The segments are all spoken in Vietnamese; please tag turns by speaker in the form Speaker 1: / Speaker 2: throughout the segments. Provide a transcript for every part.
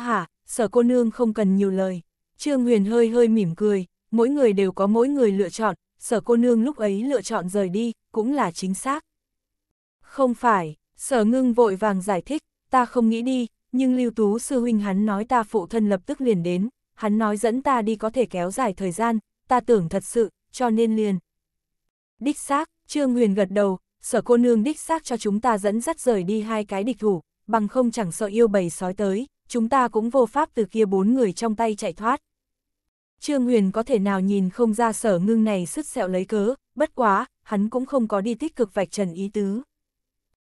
Speaker 1: hả, sở cô nương không cần nhiều lời. Trương Huyền hơi hơi mỉm cười, mỗi người đều có mỗi người lựa chọn, sở cô nương lúc ấy lựa chọn rời đi, cũng là chính xác. Không phải, sở ngưng vội vàng giải thích, ta không nghĩ đi, nhưng lưu tú sư huynh hắn nói ta phụ thân lập tức liền đến, hắn nói dẫn ta đi có thể kéo dài thời gian, ta tưởng thật sự, cho nên liền. Đích xác, Trương Huyền gật đầu, sở cô nương đích xác cho chúng ta dẫn dắt rời đi hai cái địch thủ, bằng không chẳng sợ yêu bầy sói tới, chúng ta cũng vô pháp từ kia bốn người trong tay chạy thoát. Trương Huyền có thể nào nhìn không ra sở ngưng này sứt sẹo lấy cớ, bất quá, hắn cũng không có đi tích cực vạch trần ý tứ.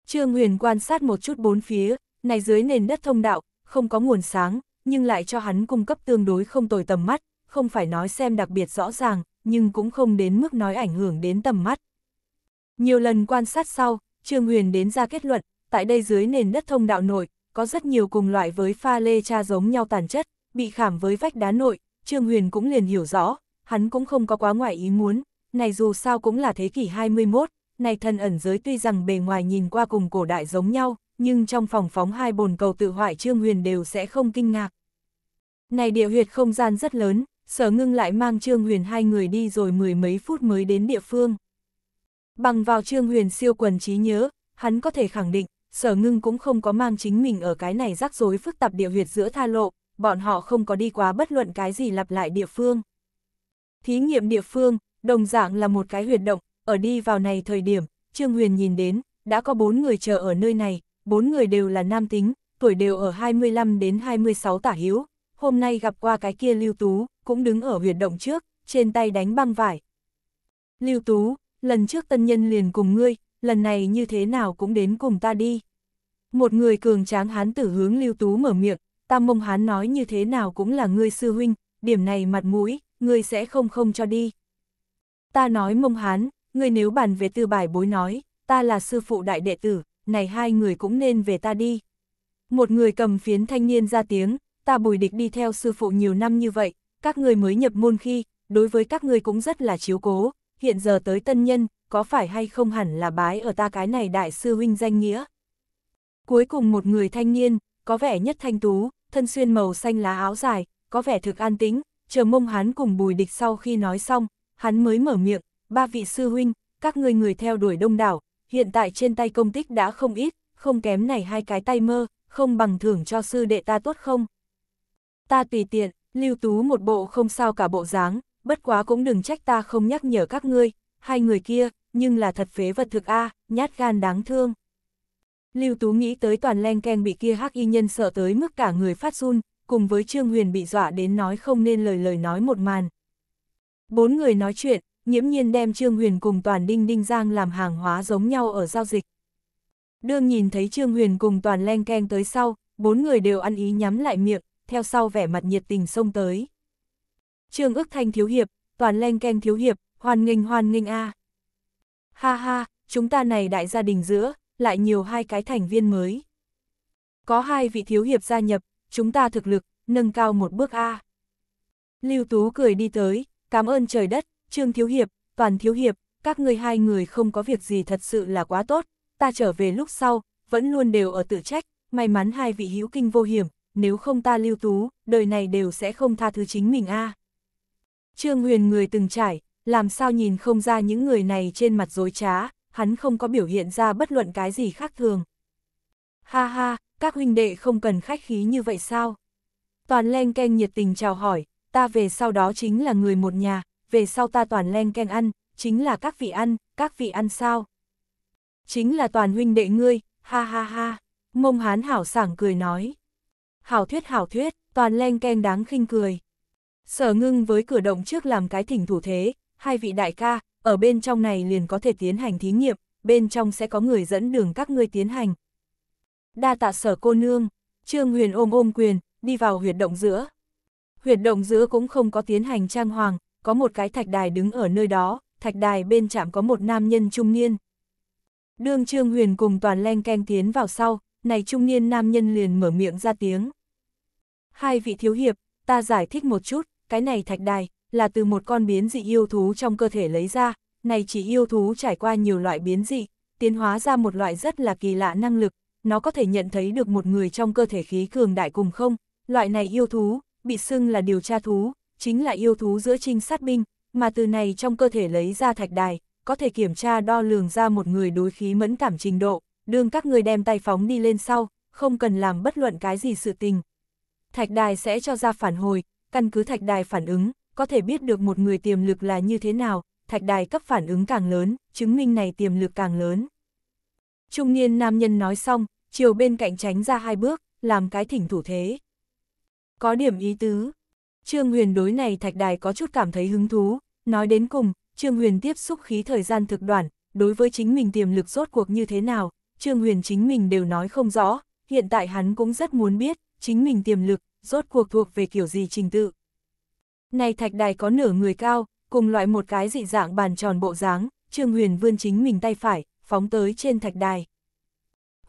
Speaker 1: Trương Huyền quan sát một chút bốn phía, này dưới nền đất thông đạo, không có nguồn sáng, nhưng lại cho hắn cung cấp tương đối không tồi tầm mắt, không phải nói xem đặc biệt rõ ràng, nhưng cũng không đến mức nói ảnh hưởng đến tầm mắt. Nhiều lần quan sát sau, Trương Huyền đến ra kết luận, tại đây dưới nền đất thông đạo nội, có rất nhiều cùng loại với pha lê cha giống nhau tàn chất, bị khảm với vách đá nội, Trương Huyền cũng liền hiểu rõ, hắn cũng không có quá ngoại ý muốn, này dù sao cũng là thế kỷ 21, này thần ẩn giới tuy rằng bề ngoài nhìn qua cùng cổ đại giống nhau, nhưng trong phòng phóng hai bồn cầu tự hoại Trương Huyền đều sẽ không kinh ngạc. Này địa huyệt không gian rất lớn, sở ngưng lại mang Trương Huyền hai người đi rồi mười mấy phút mới đến địa phương. Bằng vào Trương Huyền siêu quần trí nhớ, hắn có thể khẳng định, sở ngưng cũng không có mang chính mình ở cái này rắc rối phức tạp địa huyệt giữa tha lộ, bọn họ không có đi quá bất luận cái gì lặp lại địa phương. Thí nghiệm địa phương, đồng dạng là một cái huyệt động, ở đi vào này thời điểm, Trương Huyền nhìn đến, đã có bốn người chờ ở nơi này, bốn người đều là nam tính, tuổi đều ở 25 đến 26 tả hiếu hôm nay gặp qua cái kia Lưu Tú, cũng đứng ở huyệt động trước, trên tay đánh băng vải. Lưu Tú, lần trước tân nhân liền cùng ngươi, lần này như thế nào cũng đến cùng ta đi. Một người cường tráng hán tử hướng lưu tú mở miệng, tam mông hán nói như thế nào cũng là ngươi sư huynh, điểm này mặt mũi, ngươi sẽ không không cho đi. Ta nói mông hán, ngươi nếu bàn về tư bài bối nói, ta là sư phụ đại đệ tử, này hai người cũng nên về ta đi. Một người cầm phiến thanh niên ra tiếng, ta bùi địch đi theo sư phụ nhiều năm như vậy, các người mới nhập môn khi, đối với các người cũng rất là chiếu cố, hiện giờ tới tân nhân, có phải hay không hẳn là bái ở ta cái này đại sư huynh danh nghĩa. Cuối cùng một người thanh niên, có vẻ nhất thanh tú, thân xuyên màu xanh lá áo dài, có vẻ thực an tính, chờ mông hắn cùng bùi địch sau khi nói xong, hắn mới mở miệng, ba vị sư huynh, các ngươi người theo đuổi đông đảo, hiện tại trên tay công tích đã không ít, không kém này hai cái tay mơ, không bằng thưởng cho sư đệ ta tốt không. Ta tùy tiện, lưu tú một bộ không sao cả bộ dáng, bất quá cũng đừng trách ta không nhắc nhở các ngươi, hai người kia, nhưng là thật phế vật thực a, à, nhát gan đáng thương. Lưu Tú nghĩ tới toàn len ken bị kia hắc y nhân sợ tới mức cả người phát run, cùng với Trương Huyền bị dọa đến nói không nên lời lời nói một màn. Bốn người nói chuyện, nhiễm nhiên đem Trương Huyền cùng toàn đinh đinh giang làm hàng hóa giống nhau ở giao dịch. Đương nhìn thấy Trương Huyền cùng toàn len ken tới sau, bốn người đều ăn ý nhắm lại miệng, theo sau vẻ mặt nhiệt tình xông tới. Trương ước thanh thiếu hiệp, toàn len ken thiếu hiệp, hoan nghênh hoan nghênh a. À ha ha, chúng ta này đại gia đình giữa, lại nhiều hai cái thành viên mới. Có hai vị thiếu hiệp gia nhập, chúng ta thực lực, nâng cao một bước A. Lưu Tú cười đi tới, cảm ơn trời đất, Trương Thiếu Hiệp, Toàn Thiếu Hiệp, các ngươi hai người không có việc gì thật sự là quá tốt, ta trở về lúc sau, vẫn luôn đều ở tự trách, may mắn hai vị hữu kinh vô hiểm, nếu không ta lưu tú, đời này đều sẽ không tha thứ chính mình a Trương Huyền người từng trải, làm sao nhìn không ra những người này trên mặt dối trá, hắn không có biểu hiện ra bất luận cái gì khác thường. Ha ha, các huynh đệ không cần khách khí như vậy sao? Toàn len keng nhiệt tình chào hỏi, ta về sau đó chính là người một nhà, về sau ta toàn len keng ăn, chính là các vị ăn, các vị ăn sao? Chính là toàn huynh đệ ngươi, ha ha ha, mông hán hảo sảng cười nói. Hảo thuyết hảo thuyết, toàn len keng đáng khinh cười. Sở ngưng với cửa động trước làm cái thỉnh thủ thế, hai vị đại ca, ở bên trong này liền có thể tiến hành thí nghiệm, bên trong sẽ có người dẫn đường các ngươi tiến hành. Đa tạ sở cô nương, Trương Huyền ôm ôm quyền, đi vào huyệt động giữa. Huyệt động giữa cũng không có tiến hành trang hoàng, có một cái thạch đài đứng ở nơi đó, thạch đài bên chạm có một nam nhân trung niên. Đương Trương Huyền cùng toàn len keng tiến vào sau, này trung niên nam nhân liền mở miệng ra tiếng. Hai vị thiếu hiệp, ta giải thích một chút, cái này thạch đài, là từ một con biến dị yêu thú trong cơ thể lấy ra, này chỉ yêu thú trải qua nhiều loại biến dị, tiến hóa ra một loại rất là kỳ lạ năng lực, nó có thể nhận thấy được một người trong cơ thể khí cường đại cùng không, loại này yêu thú, bị xưng là điều tra thú, chính là yêu thú giữa trinh sát binh, mà từ này trong cơ thể lấy ra thạch đài, có thể kiểm tra đo lường ra một người đối khí mẫn cảm trình độ, đương các người đem tay phóng đi lên sau, không cần làm bất luận cái gì sự tình. Thạch đài sẽ cho ra phản hồi, căn cứ thạch đài phản ứng, có thể biết được một người tiềm lực là như thế nào, thạch đài cấp phản ứng càng lớn, chứng minh này tiềm lực càng lớn. Trung niên nam nhân nói xong, chiều bên cạnh tránh ra hai bước, làm cái thỉnh thủ thế. Có điểm ý tứ. Trương Huyền đối này thạch đài có chút cảm thấy hứng thú, nói đến cùng, Trương Huyền tiếp xúc khí thời gian thực đoạn, đối với chính mình tiềm lực rốt cuộc như thế nào, Trương Huyền chính mình đều nói không rõ, hiện tại hắn cũng rất muốn biết, chính mình tiềm lực, rốt cuộc thuộc về kiểu gì trình tự. Này thạch đài có nửa người cao, cùng loại một cái dị dạng bàn tròn bộ dáng, Trương Huyền vươn chính mình tay phải, phóng tới trên thạch đài.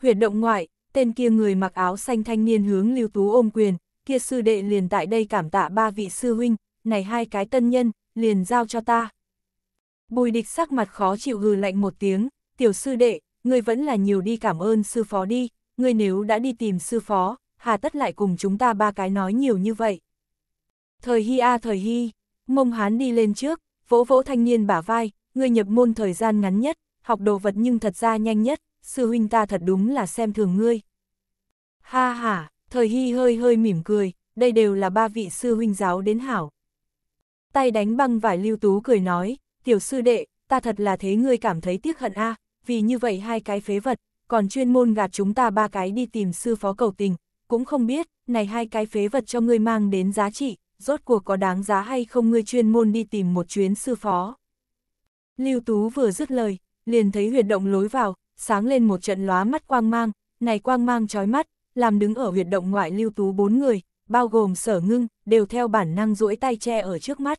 Speaker 1: Huyệt động ngoại, tên kia người mặc áo xanh thanh niên hướng Lưu Tú ôm quyền, kia sư đệ liền tại đây cảm tạ ba vị sư huynh, này hai cái tân nhân, liền giao cho ta. Bùi địch sắc mặt khó chịu hừ lạnh một tiếng, tiểu sư đệ, ngươi vẫn là nhiều đi cảm ơn sư phó đi, ngươi nếu đã đi tìm sư phó, hà tất lại cùng chúng ta ba cái nói nhiều như vậy. Thời hi a thời hi, mông hán đi lên trước, vỗ vỗ thanh niên bả vai, người nhập môn thời gian ngắn nhất, học đồ vật nhưng thật ra nhanh nhất, sư huynh ta thật đúng là xem thường ngươi. Ha ha, thời hi hơi hơi mỉm cười, đây đều là ba vị sư huynh giáo đến hảo. Tay đánh băng vải lưu tú cười nói, tiểu sư đệ, ta thật là thế ngươi cảm thấy tiếc hận a vì như vậy hai cái phế vật, còn chuyên môn gạt chúng ta ba cái đi tìm sư phó cầu tình, cũng không biết, này hai cái phế vật cho ngươi mang đến giá trị, rốt cuộc có đáng giá hay không ngươi chuyên môn đi tìm một chuyến sư phó. Lưu Tú vừa dứt lời, liền thấy huyệt động lối vào, sáng lên một trận lóa mắt quang mang, này quang mang trói mắt, làm đứng ở huyệt động ngoại Lưu Tú bốn người, bao gồm sở ngưng, đều theo bản năng duỗi tay che ở trước mắt.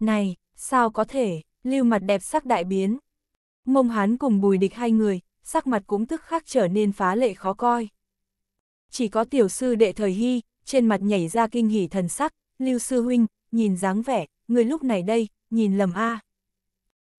Speaker 1: Này, sao có thể, Lưu mặt đẹp sắc đại biến. Mông hán cùng bùi địch hai người, sắc mặt cũng tức khắc trở nên phá lệ khó coi. Chỉ có tiểu sư đệ thời hy, trên mặt nhảy ra kinh hỉ thần sắc, Lưu Sư Huynh, nhìn dáng vẻ, người lúc này đây, nhìn lầm A.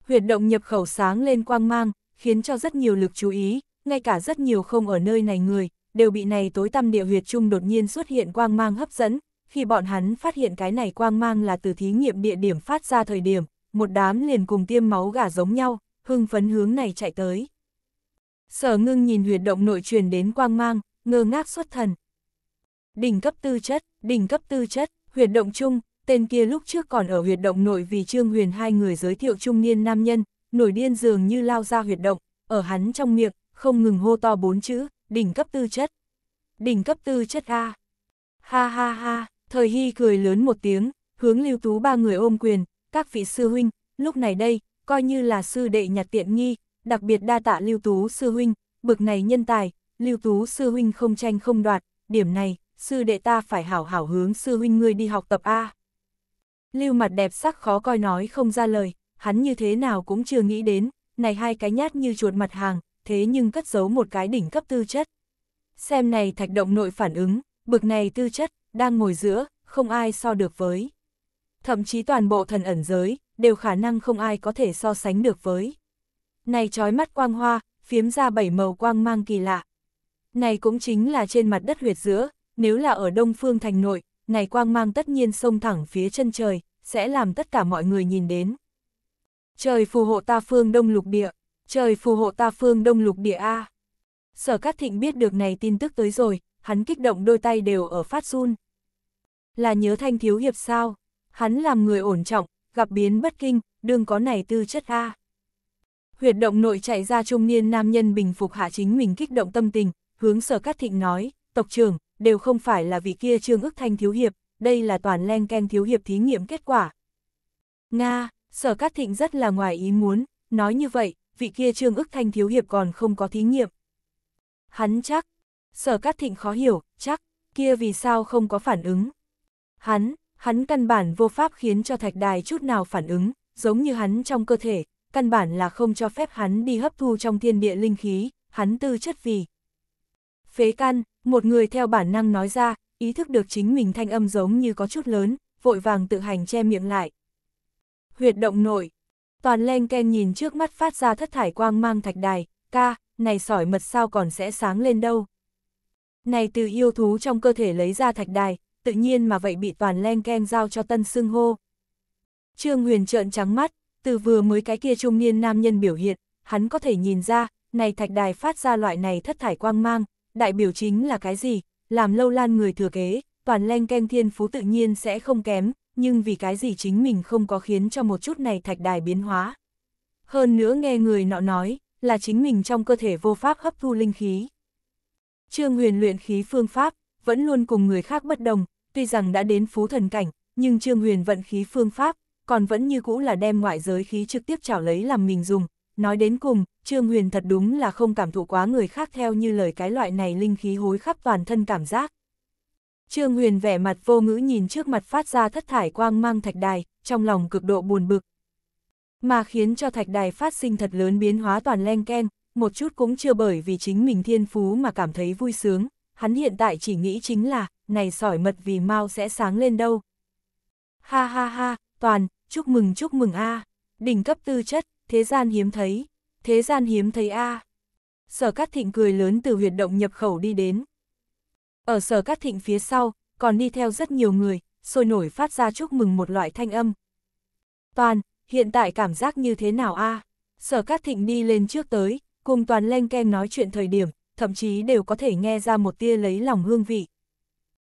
Speaker 1: Huyệt động nhập khẩu sáng lên quang mang, khiến cho rất nhiều lực chú ý, ngay cả rất nhiều không ở nơi này người, đều bị này tối tăm địa huyệt chung đột nhiên xuất hiện quang mang hấp dẫn, khi bọn hắn phát hiện cái này quang mang là từ thí nghiệm địa điểm phát ra thời điểm, một đám liền cùng tiêm máu gà giống nhau, hưng phấn hướng này chạy tới. Sở ngưng nhìn huyệt động nội truyền đến quang mang, ngơ ngác xuất thần, đỉnh cấp tư chất, đỉnh cấp tư chất, huyệt động chung, tên kia lúc trước còn ở huyệt động nội vì Trương Huyền hai người giới thiệu trung niên nam nhân, nổi điên dường như lao ra huyệt động, ở hắn trong miệng, không ngừng hô to bốn chữ, đỉnh cấp tư chất. Đỉnh cấp tư chất A. Ha ha ha, thời hy cười lớn một tiếng, hướng lưu tú ba người ôm quyền, các vị sư huynh, lúc này đây, coi như là sư đệ nhặt tiện nghi, đặc biệt đa tạ lưu tú sư huynh, bực này nhân tài, lưu tú sư huynh không tranh không đoạt, điểm này, sư đệ ta phải hảo hảo hướng sư huynh ngươi đi học tập A. Lưu mặt đẹp sắc khó coi nói không ra lời, hắn như thế nào cũng chưa nghĩ đến, này hai cái nhát như chuột mặt hàng, thế nhưng cất giấu một cái đỉnh cấp tư chất. Xem này thạch động nội phản ứng, bực này tư chất, đang ngồi giữa, không ai so được với. Thậm chí toàn bộ thần ẩn giới, đều khả năng không ai có thể so sánh được với. Này trói mắt quang hoa, phiếm ra bảy màu quang mang kỳ lạ. Này cũng chính là trên mặt đất huyệt giữa, nếu là ở Đông Phương thành nội, này quang mang tất nhiên sông thẳng phía chân trời, sẽ làm tất cả mọi người nhìn đến. Trời phù hộ ta phương Đông lục địa, trời phù hộ ta phương Đông lục địa A. Sở Cát Thịnh biết được này tin tức tới rồi, hắn kích động đôi tay đều ở phát run. Là nhớ thanh thiếu hiệp sao, hắn làm người ổn trọng, gặp biến bất kinh, đương có này tư chất A. Huyệt động nội chạy ra trung niên nam nhân bình phục hạ chính mình kích động tâm tình, hướng sở cát thịnh nói, tộc trưởng, đều không phải là vì kia Trương ức thanh thiếu hiệp, đây là toàn len ken thiếu hiệp thí nghiệm kết quả. Nga, sở cát thịnh rất là ngoài ý muốn, nói như vậy, vị kia Trương ức thanh thiếu hiệp còn không có thí nghiệm. Hắn chắc, sở cát thịnh khó hiểu, chắc, kia vì sao không có phản ứng. Hắn, hắn căn bản vô pháp khiến cho thạch đài chút nào phản ứng, giống như hắn trong cơ thể, căn bản là không cho phép hắn đi hấp thu trong thiên địa linh khí, hắn tư chất vì. Phế căn, một người theo bản năng nói ra, ý thức được chính mình thanh âm giống như có chút lớn, vội vàng tự hành che miệng lại. Huyệt động nổi. Toàn len ken nhìn trước mắt phát ra thất thải quang mang thạch đài, ca, này sỏi mật sao còn sẽ sáng lên đâu. Này từ yêu thú trong cơ thể lấy ra thạch đài, tự nhiên mà vậy bị toàn len ken giao cho tân xưng hô. Trương Huyền trợn trắng mắt, từ vừa mới cái kia trung niên nam nhân biểu hiện, hắn có thể nhìn ra, này thạch đài phát ra loại này thất thải quang mang, đại biểu chính là cái gì, làm lâu lan người thừa kế, toàn len keng thiên phú tự nhiên sẽ không kém, nhưng vì cái gì chính mình không có khiến cho một chút này thạch đài biến hóa. Hơn nữa nghe người nọ nói, là chính mình trong cơ thể vô pháp hấp thu linh khí. Trương huyền luyện khí phương pháp, vẫn luôn cùng người khác bất đồng, tuy rằng đã đến phú thần cảnh, nhưng Trương huyền vận khí phương pháp, còn vẫn như cũ là đem ngoại giới khí trực tiếp trảo lấy làm mình dùng, nói đến cùng, Trương Huyền thật đúng là không cảm thụ quá người khác theo như lời cái loại này linh khí hối khắp toàn thân cảm giác. Trương Huyền vẻ mặt vô ngữ nhìn trước mặt phát ra thất thải quang mang thạch đài, trong lòng cực độ buồn bực. Mà khiến cho thạch đài phát sinh thật lớn biến hóa toàn len ken, một chút cũng chưa bởi vì chính mình thiên phú mà cảm thấy vui sướng, hắn hiện tại chỉ nghĩ chính là, này sỏi mật vì mau sẽ sáng lên đâu. Ha ha ha, toàn, chúc mừng chúc mừng a đỉnh cấp tư chất, thế gian hiếm thấy, thế gian hiếm thấy a. À. Sở Cát Thịnh cười lớn từ huyệt động nhập khẩu đi đến. Ở Sở Cát Thịnh phía sau, còn đi theo rất nhiều người, sôi nổi phát ra chúc mừng một loại thanh âm. Toàn, hiện tại cảm giác như thế nào a? À? Sở Cát Thịnh đi lên trước tới, cùng Toàn lanh ken nói chuyện thời điểm, thậm chí đều có thể nghe ra một tia lấy lòng hương vị.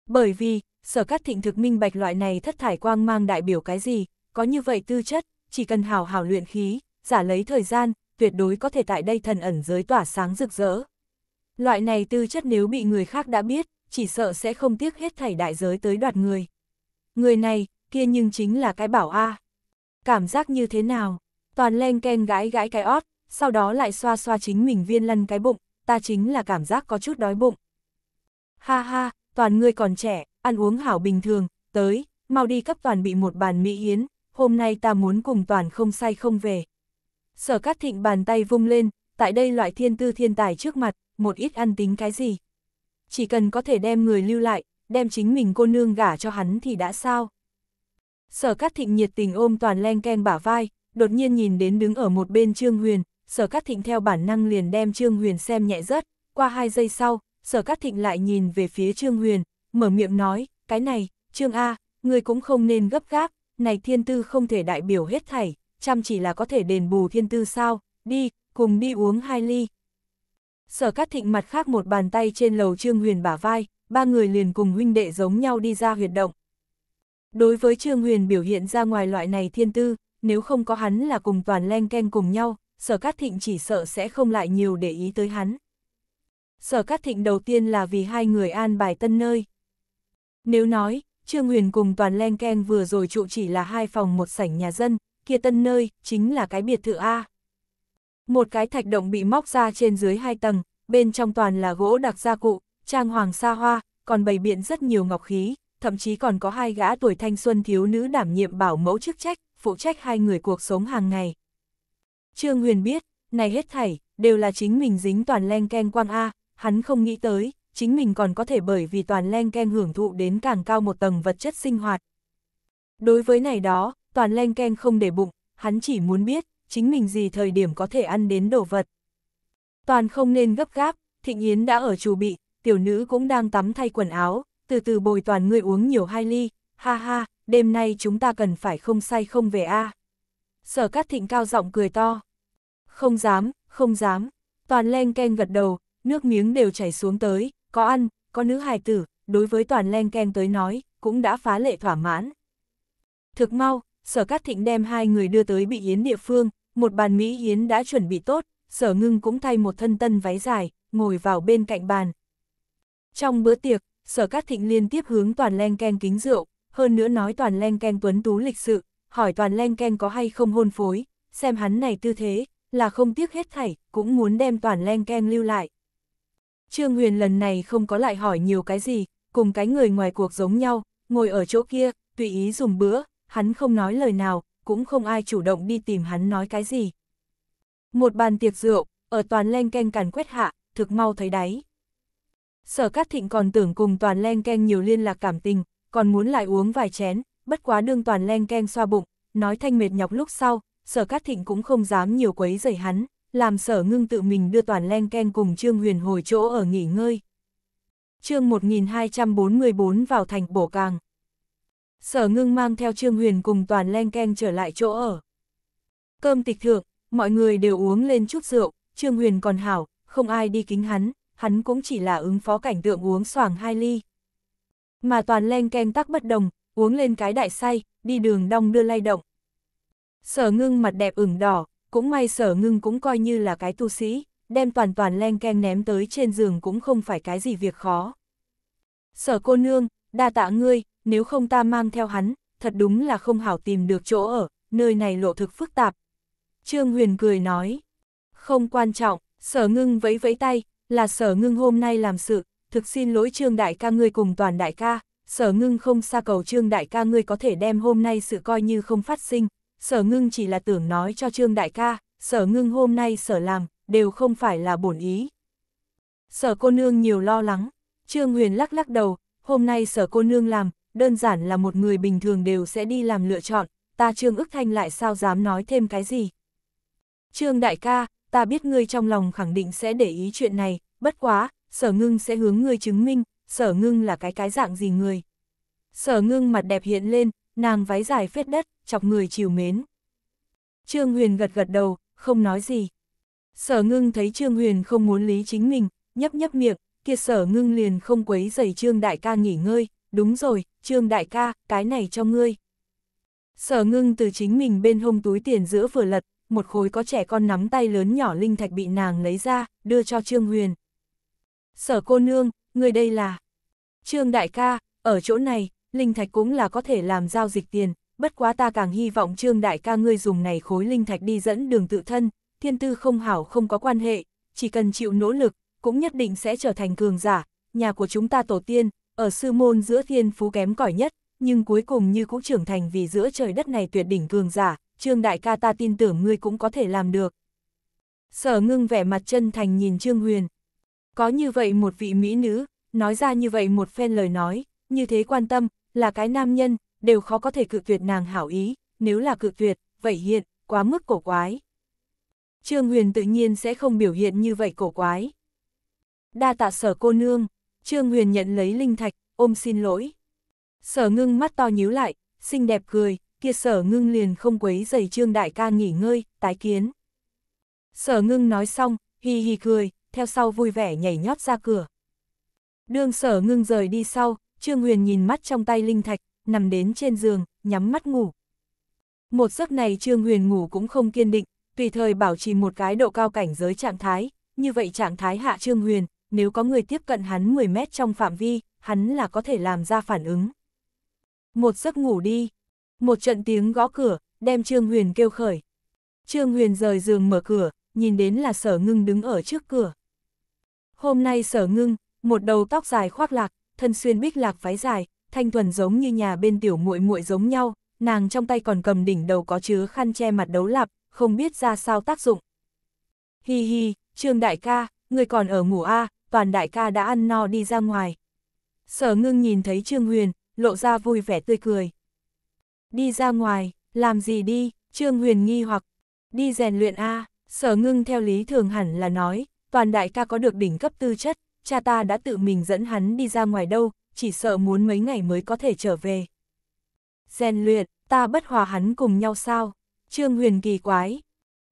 Speaker 1: Bởi vì, Sở Cát Thịnh thực minh bạch loại này thất thải quang mang đại biểu cái gì, có như vậy tư chất, chỉ cần hào hào luyện khí, giả lấy thời gian, tuyệt đối có thể tại đây thần ẩn giới tỏa sáng rực rỡ. Loại này tư chất nếu bị người khác đã biết, chỉ sợ sẽ không tiếc hết thảy đại giới tới đoạt người. Người này, kia nhưng chính là cái bảo A. Cảm giác như thế nào? Toàn len ken gái gái cái ót, sau đó lại xoa xoa chính mình viên lăn cái bụng, ta chính là cảm giác có chút đói bụng. Ha ha, toàn người còn trẻ, ăn uống hảo bình thường, tới, mau đi cấp toàn bị một bàn mỹ yến, hôm nay ta muốn cùng toàn không say không về, Sở Cát Thịnh bàn tay vung lên, tại đây loại thiên tư thiên tài trước mặt, một ít ăn tính cái gì. Chỉ cần có thể đem người lưu lại, đem chính mình cô nương gả cho hắn thì đã sao. Sở Cát Thịnh nhiệt tình ôm toàn len keng bả vai, đột nhiên nhìn đến đứng ở một bên Trương Huyền, Sở Cát Thịnh theo bản năng liền đem Trương Huyền xem nhẹ rất, qua hai giây sau, Sở Cát Thịnh lại nhìn về phía Trương Huyền, mở miệng nói, cái này, Trương A, người cũng không nên gấp gáp, này thiên tư không thể đại biểu hết thảy, chăm chỉ là có thể đền bù thiên tư sao, đi, cùng đi uống hai ly. Sở Cát Thịnh mặt khác một bàn tay trên lầu Trương Huyền bả vai, ba người liền cùng huynh đệ giống nhau đi ra huyệt động. Đối với Trương Huyền biểu hiện ra ngoài loại này thiên tư, nếu không có hắn là cùng toàn len ken cùng nhau, Sở Cát Thịnh chỉ sợ sẽ không lại nhiều để ý tới hắn. Sở Cát Thịnh đầu tiên là vì hai người an bài tân nơi. Nếu nói, Trương Huyền cùng toàn len ken vừa rồi trụ chỉ là hai phòng một sảnh nhà dân, kia tân nơi, chính là cái biệt thự A. Một cái thạch động bị móc ra trên dưới hai tầng, bên trong toàn là gỗ đặc gia cụ, trang hoàng xa hoa, còn bày biện rất nhiều ngọc khí, thậm chí còn có hai gã tuổi thanh xuân thiếu nữ đảm nhiệm bảo mẫu chức trách, phụ trách hai người cuộc sống hàng ngày. Trương Huyền biết, này hết thảy, đều là chính mình dính toàn len keng quang A, hắn không nghĩ tới, chính mình còn có thể bởi vì toàn len keng hưởng thụ đến càng cao một tầng vật chất sinh hoạt. Đối với này đó, toàn len ken không để bụng, hắn chỉ muốn biết, chính mình gì thời điểm có thể ăn đến đồ vật. Toàn không nên gấp gáp, Thịnh Yến đã ở chủ bị, tiểu nữ cũng đang tắm thay quần áo, từ từ bồi toàn người uống nhiều hai ly, ha ha, đêm nay chúng ta cần phải không say không về a. Sở Cát Thịnh cao giọng cười to. Không dám, không dám. Toàn len ken gật đầu, nước miếng đều chảy xuống tới, có ăn, có nữ hài tử, đối với toàn len ken tới nói, cũng đã phá lệ thỏa mãn. Thực mau, sở cát thịnh đem hai người đưa tới bị yến địa phương, một bàn Mỹ yến đã chuẩn bị tốt, sở ngưng cũng thay một thân tân váy dài, ngồi vào bên cạnh bàn. Trong bữa tiệc, sở cát thịnh liên tiếp hướng toàn len ken kính rượu, hơn nữa nói toàn len ken tuấn tú lịch sự, hỏi toàn len ken có hay không hôn phối, xem hắn này tư thế, là không tiếc hết thảy, cũng muốn đem toàn len ken lưu lại. Trương Huyền lần này không có lại hỏi nhiều cái gì, cùng cái người ngoài cuộc giống nhau, ngồi ở chỗ kia, tùy ý dùng bữa, hắn không nói lời nào, cũng không ai chủ động đi tìm hắn nói cái gì. Một bàn tiệc rượu, ở toàn len keng càn quét hạ, thực mau thấy đáy. Sở Cát Thịnh còn tưởng cùng toàn len keng nhiều liên lạc cảm tình, còn muốn lại uống vài chén, bất quá đương toàn len keng xoa bụng, nói thanh mệt nhọc lúc sau, Sở Cát Thịnh cũng không dám nhiều quấy rầy hắn, làm Sở Ngưng tự mình đưa toàn len keng cùng Trương Huyền hồi chỗ ở nghỉ ngơi. Chương 1244 vào thành Bổ Càng. Sở ngưng mang theo Trương Huyền cùng toàn len keng trở lại chỗ ở. Cơm tịch thượng, mọi người đều uống lên chút rượu, Trương Huyền còn hảo, không ai đi kính hắn, hắn cũng chỉ là ứng phó cảnh tượng uống xoàng hai ly. Mà toàn len keng tắc bất đồng, uống lên cái đại say, đi đường đong đưa lay động. Sở ngưng mặt đẹp ửng đỏ, cũng may sở ngưng cũng coi như là cái tu sĩ, đem toàn toàn len keng ném tới trên giường cũng không phải cái gì việc khó. Sở cô nương, đa tạ ngươi, nếu không ta mang theo hắn, thật đúng là không hảo tìm được chỗ ở, nơi này lộ thực phức tạp. Trương Huyền cười nói, không quan trọng, sở ngưng vẫy vẫy tay, là sở ngưng hôm nay làm sự, thực xin lỗi Trương Đại ca ngươi cùng toàn đại ca, sở ngưng không xa cầu Trương Đại ca ngươi có thể đem hôm nay sự coi như không phát sinh, sở ngưng chỉ là tưởng nói cho Trương Đại ca, sở ngưng hôm nay sở làm, đều không phải là bổn ý. Sở cô nương nhiều lo lắng, Trương Huyền lắc lắc đầu, hôm nay sở cô nương làm, đơn giản là một người bình thường đều sẽ đi làm lựa chọn, ta Trương Ước Thanh lại sao dám nói thêm cái gì. Trương đại ca, ta biết ngươi trong lòng khẳng định sẽ để ý chuyện này, bất quá, sở ngưng sẽ hướng ngươi chứng minh, sở ngưng là cái cái dạng gì người. Sở ngưng mặt đẹp hiện lên, nàng váy dài phết đất, chọc người chiều mến. Trương Huyền gật gật đầu, không nói gì. Sở ngưng thấy Trương Huyền không muốn lý chính mình, nhấp nhấp miệng, kia sở ngưng liền không quấy giày Trương đại ca nghỉ ngơi, đúng rồi, Trương đại ca, cái này cho ngươi. Sở ngưng từ chính mình bên hông túi tiền giữa vừa lật, một khối có trẻ con nắm tay lớn nhỏ linh thạch bị nàng lấy ra, đưa cho Trương Huyền. Sở cô nương, người đây là... Trương đại ca, ở chỗ này, linh thạch cũng là có thể làm giao dịch tiền, bất quá ta càng hy vọng Trương đại ca ngươi dùng này khối linh thạch đi dẫn đường tự thân, thiên tư không hảo không có quan hệ, chỉ cần chịu nỗ lực, cũng nhất định sẽ trở thành cường giả, nhà của chúng ta tổ tiên, ở sư môn giữa thiên phú kém cỏi nhất, nhưng cuối cùng như cũng trưởng thành vì giữa trời đất này tuyệt đỉnh cường giả, Trương Đại ca ta tin tưởng ngươi cũng có thể làm được. Sở ngưng vẻ mặt chân thành nhìn Trương Huyền. Có như vậy một vị mỹ nữ, nói ra như vậy một phen lời nói, như thế quan tâm, là cái nam nhân, đều khó có thể cự tuyệt nàng hảo ý, nếu là cự tuyệt, vậy hiện, quá mức cổ quái. Trương Huyền tự nhiên sẽ không biểu hiện như vậy cổ quái. Đa tạ sở cô nương. Trương Huyền nhận lấy linh thạch, ôm xin lỗi. Sở ngưng mắt to nhíu lại, xinh đẹp cười, kia sở ngưng liền không quấy giày trương đại ca nghỉ ngơi, tái kiến. Sở ngưng nói xong, hì hì cười, theo sau vui vẻ nhảy nhót ra cửa. Đường sở ngưng rời đi sau, trương huyền nhìn mắt trong tay linh thạch, nằm đến trên giường, nhắm mắt ngủ. Một giấc này trương huyền ngủ cũng không kiên định, tùy thời bảo trì một cái độ cao cảnh giới trạng thái, như vậy trạng thái hạ trương huyền, nếu có người tiếp cận hắn 10 mét trong phạm vi, hắn là có thể làm ra phản ứng. Một giấc ngủ đi. Một trận tiếng gõ cửa, đem Trương Huyền kêu khởi. Trương Huyền rời giường mở cửa, nhìn đến là sở ngưng đứng ở trước cửa. Hôm nay sở ngưng, một đầu tóc dài khoác lạc, thân xuyên bích lạc váy dài, thanh thuần giống như nhà bên tiểu muội muội giống nhau, nàng trong tay còn cầm đỉnh đầu có chứa khăn che mặt đấu lạp, không biết ra sao tác dụng. Hi hi, Trương đại ca, người còn ở ngủ a, à, toàn đại ca đã ăn no đi ra ngoài. Sở ngưng nhìn thấy Trương Huyền, lộ ra vui vẻ tươi cười. Đi ra ngoài, làm gì đi, Trương Huyền nghi hoặc, đi rèn luyện A, à, sở ngưng theo lý thường hẳn là nói, toàn đại ca có được đỉnh cấp tư chất, cha ta đã tự mình dẫn hắn đi ra ngoài đâu, chỉ sợ muốn mấy ngày mới có thể trở về. Rèn luyện, ta bất hòa hắn cùng nhau sao? Trương Huyền kỳ quái.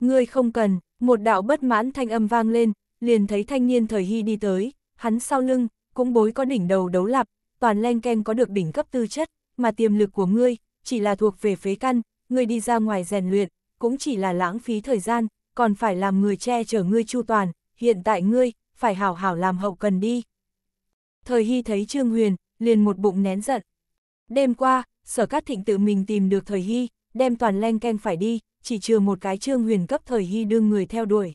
Speaker 1: Ngươi không cần, một đạo bất mãn thanh âm vang lên, liền thấy thanh niên thời hy đi tới, hắn sau lưng, cũng bối có đỉnh đầu đấu lạp, toàn len ken có được đỉnh cấp tư chất, mà tiềm lực của ngươi, chỉ là thuộc về phế căn, ngươi đi ra ngoài rèn luyện, cũng chỉ là lãng phí thời gian, còn phải làm người che chở ngươi chu toàn, hiện tại ngươi, phải hảo hảo làm hậu cần đi. Thời Hy thấy Trương Huyền, liền một bụng nén giận. Đêm qua, sở cát thịnh tự mình tìm được Thời Hy, đem toàn len ken phải đi, chỉ trừ một cái Trương Huyền cấp Thời Hy đương người theo đuổi.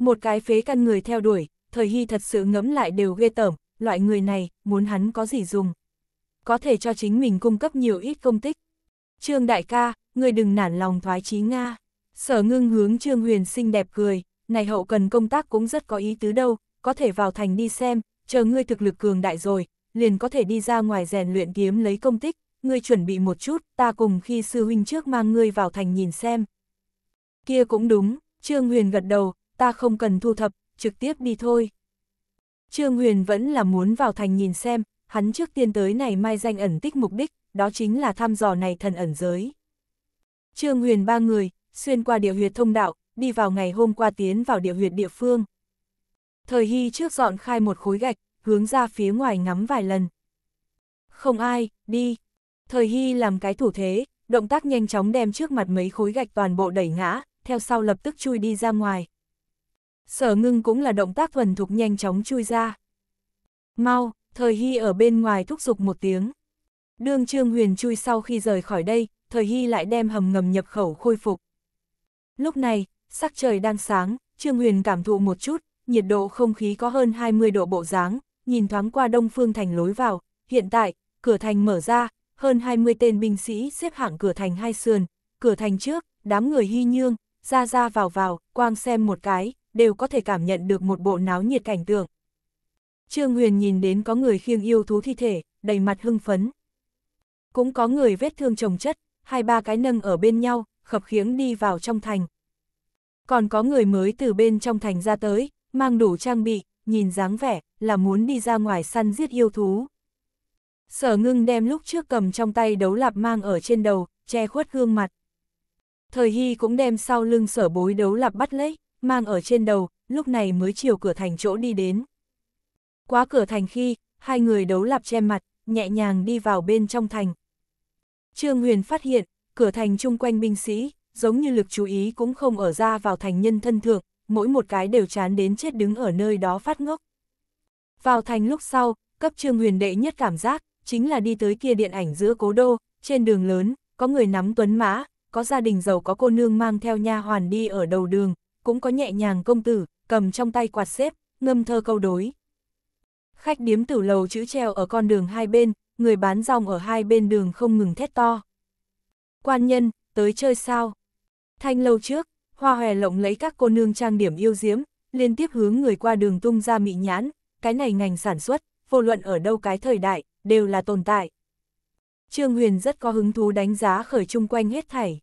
Speaker 1: Một cái phế căn người theo đuổi, thời hy thật sự ngẫm lại đều ghê tởm, loại người này, muốn hắn có gì dùng. Có thể cho chính mình cung cấp nhiều ít công tích. Trương đại ca, người đừng nản lòng thoái chí Nga. Sở ngưng hướng Trương Huyền xinh đẹp cười, này hậu cần công tác cũng rất có ý tứ đâu, có thể vào thành đi xem, chờ ngươi thực lực cường đại rồi, liền có thể đi ra ngoài rèn luyện kiếm lấy công tích, ngươi chuẩn bị một chút, ta cùng khi sư huynh trước mang ngươi vào thành nhìn xem. Kia cũng đúng, Trương Huyền gật đầu, ta không cần thu thập, trực tiếp đi thôi. Trương Huyền vẫn là muốn vào thành nhìn xem, hắn trước tiên tới này mai danh ẩn tích mục đích, đó chính là thăm dò này thần ẩn giới. Trương Huyền ba người, xuyên qua địa huyệt thông đạo, đi vào ngày hôm qua tiến vào địa huyệt địa phương. Thời Hy trước dọn khai một khối gạch, hướng ra phía ngoài ngắm vài lần. Không ai, đi. Thời Hy làm cái thủ thế, động tác nhanh chóng đem trước mặt mấy khối gạch toàn bộ đẩy ngã, theo sau lập tức chui đi ra ngoài sở ngưng cũng là động tác thuần thục nhanh chóng chui ra. Mau, thời hy ở bên ngoài thúc giục một tiếng. Đương Trương Huyền chui sau khi rời khỏi đây, thời hy lại đem hầm ngầm nhập khẩu khôi phục. Lúc này, sắc trời đang sáng, Trương Huyền cảm thụ một chút, nhiệt độ không khí có hơn 20 độ bộ dáng, nhìn thoáng qua đông phương thành lối vào, hiện tại, cửa thành mở ra, hơn 20 tên binh sĩ xếp hạng cửa thành hai sườn, cửa thành trước, đám người hy nhương, ra ra vào vào, quang xem một cái, đều có thể cảm nhận được một bộ náo nhiệt cảnh tượng. Trương Huyền nhìn đến có người khiêng yêu thú thi thể, đầy mặt hưng phấn. Cũng có người vết thương chồng chất, hai ba cái nâng ở bên nhau, khập khiếng đi vào trong thành. Còn có người mới từ bên trong thành ra tới, mang đủ trang bị, nhìn dáng vẻ, là muốn đi ra ngoài săn giết yêu thú. Sở ngưng đem lúc trước cầm trong tay đấu lạp mang ở trên đầu, che khuất gương mặt. Thời Hy cũng đem sau lưng sở bối đấu lạp bắt lấy, mang ở trên đầu, lúc này mới chiều cửa thành chỗ đi đến. Quá cửa thành khi, hai người đấu lạp che mặt, nhẹ nhàng đi vào bên trong thành. Trương Huyền phát hiện, cửa thành chung quanh binh sĩ, giống như lực chú ý cũng không ở ra vào thành nhân thân thượng, mỗi một cái đều chán đến chết đứng ở nơi đó phát ngốc. Vào thành lúc sau, cấp Trương Huyền đệ nhất cảm giác, chính là đi tới kia điện ảnh giữa cố đô, trên đường lớn, có người nắm tuấn mã, có gia đình giàu có cô nương mang theo nha hoàn đi ở đầu đường, cũng có nhẹ nhàng công tử, cầm trong tay quạt xếp, ngâm thơ câu đối. Khách điếm tử lầu chữ treo ở con đường hai bên, người bán rong ở hai bên đường không ngừng thét to. Quan nhân, tới chơi sao? Thanh lâu trước, hoa hòe lộng lấy các cô nương trang điểm yêu diếm, liên tiếp hướng người qua đường tung ra mị nhãn, cái này ngành sản xuất, vô luận ở đâu cái thời đại, đều là tồn tại. Trương Huyền rất có hứng thú đánh giá khởi chung quanh hết thảy.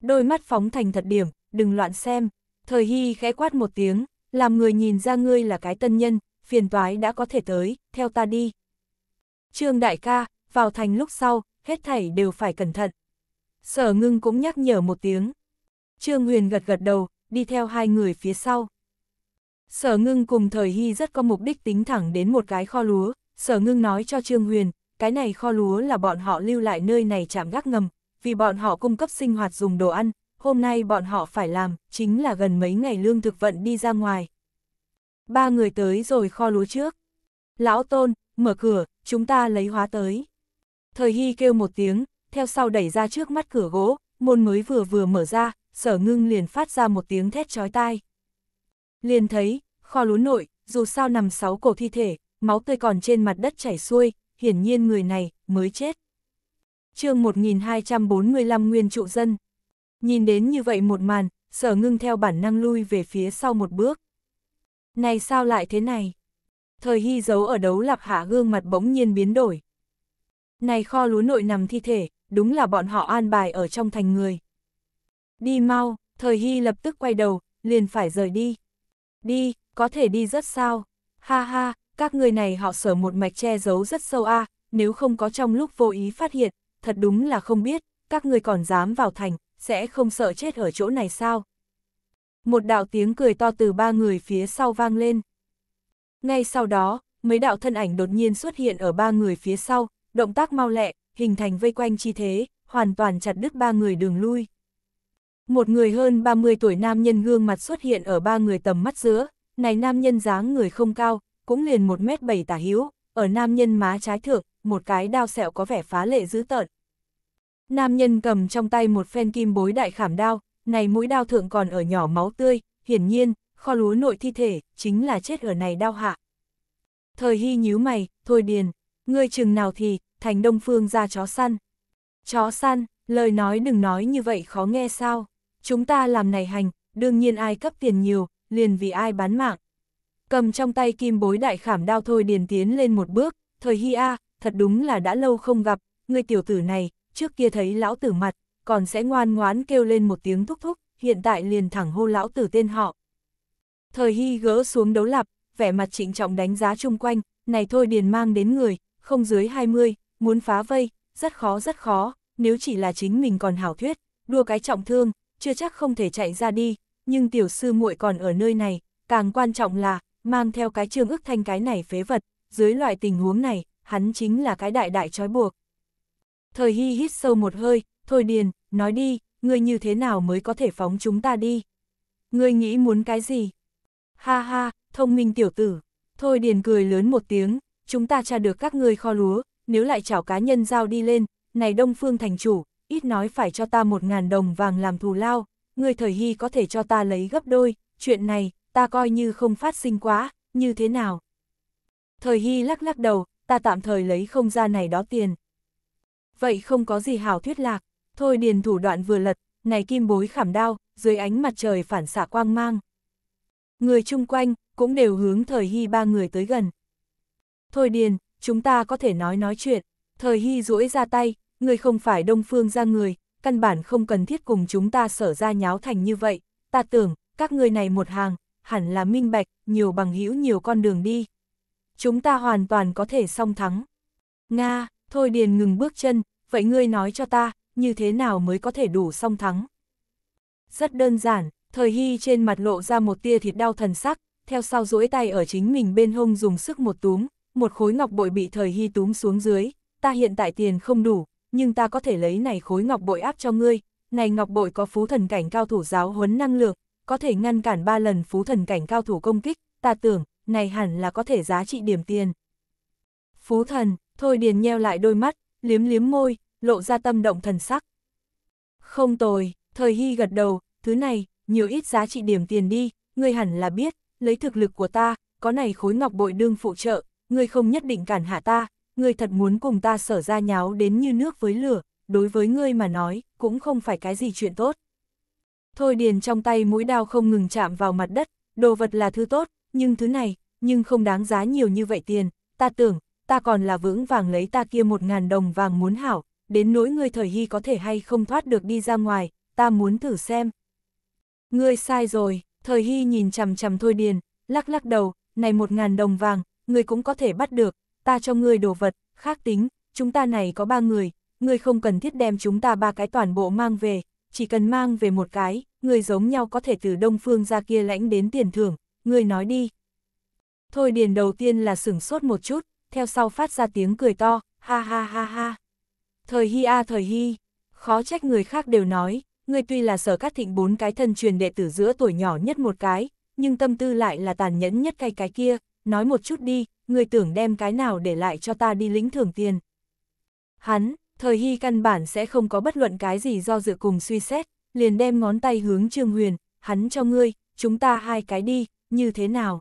Speaker 1: Đôi mắt phóng thành thật điểm, đừng loạn xem. Thời Hy khẽ quát một tiếng, làm người nhìn ra ngươi là cái tân nhân, phiền toái đã có thể tới, theo ta đi. Trương đại ca, vào thành lúc sau, hết thảy đều phải cẩn thận. Sở ngưng cũng nhắc nhở một tiếng. Trương Huyền gật gật đầu, đi theo hai người phía sau. Sở ngưng cùng thời hy rất có mục đích tính thẳng đến một cái kho lúa, sở ngưng nói cho Trương Huyền, cái này kho lúa là bọn họ lưu lại nơi này chạm gác ngầm, vì bọn họ cung cấp sinh hoạt dùng đồ ăn, hôm nay bọn họ phải làm, chính là gần mấy ngày lương thực vận đi ra ngoài. Ba người tới rồi kho lúa trước. Lão Tôn, mở cửa, chúng ta lấy hóa tới. Thời Hy kêu một tiếng, theo sau đẩy ra trước mắt cửa gỗ, môn mới vừa vừa mở ra, sở ngưng liền phát ra một tiếng thét chói tai. Liền thấy, kho lúa nội, dù sao nằm sáu cổ thi thể, máu tươi còn trên mặt đất chảy xuôi, hiển nhiên người này, mới chết. chương 1245 Nguyên trụ dân Nhìn đến như vậy một màn, sở ngưng theo bản năng lui về phía sau một bước. Này sao lại thế này? Thời hy giấu ở đấu lạp hạ gương mặt bỗng nhiên biến đổi. Này kho lúa nội nằm thi thể, đúng là bọn họ an bài ở trong thành người. Đi mau, thời hy lập tức quay đầu, liền phải rời đi. Đi, có thể đi rất sao? Ha ha, các người này họ sở một mạch che giấu rất sâu a à, nếu không có trong lúc vô ý phát hiện, thật đúng là không biết, các người còn dám vào thành, sẽ không sợ chết ở chỗ này sao? Một đạo tiếng cười to từ ba người phía sau vang lên. Ngay sau đó, mấy đạo thân ảnh đột nhiên xuất hiện ở ba người phía sau, động tác mau lẹ, hình thành vây quanh chi thế, hoàn toàn chặt đứt ba người đường lui. Một người hơn 30 tuổi nam nhân gương mặt xuất hiện ở ba người tầm mắt giữa, này nam nhân dáng người không cao, cũng liền 1 mét 7 tả hữu ở nam nhân má trái thượng, một cái đao sẹo có vẻ phá lệ dữ tợn, Nam nhân cầm trong tay một phen kim bối đại khảm đao, này mũi đao thượng còn ở nhỏ máu tươi, hiển nhiên, kho lúa nội thi thể, chính là chết ở này đao hạ. Thời hy nhíu mày, thôi điền, ngươi chừng nào thì, thành đông phương ra chó săn. Chó săn, lời nói đừng nói như vậy khó nghe sao, chúng ta làm này hành, đương nhiên ai cấp tiền nhiều, liền vì ai bán mạng. Cầm trong tay kim bối đại khảm đao thôi điền tiến lên một bước, thời hy a, à, thật đúng là đã lâu không gặp, ngươi tiểu tử này, trước kia thấy lão tử mặt, còn sẽ ngoan ngoán kêu lên một tiếng thúc thúc, hiện tại liền thẳng hô lão tử tên họ. Thời Hy gỡ xuống đấu lạp, vẻ mặt trịnh trọng đánh giá chung quanh, này thôi điền mang đến người, không dưới 20, muốn phá vây, rất khó rất khó, nếu chỉ là chính mình còn hảo thuyết, đua cái trọng thương, chưa chắc không thể chạy ra đi, nhưng tiểu sư muội còn ở nơi này, càng quan trọng là, mang theo cái trương ức thanh cái này phế vật, dưới loại tình huống này, hắn chính là cái đại đại trói buộc. Thời Hy hít sâu một hơi, Thôi Điền, nói đi, ngươi như thế nào mới có thể phóng chúng ta đi? Ngươi nghĩ muốn cái gì? Ha ha, thông minh tiểu tử. Thôi Điền cười lớn một tiếng, chúng ta tra được các ngươi kho lúa, nếu lại chảo cá nhân giao đi lên, này Đông Phương thành chủ, ít nói phải cho ta một ngàn đồng vàng làm thù lao, ngươi Thời Hy có thể cho ta lấy gấp đôi, chuyện này, ta coi như không phát sinh quá, như thế nào? Thời Hy lắc lắc đầu, ta tạm thời lấy không ra này đó tiền, vậy không có gì hào thuyết lạc, thôi điền thủ đoạn vừa lật, này kim bối khảm đao, dưới ánh mặt trời phản xạ quang mang. Người chung quanh, cũng đều hướng thời hy ba người tới gần. Thôi điền, chúng ta có thể nói nói chuyện, thời hy duỗi ra tay, người không phải đông phương ra người, căn bản không cần thiết cùng chúng ta sở ra nháo thành như vậy, ta tưởng, các người này một hàng, hẳn là minh bạch, nhiều bằng hữu nhiều con đường đi. Chúng ta hoàn toàn có thể song thắng. Nga, Thôi Điền ngừng bước chân, vậy ngươi nói cho ta, như thế nào mới có thể đủ song thắng? Rất đơn giản, thời hy trên mặt lộ ra một tia thịt đau thần sắc, theo sau duỗi tay ở chính mình bên hông dùng sức một túm, một khối ngọc bội bị thời hy túm xuống dưới, ta hiện tại tiền không đủ, nhưng ta có thể lấy này khối ngọc bội áp cho ngươi, này ngọc bội có phú thần cảnh cao thủ giáo huấn năng lượng, có thể ngăn cản ba lần phú thần cảnh cao thủ công kích, ta tưởng, này hẳn là có thể giá trị điểm tiền. Phú thần, Thôi Điền nheo lại đôi mắt, liếm liếm môi, lộ ra tâm động thần sắc. Không tồi, thời hy gật đầu, thứ này, nhiều ít giá trị điểm tiền đi, ngươi hẳn là biết, lấy thực lực của ta, có này khối ngọc bội đương phụ trợ, ngươi không nhất định cản hạ ta, ngươi thật muốn cùng ta sở ra nháo đến như nước với lửa, đối với ngươi mà nói, cũng không phải cái gì chuyện tốt. Thôi Điền trong tay mũi đao không ngừng chạm vào mặt đất, đồ vật là thứ tốt, nhưng thứ này, nhưng không đáng giá nhiều như vậy tiền, ta tưởng, ta còn là vững vàng lấy ta kia một ngàn đồng vàng muốn hảo, đến nỗi ngươi thời hy có thể hay không thoát được đi ra ngoài, ta muốn thử xem. Ngươi sai rồi, thời hy nhìn chằm chằm thôi điền, lắc lắc đầu, này một ngàn đồng vàng, ngươi cũng có thể bắt được, ta cho ngươi đồ vật, khác tính, chúng ta này có ba người, ngươi không cần thiết đem chúng ta ba cái toàn bộ mang về, chỉ cần mang về một cái, ngươi giống nhau có thể từ đông phương ra kia lãnh đến tiền thưởng, ngươi nói đi. Thôi điền đầu tiên là sửng sốt một chút, theo sau phát ra tiếng cười to, ha ha ha ha. Thời hi a thời hi, khó trách người khác đều nói, người tuy là sở cát thịnh bốn cái thân truyền đệ tử giữa tuổi nhỏ nhất một cái, nhưng tâm tư lại là tàn nhẫn nhất cái cái kia, nói một chút đi, người tưởng đem cái nào để lại cho ta đi lĩnh thưởng tiền. Hắn, thời hi căn bản sẽ không có bất luận cái gì do dự cùng suy xét, liền đem ngón tay hướng Trương Huyền, hắn cho ngươi, chúng ta hai cái đi, như thế nào?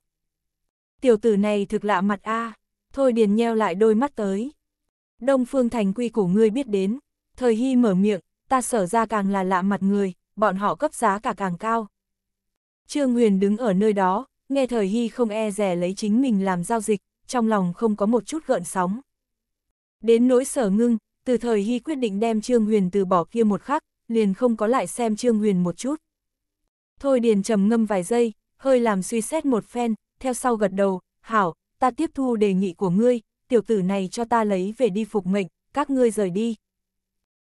Speaker 1: Tiểu tử này thực lạ mặt a à. Thôi Điền nheo lại đôi mắt tới. Đông Phương Thành quy của ngươi biết đến, thời hy mở miệng, ta sở ra càng là lạ mặt người, bọn họ cấp giá cả càng cao. Trương Huyền đứng ở nơi đó, nghe thời hy không e rẻ lấy chính mình làm giao dịch, trong lòng không có một chút gợn sóng. Đến nỗi sở ngưng, từ thời hy quyết định đem Trương Huyền từ bỏ kia một khắc, liền không có lại xem Trương Huyền một chút. Thôi Điền trầm ngâm vài giây, hơi làm suy xét một phen, theo sau gật đầu, hảo, ta tiếp thu đề nghị của ngươi, tiểu tử này cho ta lấy về đi phục mệnh, các ngươi rời đi.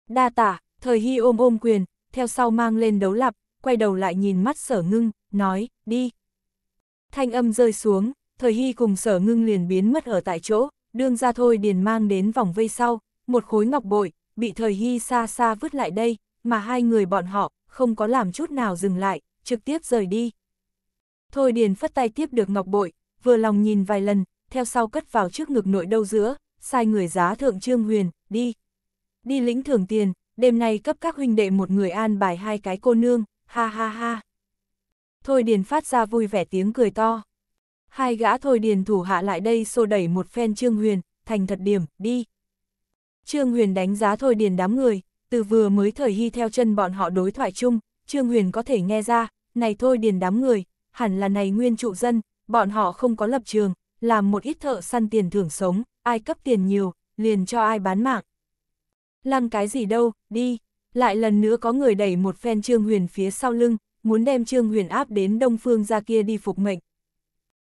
Speaker 1: Đa tả, thời hy ôm ôm quyền, theo sau mang lên đấu lập, quay đầu lại nhìn mắt sở ngưng, nói, đi. Thanh âm rơi xuống, thời hy cùng sở ngưng liền biến mất ở tại chỗ, đương ra thôi điền mang đến vòng vây sau, một khối ngọc bội, bị thời hy xa xa vứt lại đây, mà hai người bọn họ, không có làm chút nào dừng lại, trực tiếp rời đi. Thôi điền phất tay tiếp được ngọc bội, vừa lòng nhìn vài lần, theo sau cất vào trước ngực nội đâu giữa, sai người giá thượng trương huyền, đi. Đi lĩnh thưởng tiền, đêm nay cấp các huynh đệ một người an bài hai cái cô nương, ha ha ha. Thôi Điền phát ra vui vẻ tiếng cười to. Hai gã Thôi Điền thủ hạ lại đây xô đẩy một phen Trương Huyền, thành thật điểm, đi. Trương Huyền đánh giá Thôi Điền đám người, từ vừa mới thời hy theo chân bọn họ đối thoại chung, Trương Huyền có thể nghe ra, này Thôi Điền đám người, hẳn là này nguyên trụ dân, bọn họ không có lập trường, làm một ít thợ săn tiền thưởng sống, ai cấp tiền nhiều, liền cho ai bán mạng. Lăng cái gì đâu, đi. Lại lần nữa có người đẩy một phen Trương Huyền phía sau lưng, muốn đem Trương Huyền áp đến Đông Phương ra kia đi phục mệnh.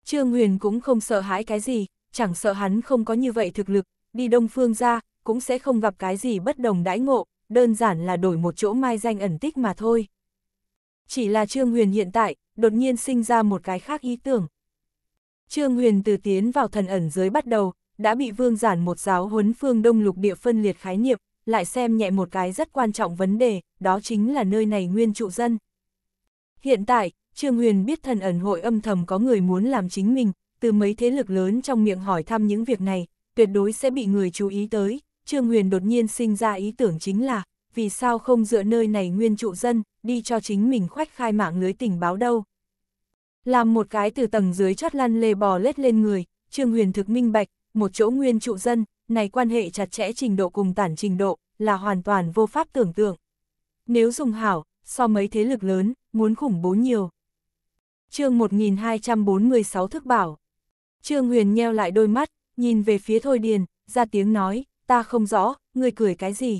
Speaker 1: Trương Huyền cũng không sợ hãi cái gì, chẳng sợ hắn không có như vậy thực lực, đi Đông Phương ra, cũng sẽ không gặp cái gì bất đồng đãi ngộ, đơn giản là đổi một chỗ mai danh ẩn tích mà thôi. Chỉ là Trương Huyền hiện tại, đột nhiên sinh ra một cái khác ý tưởng. Trương Huyền từ tiến vào thần ẩn giới bắt đầu, đã bị vương giản một giáo huấn phương đông lục địa phân liệt khái niệm, lại xem nhẹ một cái rất quan trọng vấn đề, đó chính là nơi này nguyên trụ dân. Hiện tại, Trương Huyền biết thần ẩn hội âm thầm có người muốn làm chính mình, từ mấy thế lực lớn trong miệng hỏi thăm những việc này, tuyệt đối sẽ bị người chú ý tới. Trương Huyền đột nhiên sinh ra ý tưởng chính là, vì sao không dựa nơi này nguyên trụ dân, đi cho chính mình khoách khai mạng lưới tình báo đâu. Làm một cái từ tầng dưới chót lăn lê bò lết lên người, Trương Huyền thực minh bạch, một chỗ nguyên trụ dân, này quan hệ chặt chẽ trình độ cùng tản trình độ, là hoàn toàn vô pháp tưởng tượng. Nếu dùng hảo, so mấy thế lực lớn, muốn khủng bố nhiều. chương 1246 thức bảo. Trương Huyền nheo lại đôi mắt, nhìn về phía Thôi Điền, ra tiếng nói, ta không rõ, người cười cái gì.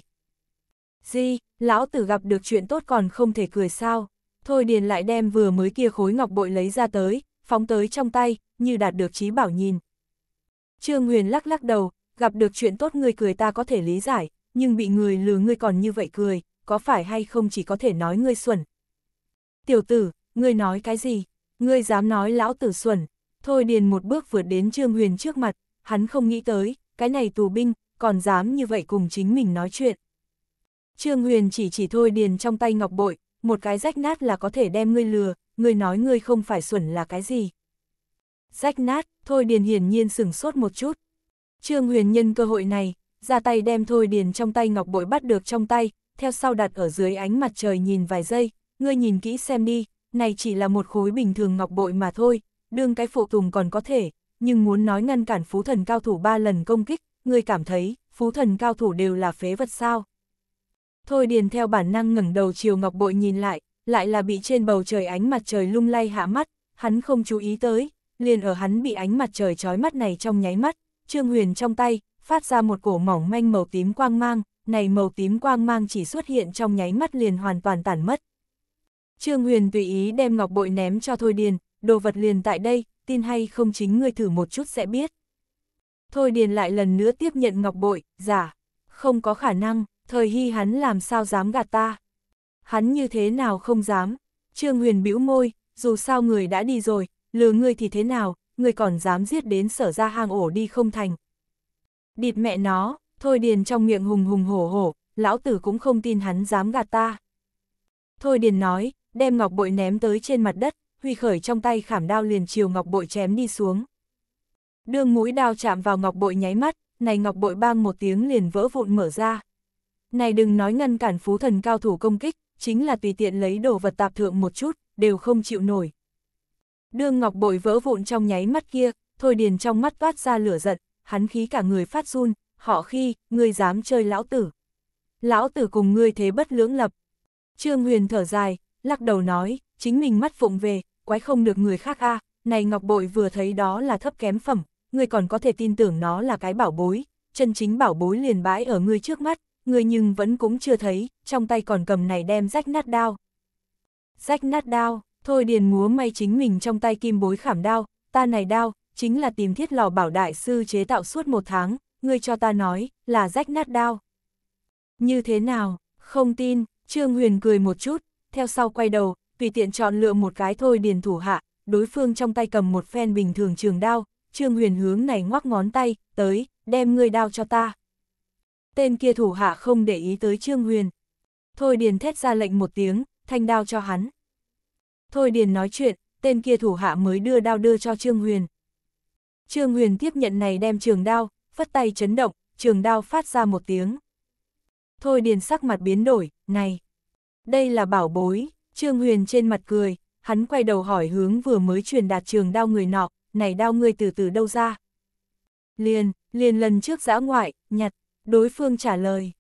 Speaker 1: Gì, lão tử gặp được chuyện tốt còn không thể cười sao. Thôi Điền lại đem vừa mới kia khối ngọc bội lấy ra tới, phóng tới trong tay, như đạt được trí bảo nhìn. Trương Huyền lắc lắc đầu, gặp được chuyện tốt người cười ta có thể lý giải, nhưng bị người lừa ngươi còn như vậy cười, có phải hay không chỉ có thể nói ngươi xuẩn. Tiểu tử, ngươi nói cái gì? Ngươi dám nói lão tử xuẩn. Thôi Điền một bước vượt đến Trương Huyền trước mặt, hắn không nghĩ tới, cái này tù binh, còn dám như vậy cùng chính mình nói chuyện. Trương Huyền chỉ chỉ Thôi Điền trong tay ngọc bội, một cái rách nát là có thể đem ngươi lừa, ngươi nói ngươi không phải xuẩn là cái gì. Rách nát, Thôi Điền hiển nhiên sửng sốt một chút. Trương Huyền nhân cơ hội này, ra tay đem Thôi Điền trong tay ngọc bội bắt được trong tay, theo sau đặt ở dưới ánh mặt trời nhìn vài giây, ngươi nhìn kỹ xem đi, này chỉ là một khối bình thường ngọc bội mà thôi, đương cái phụ tùng còn có thể, nhưng muốn nói ngăn cản phú thần cao thủ ba lần công kích, ngươi cảm thấy, phú thần cao thủ đều là phế vật sao. Thôi Điền theo bản năng ngẩng đầu chiều ngọc bội nhìn lại, lại là bị trên bầu trời ánh mặt trời lung lay hạ mắt, hắn không chú ý tới, liền ở hắn bị ánh mặt trời trói mắt này trong nháy mắt, Trương Huyền trong tay, phát ra một cổ mỏng manh màu tím quang mang, này màu tím quang mang chỉ xuất hiện trong nháy mắt liền hoàn toàn tản mất. Trương Huyền tùy ý đem ngọc bội ném cho Thôi Điền, đồ vật liền tại đây, tin hay không chính ngươi thử một chút sẽ biết. Thôi Điền lại lần nữa tiếp nhận ngọc bội, giả, dạ, không có khả năng thời hy hắn làm sao dám gạt ta. Hắn như thế nào không dám, Trương Huyền bĩu môi, dù sao người đã đi rồi, lừa ngươi thì thế nào, ngươi còn dám giết đến sở ra hang ổ đi không thành. Địt mẹ nó, thôi điền trong miệng hùng hùng hổ hổ, lão tử cũng không tin hắn dám gạt ta. Thôi điền nói, đem ngọc bội ném tới trên mặt đất, huy khởi trong tay khảm đao liền chiều ngọc bội chém đi xuống. Đường mũi đao chạm vào ngọc bội nháy mắt, này ngọc bội bang một tiếng liền vỡ vụn mở ra. Này đừng nói ngăn cản phú thần cao thủ công kích, chính là tùy tiện lấy đồ vật tạp thượng một chút, đều không chịu nổi. Đương ngọc bội vỡ vụn trong nháy mắt kia, thôi điền trong mắt toát ra lửa giận, hắn khí cả người phát run, họ khi, ngươi dám chơi lão tử. Lão tử cùng ngươi thế bất lưỡng lập. Trương Huyền thở dài, lắc đầu nói, chính mình mắt phụng về, quái không được người khác a này ngọc bội vừa thấy đó là thấp kém phẩm, ngươi còn có thể tin tưởng nó là cái bảo bối, chân chính bảo bối liền bãi ở ngươi trước mắt, người nhưng vẫn cũng chưa thấy, trong tay còn cầm này đem rách nát đao. Rách nát đao, thôi điền múa may chính mình trong tay kim bối khảm đao, ta này đao, chính là tìm thiết lò bảo đại sư chế tạo suốt một tháng, người cho ta nói, là rách nát đao. Như thế nào, không tin, Trương Huyền cười một chút, theo sau quay đầu, tùy tiện chọn lựa một cái thôi điền thủ hạ, đối phương trong tay cầm một phen bình thường trường đao, Trương Huyền hướng này ngoắc ngón tay, tới, đem người đao cho ta tên kia thủ hạ không để ý tới Trương Huyền. Thôi Điền thét ra lệnh một tiếng, thanh đao cho hắn. Thôi Điền nói chuyện, tên kia thủ hạ mới đưa đao đưa cho Trương Huyền. Trương Huyền tiếp nhận này đem trường đao, phất tay chấn động, trường đao phát ra một tiếng. Thôi Điền sắc mặt biến đổi, này, đây là bảo bối, Trương Huyền trên mặt cười, hắn quay đầu hỏi hướng vừa mới truyền đạt trường đao người nọ, này đao ngươi từ từ đâu ra. Liền, liền lần trước giã ngoại, nhặt. Đối phương trả lời,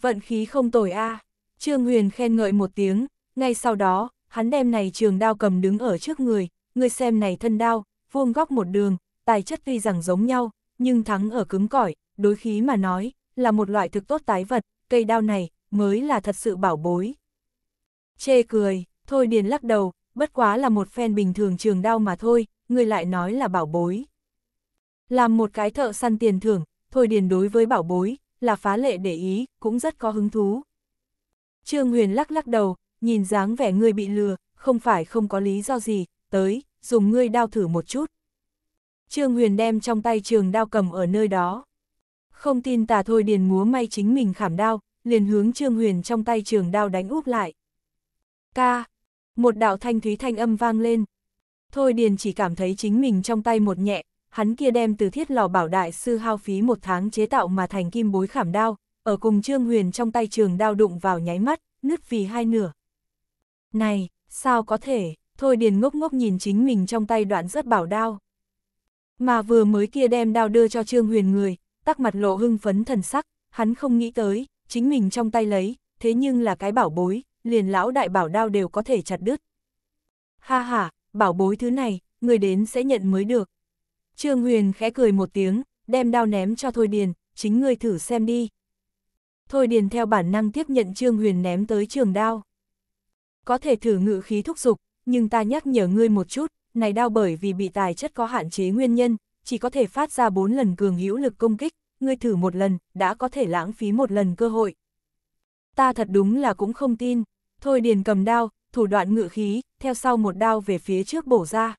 Speaker 1: vận khí không tồi a. Trương Huyền khen ngợi một tiếng, ngay sau đó, hắn đem này trường đao cầm đứng ở trước người, người xem này thân đao, vuông góc một đường, tài chất tuy rằng giống nhau, nhưng thắng ở cứng cỏi, đối khí mà nói, là một loại thực tốt tái vật, cây đao này, mới là thật sự bảo bối. Chê cười, thôi điền lắc đầu, bất quá là một phen bình thường trường đao mà thôi, người lại nói là bảo bối. Làm một cái thợ săn tiền thưởng, thôi điền đối với bảo bối, là phá lệ để ý, cũng rất có hứng thú. Trương Huyền lắc lắc đầu, nhìn dáng vẻ ngươi bị lừa, không phải không có lý do gì, tới, dùng ngươi đao thử một chút. Trương Huyền đem trong tay trường đao cầm ở nơi đó. Không tin tà thôi điền múa may chính mình khảm đao, liền hướng Trương Huyền trong tay trường đao đánh úp lại. Ca, một đạo thanh thúy thanh âm vang lên. Thôi điền chỉ cảm thấy chính mình trong tay một nhẹ, hắn kia đem từ thiết lò bảo đại sư hao phí một tháng chế tạo mà thành kim bối khảm đao, ở cùng Trương Huyền trong tay trường đao đụng vào nháy mắt, nứt vì hai nửa. Này, sao có thể, thôi điền ngốc ngốc nhìn chính mình trong tay đoạn rất bảo đao. Mà vừa mới kia đem đao đưa cho Trương Huyền người, tắc mặt lộ hưng phấn thần sắc, hắn không nghĩ tới, chính mình trong tay lấy, thế nhưng là cái bảo bối, liền lão đại bảo đao đều có thể chặt đứt. Ha ha, bảo bối thứ này, người đến sẽ nhận mới được. Trương Huyền khẽ cười một tiếng, đem đao ném cho Thôi Điền, chính ngươi thử xem đi. Thôi Điền theo bản năng tiếp nhận Trương Huyền ném tới trường đao. Có thể thử ngự khí thúc dục, nhưng ta nhắc nhở ngươi một chút, này đao bởi vì bị tài chất có hạn chế nguyên nhân, chỉ có thể phát ra 4 lần cường hữu lực công kích, ngươi thử một lần, đã có thể lãng phí một lần cơ hội. Ta thật đúng là cũng không tin, Thôi Điền cầm đao, thủ đoạn ngự khí, theo sau một đao về phía trước bổ ra.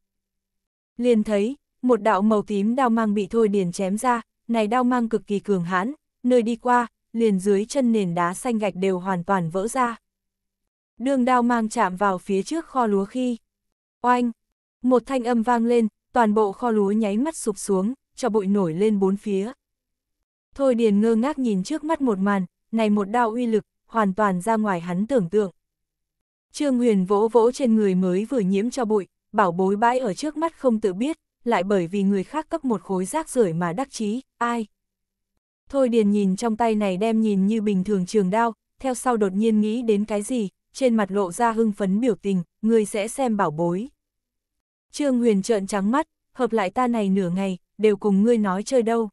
Speaker 1: Liền thấy, một đạo màu tím đao mang bị thôi điền chém ra, này đao mang cực kỳ cường hãn, nơi đi qua, liền dưới chân nền đá xanh gạch đều hoàn toàn vỡ ra. Đường đao mang chạm vào phía trước kho lúa khi. Oanh! Một thanh âm vang lên, toàn bộ kho lúa nháy mắt sụp xuống, cho bụi nổi lên bốn phía. Thôi Điền ngơ ngác nhìn trước mắt một màn, này một đao uy lực, hoàn toàn ra ngoài hắn tưởng tượng. Trương Huyền vỗ vỗ trên người mới vừa nhiễm cho bụi, bảo bối bãi ở trước mắt không tự biết, lại bởi vì người khác cấp một khối rác rưởi mà đắc chí, ai. Thôi điền nhìn trong tay này đem nhìn như bình thường trường đao, theo sau đột nhiên nghĩ đến cái gì, trên mặt lộ ra hưng phấn biểu tình, người sẽ xem bảo bối. Trương Huyền trợn trắng mắt, hợp lại ta này nửa ngày, đều cùng ngươi nói chơi đâu.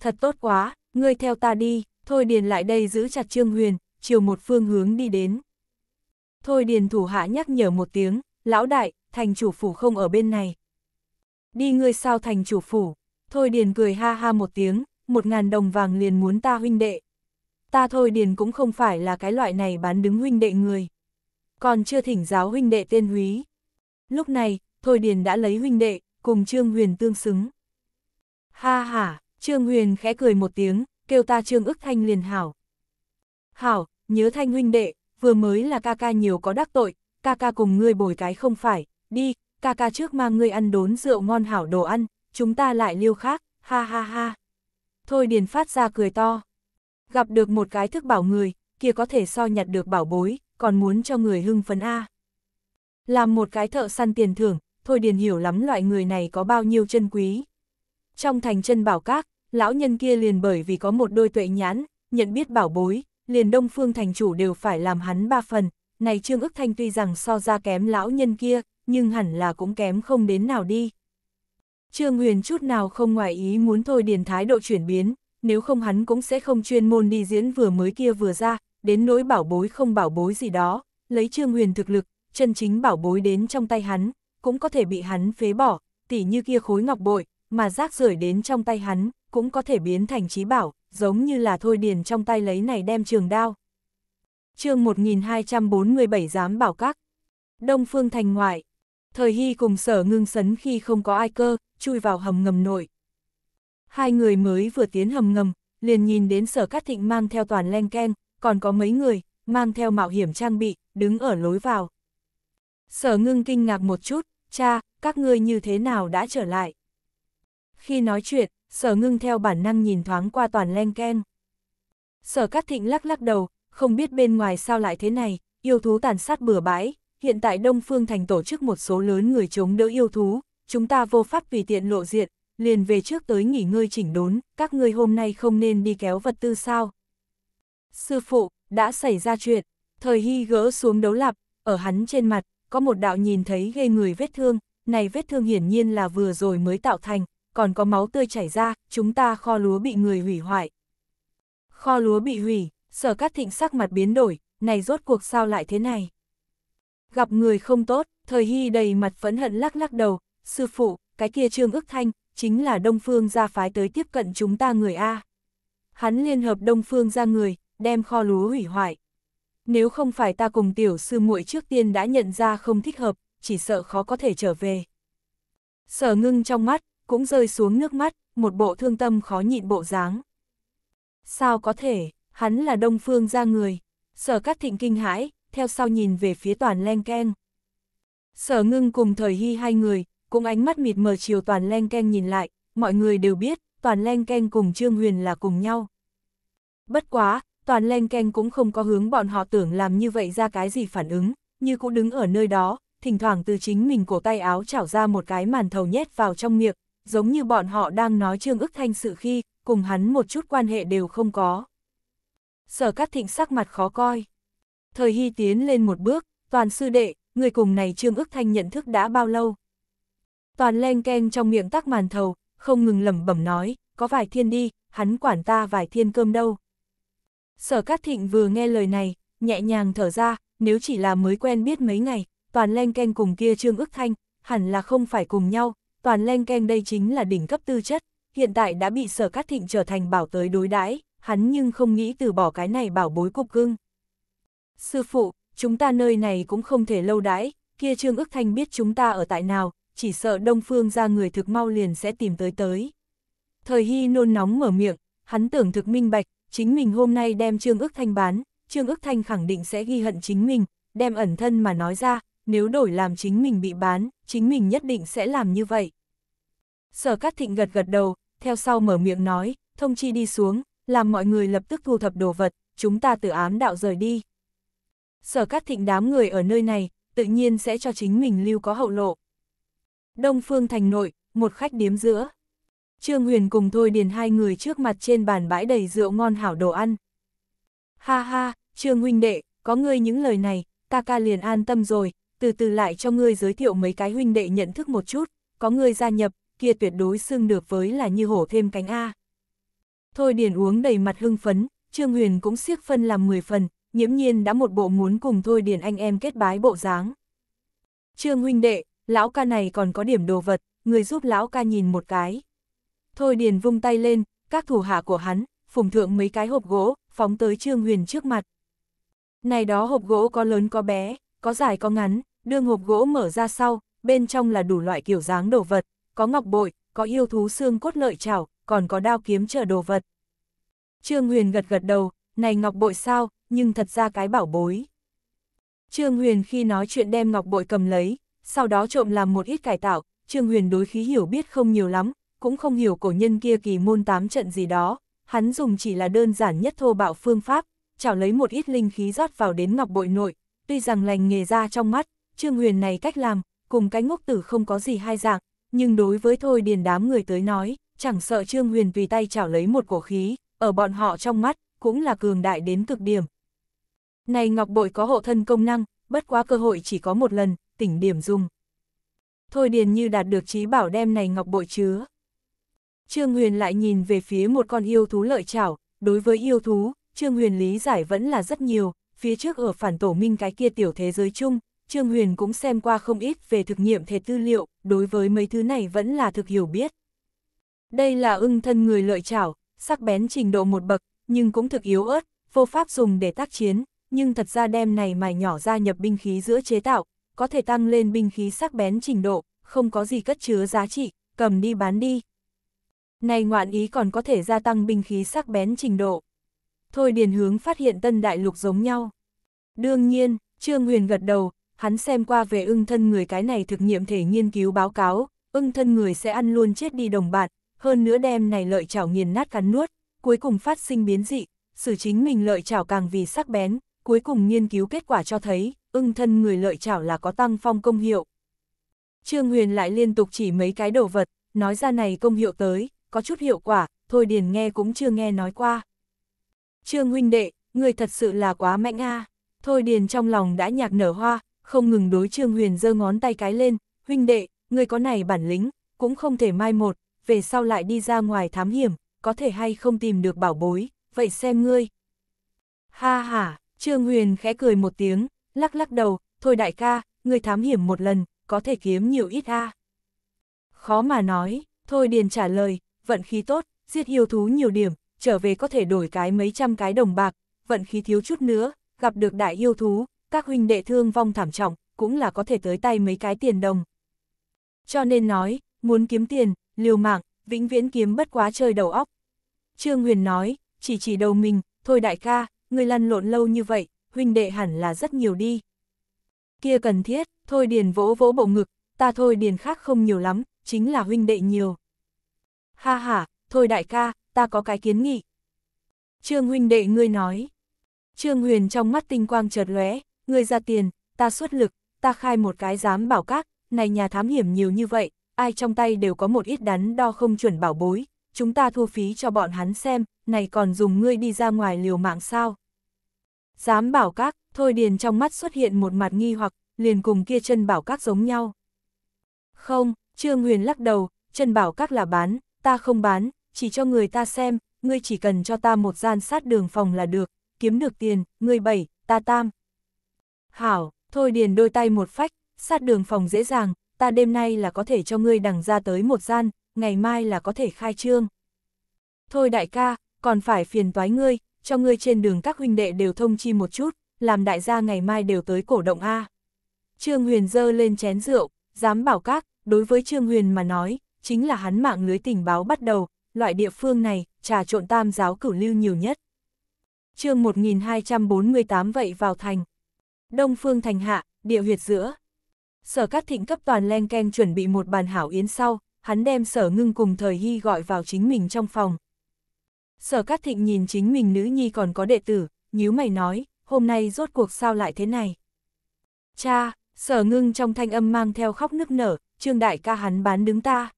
Speaker 1: Thật tốt quá, ngươi theo ta đi, Thôi Điền lại đây giữ chặt Trương Huyền, chiều một phương hướng đi đến. Thôi Điền thủ hạ nhắc nhở một tiếng, lão đại, thành chủ phủ không ở bên này đi ngươi sao thành chủ phủ. Thôi điền cười ha ha một tiếng, một ngàn đồng vàng liền muốn ta huynh đệ. Ta thôi điền cũng không phải là cái loại này bán đứng huynh đệ người. Còn chưa thỉnh giáo huynh đệ tên húy. Lúc này, thôi điền đã lấy huynh đệ, cùng Trương Huyền tương xứng. Ha ha, Trương Huyền khẽ cười một tiếng, kêu ta Trương ức thanh liền hảo. Hảo, nhớ thanh huynh đệ, vừa mới là ca ca nhiều có đắc tội, ca ca cùng ngươi bồi cái không phải, đi, ca ca trước mang ngươi ăn đốn rượu ngon hảo đồ ăn, chúng ta lại liêu khác, ha ha ha. Thôi Điền phát ra cười to. Gặp được một cái thức bảo người, kia có thể so nhặt được bảo bối, còn muốn cho người hưng phấn A. Làm một cái thợ săn tiền thưởng, Thôi Điền hiểu lắm loại người này có bao nhiêu chân quý. Trong thành chân bảo các, lão nhân kia liền bởi vì có một đôi tuệ nhãn, nhận biết bảo bối, liền đông phương thành chủ đều phải làm hắn ba phần. Này Trương ức thanh tuy rằng so ra kém lão nhân kia, nhưng hẳn là cũng kém không đến nào đi. Trương Huyền chút nào không ngoài ý muốn thôi điền thái độ chuyển biến, nếu không hắn cũng sẽ không chuyên môn đi diễn vừa mới kia vừa ra, đến nỗi bảo bối không bảo bối gì đó, lấy Trương Huyền thực lực, chân chính bảo bối đến trong tay hắn, cũng có thể bị hắn phế bỏ, tỉ như kia khối ngọc bội, mà rác rưởi đến trong tay hắn, cũng có thể biến thành trí bảo, giống như là thôi điền trong tay lấy này đem trường đao. chương 1247 dám bảo các, Đông Phương Thành ngoại, thời hy cùng sở ngưng sấn khi không có ai cơ, chui vào hầm ngầm nội. Hai người mới vừa tiến hầm ngầm, liền nhìn đến sở cát thịnh mang theo toàn len ken, còn có mấy người, mang theo mạo hiểm trang bị, đứng ở lối vào. Sở ngưng kinh ngạc một chút, cha, các ngươi như thế nào đã trở lại? Khi nói chuyện, sở ngưng theo bản năng nhìn thoáng qua toàn len ken. Sở cát thịnh lắc lắc đầu, không biết bên ngoài sao lại thế này, yêu thú tàn sát bừa bãi, hiện tại Đông Phương Thành tổ chức một số lớn người chống đỡ yêu thú, chúng ta vô pháp vì tiện lộ diện, liền về trước tới nghỉ ngơi chỉnh đốn, các ngươi hôm nay không nên đi kéo vật tư sao. Sư phụ, đã xảy ra chuyện, thời hy gỡ xuống đấu lạp, ở hắn trên mặt, có một đạo nhìn thấy gây người vết thương, này vết thương hiển nhiên là vừa rồi mới tạo thành, còn có máu tươi chảy ra, chúng ta kho lúa bị người hủy hoại. Kho lúa bị hủy, sở các thịnh sắc mặt biến đổi, này rốt cuộc sao lại thế này? Gặp người không tốt, thời hy đầy mặt phẫn hận lắc lắc đầu, sư phụ, cái kia trương ức thanh, chính là đông phương gia phái tới tiếp cận chúng ta người A. Hắn liên hợp đông phương ra người, đem kho lúa hủy hoại. Nếu không phải ta cùng tiểu sư muội trước tiên đã nhận ra không thích hợp, chỉ sợ khó có thể trở về. Sở ngưng trong mắt, cũng rơi xuống nước mắt, một bộ thương tâm khó nhịn bộ dáng. Sao có thể, hắn là đông phương ra người. Sở các thịnh kinh hãi, theo sau nhìn về phía toàn len keng. Sở ngưng cùng thời hy hai người, cũng ánh mắt mịt mờ chiều toàn len keng nhìn lại, mọi người đều biết, toàn len keng cùng Trương Huyền là cùng nhau. Bất quá, toàn len keng cũng không có hướng bọn họ tưởng làm như vậy ra cái gì phản ứng, như cũng đứng ở nơi đó, thỉnh thoảng từ chính mình cổ tay áo chảo ra một cái màn thầu nhét vào trong miệng, giống như bọn họ đang nói Trương ức thanh sự khi, cùng hắn một chút quan hệ đều không có. Sở Cát Thịnh sắc mặt khó coi. Thời Hy tiến lên một bước, toàn sư đệ, người cùng này Trương Ước Thanh nhận thức đã bao lâu? Toàn len ken trong miệng tắc màn thầu, không ngừng lẩm bẩm nói, có vài thiên đi, hắn quản ta vài thiên cơm đâu. Sở Cát Thịnh vừa nghe lời này, nhẹ nhàng thở ra, nếu chỉ là mới quen biết mấy ngày, toàn len ken cùng kia Trương Ước Thanh, hẳn là không phải cùng nhau, toàn len ken đây chính là đỉnh cấp tư chất, hiện tại đã bị Sở Cát Thịnh trở thành bảo tới đối đãi, hắn nhưng không nghĩ từ bỏ cái này bảo bối cục cưng. Sư phụ, chúng ta nơi này cũng không thể lâu đãi, kia Trương Ước Thanh biết chúng ta ở tại nào, chỉ sợ Đông Phương ra người thực mau liền sẽ tìm tới tới. Thời Hy nôn nóng mở miệng, hắn tưởng thực minh bạch, chính mình hôm nay đem Trương Ước Thanh bán, Trương Ước Thanh khẳng định sẽ ghi hận chính mình, đem ẩn thân mà nói ra, nếu đổi làm chính mình bị bán, chính mình nhất định sẽ làm như vậy. Sở Cát Thịnh gật gật đầu, theo sau mở miệng nói, thông chi đi xuống, làm mọi người lập tức thu thập đồ vật, chúng ta từ ám đạo rời đi sở các thịnh đám người ở nơi này, tự nhiên sẽ cho chính mình lưu có hậu lộ. Đông phương thành nội, một khách điếm giữa. Trương Huyền cùng Thôi Điền hai người trước mặt trên bàn bãi đầy rượu ngon hảo đồ ăn. Ha ha, Trương huynh đệ, có ngươi những lời này, ta ca liền an tâm rồi, từ từ lại cho ngươi giới thiệu mấy cái huynh đệ nhận thức một chút, có ngươi gia nhập, kia tuyệt đối xưng được với là như hổ thêm cánh A. Thôi Điền uống đầy mặt hưng phấn, Trương Huyền cũng siếc phân làm 10 phần, nhiễm nhiên đã một bộ muốn cùng Thôi Điền anh em kết bái bộ dáng. Trương huynh đệ, lão ca này còn có điểm đồ vật, người giúp lão ca nhìn một cái. Thôi Điền vung tay lên, các thủ hạ của hắn, phùng thượng mấy cái hộp gỗ, phóng tới Trương Huyền trước mặt. Này đó hộp gỗ có lớn có bé, có dài có ngắn, đương hộp gỗ mở ra sau, bên trong là đủ loại kiểu dáng đồ vật, có ngọc bội, có yêu thú xương cốt lợi chảo, còn có đao kiếm trở đồ vật. Trương Huyền gật gật đầu, này ngọc bội sao, nhưng thật ra cái bảo bối. Trương Huyền khi nói chuyện đem ngọc bội cầm lấy, sau đó trộm làm một ít cải tạo, Trương Huyền đối khí hiểu biết không nhiều lắm, cũng không hiểu cổ nhân kia kỳ môn tám trận gì đó, hắn dùng chỉ là đơn giản nhất thô bạo phương pháp, chảo lấy một ít linh khí rót vào đến ngọc bội nội, tuy rằng lành nghề ra trong mắt, Trương Huyền này cách làm, cùng cái ngốc tử không có gì hai dạng, nhưng đối với thôi điền đám người tới nói, chẳng sợ Trương Huyền tùy tay chảo lấy một cổ khí, ở bọn họ trong mắt, cũng là cường đại đến cực điểm, này ngọc bội có hộ thân công năng, bất quá cơ hội chỉ có một lần, tỉnh điểm dùng. Thôi điền như đạt được trí bảo đem này ngọc bội chứa. Trương Huyền lại nhìn về phía một con yêu thú lợi chảo, đối với yêu thú, Trương Huyền lý giải vẫn là rất nhiều, phía trước ở phản tổ minh cái kia tiểu thế giới chung, Trương Huyền cũng xem qua không ít về thực nghiệm thể tư liệu, đối với mấy thứ này vẫn là thực hiểu biết. Đây là ưng thân người lợi chảo, sắc bén trình độ một bậc, nhưng cũng thực yếu ớt, vô pháp dùng để tác chiến, nhưng thật ra đem này mài nhỏ ra nhập binh khí giữa chế tạo, có thể tăng lên binh khí sắc bén trình độ, không có gì cất chứa giá trị, cầm đi bán đi. Này ngoạn ý còn có thể gia tăng binh khí sắc bén trình độ. Thôi điền hướng phát hiện tân đại lục giống nhau. Đương nhiên, Trương Huyền gật đầu, hắn xem qua về ưng thân người cái này thực nghiệm thể nghiên cứu báo cáo, ưng thân người sẽ ăn luôn chết đi đồng bạn, hơn nữa đem này lợi chảo nghiền nát cắn nuốt, cuối cùng phát sinh biến dị, xử chính mình lợi chảo càng vì sắc bén, cuối cùng nghiên cứu kết quả cho thấy, ưng thân người lợi chảo là có tăng phong công hiệu. Trương Huyền lại liên tục chỉ mấy cái đồ vật, nói ra này công hiệu tới, có chút hiệu quả, thôi điền nghe cũng chưa nghe nói qua. Trương huynh đệ, người thật sự là quá mạnh a. Thôi điền trong lòng đã nhạc nở hoa, không ngừng đối Trương Huyền giơ ngón tay cái lên, huynh đệ, người có này bản lĩnh, cũng không thể mai một, về sau lại đi ra ngoài thám hiểm, có thể hay không tìm được bảo bối, vậy xem ngươi. Ha ha, Trương Huyền khẽ cười một tiếng, lắc lắc đầu, thôi đại ca, người thám hiểm một lần, có thể kiếm nhiều ít ha. Khó mà nói, thôi điền trả lời, vận khí tốt, giết yêu thú nhiều điểm, trở về có thể đổi cái mấy trăm cái đồng bạc, vận khí thiếu chút nữa, gặp được đại yêu thú, các huynh đệ thương vong thảm trọng, cũng là có thể tới tay mấy cái tiền đồng. Cho nên nói, muốn kiếm tiền, liều mạng, vĩnh viễn kiếm bất quá chơi đầu óc. Trương Huyền nói, chỉ chỉ đầu mình, thôi đại ca, người lăn lộn lâu như vậy, huynh đệ hẳn là rất nhiều đi. Kia cần thiết, thôi điền vỗ vỗ bộ ngực, ta thôi điền khác không nhiều lắm, chính là huynh đệ nhiều. Ha ha, thôi đại ca, ta có cái kiến nghị. Trương huynh đệ ngươi nói. Trương huyền trong mắt tinh quang chợt lóe, ngươi ra tiền, ta xuất lực, ta khai một cái dám bảo các, này nhà thám hiểm nhiều như vậy, ai trong tay đều có một ít đắn đo không chuẩn bảo bối, chúng ta thu phí cho bọn hắn xem, này còn dùng ngươi đi ra ngoài liều mạng sao. Dám bảo các, thôi điền trong mắt xuất hiện một mặt nghi hoặc, liền cùng kia chân bảo các giống nhau. Không, Trương Huyền lắc đầu, chân bảo các là bán, ta không bán, chỉ cho người ta xem, ngươi chỉ cần cho ta một gian sát đường phòng là được, kiếm được tiền, ngươi bảy, ta tam. Hảo, thôi điền đôi tay một phách, sát đường phòng dễ dàng, ta đêm nay là có thể cho ngươi đằng ra tới một gian, ngày mai là có thể khai trương. Thôi đại ca, còn phải phiền toái ngươi, cho ngươi trên đường các huynh đệ đều thông chi một chút, làm đại gia ngày mai đều tới cổ động A. Trương Huyền dơ lên chén rượu, dám bảo các, đối với Trương Huyền mà nói, chính là hắn mạng lưới tình báo bắt đầu, loại địa phương này, trà trộn tam giáo cửu lưu nhiều nhất. chương 1248 vậy vào thành. Đông phương thành hạ, địa huyệt giữa. Sở Cát Thịnh cấp toàn len keng chuẩn bị một bàn hảo yến sau, hắn đem sở ngưng cùng thời hy gọi vào chính mình trong phòng. Sở Cát Thịnh nhìn chính mình nữ nhi còn có đệ tử, nhíu mày nói, hôm nay rốt cuộc sao lại thế này. Cha, sở ngưng trong thanh âm mang theo khóc nức nở, trương đại ca hắn bán đứng ta.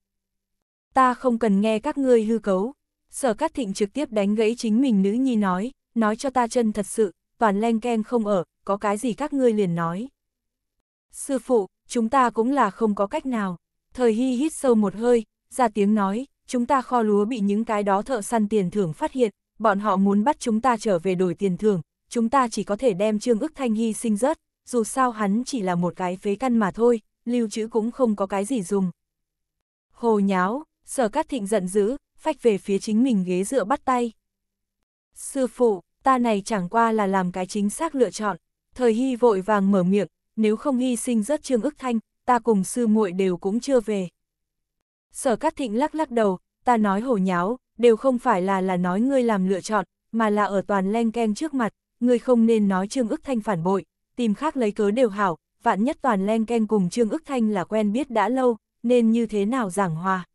Speaker 1: Ta không cần nghe các ngươi hư cấu. Sở Cát Thịnh trực tiếp đánh gãy chính mình nữ nhi nói, nói cho ta chân thật sự, toàn len ken không ở, có cái gì các ngươi liền nói. Sư phụ, chúng ta cũng là không có cách nào. Thời Hy hít sâu một hơi, ra tiếng nói, chúng ta kho lúa bị những cái đó thợ săn tiền thưởng phát hiện, bọn họ muốn bắt chúng ta trở về đổi tiền thưởng, chúng ta chỉ có thể đem Trương ức Thanh Hy sinh rớt, dù sao hắn chỉ là một cái phế căn mà thôi, lưu trữ cũng không có cái gì dùng. Hồ nháo, sở cát thịnh giận dữ, phách về phía chính mình ghế dựa bắt tay. Sư phụ, ta này chẳng qua là làm cái chính xác lựa chọn, thời hy vội vàng mở miệng, nếu không hy sinh rớt Trương ức Thanh, ta cùng sư muội đều cũng chưa về. Sở Cát Thịnh lắc lắc đầu, ta nói hồ nháo, đều không phải là là nói ngươi làm lựa chọn, mà là ở toàn len keng trước mặt, ngươi không nên nói Trương Ức Thanh phản bội, tìm khác lấy cớ đều hảo, vạn nhất toàn len keng cùng Trương Ức Thanh là quen biết đã lâu, nên như thế nào giảng hòa.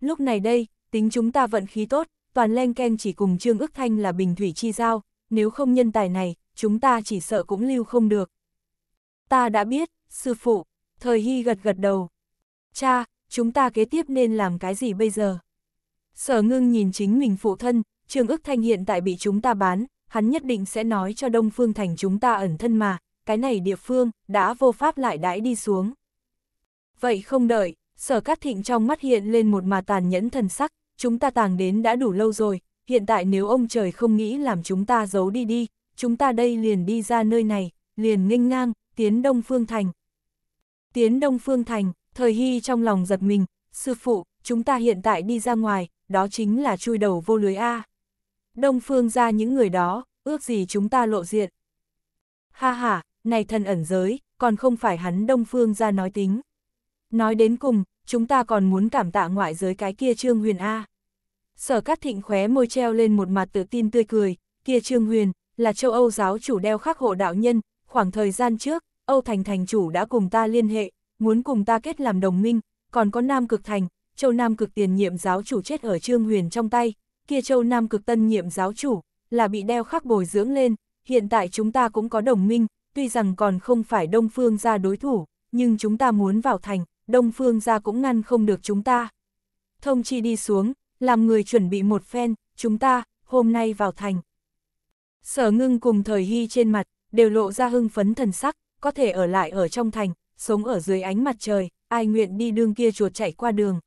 Speaker 1: Lúc này đây, tính chúng ta vận khí tốt, toàn len keng chỉ cùng Trương Ức Thanh là bình thủy chi giao, nếu không nhân tài này, chúng ta chỉ sợ cũng lưu không được. Ta đã biết, sư phụ. Thời Hy gật gật đầu. Cha, chúng ta kế tiếp nên làm cái gì bây giờ? Sở ngưng nhìn chính mình phụ thân, Trường ức thanh hiện tại bị chúng ta bán, hắn nhất định sẽ nói cho Đông Phương Thành chúng ta ẩn thân mà, cái này địa phương, đã vô pháp lại đãi đi xuống. Vậy không đợi, sở cát thịnh trong mắt hiện lên một mà tàn nhẫn thần sắc, chúng ta tàng đến đã đủ lâu rồi, hiện tại nếu ông trời không nghĩ làm chúng ta giấu đi đi, chúng ta đây liền đi ra nơi này, liền nghênh ngang, tiến Đông Phương Thành, Tiến Đông Phương Thành, thời hy trong lòng giật mình, sư phụ, chúng ta hiện tại đi ra ngoài, đó chính là chui đầu vô lưới A. Đông Phương ra những người đó, ước gì chúng ta lộ diện. Ha ha, này thần ẩn giới, còn không phải hắn Đông Phương ra nói tính. Nói đến cùng, chúng ta còn muốn cảm tạ ngoại giới cái kia Trương Huyền A. Sở Cát Thịnh khóe môi treo lên một mặt tự tin tươi cười, kia Trương Huyền, là châu Âu giáo chủ đeo khắc hộ đạo nhân, khoảng thời gian trước, Âu Thành thành chủ đã cùng ta liên hệ, muốn cùng ta kết làm đồng minh, còn có Nam Cực Thành, Châu Nam Cực tiền nhiệm giáo chủ chết ở Trương Huyền trong tay, kia Châu Nam Cực tân nhiệm giáo chủ, là bị đeo khắc bồi dưỡng lên, hiện tại chúng ta cũng có đồng minh, tuy rằng còn không phải Đông Phương ra đối thủ, nhưng chúng ta muốn vào thành, Đông Phương ra cũng ngăn không được chúng ta. Thông chi đi xuống, làm người chuẩn bị một phen, chúng ta, hôm nay vào thành. Sở ngưng cùng thời hy trên mặt, đều lộ ra hưng phấn thần sắc, có thể ở lại ở trong thành, sống ở dưới ánh mặt trời, ai nguyện đi đường kia chuột chạy qua đường.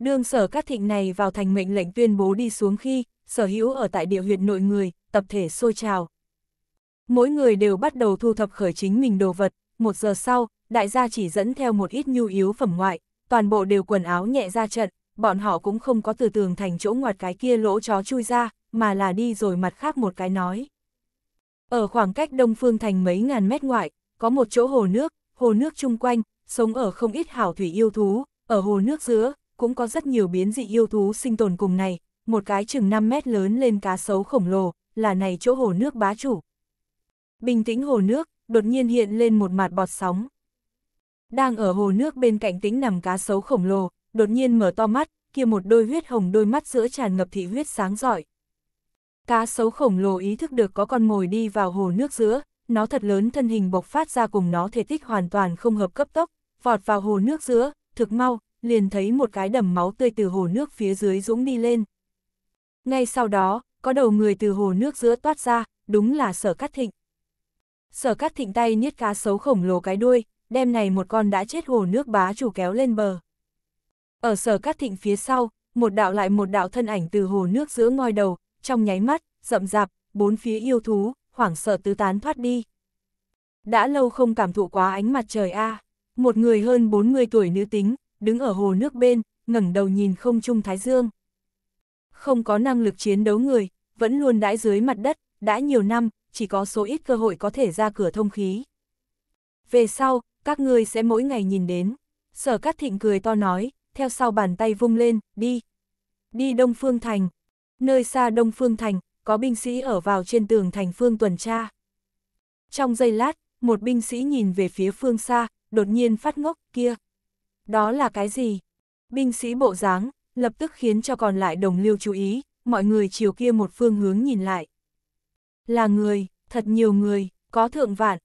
Speaker 1: Đường sở các thịnh này vào thành mệnh lệnh tuyên bố đi xuống khi, sở hữu ở tại địa huyện nội người, tập thể xôi trào. Mỗi người đều bắt đầu thu thập khởi chính mình đồ vật, một giờ sau, đại gia chỉ dẫn theo một ít nhu yếu phẩm ngoại, toàn bộ đều quần áo nhẹ ra trận, bọn họ cũng không có từ tường thành chỗ ngoặt cái kia lỗ chó chui ra, mà là đi rồi mặt khác một cái nói. Ở khoảng cách Đông Phương Thành mấy ngàn mét ngoại, có một chỗ hồ nước, hồ nước chung quanh, sống ở không ít hảo thủy yêu thú, ở hồ nước giữa, cũng có rất nhiều biến dị yêu thú sinh tồn cùng này, một cái chừng 5 mét lớn lên cá sấu khổng lồ, là này chỗ hồ nước bá chủ. Bình tĩnh hồ nước, đột nhiên hiện lên một mặt bọt sóng. Đang ở hồ nước bên cạnh tĩnh nằm cá sấu khổng lồ, đột nhiên mở to mắt, kia một đôi huyết hồng đôi mắt giữa tràn ngập thị huyết sáng giỏi, Cá sấu khổng lồ ý thức được có con mồi đi vào hồ nước giữa, nó thật lớn thân hình bộc phát ra cùng nó thể tích hoàn toàn không hợp cấp tốc, vọt vào hồ nước giữa, thực mau, liền thấy một cái đầm máu tươi từ hồ nước phía dưới dũng đi lên. Ngay sau đó, có đầu người từ hồ nước giữa toát ra, đúng là sở cát thịnh. Sở cát thịnh tay niết cá sấu khổng lồ cái đuôi, đem này một con đã chết hồ nước bá chủ kéo lên bờ. Ở sở cát thịnh phía sau, một đạo lại một đạo thân ảnh từ hồ nước giữa ngoi đầu, trong nháy mắt, rậm rạp, bốn phía yêu thú, hoảng sợ tứ tán thoát đi. Đã lâu không cảm thụ quá ánh mặt trời a. À. Một người hơn 40 tuổi nữ tính, đứng ở hồ nước bên, ngẩng đầu nhìn không trung thái dương. Không có năng lực chiến đấu người, vẫn luôn đãi dưới mặt đất, đã nhiều năm, chỉ có số ít cơ hội có thể ra cửa thông khí. Về sau, các ngươi sẽ mỗi ngày nhìn đến. Sở Cát Thịnh cười to nói, theo sau bàn tay vung lên, đi. Đi Đông Phương Thành, nơi xa Đông Phương Thành, có binh sĩ ở vào trên tường thành phương tuần tra. Trong giây lát, một binh sĩ nhìn về phía phương xa, đột nhiên phát ngốc, kia. Đó là cái gì? Binh sĩ bộ dáng, lập tức khiến cho còn lại đồng liêu chú ý, mọi người chiều kia một phương hướng nhìn lại. Là người, thật nhiều người, có thượng vạn.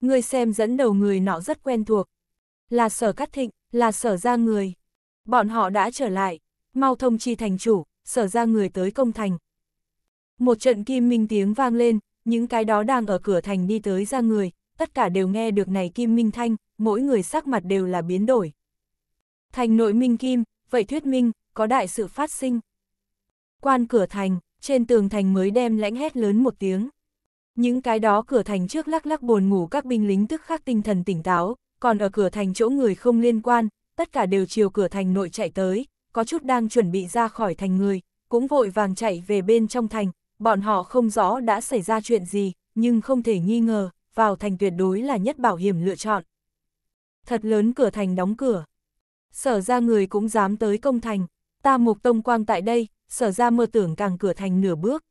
Speaker 1: Người xem dẫn đầu người nọ rất quen thuộc. Là sở cắt thịnh, là sở ra người. Bọn họ đã trở lại, mau thông chi thành chủ, sở ra người tới công thành. Một trận kim minh tiếng vang lên, những cái đó đang ở cửa thành đi tới ra người, tất cả đều nghe được này kim minh thanh, mỗi người sắc mặt đều là biến đổi. Thành nội minh kim, vậy thuyết minh, có đại sự phát sinh. Quan cửa thành, trên tường thành mới đem lãnh hét lớn một tiếng. Những cái đó cửa thành trước lắc lắc buồn ngủ các binh lính tức khắc tinh thần tỉnh táo, còn ở cửa thành chỗ người không liên quan, tất cả đều chiều cửa thành nội chạy tới, có chút đang chuẩn bị ra khỏi thành người, cũng vội vàng chạy về bên trong thành, bọn họ không rõ đã xảy ra chuyện gì, nhưng không thể nghi ngờ, vào thành tuyệt đối là nhất bảo hiểm lựa chọn. Thật lớn cửa thành đóng cửa. Sở ra người cũng dám tới công thành, ta mục tông quang tại đây, sở ra mơ tưởng càng cửa thành nửa bước.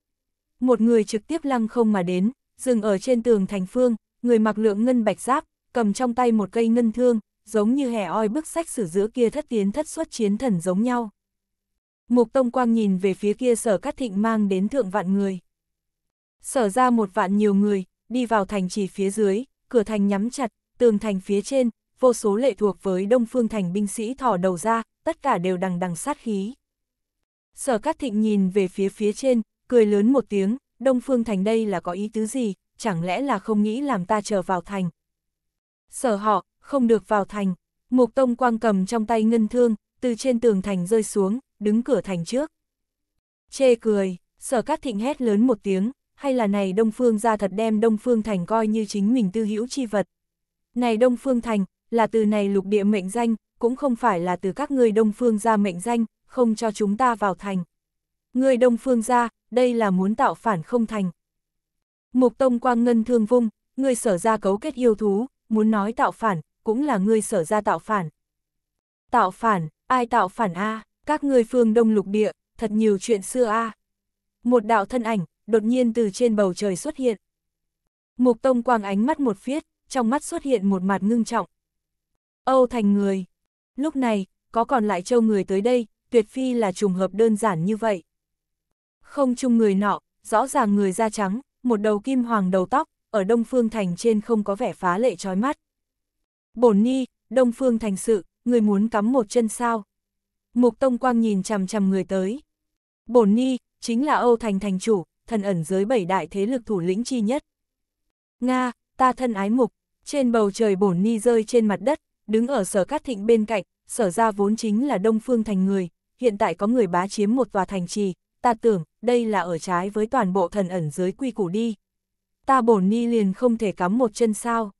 Speaker 1: Một người trực tiếp lăng không mà đến, dừng ở trên tường thành phương, người mặc lượng ngân bạch giáp, cầm trong tay một cây ngân thương, giống như hè oi bức sách sử giữa kia thất tiến thất xuất chiến thần giống nhau. Mục Tông Quang nhìn về phía kia sở cát thịnh mang đến thượng vạn người. Sở ra một vạn nhiều người, đi vào thành chỉ phía dưới, cửa thành nhắm chặt, tường thành phía trên, vô số lệ thuộc với đông phương thành binh sĩ thỏ đầu ra, tất cả đều đằng đằng sát khí. Sở Cát Thịnh nhìn về phía phía trên, cười lớn một tiếng, Đông Phương Thành đây là có ý tứ gì, chẳng lẽ là không nghĩ làm ta trở vào thành. Sở họ, không được vào thành. Mục Tông Quang cầm trong tay ngân thương, từ trên tường thành rơi xuống, đứng cửa thành trước. Chê cười, sở cát thịnh hét lớn một tiếng, hay là này Đông Phương ra thật đem Đông Phương Thành coi như chính mình tư hữu chi vật. Này Đông Phương Thành, là từ này lục địa mệnh danh, cũng không phải là từ các người Đông Phương ra mệnh danh, không cho chúng ta vào thành. Người Đông Phương ra, đây là muốn tạo phản không thành. Mục Tông Quang Ngân thương vung, người sở ra cấu kết yêu thú, muốn nói tạo phản, cũng là ngươi sở ra tạo phản. Tạo phản, ai tạo phản a? À? các ngươi phương đông lục địa, thật nhiều chuyện xưa a. À. Một đạo thân ảnh, đột nhiên từ trên bầu trời xuất hiện. Mục Tông Quang ánh mắt một phiết, trong mắt xuất hiện một mặt ngưng trọng. Âu thành người. Lúc này, có còn lại châu người tới đây, tuyệt phi là trùng hợp đơn giản như vậy. Không chung người nọ, rõ ràng người da trắng, một đầu kim hoàng đầu tóc, ở đông phương thành trên không có vẻ phá lệ trói mắt. Bổn ni, Đông Phương thành sự, người muốn cắm một chân sao? Mục Tông Quang nhìn chằm chằm người tới. Bổn ni chính là Âu Thành thành chủ, thần ẩn giới bảy đại thế lực thủ lĩnh chi nhất. Nga, ta thân ái mục, trên bầu trời Bổn ni rơi trên mặt đất, đứng ở sở cát thịnh bên cạnh, sở ra vốn chính là Đông Phương thành người, hiện tại có người bá chiếm một tòa thành trì, ta tưởng đây là ở trái với toàn bộ thần ẩn giới quy củ đi. Ta Bổn ni liền không thể cắm một chân sao.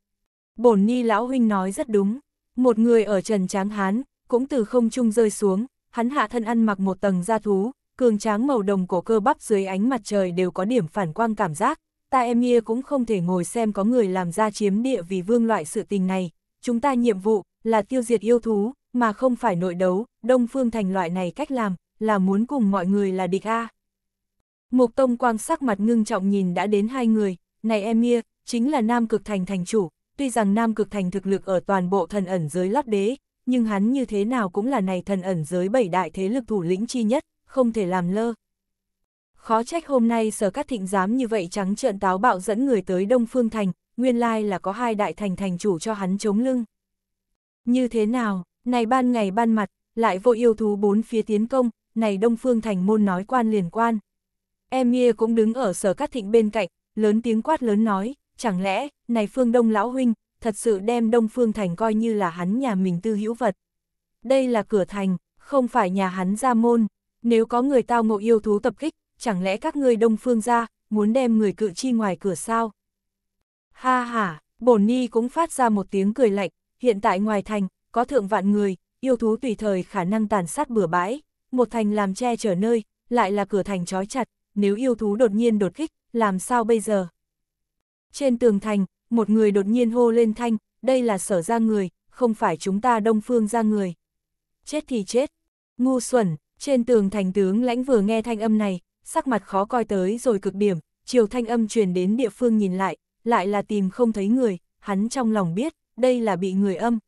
Speaker 1: Bổn ni lão huynh nói rất đúng, một người ở trần tráng hán, cũng từ không trung rơi xuống, hắn hạ thân ăn mặc một tầng da thú, cường tráng màu đồng cổ cơ bắp dưới ánh mặt trời đều có điểm phản quang cảm giác, ta em ia cũng không thể ngồi xem có người làm ra chiếm địa vì vương loại sự tình này, chúng ta nhiệm vụ là tiêu diệt yêu thú, mà không phải nội đấu, đông phương thành loại này cách làm, là muốn cùng mọi người là địch a. Mục Tông Quang sắc mặt ngưng trọng nhìn đã đến hai người, này em ia, chính là Nam Cực Thành thành chủ, tuy rằng Nam Cực Thành thực lực ở toàn bộ thần ẩn giới lót đế, nhưng hắn như thế nào cũng là này thần ẩn giới bảy đại thế lực thủ lĩnh chi nhất, không thể làm lơ. Khó trách hôm nay sở các thịnh dám như vậy trắng trợn táo bạo dẫn người tới Đông Phương Thành, nguyên lai là có hai đại thành thành chủ cho hắn chống lưng. Như thế nào, này ban ngày ban mặt, lại vội yêu thú bốn phía tiến công, này Đông Phương Thành môn nói quan liền quan. Em Nghia cũng đứng ở sở các thịnh bên cạnh, lớn tiếng quát lớn nói, chẳng lẽ, này phương đông lão huynh, thật sự đem đông phương thành coi như là hắn nhà mình tư hữu vật. Đây là cửa thành, không phải nhà hắn ra môn, nếu có người tao ngộ yêu thú tập kích, chẳng lẽ các người đông phương ra, muốn đem người cự chi ngoài cửa sao? Ha ha, bổn ni cũng phát ra một tiếng cười lạnh, hiện tại ngoài thành, có thượng vạn người, yêu thú tùy thời khả năng tàn sát bừa bãi, một thành làm che chở nơi, lại là cửa thành trói chặt, nếu yêu thú đột nhiên đột kích, làm sao bây giờ? Trên tường thành, một người đột nhiên hô lên thanh, đây là sở ra người, không phải chúng ta đông phương ra người. Chết thì chết. Ngu xuẩn, trên tường thành tướng lãnh vừa nghe thanh âm này, sắc mặt khó coi tới rồi cực điểm, chiều thanh âm truyền đến địa phương nhìn lại, lại là tìm không thấy người, hắn trong lòng biết, đây là bị người âm.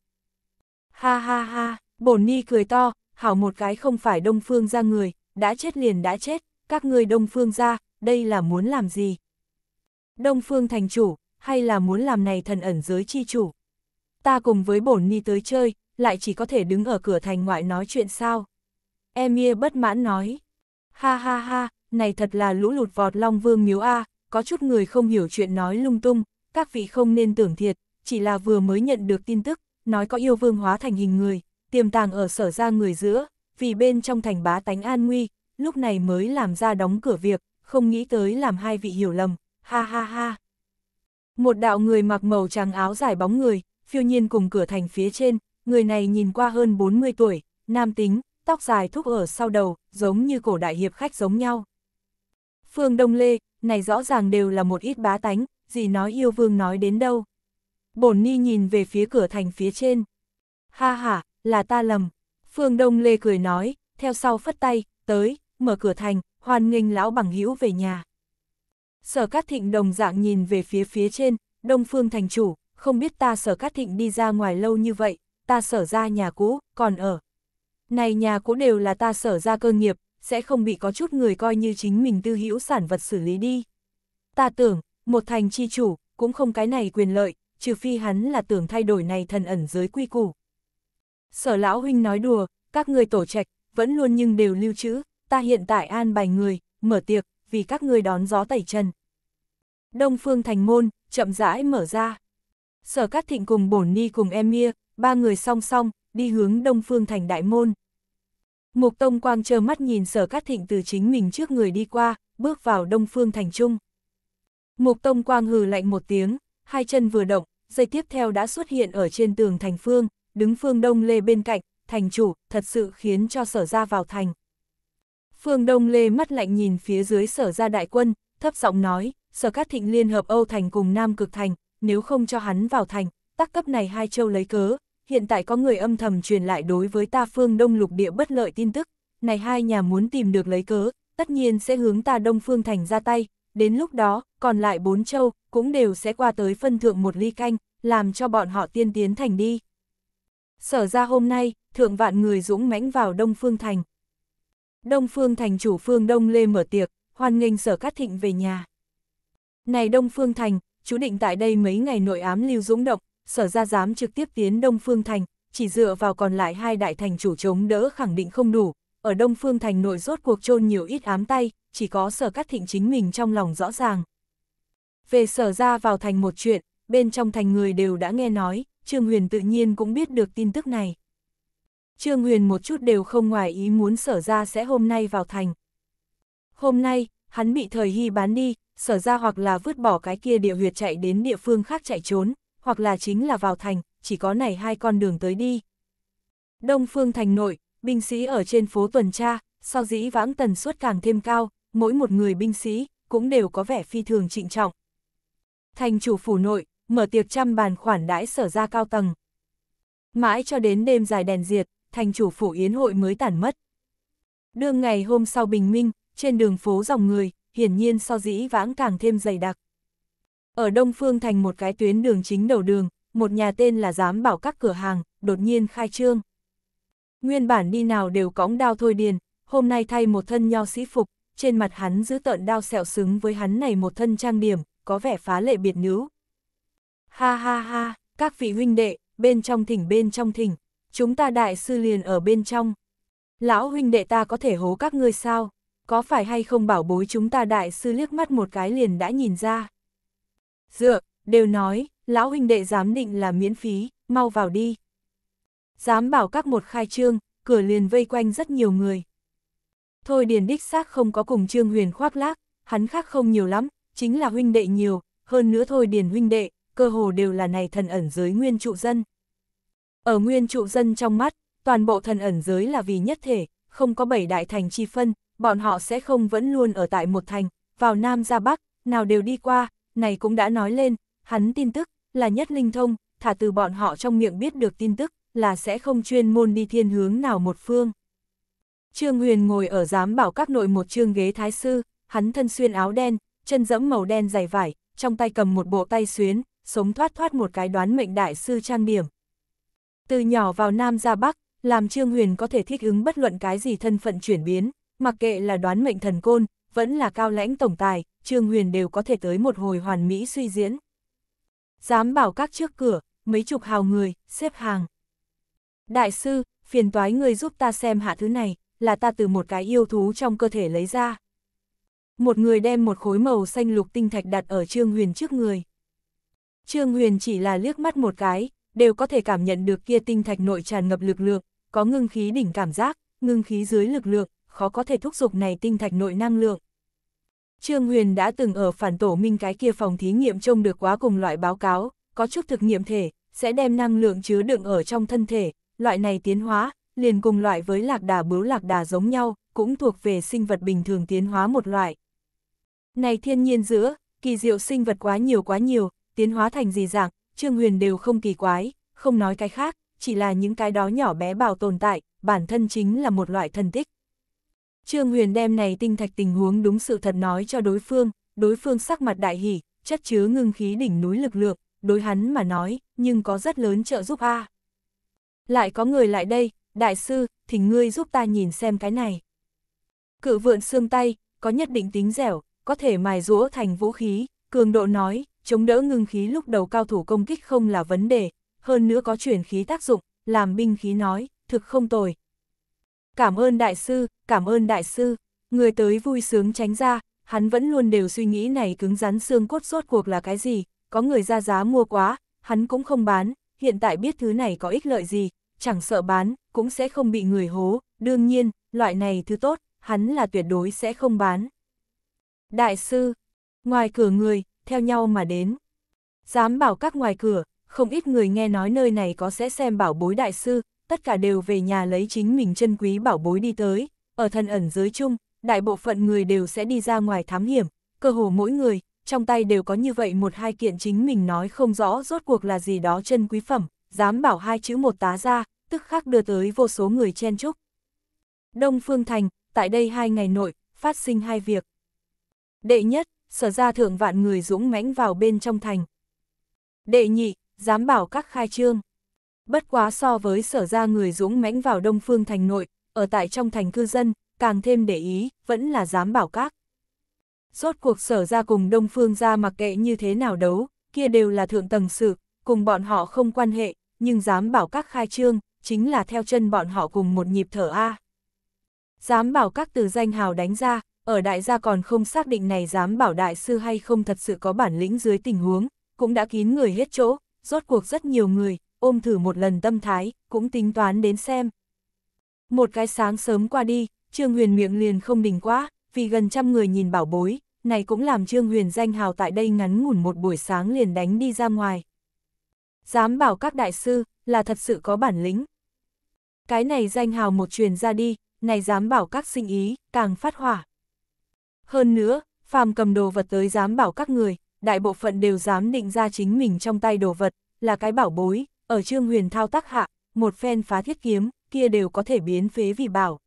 Speaker 1: Ha ha ha, bổn ni cười to, hảo một cái không phải đông phương ra người, đã chết liền đã chết, các ngươi đông phương ra, đây là muốn làm gì? Đông Phương thành chủ, hay là muốn làm này thần ẩn giới chi chủ? Ta cùng với bổn ni tới chơi, lại chỉ có thể đứng ở cửa thành ngoại nói chuyện sao? Emir bất mãn nói. Ha ha ha, này thật là lũ lụt vọt long vương miếu A, có chút người không hiểu chuyện nói lung tung, các vị không nên tưởng thiệt, chỉ là vừa mới nhận được tin tức, nói có yêu vương hóa thành hình người, tiềm tàng ở sở ra người giữa, vì bên trong thành bá tánh an nguy, lúc này mới làm ra đóng cửa việc, không nghĩ tới làm hai vị hiểu lầm, ha ha ha. Một đạo người mặc màu trắng áo dài bóng người, phiêu nhiên cùng cửa thành phía trên, người này nhìn qua hơn 40 tuổi, nam tính, tóc dài thúc ở sau đầu, giống như cổ đại hiệp khách giống nhau. Phương Đông Lê, này rõ ràng đều là một ít bá tánh, gì nói yêu vương nói đến đâu. Bổn Ni nhìn về phía cửa thành phía trên. Ha ha, là ta lầm. Phương Đông Lê cười nói, theo sau phất tay, tới, mở cửa thành, hoàn nghênh lão bằng hữu về nhà sở cát thịnh đồng dạng nhìn về phía phía trên, đông phương thành chủ, không biết ta sở cát thịnh đi ra ngoài lâu như vậy, ta sở ra nhà cũ, còn ở. Này nhà cũ đều là ta sở ra cơ nghiệp, sẽ không bị có chút người coi như chính mình tư hữu sản vật xử lý đi. Ta tưởng, một thành chi chủ, cũng không cái này quyền lợi, trừ phi hắn là tưởng thay đổi này thần ẩn giới quy củ. Sở lão huynh nói đùa, các người tổ trạch, vẫn luôn nhưng đều lưu trữ, ta hiện tại an bài người, mở tiệc, vì các ngươi đón gió tẩy trần. Đông phương thành môn, chậm rãi mở ra. Sở Cát Thịnh cùng Bổn Ni cùng Emir, ba người song song, đi hướng Đông Phương Thành Đại Môn. Mục Tông Quang trơ mắt nhìn Sở Cát Thịnh từ chính mình trước người đi qua, bước vào Đông Phương Thành Trung. Mục Tông Quang hừ lạnh một tiếng, hai chân vừa động, dây tiếp theo đã xuất hiện ở trên tường thành phương, đứng phương Đông Lê bên cạnh, thành chủ, thật sự khiến cho Sở ra vào thành. Phương Đông Lê mắt lạnh nhìn phía dưới sở ra đại quân, thấp giọng nói, sở các thịnh liên hợp Âu Thành cùng Nam Cực Thành, nếu không cho hắn vào thành, tác cấp này hai châu lấy cớ, hiện tại có người âm thầm truyền lại đối với ta phương Đông lục địa bất lợi tin tức, này hai nhà muốn tìm được lấy cớ, tất nhiên sẽ hướng ta Đông Phương Thành ra tay, đến lúc đó, còn lại bốn châu, cũng đều sẽ qua tới phân thượng một ly canh, làm cho bọn họ tiên tiến thành đi. Sở ra hôm nay, thượng vạn người dũng mãnh vào Đông Phương Thành. Đông Phương Thành chủ Phương Đông Lê mở tiệc, hoan nghênh sở cát thịnh về nhà. Này Đông Phương Thành, chú định tại đây mấy ngày nội ám lưu dũng động, sở ra dám trực tiếp tiến Đông Phương Thành, chỉ dựa vào còn lại hai đại thành chủ chống đỡ khẳng định không đủ. Ở Đông Phương Thành nội rốt cuộc chôn nhiều ít ám tay, chỉ có sở cát thịnh chính mình trong lòng rõ ràng. Về sở ra vào thành một chuyện, bên trong thành người đều đã nghe nói, Trương Huyền tự nhiên cũng biết được tin tức này. Trương Huyền một chút đều không ngoài ý muốn sở ra sẽ hôm nay vào thành. Hôm nay, hắn bị thời hy bán đi, sở ra hoặc là vứt bỏ cái kia địa huyệt chạy đến địa phương khác chạy trốn, hoặc là chính là vào thành, chỉ có này hai con đường tới đi. Đông phương thành nội, binh sĩ ở trên phố tuần tra, so dĩ vãng tần suất càng thêm cao, mỗi một người binh sĩ cũng đều có vẻ phi thường trịnh trọng. Thành chủ phủ nội, mở tiệc trăm bàn khoản đãi sở ra cao tầng. Mãi cho đến đêm dài đèn diệt, thành chủ phủ yến hội mới tản mất. Đương ngày hôm sau bình minh, trên đường phố dòng người, hiển nhiên so dĩ vãng càng thêm dày đặc. Ở Đông Phương thành một cái tuyến đường chính đầu đường, một nhà tên là dám bảo các cửa hàng, đột nhiên khai trương. Nguyên bản đi nào đều cõng đao thôi điền, hôm nay thay một thân nho sĩ phục, trên mặt hắn giữ tợn đao sẹo xứng với hắn này một thân trang điểm, có vẻ phá lệ biệt nữ. Ha ha ha, các vị huynh đệ, bên trong thỉnh bên trong thỉnh chúng ta đại sư liền ở bên trong. Lão huynh đệ ta có thể hố các ngươi sao? Có phải hay không bảo bối chúng ta đại sư liếc mắt một cái liền đã nhìn ra? Dựa, đều nói, lão huynh đệ dám định là miễn phí, mau vào đi. Dám bảo các một khai trương, cửa liền vây quanh rất nhiều người. Thôi Điền Đích xác không có cùng Trương Huyền khoác lác, hắn khác không nhiều lắm, chính là huynh đệ nhiều, hơn nữa Thôi Điền huynh đệ, cơ hồ đều là này thần ẩn giới nguyên trụ dân. Ở nguyên trụ dân trong mắt, toàn bộ thần ẩn giới là vì nhất thể, không có bảy đại thành chi phân, bọn họ sẽ không vẫn luôn ở tại một thành, vào Nam ra Bắc, nào đều đi qua, này cũng đã nói lên, hắn tin tức, là nhất linh thông, thả từ bọn họ trong miệng biết được tin tức, là sẽ không chuyên môn đi thiên hướng nào một phương. Trương Huyền ngồi ở giám bảo các nội một trương ghế thái sư, hắn thân xuyên áo đen, chân dẫm màu đen dày vải, trong tay cầm một bộ tay xuyến, sống thoát thoát một cái đoán mệnh đại sư trang điểm. Từ nhỏ vào Nam ra Bắc, làm Trương Huyền có thể thích ứng bất luận cái gì thân phận chuyển biến, mặc kệ là đoán mệnh thần côn, vẫn là cao lãnh tổng tài, Trương Huyền đều có thể tới một hồi hoàn mỹ suy diễn. Dám bảo các trước cửa, mấy chục hào người, xếp hàng. Đại sư, phiền toái người giúp ta xem hạ thứ này, là ta từ một cái yêu thú trong cơ thể lấy ra. Một người đem một khối màu xanh lục tinh thạch đặt ở Trương Huyền trước người. Trương Huyền chỉ là liếc mắt một cái, đều có thể cảm nhận được kia tinh thạch nội tràn ngập lực lượng, có ngưng khí đỉnh cảm giác, ngưng khí dưới lực lượng, khó có thể thúc giục này tinh thạch nội năng lượng. Trương Huyền đã từng ở phản tổ minh cái kia phòng thí nghiệm trông được quá cùng loại báo cáo, có chút thực nghiệm thể, sẽ đem năng lượng chứa đựng ở trong thân thể, loại này tiến hóa, liền cùng loại với lạc đà bướu lạc đà giống nhau, cũng thuộc về sinh vật bình thường tiến hóa một loại. Này thiên nhiên giữa, kỳ diệu sinh vật quá nhiều quá nhiều, tiến hóa thành gì dạng, Trương Huyền đều không kỳ quái, không nói cái khác, chỉ là những cái đó nhỏ bé bảo tồn tại, bản thân chính là một loại thần tích. Trương Huyền đem này tinh thạch tình huống đúng sự thật nói cho đối phương, đối phương sắc mặt đại hỉ, chất chứa ngưng khí đỉnh núi lực lượng, đối hắn mà nói, nhưng có rất lớn trợ giúp a. Lại có người lại đây, đại sư, thỉnh ngươi giúp ta nhìn xem cái này. Cự vượn xương tay, có nhất định tính dẻo, có thể mài rũa thành vũ khí, cường độ nói, chống đỡ ngưng khí lúc đầu cao thủ công kích không là vấn đề, hơn nữa có chuyển khí tác dụng, làm binh khí nói, thực không tồi. Cảm ơn đại sư, cảm ơn đại sư, người tới vui sướng tránh ra, hắn vẫn luôn đều suy nghĩ này cứng rắn xương cốt rốt cuộc là cái gì, có người ra giá mua quá, hắn cũng không bán, hiện tại biết thứ này có ích lợi gì, chẳng sợ bán, cũng sẽ không bị người hố, đương nhiên, loại này thứ tốt, hắn là tuyệt đối sẽ không bán. Đại sư, ngoài cửa người, theo nhau mà đến. Dám bảo các ngoài cửa, không ít người nghe nói nơi này có sẽ xem bảo bối đại sư, tất cả đều về nhà lấy chính mình chân quý bảo bối đi tới, ở thân ẩn giới chung, đại bộ phận người đều sẽ đi ra ngoài thám hiểm, cơ hồ mỗi người, trong tay đều có như vậy một hai kiện chính mình nói không rõ rốt cuộc là gì đó chân quý phẩm, dám bảo hai chữ một tá ra, tức khắc đưa tới vô số người chen chúc. Đông Phương Thành, tại đây hai ngày nội, phát sinh hai việc. Đệ nhất, sở ra thượng vạn người dũng mãnh vào bên trong thành. Đệ nhị, dám bảo các khai trương. Bất quá so với sở ra người dũng mãnh vào đông phương thành nội, ở tại trong thành cư dân, càng thêm để ý, vẫn là dám bảo các. Rốt cuộc sở ra cùng đông phương ra mặc kệ như thế nào đấu, kia đều là thượng tầng sự, cùng bọn họ không quan hệ, nhưng dám bảo các khai trương, chính là theo chân bọn họ cùng một nhịp thở A. Dám bảo các từ danh hào đánh ra, ở đại gia còn không xác định này dám bảo đại sư hay không thật sự có bản lĩnh dưới tình huống, cũng đã kín người hết chỗ, rốt cuộc rất nhiều người, ôm thử một lần tâm thái, cũng tính toán đến xem. Một cái sáng sớm qua đi, Trương Huyền miệng liền không đình quá, vì gần trăm người nhìn bảo bối, này cũng làm Trương Huyền danh hào tại đây ngắn ngủn một buổi sáng liền đánh đi ra ngoài. Dám bảo các đại sư, là thật sự có bản lĩnh. Cái này danh hào một truyền ra đi, này dám bảo các sinh ý, càng phát hỏa. Hơn nữa, phàm cầm đồ vật tới dám bảo các người, đại bộ phận đều dám định ra chính mình trong tay đồ vật, là cái bảo bối, ở trương huyền thao tác hạ, một phen phá thiết kiếm, kia đều có thể biến phế vì bảo.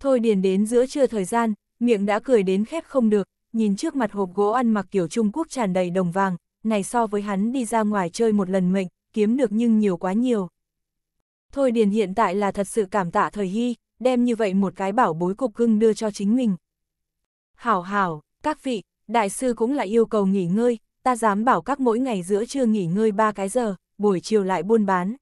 Speaker 1: Thôi điền đến giữa trưa thời gian, miệng đã cười đến khép không được, nhìn trước mặt hộp gỗ ăn mặc kiểu Trung Quốc tràn đầy đồng vàng, này so với hắn đi ra ngoài chơi một lần mệnh, kiếm được nhưng nhiều quá nhiều. Thôi điền hiện tại là thật sự cảm tạ thời hy, đem như vậy một cái bảo bối cục cưng đưa cho chính mình. Hảo hảo, các vị, đại sư cũng lại yêu cầu nghỉ ngơi, ta dám bảo các mỗi ngày giữa trưa nghỉ ngơi ba cái giờ, buổi chiều lại buôn bán.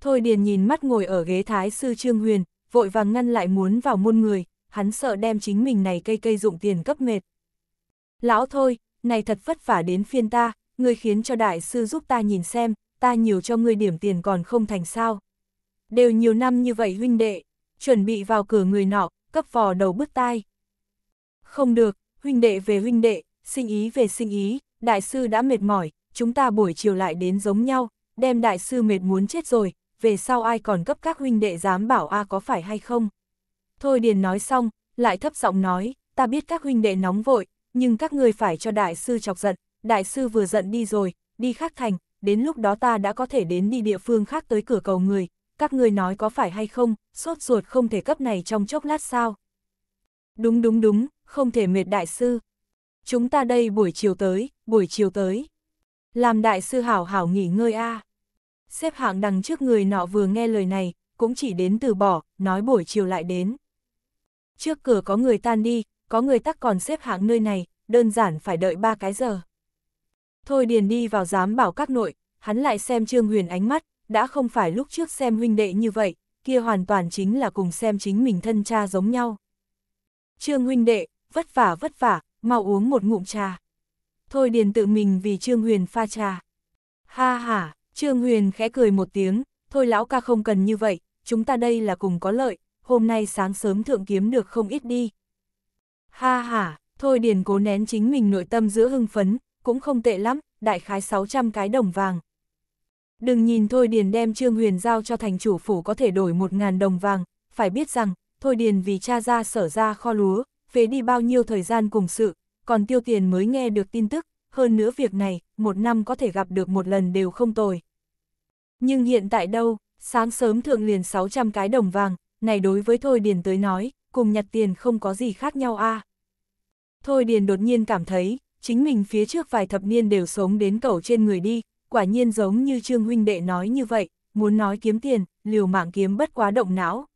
Speaker 1: Thôi Điền nhìn mắt ngồi ở ghế thái sư Trương Huyền, vội vàng ngăn lại muốn vào môn người, hắn sợ đem chính mình này cây cây dụng tiền cấp mệt. Lão thôi, này thật vất vả đến phiên ta, ngươi khiến cho đại sư giúp ta nhìn xem, ta nhiều cho ngươi điểm tiền còn không thành sao. Đều nhiều năm như vậy huynh đệ, chuẩn bị vào cửa người nọ, cấp vò đầu bứt tai. Không được, huynh đệ về huynh đệ, sinh ý về sinh ý, đại sư đã mệt mỏi, chúng ta buổi chiều lại đến giống nhau, đem đại sư mệt muốn chết rồi, về sau ai còn cấp các huynh đệ dám bảo A có phải hay không. Thôi Điền nói xong, lại thấp giọng nói, ta biết các huynh đệ nóng vội, nhưng các người phải cho đại sư chọc giận, đại sư vừa giận đi rồi, đi khắc thành, đến lúc đó ta đã có thể đến đi địa phương khác tới cửa cầu người, các người nói có phải hay không, sốt ruột không thể cấp này trong chốc lát sao. Đúng đúng đúng, không thể mệt đại sư. Chúng ta đây buổi chiều tới, buổi chiều tới. Làm đại sư hảo hảo nghỉ ngơi a. À. Xếp hạng đằng trước người nọ vừa nghe lời này, cũng chỉ đến từ bỏ, nói buổi chiều lại đến. Trước cửa có người tan đi, có người tắc còn xếp hạng nơi này, đơn giản phải đợi ba cái giờ. Thôi điền đi vào dám bảo các nội, hắn lại xem Trương Huyền ánh mắt, đã không phải lúc trước xem huynh đệ như vậy, kia hoàn toàn chính là cùng xem chính mình thân cha giống nhau. Trương huynh đệ, vất vả vất vả, mau uống một ngụm trà. Thôi Điền tự mình vì Trương Huyền pha trà. Ha ha, Trương Huyền khẽ cười một tiếng, thôi lão ca không cần như vậy, chúng ta đây là cùng có lợi, hôm nay sáng sớm thượng kiếm được không ít đi. Ha ha, thôi Điền cố nén chính mình nội tâm giữa hưng phấn, cũng không tệ lắm, đại khái 600 cái đồng vàng. Đừng nhìn Thôi Điền đem Trương Huyền giao cho thành chủ phủ có thể đổi 1.000 đồng vàng, phải biết rằng, Thôi Điền vì cha ra sở ra kho lúa, phế đi bao nhiêu thời gian cùng sự, còn tiêu tiền mới nghe được tin tức, hơn nữa việc này, một năm có thể gặp được một lần đều không tồi. Nhưng hiện tại đâu, sáng sớm thượng liền 600 cái đồng vàng, này đối với Thôi Điền tới nói, cùng nhặt tiền không có gì khác nhau a. À. Thôi Điền đột nhiên cảm thấy, chính mình phía trước vài thập niên đều sống đến cầu trên người đi, quả nhiên giống như Trương Huynh Đệ nói như vậy, muốn nói kiếm tiền, liều mạng kiếm bất quá động não.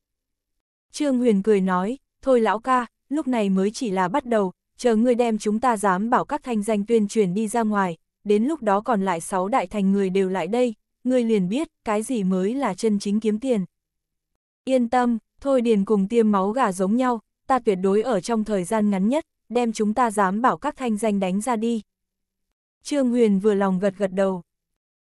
Speaker 1: Trương Huyền cười nói, thôi lão ca, lúc này mới chỉ là bắt đầu, chờ ngươi đem chúng ta dám bảo các thanh danh tuyên truyền đi ra ngoài, đến lúc đó còn lại sáu đại thành người đều lại đây, ngươi liền biết cái gì mới là chân chính kiếm tiền. Yên tâm, thôi điền cùng tiêm máu gà giống nhau, ta tuyệt đối ở trong thời gian ngắn nhất, đem chúng ta dám bảo các thanh danh đánh ra đi. Trương Huyền vừa lòng gật gật đầu.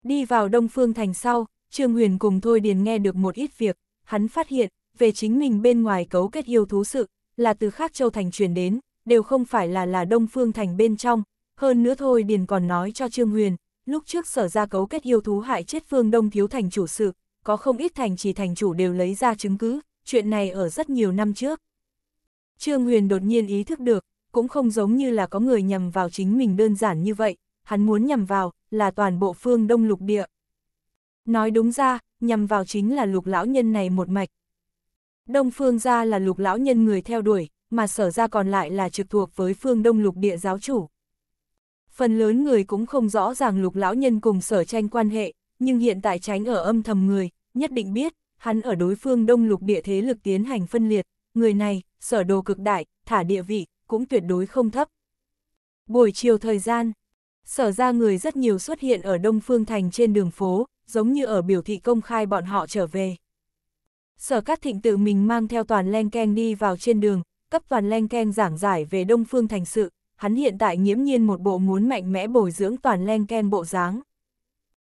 Speaker 1: Đi vào Đông Phương Thành sau, Trương Huyền cùng Thôi Điền nghe được một ít việc, hắn phát hiện, về chính mình bên ngoài cấu kết yêu thú sự, là từ khác châu thành truyền đến, đều không phải là là đông phương thành bên trong. Hơn nữa thôi Điền còn nói cho Trương Huyền, lúc trước sở ra cấu kết yêu thú hại chết phương đông thiếu thành chủ sự, có không ít thành chỉ thành chủ đều lấy ra chứng cứ, chuyện này ở rất nhiều năm trước. Trương Huyền đột nhiên ý thức được, cũng không giống như là có người nhầm vào chính mình đơn giản như vậy, hắn muốn nhầm vào là toàn bộ phương đông lục địa. Nói đúng ra, nhầm vào chính là lục lão nhân này một mạch, Đông Phương gia là lục lão nhân người theo đuổi, mà sở ra còn lại là trực thuộc với phương đông lục địa giáo chủ. Phần lớn người cũng không rõ ràng lục lão nhân cùng sở tranh quan hệ, nhưng hiện tại tránh ở âm thầm người, nhất định biết, hắn ở đối phương đông lục địa thế lực tiến hành phân liệt, người này, sở đồ cực đại, thả địa vị, cũng tuyệt đối không thấp. Buổi chiều thời gian, sở ra người rất nhiều xuất hiện ở Đông Phương Thành trên đường phố, giống như ở biểu thị công khai bọn họ trở về. Sở Cát Thịnh tự mình mang theo toàn len keng đi vào trên đường, cấp toàn len keng giảng giải về Đông Phương Thành sự, hắn hiện tại nghiễm nhiên một bộ muốn mạnh mẽ bồi dưỡng toàn len keng bộ dáng.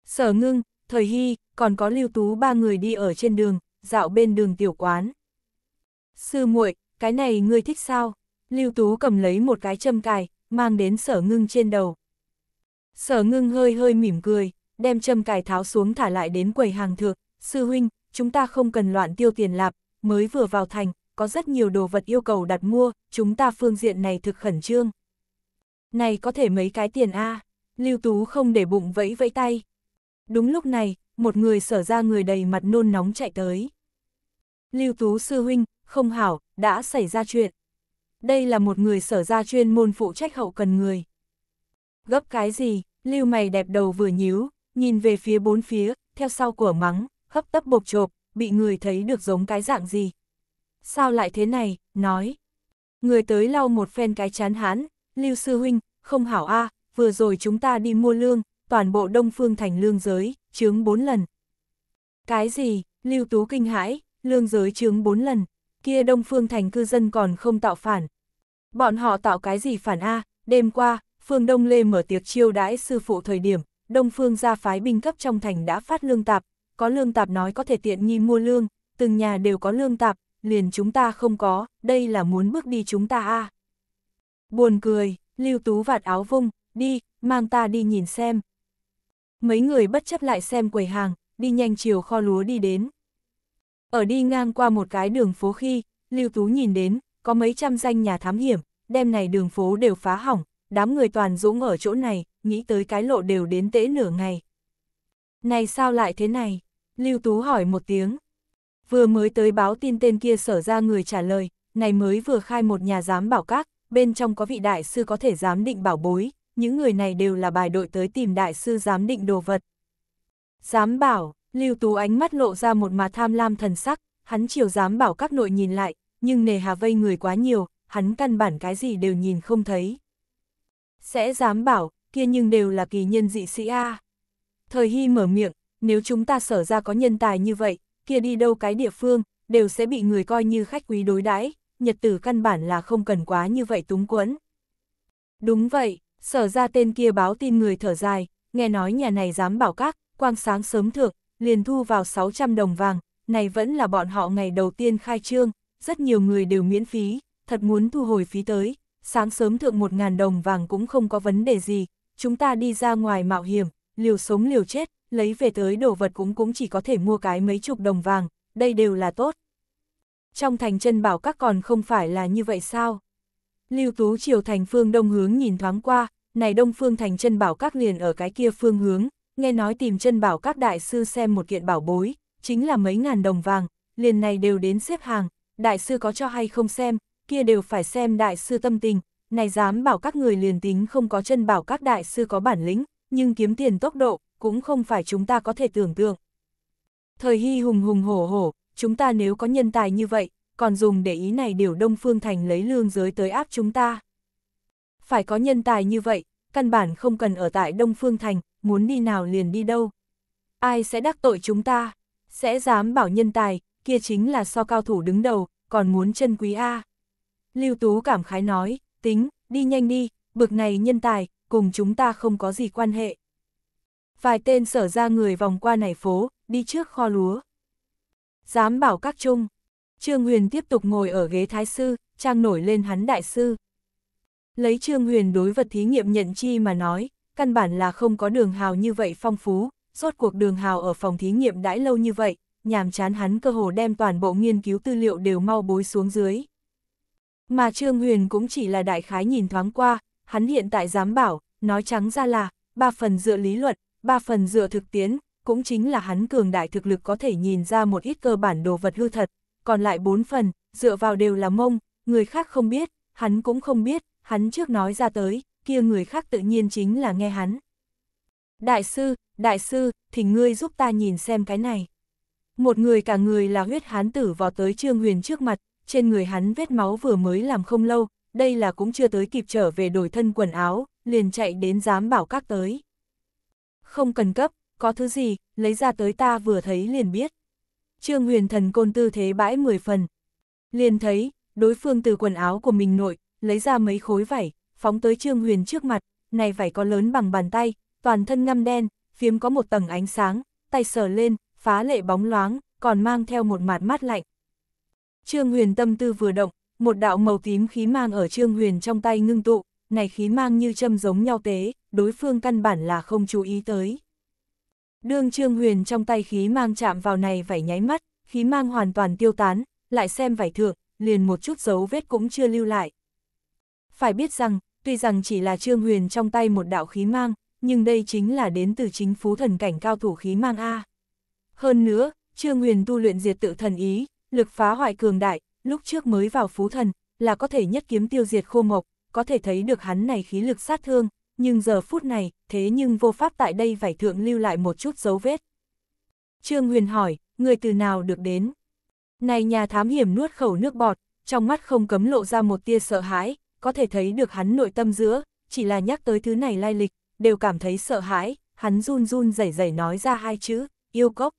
Speaker 1: Sở Ngưng, Thời Hy, còn có Lưu Tú ba người đi ở trên đường, dạo bên đường tiểu quán. Sư muội, cái này ngươi thích sao? Lưu Tú cầm lấy một cái châm cài, mang đến Sở Ngưng trên đầu. Sở Ngưng hơi hơi mỉm cười, đem châm cài tháo xuống thả lại đến quầy hàng thượng sư huynh, chúng ta không cần loạn tiêu tiền lạp, mới vừa vào thành, có rất nhiều đồ vật yêu cầu đặt mua, chúng ta phương diện này thực khẩn trương. Này có thể mấy cái tiền a à? Lưu Tú không để bụng vẫy vẫy tay. Đúng lúc này, một người sở ra người đầy mặt nôn nóng chạy tới. Lưu Tú sư huynh, không hảo, đã xảy ra chuyện. Đây là một người sở ra chuyên môn phụ trách hậu cần người. Gấp cái gì, Lưu mày đẹp đầu vừa nhíu, nhìn về phía bốn phía, theo sau của mắng, hấp tấp bột chộp, bị người thấy được giống cái dạng gì. Sao lại thế này, nói. Người tới lau một phen cái chán hán, lưu sư huynh, không hảo a vừa rồi chúng ta đi mua lương, toàn bộ đông phương thành lương giới, chướng bốn lần. Cái gì, lưu tú kinh hãi, lương giới chướng bốn lần, kia đông phương thành cư dân còn không tạo phản. Bọn họ tạo cái gì phản a đêm qua, phương Đông Lê mở tiệc chiêu đãi sư phụ thời điểm, Đông Phương gia phái binh cấp trong thành đã phát lương tạp, có lương tạp nói có thể tiện nghi mua lương, từng nhà đều có lương tạp, liền chúng ta không có, đây là muốn bước đi chúng ta a à. Buồn cười, lưu tú vạt áo vung, đi, mang ta đi nhìn xem. Mấy người bất chấp lại xem quầy hàng, đi nhanh chiều kho lúa đi đến. Ở đi ngang qua một cái đường phố khi, lưu tú nhìn đến, có mấy trăm danh nhà thám hiểm, đêm này đường phố đều phá hỏng, đám người toàn dũng ở chỗ này, nghĩ tới cái lộ đều đến tễ nửa ngày. Này sao lại thế này? Lưu Tú hỏi một tiếng. Vừa mới tới báo tin tên kia sở ra người trả lời, này mới vừa khai một nhà giám bảo các, bên trong có vị đại sư có thể giám định bảo bối, những người này đều là bài đội tới tìm đại sư giám định đồ vật. Giám bảo, Lưu Tú ánh mắt lộ ra một mà tham lam thần sắc, hắn chiều giám bảo các nội nhìn lại, nhưng nề hà vây người quá nhiều, hắn căn bản cái gì đều nhìn không thấy. Sẽ giám bảo, kia nhưng đều là kỳ nhân dị sĩ A. Thời Hy mở miệng, nếu chúng ta sở ra có nhân tài như vậy, kia đi đâu cái địa phương, đều sẽ bị người coi như khách quý đối đãi nhật tử căn bản là không cần quá như vậy túng quẫn. Đúng vậy, sở ra tên kia báo tin người thở dài, nghe nói nhà này dám bảo các, quang sáng sớm thượng, liền thu vào 600 đồng vàng, này vẫn là bọn họ ngày đầu tiên khai trương, rất nhiều người đều miễn phí, thật muốn thu hồi phí tới, sáng sớm thượng 1.000 đồng vàng cũng không có vấn đề gì, chúng ta đi ra ngoài mạo hiểm, liều sống liều chết, lấy về tới đồ vật cũng cũng chỉ có thể mua cái mấy chục đồng vàng, đây đều là tốt. Trong thành chân bảo các còn không phải là như vậy sao? Lưu Tú triều thành phương đông hướng nhìn thoáng qua, này đông phương thành chân bảo các liền ở cái kia phương hướng, nghe nói tìm chân bảo các đại sư xem một kiện bảo bối, chính là mấy ngàn đồng vàng, liền này đều đến xếp hàng, đại sư có cho hay không xem, kia đều phải xem đại sư tâm tình, này dám bảo các người liền tính không có chân bảo các đại sư có bản lĩnh, nhưng kiếm tiền tốc độ, cũng không phải chúng ta có thể tưởng tượng. Thời hy hùng hùng hổ hổ, chúng ta nếu có nhân tài như vậy, còn dùng để ý này điều Đông Phương Thành lấy lương giới tới áp chúng ta. Phải có nhân tài như vậy, căn bản không cần ở tại Đông Phương Thành, muốn đi nào liền đi đâu. Ai sẽ đắc tội chúng ta, sẽ dám bảo nhân tài, kia chính là so cao thủ đứng đầu, còn muốn chân quý A. Lưu Tú cảm khái nói, tính, đi nhanh đi, bực này nhân tài, cùng chúng ta không có gì quan hệ vài tên sở ra người vòng qua nảy phố, đi trước kho lúa. Dám bảo các trung, Trương Huyền tiếp tục ngồi ở ghế thái sư, trang nổi lên hắn đại sư. Lấy Trương Huyền đối vật thí nghiệm nhận chi mà nói, căn bản là không có đường hào như vậy phong phú, rốt cuộc đường hào ở phòng thí nghiệm đãi lâu như vậy, nhàm chán hắn cơ hồ đem toàn bộ nghiên cứu tư liệu đều mau bối xuống dưới. Mà Trương Huyền cũng chỉ là đại khái nhìn thoáng qua, hắn hiện tại dám bảo, nói trắng ra là, ba phần dựa lý luận, ba phần dựa thực tiến, cũng chính là hắn cường đại thực lực có thể nhìn ra một ít cơ bản đồ vật hư thật, còn lại bốn phần, dựa vào đều là mông, người khác không biết, hắn cũng không biết, hắn trước nói ra tới, kia người khác tự nhiên chính là nghe hắn. Đại sư, đại sư, thì ngươi giúp ta nhìn xem cái này. Một người cả người là huyết hán tử vào tới Trương Huyền trước mặt, trên người hắn vết máu vừa mới làm không lâu, đây là cũng chưa tới kịp trở về đổi thân quần áo, liền chạy đến giám bảo các tới không cần cấp, có thứ gì, lấy ra tới ta vừa thấy liền biết. Trương huyền thần côn tư thế bãi 10 phần. Liền thấy, đối phương từ quần áo của mình nội, lấy ra mấy khối vải, phóng tới trương huyền trước mặt, này vải có lớn bằng bàn tay, toàn thân ngâm đen, phiếm có một tầng ánh sáng, tay sờ lên, phá lệ bóng loáng, còn mang theo một mạt mát lạnh. Trương huyền tâm tư vừa động, một đạo màu tím khí mang ở trương huyền trong tay ngưng tụ, này khí mang như châm giống nhau tế, đối phương căn bản là không chú ý tới. Đương Trương Huyền trong tay khí mang chạm vào này vảy nháy mắt, khí mang hoàn toàn tiêu tán, lại xem vảy thượng, liền một chút dấu vết cũng chưa lưu lại. Phải biết rằng, tuy rằng chỉ là Trương Huyền trong tay một đạo khí mang, nhưng đây chính là đến từ chính phú thần cảnh cao thủ khí mang A. Hơn nữa, Trương Huyền tu luyện diệt tự thần ý, lực phá hoại cường đại, lúc trước mới vào phú thần, là có thể nhất kiếm tiêu diệt khô mộc, có thể thấy được hắn này khí lực sát thương, nhưng giờ phút này, thế nhưng vô pháp tại đây vải thượng lưu lại một chút dấu vết. Trương Huyền hỏi, người từ nào được đến? Này nhà thám hiểm nuốt khẩu nước bọt, trong mắt không cấm lộ ra một tia sợ hãi, có thể thấy được hắn nội tâm giữa, chỉ là nhắc tới thứ này lai lịch, đều cảm thấy sợ hãi, hắn run run rẩy rẩy nói ra hai chữ, yêu cốc.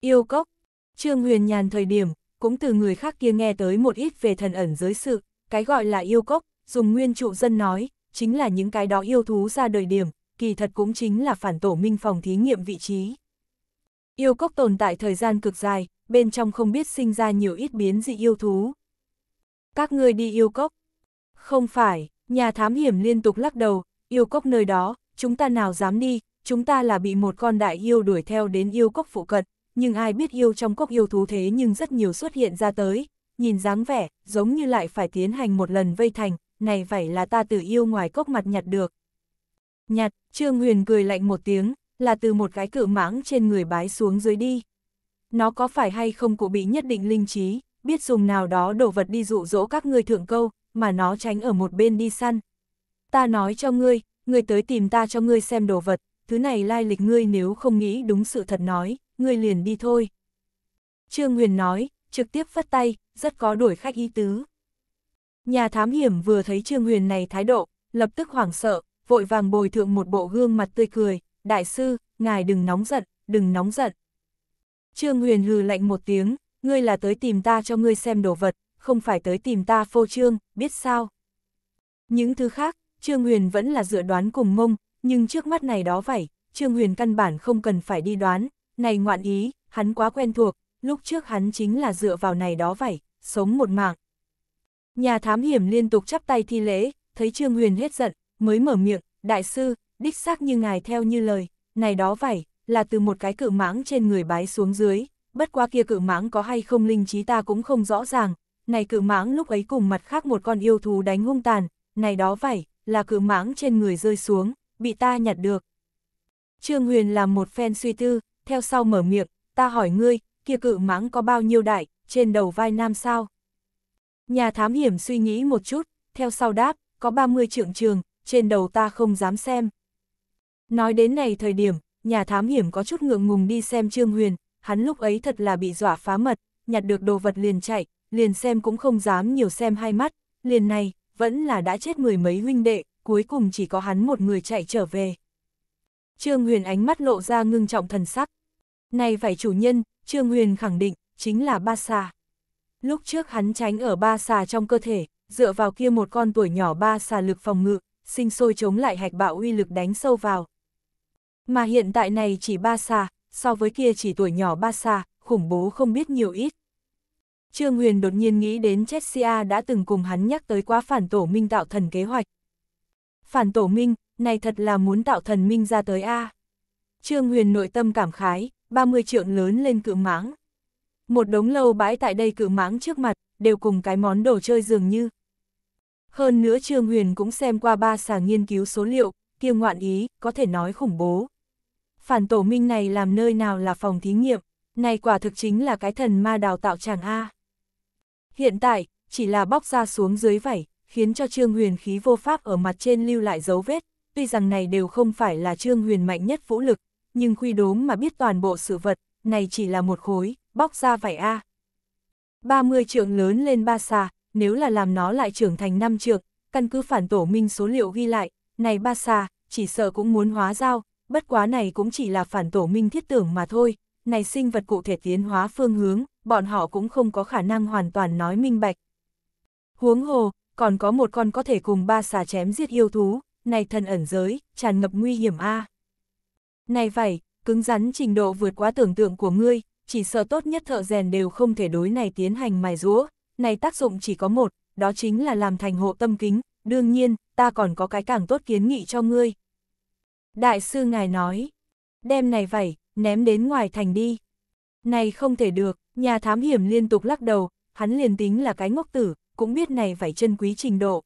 Speaker 1: Yêu cốc, Trương Huyền nhàn thời điểm, cũng từ người khác kia nghe tới một ít về thần ẩn dưới sự, cái gọi là yêu cốc, dùng nguyên trụ dân nói, chính là những cái đó yêu thú ra đời điểm, kỳ thật cũng chính là phản tổ minh phòng thí nghiệm vị trí. Yêu cốc tồn tại thời gian cực dài, bên trong không biết sinh ra nhiều ít biến dị yêu thú. Các ngươi đi yêu cốc. Không phải, nhà thám hiểm liên tục lắc đầu, yêu cốc nơi đó, chúng ta nào dám đi, chúng ta là bị một con đại yêu đuổi theo đến yêu cốc phụ cận, nhưng ai biết yêu trong cốc yêu thú thế nhưng rất nhiều xuất hiện ra tới, nhìn dáng vẻ, giống như lại phải tiến hành một lần vây thành, này vậy là ta từ yêu ngoài cốc mặt nhặt được. Nhặt, Trương Huyền cười lạnh một tiếng, là từ một cái cự mãng trên người bái xuống dưới đi. Nó có phải hay không cụ bị nhất định linh trí, biết dùng nào đó đồ vật đi dụ dỗ các người thượng câu, mà nó tránh ở một bên đi săn. Ta nói cho ngươi, ngươi tới tìm ta cho ngươi xem đồ vật, thứ này lai lịch ngươi nếu không nghĩ đúng sự thật nói, ngươi liền đi thôi. Trương Huyền nói, trực tiếp phất tay, rất có đuổi khách ý tứ. Nhà thám hiểm vừa thấy Trương Huyền này thái độ, lập tức hoảng sợ, vội vàng bồi thượng một bộ gương mặt tươi cười, đại sư, ngài đừng nóng giận, đừng nóng giận. Trương Huyền hừ lạnh một tiếng, ngươi là tới tìm ta cho ngươi xem đồ vật, không phải tới tìm ta phô trương, biết sao. Những thứ khác, Trương Huyền vẫn là dự đoán cùng mông, nhưng trước mắt này đó vậy, Trương Huyền căn bản không cần phải đi đoán, này ngoạn ý, hắn quá quen thuộc, lúc trước hắn chính là dựa vào này đó vậy, sống một mạng. Nhà thám hiểm liên tục chắp tay thi lễ, thấy Trương Huyền hết giận, mới mở miệng, đại sư, đích xác như ngài theo như lời, này đó vảy, là từ một cái cự mãng trên người bái xuống dưới, bất qua kia cự mãng có hay không linh trí ta cũng không rõ ràng, này cự mãng lúc ấy cùng mặt khác một con yêu thú đánh hung tàn, này đó vảy, là cự mãng trên người rơi xuống, bị ta nhặt được. Trương Huyền làm một phen suy tư, theo sau mở miệng, ta hỏi ngươi, kia cự mãng có bao nhiêu đại, trên đầu vai nam sao? Nhà thám hiểm suy nghĩ một chút, theo sau đáp, có 30 trượng trường, trên đầu ta không dám xem. Nói đến này thời điểm, nhà thám hiểm có chút ngượng ngùng đi xem Trương Huyền, hắn lúc ấy thật là bị dọa phá mật, nhặt được đồ vật liền chạy, liền xem cũng không dám nhiều xem hai mắt, liền này, vẫn là đã chết mười mấy huynh đệ, cuối cùng chỉ có hắn một người chạy trở về. Trương Huyền ánh mắt lộ ra ngưng trọng thần sắc. Này phải chủ nhân, Trương Huyền khẳng định, chính là ba xà. Lúc trước hắn tránh ở ba xà trong cơ thể, dựa vào kia một con tuổi nhỏ ba xà lực phòng ngự, sinh sôi chống lại hạch bạo uy lực đánh sâu vào. Mà hiện tại này chỉ ba xà, so với kia chỉ tuổi nhỏ ba xà, khủng bố không biết nhiều ít. Trương Huyền đột nhiên nghĩ đến Chessia đã từng cùng hắn nhắc tới quá phản tổ minh tạo thần kế hoạch. Phản tổ minh, này thật là muốn tạo thần minh ra tới A. Trương Huyền nội tâm cảm khái, 30 trượng lớn lên cự mãng. Một đống lâu bãi tại đây cự mãng trước mặt, đều cùng cái món đồ chơi dường như. Hơn nữa Trương Huyền cũng xem qua ba sàng nghiên cứu số liệu, kia ngoạn ý, có thể nói khủng bố. Phản tổ minh này làm nơi nào là phòng thí nghiệm, này quả thực chính là cái thần ma đào tạo chàng A. Hiện tại, chỉ là bóc ra xuống dưới vảy, khiến cho Trương Huyền khí vô pháp ở mặt trên lưu lại dấu vết, tuy rằng này đều không phải là Trương Huyền mạnh nhất vũ lực, nhưng quy đốm mà biết toàn bộ sự vật, này chỉ là một khối, bóc ra vảy A. 30 trượng lớn lên ba xà, nếu là làm nó lại trưởng thành năm trượng, căn cứ phản tổ minh số liệu ghi lại, này ba xà, chỉ sợ cũng muốn hóa dao, bất quá này cũng chỉ là phản tổ minh thiết tưởng mà thôi, này sinh vật cụ thể tiến hóa phương hướng, bọn họ cũng không có khả năng hoàn toàn nói minh bạch. Huống hồ, còn có một con có thể cùng ba xà chém giết yêu thú, này thần ẩn giới, tràn ngập nguy hiểm a. Này vậy, cứng rắn trình độ vượt quá tưởng tượng của ngươi, chỉ sợ tốt nhất thợ rèn đều không thể đối này tiến hành mài rũa, này tác dụng chỉ có một, đó chính là làm thành hộ tâm kính, đương nhiên, ta còn có cái càng tốt kiến nghị cho ngươi. Đại sư ngài nói, đem này vảy, ném đến ngoài thành đi. Này không thể được, nhà thám hiểm liên tục lắc đầu, hắn liền tính là cái ngốc tử, cũng biết này vảy chân quý trình độ.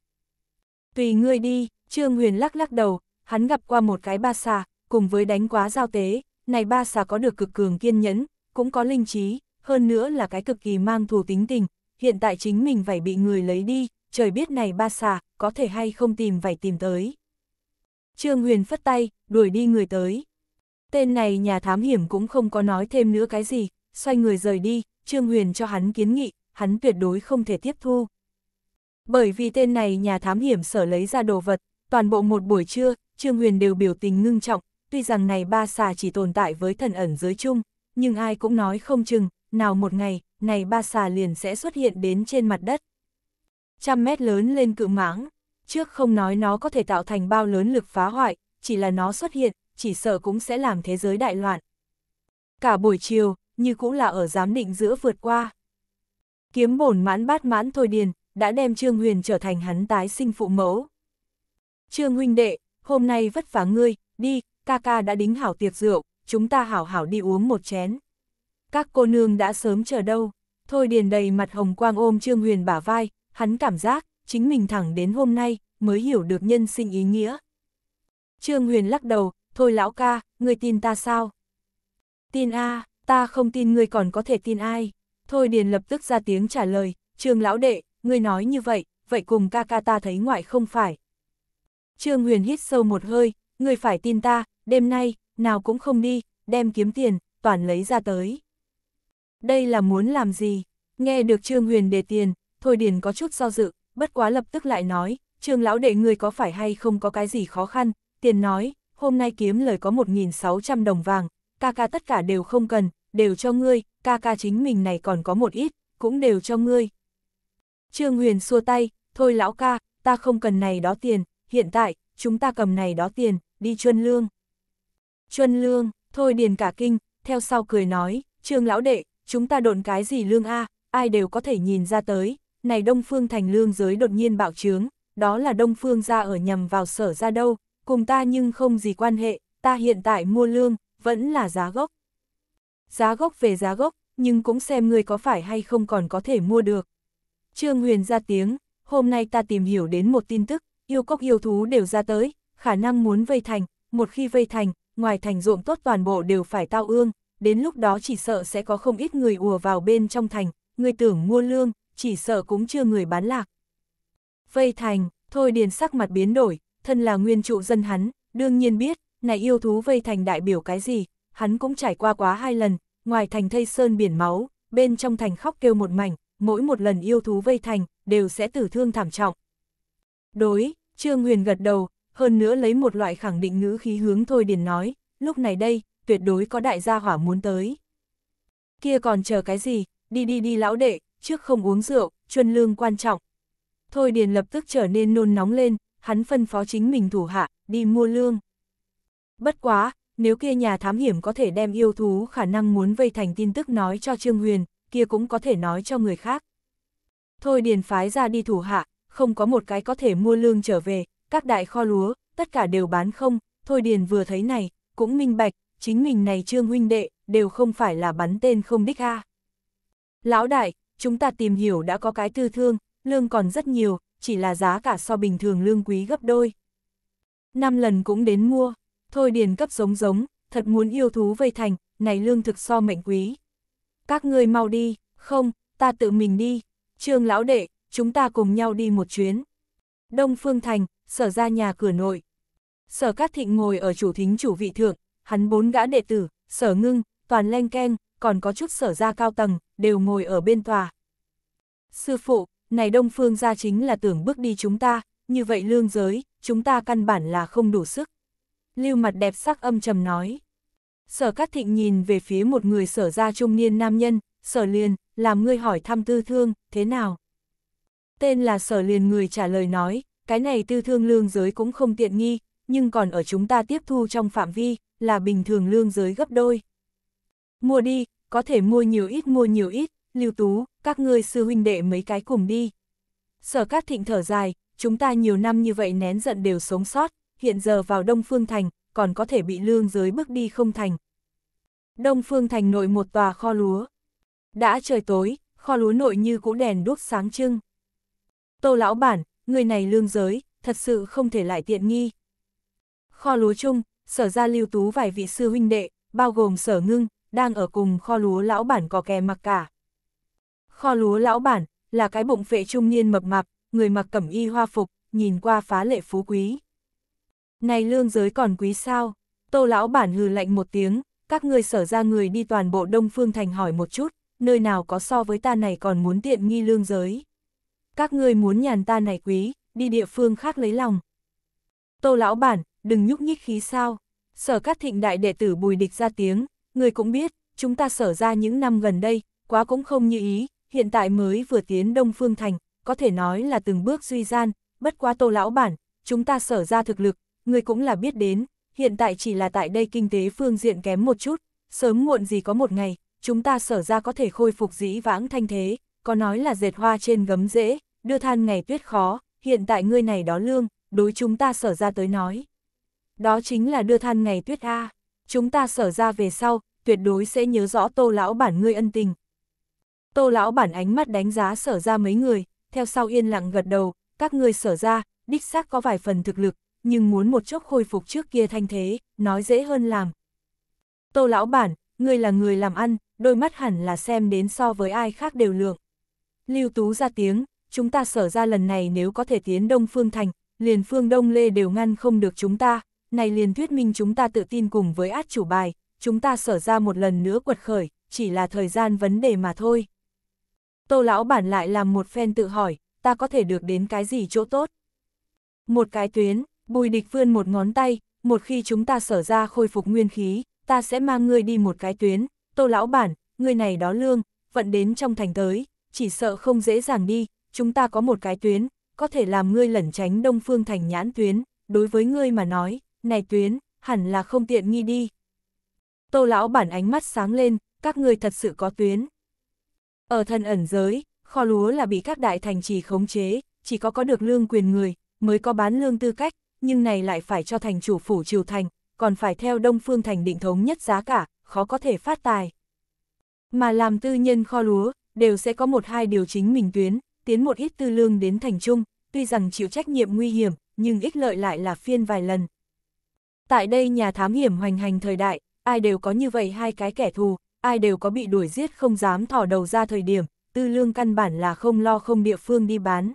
Speaker 1: Tùy ngươi đi, Trương Huyền lắc lắc đầu, hắn gặp qua một cái ba xà, cùng với đánh quá giao tế, này ba xà có được cực cường kiên nhẫn, cũng có linh trí, hơn nữa là cái cực kỳ mang thù tính tình, hiện tại chính mình phải bị người lấy đi, trời biết này ba xà, có thể hay không tìm phải tìm tới. Trương Huyền phất tay, đuổi đi người tới. Tên này nhà thám hiểm cũng không có nói thêm nữa cái gì, xoay người rời đi, Trương Huyền cho hắn kiến nghị, hắn tuyệt đối không thể tiếp thu. Bởi vì tên này nhà thám hiểm sở lấy ra đồ vật, toàn bộ một buổi trưa, Trương Huyền đều biểu tình ngưng trọng, tuy rằng này ba xà chỉ tồn tại với thần ẩn giới chung, nhưng ai cũng nói không chừng, nào một ngày, này ba xà liền sẽ xuất hiện đến trên mặt đất. Trăm mét lớn lên cự mãng, trước không nói nó có thể tạo thành bao lớn lực phá hoại, chỉ là nó xuất hiện, chỉ sợ cũng sẽ làm thế giới đại loạn. Cả buổi chiều, như cũng là ở giám định giữa vượt qua. Kiếm bổn mãn bát mãn thôi điền, đã đem Trương Huyền trở thành hắn tái sinh phụ mẫu. Trương huynh đệ, hôm nay vất vả ngươi, đi, ca ca đã đính hảo tiệc rượu, chúng ta hảo hảo đi uống một chén. Các cô nương đã sớm chờ đâu, thôi điền đầy mặt hồng quang ôm Trương Huyền bả vai, hắn cảm giác, chính mình thẳng đến hôm nay, mới hiểu được nhân sinh ý nghĩa. Trương Huyền lắc đầu, thôi lão ca, người tin ta sao? Tin a ta không tin người còn có thể tin ai. Thôi điền lập tức ra tiếng trả lời, Trương lão đệ, người nói như vậy, vậy cùng ca ca ta thấy ngoại không phải. Trương Huyền hít sâu một hơi, người phải tin ta, đêm nay, nào cũng không đi, đem kiếm tiền, toàn lấy ra tới. Đây là muốn làm gì? Nghe được Trương Huyền đề tiền, Thôi Điền có chút do dự, bất quá lập tức lại nói, Trương lão đệ người có phải hay không có cái gì khó khăn, tiền nói, hôm nay kiếm lời có 1.600 đồng vàng, ca ca tất cả đều không cần, đều cho ngươi, ca ca chính mình này còn có một ít, cũng đều cho ngươi. Trương Huyền xua tay, thôi lão ca, ta không cần này đó tiền, hiện tại, chúng ta cầm này đó tiền, đi chuân lương. Chuân Lương, thôi điền cả kinh, theo sau cười nói, Trương lão đệ, chúng ta đồn cái gì lương a, ai đều có thể nhìn ra tới, này Đông Phương Thành lương giới đột nhiên bạo trướng, đó là Đông Phương gia ở nhầm vào sở ra đâu, cùng ta nhưng không gì quan hệ, ta hiện tại mua lương, vẫn là giá gốc. Giá gốc về giá gốc, nhưng cũng xem người có phải hay không còn có thể mua được. Trương Huyền ra tiếng, hôm nay ta tìm hiểu đến một tin tức, yêu cốc yêu thú đều ra tới, khả năng muốn vây thành, một khi vây thành, ngoài thành ruộng tốt toàn bộ đều phải tao ương, đến lúc đó chỉ sợ sẽ có không ít người ùa vào bên trong thành, người tưởng mua lương, chỉ sợ cũng chưa người bán lạc. Vây thành, thôi điền sắc mặt biến đổi, thân là nguyên trụ dân hắn, đương nhiên biết, này yêu thú vây thành đại biểu cái gì, hắn cũng trải qua quá hai lần, ngoài thành thây sơn biển máu, bên trong thành khóc kêu một mảnh, mỗi một lần yêu thú vây thành, đều sẽ tử thương thảm trọng. Đối, Trương Huyền gật đầu, hơn nữa lấy một loại khẳng định ngữ khí hướng Thôi Điền nói, lúc này đây, tuyệt đối có đại gia hỏa muốn tới. Kia còn chờ cái gì, đi đi đi lão đệ, trước không uống rượu, chuân lương quan trọng. Thôi Điền lập tức trở nên nôn nóng lên, hắn phân phó chính mình thủ hạ, đi mua lương. Bất quá, nếu kia nhà thám hiểm có thể đem yêu thú khả năng muốn vây thành tin tức nói cho Trương Huyền, kia cũng có thể nói cho người khác. Thôi Điền phái ra đi thủ hạ, không có một cái có thể mua lương trở về, các đại kho lúa, tất cả đều bán không, Thôi Điền vừa thấy này, cũng minh bạch, chính mình này trương huynh đệ, đều không phải là bắn tên không đích a. Lão đại, chúng ta tìm hiểu đã có cái tư thương, lương còn rất nhiều, chỉ là giá cả so bình thường lương quý gấp đôi. Năm lần cũng đến mua, thôi điền cấp giống giống, thật muốn yêu thú vây thành, này lương thực so mệnh quý. Các ngươi mau đi, không, ta tự mình đi, trương lão đệ, chúng ta cùng nhau đi một chuyến. Đông Phương Thành, sở ra nhà cửa nội. Sở Cát Thịnh ngồi ở chủ thính chủ vị thượng, hắn bốn gã đệ tử, sở ngưng, toàn len keng, còn có chút sở ra cao tầng, đều ngồi ở bên tòa. Sư phụ, này đông phương gia chính là tưởng bước đi chúng ta, như vậy lương giới, chúng ta căn bản là không đủ sức. Lưu mặt đẹp sắc âm trầm nói. Sở Cát Thịnh nhìn về phía một người sở gia trung niên nam nhân, sở liền, làm ngươi hỏi thăm tư thương, thế nào? Tên là sở liền người trả lời nói, cái này tư thương lương giới cũng không tiện nghi, nhưng còn ở chúng ta tiếp thu trong phạm vi, là bình thường lương giới gấp đôi. Mua đi, có thể mua nhiều ít mua nhiều ít, lưu tú, các ngươi sư huynh đệ mấy cái cùng đi. Sở các Thịnh thở dài, chúng ta nhiều năm như vậy nén giận đều sống sót, hiện giờ vào Đông Phương Thành, còn có thể bị lương giới bước đi không thành. Đông Phương Thành nội một tòa kho lúa. Đã trời tối, kho lúa nội như cũ đèn đuốc sáng trưng. Tô lão bản, người này lương giới, thật sự không thể lại tiện nghi. Kho lúa chung, sở ra lưu tú vài vị sư huynh đệ, bao gồm sở ngưng, đang ở cùng kho lúa lão bản có kè mặc cả. Kho lúa lão bản, là cái bụng vệ trung niên mập mạp, người mặc cẩm y hoa phục, nhìn qua phá lệ phú quý. Này lương giới còn quý sao? Tô lão bản hừ lạnh một tiếng, các ngươi sở ra người đi toàn bộ Đông Phương Thành hỏi một chút, nơi nào có so với ta này còn muốn tiện nghi lương giới các ngươi muốn nhàn ta này quý, đi địa phương khác lấy lòng. Tô lão bản, đừng nhúc nhích khí sao. Sở các Thịnh đại đệ tử Bùi Địch ra tiếng, người cũng biết, chúng ta sở ra những năm gần đây, quá cũng không như ý, hiện tại mới vừa tiến Đông Phương Thành, có thể nói là từng bước duy gian, bất quá Tô lão bản, chúng ta sở ra thực lực, người cũng là biết đến, hiện tại chỉ là tại đây kinh tế phương diện kém một chút, sớm muộn gì có một ngày, chúng ta sở ra có thể khôi phục dĩ vãng thanh thế, có nói là dệt hoa trên gấm dễ đưa than ngày tuyết khó, hiện tại ngươi này đó lương, đối chúng ta sở ra tới nói. Đó chính là đưa than ngày tuyết A, chúng ta sở ra về sau, tuyệt đối sẽ nhớ rõ tô lão bản ngươi ân tình. Tô lão bản ánh mắt đánh giá sở ra mấy người, theo sau yên lặng gật đầu, các ngươi sở ra, đích xác có vài phần thực lực, nhưng muốn một chốc khôi phục trước kia thanh thế, nói dễ hơn làm. Tô lão bản, ngươi là người làm ăn, đôi mắt hẳn là xem đến so với ai khác đều lượng. Lưu Tú ra tiếng, chúng ta sở ra lần này nếu có thể tiến Đông Phương Thành, liền Phương Đông Lê đều ngăn không được chúng ta, này liền thuyết minh chúng ta tự tin cùng với át chủ bài, chúng ta sở ra một lần nữa quật khởi, chỉ là thời gian vấn đề mà thôi. Tô lão bản lại làm một phen tự hỏi, ta có thể được đến cái gì chỗ tốt? Một cái tuyến, bùi địch vươn một ngón tay, một khi chúng ta sở ra khôi phục nguyên khí, ta sẽ mang ngươi đi một cái tuyến, tô lão bản, ngươi này đó lương, vận đến trong thành tới, chỉ sợ không dễ dàng đi, chúng ta có một cái tuyến, có thể làm ngươi lẩn tránh đông phương thành nhãn tuyến, đối với ngươi mà nói, này tuyến, hẳn là không tiện nghi đi. Tô lão bản ánh mắt sáng lên, các ngươi thật sự có tuyến. Ở thần ẩn giới, kho lúa là bị các đại thành trì khống chế, chỉ có có được lương quyền người, mới có bán lương tư cách, nhưng này lại phải cho thành chủ phủ triều thành, còn phải theo đông phương thành định thống nhất giá cả, khó có thể phát tài. Mà làm tư nhân kho lúa, đều sẽ có một hai điều chính mình tuyến, tiến một ít tư lương đến thành trung, tuy rằng chịu trách nhiệm nguy hiểm, nhưng ích lợi lại là phiên vài lần. Tại đây nhà thám hiểm hoành hành thời đại, ai đều có như vậy hai cái kẻ thù, ai đều có bị đuổi giết không dám thỏ đầu ra thời điểm, tư lương căn bản là không lo không địa phương đi bán.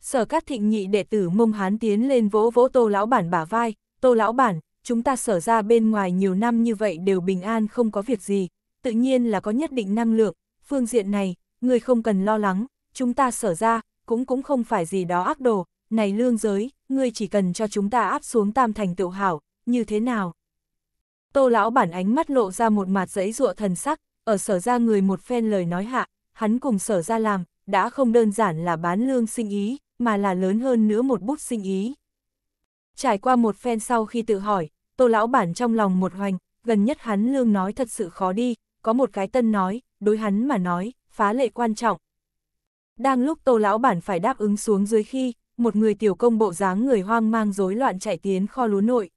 Speaker 1: Sở các thịnh nhị đệ tử mông hán tiến lên vỗ vỗ tô lão bản bả vai, tô lão bản, chúng ta sở ra bên ngoài nhiều năm như vậy đều bình an không có việc gì, tự nhiên là có nhất định năng lượng, phương diện này, người không cần lo lắng, chúng ta sở ra, cũng cũng không phải gì đó ác đồ, này lương giới, ngươi chỉ cần cho chúng ta áp xuống tam thành tựu hảo, như thế nào? Tô lão bản ánh mắt lộ ra một mặt giấy rụa thần sắc, ở sở ra người một phen lời nói hạ, hắn cùng sở ra làm, đã không đơn giản là bán lương sinh ý, mà là lớn hơn nữa một bút sinh ý. Trải qua một phen sau khi tự hỏi, tô lão bản trong lòng một hoành, gần nhất hắn lương nói thật sự khó đi, có một cái tân nói, đối hắn mà nói, phá lệ quan trọng, đang lúc Tô lão bản phải đáp ứng xuống dưới khi, một người tiểu công bộ dáng người hoang mang rối loạn chạy tiến kho lúa nội.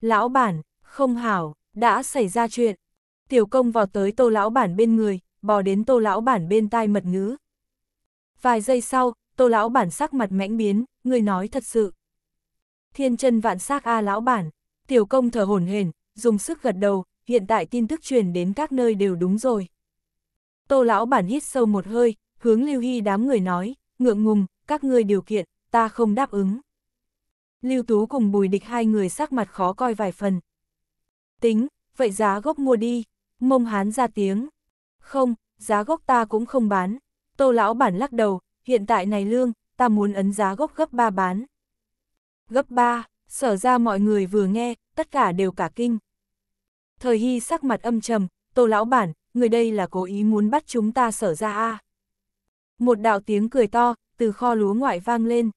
Speaker 1: Lão bản, không hảo, đã xảy ra chuyện. Tiểu công vào tới Tô lão bản bên người, bò đến Tô lão bản bên tai mật ngữ. Vài giây sau, Tô lão bản sắc mặt mãnh biến, người nói thật sự. Thiên chân vạn xác a lão bản, tiểu công thở hổn hển, dùng sức gật đầu, hiện tại tin tức truyền đến các nơi đều đúng rồi. Tô lão bản hít sâu một hơi, hướng Lưu Hy đám người nói, ngượng ngùng, các ngươi điều kiện, ta không đáp ứng. Lưu Tú cùng Bùi Địch hai người sắc mặt khó coi vài phần. Tính, vậy giá gốc mua đi, mông hán ra tiếng. Không, giá gốc ta cũng không bán. Tô lão bản lắc đầu, hiện tại này lương, ta muốn ấn giá gốc gấp 3 bán. Gấp 3, sở ra mọi người vừa nghe, tất cả đều cả kinh. Thời Hy sắc mặt âm trầm, Tô lão bản, người đây là cố ý muốn bắt chúng ta sở ra a à. Một đạo tiếng cười to, từ kho lúa ngoại vang lên.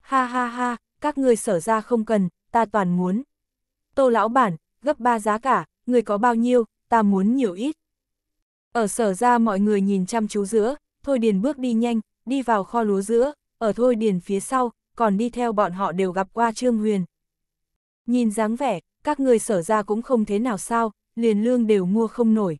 Speaker 1: Ha ha ha, các người sở ra không cần, ta toàn muốn. Tô lão bản, gấp ba giá cả, người có bao nhiêu, ta muốn nhiều ít. Ở sở ra mọi người nhìn chăm chú giữa, Thôi Điền bước đi nhanh, đi vào kho lúa giữa, ở Thôi Điền phía sau, còn đi theo bọn họ đều gặp qua Trương Huyền. Nhìn dáng vẻ, các người sở ra cũng không thế nào sao, liền lương đều mua không nổi.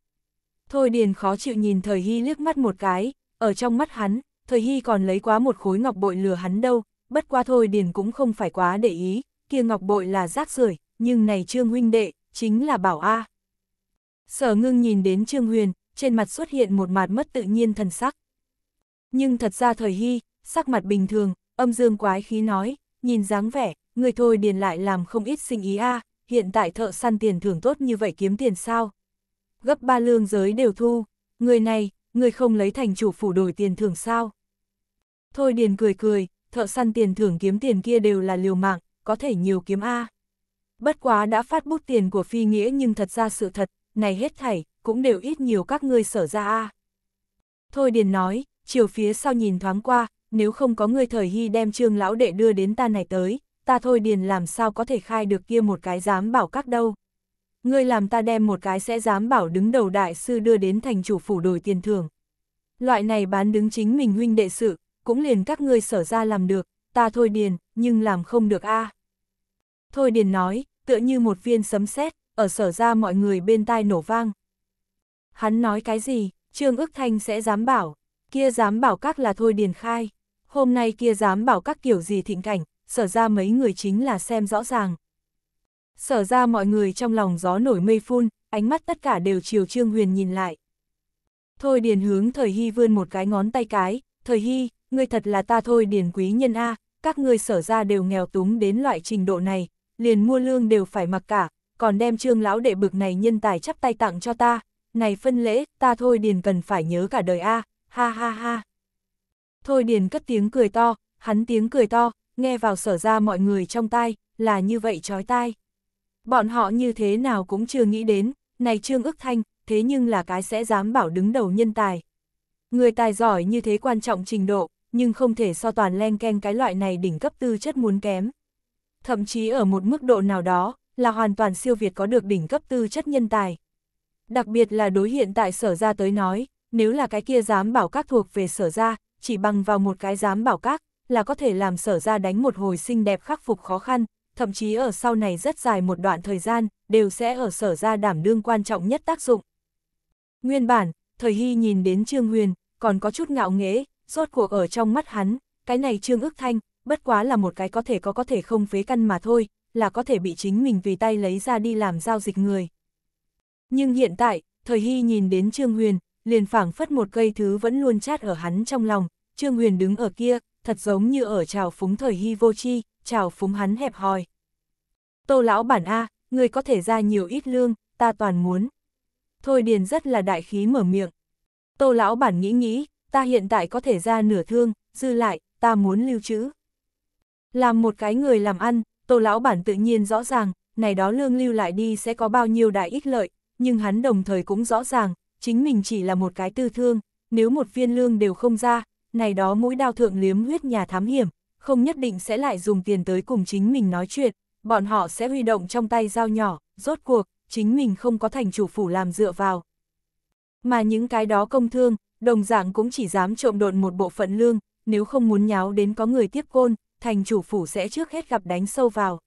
Speaker 1: Thôi Điền khó chịu nhìn thời hy liếc mắt một cái, ở trong mắt hắn, thời hy còn lấy quá một khối ngọc bội lừa hắn đâu, bất qua thôi Điền cũng không phải quá để ý, kia ngọc bội là rác rưởi nhưng này Trương huynh đệ, chính là bảo A. Sở ngưng nhìn đến Trương Huyền, trên mặt xuất hiện một mặt mất tự nhiên thần sắc. Nhưng thật ra thời hy, sắc mặt bình thường, âm dương quái khí nói, nhìn dáng vẻ, người thôi điền lại làm không ít sinh ý a hiện tại thợ săn tiền thưởng tốt như vậy kiếm tiền sao. Gấp ba lương giới đều thu, người này, người không lấy thành chủ phủ đổi tiền thưởng sao. Thôi Điền cười cười, thợ săn tiền thưởng kiếm tiền kia đều là liều mạng, có thể nhiều kiếm A. Bất quá đã phát bút tiền của phi nghĩa nhưng thật ra sự thật, này hết thảy, cũng đều ít nhiều các ngươi sở ra A. Thôi Điền nói, chiều phía sau nhìn thoáng qua, nếu không có người thời hy đem trương lão đệ đưa đến ta này tới, ta Thôi Điền làm sao có thể khai được kia một cái dám bảo các đâu ngươi làm ta đem một cái sẽ dám bảo đứng đầu đại sư đưa đến thành chủ phủ đổi tiền thưởng. Loại này bán đứng chính mình huynh đệ sự, cũng liền các ngươi sở ra làm được, ta thôi điền, nhưng làm không được a. Thôi điền nói, tựa như một viên sấm sét, ở sở ra mọi người bên tai nổ vang. Hắn nói cái gì, Trương ước Thanh sẽ dám bảo, kia dám bảo các là thôi điền khai, hôm nay kia dám bảo các kiểu gì thịnh cảnh, sở ra mấy người chính là xem rõ ràng. Sở ra mọi người trong lòng gió nổi mây phun, ánh mắt tất cả đều chiều Trương Huyền nhìn lại. Thôi điền hướng thời hy vươn một cái ngón tay cái, thời hy, ngươi thật là ta thôi điền quý nhân A, các ngươi sở ra đều nghèo túng đến loại trình độ này, liền mua lương đều phải mặc cả, còn đem trương lão đệ bực này nhân tài chắp tay tặng cho ta, này phân lễ, ta thôi điền cần phải nhớ cả đời A, ha ha ha. Thôi điền cất tiếng cười to, hắn tiếng cười to, nghe vào sở ra mọi người trong tai, là như vậy chói tai. Bọn họ như thế nào cũng chưa nghĩ đến, này Trương ức thanh, thế nhưng là cái sẽ dám bảo đứng đầu nhân tài. Người tài giỏi như thế quan trọng trình độ, nhưng không thể so toàn len ken cái loại này đỉnh cấp tư chất muốn kém. Thậm chí ở một mức độ nào đó, là hoàn toàn siêu việt có được đỉnh cấp tư chất nhân tài. Đặc biệt là đối hiện tại sở ra tới nói, nếu là cái kia dám bảo các thuộc về sở ra, chỉ bằng vào một cái dám bảo các, là có thể làm sở ra đánh một hồi xinh đẹp khắc phục khó khăn, thậm chí ở sau này rất dài một đoạn thời gian, đều sẽ ở sở ra đảm đương quan trọng nhất tác dụng. Nguyên bản, thời hy nhìn đến Trương Huyền, còn có chút ngạo nghễ, rốt cuộc ở trong mắt hắn, cái này Trương ước thanh, bất quá là một cái có thể có có thể không phế căn mà thôi, là có thể bị chính mình vì tay lấy ra đi làm giao dịch người. Nhưng hiện tại, thời hy nhìn đến Trương Huyền, liền phảng phất một cây thứ vẫn luôn chát ở hắn trong lòng, Trương Huyền đứng ở kia, thật giống như ở trào phúng thời hy vô chi, trào phúng hắn hẹp hòi. Tô lão bản A, người có thể ra nhiều ít lương, ta toàn muốn. Thôi điền rất là đại khí mở miệng. Tô lão bản nghĩ nghĩ, ta hiện tại có thể ra nửa thương, dư lại, ta muốn lưu trữ. Làm một cái người làm ăn, tô lão bản tự nhiên rõ ràng, này đó lương lưu lại đi sẽ có bao nhiêu đại ích lợi, nhưng hắn đồng thời cũng rõ ràng, chính mình chỉ là một cái tư thương, nếu một viên lương đều không ra, này đó mũi đao thượng liếm huyết nhà thám hiểm, không nhất định sẽ lại dùng tiền tới cùng chính mình nói chuyện, bọn họ sẽ huy động trong tay dao nhỏ, rốt cuộc, chính mình không có thành chủ phủ làm dựa vào. Mà những cái đó công thương, đồng dạng cũng chỉ dám trộm độn một bộ phận lương, nếu không muốn nháo đến có người tiếp côn, thành chủ phủ sẽ trước hết gặp đánh sâu vào.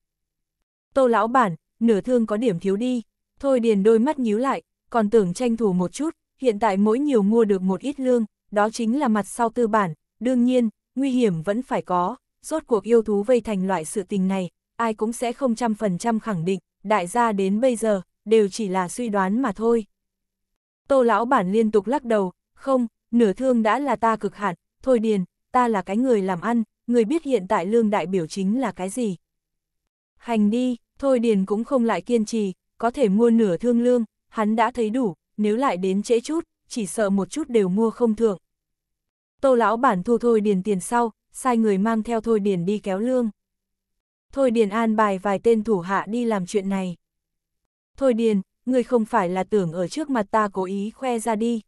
Speaker 1: Tô lão bản, nửa thương có điểm thiếu đi, thôi điền đôi mắt nhíu lại, còn tưởng tranh thủ một chút, hiện tại mỗi nhiều mua được một ít lương, đó chính là mặt sau tư bản, đương nhiên, nguy hiểm vẫn phải có, rốt cuộc yêu thú vây thành loại sự tình này, ai cũng sẽ không trăm phần trăm khẳng định, đại gia đến bây giờ, đều chỉ là suy đoán mà thôi. Tô lão bản liên tục lắc đầu, không, nửa thương đã là ta cực hạn, thôi điền, ta là cái người làm ăn, người biết hiện tại lương đại biểu chính là cái gì. Hành đi, thôi điền cũng không lại kiên trì, có thể mua nửa thương lương, hắn đã thấy đủ, nếu lại đến trễ chút, chỉ sợ một chút đều mua không thượng. Tô lão bản thu Thôi Điền tiền sau, sai người mang theo Thôi Điền đi kéo lương. Thôi Điền an bài vài tên thủ hạ đi làm chuyện này. Thôi Điền, người không phải là tưởng ở trước mặt ta cố ý khoe ra đi.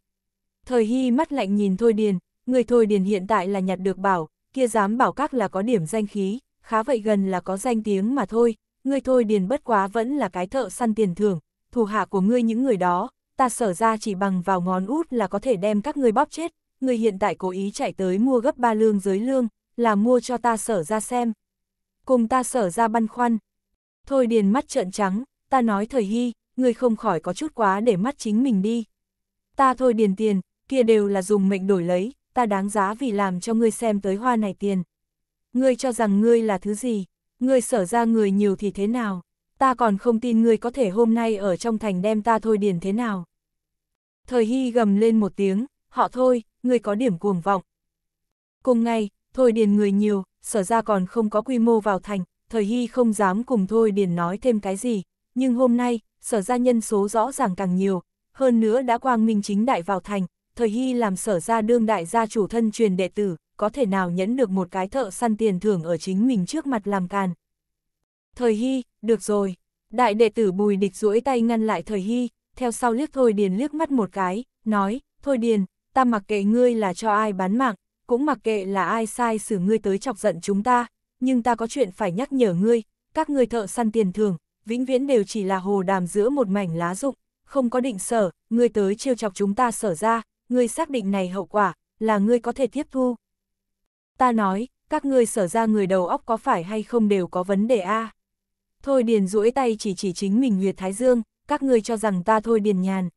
Speaker 1: Thời Hy mắt lạnh nhìn Thôi Điền, người Thôi Điền hiện tại là nhặt được bảo, kia dám bảo các là có điểm danh khí, khá vậy gần là có danh tiếng mà thôi, người Thôi Điền bất quá vẫn là cái thợ săn tiền thưởng, thủ hạ của ngươi những người đó, ta sở ra chỉ bằng vào ngón út là có thể đem các ngươi bóp chết, người hiện tại cố ý chạy tới mua gấp ba lương dưới lương, là mua cho ta sở ra xem. Cùng ta sở ra băn khoăn. Thôi điền mắt trợn trắng, ta nói thời hy, người không khỏi có chút quá để mắt chính mình đi. Ta thôi điền tiền, kia đều là dùng mệnh đổi lấy, ta đáng giá vì làm cho ngươi xem tới hoa này tiền. Ngươi cho rằng ngươi là thứ gì, ngươi sở ra người nhiều thì thế nào, ta còn không tin ngươi có thể hôm nay ở trong thành đem ta thôi điền thế nào. Thời Hy gầm lên một tiếng, họ thôi, người có điểm cuồng vọng. Cùng ngày, Thôi Điền người nhiều, sở ra còn không có quy mô vào thành, Thời Hy không dám cùng Thôi Điền nói thêm cái gì, nhưng hôm nay, sở ra nhân số rõ ràng càng nhiều, hơn nữa đã quang minh chính đại vào thành, Thời Hy làm sở ra đương đại gia chủ thân truyền đệ tử, có thể nào nhẫn được một cái thợ săn tiền thưởng ở chính mình trước mặt làm càn. Thời Hy, được rồi, đại đệ tử bùi địch duỗi tay ngăn lại Thời Hy, theo sau liếc Thôi Điền liếc mắt một cái, nói, Thôi Điền, ta mặc kệ ngươi là cho ai bán mạng, cũng mặc kệ là ai sai xử ngươi tới chọc giận chúng ta, nhưng ta có chuyện phải nhắc nhở ngươi, các ngươi thợ săn tiền thường, vĩnh viễn đều chỉ là hồ đàm giữa một mảnh lá rụng, không có định sở, ngươi tới trêu chọc chúng ta sở ra, ngươi xác định này hậu quả, là ngươi có thể tiếp thu. Ta nói, các ngươi sở ra người đầu óc có phải hay không đều có vấn đề a Thôi Điền duỗi tay chỉ chỉ chính mình nguyệt Thái Dương, các ngươi cho rằng ta thôi điền nhàn.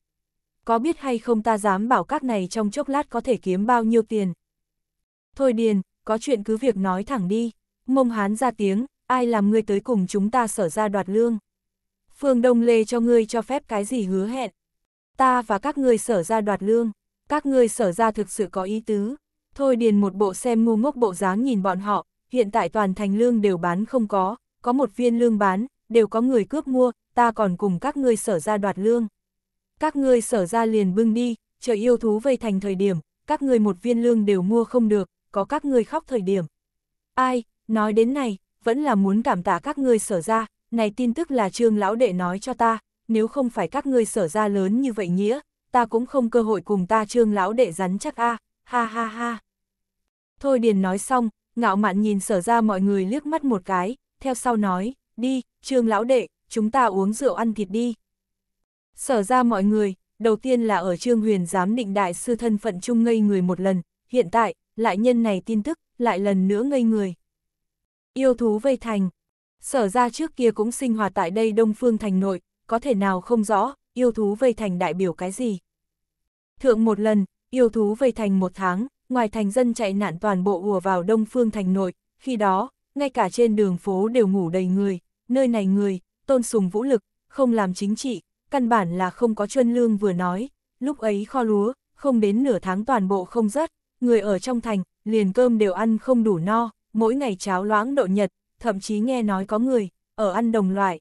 Speaker 1: Có biết hay không ta dám bảo các này trong chốc lát có thể kiếm bao nhiêu tiền. Thôi điền, có chuyện cứ việc nói thẳng đi, mông hán ra tiếng, ai làm ngươi tới cùng chúng ta sở ra đoạt lương. Phương Đông Lê cho ngươi cho phép cái gì hứa hẹn. Ta và các ngươi sở ra đoạt lương, các ngươi sở ra thực sự có ý tứ. Thôi điền một bộ xem ngu ngốc bộ dáng nhìn bọn họ, hiện tại toàn thành lương đều bán không có, có một viên lương bán, đều có người cướp mua, ta còn cùng các ngươi sở ra đoạt lương. Các ngươi sở ra liền bưng đi, chờ yêu thú vây thành thời điểm, các ngươi một viên lương đều mua không được, có các ngươi khóc thời điểm. Ai, nói đến này, vẫn là muốn cảm tạ các ngươi sở ra, này tin tức là trương lão đệ nói cho ta, nếu không phải các ngươi sở ra lớn như vậy nghĩa, ta cũng không cơ hội cùng ta trương lão đệ rắn chắc a ha ha ha. Thôi Điền nói xong, ngạo mạn nhìn sở ra mọi người liếc mắt một cái, theo sau nói, đi, Trương lão đệ, chúng ta uống rượu ăn thịt đi. Sở ra mọi người, đầu tiên là ở Trương Huyền giám định đại sư thân phận chung ngây người một lần, hiện tại, lại nhân này tin tức, lại lần nữa ngây người. Yêu thú vây thành, sở ra trước kia cũng sinh hoạt tại đây Đông Phương thành nội, có thể nào không rõ, yêu thú vây thành đại biểu cái gì. Thượng một lần, yêu thú vây thành một tháng, ngoài thành dân chạy nạn toàn bộ ùa vào Đông Phương thành nội, khi đó, ngay cả trên đường phố đều ngủ đầy người, nơi này người, tôn sùng vũ lực, không làm chính trị, căn bản là không có chuân lương vừa nói, lúc ấy kho lúa, không đến nửa tháng toàn bộ không rớt, người ở trong thành, liền cơm đều ăn không đủ no, mỗi ngày cháo loãng độ nhật, thậm chí nghe nói có người, ở ăn đồng loại.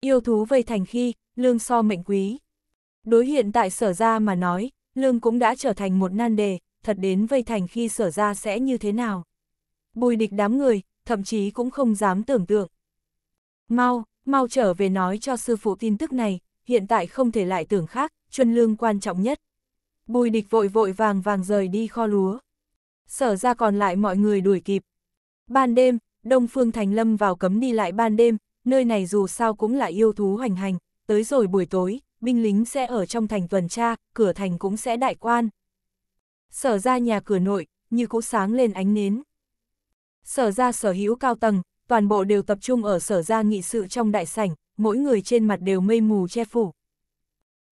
Speaker 1: Yêu thú vây thành khi, lương so mệnh quý. Đối hiện tại sở ra mà nói, lương cũng đã trở thành một nan đề, thật đến vây thành khi sở ra sẽ như thế nào. Bùi địch đám người, thậm chí cũng không dám tưởng tượng. Mau, mau trở về nói cho sư phụ tin tức này, hiện tại không thể lại tưởng khác, chuân lương quan trọng nhất. Bùi địch vội vội vàng vàng rời đi kho lúa. Sở ra còn lại mọi người đuổi kịp. Ban đêm, Đông Phương Thành Lâm vào cấm đi lại ban đêm, nơi này dù sao cũng là yêu thú hoành hành, tới rồi buổi tối, binh lính sẽ ở trong thành tuần tra, cửa thành cũng sẽ đại quan. Sở ra nhà cửa nội, như cũ sáng lên ánh nến. Sở ra sở hữu cao tầng, toàn bộ đều tập trung ở sở ra nghị sự trong đại sảnh, mỗi người trên mặt đều mây mù che phủ.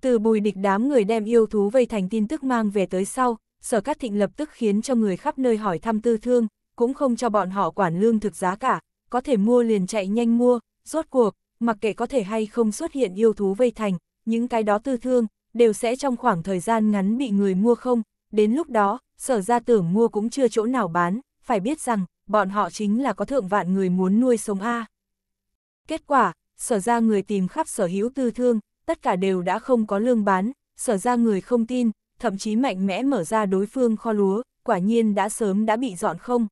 Speaker 1: Từ bùi địch đám người đem yêu thú vây thành tin tức mang về tới sau, sở các thịnh lập tức khiến cho người khắp nơi hỏi thăm tư thương, cũng không cho bọn họ quản lương thực giá cả, có thể mua liền chạy nhanh mua, rốt cuộc, mặc kệ có thể hay không xuất hiện yêu thú vây thành, những cái đó tư thương, đều sẽ trong khoảng thời gian ngắn bị người mua không, đến lúc đó, sở ra tưởng mua cũng chưa chỗ nào bán, phải biết rằng, bọn họ chính là có thượng vạn người muốn nuôi sống A. Kết quả, sở ra người tìm khắp sở hữu tư thương, tất cả đều đã không có lương bán, sở ra người không tin, thậm chí mạnh mẽ mở ra đối phương kho lúa, quả nhiên đã sớm đã bị dọn không.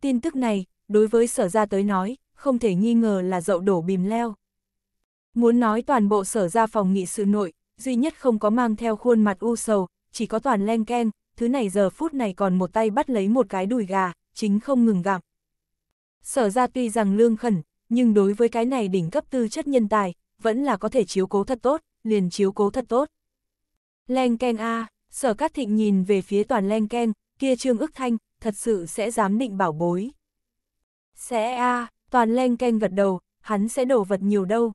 Speaker 1: Tin tức này, đối với sở ra tới nói, không thể nghi ngờ là dậu đổ bìm leo. Muốn nói toàn bộ sở ra phòng nghị sự nội, duy nhất không có mang theo khuôn mặt u sầu, chỉ có toàn len keng, thứ này giờ phút này còn một tay bắt lấy một cái đùi gà, chính không ngừng gặm. Sở ra tuy rằng lương khẩn, nhưng đối với cái này đỉnh cấp tư chất nhân tài, vẫn là có thể chiếu cố thật tốt, liền chiếu cố thật tốt. Len Ken A, sở cát thịnh nhìn về phía toàn Len Ken, kia trương ức thanh, thật sự sẽ dám định bảo bối. Sẽ A, toàn Len Ken gật đầu, hắn sẽ đổ vật nhiều đâu.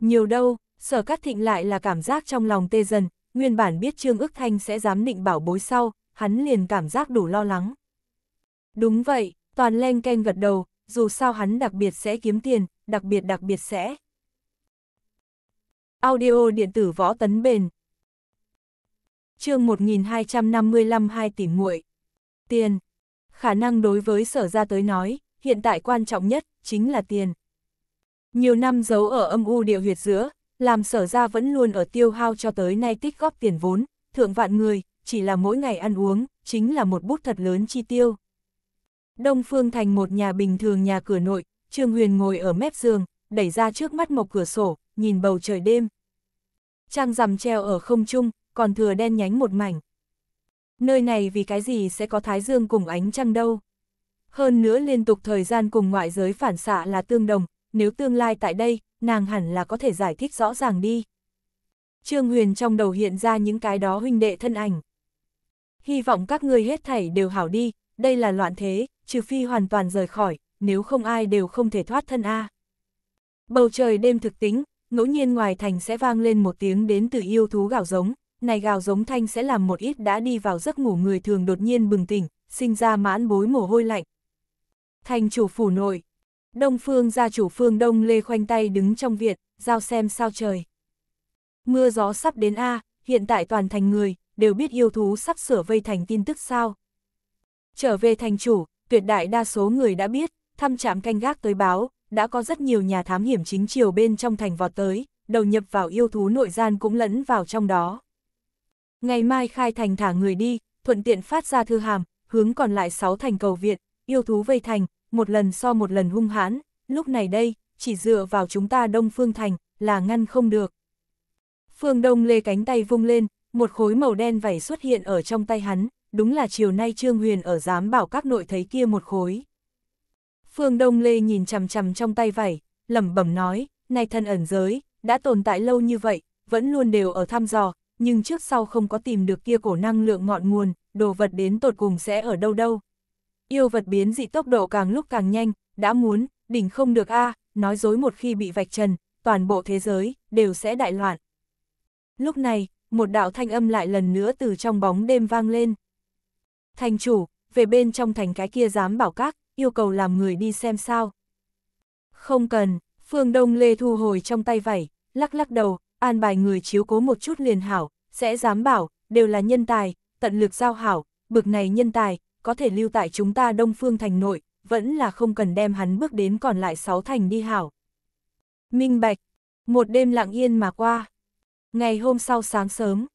Speaker 1: Nhiều đâu, sở cát thịnh lại là cảm giác trong lòng tê dần, nguyên bản biết trương ức thanh sẽ dám định bảo bối sau, hắn liền cảm giác đủ lo lắng. Đúng vậy, toàn len ken gật đầu, dù sao hắn đặc biệt sẽ kiếm tiền, đặc biệt đặc biệt sẽ. Audio điện tử võ tấn bền. Chương 1255 2 tỷ muội. Tiền. Khả năng đối với sở ra tới nói, hiện tại quan trọng nhất chính là tiền. Nhiều năm giấu ở âm u địa huyệt giữa, làm sở ra vẫn luôn ở tiêu hao cho tới nay tích góp tiền vốn, thượng vạn người, chỉ là mỗi ngày ăn uống, chính là một bút thật lớn chi tiêu. Đông Phương Thành một nhà bình thường nhà cửa nội, Trương Huyền ngồi ở mép giường, đẩy ra trước mắt một cửa sổ, nhìn bầu trời đêm. Trăng rằm treo ở không trung, còn thừa đen nhánh một mảnh. Nơi này vì cái gì sẽ có thái dương cùng ánh trăng đâu. Hơn nữa liên tục thời gian cùng ngoại giới phản xạ là tương đồng, nếu tương lai tại đây, nàng hẳn là có thể giải thích rõ ràng đi. Trương Huyền trong đầu hiện ra những cái đó huynh đệ thân ảnh. Hy vọng các ngươi hết thảy đều hảo đi, đây là loạn thế, trừ phi hoàn toàn rời khỏi, nếu không ai đều không thể thoát thân A. Bầu trời đêm thực tính, ngẫu nhiên ngoài thành sẽ vang lên một tiếng đến từ yêu thú gào giống, này gào giống thanh sẽ làm một ít đã đi vào giấc ngủ người thường đột nhiên bừng tỉnh, sinh ra mãn bối mồ hôi lạnh. Thành chủ phủ nội, đông phương gia chủ phương đông lê khoanh tay đứng trong viện, giao xem sao trời. Mưa gió sắp đến A, hiện tại toàn thành người, đều biết yêu thú sắp sửa vây thành tin tức sao. Trở về thành chủ, tuyệt đại đa số người đã biết, thăm trạm canh gác tới báo, đã có rất nhiều nhà thám hiểm chính chiều bên trong thành vọt tới, đầu nhập vào yêu thú nội gian cũng lẫn vào trong đó. Ngày mai khai thành thả người đi, thuận tiện phát ra thư hàm, hướng còn lại 6 thành cầu viện yêu thú vây thành, một lần so một lần hung hãn, lúc này đây, chỉ dựa vào chúng ta đông phương thành, là ngăn không được. Phương Đông lê cánh tay vung lên, một khối màu đen vảy xuất hiện ở trong tay hắn, đúng là chiều nay Trương Huyền ở giám bảo các nội thấy kia một khối. Phương Đông Lê nhìn chằm chằm trong tay vải, lẩm bẩm nói, này thân ẩn giới, đã tồn tại lâu như vậy, vẫn luôn đều ở thăm dò, nhưng trước sau không có tìm được kia cổ năng lượng ngọn nguồn, đồ vật đến tột cùng sẽ ở đâu đâu. Yêu vật biến dị tốc độ càng lúc càng nhanh, đã muốn, đỉnh không được a nói dối một khi bị vạch trần, toàn bộ thế giới, đều sẽ đại loạn. Lúc này, một đạo thanh âm lại lần nữa từ trong bóng đêm vang lên. Thành chủ, về bên trong thành cái kia dám bảo các, yêu cầu làm người đi xem sao. Không cần, Phương Đông Lê thu hồi trong tay vảy, lắc lắc đầu, an bài người chiếu cố một chút liền hảo, sẽ dám bảo, đều là nhân tài, tận lực giao hảo, bực này nhân tài, có thể lưu tại chúng ta Đông Phương thành nội, vẫn là không cần đem hắn bước đến còn lại sáu thành đi hảo. Minh Bạch, một đêm lặng yên mà qua. Ngày hôm sau sáng sớm,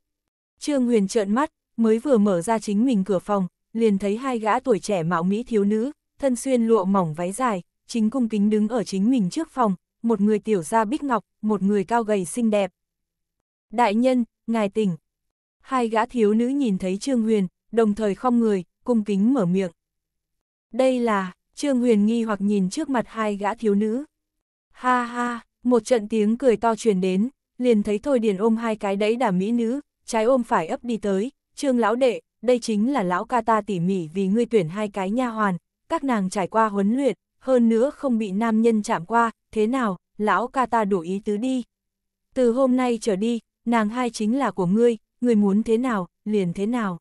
Speaker 1: Trương Huyền trợn mắt, mới vừa mở ra chính mình cửa phòng, liền thấy hai gã tuổi trẻ mạo mỹ thiếu nữ, thân xuyên lụa mỏng váy dài, chính cung kính đứng ở chính mình trước phòng, một người tiểu gia bích ngọc, một người cao gầy xinh đẹp. Đại nhân, ngài tỉnh. Hai gã thiếu nữ nhìn thấy Trương Huyền, đồng thời không người, cung kính mở miệng. Đây là, Trương Huyền nghi hoặc nhìn trước mặt hai gã thiếu nữ. Ha ha, một trận tiếng cười to truyền đến, liền thấy Thôi Điền ôm hai cái đấy đả mỹ nữ, trái ôm phải ấp đi tới, Trương lão đệ, đây chính là lão ca ta tỉ mỉ vì ngươi tuyển hai cái nha hoàn, các nàng trải qua huấn luyện, hơn nữa không bị nam nhân chạm qua, thế nào, lão ca ta đủ ý tứ đi. Từ hôm nay trở đi, nàng hai chính là của ngươi, ngươi muốn thế nào, liền thế nào.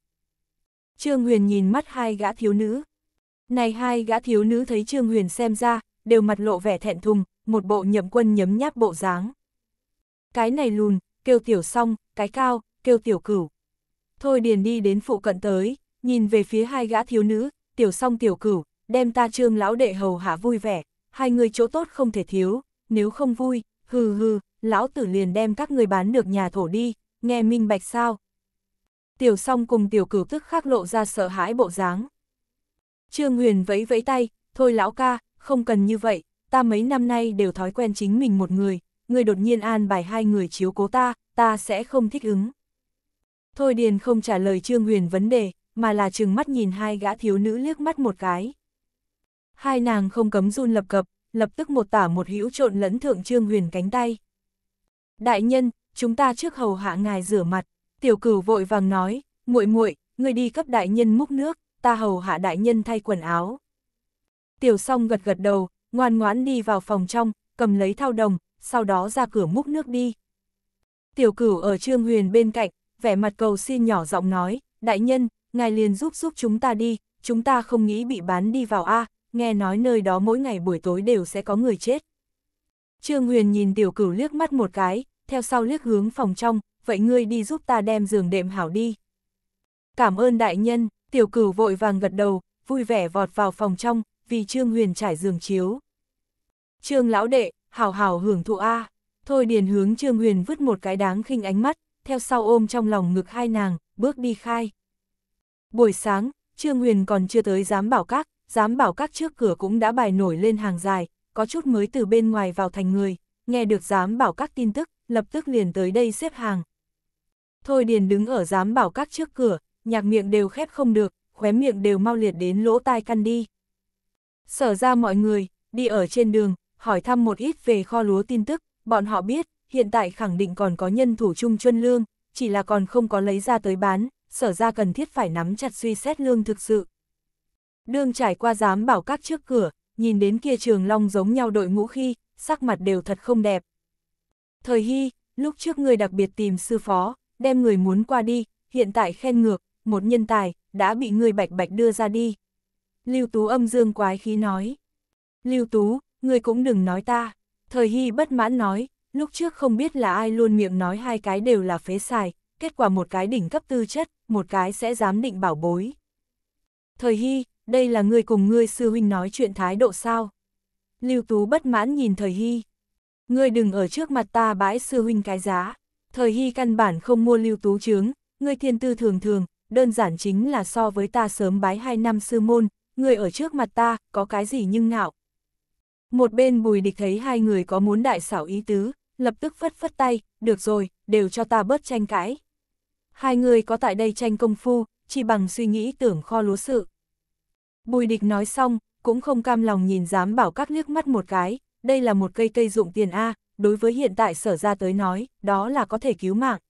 Speaker 1: Trương Huyền nhìn mắt hai gã thiếu nữ. Này hai gã thiếu nữ thấy Trương Huyền xem ra, đều mặt lộ vẻ thẹn thùng, một bộ nhậm quân nhấm nháp bộ dáng. Cái này lùn, kêu tiểu song, cái cao, kêu tiểu cửu, Thôi Điền đi đến phụ cận tới, nhìn về phía hai gã thiếu nữ, tiểu song tiểu cửu, đem ta trương lão đệ hầu hạ vui vẻ, hai người chỗ tốt không thể thiếu, nếu không vui, hừ hừ, lão tử liền đem các người bán được nhà thổ đi, nghe minh bạch sao. Tiểu song cùng tiểu cửu tức khắc lộ ra sợ hãi bộ dáng. Trương Huyền vẫy vẫy tay, thôi lão ca, không cần như vậy, ta mấy năm nay đều thói quen chính mình một người, người đột nhiên an bài hai người chiếu cố ta, ta sẽ không thích ứng. Thôi Điền không trả lời Trương Huyền vấn đề, mà là chừng mắt nhìn hai gã thiếu nữ liếc mắt một cái. Hai nàng không cấm run lập cập, lập tức một tả một hữu trộn lẫn thượng Trương Huyền cánh tay. Đại nhân, chúng ta trước hầu hạ ngài rửa mặt, tiểu cửu vội vàng nói, muội muội, người đi cấp đại nhân múc nước, ta hầu hạ đại nhân thay quần áo. Tiểu song gật gật đầu, ngoan ngoãn đi vào phòng trong, cầm lấy thao đồng, sau đó ra cửa múc nước đi. Tiểu cửu ở Trương Huyền bên cạnh, vẻ mặt cầu xin nhỏ giọng nói, đại nhân, ngài liền giúp giúp chúng ta đi, chúng ta không nghĩ bị bán đi vào A, nghe nói nơi đó mỗi ngày buổi tối đều sẽ có người chết. Trương Huyền nhìn tiểu cửu liếc mắt một cái, theo sau liếc hướng phòng trong, vậy ngươi đi giúp ta đem giường đệm hảo đi. Cảm ơn đại nhân, tiểu cửu vội vàng gật đầu, vui vẻ vọt vào phòng trong, vì Trương Huyền trải giường chiếu. Trương lão đệ, hảo hảo hưởng thụ A, thôi điền hướng Trương Huyền vứt một cái đáng khinh ánh mắt, theo sau ôm trong lòng ngực hai nàng, bước đi khai. Buổi sáng, Trương Huyền còn chưa tới giám bảo các, giám bảo các trước cửa cũng đã bài nổi lên hàng dài, có chút mới từ bên ngoài vào thành người, nghe được giám bảo các tin tức, lập tức liền tới đây xếp hàng. Thôi Điền đứng ở giám bảo các trước cửa, nhạc miệng đều khép không được, khóe miệng đều mau liệt đến lỗ tai căn đi. Sở ra mọi người, đi ở trên đường, hỏi thăm một ít về kho lúa tin tức, bọn họ biết, hiện tại khẳng định còn có nhân thủ chung chuân lương, chỉ là còn không có lấy ra tới bán, sở ra cần thiết phải nắm chặt suy xét lương thực sự. đường trải qua dám bảo các trước cửa, nhìn đến kia trường long giống nhau đội ngũ khi, sắc mặt đều thật không đẹp. Thời Hy, lúc trước người đặc biệt tìm sư phó, đem người muốn qua đi, hiện tại khen ngược, một nhân tài, đã bị người bạch bạch đưa ra đi. Lưu Tú âm dương quái khí nói. Lưu Tú, người cũng đừng nói ta. Thời Hy bất mãn nói, lúc trước không biết là ai luôn miệng nói hai cái đều là phế xài, kết quả một cái đỉnh cấp tư chất, một cái sẽ dám định bảo bối. Thời Hy, đây là người cùng ngươi sư huynh nói chuyện thái độ sao? Lưu Tú bất mãn nhìn Thời Hy. Ngươi đừng ở trước mặt ta bãi sư huynh cái giá. Thời Hy căn bản không mua Lưu Tú chướng, ngươi thiên tư thường thường, đơn giản chính là so với ta sớm bái hai năm sư môn, ngươi ở trước mặt ta, có cái gì nhưng ngạo. Một bên bùi địch thấy hai người có muốn đại xảo ý tứ, lập tức phất phất tay, được rồi, đều cho ta bớt tranh cãi. Hai người có tại đây tranh công phu, chỉ bằng suy nghĩ tưởng kho lúa sự. Bùi địch nói xong, cũng không cam lòng nhìn dám bảo các liếc mắt một cái, đây là một cây cây dụng tiền A, đối với hiện tại sở ra tới nói, đó là có thể cứu mạng.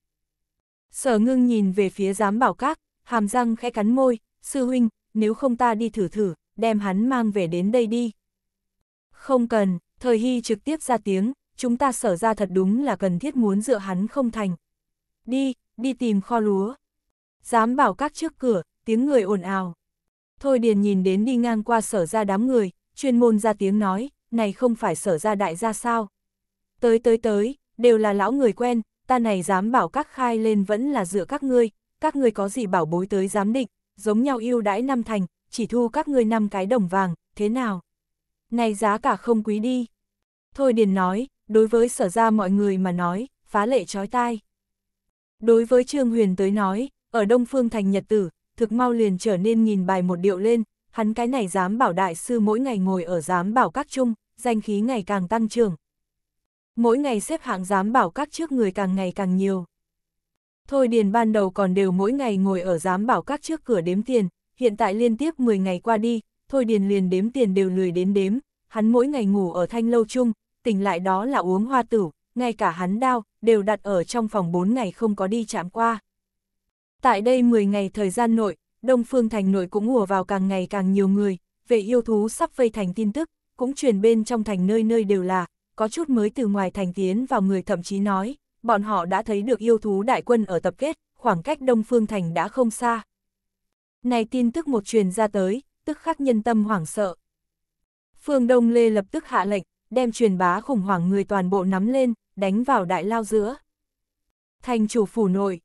Speaker 1: Sở ngưng nhìn về phía giám bảo các, hàm răng khẽ cắn môi, sư huynh, nếu không ta đi thử thử, đem hắn mang về đến đây đi. Không cần, thời hy trực tiếp ra tiếng, chúng ta sở ra thật đúng là cần thiết muốn dựa hắn không thành. Đi, đi tìm kho lúa. Dám bảo các trước cửa, tiếng người ồn ào. Thôi điền nhìn đến đi ngang qua sở ra đám người, chuyên môn ra tiếng nói, này không phải sở ra đại gia sao. Tới tới tới, đều là lão người quen, ta này dám bảo các khai lên vẫn là dựa các ngươi, các ngươi có gì bảo bối tới giám định, giống nhau yêu đãi năm thành, chỉ thu các ngươi năm cái đồng vàng, thế nào? Này giá cả không quý đi. Thôi điền nói, đối với sở ra mọi người mà nói, phá lệ trói tai. Đối với Trương Huyền tới nói, ở Đông Phương Thành Nhật Tử, thực mau liền trở nên nghìn bài một điệu lên, hắn cái này dám bảo đại sư mỗi ngày ngồi ở dám bảo các chung, danh khí ngày càng tăng trưởng. Mỗi ngày xếp hạng dám bảo các trước người càng ngày càng nhiều. Thôi điền ban đầu còn đều mỗi ngày ngồi ở dám bảo các trước cửa đếm tiền, hiện tại liên tiếp 10 ngày qua đi, thôi điền liền đếm tiền đều lười đến đếm, hắn mỗi ngày ngủ ở thanh lâu chung, tỉnh lại đó là uống hoa tử, ngay cả hắn đao, đều đặt ở trong phòng 4 ngày không có đi chạm qua. Tại đây 10 ngày thời gian nội, Đông Phương Thành nội cũng ùa vào càng ngày càng nhiều người, về yêu thú sắp vây thành tin tức, cũng truyền bên trong thành nơi nơi đều là, có chút mới từ ngoài thành tiến vào người thậm chí nói, bọn họ đã thấy được yêu thú đại quân ở tập kết, khoảng cách Đông Phương Thành đã không xa. Này tin tức một truyền ra tới, tức khắc nhân tâm hoảng sợ. Phương Đông Lê lập tức hạ lệnh, đem truyền bá khủng hoảng người toàn bộ nắm lên, đánh vào đại lao giữa. Thành chủ phủ nội,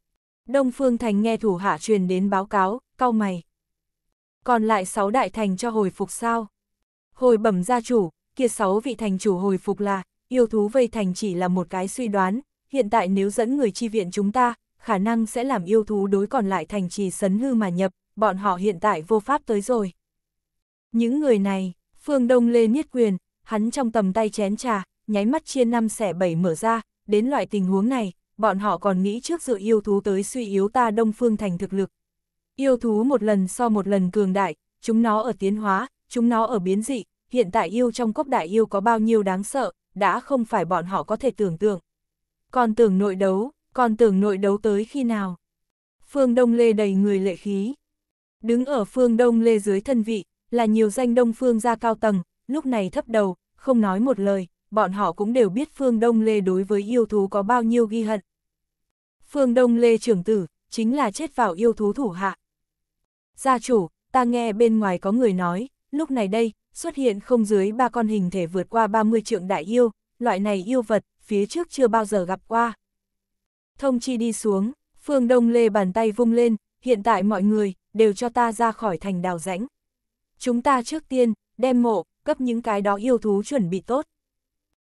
Speaker 1: Đông Phương Thành nghe thủ hạ truyền đến báo cáo, cau mày. Còn lại 6 đại thành cho hồi phục sao? Hồi bẩm gia chủ, kia 6 vị thành chủ hồi phục là, yêu thú vây thành chỉ là một cái suy đoán, hiện tại nếu dẫn người chi viện chúng ta, khả năng sẽ làm yêu thú đối còn lại thành trì sấn hư mà nhập, bọn họ hiện tại vô pháp tới rồi. Những người này, phương Đông Lê Niết Quyền, hắn trong tầm tay chén trà, nháy mắt chia năm xẻ bảy mở ra, đến loại tình huống này, bọn họ còn nghĩ trước dự yêu thú tới suy yếu ta đông phương thành thực lực. Yêu thú một lần so một lần cường đại, chúng nó ở tiến hóa, chúng nó ở biến dị, hiện tại yêu trong cốc đại yêu có bao nhiêu đáng sợ, đã không phải bọn họ có thể tưởng tượng. Còn tưởng nội đấu, còn tưởng nội đấu tới khi nào? Phương Đông Lê đầy người lệ khí. Đứng ở phương Đông Lê dưới thân vị, là nhiều danh Đông Phương gia cao tầng, lúc này thấp đầu, không nói một lời, bọn họ cũng đều biết Phương Đông Lê đối với yêu thú có bao nhiêu ghi hận. Phương Đông Lê trưởng tử, chính là chết vào yêu thú thủ hạ. Gia chủ, ta nghe bên ngoài có người nói, lúc này đây, xuất hiện không dưới ba con hình thể vượt qua 30 trượng đại yêu, loại này yêu vật, phía trước chưa bao giờ gặp qua. Thông chi đi xuống, Phương Đông Lê bàn tay vung lên, hiện tại mọi người, đều cho ta ra khỏi thành đào rãnh. Chúng ta trước tiên, đem mộ, cấp những cái đó yêu thú chuẩn bị tốt.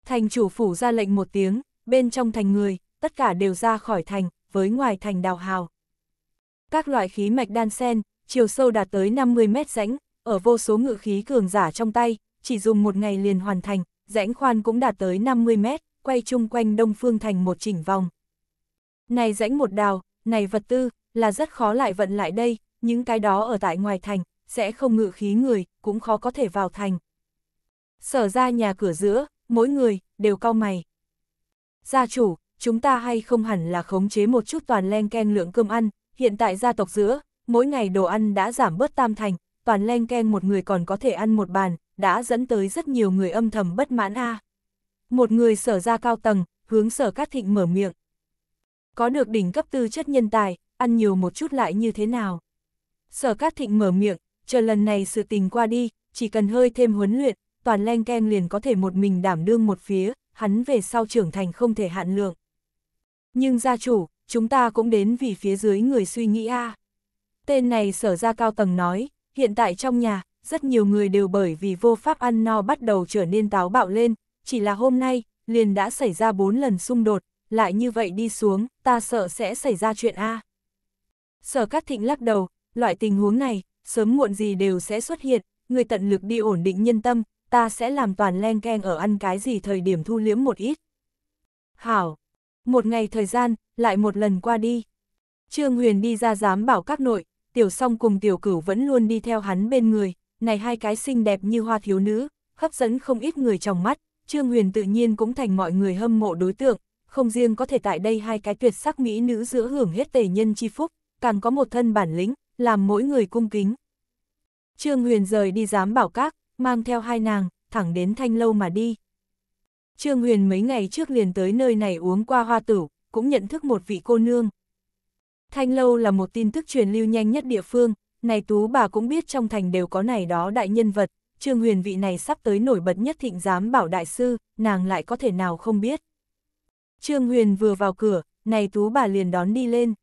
Speaker 1: Thành chủ phủ ra lệnh một tiếng, bên trong thành người, tất cả đều ra khỏi thành, với ngoài thành đào hào. Các loại khí mạch đan sen, chiều sâu đạt tới 50 mét rãnh, ở vô số ngự khí cường giả trong tay, chỉ dùng một ngày liền hoàn thành, rãnh khoan cũng đạt tới 50 mét, quay chung quanh đông phương thành một chỉnh vòng. Này rãnh một đào, này vật tư, là rất khó lại vận lại đây, những cái đó ở tại ngoài thành, sẽ không ngự khí người, cũng khó có thể vào thành sở ra nhà cửa giữa, mỗi người, đều cau mày. Gia chủ, chúng ta hay không hẳn là khống chế một chút toàn len ken lượng cơm ăn, hiện tại gia tộc giữa, mỗi ngày đồ ăn đã giảm bớt tam thành, toàn len ken một người còn có thể ăn một bàn, đã dẫn tới rất nhiều người âm thầm bất mãn a. Một người sở ra cao tầng, hướng sở cát thịnh mở miệng. Có được đỉnh cấp tư chất nhân tài, ăn nhiều một chút lại như thế nào? Sở cát thịnh mở miệng, chờ lần này sự tình qua đi, chỉ cần hơi thêm huấn luyện, toàn len ken liền có thể một mình đảm đương một phía, hắn về sau trưởng thành không thể hạn lượng. Nhưng gia chủ, chúng ta cũng đến vì phía dưới người suy nghĩ a. Tên này sở ra cao tầng nói, hiện tại trong nhà, rất nhiều người đều bởi vì vô pháp ăn no bắt đầu trở nên táo bạo lên, chỉ là hôm nay, liền đã xảy ra bốn lần xung đột, lại như vậy đi xuống, ta sợ sẽ xảy ra chuyện A. Sở Cát Thịnh lắc đầu, loại tình huống này, sớm muộn gì đều sẽ xuất hiện, người tận lực đi ổn định nhân tâm, ta sẽ làm toàn len keng ở ăn cái gì thời điểm thu liễm một ít. Hảo! Một ngày thời gian, lại một lần qua đi. Trương Huyền đi ra dám bảo các nội, tiểu song cùng tiểu cửu vẫn luôn đi theo hắn bên người, này hai cái xinh đẹp như hoa thiếu nữ, hấp dẫn không ít người trong mắt, Trương Huyền tự nhiên cũng thành mọi người hâm mộ đối tượng, không riêng có thể tại đây hai cái tuyệt sắc mỹ nữ giữa hưởng hết tề nhân chi phúc, càng có một thân bản lĩnh, làm mỗi người cung kính. Trương Huyền rời đi dám bảo các, mang theo hai nàng, thẳng đến thanh lâu mà đi. Trương Huyền mấy ngày trước liền tới nơi này uống qua hoa tử, cũng nhận thức một vị cô nương. Thanh lâu là một tin tức truyền lưu nhanh nhất địa phương, này tú bà cũng biết trong thành đều có này đó đại nhân vật, Trương Huyền vị này sắp tới nổi bật nhất thịnh giám bảo đại sư, nàng lại có thể nào không biết. Trương Huyền vừa vào cửa, này tú bà liền đón đi lên.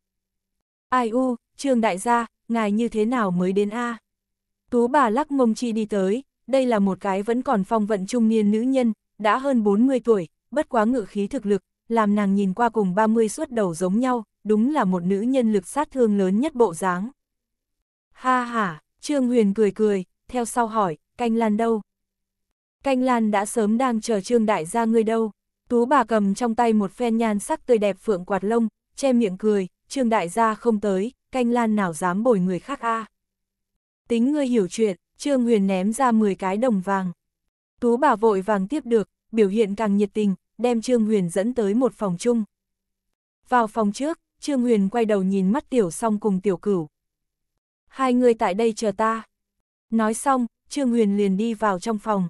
Speaker 1: Ai u, Trương đại gia, ngài như thế nào mới đến a? À? Tú bà lắc mông chi đi tới, đây là một cái vẫn còn phong vận trung niên nữ nhân, đã hơn 40 tuổi, bất quá ngự khí thực lực, làm nàng nhìn qua cùng 30 suốt đầu giống nhau, đúng là một nữ nhân lực sát thương lớn nhất bộ dáng. Ha ha, Trương Huyền cười cười, theo sau hỏi, canh lan đâu? Canh lan đã sớm đang chờ Trương Đại gia ngươi đâu? Tú bà cầm trong tay một phen nhan sắc tươi đẹp phượng quạt lông, che miệng cười, Trương Đại gia không tới, canh lan nào dám bồi người khác a Tính ngươi hiểu chuyện, Trương Huyền ném ra 10 cái đồng vàng. Tú bà vội vàng tiếp được, biểu hiện càng nhiệt tình, đem Trương Huyền dẫn tới một phòng chung. Vào phòng trước, Trương Huyền quay đầu nhìn mắt tiểu song cùng tiểu cửu. Hai người tại đây chờ ta. Nói xong, Trương Huyền liền đi vào trong phòng.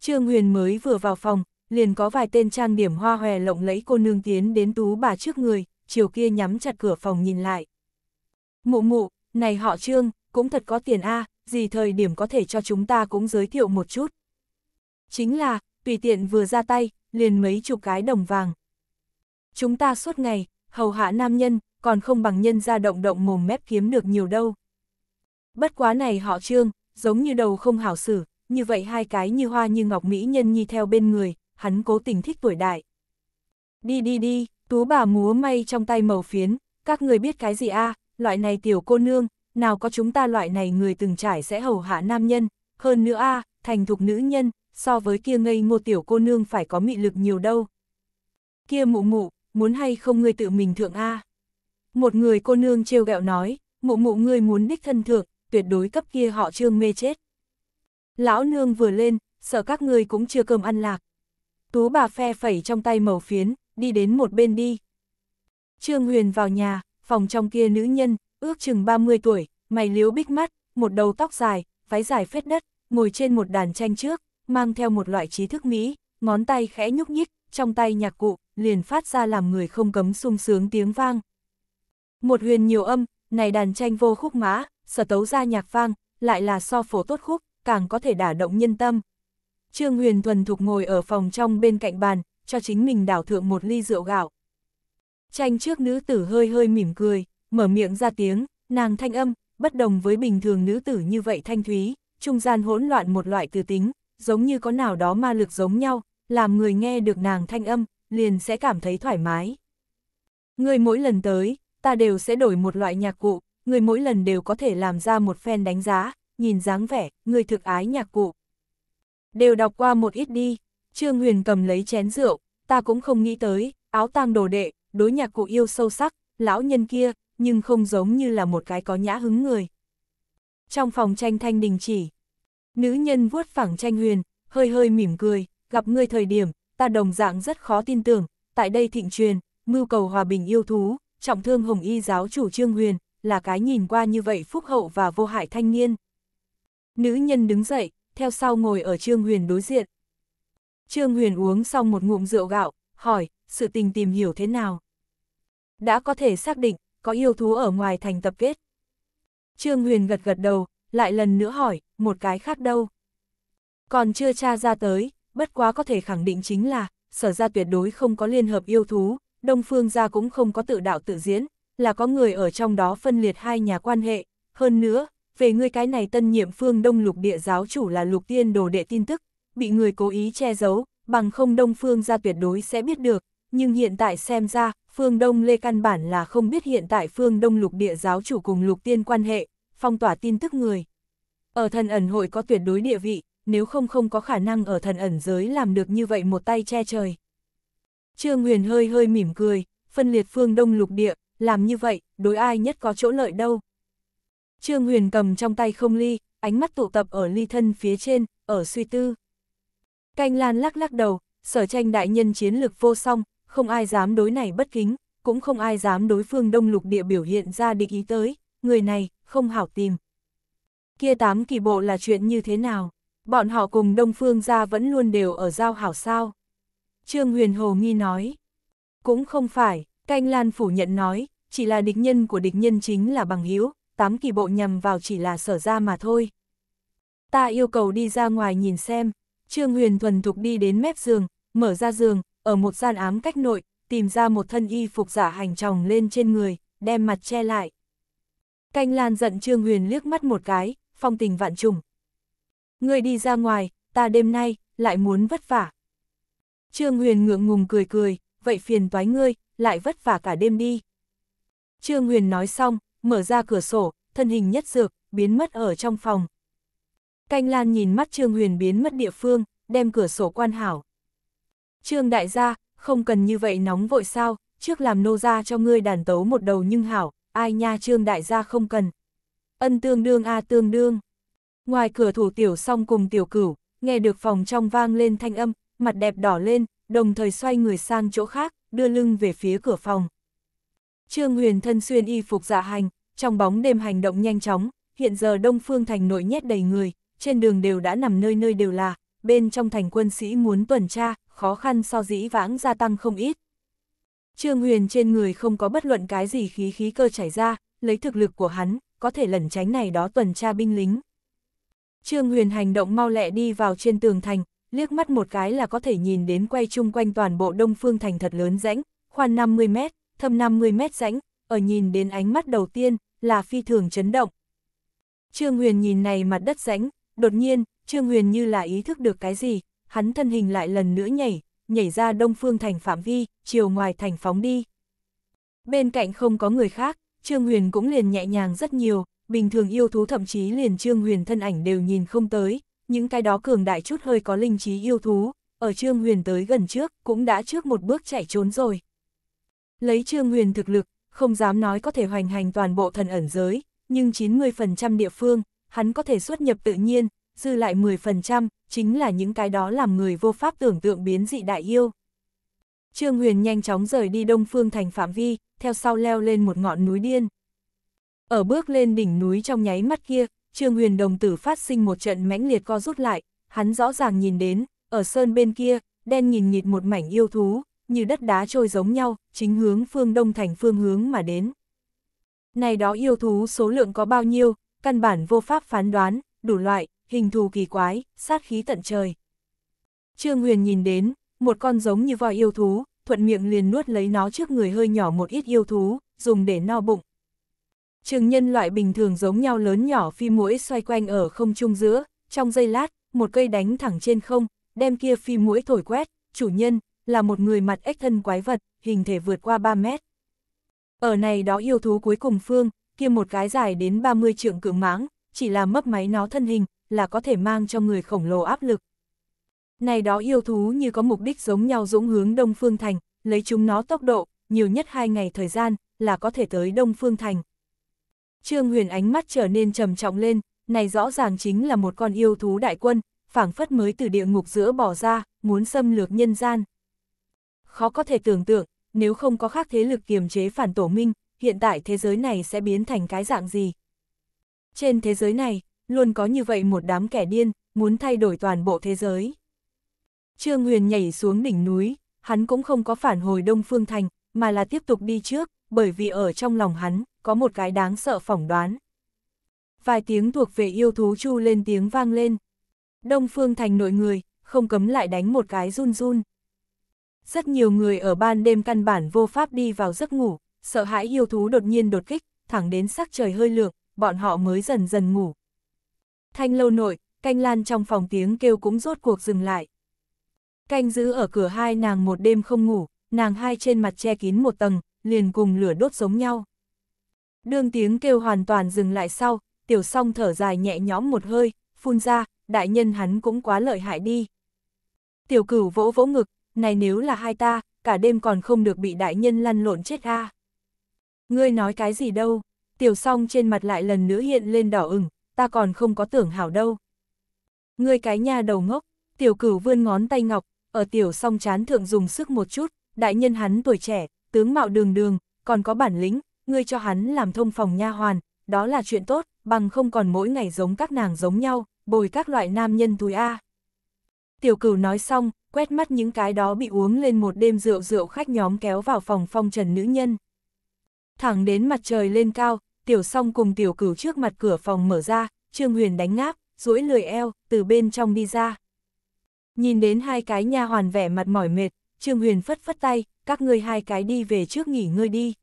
Speaker 1: Trương Huyền mới vừa vào phòng, liền có vài tên trang điểm hoa hòe lộng lẫy cô nương tiến đến tú bà trước người, chiều kia nhắm chặt cửa phòng nhìn lại. Mụ mụ, này họ Trương, cũng thật có tiền a à, gì thời điểm có thể cho chúng ta cũng giới thiệu một chút. Chính là, tùy tiện vừa ra tay, liền mấy chục cái đồng vàng. Chúng ta suốt ngày, hầu hạ nam nhân, còn không bằng nhân ra động động mồm mép kiếm được nhiều đâu. Bất quá này họ trương, giống như đầu không hảo xử, như vậy hai cái như hoa như ngọc mỹ nhân nhi theo bên người, hắn cố tình thích tuổi đại. Đi đi đi, tú bà múa may trong tay màu phiến, các người biết cái gì a à, loại này tiểu cô nương, nào có chúng ta loại này người từng trải sẽ hầu hạ nam nhân, hơn nữa a thành thục nữ nhân, so với kia ngây ngô tiểu cô nương phải có mị lực nhiều đâu. Kia mụ mụ, muốn hay không ngươi tự mình thượng a Một người cô nương trêu ghẹo nói, mụ mụ ngươi muốn đích thân thượng, tuyệt đối cấp kia họ trương mê chết. Lão nương vừa lên, sợ các ngươi cũng chưa cơm ăn lạc. Tú bà phe phẩy trong tay màu phiến, đi đến một bên đi. Trương Huyền vào nhà, phòng trong kia nữ nhân, ước chừng 30 tuổi, mày liếu bích mắt, một đầu tóc dài, váy dài phết đất, ngồi trên một đàn tranh trước, mang theo một loại trí thức Mỹ, ngón tay khẽ nhúc nhích, trong tay nhạc cụ, liền phát ra làm người không cấm sung sướng tiếng vang. Một huyền nhiều âm, này đàn tranh vô khúc mã, sở tấu ra nhạc vang, lại là so phổ tốt khúc, càng có thể đả động nhân tâm. Trương Huyền thuần thục ngồi ở phòng trong bên cạnh bàn, cho chính mình đảo thượng một ly rượu gạo. Tranh trước nữ tử hơi hơi mỉm cười mở miệng ra tiếng, nàng thanh âm, bất đồng với bình thường nữ tử như vậy thanh thúy, trung gian hỗn loạn một loại từ tính, giống như có nào đó ma lực giống nhau, làm người nghe được nàng thanh âm, liền sẽ cảm thấy thoải mái. Người mỗi lần tới, ta đều sẽ đổi một loại nhạc cụ, người mỗi lần đều có thể làm ra một phen đánh giá, nhìn dáng vẻ, người thực ái nhạc cụ. Đều đọc qua một ít đi, Trương Huyền cầm lấy chén rượu, ta cũng không nghĩ tới, áo tang đồ đệ, đối nhạc cụ yêu sâu sắc, lão nhân kia, nhưng không giống như là một cái có nhã hứng người. Trong phòng tranh thanh đình chỉ, nữ nhân vuốt phẳng tranh huyền, hơi hơi mỉm cười, gặp ngươi thời điểm, ta đồng dạng rất khó tin tưởng, tại đây thịnh truyền, mưu cầu hòa bình yêu thú, trọng thương hồng y giáo chủ trương huyền, là cái nhìn qua như vậy phúc hậu và vô hại thanh niên. Nữ nhân đứng dậy, theo sau ngồi ở trương huyền đối diện. Trương huyền uống xong một ngụm rượu gạo, hỏi, sự tình tìm hiểu thế nào? Đã có thể xác định, có yêu thú ở ngoài thành tập kết. Trương Huyền gật gật đầu, lại lần nữa hỏi, một cái khác đâu? Còn chưa tra ra tới, bất quá có thể khẳng định chính là, sở ra tuyệt đối không có liên hợp yêu thú, Đông Phương ra cũng không có tự đạo tự diễn, là có người ở trong đó phân liệt hai nhà quan hệ. Hơn nữa, về người cái này tân nhiệm phương Đông lục địa giáo chủ là lục tiên đồ đệ tin tức, bị người cố ý che giấu, bằng không Đông Phương ra tuyệt đối sẽ biết được, nhưng hiện tại xem ra, phương Đông Lê căn bản là không biết hiện tại phương Đông lục địa giáo chủ cùng lục tiên quan hệ, phong tỏa tin tức người. Ở thần ẩn hội có tuyệt đối địa vị, nếu không không có khả năng ở thần ẩn giới làm được như vậy một tay che trời. Trương Huyền hơi hơi mỉm cười, phân liệt phương Đông lục địa, làm như vậy, đối ai nhất có chỗ lợi đâu. Trương Huyền cầm trong tay không ly, ánh mắt tụ tập ở ly thân phía trên, ở suy tư. Canh Lan lắc lắc đầu, sở tranh đại nhân chiến lược vô song, không ai dám đối này bất kính, cũng không ai dám đối phương đông lục địa biểu hiện ra địch ý tới, người này, không hảo tìm. Kia tám kỳ bộ là chuyện như thế nào? Bọn họ cùng đông phương ra vẫn luôn đều ở giao hảo sao? Trương Huyền Hồ nghi nói. Cũng không phải, Canh Lan phủ nhận nói, chỉ là địch nhân của địch nhân chính là bằng hữu tám kỳ bộ nhầm vào chỉ là sở ra mà thôi. Ta yêu cầu đi ra ngoài nhìn xem, Trương Huyền thuần thục đi đến mép giường, mở ra giường, ở một gian ám cách nội, tìm ra một thân y phục giả hành tròng lên trên người, đem mặt che lại. Canh Lan giận Trương Huyền liếc mắt một cái, phong tình vạn trùng. Người đi ra ngoài, ta đêm nay, lại muốn vất vả. Trương Huyền ngượng ngùng cười cười, vậy phiền toái ngươi, lại vất vả cả đêm đi. Trương Huyền nói xong, mở ra cửa sổ, thân hình nhất dược, biến mất ở trong phòng. Canh Lan nhìn mắt Trương Huyền biến mất địa phương, đem cửa sổ quan hảo. Trương đại gia, không cần như vậy nóng vội sao, trước làm nô ra cho ngươi đàn tấu một đầu nhưng hảo, ai nha trương đại gia không cần. Ân tương đương a tương đương. Ngoài cửa thủ tiểu song cùng tiểu cửu, nghe được phòng trong vang lên thanh âm, mặt đẹp đỏ lên, đồng thời xoay người sang chỗ khác, đưa lưng về phía cửa phòng. Trương Huyền thân xuyên y phục dạ hành, trong bóng đêm hành động nhanh chóng, hiện giờ Đông Phương thành nội nhét đầy người, trên đường đều đã nằm nơi nơi đều là, bên trong thành quân sĩ muốn tuần tra, khó khăn so dĩ vãng gia tăng không ít. Trương Huyền trên người không có bất luận cái gì khí khí cơ chảy ra, lấy thực lực của hắn, có thể lẩn tránh này đó tuần tra binh lính. Trương Huyền hành động mau lẹ đi vào trên tường thành, liếc mắt một cái là có thể nhìn đến quay chung quanh toàn bộ đông phương thành thật lớn rãnh, khoan 50 mét, thâm 50 mét rãnh, ở nhìn đến ánh mắt đầu tiên là phi thường chấn động. Trương Huyền nhìn này mặt đất rãnh, đột nhiên, Trương Huyền như là ý thức được cái gì, hắn thân hình lại lần nữa nhảy, nhảy ra đông phương thành phạm vi, chiều ngoài thành phóng đi. Bên cạnh không có người khác, Trương Huyền cũng liền nhẹ nhàng rất nhiều, bình thường yêu thú thậm chí liền Trương Huyền thân ảnh đều nhìn không tới, những cái đó cường đại chút hơi có linh trí yêu thú, ở Trương Huyền tới gần trước, cũng đã trước một bước chạy trốn rồi. Lấy Trương Huyền thực lực, không dám nói có thể hoành hành toàn bộ thần ẩn giới, nhưng 90% địa phương, hắn có thể xuất nhập tự nhiên, dư lại 10%, chính là những cái đó làm người vô pháp tưởng tượng biến dị đại yêu. Trương Huyền nhanh chóng rời đi đông phương thành phạm vi, theo sau leo lên một ngọn núi điên. Ở bước lên đỉnh núi trong nháy mắt kia, Trương Huyền đồng tử phát sinh một trận mãnh liệt co rút lại, hắn rõ ràng nhìn đến, ở sơn bên kia, đen nhìn nhịt một mảnh yêu thú, như đất đá trôi giống nhau, chính hướng phương đông thành phương hướng mà đến. Này đó yêu thú số lượng có bao nhiêu, căn bản vô pháp phán đoán, đủ loại, hình thù kỳ quái, sát khí tận trời. Trương Huyền nhìn đến, một con giống như voi yêu thú, thuận miệng liền nuốt lấy nó trước người hơi nhỏ một ít yêu thú, dùng để no bụng. Trường nhân loại bình thường giống nhau lớn nhỏ phi mũi xoay quanh ở không trung giữa, trong giây lát, một cây đánh thẳng trên không, đem kia phi mũi thổi quét, chủ nhân, là một người mặt ếch thân quái vật, hình thể vượt qua 3 mét. Ở này đó yêu thú cuối cùng phương, kia một cái dài đến 30 trượng cự mãng, chỉ là mấp máy nó thân hình, là có thể mang cho người khổng lồ áp lực. Này đó yêu thú như có mục đích giống nhau dũng hướng Đông Phương Thành, lấy chúng nó tốc độ, nhiều nhất hai ngày thời gian, là có thể tới Đông Phương Thành. Trương Huyền ánh mắt trở nên trầm trọng lên, này rõ ràng chính là một con yêu thú đại quân, phảng phất mới từ địa ngục giữa bỏ ra, muốn xâm lược nhân gian. Khó có thể tưởng tượng, nếu không có khác thế lực kiềm chế phản tổ minh, hiện tại thế giới này sẽ biến thành cái dạng gì. Trên thế giới này, luôn có như vậy một đám kẻ điên, muốn thay đổi toàn bộ thế giới. Trương Huyền nhảy xuống đỉnh núi, hắn cũng không có phản hồi Đông Phương Thành, mà là tiếp tục đi trước, bởi vì ở trong lòng hắn, có một cái đáng sợ phỏng đoán. Vài tiếng thuộc về yêu thú chu lên tiếng vang lên. Đông Phương Thành nội người, không cấm lại đánh một cái run run. Rất nhiều người ở ban đêm căn bản vô pháp đi vào giấc ngủ, sợ hãi yêu thú đột nhiên đột kích, thẳng đến sắc trời hơi lượng, bọn họ mới dần dần ngủ, Thanh lâu nội, canh lan trong phòng tiếng kêu cũng rốt cuộc dừng lại. Canh giữ ở cửa hai nàng một đêm không ngủ, nàng hai trên mặt che kín một tầng, liền cùng lửa đốt giống nhau. Đương tiếng kêu hoàn toàn dừng lại sau, tiểu song thở dài nhẹ nhõm một hơi, phun ra, đại nhân hắn cũng quá lợi hại đi. Tiểu cửu vỗ vỗ ngực, này nếu là hai ta, cả đêm còn không được bị đại nhân lăn lộn chết a à? Ngươi nói cái gì đâu, tiểu song trên mặt lại lần nữa hiện lên đỏ ửng, ta còn không có tưởng hảo đâu. Ngươi cái nhà đầu ngốc, tiểu cửu vươn ngón tay ngọc, ở tiểu song chán thượng dùng sức một chút, đại nhân hắn tuổi trẻ, tướng mạo đường đường, còn có bản lĩnh, ngươi cho hắn làm thông phòng nha hoàn, đó là chuyện tốt, bằng không còn mỗi ngày giống các nàng giống nhau, bồi các loại nam nhân túi A. Tiểu cửu nói xong, quét mắt những cái đó bị uống lên một đêm rượu rượu khách nhóm kéo vào phòng phong trần nữ nhân. Thẳng đến mặt trời lên cao, tiểu song cùng tiểu cửu trước mặt cửa phòng mở ra, Trương Huyền đánh ngáp, duỗi lười eo, từ bên trong đi ra. Nhìn đến hai cái nha hoàn vẻ mặt mỏi mệt, Trương Huyền phất phất tay, các ngươi hai cái đi về trước nghỉ ngơi đi.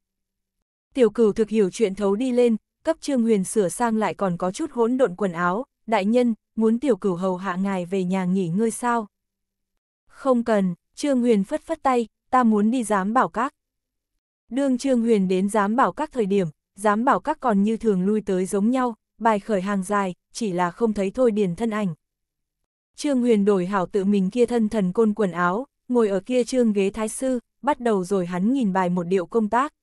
Speaker 1: Tiểu cửu thực hiểu chuyện thấu đi lên, cấp Trương Huyền sửa sang lại còn có chút hỗn độn quần áo, đại nhân, muốn tiểu cửu hầu hạ ngài về nhà nghỉ ngơi sao? Không cần, Trương Huyền phất phất tay, ta muốn đi giám bảo các. Đương Trương Huyền đến giám bảo các thời điểm, dám bảo các còn như thường lui tới giống nhau, bài khởi hàng dài, chỉ là không thấy thôi điền thân ảnh. Trương Huyền đổi hảo tự mình kia thân thần côn quần áo, ngồi ở kia trương ghế thái sư, bắt đầu rồi hắn nhìn bài một điệu công tác.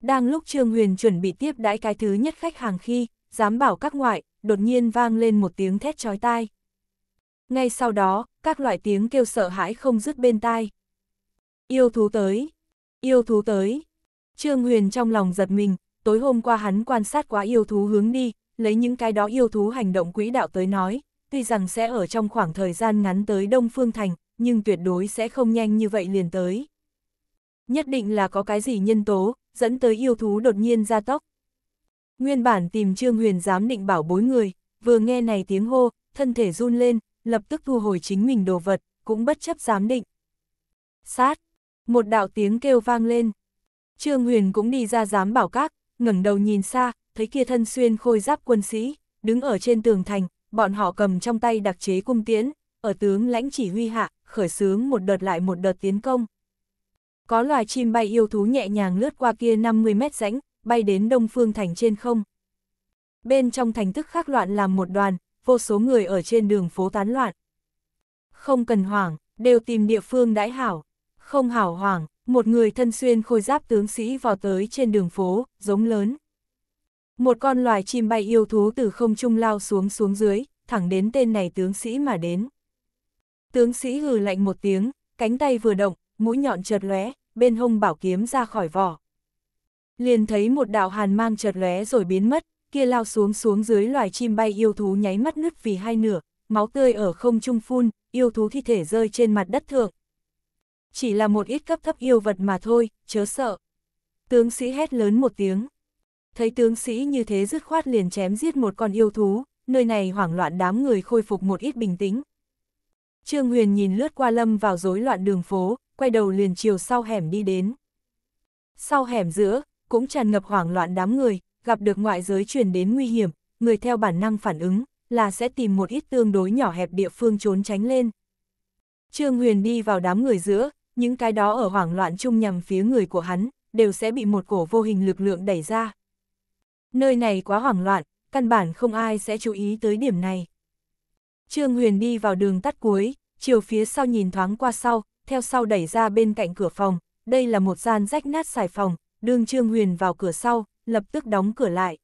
Speaker 1: Đang lúc Trương Huyền chuẩn bị tiếp đãi cái thứ nhất khách hàng khi, dám bảo các ngoại, đột nhiên vang lên một tiếng thét chói tai. Ngay sau đó, các loại tiếng kêu sợ hãi không dứt bên tai. Yêu thú tới, yêu thú tới. Trương Huyền trong lòng giật mình, tối hôm qua hắn quan sát quá yêu thú hướng đi, lấy những cái đó yêu thú hành động quỹ đạo tới nói, tuy rằng sẽ ở trong khoảng thời gian ngắn tới Đông Phương Thành, nhưng tuyệt đối sẽ không nhanh như vậy liền tới. Nhất định là có cái gì nhân tố, dẫn tới yêu thú đột nhiên ra tốc. Nguyên bản tìm Trương Huyền dám định bảo bối người, vừa nghe này tiếng hô, thân thể run lên, lập tức thu hồi chính mình đồ vật, cũng bất chấp dám định. Sát! Một đạo tiếng kêu vang lên. Trương Huyền cũng đi ra dám bảo các, ngẩng đầu nhìn xa, thấy kia thân xuyên khôi giáp quân sĩ, đứng ở trên tường thành, bọn họ cầm trong tay đặc chế cung tiễn, ở tướng lãnh chỉ huy hạ, khởi xướng một đợt lại một đợt tiến công. Có loài chim bay yêu thú nhẹ nhàng lướt qua kia 50 mét rãnh, bay đến đông phương thành trên không. Bên trong thành tức khắc loạn làm một đoàn, vô số người ở trên đường phố tán loạn. Không cần hoảng, đều tìm địa phương đãi hảo. Không hảo hoảng, một người thân xuyên khôi giáp tướng sĩ vào tới trên đường phố, giống lớn. Một con loài chim bay yêu thú từ không trung lao xuống xuống dưới, thẳng đến tên này tướng sĩ mà đến. Tướng sĩ hừ lạnh một tiếng, cánh tay vừa động, mũi nhọn chợt lóe, bên hông bảo kiếm ra khỏi vỏ. Liền thấy một đạo hàn mang chợt lóe rồi biến mất, kia lao xuống xuống dưới loài chim bay yêu thú nháy mắt nứt vì hai nửa, máu tươi ở không trung phun, yêu thú thi thể rơi trên mặt đất thượng, chỉ là một ít cấp thấp yêu vật mà thôi, chớ sợ. Tướng sĩ hét lớn một tiếng. Thấy tướng sĩ như thế dứt khoát liền chém giết một con yêu thú, nơi này hoảng loạn đám người khôi phục một ít bình tĩnh. Trương Huyền nhìn lướt qua lâm vào rối loạn đường phố, quay đầu liền chiều sau hẻm đi đến. Sau hẻm giữa, cũng tràn ngập hoảng loạn đám người, gặp được ngoại giới truyền đến nguy hiểm, người theo bản năng phản ứng, là sẽ tìm một ít tương đối nhỏ hẹp địa phương trốn tránh lên. Trương Huyền đi vào đám người giữa, những cái đó ở hoảng loạn chung nhằm phía người của hắn, đều sẽ bị một cổ vô hình lực lượng đẩy ra. Nơi này quá hoảng loạn, căn bản không ai sẽ chú ý tới điểm này. Trương Huyền đi vào đường tắt cuối, chiều phía sau nhìn thoáng qua sau, theo sau đẩy ra bên cạnh cửa phòng, đây là một gian rách nát xài phòng, đường Trương Huyền vào cửa sau, lập tức đóng cửa lại.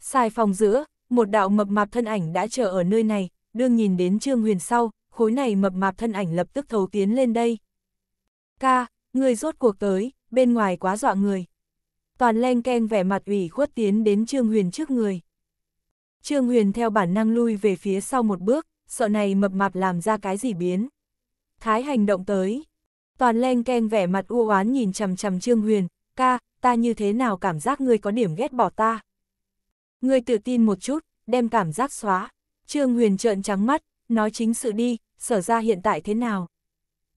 Speaker 1: Xài phòng giữa, một đạo mập mạp thân ảnh đã chờ ở nơi này, đương nhìn đến Trương Huyền sau, khối này mập mạp thân ảnh lập tức thấu tiến lên đây ca, người rốt cuộc tới, bên ngoài quá dọa người. Toàn len keng vẻ mặt ủy khuất tiến đến Trương Huyền trước người. Trương Huyền theo bản năng lui về phía sau một bước, sợ này mập mạp làm ra cái gì biến. Thái hành động tới. Toàn len keng vẻ mặt u oán nhìn chằm chằm Trương Huyền, ca, ta như thế nào cảm giác ngươi có điểm ghét bỏ ta. Ngươi tự tin một chút, đem cảm giác xóa. Trương Huyền trợn trắng mắt, nói chính sự đi, sở ra hiện tại thế nào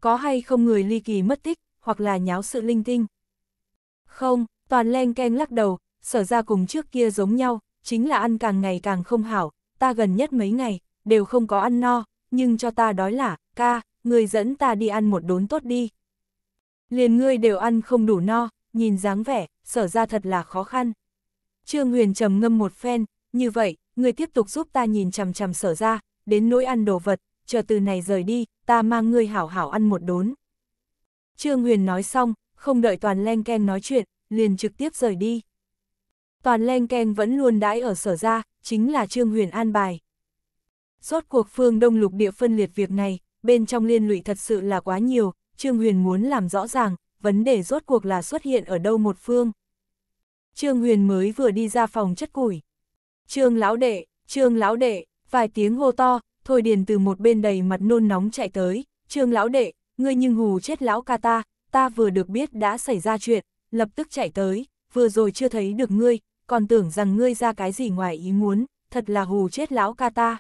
Speaker 1: có hay không người ly kỳ mất tích, hoặc là nháo sự linh tinh. Không, toàn len ken lắc đầu, sở ra cùng trước kia giống nhau, chính là ăn càng ngày càng không hảo, ta gần nhất mấy ngày, đều không có ăn no, nhưng cho ta đói là, ca, người dẫn ta đi ăn một đốn tốt đi. Liền ngươi đều ăn không đủ no, nhìn dáng vẻ, sở ra thật là khó khăn. Trương Huyền trầm ngâm một phen, như vậy, người tiếp tục giúp ta nhìn chằm chằm sở ra, đến nỗi ăn đồ vật, chờ từ này rời đi, ta mang ngươi hảo hảo ăn một đốn. Trương Huyền nói xong, không đợi Toàn Len keng nói chuyện, liền trực tiếp rời đi. Toàn Len keng vẫn luôn đãi ở sở ra, chính là Trương Huyền an bài. Rốt cuộc phương Đông Lục địa phân liệt việc này, bên trong liên lụy thật sự là quá nhiều, Trương Huyền muốn làm rõ ràng, vấn đề rốt cuộc là xuất hiện ở đâu một phương. Trương Huyền mới vừa đi ra phòng chất củi. Trương lão đệ, Trương lão đệ, vài tiếng hô to, Thôi Điền từ một bên đầy mặt nôn nóng chạy tới, Trương lão đệ, ngươi nhưng hù chết lão ca ta, ta vừa được biết đã xảy ra chuyện, lập tức chạy tới, vừa rồi chưa thấy được ngươi, còn tưởng rằng ngươi ra cái gì ngoài ý muốn, thật là hù chết lão ca ta.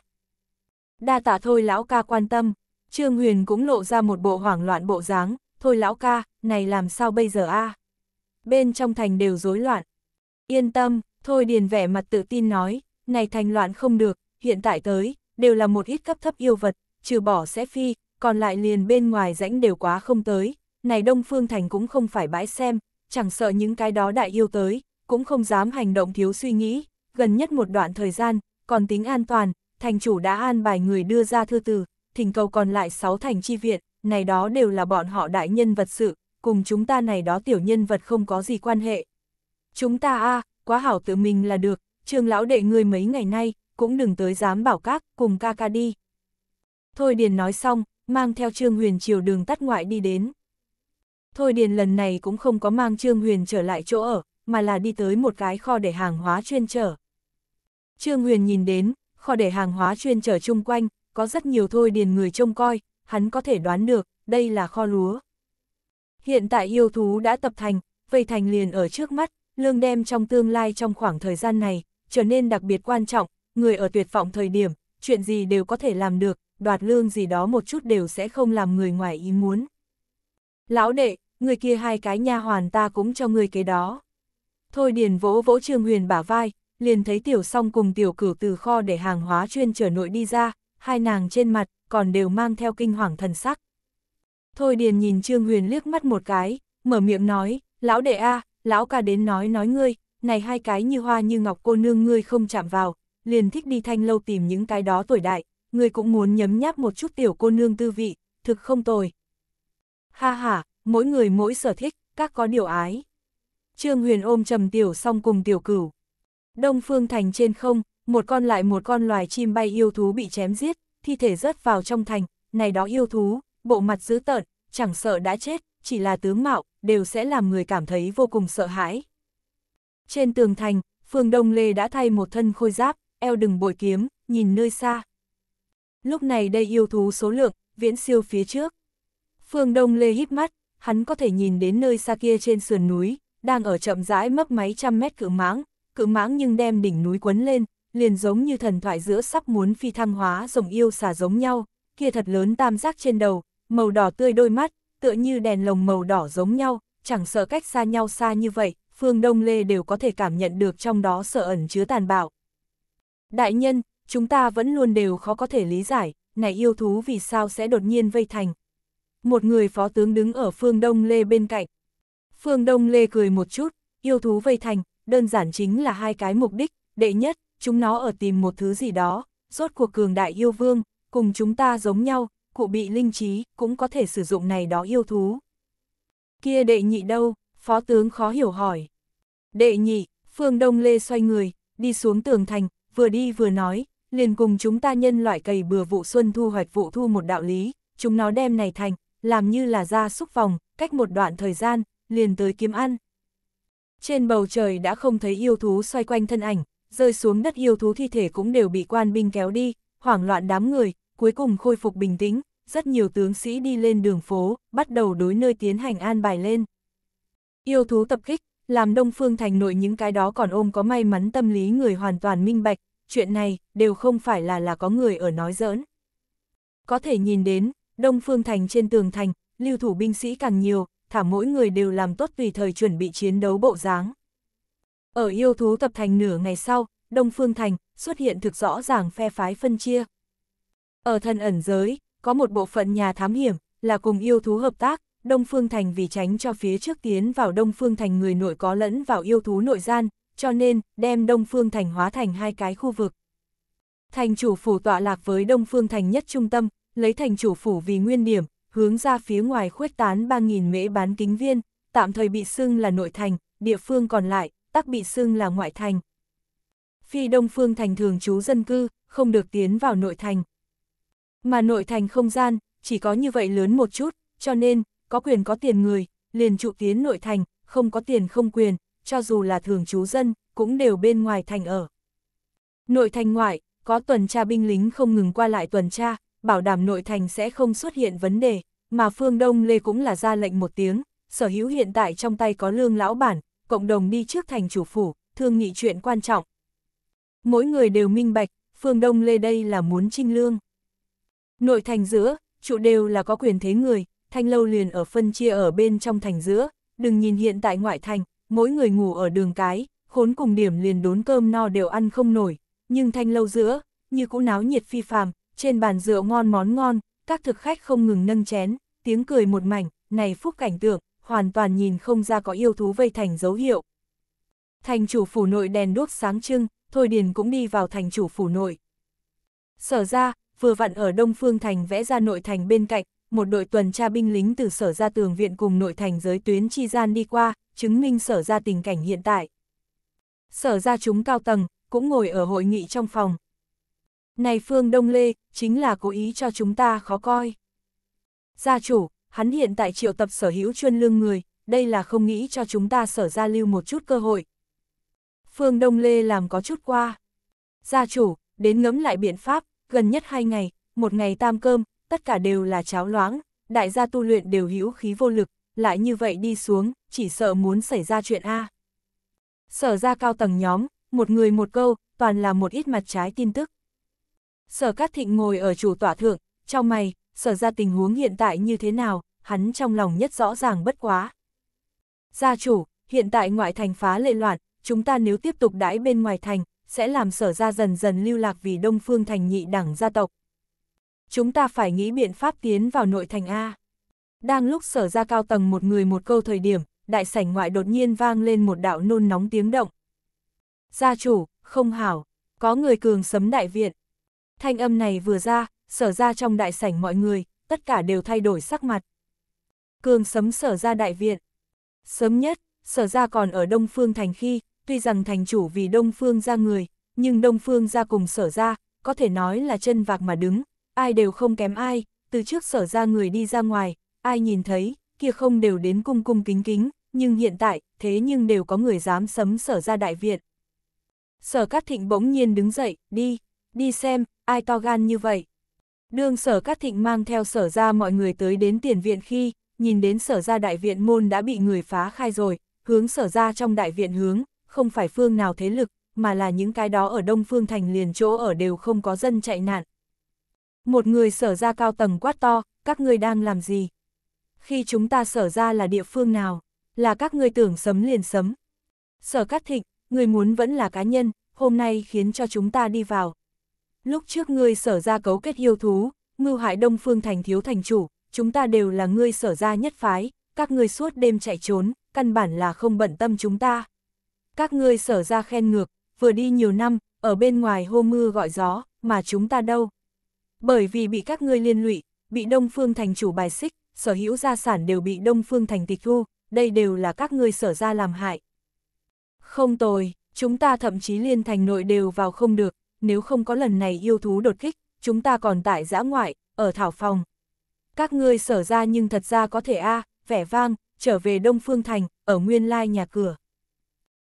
Speaker 1: Đa tạ thôi lão ca quan tâm, Trương Huyền cũng lộ ra một bộ hoảng loạn bộ dáng, thôi lão ca, này làm sao bây giờ a? Bên trong thành đều rối loạn. Yên tâm, thôi điền vẻ mặt tự tin nói, này thành loạn không được, hiện tại tới, đều là một ít cấp thấp yêu vật, trừ bỏ sẽ phi, còn lại liền bên ngoài rãnh đều quá không tới, này Đông Phương Thành cũng không phải bãi xem, chẳng sợ những cái đó đại yêu tới, cũng không dám hành động thiếu suy nghĩ, gần nhất một đoạn thời gian, còn tính an toàn, thành chủ đã an bài người đưa ra thư từ, thỉnh cầu còn lại 6 thành chi viện, này đó đều là bọn họ đại nhân vật sự, cùng chúng ta này đó tiểu nhân vật không có gì quan hệ. Chúng ta a quá hảo tự mình là được, trường lão đệ người mấy ngày nay, cũng đừng tới dám bảo các, cùng ca ca đi. Thôi Điền nói xong, mang theo Trương Huyền chiều đường tắt ngoại đi đến. Thôi Điền lần này cũng không có mang Trương Huyền trở lại chỗ ở, mà là đi tới một cái kho để hàng hóa chuyên trở. Trương Huyền nhìn đến, kho để hàng hóa chuyên trở chung quanh, có rất nhiều Thôi Điền người trông coi, hắn có thể đoán được, đây là kho lúa. Hiện tại yêu thú đã tập thành, vây thành liền ở trước mắt, lương đem trong tương lai trong khoảng thời gian này, trở nên đặc biệt quan trọng, người ở tuyệt vọng thời điểm, chuyện gì đều có thể làm được, đoạt lương gì đó một chút đều sẽ không làm người ngoài ý muốn. Lão đệ, người kia hai cái nha hoàn ta cũng cho người cái đó. Thôi điền vỗ vỗ Trương Huyền bả vai, liền thấy tiểu song cùng tiểu cửu từ kho để hàng hóa chuyên trở nội đi ra, hai nàng trên mặt còn đều mang theo kinh hoàng thần sắc. Thôi điền nhìn Trương Huyền liếc mắt một cái, mở miệng nói, lão đệ a, lão ca đến nói nói ngươi, này hai cái như hoa như ngọc cô nương ngươi không chạm vào, liền thích đi thanh lâu tìm những cái đó tuổi đại, người cũng muốn nhấm nháp một chút tiểu cô nương tư vị, thực không tồi. Ha ha, mỗi người mỗi sở thích, các có điều ái. Trương Huyền ôm trầm tiểu song cùng tiểu cửu. Đông phương thành trên không, một con lại một con loài chim bay yêu thú bị chém giết, thi thể rớt vào trong thành, này đó yêu thú, bộ mặt dữ tợn, chẳng sợ đã chết, chỉ là tướng mạo, đều sẽ làm người cảm thấy vô cùng sợ hãi. Trên tường thành, Phương Đông Lê đã thay một thân khôi giáp, eo đừng bội kiếm, nhìn nơi xa. Lúc này đây yêu thú số lượng, viễn siêu phía trước. Phương Đông Lê hít mắt, hắn có thể nhìn đến nơi xa kia trên sườn núi, đang ở chậm rãi mấp máy trăm mét cự mãng, cự mãng nhưng đem đỉnh núi quấn lên, liền giống như thần thoại giữa sắp muốn phi thăng hóa rồng yêu xà giống nhau, kia thật lớn tam giác trên đầu, màu đỏ tươi đôi mắt, tựa như đèn lồng màu đỏ giống nhau, chẳng sợ cách xa nhau xa như vậy, phương Đông Lê đều có thể cảm nhận được trong đó sợ ẩn chứa tàn bạo. Đại nhân, chúng ta vẫn luôn đều khó có thể lý giải, này yêu thú vì sao sẽ đột nhiên vây thành. Một người phó tướng đứng ở phương Đông Lê bên cạnh. Phương Đông Lê cười một chút, yêu thú vây thành, đơn giản chính là hai cái mục đích, đệ nhất, chúng nó ở tìm một thứ gì đó, rốt cuộc cường đại yêu vương, cùng chúng ta giống nhau, cụ bị linh trí, cũng có thể sử dụng này đó yêu thú. Kia đệ nhị đâu, phó tướng khó hiểu hỏi. Đệ nhị, phương Đông Lê xoay người, đi xuống tường thành, vừa đi vừa nói, liền cùng chúng ta nhân loại cày bừa vụ xuân thu hoạch vụ thu một đạo lý, chúng nó đem này thành, làm như là ra xúc vòng, cách một đoạn thời gian, liền tới kiếm ăn. Trên bầu trời đã không thấy yêu thú xoay quanh thân ảnh, rơi xuống đất yêu thú thi thể cũng đều bị quan binh kéo đi, hoảng loạn đám người, cuối cùng khôi phục bình tĩnh, rất nhiều tướng sĩ đi lên đường phố, bắt đầu đối nơi tiến hành an bài lên. Yêu thú tập kích, làm Đông Phương Thành nội những cái đó còn ôm có may mắn tâm lý người hoàn toàn minh bạch, chuyện này đều không phải là là có người ở nói giỡn. Có thể nhìn đến, Đông Phương Thành trên tường thành, lưu thủ binh sĩ càng nhiều, thả mỗi người đều làm tốt tùy thời chuẩn bị chiến đấu bộ dáng. Ở yêu thú tập thành nửa ngày sau, Đông Phương Thành xuất hiện thực rõ ràng phe phái phân chia. Ở thân ẩn giới, có một bộ phận nhà thám hiểm là cùng yêu thú hợp tác, Đông Phương Thành vì tránh cho phía trước tiến vào Đông Phương Thành người nội có lẫn vào yêu thú nội gian, cho nên đem Đông Phương Thành hóa thành hai cái khu vực. Thành chủ phủ tọa lạc với Đông Phương Thành nhất trung tâm, lấy thành chủ phủ vì nguyên điểm, hướng ra phía ngoài khuếch tán 3.000 mễ bán kính viên, tạm thời bị xưng là nội thành, địa phương còn lại, tắc bị xưng là ngoại thành. Phi Đông Phương Thành thường trú dân cư, không được tiến vào nội thành. Mà nội thành không gian, chỉ có như vậy lớn một chút, cho nên, có quyền có tiền người, liền trụ tiến nội thành, không có tiền không quyền, cho dù là thường trú dân, cũng đều bên ngoài thành ở. Nội thành ngoại, có tuần tra binh lính không ngừng qua lại tuần tra, bảo đảm nội thành sẽ không xuất hiện vấn đề, mà phương Đông Lê cũng là ra lệnh một tiếng, sở hữu hiện tại trong tay có lương lão bản, cộng đồng đi trước thành chủ phủ, thương nghị chuyện quan trọng. Mỗi người đều minh bạch, phương Đông Lê đây là muốn trinh lương. Nội thành giữa, trụ đều là có quyền thế người, thanh lâu liền ở phân chia ở bên trong thành giữa, đừng nhìn hiện tại ngoại thành, mỗi người ngủ ở đường cái, khốn cùng điểm liền đốn cơm no đều ăn không nổi, nhưng thanh lâu giữa, như cũ náo nhiệt phi phàm, trên bàn rượu ngon món ngon, các thực khách không ngừng nâng chén, tiếng cười một mảnh, này phúc cảnh tượng, hoàn toàn nhìn không ra có yêu thú vây thành dấu hiệu. Thành chủ phủ nội đèn đuốc sáng trưng, Thôi Điền cũng đi vào thành chủ phủ nội. Sở ra, vừa vặn ở Đông Phương Thành vẽ ra nội thành bên cạnh, một đội tuần tra binh lính từ sở ra tường viện cùng nội thành giới tuyến chi gian đi qua, chứng minh sở ra tình cảnh hiện tại. Sở ra chúng cao tầng, cũng ngồi ở hội nghị trong phòng. Này Phương Đông Lê, chính là cố ý cho chúng ta khó coi. Gia chủ, hắn hiện tại triệu tập sở hữu chuyên lương người, đây là không nghĩ cho chúng ta sở ra lưu một chút cơ hội. Phương Đông Lê làm có chút qua. Gia chủ, đến ngấm lại biện pháp, gần nhất hai ngày, một ngày tam cơm, tất cả đều là cháo loãng, đại gia tu luyện đều hữu khí vô lực, lại như vậy đi xuống, chỉ sợ muốn xảy ra chuyện A. Sở ra cao tầng nhóm, một người một câu, toàn là một ít mặt trái tin tức. Sở Cát Thịnh ngồi ở chủ tọa thượng, trong mày, sở ra tình huống hiện tại như thế nào, hắn trong lòng nhất rõ ràng bất quá. Gia chủ, hiện tại ngoại thành phá lệ loạn, chúng ta nếu tiếp tục đãi bên ngoài thành, sẽ làm sở ra dần dần lưu lạc vì đông phương thành nhị đẳng gia tộc, chúng ta phải nghĩ biện pháp tiến vào nội thành A. Đang lúc sở ra cao tầng một người một câu thời điểm, đại sảnh ngoại đột nhiên vang lên một đạo nôn nóng tiếng động. Gia chủ, không hảo, có người cường sấm đại viện. Thanh âm này vừa ra, sở ra trong đại sảnh mọi người, tất cả đều thay đổi sắc mặt. Cường sấm sở ra đại viện. Sớm nhất, sở ra còn ở Đông Phương Thành khi, tuy rằng thành chủ vì Đông Phương ra người, nhưng Đông Phương ra cùng sở ra, có thể nói là chân vạc mà đứng, ai đều không kém ai, từ trước sở ra người đi ra ngoài, ai nhìn thấy, kia không đều đến cung cung kính kính, nhưng hiện tại, thế nhưng đều có người dám sấm sở ra đại viện. Sở Cát Thịnh bỗng nhiên đứng dậy, đi, đi xem, ai to gan như vậy. Đường sở Cát Thịnh mang theo sở ra mọi người tới đến tiền viện khi, nhìn đến sở ra đại viện môn đã bị người phá khai rồi, hướng sở ra trong đại viện hướng, không phải phương nào thế lực, mà là những cái đó ở đông phương thành liền chỗ ở đều không có dân chạy nạn, một người sở ra cao tầng quát to, các ngươi đang làm gì? Khi chúng ta sở ra là địa phương nào? Là các ngươi tưởng sấm liền sấm. Sở cát thịnh, người muốn vẫn là cá nhân, hôm nay khiến cho chúng ta đi vào. Lúc trước ngươi sở ra cấu kết yêu thú, mưu hại đông phương thành thiếu thành chủ, chúng ta đều là ngươi sở ra nhất phái, các ngươi suốt đêm chạy trốn, căn bản là không bận tâm chúng ta. Các ngươi sở ra khen ngược, vừa đi nhiều năm, ở bên ngoài hô mưa gọi gió, mà chúng ta đâu? Bởi vì bị các ngươi liên lụy, bị Đông Phương thành chủ bài xích, sở hữu gia sản đều bị Đông Phương thành tịch thu, đây đều là các ngươi sở ra làm hại. Không tồi, chúng ta thậm chí liên thành nội đều vào không được, nếu không có lần này yêu thú đột kích, chúng ta còn tại giã ngoại, ở thảo phòng. Các ngươi sở ra nhưng thật ra có thể a vẻ vang, trở về Đông Phương Thành, ở nguyên lai nhà cửa.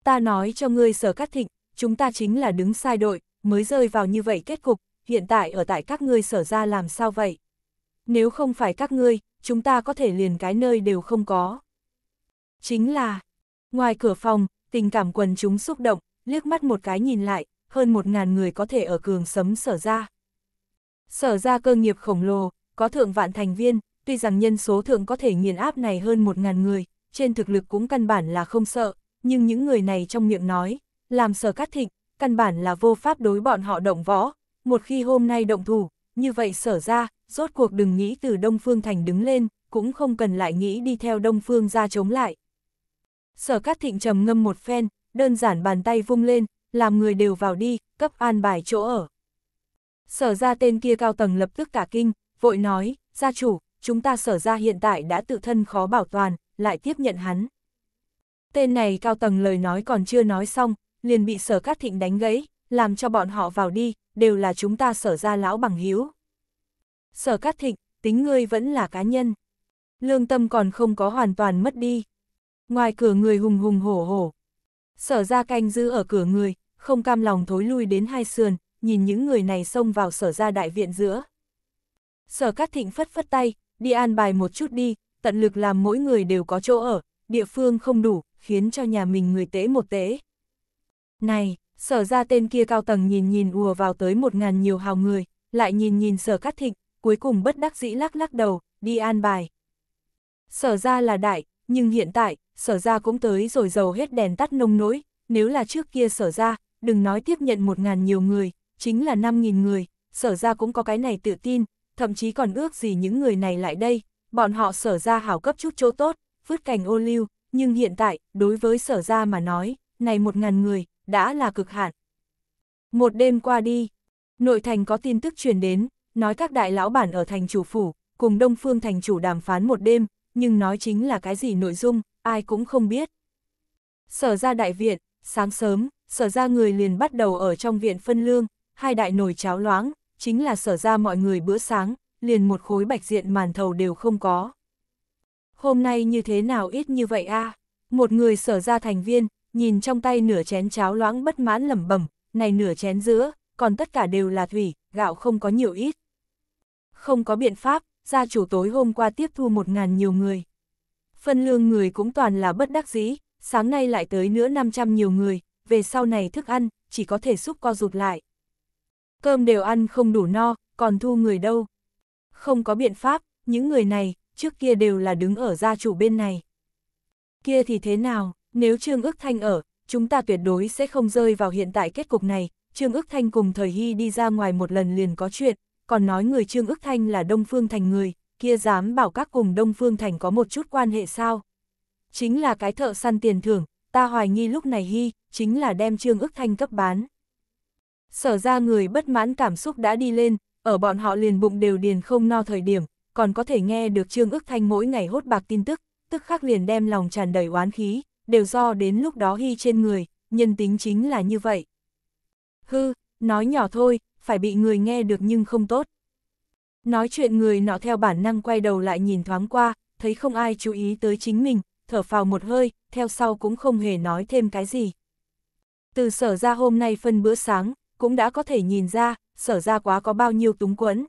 Speaker 1: Ta nói cho ngươi sở cát thịnh, chúng ta chính là đứng sai đội, mới rơi vào như vậy kết cục, hiện tại ở tại các ngươi sở ra làm sao vậy? Nếu không phải các ngươi, chúng ta có thể liền cái nơi đều không có. Chính là, ngoài cửa phòng, tình cảm quần chúng xúc động, liếc mắt một cái nhìn lại, hơn một ngàn người có thể ở cường sấm sở ra. Sở ra cơ nghiệp khổng lồ, có thượng vạn thành viên, tuy rằng nhân số thượng có thể nghiền áp này hơn một ngàn người, trên thực lực cũng căn bản là không sợ, nhưng những người này trong miệng nói, làm sở cát thịnh, căn bản là vô pháp đối bọn họ động võ, một khi hôm nay động thủ, như vậy sở ra, rốt cuộc đừng nghĩ từ Đông Phương Thành đứng lên, cũng không cần lại nghĩ đi theo Đông Phương ra chống lại. Sở Cát Thịnh trầm ngâm một phen, đơn giản bàn tay vung lên, làm người đều vào đi, cấp an bài chỗ ở. Sở ra tên kia cao tầng lập tức cả kinh, vội nói, gia chủ, chúng ta sở ra hiện tại đã tự thân khó bảo toàn, lại tiếp nhận hắn. Tên này cao tầng lời nói còn chưa nói xong, liền bị sở cát thịnh đánh gãy, làm cho bọn họ vào đi, đều là chúng ta sở ra lão bằng hiếu. Sở cát thịnh, tính ngươi vẫn là cá nhân. Lương tâm còn không có hoàn toàn mất đi. Ngoài cửa người hùng hùng hổ hổ. Sở ra canh giữ ở cửa người, không cam lòng thối lui đến hai sườn, nhìn những người này xông vào sở ra đại viện giữa. Sở cát thịnh phất phất tay, đi an bài một chút đi, tận lực làm mỗi người đều có chỗ ở, địa phương không đủ, khiến cho nhà mình người tế một tế. Này, sở ra tên kia cao tầng nhìn nhìn ùa vào tới một ngàn nhiều hào người, lại nhìn nhìn sở cát thịnh, cuối cùng bất đắc dĩ lắc lắc đầu, đi an bài. Sở ra là đại, nhưng hiện tại, sở ra cũng tới rồi dầu hết đèn tắt nông nỗi, nếu là trước kia sở ra, đừng nói tiếp nhận một ngàn nhiều người, chính là năm nghìn người, sở ra cũng có cái này tự tin, thậm chí còn ước gì những người này lại đây, bọn họ sở ra hảo cấp chút chỗ tốt, vứt cành ô lưu, nhưng hiện tại, đối với sở ra mà nói, này một ngàn người, đã là cực hạn. Một đêm qua đi, nội thành có tin tức truyền đến, nói các đại lão bản ở thành chủ phủ, cùng đông phương thành chủ đàm phán một đêm, nhưng nói chính là cái gì nội dung, ai cũng không biết. Sở ra đại viện, sáng sớm, sở ra người liền bắt đầu ở trong viện phân lương, hai đại nồi cháo loáng, chính là sở ra mọi người bữa sáng, liền một khối bạch diện màn thầu đều không có. Hôm nay như thế nào ít như vậy a Một người sở ra thành viên, nhìn trong tay nửa chén cháo loãng bất mãn lẩm bẩm, này nửa chén giữa, còn tất cả đều là thủy, gạo không có nhiều ít. Không có biện pháp, gia chủ tối hôm qua tiếp thu một ngàn nhiều người. Phân lương người cũng toàn là bất đắc dĩ, sáng nay lại tới nữa 500 nhiều người, về sau này thức ăn, chỉ có thể xúc co rụt lại. Cơm đều ăn không đủ no, còn thu người đâu. Không có biện pháp, những người này, trước kia đều là đứng ở gia chủ bên này. Kia thì thế nào? Nếu Trương Ước Thanh ở, chúng ta tuyệt đối sẽ không rơi vào hiện tại kết cục này. Trương Ước Thanh cùng thời hy đi ra ngoài một lần liền có chuyện, còn nói người Trương Ước Thanh là Đông Phương Thành người, kia dám bảo các cùng Đông Phương Thành có một chút quan hệ sao. Chính là cái thợ săn tiền thưởng, ta hoài nghi lúc này hy, chính là đem Trương Ước Thanh cấp bán. Sở ra người bất mãn cảm xúc đã đi lên, ở bọn họ liền bụng đều điền không no thời điểm, còn có thể nghe được Trương Ước Thanh mỗi ngày hốt bạc tin tức, tức khắc liền đem lòng tràn đầy oán khí, đều do đến lúc đó hy trên người, nhân tính chính là như vậy. Hư, nói nhỏ thôi, phải bị người nghe được nhưng không tốt. Nói chuyện người nọ theo bản năng quay đầu lại nhìn thoáng qua, thấy không ai chú ý tới chính mình, thở phào một hơi, theo sau cũng không hề nói thêm cái gì. Từ sở ra hôm nay phân bữa sáng, cũng đã có thể nhìn ra, sở ra quá có bao nhiêu túng quẫn.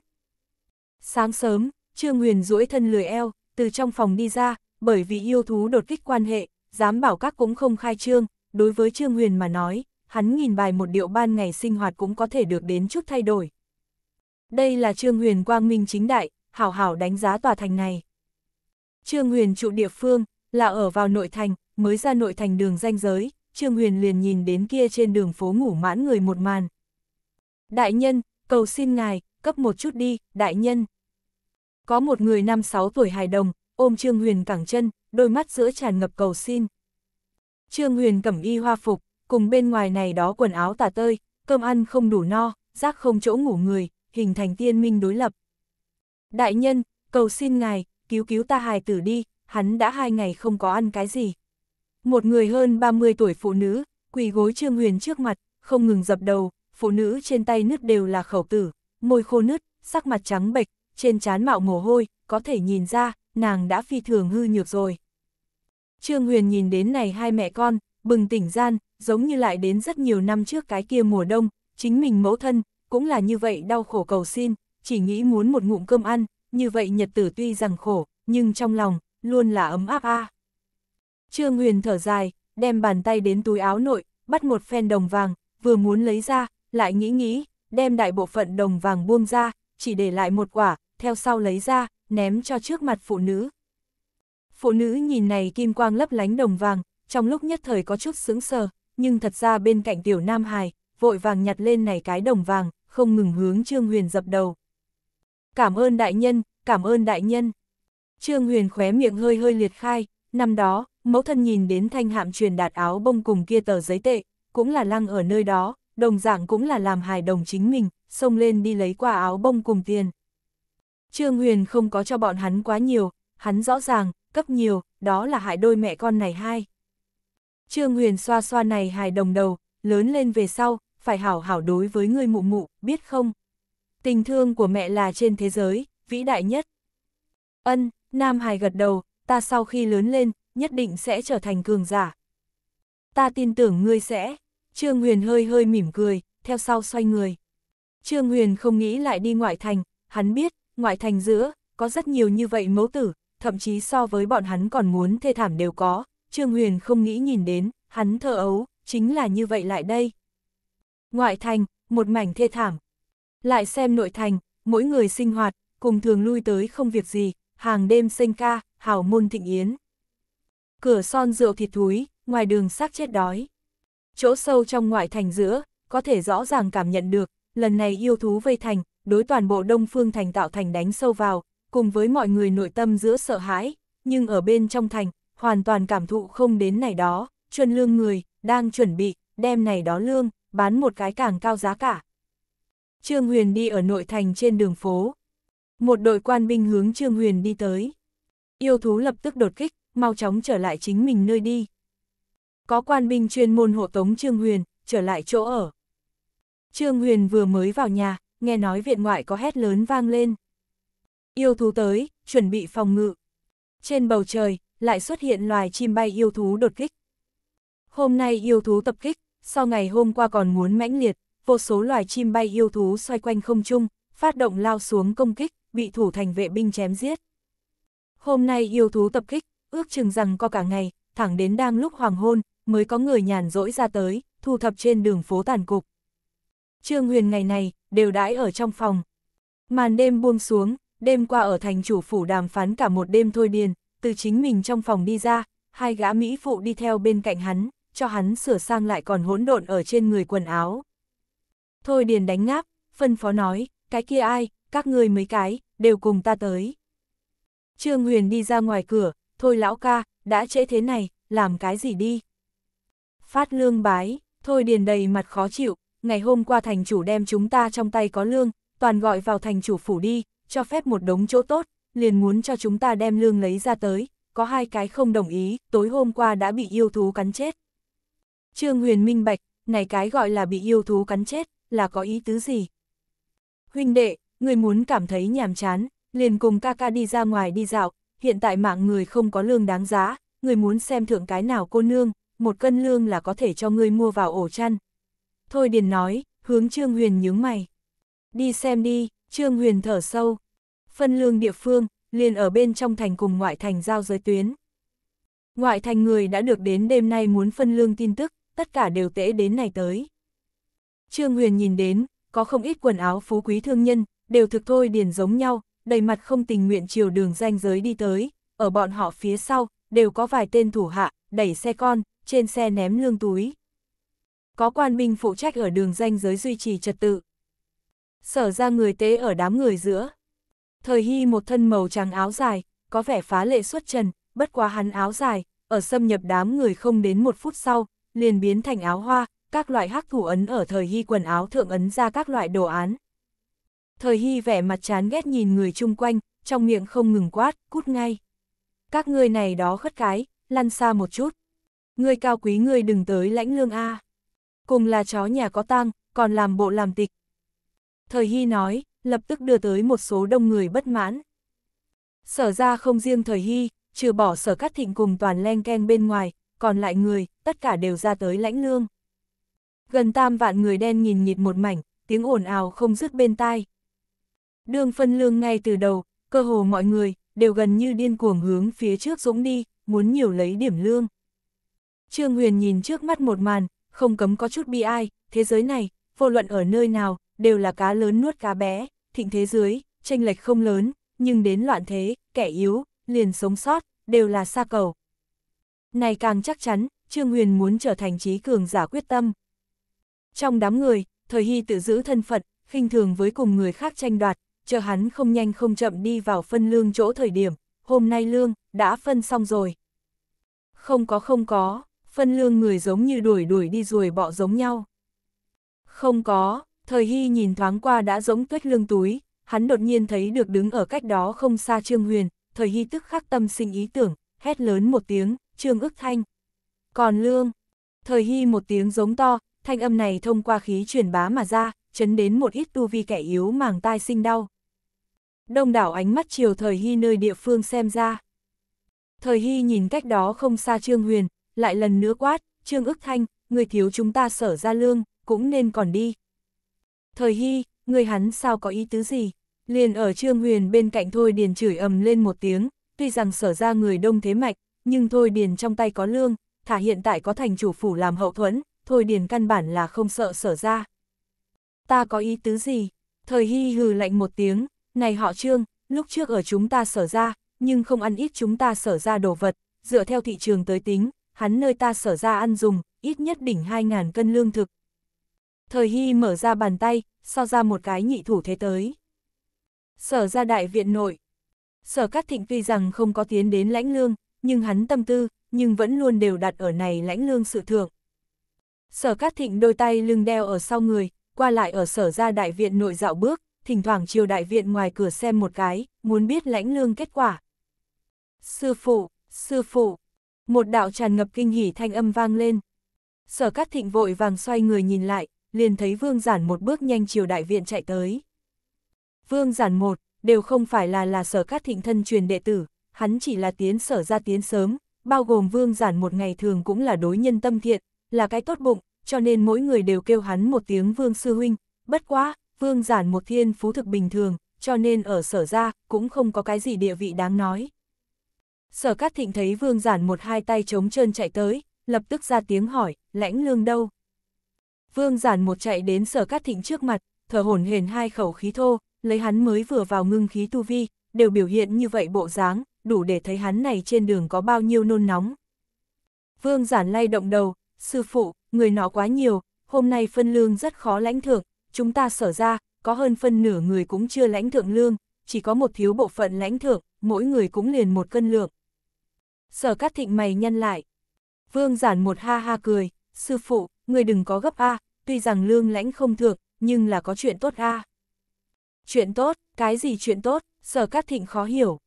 Speaker 1: Sáng sớm, Trương Huyền duỗi thân lười eo, từ trong phòng đi ra, bởi vì yêu thú đột kích quan hệ, dám bảo các cũng không khai trương, đối với Trương Huyền mà nói, hắn nghìn bài một điệu ban ngày sinh hoạt cũng có thể được đến chút thay đổi. Đây là Trương Huyền quang minh chính đại, hảo hảo đánh giá tòa thành này. Trương Huyền trụ địa phương, là ở vào nội thành, mới ra nội thành đường danh giới, Trương Huyền liền nhìn đến kia trên đường phố ngủ mãn người một màn. Đại nhân, cầu xin ngài, cấp một chút đi, đại nhân. Có một người năm sáu tuổi hài đồng, ôm Trương Huyền cẳng chân, đôi mắt giữa tràn ngập cầu xin. Trương Huyền cẩm y hoa phục, cùng bên ngoài này đó quần áo tả tơi, cơm ăn không đủ no, rác không chỗ ngủ người, hình thành tiên minh đối lập. Đại nhân, cầu xin ngài, cứu cứu ta hài tử đi, hắn đã hai ngày không có ăn cái gì. Một người hơn 30 tuổi phụ nữ, quỳ gối Trương Huyền trước mặt, không ngừng dập đầu, phụ nữ trên tay nứt đều là khẩu tử, môi khô nứt, sắc mặt trắng bệch, trên trán mạo mồ hôi, có thể nhìn ra, nàng đã phi thường hư nhược rồi. Trương Huyền nhìn đến này hai mẹ con, bừng tỉnh gian, giống như lại đến rất nhiều năm trước cái kia mùa đông, chính mình mẫu thân, cũng là như vậy đau khổ cầu xin, chỉ nghĩ muốn một ngụm cơm ăn, như vậy nhật tử tuy rằng khổ, nhưng trong lòng, luôn là ấm áp a. Trương Huyền thở dài, đem bàn tay đến túi áo nội, bắt một phen đồng vàng, vừa muốn lấy ra, lại nghĩ nghĩ, đem đại bộ phận đồng vàng buông ra, chỉ để lại một quả, theo sau lấy ra, ném cho trước mặt phụ nữ, Phụ nữ nhìn này kim quang lấp lánh đồng vàng, trong lúc nhất thời có chút sững sờ, nhưng thật ra bên cạnh tiểu Nam hài vội vàng nhặt lên này cái đồng vàng, không ngừng hướng Trương Huyền dập đầu. Cảm ơn đại nhân, cảm ơn đại nhân. Trương Huyền khóe miệng hơi hơi liệt khai, năm đó, mẫu thân nhìn đến thanh hạm truyền đạt áo bông cùng kia tờ giấy tệ, cũng là lăng ở nơi đó, đồng dạng cũng là làm hài đồng chính mình, xông lên đi lấy qua áo bông cùng tiền. Trương Huyền không có cho bọn hắn quá nhiều, hắn rõ ràng, cấp nhiều, đó là hại đôi mẹ con này hai. Trương Huyền xoa xoa này hài đồng đầu, lớn lên về sau, phải hảo hảo đối với người mụ mụ, biết không? Tình thương của mẹ là trên thế giới, vĩ đại nhất. Ân, Nam Hải gật đầu, ta sau khi lớn lên, nhất định sẽ trở thành cường giả. Ta tin tưởng ngươi sẽ. Trương Huyền hơi hơi mỉm cười, theo sau xoay người. Trương Huyền không nghĩ lại đi ngoại thành, hắn biết, ngoại thành giữa, có rất nhiều như vậy mẫu tử, thậm chí so với bọn hắn còn muốn thê thảm đều có, Trương Huyền không nghĩ nhìn đến, hắn thơ ấu, chính là như vậy lại đây. Ngoại thành, một mảnh thê thảm. Lại xem nội thành, mỗi người sinh hoạt, cùng thường lui tới không việc gì, hàng đêm sinh ca, hào môn thịnh yến. Cửa son rượu thịt thúi, ngoài đường xác chết đói. Chỗ sâu trong ngoại thành giữa, có thể rõ ràng cảm nhận được, lần này yêu thú vây thành, đối toàn bộ đông phương thành tạo thành đánh sâu vào, cùng với mọi người nội tâm giữa sợ hãi, nhưng ở bên trong thành, hoàn toàn cảm thụ không đến này đó, chuẩn lương người, đang chuẩn bị, đem này đó lương, bán một cái càng cao giá cả. Trương Huyền đi ở nội thành trên đường phố. Một đội quan binh hướng Trương Huyền đi tới. Yêu thú lập tức đột kích, mau chóng trở lại chính mình nơi đi. Có quan binh chuyên môn hộ tống Trương Huyền, trở lại chỗ ở. Trương Huyền vừa mới vào nhà, nghe nói viện ngoại có hét lớn vang lên. Yêu thú tới, chuẩn bị phòng ngự. Trên bầu trời, lại xuất hiện loài chim bay yêu thú đột kích. Hôm nay yêu thú tập kích, sau ngày hôm qua còn muốn mãnh liệt, vô số loài chim bay yêu thú xoay quanh không trung, phát động lao xuống công kích, bị thủ thành vệ binh chém giết. Hôm nay yêu thú tập kích, ước chừng rằng có cả ngày, thẳng đến đang lúc hoàng hôn, mới có người nhàn rỗi ra tới, thu thập trên đường phố tàn cục. Trương Huyền ngày này, đều đãi ở trong phòng. Màn đêm buông xuống, đêm qua ở thành chủ phủ đàm phán cả một đêm thôi điền, từ chính mình trong phòng đi ra, hai gã Mỹ phụ đi theo bên cạnh hắn, cho hắn sửa sang lại còn hỗn độn ở trên người quần áo. Thôi điền đánh ngáp, phân phó nói, cái kia ai, các ngươi mấy cái, đều cùng ta tới. Trương Huyền đi ra ngoài cửa, thôi lão ca, đã trễ thế này, làm cái gì đi. Phát lương bái, thôi điền đầy mặt khó chịu, ngày hôm qua thành chủ đem chúng ta trong tay có lương, toàn gọi vào thành chủ phủ đi, cho phép một đống chỗ tốt, liền muốn cho chúng ta đem lương lấy ra tới, có hai cái không đồng ý, tối hôm qua đã bị yêu thú cắn chết. Trương Huyền minh bạch, này cái gọi là bị yêu thú cắn chết, là có ý tứ gì? Huynh đệ, người muốn cảm thấy nhàm chán, liền cùng ca ca đi ra ngoài đi dạo, hiện tại mạng người không có lương đáng giá, người muốn xem thượng cái nào cô nương, một cân lương là có thể cho người mua vào ổ chăn. Thôi Điền nói, hướng Trương Huyền nhướng mày. Đi xem đi, Trương Huyền thở sâu. Phân lương địa phương, liền ở bên trong thành cùng ngoại thành giao giới tuyến. Ngoại thành người đã được đến đêm nay muốn phân lương tin tức, tất cả đều tễ đến này tới. Trương Huyền nhìn đến, có không ít quần áo phú quý thương nhân, đều thực thôi điền giống nhau, đầy mặt không tình nguyện chiều đường danh giới đi tới, ở bọn họ phía sau, đều có vài tên thủ hạ, đẩy xe con, trên xe ném lương túi. Có quan binh phụ trách ở đường danh giới duy trì trật tự, sở ra người tế ở đám người giữa. Thời Hy một thân màu trắng áo dài, có vẻ phá lệ xuất trần, bất quá hắn áo dài, ở xâm nhập đám người không đến một phút sau, liền biến thành áo hoa, các loại hắc thủ ấn ở thời Hy quần áo thượng ấn ra các loại đồ án. Thời Hy vẻ mặt chán ghét nhìn người chung quanh, trong miệng không ngừng quát, cút ngay. Các ngươi này đó khất cái, lăn xa một chút. Ngươi cao quý ngươi đừng tới lãnh lương A. Cùng là chó nhà có tang, còn làm bộ làm tịch, Thời Hy nói, lập tức đưa tới một số đông người bất mãn. Sở ra không riêng Thời Hy, trừ bỏ sở cát thịnh cùng toàn len keng bên ngoài, còn lại người, tất cả đều ra tới lãnh lương. Gần tam vạn người đen nhìn nhịt một mảnh, tiếng ồn ào không dứt bên tai. Đường phân lương ngay từ đầu, cơ hồ mọi người, đều gần như điên cuồng hướng phía trước dũng đi, muốn nhiều lấy điểm lương. Trương Huyền nhìn trước mắt một màn, không cấm có chút bi ai, thế giới này, vô luận ở nơi nào, đều là cá lớn nuốt cá bé, thịnh thế dưới, tranh lệch không lớn, nhưng đến loạn thế, kẻ yếu, liền sống sót, đều là xa cầu. Này càng chắc chắn, Trương Huyền muốn trở thành trí cường giả quyết tâm. Trong đám người, thời hy tự giữ thân phận, khinh thường với cùng người khác tranh đoạt, chờ hắn không nhanh không chậm đi vào phân lương chỗ thời điểm, hôm nay lương, đã phân xong rồi. Không có không có, phân lương người giống như đuổi đuổi đi ruồi bọ giống nhau. Không có, Thời Hy nhìn thoáng qua đã giống tuyết lương túi, hắn đột nhiên thấy được đứng ở cách đó không xa Trương Huyền, Thời Hy tức khắc tâm sinh ý tưởng, hét lớn một tiếng, Trương ức thanh. Còn lương, Thời Hy một tiếng giống to, thanh âm này thông qua khí truyền bá mà ra, chấn đến một ít tu vi kẻ yếu màng tai sinh đau. Đông đảo ánh mắt chiều Thời Hy nơi địa phương xem ra. Thời Hy nhìn cách đó không xa Trương Huyền, lại lần nữa quát, Trương ức thanh, người thiếu chúng ta sở ra lương, cũng nên còn đi. Thời Hy, người hắn sao có ý tứ gì? Liền ở Trương Huyền bên cạnh Thôi Điền chửi ầm lên một tiếng, tuy rằng sở ra người đông thế mạch, nhưng Thôi Điền trong tay có lương, thả hiện tại có thành chủ phủ làm hậu thuẫn, Thôi Điền căn bản là không sợ sở ra. Ta có ý tứ gì? Thời Hy hừ lạnh một tiếng, này họ Trương, lúc trước ở chúng ta sở ra, nhưng không ăn ít chúng ta sở ra đồ vật, dựa theo thị trường tới tính, hắn nơi ta sở ra ăn dùng, ít nhất đỉnh 2.000 cân lương thực, Thời Hy mở ra bàn tay, so ra một cái nhị thủ thế tới. Sở ra đại viện nội. Sở Cát Thịnh tuy rằng không có tiến đến lãnh lương, nhưng hắn tâm tư, nhưng vẫn luôn đều đặt ở này lãnh lương sự thượng. Sở Cát Thịnh đôi tay lưng đeo ở sau người, qua lại ở sở ra đại viện nội dạo bước, thỉnh thoảng chiều đại viện ngoài cửa xem một cái, muốn biết lãnh lương kết quả. Sư phụ, sư phụ, một đạo tràn ngập kinh hỉ thanh âm vang lên. Sở Cát Thịnh vội vàng xoay người nhìn lại, liền thấy vương giản một bước nhanh chiều đại viện chạy tới. Vương giản một, đều không phải là là sở cát thịnh thân truyền đệ tử, hắn chỉ là tiến sở ra tiến sớm, bao gồm vương giản một ngày thường cũng là đối nhân tâm thiện, là cái tốt bụng, cho nên mỗi người đều kêu hắn một tiếng vương sư huynh, bất quá, vương giản một thiên phú thực bình thường, cho nên ở sở ra cũng không có cái gì địa vị đáng nói. Sở Cát Thịnh thấy Vương Giản một hai tay chống trơn chạy tới, lập tức ra tiếng hỏi, lãnh lương đâu? Vương giản một chạy đến sở cát thịnh trước mặt, thở hổn hển hai khẩu khí thô, lấy hắn mới vừa vào ngưng khí tu vi, đều biểu hiện như vậy bộ dáng, đủ để thấy hắn này trên đường có bao nhiêu nôn nóng. Vương giản lay động đầu, sư phụ, người nọ quá nhiều, hôm nay phân lương rất khó lãnh thưởng, chúng ta sở ra, có hơn phân nửa người cũng chưa lãnh thượng lương, chỉ có một thiếu bộ phận lãnh thưởng, mỗi người cũng liền một cân lượng. Sở Cát Thịnh mày nhăn lại. Vương giản một ha ha cười, sư phụ, người đừng có gấp a, à, tuy rằng lương lãnh không thượng, nhưng là có chuyện tốt a. Chuyện tốt, cái gì chuyện tốt, sở cát thịnh khó hiểu.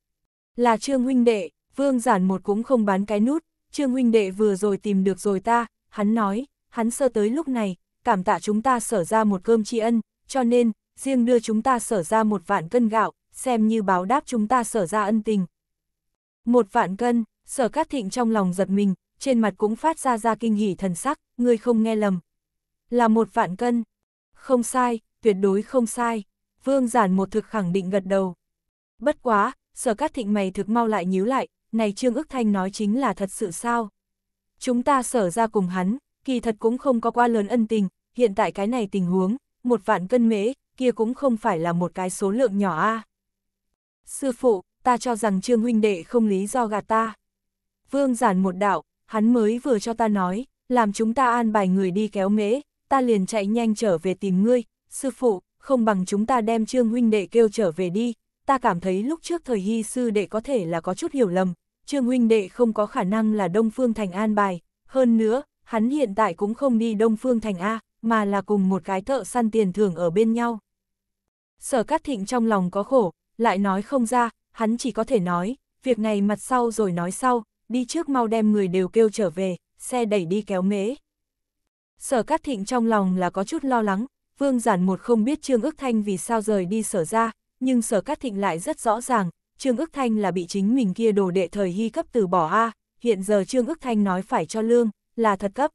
Speaker 1: Là trương huynh đệ, vương giản một cũng không bán cái nút, trương huynh đệ vừa rồi tìm được rồi ta, hắn nói, hắn sơ tới lúc này, cảm tạ chúng ta sở ra một cơm tri ân, cho nên, riêng đưa chúng ta sở ra một vạn cân gạo, xem như báo đáp chúng ta sở ra ân tình. Một vạn cân, sở cát thịnh trong lòng giật mình, trên mặt cũng phát ra ra kinh hỉ thần sắc, người không nghe lầm, là một vạn cân. Không sai, tuyệt đối không sai. Vương giản một thực khẳng định gật đầu. Bất quá, sở các thịnh mày thực mau lại nhíu lại, này Trương ức thanh nói chính là thật sự sao. Chúng ta sở ra cùng hắn, kỳ thật cũng không có quá lớn ân tình, hiện tại cái này tình huống, một vạn cân mế, kia cũng không phải là một cái số lượng nhỏ a. Sư phụ, ta cho rằng Trương huynh đệ không lý do gạt ta. Vương giản một đạo, hắn mới vừa cho ta nói, làm chúng ta an bài người đi kéo mế ta liền chạy nhanh trở về tìm ngươi, sư phụ, không bằng chúng ta đem trương huynh đệ kêu trở về đi, ta cảm thấy lúc trước thời hy sư đệ có thể là có chút hiểu lầm, trương huynh đệ không có khả năng là Đông Phương Thành an bài, hơn nữa, hắn hiện tại cũng không đi Đông Phương Thành A, mà là cùng một cái thợ săn tiền thưởng ở bên nhau. Sở Cát Thịnh trong lòng có khổ, lại nói không ra, hắn chỉ có thể nói, việc này mặt sau rồi nói sau, đi trước mau đem người đều kêu trở về, xe đẩy đi kéo mế. Sở Cát Thịnh trong lòng là có chút lo lắng, Vương Giản một không biết Trương Ước Thanh vì sao rời đi sở ra, nhưng Sở Cát Thịnh lại rất rõ ràng, Trương Ước Thanh là bị chính mình kia đồ đệ thời hy cấp từ bỏ a, hiện giờ Trương Ước Thanh nói phải cho lương, là thật cấp.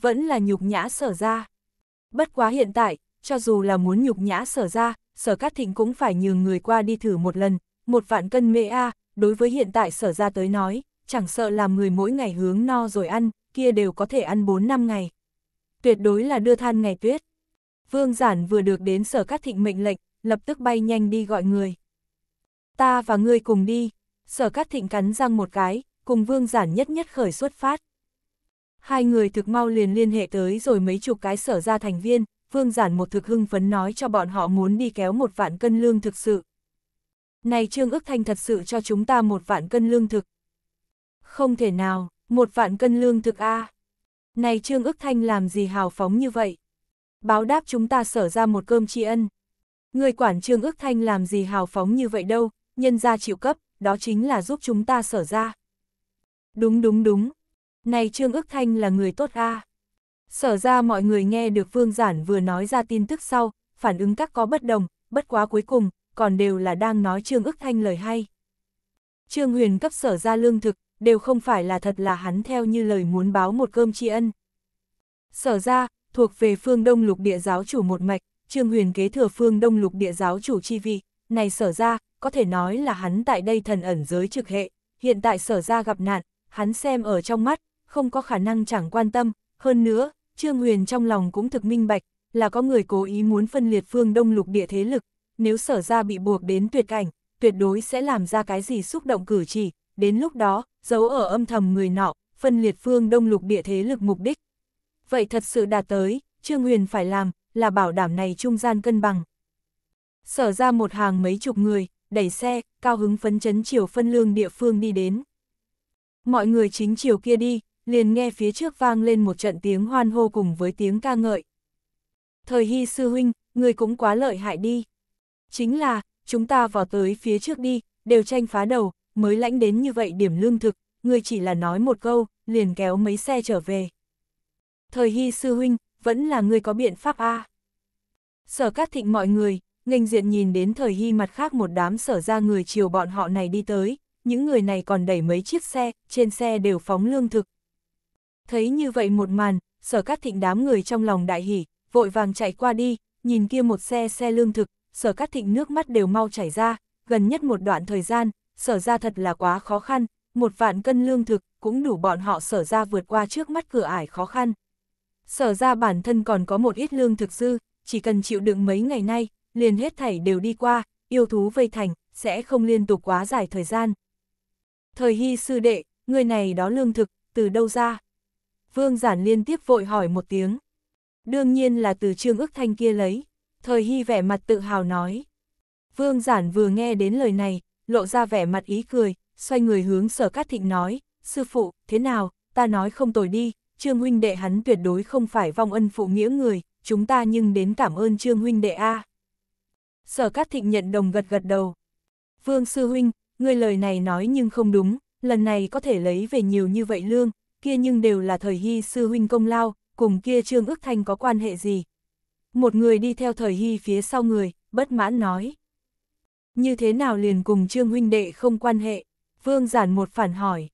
Speaker 1: Vẫn là nhục nhã sở ra. Bất quá hiện tại, cho dù là muốn nhục nhã sở ra, sở cát thịnh cũng phải nhường người qua đi thử một lần, một vạn cân mê a, đối với hiện tại sở ra tới nói, chẳng sợ làm người mỗi ngày hướng no rồi ăn, kia đều có thể ăn 4 năm ngày tuyệt đối là đưa than ngày tuyết. Vương Giản vừa được đến sở cát thịnh mệnh lệnh, lập tức bay nhanh đi gọi người. Ta và ngươi cùng đi, sở cát thịnh cắn răng một cái, cùng Vương Giản nhất nhất khởi xuất phát. Hai người thực mau liền liên hệ tới rồi mấy chục cái sở ra thành viên, Vương Giản một thực hưng phấn nói cho bọn họ muốn đi kéo một vạn cân lương thực sự. Này Trương ước Thanh thật sự cho chúng ta một vạn cân lương thực. Không thể nào, một vạn cân lương thực a à. Này Trương Ước Thanh làm gì hào phóng như vậy? Báo đáp chúng ta sở ra một cơm tri ân. Người quản Trương Ước Thanh làm gì hào phóng như vậy đâu, nhân ra chịu cấp, đó chính là giúp chúng ta sở ra. Đúng đúng đúng. Này Trương Ước Thanh là người tốt a. Sở ra mọi người nghe được Vương Giản vừa nói ra tin tức sau, phản ứng các có bất đồng, bất quá cuối cùng, còn đều là đang nói Trương Ước Thanh lời hay. Trương Huyền cấp sở ra lương thực, đều không phải là thật là hắn theo như lời muốn báo một cơm tri ân. Sở ra, thuộc về phương Đông lục địa giáo chủ một mạch, Trương Huyền kế thừa phương Đông lục địa giáo chủ chi vị, này sở ra, có thể nói là hắn tại đây thần ẩn giới trực hệ, hiện tại sở ra gặp nạn, hắn xem ở trong mắt, không có khả năng chẳng quan tâm, hơn nữa, Trương Huyền trong lòng cũng thực minh bạch, là có người cố ý muốn phân liệt phương Đông lục địa thế lực, nếu sở ra bị buộc đến tuyệt cảnh, tuyệt đối sẽ làm ra cái gì xúc động cử chỉ, đến lúc đó, giấu ở âm thầm người nọ, phân liệt phương đông lục địa thế lực mục đích. Vậy thật sự đạt tới, Trương Huyền phải làm, là bảo đảm này trung gian cân bằng. Sở ra một hàng mấy chục người, đẩy xe, cao hứng phấn chấn chiều phân lương địa phương đi đến. Mọi người chính chiều kia đi, liền nghe phía trước vang lên một trận tiếng hoan hô cùng với tiếng ca ngợi. Thời Hy Sư Huynh, người cũng quá lợi hại đi. Chính là, chúng ta vào tới phía trước đi, đều tranh phá đầu, mới lãnh đến như vậy điểm lương thực, người chỉ là nói một câu, liền kéo mấy xe trở về. Thời hy sư huynh, vẫn là người có biện pháp A. Sở cát thịnh mọi người, nghênh diện nhìn đến thời hy mặt khác một đám sở ra người chiều bọn họ này đi tới, những người này còn đẩy mấy chiếc xe, trên xe đều phóng lương thực. Thấy như vậy một màn, sở cát thịnh đám người trong lòng đại hỉ, vội vàng chạy qua đi, nhìn kia một xe xe lương thực, sở cát thịnh nước mắt đều mau chảy ra, gần nhất một đoạn thời gian, sở ra thật là quá khó khăn, một vạn cân lương thực cũng đủ bọn họ sở ra vượt qua trước mắt cửa ải khó khăn. Sở ra bản thân còn có một ít lương thực dư, chỉ cần chịu đựng mấy ngày nay, liền hết thảy đều đi qua, yêu thú vây thành, sẽ không liên tục quá dài thời gian. Thời hy sư đệ, người này đó lương thực, từ đâu ra? Vương giản liên tiếp vội hỏi một tiếng. Đương nhiên là từ trương ức thanh kia lấy. Thời hy vẻ mặt tự hào nói. Vương giản vừa nghe đến lời này, lộ ra vẻ mặt ý cười, xoay người hướng sở cát thịnh nói, sư phụ, thế nào, ta nói không tồi đi, trương huynh đệ hắn tuyệt đối không phải vong ân phụ nghĩa người, chúng ta nhưng đến cảm ơn trương huynh đệ A. Sở cát thịnh nhận đồng gật gật đầu. Vương sư huynh, ngươi lời này nói nhưng không đúng, lần này có thể lấy về nhiều như vậy lương, kia nhưng đều là thời hy sư huynh công lao, cùng kia trương ức thanh có quan hệ gì. Một người đi theo thời hy phía sau người, bất mãn nói. Như thế nào liền cùng Trương huynh đệ không quan hệ? Vương giản một phản hỏi.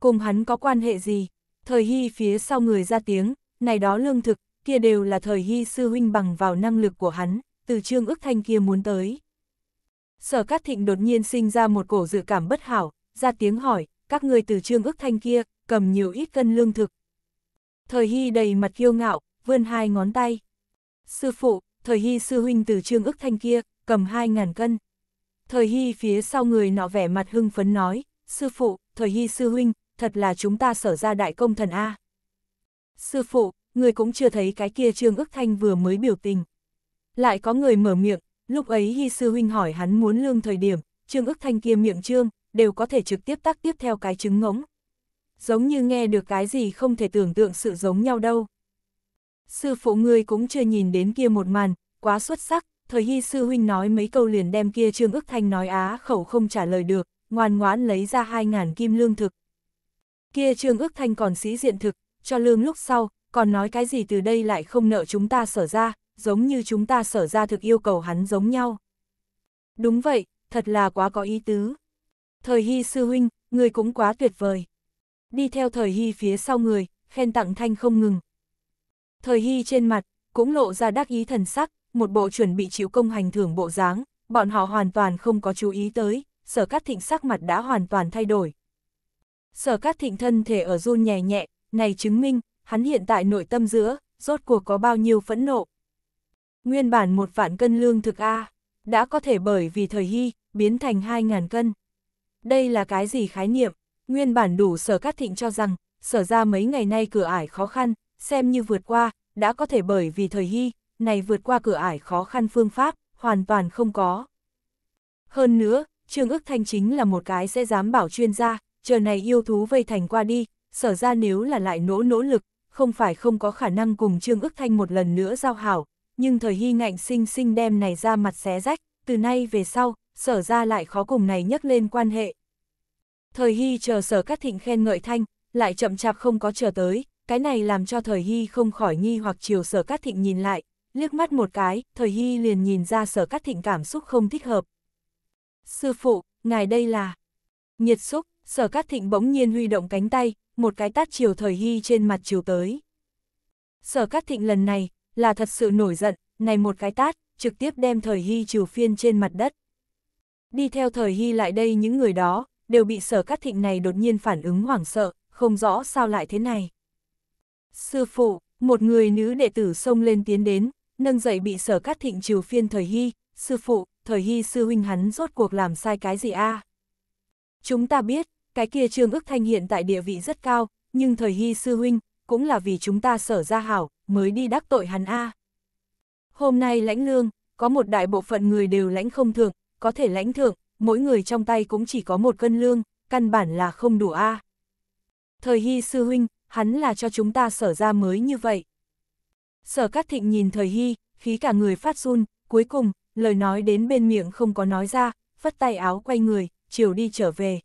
Speaker 1: Cùng hắn có quan hệ gì? Thời hy phía sau người ra tiếng, này đó lương thực, kia đều là thời hy sư huynh bằng vào năng lực của hắn, từ Trương ức thanh kia muốn tới. Sở Cát Thịnh đột nhiên sinh ra một cổ dự cảm bất hảo, ra tiếng hỏi, các người từ Trương ức thanh kia, cầm nhiều ít cân lương thực. Thời hy đầy mặt kiêu ngạo, vươn hai ngón tay. Sư phụ, thời hy sư huynh từ Trương ức thanh kia, cầm hai ngàn cân. Thời Hy phía sau người nọ vẻ mặt hưng phấn nói, sư phụ, thời Hy sư huynh, thật là chúng ta sở ra đại công thần A. Sư phụ, người cũng chưa thấy cái kia Trương ức thanh vừa mới biểu tình. Lại có người mở miệng, lúc ấy Hy sư huynh hỏi hắn muốn lương thời điểm, Trương ức thanh kia miệng trương, đều có thể trực tiếp tác tiếp theo cái trứng ngỗng. Giống như nghe được cái gì không thể tưởng tượng sự giống nhau đâu. Sư phụ người cũng chưa nhìn đến kia một màn, quá xuất sắc, thời hy sư huynh nói mấy câu liền đem kia Trương Ước Thanh nói á khẩu không trả lời được, ngoan ngoãn lấy ra hai ngàn kim lương thực. Kia Trương Ước Thanh còn sĩ diện thực, cho lương lúc sau, còn nói cái gì từ đây lại không nợ chúng ta sở ra, giống như chúng ta sở ra thực yêu cầu hắn giống nhau. Đúng vậy, thật là quá có ý tứ. Thời Hy sư huynh, người cũng quá tuyệt vời. Đi theo Thời Hy phía sau người, khen tặng thanh không ngừng. Thời Hy trên mặt, cũng lộ ra đắc ý thần sắc, một bộ chuẩn bị chịu công hành thưởng bộ dáng, bọn họ hoàn toàn không có chú ý tới, sở cát thịnh sắc mặt đã hoàn toàn thay đổi. Sở cát thịnh thân thể ở run nhẹ nhẹ, này chứng minh, hắn hiện tại nội tâm giữa, rốt cuộc có bao nhiêu phẫn nộ. Nguyên bản một vạn cân lương thực A, đã có thể bởi vì thời hy, biến thành hai ngàn cân. Đây là cái gì khái niệm? Nguyên bản đủ sở cát thịnh cho rằng, sở ra mấy ngày nay cửa ải khó khăn, xem như vượt qua, đã có thể bởi vì thời hy, này vượt qua cửa ải khó khăn phương pháp, hoàn toàn không có. Hơn nữa, Trương ước thanh chính là một cái sẽ dám bảo chuyên gia, chờ này yêu thú vây thành qua đi, sở ra nếu là lại nỗ nỗ lực, không phải không có khả năng cùng Trương ước thanh một lần nữa giao hảo, nhưng thời hy ngạnh sinh sinh đem này ra mặt xé rách, từ nay về sau, sở ra lại khó cùng này nhắc lên quan hệ. Thời hy chờ sở cát thịnh khen ngợi thanh, lại chậm chạp không có chờ tới, cái này làm cho thời hy không khỏi nghi hoặc chiều sở cát thịnh nhìn lại, liếc mắt một cái, thời hy liền nhìn ra sở cắt thịnh cảm xúc không thích hợp. Sư phụ, ngài đây là... Nhiệt xúc, sở cắt thịnh bỗng nhiên huy động cánh tay, một cái tát chiều thời hy trên mặt chiều tới. Sở cắt thịnh lần này, là thật sự nổi giận, này một cái tát, trực tiếp đem thời hy chiều phiên trên mặt đất. Đi theo thời hy lại đây những người đó, đều bị sở cắt thịnh này đột nhiên phản ứng hoảng sợ, không rõ sao lại thế này. Sư phụ, một người nữ đệ tử xông lên tiến đến, nâng dậy bị sở cát thịnh triều phiên thời hy, sư phụ, thời hy sư huynh hắn rốt cuộc làm sai cái gì a à? Chúng ta biết, cái kia trương ức thanh hiện tại địa vị rất cao, nhưng thời hy sư huynh, cũng là vì chúng ta sở ra hảo, mới đi đắc tội hắn a à. Hôm nay lãnh lương, có một đại bộ phận người đều lãnh không thượng, có thể lãnh thượng, mỗi người trong tay cũng chỉ có một cân lương, căn bản là không đủ a à. Thời hy sư huynh, hắn là cho chúng ta sở ra mới như vậy. Sở Cát Thịnh nhìn thời hy, khí cả người phát run, cuối cùng, lời nói đến bên miệng không có nói ra, phất tay áo quay người, chiều đi trở về.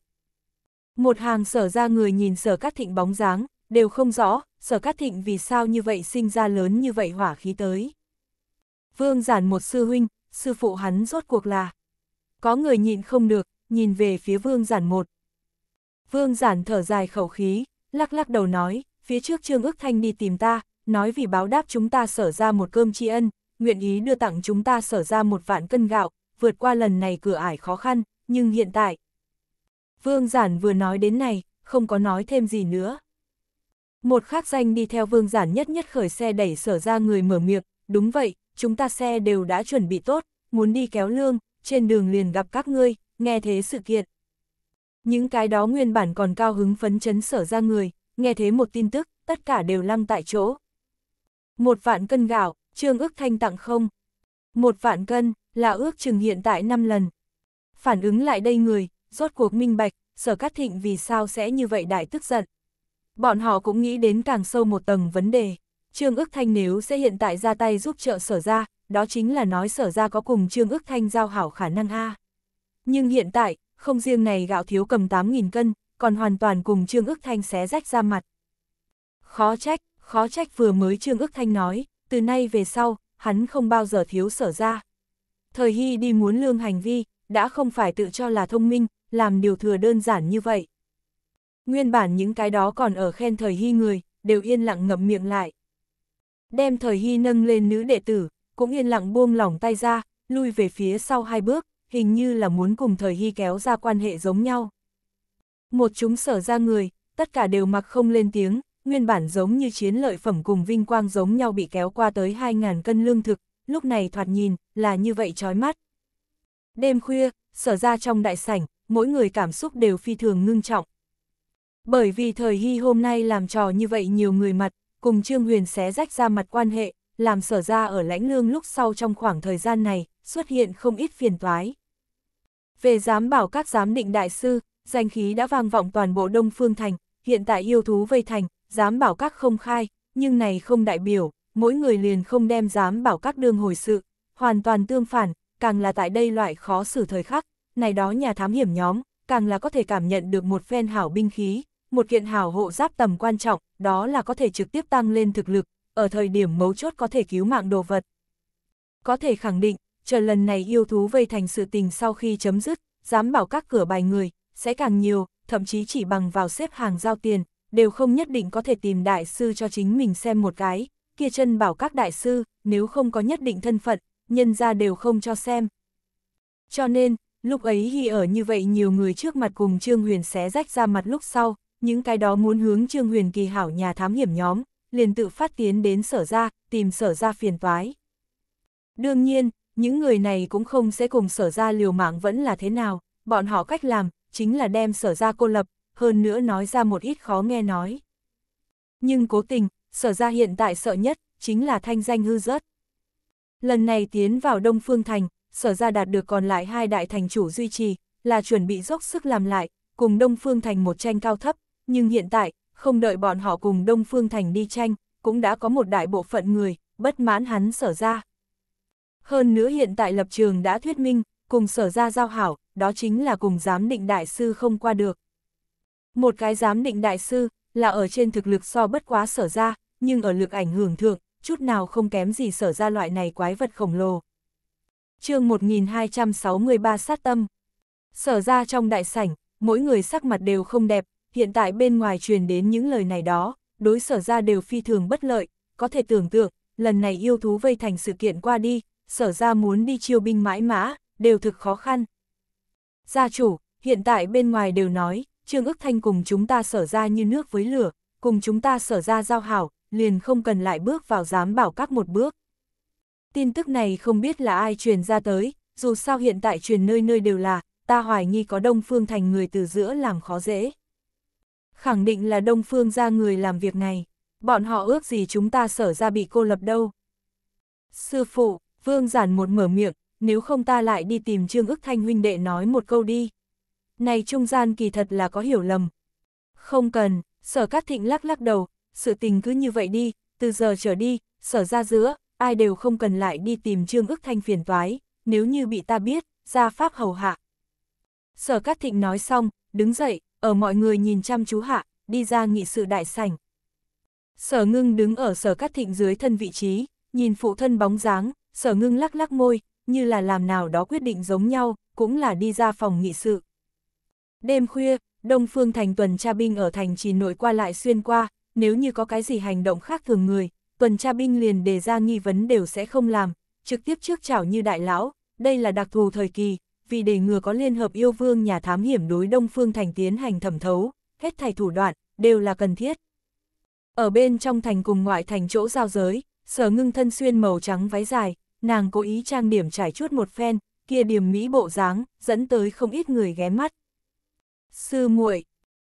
Speaker 1: Một hàng sở ra người nhìn sở Cát Thịnh bóng dáng, đều không rõ, sở Cát Thịnh vì sao như vậy sinh ra lớn như vậy hỏa khí tới. Vương giản một sư huynh, sư phụ hắn rốt cuộc là. Có người nhịn không được, nhìn về phía vương giản một. Vương giản thở dài khẩu khí, lắc lắc đầu nói, phía trước Trương ước Thanh đi tìm ta, nói vì báo đáp chúng ta sở ra một cơm tri ân, nguyện ý đưa tặng chúng ta sở ra một vạn cân gạo, vượt qua lần này cửa ải khó khăn, nhưng hiện tại. Vương Giản vừa nói đến này, không có nói thêm gì nữa. Một khác danh đi theo Vương Giản nhất nhất khởi xe đẩy sở ra người mở miệng, đúng vậy, chúng ta xe đều đã chuẩn bị tốt, muốn đi kéo lương, trên đường liền gặp các ngươi, nghe thế sự kiện. Những cái đó nguyên bản còn cao hứng phấn chấn sở ra người, nghe thế một tin tức, tất cả đều lăng tại chỗ. Một vạn cân gạo, Trương Ước Thanh tặng không. Một vạn cân, là ước chừng hiện tại 5 lần. Phản ứng lại đây người, rốt cuộc minh bạch, sở cát thịnh vì sao sẽ như vậy đại tức giận. Bọn họ cũng nghĩ đến càng sâu một tầng vấn đề. Trương Ước Thanh nếu sẽ hiện tại ra tay giúp trợ sở ra, đó chính là nói sở ra có cùng Trương Ước Thanh giao hảo khả năng A. Nhưng hiện tại, không riêng này gạo thiếu cầm 8.000 cân, còn hoàn toàn cùng Trương Ước Thanh xé rách ra mặt. Khó trách, khó trách vừa mới Trương Ước Thanh nói, từ nay về sau, hắn không bao giờ thiếu sở ra. Thời Hy đi muốn lương hành vi, đã không phải tự cho là thông minh, làm điều thừa đơn giản như vậy. Nguyên bản những cái đó còn ở khen Thời Hy người, đều yên lặng ngậm miệng lại. Đem Thời Hy nâng lên nữ đệ tử, cũng yên lặng buông lỏng tay ra, lui về phía sau hai bước, hình như là muốn cùng Thời Hy kéo ra quan hệ giống nhau. Một chúng sở ra người, tất cả đều mặc không lên tiếng, nguyên bản giống như chiến lợi phẩm cùng vinh quang giống nhau bị kéo qua tới 2.000 cân lương thực, lúc này thoạt nhìn, là như vậy trói mắt. Đêm khuya, sở ra trong đại sảnh, mỗi người cảm xúc đều phi thường ngưng trọng. Bởi vì thời hy hôm nay làm trò như vậy nhiều người mặt, cùng Trương Huyền xé rách ra mặt quan hệ, làm sở ra ở lãnh lương lúc sau trong khoảng thời gian này, xuất hiện không ít phiền toái. Về giám bảo các giám định đại sư, danh khí đã vang vọng toàn bộ Đông Phương Thành, hiện tại yêu thú vây thành, dám bảo các không khai, nhưng này không đại biểu, mỗi người liền không đem dám bảo các đương hồi sự, hoàn toàn tương phản, càng là tại đây loại khó xử thời khắc, này đó nhà thám hiểm nhóm, càng là có thể cảm nhận được một phen hảo binh khí, một kiện hảo hộ giáp tầm quan trọng, đó là có thể trực tiếp tăng lên thực lực, ở thời điểm mấu chốt có thể cứu mạng đồ vật. Có thể khẳng định, chờ lần này yêu thú vây thành sự tình sau khi chấm dứt, dám bảo các cửa bài người, sẽ càng nhiều, thậm chí chỉ bằng vào xếp hàng giao tiền, đều không nhất định có thể tìm đại sư cho chính mình xem một cái, kia chân bảo các đại sư, nếu không có nhất định thân phận, nhân ra đều không cho xem. Cho nên, lúc ấy Hy ở như vậy nhiều người trước mặt cùng Trương Huyền xé rách ra mặt lúc sau, những cái đó muốn hướng Trương Huyền kỳ hảo nhà thám hiểm nhóm, liền tự phát tiến đến sở ra, tìm sở ra phiền toái. Đương nhiên, những người này cũng không sẽ cùng sở ra liều mạng vẫn là thế nào, bọn họ cách làm, chính là đem sở ra cô lập, hơn nữa nói ra một ít khó nghe nói. Nhưng cố tình, sở ra hiện tại sợ nhất, chính là thanh danh hư rớt. Lần này tiến vào Đông Phương Thành, sở ra đạt được còn lại hai đại thành chủ duy trì, là chuẩn bị dốc sức làm lại, cùng Đông Phương Thành một tranh cao thấp, nhưng hiện tại, không đợi bọn họ cùng Đông Phương Thành đi tranh, cũng đã có một đại bộ phận người, bất mãn hắn sở ra. Hơn nữa hiện tại lập trường đã thuyết minh, cùng sở ra giao hảo, đó chính là cùng giám định đại sư không qua được, một cái giám định đại sư, là ở trên thực lực so bất quá sở ra, nhưng ở lực ảnh hưởng thượng, chút nào không kém gì sở ra loại này quái vật khổng lồ. chương 1263 sát tâm Sở ra trong đại sảnh, mỗi người sắc mặt đều không đẹp, hiện tại bên ngoài truyền đến những lời này đó, đối sở ra đều phi thường bất lợi, có thể tưởng tượng, lần này yêu thú vây thành sự kiện qua đi, sở ra muốn đi chiêu binh mãi mã, đều thực khó khăn. Gia chủ, hiện tại bên ngoài đều nói, Trương ước thanh cùng chúng ta sở ra như nước với lửa, cùng chúng ta sở ra giao hảo, liền không cần lại bước vào dám bảo các một bước. Tin tức này không biết là ai truyền ra tới, dù sao hiện tại truyền nơi nơi đều là, ta hoài nghi có Đông Phương Thành người từ giữa làm khó dễ. Khẳng định là Đông Phương ra người làm việc này, bọn họ ước gì chúng ta sở ra bị cô lập đâu. Sư phụ, Vương giản một mở miệng, nếu không ta lại đi tìm Trương ức thanh huynh đệ nói một câu đi. Này trung gian kỳ thật là có hiểu lầm. Không cần, sở cát thịnh lắc lắc đầu, sự tình cứ như vậy đi, từ giờ trở đi, sở ra giữa, ai đều không cần lại đi tìm trương ức thanh phiền toái, nếu như bị ta biết, ra pháp hầu hạ. Sở cát thịnh nói xong, đứng dậy, ở mọi người nhìn chăm chú hạ, đi ra nghị sự đại sảnh. Sở ngưng đứng ở sở cát thịnh dưới thân vị trí, nhìn phụ thân bóng dáng, sở ngưng lắc lắc môi, như là làm nào đó quyết định giống nhau, cũng là đi ra phòng nghị sự. Đêm khuya, Đông Phương Thành tuần tra binh ở thành trì nội qua lại xuyên qua, nếu như có cái gì hành động khác thường người, tuần tra binh liền đề ra nghi vấn đều sẽ không làm, trực tiếp trước chảo như đại lão, đây là đặc thù thời kỳ, vì để ngừa có liên hợp yêu vương nhà thám hiểm đối Đông Phương Thành tiến hành thẩm thấu, hết thảy thủ đoạn, đều là cần thiết. Ở bên trong thành cùng ngoại thành chỗ giao giới, sở ngưng thân xuyên màu trắng váy dài, nàng cố ý trang điểm trải chuốt một phen, kia điểm mỹ bộ dáng, dẫn tới không ít người ghé mắt. Sư muội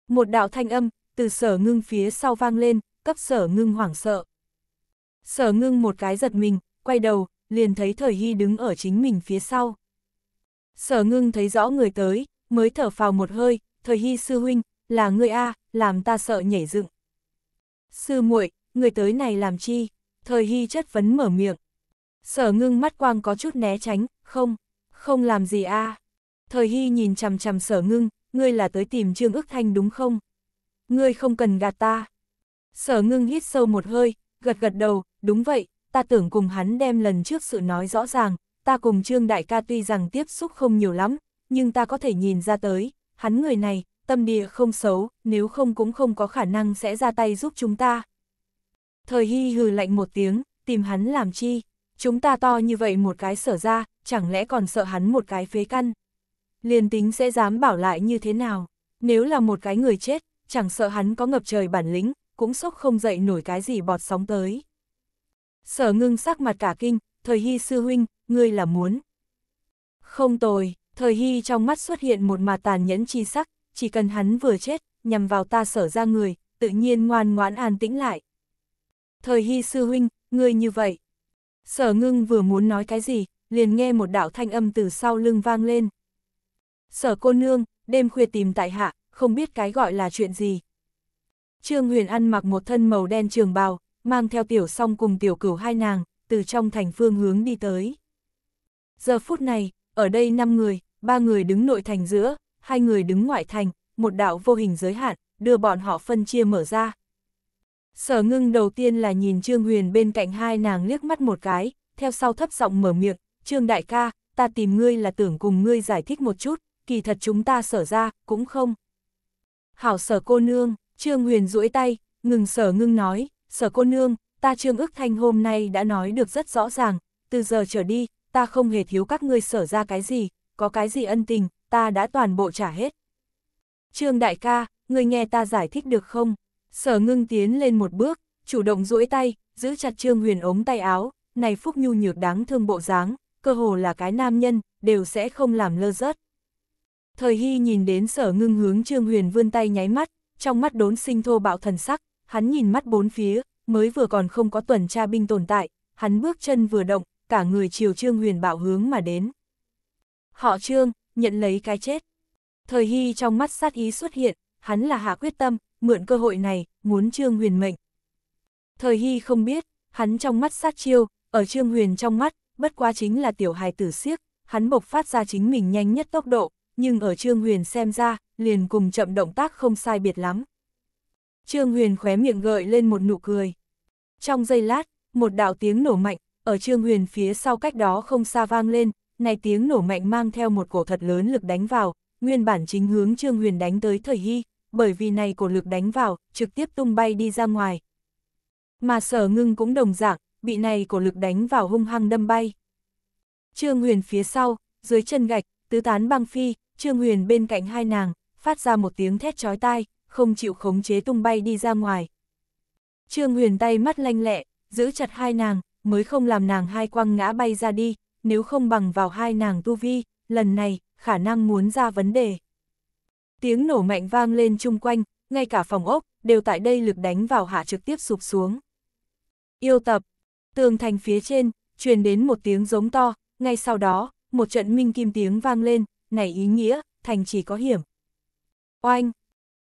Speaker 1: Một đạo thanh âm, từ sở ngưng phía sau vang lên, cấp sở ngưng hoảng sợ. Sở ngưng một cái giật mình, quay đầu, liền thấy thời hy đứng ở chính mình phía sau. Sở ngưng thấy rõ người tới, mới thở phào một hơi, thời hy sư huynh, là người A, làm ta sợ nhảy dựng. Sư muội người tới này làm chi? Thời hy chất vấn mở miệng. Sở ngưng mắt quang có chút né tránh, không, không làm gì A. Thời hy nhìn chằm chằm sở ngưng, ngươi là tới tìm Trương Ước Thanh đúng không? Ngươi không cần gạt ta. Sở ngưng hít sâu một hơi, gật gật đầu, đúng vậy, ta tưởng cùng hắn đem lần trước sự nói rõ ràng, ta cùng Trương Đại ca tuy rằng tiếp xúc không nhiều lắm, nhưng ta có thể nhìn ra tới, hắn người này, tâm địa không xấu, nếu không cũng không có khả năng sẽ ra tay giúp chúng ta. Thời Hy hừ lạnh một tiếng, tìm hắn làm chi, chúng ta to như vậy một cái sở ra, chẳng lẽ còn sợ hắn một cái phế căn liền tính sẽ dám bảo lại như thế nào, nếu là một cái người chết, chẳng sợ hắn có ngập trời bản lĩnh, cũng sốc không dậy nổi cái gì bọt sóng tới. Sở ngưng sắc mặt cả kinh, thời hy sư huynh, ngươi là muốn. Không tồi, thời hy trong mắt xuất hiện một mà tàn nhẫn chi sắc, chỉ cần hắn vừa chết, nhằm vào ta sở ra người, tự nhiên ngoan ngoãn an tĩnh lại. Thời hy sư huynh, ngươi như vậy. Sở ngưng vừa muốn nói cái gì, liền nghe một đạo thanh âm từ sau lưng vang lên. Sở cô nương, đêm khuya tìm tại hạ, không biết cái gọi là chuyện gì. Trương Huyền ăn mặc một thân màu đen trường bào, mang theo tiểu song cùng tiểu cửu hai nàng, từ trong thành phương hướng đi tới. Giờ phút này, ở đây 5 người, ba người đứng nội thành giữa, hai người đứng ngoại thành, một đạo vô hình giới hạn, đưa bọn họ phân chia mở ra. Sở ngưng đầu tiên là nhìn Trương Huyền bên cạnh hai nàng liếc mắt một cái, theo sau thấp giọng mở miệng, Trương Đại ca, ta tìm ngươi là tưởng cùng ngươi giải thích một chút, kỳ thật chúng ta sở ra, cũng không. Hảo sở cô nương, Trương Huyền duỗi tay, ngừng sở ngưng nói, sở cô nương, ta Trương ức thanh hôm nay đã nói được rất rõ ràng, từ giờ trở đi, ta không hề thiếu các ngươi sở ra cái gì, có cái gì ân tình, ta đã toàn bộ trả hết. Trương đại ca, ngươi nghe ta giải thích được không? Sở ngưng tiến lên một bước, chủ động duỗi tay, giữ chặt Trương Huyền ống tay áo, này phúc nhu nhược đáng thương bộ dáng, cơ hồ là cái nam nhân, đều sẽ không làm lơ rớt. Thời Hy nhìn đến sở ngưng hướng Trương Huyền vươn tay nháy mắt, trong mắt đốn sinh thô bạo thần sắc, hắn nhìn mắt bốn phía, mới vừa còn không có tuần tra binh tồn tại, hắn bước chân vừa động, cả người chiều Trương Huyền bạo hướng mà đến. Họ Trương, nhận lấy cái chết. Thời Hy trong mắt sát ý xuất hiện, hắn là hạ quyết tâm, mượn cơ hội này, muốn Trương Huyền mệnh. Thời Hy không biết, hắn trong mắt sát chiêu, ở Trương Huyền trong mắt, bất quá chính là tiểu hài tử siếc, hắn bộc phát ra chính mình nhanh nhất tốc độ, nhưng ở Trương Huyền xem ra, liền cùng chậm động tác không sai biệt lắm. Trương Huyền khóe miệng gợi lên một nụ cười. Trong giây lát, một đạo tiếng nổ mạnh, ở Trương Huyền phía sau cách đó không xa vang lên, này tiếng nổ mạnh mang theo một cổ thật lớn lực đánh vào, nguyên bản chính hướng Trương Huyền đánh tới thời hy, bởi vì này cổ lực đánh vào, trực tiếp tung bay đi ra ngoài. Mà sở ngưng cũng đồng dạng, bị này cổ lực đánh vào hung hăng đâm bay. Trương Huyền phía sau, dưới chân gạch, tứ tán băng phi, Trương Huyền bên cạnh hai nàng, phát ra một tiếng thét chói tai, không chịu khống chế tung bay đi ra ngoài. Trương Huyền tay mắt lanh lẹ, giữ chặt hai nàng, mới không làm nàng hai quăng ngã bay ra đi, nếu không bằng vào hai nàng tu vi, lần này, khả năng muốn ra vấn đề. Tiếng nổ mạnh vang lên chung quanh, ngay cả phòng ốc, đều tại đây lực đánh vào hạ trực tiếp sụp xuống. Yêu tập, tường thành phía trên, truyền đến một tiếng giống to, ngay sau đó, một trận minh kim tiếng vang lên, này ý nghĩa, thành chỉ có hiểm. Oanh!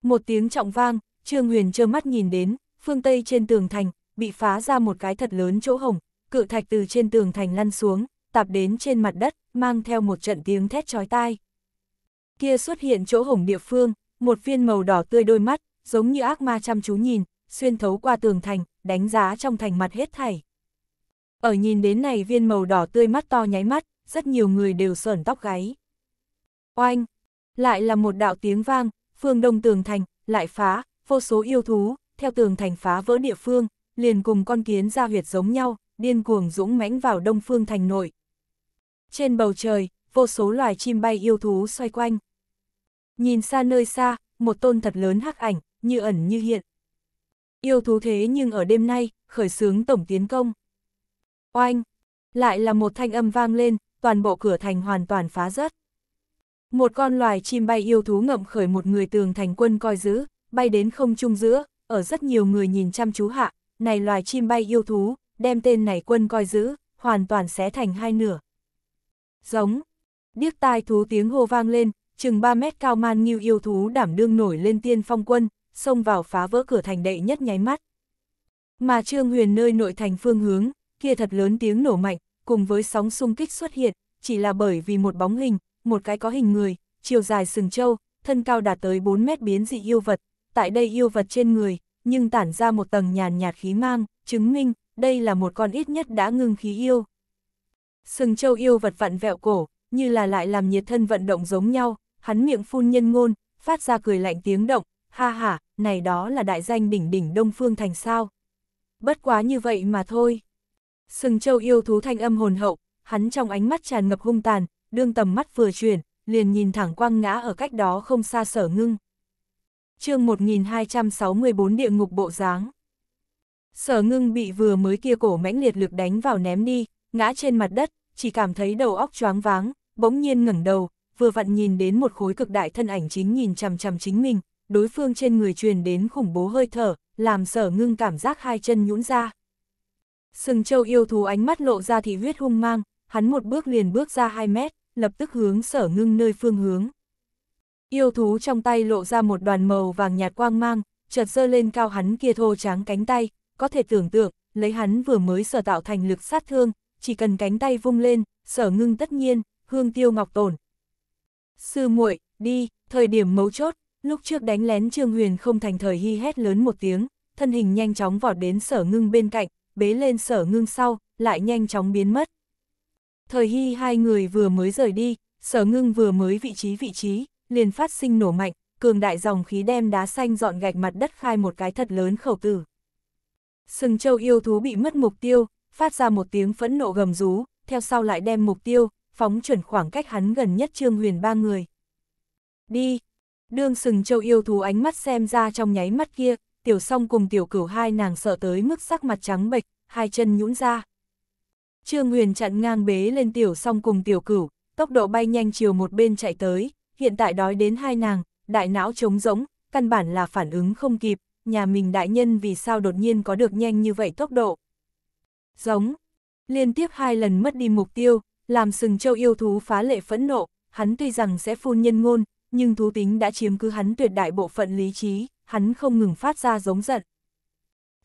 Speaker 1: Một tiếng trọng vang, Trương Huyền trơ mắt nhìn đến, phương Tây trên tường thành, bị phá ra một cái thật lớn chỗ hồng, cự thạch từ trên tường thành lăn xuống, tạp đến trên mặt đất, mang theo một trận tiếng thét chói tai. Kia xuất hiện chỗ hồng địa phương, một viên màu đỏ tươi đôi mắt, giống như ác ma chăm chú nhìn, xuyên thấu qua tường thành, đánh giá trong thành mặt hết thảy. Ở nhìn đến này viên màu đỏ tươi mắt to nháy mắt, rất nhiều người đều sởn tóc gáy. Oanh! Lại là một đạo tiếng vang, phương đông tường thành, lại phá, vô số yêu thú, theo tường thành phá vỡ địa phương, liền cùng con kiến ra huyệt giống nhau, điên cuồng dũng mãnh vào đông phương thành nội. Trên bầu trời, vô số loài chim bay yêu thú xoay quanh. Nhìn xa nơi xa, một tôn thật lớn hắc ảnh, như ẩn như hiện. Yêu thú thế nhưng ở đêm nay, khởi xướng tổng tiến công. Oanh! Lại là một thanh âm vang lên, toàn bộ cửa thành hoàn toàn phá rớt. Một con loài chim bay yêu thú ngậm khởi một người tường thành quân coi giữ, bay đến không trung giữa, ở rất nhiều người nhìn chăm chú hạ, này loài chim bay yêu thú, đem tên này quân coi giữ, hoàn toàn xé thành hai nửa. Giống, điếc tai thú tiếng hô vang lên, chừng 3 mét cao man nghiêu yêu thú đảm đương nổi lên tiên phong quân, xông vào phá vỡ cửa thành đệ nhất nháy mắt. Mà Trương Huyền nơi nội thành phương hướng, kia thật lớn tiếng nổ mạnh, cùng với sóng xung kích xuất hiện, chỉ là bởi vì một bóng hình, một cái có hình người, chiều dài sừng trâu, thân cao đạt tới 4 mét biến dị yêu vật, tại đây yêu vật trên người, nhưng tản ra một tầng nhàn nhạt khí mang, chứng minh, đây là một con ít nhất đã ngưng khí yêu. Sừng trâu yêu vật vặn vẹo cổ, như là lại làm nhiệt thân vận động giống nhau, hắn miệng phun nhân ngôn, phát ra cười lạnh tiếng động, ha ha, này đó là đại danh đỉnh đỉnh Đông Phương Thành sao. Bất quá như vậy mà thôi. Sừng châu yêu thú thanh âm hồn hậu, hắn trong ánh mắt tràn ngập hung tàn, đương tầm mắt vừa chuyển, liền nhìn thẳng quang ngã ở cách đó không xa sở ngưng. chương 1264 địa ngục bộ dáng Sở ngưng bị vừa mới kia cổ mãnh liệt lực đánh vào ném đi, ngã trên mặt đất, chỉ cảm thấy đầu óc choáng váng, bỗng nhiên ngẩng đầu, vừa vặn nhìn đến một khối cực đại thân ảnh chính nhìn chằm chằm chính mình, đối phương trên người truyền đến khủng bố hơi thở, làm sở ngưng cảm giác hai chân nhũn ra. Sừng châu yêu thú ánh mắt lộ ra thị huyết hung mang, hắn một bước liền bước ra 2 mét, lập tức hướng sở ngưng nơi phương hướng. Yêu thú trong tay lộ ra một đoàn màu vàng nhạt quang mang, chợt dơ lên cao hắn kia thô tráng cánh tay, có thể tưởng tượng, lấy hắn vừa mới sở tạo thành lực sát thương, chỉ cần cánh tay vung lên, sở ngưng tất nhiên, hương tiêu ngọc tổn. Sư muội đi, thời điểm mấu chốt, lúc trước đánh lén Trương Huyền không thành thời hy hét lớn một tiếng, thân hình nhanh chóng vọt đến sở ngưng bên cạnh, bế lên sở ngưng sau, lại nhanh chóng biến mất. Thời hy hai người vừa mới rời đi, sở ngưng vừa mới vị trí vị trí, liền phát sinh nổ mạnh, cường đại dòng khí đem đá xanh dọn gạch mặt đất khai một cái thật lớn khẩu tử. Sừng châu yêu thú bị mất mục tiêu, phát ra một tiếng phẫn nộ gầm rú, theo sau lại đem mục tiêu, phóng chuẩn khoảng cách hắn gần nhất Trương Huyền ba người. Đi! Đương sừng châu yêu thú ánh mắt xem ra trong nháy mắt kia, tiểu song cùng tiểu cửu hai nàng sợ tới mức sắc mặt trắng bệch, hai chân nhũn ra. Trương Huyền chặn ngang bế lên tiểu song cùng tiểu cửu, tốc độ bay nhanh chiều một bên chạy tới, hiện tại đói đến hai nàng, đại não trống rỗng, căn bản là phản ứng không kịp, nhà mình đại nhân vì sao đột nhiên có được nhanh như vậy tốc độ. Giống, liên tiếp hai lần mất đi mục tiêu, làm sừng châu yêu thú phá lệ phẫn nộ, hắn tuy rằng sẽ phun nhân ngôn, nhưng thú tính đã chiếm cứ hắn tuyệt đại bộ phận lý trí hắn không ngừng phát ra giống giận.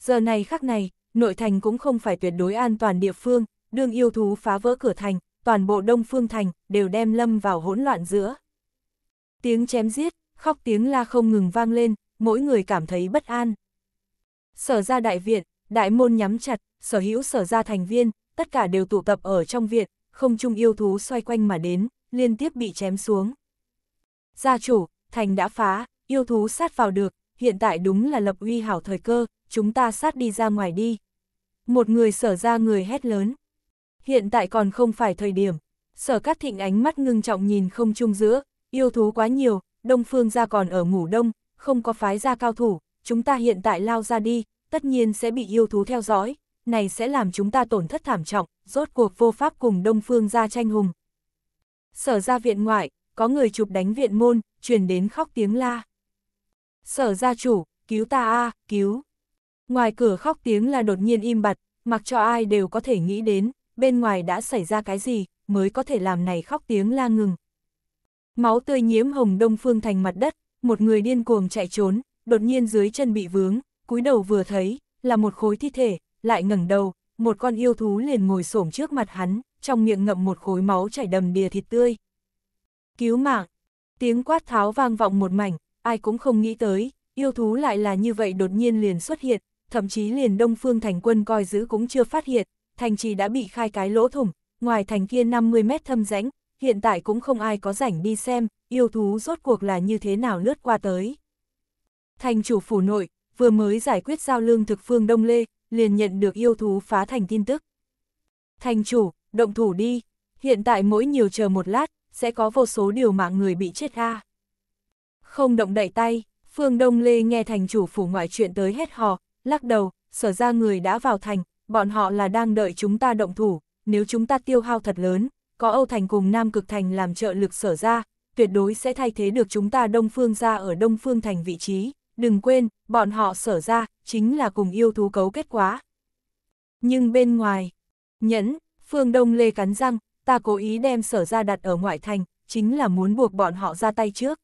Speaker 1: Giờ này khắc này, nội thành cũng không phải tuyệt đối an toàn địa phương, đương yêu thú phá vỡ cửa thành, toàn bộ đông phương thành đều đem lâm vào hỗn loạn giữa. Tiếng chém giết, khóc tiếng la không ngừng vang lên, mỗi người cảm thấy bất an. Sở ra đại viện, đại môn nhắm chặt, sở hữu sở ra thành viên, tất cả đều tụ tập ở trong viện, không chung yêu thú xoay quanh mà đến, liên tiếp bị chém xuống. Gia chủ, thành đã phá, yêu thú sát vào được, hiện tại đúng là lập uy hảo thời cơ, chúng ta sát đi ra ngoài đi. Một người sở ra người hét lớn. Hiện tại còn không phải thời điểm. Sở cát thịnh ánh mắt ngưng trọng nhìn không chung giữa, yêu thú quá nhiều, đông phương ra còn ở ngủ đông, không có phái ra cao thủ, chúng ta hiện tại lao ra đi, tất nhiên sẽ bị yêu thú theo dõi, này sẽ làm chúng ta tổn thất thảm trọng, rốt cuộc vô pháp cùng đông phương ra tranh hùng. Sở ra viện ngoại, có người chụp đánh viện môn, truyền đến khóc tiếng la. Sở gia chủ, cứu ta a, à, cứu. Ngoài cửa khóc tiếng là đột nhiên im bặt, mặc cho ai đều có thể nghĩ đến, bên ngoài đã xảy ra cái gì, mới có thể làm này khóc tiếng la ngừng. Máu tươi nhiễm hồng đông phương thành mặt đất, một người điên cuồng chạy trốn, đột nhiên dưới chân bị vướng, cúi đầu vừa thấy, là một khối thi thể, lại ngẩng đầu, một con yêu thú liền ngồi xổm trước mặt hắn, trong miệng ngậm một khối máu chảy đầm đìa thịt tươi. Cứu mạng! Tiếng quát tháo vang vọng một mảnh, ai cũng không nghĩ tới, yêu thú lại là như vậy đột nhiên liền xuất hiện, thậm chí liền Đông Phương Thành Quân coi giữ cũng chưa phát hiện, thành trì đã bị khai cái lỗ thủng, ngoài thành kia 50 mét thâm rãnh, hiện tại cũng không ai có rảnh đi xem, yêu thú rốt cuộc là như thế nào lướt qua tới. Thành chủ phủ nội, vừa mới giải quyết giao lương thực phương Đông Lê, liền nhận được yêu thú phá thành tin tức. Thành chủ, động thủ đi, hiện tại mỗi nhiều chờ một lát, sẽ có vô số điều mạng người bị chết a không động đậy tay, Phương Đông Lê nghe thành chủ phủ ngoại chuyện tới hết hò, lắc đầu, sở ra người đã vào thành, bọn họ là đang đợi chúng ta động thủ, nếu chúng ta tiêu hao thật lớn, có Âu Thành cùng Nam Cực Thành làm trợ lực sở ra, tuyệt đối sẽ thay thế được chúng ta Đông Phương ra ở Đông Phương Thành vị trí, đừng quên, bọn họ sở ra, chính là cùng yêu thú cấu kết quá. Nhưng bên ngoài, nhẫn, Phương Đông Lê cắn răng, ta cố ý đem sở ra đặt ở ngoại thành, chính là muốn buộc bọn họ ra tay trước,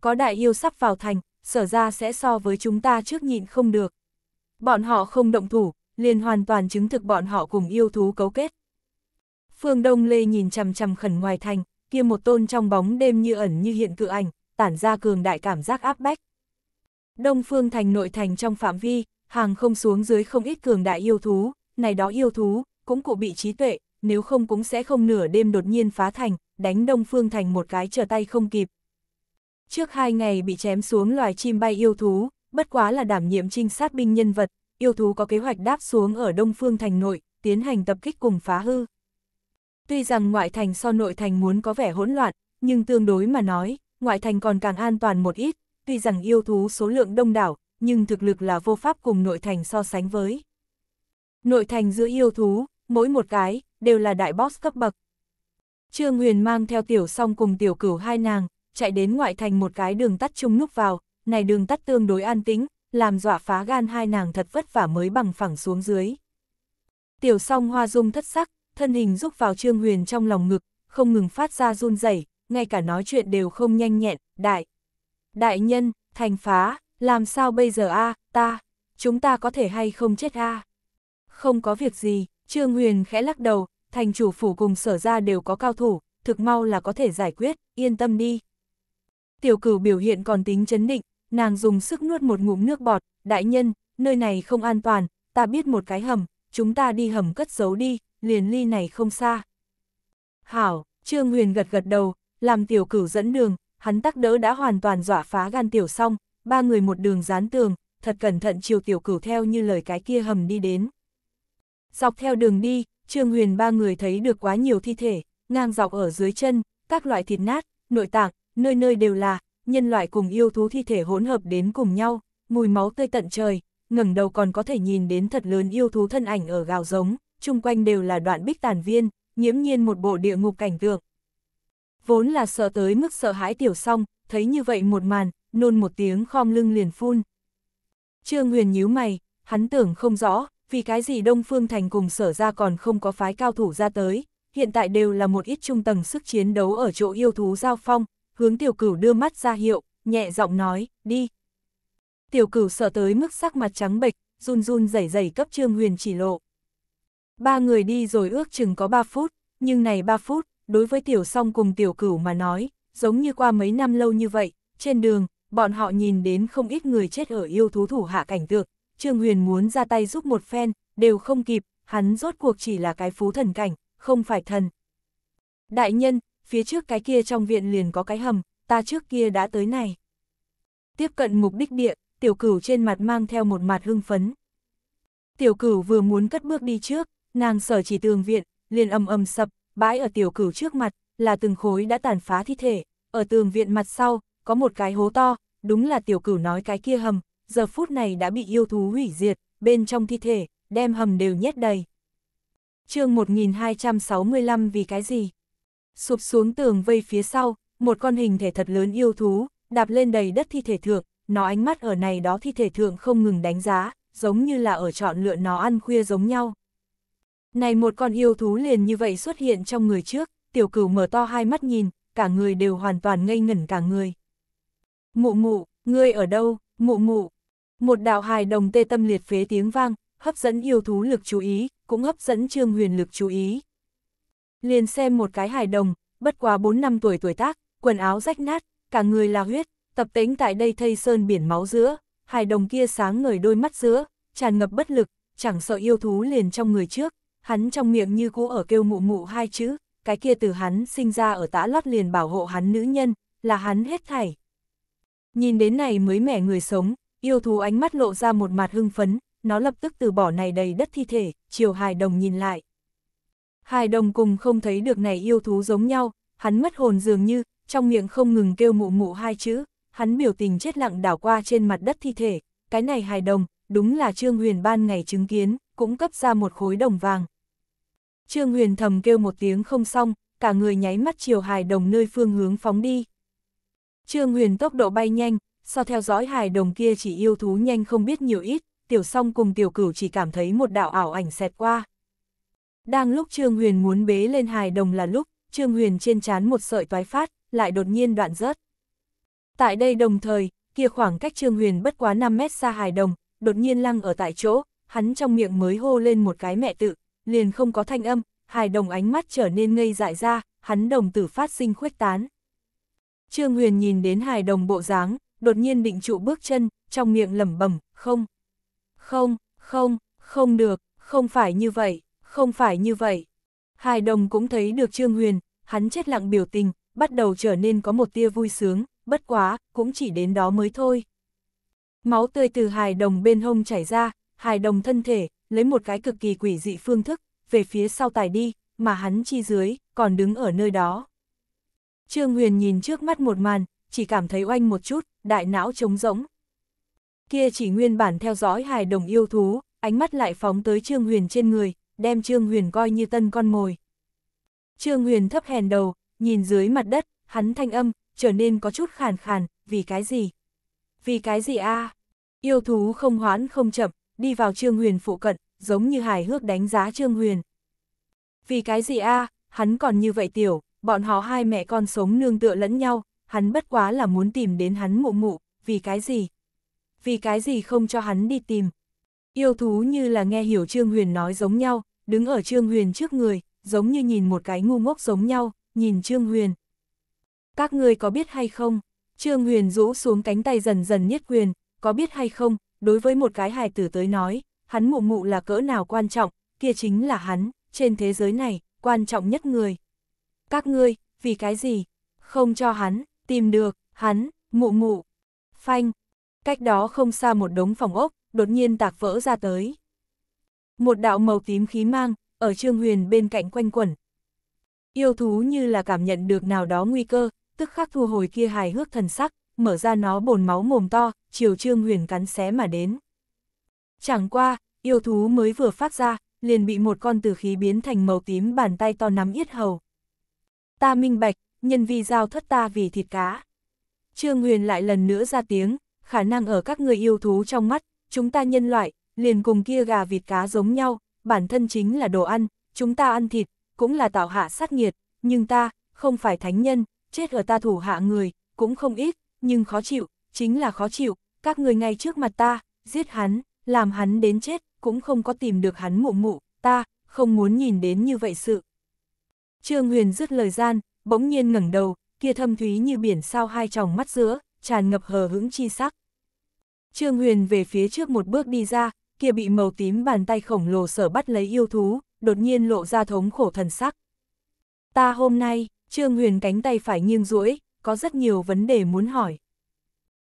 Speaker 1: có đại yêu sắp vào thành, sở ra sẽ so với chúng ta trước nhịn không được. Bọn họ không động thủ, liền hoàn toàn chứng thực bọn họ cùng yêu thú cấu kết. Phương Đông Lê nhìn chằm chằm khẩn ngoài thành, kia một tôn trong bóng đêm như ẩn như hiện cự ảnh, tản ra cường đại cảm giác áp bách. Đông Phương thành nội thành trong phạm vi, hàng không xuống dưới không ít cường đại yêu thú, này đó yêu thú, cũng cụ bị trí tuệ, nếu không cũng sẽ không nửa đêm đột nhiên phá thành, đánh Đông Phương thành một cái trở tay không kịp, Trước hai ngày bị chém xuống loài chim bay yêu thú, bất quá là đảm nhiệm trinh sát binh nhân vật, yêu thú có kế hoạch đáp xuống ở Đông Phương thành nội, tiến hành tập kích cùng phá hư. Tuy rằng ngoại thành so nội thành muốn có vẻ hỗn loạn, nhưng tương đối mà nói, ngoại thành còn càng an toàn một ít, tuy rằng yêu thú số lượng đông đảo, nhưng thực lực là vô pháp cùng nội thành so sánh với. Nội thành giữa yêu thú, mỗi một cái, đều là đại boss cấp bậc. Trương Huyền mang theo tiểu song cùng tiểu cửu hai nàng, chạy đến ngoại thành một cái đường tắt chung núp vào, này đường tắt tương đối an tĩnh, làm dọa phá gan hai nàng thật vất vả mới bằng phẳng xuống dưới. Tiểu song hoa dung thất sắc, thân hình rúc vào Trương Huyền trong lòng ngực, không ngừng phát ra run rẩy, ngay cả nói chuyện đều không nhanh nhẹn, đại. Đại nhân, thành phá, làm sao bây giờ a ta, chúng ta có thể hay không chết a Không có việc gì, Trương Huyền khẽ lắc đầu, thành chủ phủ cùng sở ra đều có cao thủ, thực mau là có thể giải quyết, yên tâm đi, Tiểu cửu biểu hiện còn tính chấn định, nàng dùng sức nuốt một ngụm nước bọt, đại nhân, nơi này không an toàn, ta biết một cái hầm, chúng ta đi hầm cất giấu đi, liền ly này không xa. Hảo, Trương Huyền gật gật đầu, làm tiểu cửu dẫn đường, hắn tắc đỡ đã hoàn toàn dọa phá gan tiểu xong, ba người một đường dán tường, thật cẩn thận chiều tiểu cửu theo như lời cái kia hầm đi đến. Dọc theo đường đi, Trương Huyền ba người thấy được quá nhiều thi thể, ngang dọc ở dưới chân, các loại thịt nát, nội tạng, nơi nơi đều là, nhân loại cùng yêu thú thi thể hỗn hợp đến cùng nhau, mùi máu tươi tận trời, ngẩng đầu còn có thể nhìn đến thật lớn yêu thú thân ảnh ở gào giống, chung quanh đều là đoạn bích tàn viên, nhiễm nhiên một bộ địa ngục cảnh tượng. Vốn là sợ tới mức sợ hãi tiểu song, thấy như vậy một màn, nôn một tiếng khom lưng liền phun. Trương Huyền nhíu mày, hắn tưởng không rõ, vì cái gì Đông Phương Thành cùng sở ra còn không có phái cao thủ ra tới, hiện tại đều là một ít trung tầng sức chiến đấu ở chỗ yêu thú giao phong, hướng tiểu cửu đưa mắt ra hiệu, nhẹ giọng nói, đi. Tiểu cửu sợ tới mức sắc mặt trắng bệch, run run rẩy rẩy cấp trương huyền chỉ lộ. Ba người đi rồi ước chừng có ba phút, nhưng này ba phút, đối với tiểu song cùng tiểu cửu mà nói, giống như qua mấy năm lâu như vậy, trên đường, bọn họ nhìn đến không ít người chết ở yêu thú thủ hạ cảnh tượng, Trương Huyền muốn ra tay giúp một phen, đều không kịp, hắn rốt cuộc chỉ là cái phú thần cảnh, không phải thần. Đại nhân, phía trước cái kia trong viện liền có cái hầm, ta trước kia đã tới này. Tiếp cận mục đích địa, tiểu cửu trên mặt mang theo một mặt hưng phấn. Tiểu cửu vừa muốn cất bước đi trước, nàng sở chỉ tường viện, liền âm âm sập, bãi ở tiểu cửu trước mặt, là từng khối đã tàn phá thi thể, ở tường viện mặt sau, có một cái hố to, đúng là tiểu cửu nói cái kia hầm, giờ phút này đã bị yêu thú hủy diệt, bên trong thi thể, đem hầm đều nhét đầy. chương 1265 vì cái gì? sụp xuống tường vây phía sau, một con hình thể thật lớn yêu thú, đạp lên đầy đất thi thể thượng, nó ánh mắt ở này đó thi thể thượng không ngừng đánh giá, giống như là ở chọn lựa nó ăn khuya giống nhau. Này một con yêu thú liền như vậy xuất hiện trong người trước, tiểu cửu mở to hai mắt nhìn, cả người đều hoàn toàn ngây ngẩn cả người. Mụ mụ, ngươi ở đâu, mụ mụ. Một đạo hài đồng tê tâm liệt phế tiếng vang, hấp dẫn yêu thú lực chú ý, cũng hấp dẫn trương huyền lực chú ý liền xem một cái hài đồng, bất quá 4 năm tuổi tuổi tác, quần áo rách nát, cả người là huyết, tập tính tại đây thây sơn biển máu giữa, hài đồng kia sáng ngời đôi mắt giữa, tràn ngập bất lực, chẳng sợ yêu thú liền trong người trước, hắn trong miệng như cũ ở kêu mụ mụ hai chữ, cái kia từ hắn sinh ra ở tã lót liền bảo hộ hắn nữ nhân, là hắn hết thảy. Nhìn đến này mới mẻ người sống, yêu thú ánh mắt lộ ra một mặt hưng phấn, nó lập tức từ bỏ này đầy đất thi thể, chiều hài đồng nhìn lại, Hải đồng cùng không thấy được này yêu thú giống nhau, hắn mất hồn dường như, trong miệng không ngừng kêu mụ mụ hai chữ, hắn biểu tình chết lặng đảo qua trên mặt đất thi thể, cái này hài đồng, đúng là Trương Huyền ban ngày chứng kiến, cũng cấp ra một khối đồng vàng. Trương Huyền thầm kêu một tiếng không xong, cả người nháy mắt chiều hài đồng nơi phương hướng phóng đi. Trương Huyền tốc độ bay nhanh, so theo dõi hài đồng kia chỉ yêu thú nhanh không biết nhiều ít, tiểu song cùng tiểu cửu chỉ cảm thấy một đạo ảo ảnh xẹt qua. Đang lúc Trương Huyền muốn bế lên hài đồng là lúc, Trương Huyền trên chán một sợi toái phát, lại đột nhiên đoạn rớt. Tại đây đồng thời, kia khoảng cách Trương Huyền bất quá 5 mét xa hài đồng, đột nhiên lăng ở tại chỗ, hắn trong miệng mới hô lên một cái mẹ tự, liền không có thanh âm, hài đồng ánh mắt trở nên ngây dại ra, hắn đồng tử phát sinh khuếch tán. Trương Huyền nhìn đến hài đồng bộ dáng, đột nhiên định trụ bước chân, trong miệng lẩm bẩm, không, không, không, không được, không phải như vậy. Không phải như vậy. Hải đồng cũng thấy được Trương Huyền, hắn chết lặng biểu tình, bắt đầu trở nên có một tia vui sướng, bất quá, cũng chỉ đến đó mới thôi. Máu tươi từ hài đồng bên hông chảy ra, hài đồng thân thể, lấy một cái cực kỳ quỷ dị phương thức, về phía sau tài đi, mà hắn chi dưới, còn đứng ở nơi đó. Trương Huyền nhìn trước mắt một màn, chỉ cảm thấy oanh một chút, đại não trống rỗng. Kia chỉ nguyên bản theo dõi hài đồng yêu thú, ánh mắt lại phóng tới Trương Huyền trên người, đem Trương Huyền coi như tân con mồi. Trương Huyền thấp hèn đầu, nhìn dưới mặt đất, hắn thanh âm, trở nên có chút khàn khàn, vì cái gì? Vì cái gì a Yêu thú không hoãn không chậm, đi vào Trương Huyền phụ cận, giống như hài hước đánh giá Trương Huyền. Vì cái gì a hắn còn như vậy tiểu, bọn họ hai mẹ con sống nương tựa lẫn nhau, hắn bất quá là muốn tìm đến hắn mụ mụ, vì cái gì? Vì cái gì không cho hắn đi tìm, Yêu thú như là nghe hiểu Trương Huyền nói giống nhau, đứng ở Trương Huyền trước người, giống như nhìn một cái ngu ngốc giống nhau, nhìn Trương Huyền. Các người có biết hay không? Trương Huyền rũ xuống cánh tay dần dần nhất quyền, có biết hay không? Đối với một cái hài tử tới nói, hắn mụ mụ là cỡ nào quan trọng, kia chính là hắn, trên thế giới này, quan trọng nhất người. Các ngươi, vì cái gì? Không cho hắn, tìm được, hắn, mụ mụ. Phanh. Cách đó không xa một đống phòng ốc, đột nhiên tạc vỡ ra tới. Một đạo màu tím khí mang, ở Trương Huyền bên cạnh quanh quẩn. Yêu thú như là cảm nhận được nào đó nguy cơ, tức khắc thu hồi kia hài hước thần sắc, mở ra nó bồn máu mồm to, chiều Trương Huyền cắn xé mà đến. Chẳng qua, yêu thú mới vừa phát ra, liền bị một con tử khí biến thành màu tím bàn tay to nắm yết hầu. Ta minh bạch, nhân vi giao thất ta vì thịt cá. Trương Huyền lại lần nữa ra tiếng, khả năng ở các người yêu thú trong mắt, chúng ta nhân loại, liền cùng kia gà vịt cá giống nhau, bản thân chính là đồ ăn, chúng ta ăn thịt, cũng là tạo hạ sát nghiệt, nhưng ta, không phải thánh nhân, chết ở ta thủ hạ người, cũng không ít, nhưng khó chịu, chính là khó chịu, các người ngay trước mặt ta, giết hắn, làm hắn đến chết, cũng không có tìm được hắn mụ mụ, ta, không muốn nhìn đến như vậy sự. Trương Huyền dứt lời gian, bỗng nhiên ngẩng đầu, kia thâm thúy như biển sao hai tròng mắt giữa, tràn ngập hờ hững chi sắc. Trương Huyền về phía trước một bước đi ra, kia bị màu tím bàn tay khổng lồ sở bắt lấy yêu thú, đột nhiên lộ ra thống khổ thần sắc. Ta hôm nay, Trương Huyền cánh tay phải nghiêng duỗi, có rất nhiều vấn đề muốn hỏi.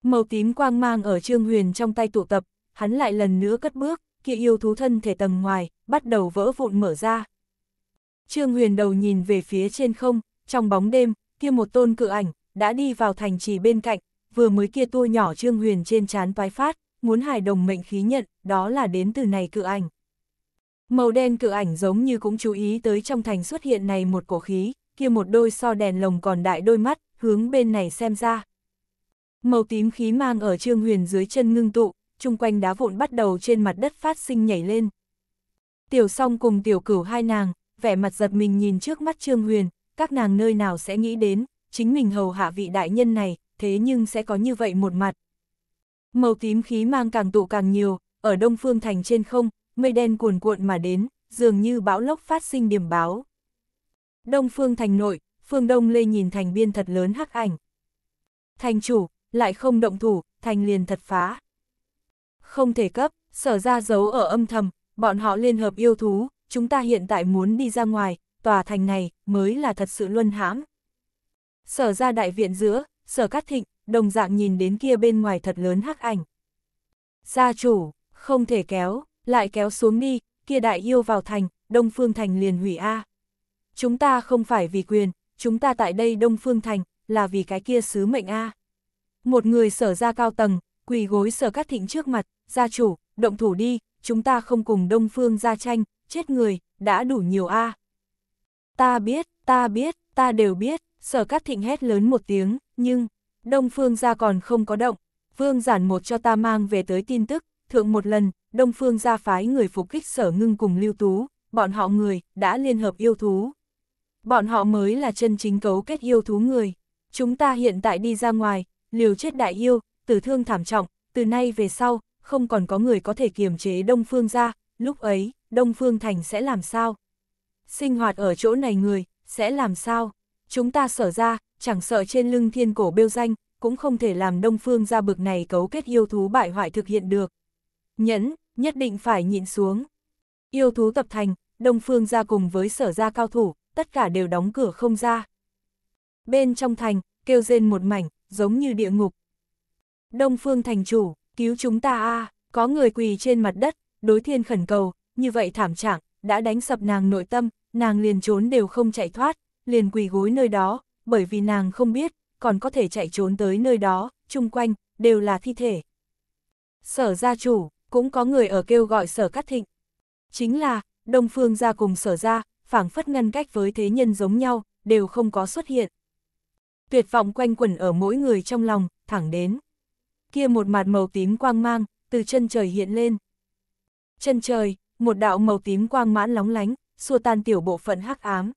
Speaker 1: Màu tím quang mang ở Trương Huyền trong tay tụ tập, hắn lại lần nữa cất bước, kia yêu thú thân thể tầng ngoài, bắt đầu vỡ vụn mở ra. Trương Huyền đầu nhìn về phía trên không, trong bóng đêm, kia một tôn cự ảnh, đã đi vào thành trì bên cạnh, vừa mới kia tua nhỏ Trương Huyền trên chán toái phát, muốn hài đồng mệnh khí nhận, đó là đến từ này cự ảnh. Màu đen cự ảnh giống như cũng chú ý tới trong thành xuất hiện này một cổ khí, kia một đôi so đèn lồng còn đại đôi mắt, hướng bên này xem ra. Màu tím khí mang ở Trương Huyền dưới chân ngưng tụ, chung quanh đá vụn bắt đầu trên mặt đất phát sinh nhảy lên. Tiểu song cùng tiểu cửu hai nàng, vẻ mặt giật mình nhìn trước mắt Trương Huyền, các nàng nơi nào sẽ nghĩ đến, chính mình hầu hạ vị đại nhân này, thế nhưng sẽ có như vậy một mặt. Màu tím khí mang càng tụ càng nhiều, ở đông phương thành trên không, mây đen cuồn cuộn mà đến, dường như bão lốc phát sinh điểm báo. Đông phương thành nội, phương đông lê nhìn thành biên thật lớn hắc ảnh. Thành chủ, lại không động thủ, thành liền thật phá. Không thể cấp, sở ra giấu ở âm thầm, bọn họ liên hợp yêu thú, chúng ta hiện tại muốn đi ra ngoài, tòa thành này mới là thật sự luân hãm. Sở ra đại viện giữa, sở cát thịnh, đồng dạng nhìn đến kia bên ngoài thật lớn hắc ảnh. Gia chủ, không thể kéo, lại kéo xuống đi, kia đại yêu vào thành, Đông Phương Thành liền hủy A. Chúng ta không phải vì quyền, chúng ta tại đây Đông Phương Thành, là vì cái kia sứ mệnh A. Một người sở ra cao tầng, quỳ gối sở cát thịnh trước mặt, gia chủ, động thủ đi, chúng ta không cùng Đông Phương ra tranh, chết người, đã đủ nhiều A. Ta biết, ta biết, ta đều biết, sở cát thịnh hét lớn một tiếng, nhưng, Đông Phương gia còn không có động, Vương giản một cho ta mang về tới tin tức, thượng một lần, Đông Phương gia phái người phục kích sở ngưng cùng lưu tú, bọn họ người, đã liên hợp yêu thú. Bọn họ mới là chân chính cấu kết yêu thú người. Chúng ta hiện tại đi ra ngoài, liều chết đại yêu, tử thương thảm trọng, từ nay về sau, không còn có người có thể kiềm chế Đông Phương gia, lúc ấy, Đông Phương Thành sẽ làm sao? Sinh hoạt ở chỗ này người, sẽ làm sao? Chúng ta sở ra, chẳng sợ trên lưng thiên cổ bêu danh, cũng không thể làm đông phương ra bực này cấu kết yêu thú bại hoại thực hiện được. Nhẫn, nhất định phải nhịn xuống. Yêu thú tập thành, đông phương ra cùng với sở gia cao thủ, tất cả đều đóng cửa không ra. Bên trong thành, kêu rên một mảnh, giống như địa ngục. Đông phương thành chủ, cứu chúng ta a à, có người quỳ trên mặt đất, đối thiên khẩn cầu, như vậy thảm trạng, đã đánh sập nàng nội tâm, nàng liền trốn đều không chạy thoát, liền quỳ gối nơi đó, bởi vì nàng không biết, còn có thể chạy trốn tới nơi đó, chung quanh, đều là thi thể. Sở gia chủ, cũng có người ở kêu gọi sở cắt thịnh. Chính là, Đông Phương gia cùng sở gia, phảng phất ngăn cách với thế nhân giống nhau, đều không có xuất hiện. Tuyệt vọng quanh quẩn ở mỗi người trong lòng, thẳng đến. Kia một mặt màu tím quang mang, từ chân trời hiện lên. Chân trời, một đạo màu tím quang mãn lóng lánh, xua tan tiểu bộ phận hắc ám.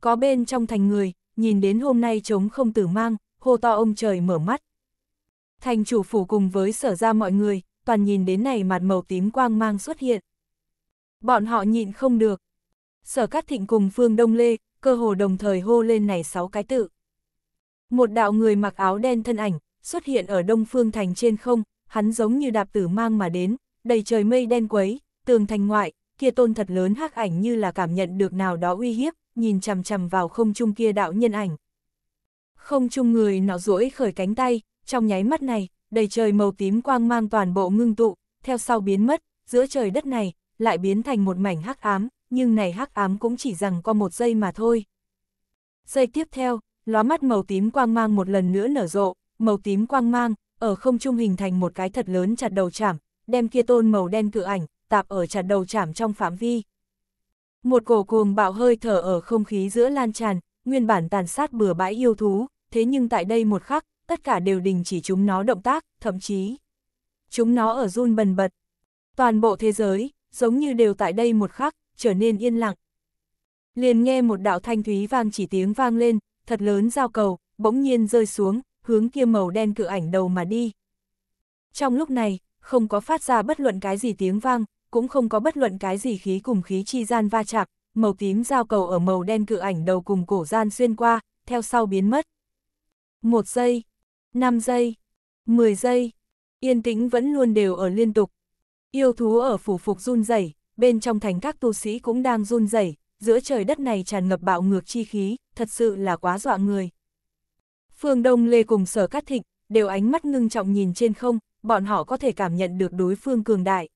Speaker 1: Có bên trong thành người, nhìn đến hôm nay chống không tử mang, hô to ông trời mở mắt. Thành chủ phủ cùng với sở ra mọi người, toàn nhìn đến này mặt màu tím quang mang xuất hiện. Bọn họ nhịn không được. Sở Cát Thịnh cùng Phương Đông Lê, cơ hồ đồng thời hô lên này sáu cái tự. Một đạo người mặc áo đen thân ảnh, xuất hiện ở Đông Phương Thành trên không, hắn giống như đạp tử mang mà đến, đầy trời mây đen quấy, tường thành ngoại, kia tôn thật lớn hắc ảnh như là cảm nhận được nào đó uy hiếp, nhìn chằm chằm vào không trung kia đạo nhân ảnh. Không trung người nó duỗi khởi cánh tay, trong nháy mắt này, đầy trời màu tím quang mang toàn bộ ngưng tụ, theo sau biến mất, giữa trời đất này, lại biến thành một mảnh hắc ám, nhưng này hắc ám cũng chỉ rằng qua một giây mà thôi. Giây tiếp theo, lóa mắt màu tím quang mang một lần nữa nở rộ, màu tím quang mang, ở không trung hình thành một cái thật lớn chặt đầu chảm, đem kia tôn màu đen cự ảnh, tạp ở chặt đầu chảm trong phạm vi, một cổ cuồng bạo hơi thở ở không khí giữa lan tràn, nguyên bản tàn sát bừa bãi yêu thú, thế nhưng tại đây một khắc, tất cả đều đình chỉ chúng nó động tác, thậm chí chúng nó ở run bần bật. Toàn bộ thế giới, giống như đều tại đây một khắc, trở nên yên lặng. Liền nghe một đạo thanh thúy vang chỉ tiếng vang lên, thật lớn giao cầu, bỗng nhiên rơi xuống, hướng kia màu đen cự ảnh đầu mà đi. Trong lúc này, không có phát ra bất luận cái gì tiếng vang, cũng không có bất luận cái gì khí cùng khí chi gian va chạm, màu tím giao cầu ở màu đen cự ảnh đầu cùng cổ gian xuyên qua, theo sau biến mất. Một giây, năm giây, mười giây, yên tĩnh vẫn luôn đều ở liên tục. Yêu thú ở phủ phục run rẩy, bên trong thành các tu sĩ cũng đang run rẩy, giữa trời đất này tràn ngập bạo ngược chi khí, thật sự là quá dọa người. Phương Đông Lê cùng Sở Cát Thịnh đều ánh mắt ngưng trọng nhìn trên không, bọn họ có thể cảm nhận được đối phương cường đại.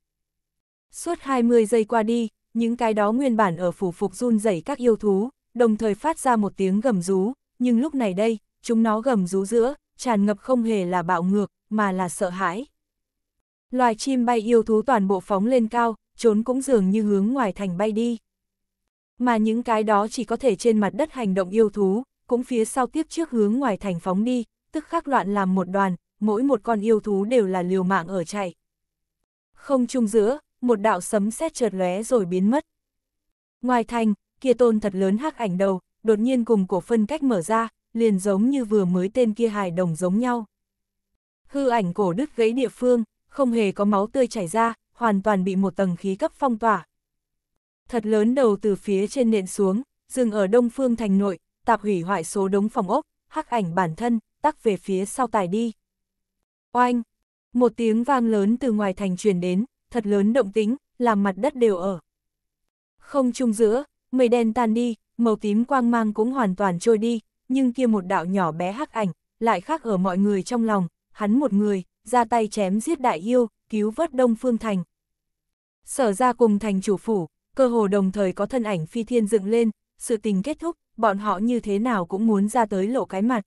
Speaker 1: Suốt 20 giây qua đi, những cái đó nguyên bản ở phủ phục run rẩy các yêu thú, đồng thời phát ra một tiếng gầm rú, nhưng lúc này đây, chúng nó gầm rú giữa, tràn ngập không hề là bạo ngược, mà là sợ hãi. Loài chim bay yêu thú toàn bộ phóng lên cao, trốn cũng dường như hướng ngoài thành bay đi. Mà những cái đó chỉ có thể trên mặt đất hành động yêu thú, cũng phía sau tiếp trước hướng ngoài thành phóng đi, tức khắc loạn làm một đoàn, mỗi một con yêu thú đều là liều mạng ở chạy. Không chung giữa, một đạo sấm sét chợt lóe rồi biến mất. Ngoài thành, kia tôn thật lớn hắc ảnh đầu, đột nhiên cùng cổ phân cách mở ra, liền giống như vừa mới tên kia hài đồng giống nhau. Hư ảnh cổ đứt gãy địa phương, không hề có máu tươi chảy ra, hoàn toàn bị một tầng khí cấp phong tỏa. Thật lớn đầu từ phía trên nện xuống, dừng ở đông phương thành nội, tạp hủy hoại số đống phòng ốc, hắc ảnh bản thân, tắc về phía sau tài đi. Oanh! Một tiếng vang lớn từ ngoài thành truyền đến, thật lớn động tính, làm mặt đất đều ở. Không chung giữa, mây đen tan đi, màu tím quang mang cũng hoàn toàn trôi đi, nhưng kia một đạo nhỏ bé hắc ảnh, lại khác ở mọi người trong lòng, hắn một người, ra tay chém giết đại yêu, cứu vớt Đông Phương Thành. Sở ra cùng thành chủ phủ, cơ hồ đồng thời có thân ảnh phi thiên dựng lên, sự tình kết thúc, bọn họ như thế nào cũng muốn ra tới lộ cái mặt.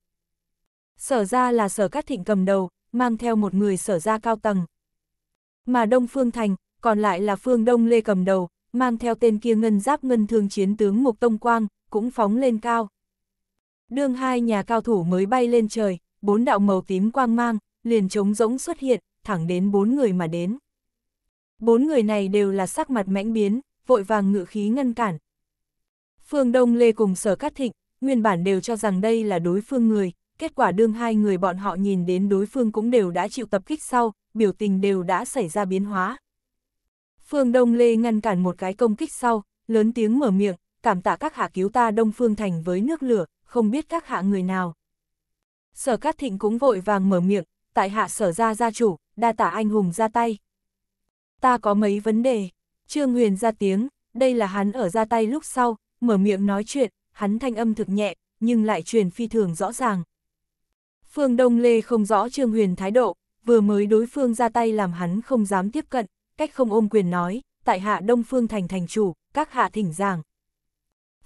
Speaker 1: Sở ra là sở cát thịnh cầm đầu, mang theo một người sở ra cao tầng, mà Đông Phương Thành, còn lại là Phương Đông Lê cầm đầu, mang theo tên kia ngân giáp ngân thương chiến tướng Mục Tông Quang, cũng phóng lên cao. Đương hai nhà cao thủ mới bay lên trời, bốn đạo màu tím quang mang, liền trống rỗng xuất hiện, thẳng đến bốn người mà đến. Bốn người này đều là sắc mặt mãnh biến, vội vàng ngự khí ngăn cản. Phương Đông Lê cùng Sở Cát Thịnh, nguyên bản đều cho rằng đây là đối phương người, kết quả đương hai người bọn họ nhìn đến đối phương cũng đều đã chịu tập kích sau, biểu tình đều đã xảy ra biến hóa. Phương Đông Lê ngăn cản một cái công kích sau, lớn tiếng mở miệng, cảm tạ các hạ cứu ta Đông Phương Thành với nước lửa, không biết các hạ người nào. Sở Cát Thịnh cũng vội vàng mở miệng, tại hạ sở ra gia chủ, đa tả anh hùng ra tay. Ta có mấy vấn đề, Trương Huyền ra tiếng, đây là hắn ở ra tay lúc sau, mở miệng nói chuyện, hắn thanh âm thực nhẹ, nhưng lại truyền phi thường rõ ràng. Phương Đông Lê không rõ Trương Huyền thái độ, vừa mới đối phương ra tay làm hắn không dám tiếp cận, cách không ôm quyền nói, tại hạ Đông Phương thành thành chủ, các hạ thỉnh giảng.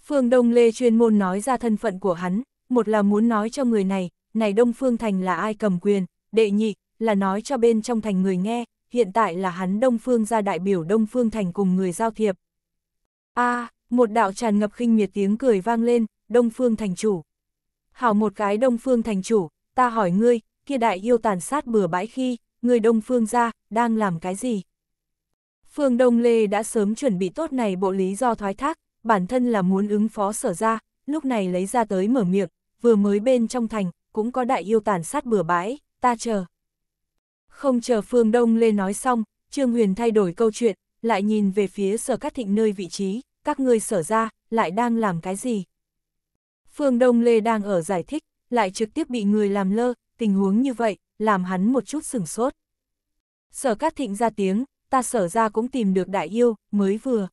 Speaker 1: Phương Đông Lê chuyên môn nói ra thân phận của hắn, một là muốn nói cho người này, này Đông Phương thành là ai cầm quyền, đệ nhị, là nói cho bên trong thành người nghe, hiện tại là hắn Đông Phương ra đại biểu Đông Phương thành cùng người giao thiệp. a một đạo tràn ngập khinh miệt tiếng cười vang lên, Đông Phương thành chủ. Hảo một cái Đông Phương thành chủ, ta hỏi ngươi, kia đại yêu tàn sát bừa bãi khi, người đông phương ra, đang làm cái gì? Phương Đông Lê đã sớm chuẩn bị tốt này bộ lý do thoái thác, bản thân là muốn ứng phó sở ra, lúc này lấy ra tới mở miệng, vừa mới bên trong thành, cũng có đại yêu tàn sát bừa bãi, ta chờ. Không chờ Phương Đông Lê nói xong, Trương Huyền thay đổi câu chuyện, lại nhìn về phía sở cát thịnh nơi vị trí, các ngươi sở ra, lại đang làm cái gì? Phương Đông Lê đang ở giải thích, lại trực tiếp bị người làm lơ, tình huống như vậy, làm hắn một chút sừng sốt. Sở Cát Thịnh ra tiếng, ta sở ra cũng tìm được đại yêu, mới vừa.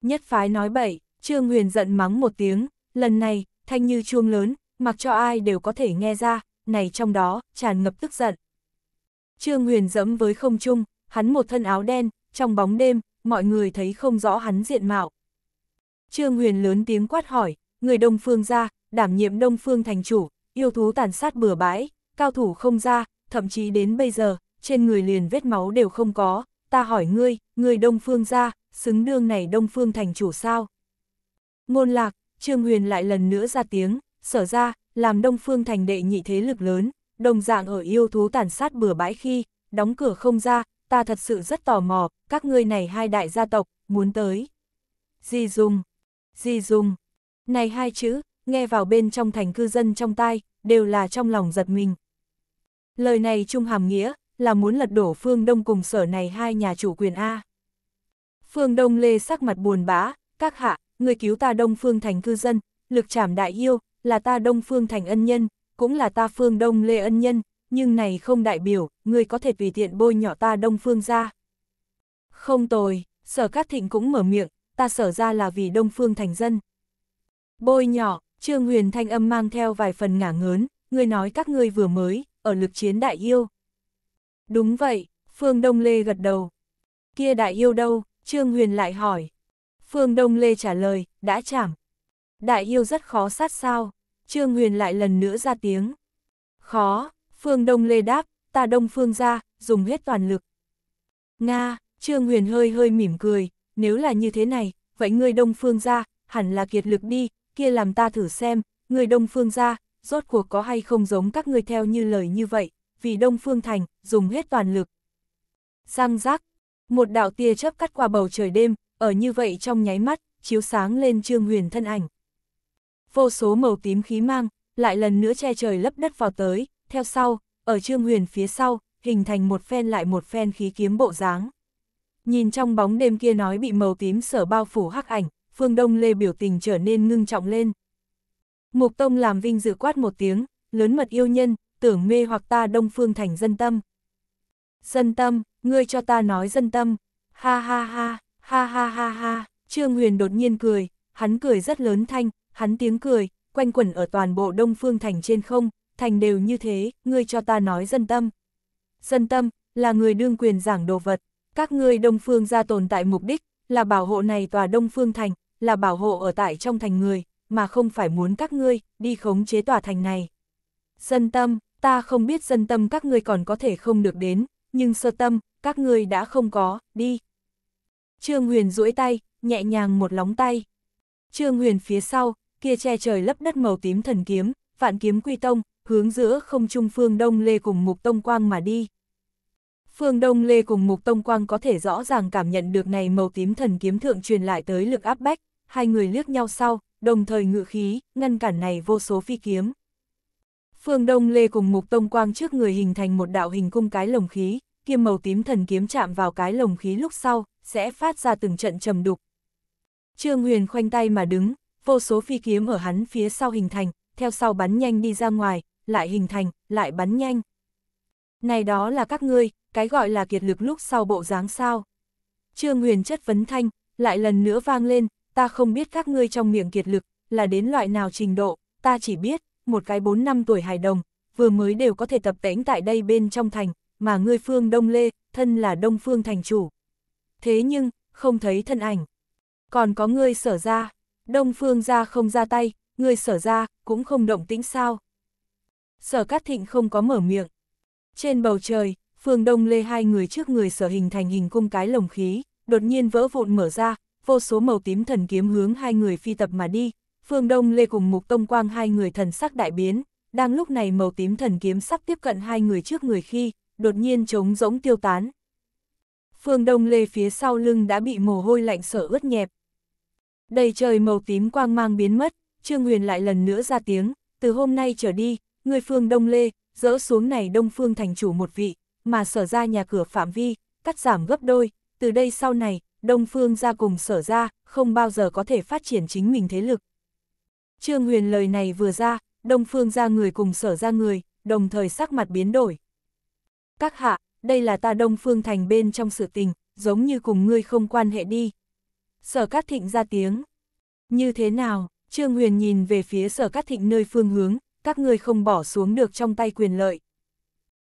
Speaker 1: Nhất phái nói bậy, Trương Huyền giận mắng một tiếng, lần này, thanh như chuông lớn, mặc cho ai đều có thể nghe ra, này trong đó, tràn ngập tức giận. Trương Huyền dẫm với không trung, hắn một thân áo đen, trong bóng đêm, mọi người thấy không rõ hắn diện mạo. Trương Huyền lớn tiếng quát hỏi, người Đông Phương ra, đảm nhiệm Đông Phương thành chủ, yêu thú tàn sát bừa bãi, cao thủ không ra, thậm chí đến bây giờ, trên người liền vết máu đều không có, ta hỏi ngươi, ngươi Đông Phương ra, xứng đương này Đông Phương thành chủ sao? Ngôn lạc, Trương Huyền lại lần nữa ra tiếng, sở ra, làm Đông Phương thành đệ nhị thế lực lớn, đồng dạng ở yêu thú tàn sát bừa bãi khi, đóng cửa không ra, ta thật sự rất tò mò, các ngươi này hai đại gia tộc, muốn tới. Di dùng, di dùng, này hai chữ, nghe vào bên trong thành cư dân trong tai, đều là trong lòng giật mình. Lời này trung hàm nghĩa, là muốn lật đổ phương Đông cùng sở này hai nhà chủ quyền A. Phương Đông lê sắc mặt buồn bã, các hạ, người cứu ta Đông Phương thành cư dân, lực trảm đại yêu, là ta Đông Phương thành ân nhân, cũng là ta Phương Đông lê ân nhân, nhưng này không đại biểu, người có thể vì tiện bôi nhỏ ta Đông Phương ra. Không tồi, sở cát thịnh cũng mở miệng, ta sở ra là vì Đông Phương thành dân. Bôi nhỏ, Trương Huyền thanh âm mang theo vài phần ngả ngớn, ngươi nói các ngươi vừa mới, ở lực chiến đại yêu. Đúng vậy, Phương Đông Lê gật đầu. Kia đại yêu đâu? Trương Huyền lại hỏi. Phương Đông Lê trả lời, đã chảm. Đại yêu rất khó sát sao? Trương Huyền lại lần nữa ra tiếng. Khó, Phương Đông Lê đáp, ta đông phương ra, dùng hết toàn lực. Nga, Trương Huyền hơi hơi mỉm cười, nếu là như thế này, vậy ngươi đông phương ra, hẳn là kiệt lực đi, kia làm ta thử xem, người Đông Phương ra, rốt cuộc có hay không giống các người theo như lời như vậy, vì Đông Phương Thành, dùng hết toàn lực. Giang giác, một đạo tia chớp cắt qua bầu trời đêm, ở như vậy trong nháy mắt, chiếu sáng lên Trương Huyền thân ảnh. Vô số màu tím khí mang, lại lần nữa che trời lấp đất vào tới, theo sau, ở Trương Huyền phía sau, hình thành một phen lại một phen khí kiếm bộ dáng. Nhìn trong bóng đêm kia nói bị màu tím sở bao phủ hắc ảnh, phương Đông Lê biểu tình trở nên ngưng trọng lên. Mục Tông làm vinh dự quát một tiếng, lớn mật yêu nhân, tưởng mê hoặc ta đông phương thành dân tâm. Dân tâm, ngươi cho ta nói dân tâm, ha ha ha, ha ha ha ha, Trương Huyền đột nhiên cười, hắn cười rất lớn thanh, hắn tiếng cười, quanh quẩn ở toàn bộ đông phương thành trên không, thành đều như thế, ngươi cho ta nói dân tâm. Dân tâm, là người đương quyền giảng đồ vật, các ngươi đông phương ra tồn tại mục đích, là bảo hộ này tòa đông phương thành, là bảo hộ ở tại trong thành người, mà không phải muốn các ngươi đi khống chế tòa thành này. Dân tâm, ta không biết dân tâm các ngươi còn có thể không được đến, nhưng sơ tâm, các ngươi đã không có, đi. Trương Huyền duỗi tay, nhẹ nhàng một lóng tay. Trương Huyền phía sau, kia che trời lấp đất màu tím thần kiếm, vạn kiếm quy tông, hướng giữa không trung phương Đông Lê cùng Mục Tông Quang mà đi. Phương Đông Lê cùng Mục Tông Quang có thể rõ ràng cảm nhận được này màu tím thần kiếm thượng truyền lại tới lực áp bách, hai người liếc nhau sau, đồng thời ngự khí, ngăn cản này vô số phi kiếm. Phương Đông Lê cùng Mục Tông Quang trước người hình thành một đạo hình cung cái lồng khí, kiêm màu tím thần kiếm chạm vào cái lồng khí lúc sau, sẽ phát ra từng trận trầm đục. Trương Huyền khoanh tay mà đứng, vô số phi kiếm ở hắn phía sau hình thành, theo sau bắn nhanh đi ra ngoài, lại hình thành, lại bắn nhanh. Này đó là các ngươi, cái gọi là kiệt lực lúc sau bộ dáng sao. Trương Huyền chất vấn thanh, lại lần nữa vang lên, ta không biết các ngươi trong miệng kiệt lực, là đến loại nào trình độ, ta chỉ biết, một cái 4 năm tuổi hài đồng, vừa mới đều có thể tập tễnh tại đây bên trong thành, mà ngươi phương Đông Lê, thân là Đông Phương thành chủ. Thế nhưng, không thấy thân ảnh. Còn có ngươi sở ra, Đông Phương ra không ra tay, ngươi sở ra, cũng không động tĩnh sao. Sở Cát Thịnh không có mở miệng. Trên bầu trời, phương Đông Lê hai người trước người sở hình thành hình cung cái lồng khí, đột nhiên vỡ vụn mở ra, vô số màu tím thần kiếm hướng hai người phi tập mà đi, phương Đông Lê cùng Mục Tông Quang hai người thần sắc đại biến, đang lúc này màu tím thần kiếm sắp tiếp cận hai người trước người khi, đột nhiên trống rỗng tiêu tán. Phương Đông Lê phía sau lưng đã bị mồ hôi lạnh sở ướt nhẹp. Đầy trời màu tím quang mang biến mất, Trương Huyền lại lần nữa ra tiếng, từ hôm nay trở đi, người Phương Đông Lê, dỡ xuống này Đông Phương thành chủ một vị, mà sở ra nhà cửa phạm vi, cắt giảm gấp đôi, từ đây sau này, Đông Phương ra cùng sở ra, không bao giờ có thể phát triển chính mình thế lực. Trương Huyền lời này vừa ra, Đông Phương ra người cùng sở ra người, đồng thời sắc mặt biến đổi. Các hạ, đây là ta Đông Phương thành bên trong sự tình, giống như cùng ngươi không quan hệ đi. Sở Cát Thịnh ra tiếng. Như thế nào, Trương Huyền nhìn về phía sở Cát Thịnh nơi phương hướng, các ngươi không bỏ xuống được trong tay quyền lợi.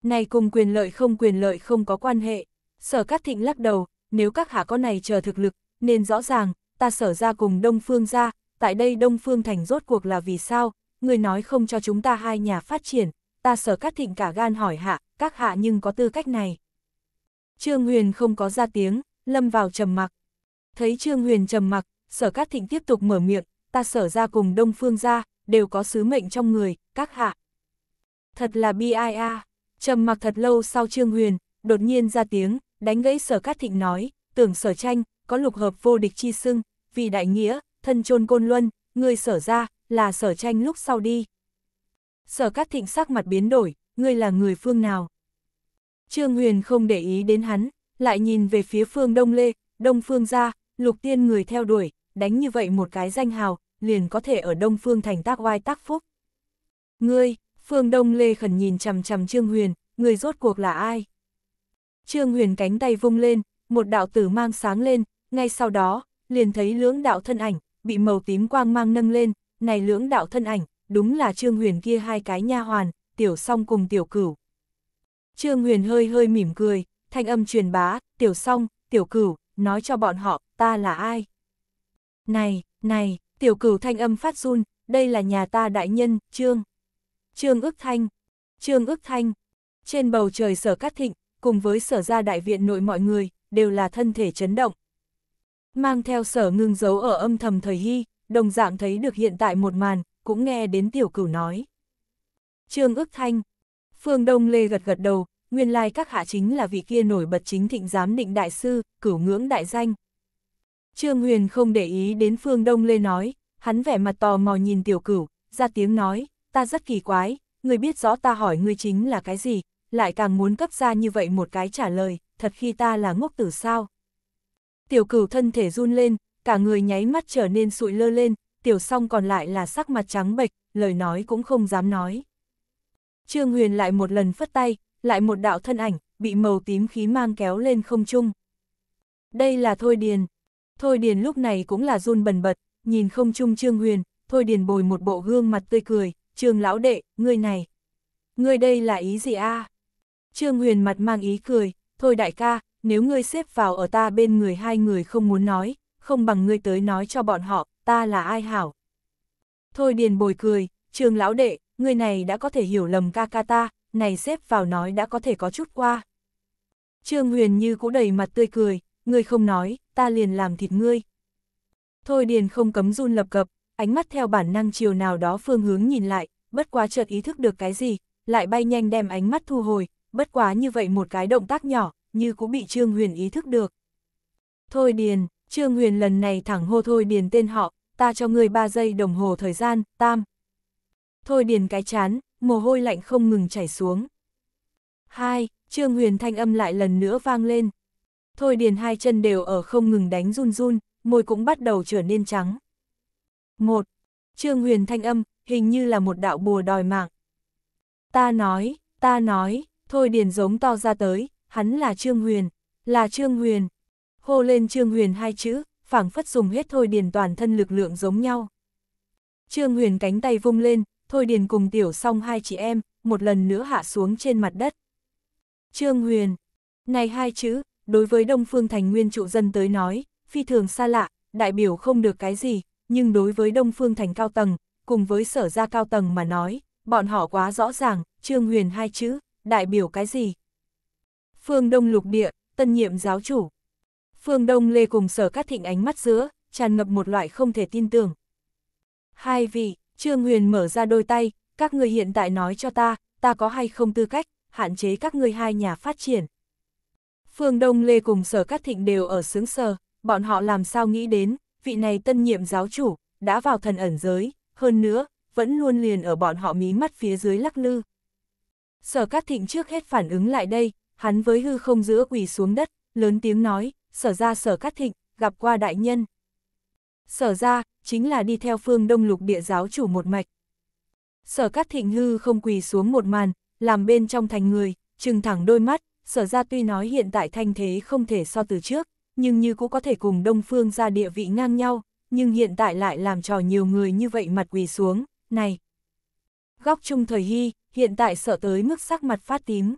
Speaker 1: Này cùng quyền lợi không quyền lợi không có quan hệ. Sở Cát Thịnh lắc đầu, nếu các hạ có này chờ thực lực, nên rõ ràng, ta sở ra cùng Đông Phương ra, tại đây Đông Phương Thành rốt cuộc là vì sao, người nói không cho chúng ta hai nhà phát triển, ta sở cát thịnh cả gan hỏi hạ, các hạ nhưng có tư cách này. Trương Huyền không có ra tiếng, lâm vào trầm mặc. Thấy Trương Huyền trầm mặc, sở cát thịnh tiếp tục mở miệng, ta sở ra cùng Đông Phương ra, đều có sứ mệnh trong người, các hạ. Thật là bi ai a trầm mặc thật lâu sau Trương Huyền, đột nhiên ra tiếng, đánh gãy sở cát thịnh nói, tưởng sở tranh, có lục hợp vô địch chi xưng, vì đại nghĩa, thân chôn côn luân, người sở ra, là sở tranh lúc sau đi. Sở cát thịnh sắc mặt biến đổi, ngươi là người phương nào? Trương Huyền không để ý đến hắn, lại nhìn về phía phương Đông Lê, Đông Phương gia lục tiên người theo đuổi, đánh như vậy một cái danh hào, liền có thể ở Đông Phương thành tác oai tác phúc. Ngươi, phương Đông Lê khẩn nhìn chằm chằm Trương Huyền, người rốt cuộc là ai? Trương Huyền cánh tay vung lên, một đạo tử mang sáng lên, ngay sau đó, liền thấy lưỡng đạo thân ảnh, bị màu tím quang mang nâng lên, này lưỡng đạo thân ảnh, đúng là Trương Huyền kia hai cái nha hoàn, tiểu song cùng tiểu cửu. Trương Huyền hơi hơi mỉm cười, thanh âm truyền bá, tiểu song, tiểu cửu, nói cho bọn họ, ta là ai? Này, này, tiểu cửu thanh âm phát run, đây là nhà ta đại nhân, Trương. Trương ước thanh, Trương ước thanh, trên bầu trời sở cát thịnh, cùng với sở ra đại viện nội mọi người, đều là thân thể chấn động. Mang theo sở ngưng giấu ở âm thầm thời hy, đồng dạng thấy được hiện tại một màn, cũng nghe đến tiểu cửu nói. Trương ức thanh, phương đông lê gật gật đầu, nguyên lai các hạ chính là vị kia nổi bật chính thịnh giám định đại sư, cửu ngưỡng đại danh. Trương Huyền không để ý đến phương đông lê nói, hắn vẻ mặt tò mò nhìn tiểu cửu, ra tiếng nói, ta rất kỳ quái, người biết rõ ta hỏi ngươi chính là cái gì, lại càng muốn cấp ra như vậy một cái trả lời, thật khi ta là ngốc tử sao. Tiểu cửu thân thể run lên, cả người nháy mắt trở nên sụi lơ lên, tiểu song còn lại là sắc mặt trắng bệch, lời nói cũng không dám nói. Trương Huyền lại một lần phất tay, lại một đạo thân ảnh, bị màu tím khí mang kéo lên không trung. Đây là Thôi Điền. Thôi Điền lúc này cũng là run bần bật, nhìn không trung Trương Huyền, Thôi Điền bồi một bộ gương mặt tươi cười, Trương lão đệ, ngươi này. Ngươi đây là ý gì a? À? Trương Huyền mặt mang ý cười, thôi đại ca, nếu ngươi xếp vào ở ta bên người hai người không muốn nói, không bằng ngươi tới nói cho bọn họ, ta là ai hảo. Thôi điền bồi cười, trương lão đệ, ngươi này đã có thể hiểu lầm ca ca ta, này xếp vào nói đã có thể có chút qua. Trương Huyền như cũ đầy mặt tươi cười, ngươi không nói, ta liền làm thịt ngươi. Thôi điền không cấm run lập cập, ánh mắt theo bản năng chiều nào đó phương hướng nhìn lại, bất quá chợt ý thức được cái gì, lại bay nhanh đem ánh mắt thu hồi, bất quá như vậy một cái động tác nhỏ, như cũng bị Trương Huyền ý thức được. Thôi Điền, Trương Huyền lần này thẳng hô Thôi Điền tên họ, ta cho người 3 giây đồng hồ thời gian, tam. Thôi Điền cái chán, mồ hôi lạnh không ngừng chảy xuống. Hai, Trương Huyền thanh âm lại lần nữa vang lên. Thôi Điền hai chân đều ở không ngừng đánh run run, môi cũng bắt đầu trở nên trắng. Một, Trương Huyền thanh âm, hình như là một đạo bùa đòi mạng. Ta nói, ta nói, Thôi điền giống to ra tới, hắn là Trương Huyền, là Trương Huyền. Hô lên Trương Huyền hai chữ, phảng phất dùng hết thôi điền toàn thân lực lượng giống nhau. Trương Huyền cánh tay vung lên, thôi điền cùng tiểu song hai chị em, một lần nữa hạ xuống trên mặt đất. Trương Huyền, này hai chữ, đối với Đông Phương Thành Nguyên trụ dân tới nói, phi thường xa lạ, đại biểu không được cái gì, nhưng đối với Đông Phương Thành cao tầng, cùng với sở gia cao tầng mà nói, bọn họ quá rõ ràng, Trương Huyền hai chữ, đại biểu cái gì? Phương Đông lục địa, tân nhiệm giáo chủ. Phương Đông lê cùng sở các thịnh ánh mắt giữa, tràn ngập một loại không thể tin tưởng. Hai vị, Trương Huyền mở ra đôi tay, các người hiện tại nói cho ta, ta có hay không tư cách, hạn chế các người hai nhà phát triển. Phương Đông Lê cùng Sở các Thịnh đều ở xướng sờ, bọn họ làm sao nghĩ đến, vị này tân nhiệm giáo chủ, đã vào thần ẩn giới, hơn nữa, vẫn luôn liền ở bọn họ mí mắt phía dưới lắc lư. Sở Cát Thịnh trước hết phản ứng lại đây, hắn với hư không giữa quỳ xuống đất, lớn tiếng nói, sở ra sở Cát Thịnh, gặp qua đại nhân. Sở ra, chính là đi theo phương đông lục địa giáo chủ một mạch. Sở Cát Thịnh hư không quỳ xuống một màn, làm bên trong thành người, trừng thẳng đôi mắt, sở ra tuy nói hiện tại thanh thế không thể so từ trước, nhưng như cũng có thể cùng đông phương ra địa vị ngang nhau, nhưng hiện tại lại làm trò nhiều người như vậy mặt quỳ xuống, này. Góc chung thời hy, hiện tại sợ tới mức sắc mặt phát tím.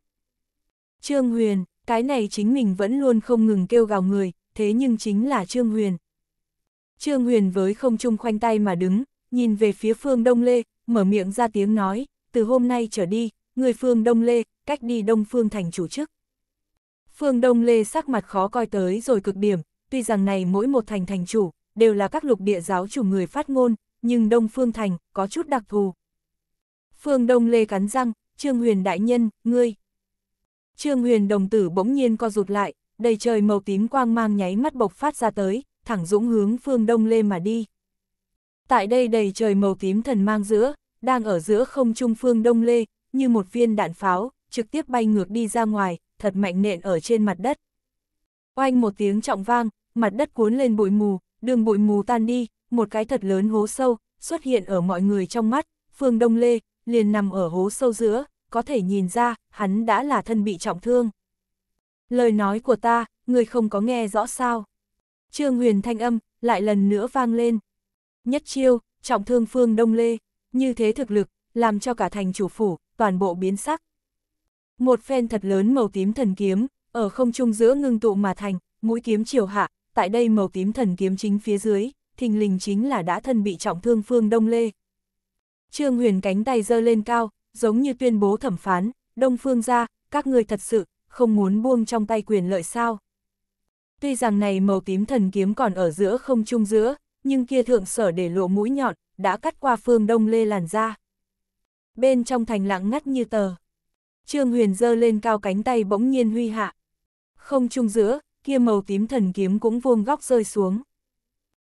Speaker 1: Trương Huyền, cái này chính mình vẫn luôn không ngừng kêu gào người, thế nhưng chính là Trương Huyền. Trương Huyền với không trung khoanh tay mà đứng, nhìn về phía phương Đông Lê, mở miệng ra tiếng nói, từ hôm nay trở đi, người phương Đông Lê, cách đi Đông Phương thành chủ chức. Phương Đông Lê sắc mặt khó coi tới rồi cực điểm, tuy rằng này mỗi một thành thành chủ, đều là các lục địa giáo chủ người phát ngôn, nhưng Đông Phương Thành có chút đặc thù, Phương Đông Lê cắn răng, Trương Huyền đại nhân, ngươi. Trương Huyền đồng tử bỗng nhiên co rụt lại, đầy trời màu tím quang mang nháy mắt bộc phát ra tới, thẳng dũng hướng Phương Đông Lê mà đi. Tại đây đầy trời màu tím thần mang giữa, đang ở giữa không trung Phương Đông Lê, như một viên đạn pháo, trực tiếp bay ngược đi ra ngoài, thật mạnh nện ở trên mặt đất. Oanh một tiếng trọng vang, mặt đất cuốn lên bụi mù, đường bụi mù tan đi, một cái thật lớn hố sâu, xuất hiện ở mọi người trong mắt, Phương Đông Lê, liền nằm ở hố sâu giữa, có thể nhìn ra, hắn đã là thân bị trọng thương. Lời nói của ta, người không có nghe rõ sao. Trương huyền thanh âm, lại lần nữa vang lên. Nhất chiêu, trọng thương phương Đông Lê, như thế thực lực, làm cho cả thành chủ phủ, toàn bộ biến sắc. Một phen thật lớn màu tím thần kiếm, ở không trung giữa ngưng tụ mà thành, mũi kiếm chiều hạ, tại đây màu tím thần kiếm chính phía dưới, thình lình chính là đã thân bị trọng thương phương Đông Lê. Trương Huyền cánh tay giơ lên cao, giống như tuyên bố thẩm phán, Đông Phương gia các người thật sự, không muốn buông trong tay quyền lợi sao. Tuy rằng này màu tím thần kiếm còn ở giữa không trung giữa, nhưng kia thượng sở để lộ mũi nhọn, đã cắt qua phương đông lê làn ra. Bên trong thành lặng ngắt như tờ. Trương Huyền giơ lên cao cánh tay bỗng nhiên huy hạ. Không trung giữa, kia màu tím thần kiếm cũng vuông góc rơi xuống.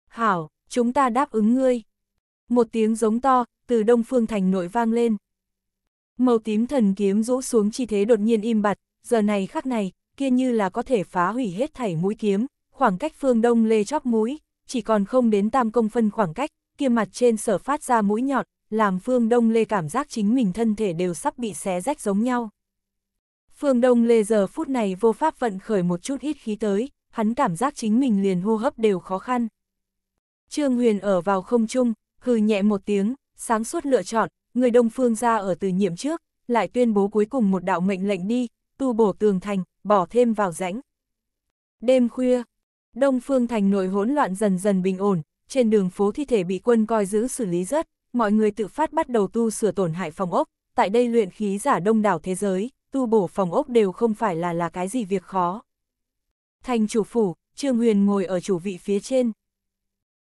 Speaker 1: Hảo, chúng ta đáp ứng ngươi. Một tiếng giống to, từ đông phương thành nội vang lên. Màu tím thần kiếm rũ xuống chi thế đột nhiên im bặt, giờ này khắc này, kia như là có thể phá hủy hết thảy mũi kiếm, khoảng cách phương đông lê chóp mũi, chỉ còn không đến tam công phân khoảng cách, kia mặt trên sở phát ra mũi nhọn, làm phương đông lê cảm giác chính mình thân thể đều sắp bị xé rách giống nhau. Phương đông lê giờ phút này vô pháp vận khởi một chút ít khí tới, hắn cảm giác chính mình liền hô hấp đều khó khăn. Trương Huyền ở vào không trung, hừ nhẹ một tiếng, sáng suốt lựa chọn, người Đông Phương ra ở từ nhiệm trước, lại tuyên bố cuối cùng một đạo mệnh lệnh đi, tu bổ tường thành, bỏ thêm vào rãnh. Đêm khuya, Đông Phương thành nội hỗn loạn dần dần bình ổn, trên đường phố thi thể bị quân coi giữ xử lý rất, mọi người tự phát bắt đầu tu sửa tổn hại phòng ốc, tại đây luyện khí giả đông đảo thế giới, tu bổ phòng ốc đều không phải là là cái gì việc khó. Thành chủ phủ, Trương Huyền ngồi ở chủ vị phía trên,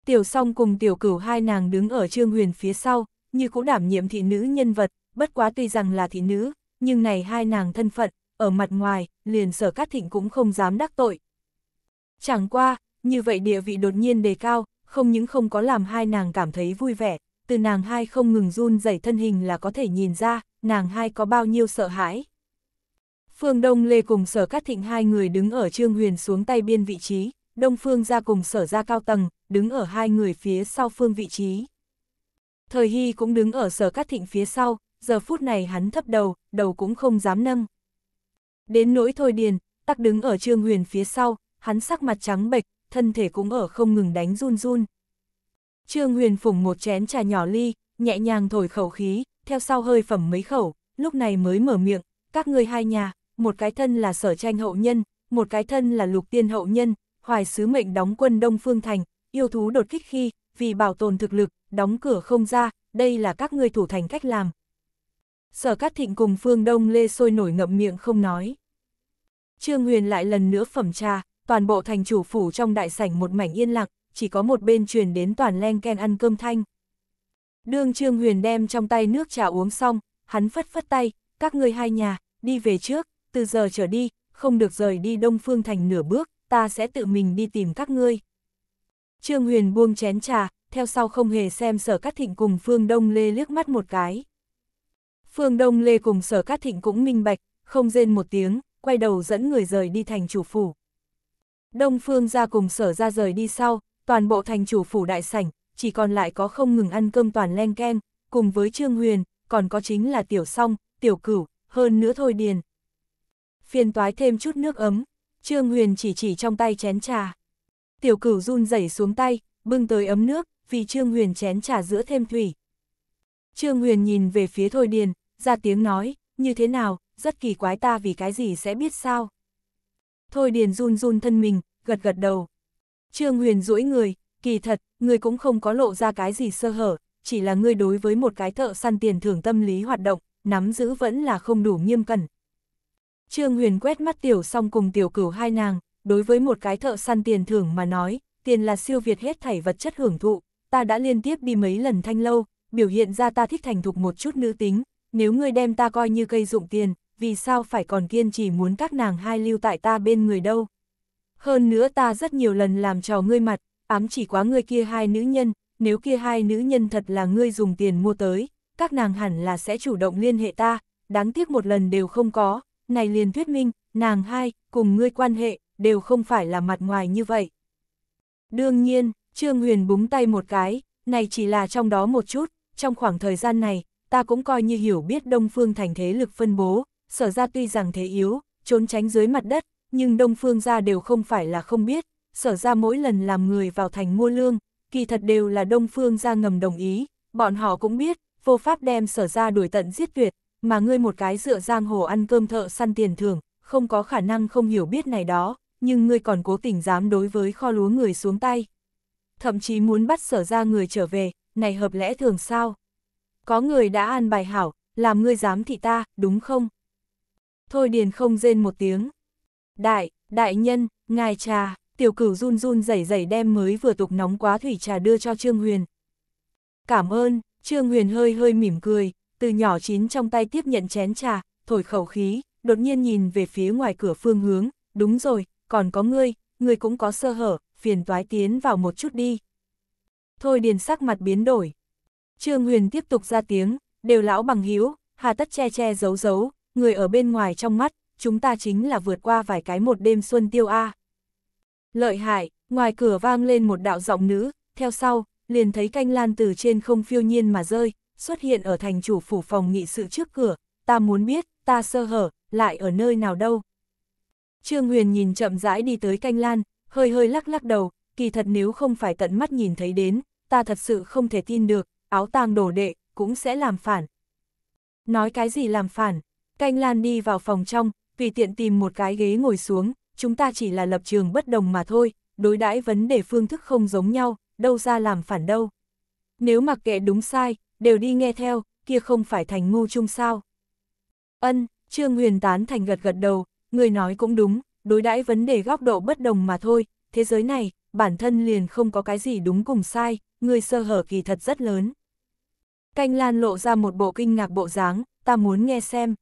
Speaker 1: Tiểu song cùng tiểu cửu hai nàng đứng ở trương huyền phía sau, như cũng đảm nhiệm thị nữ nhân vật, bất quá tuy rằng là thị nữ, nhưng này hai nàng thân phận, ở mặt ngoài, liền sở cát thịnh cũng không dám đắc tội. Chẳng qua, như vậy địa vị đột nhiên đề cao, không những không có làm hai nàng cảm thấy vui vẻ, từ nàng hai không ngừng run rẩy thân hình là có thể nhìn ra, nàng hai có bao nhiêu sợ hãi. Phương Đông Lê cùng sở cát thịnh hai người đứng ở trương huyền xuống tay biên vị trí, Đông Phương ra cùng sở ra cao tầng, đứng ở hai người phía sau phương vị trí. Thời Hy cũng đứng ở sở cát thịnh phía sau, giờ phút này hắn thấp đầu, đầu cũng không dám nâng. Đến nỗi thôi điền, tắc đứng ở trương huyền phía sau, hắn sắc mặt trắng bệch, thân thể cũng ở không ngừng đánh run run. Trương huyền phủng một chén trà nhỏ ly, nhẹ nhàng thổi khẩu khí, theo sau hơi phẩm mấy khẩu, lúc này mới mở miệng, các ngươi hai nhà, một cái thân là sở tranh hậu nhân, một cái thân là lục tiên hậu nhân, hoài sứ mệnh đóng quân Đông Phương Thành, yêu thú đột kích khi, vì bảo tồn thực lực, đóng cửa không ra, đây là các ngươi thủ thành cách làm. Sở Cát Thịnh cùng Phương Đông Lê sôi nổi ngậm miệng không nói. Trương Huyền lại lần nữa phẩm trà, toàn bộ thành chủ phủ trong đại sảnh một mảnh yên lặng, chỉ có một bên truyền đến toàn len ken ăn cơm thanh. Đương Trương Huyền đem trong tay nước trà uống xong, hắn phất phất tay, các ngươi hai nhà, đi về trước, từ giờ trở đi, không được rời đi Đông Phương Thành nửa bước, ta sẽ tự mình đi tìm các ngươi. Trương Huyền buông chén trà, theo sau không hề xem sở cát thịnh cùng Phương Đông Lê liếc mắt một cái. Phương Đông Lê cùng sở cát thịnh cũng minh bạch, không rên một tiếng, quay đầu dẫn người rời đi thành chủ phủ. Đông Phương ra cùng sở ra rời đi sau, toàn bộ thành chủ phủ đại sảnh, chỉ còn lại có không ngừng ăn cơm toàn len ken, cùng với Trương Huyền, còn có chính là tiểu song, tiểu cửu, hơn nữa thôi điền. Phiền toái thêm chút nước ấm, Trương Huyền chỉ chỉ trong tay chén trà. Tiểu cửu run rẩy xuống tay, bưng tới ấm nước, vì Trương Huyền chén trà giữa thêm thủy. Trương Huyền nhìn về phía Thôi Điền, ra tiếng nói, như thế nào, rất kỳ quái ta vì cái gì sẽ biết sao. Thôi Điền run run thân mình, gật gật đầu. Trương Huyền duỗi người, kỳ thật, người cũng không có lộ ra cái gì sơ hở, chỉ là người đối với một cái thợ săn tiền thưởng tâm lý hoạt động, nắm giữ vẫn là không đủ nghiêm cẩn, Trương Huyền quét mắt tiểu song cùng tiểu cửu hai nàng, đối với một cái thợ săn tiền thưởng mà nói, tiền là siêu việt hết thảy vật chất hưởng thụ, ta đã liên tiếp đi mấy lần thanh lâu, biểu hiện ra ta thích thành thục một chút nữ tính, nếu ngươi đem ta coi như cây dụng tiền, vì sao phải còn kiên trì muốn các nàng hai lưu tại ta bên người đâu. Hơn nữa ta rất nhiều lần làm trò ngươi mặt, ám chỉ quá ngươi kia hai nữ nhân, nếu kia hai nữ nhân thật là ngươi dùng tiền mua tới, các nàng hẳn là sẽ chủ động liên hệ ta, đáng tiếc một lần đều không có, này liền thuyết minh, nàng hai, cùng ngươi quan hệ, đều không phải là mặt ngoài như vậy. Đương nhiên, Trương Huyền búng tay một cái, này chỉ là trong đó một chút, trong khoảng thời gian này, ta cũng coi như hiểu biết Đông Phương thành thế lực phân bố, sở ra tuy rằng thế yếu, trốn tránh dưới mặt đất, nhưng Đông Phương ra đều không phải là không biết, sở ra mỗi lần làm người vào thành mua lương, kỳ thật đều là Đông Phương ra ngầm đồng ý, bọn họ cũng biết, vô pháp đem sở ra đuổi tận giết tuyệt, mà ngươi một cái dựa giang hồ ăn cơm thợ săn tiền thưởng, không có khả năng không hiểu biết này đó, nhưng ngươi còn cố tình dám đối với kho lúa người xuống tay. Thậm chí muốn bắt sở ra người trở về, này hợp lẽ thường sao? Có người đã an bài hảo, làm ngươi dám thị ta, đúng không? Thôi điền không rên một tiếng. Đại, đại nhân, ngài trà, tiểu cửu run run rẩy rẩy đem mới vừa tục nóng quá thủy trà đưa cho Trương Huyền. Cảm ơn, Trương Huyền hơi hơi mỉm cười, từ nhỏ chín trong tay tiếp nhận chén trà, thổi khẩu khí, đột nhiên nhìn về phía ngoài cửa phương hướng, đúng rồi, còn có ngươi, ngươi cũng có sơ hở, phiền toái tiến vào một chút đi. Thôi điền sắc mặt biến đổi. Trương Huyền tiếp tục ra tiếng, đều lão bằng hiếu, hà tất che che giấu giấu, người ở bên ngoài trong mắt, chúng ta chính là vượt qua vài cái một đêm xuân tiêu A. Lợi hại, ngoài cửa vang lên một đạo giọng nữ, theo sau, liền thấy canh lan từ trên không phiêu nhiên mà rơi, xuất hiện ở thành chủ phủ phòng nghị sự trước cửa, ta muốn biết, ta sơ hở, lại ở nơi nào đâu. Trương Huyền nhìn chậm rãi đi tới canh lan, hơi hơi lắc lắc đầu, kỳ thật nếu không phải tận mắt nhìn thấy đến, ta thật sự không thể tin được, áo tang đổ đệ, cũng sẽ làm phản. Nói cái gì làm phản? Canh Lan đi vào phòng trong, vì tiện tìm một cái ghế ngồi xuống, chúng ta chỉ là lập trường bất đồng mà thôi, đối đãi vấn đề phương thức không giống nhau, đâu ra làm phản đâu. Nếu mặc kệ đúng sai, đều đi nghe theo, kia không phải thành ngu chung sao. Ân, Trương Huyền tán thành gật gật đầu, người nói cũng đúng, đối đãi vấn đề góc độ bất đồng mà thôi, thế giới này, bản thân liền không có cái gì đúng cùng sai, người sơ hở kỳ thật rất lớn. Canh Lan lộ ra một bộ kinh ngạc bộ dáng, ta muốn nghe xem.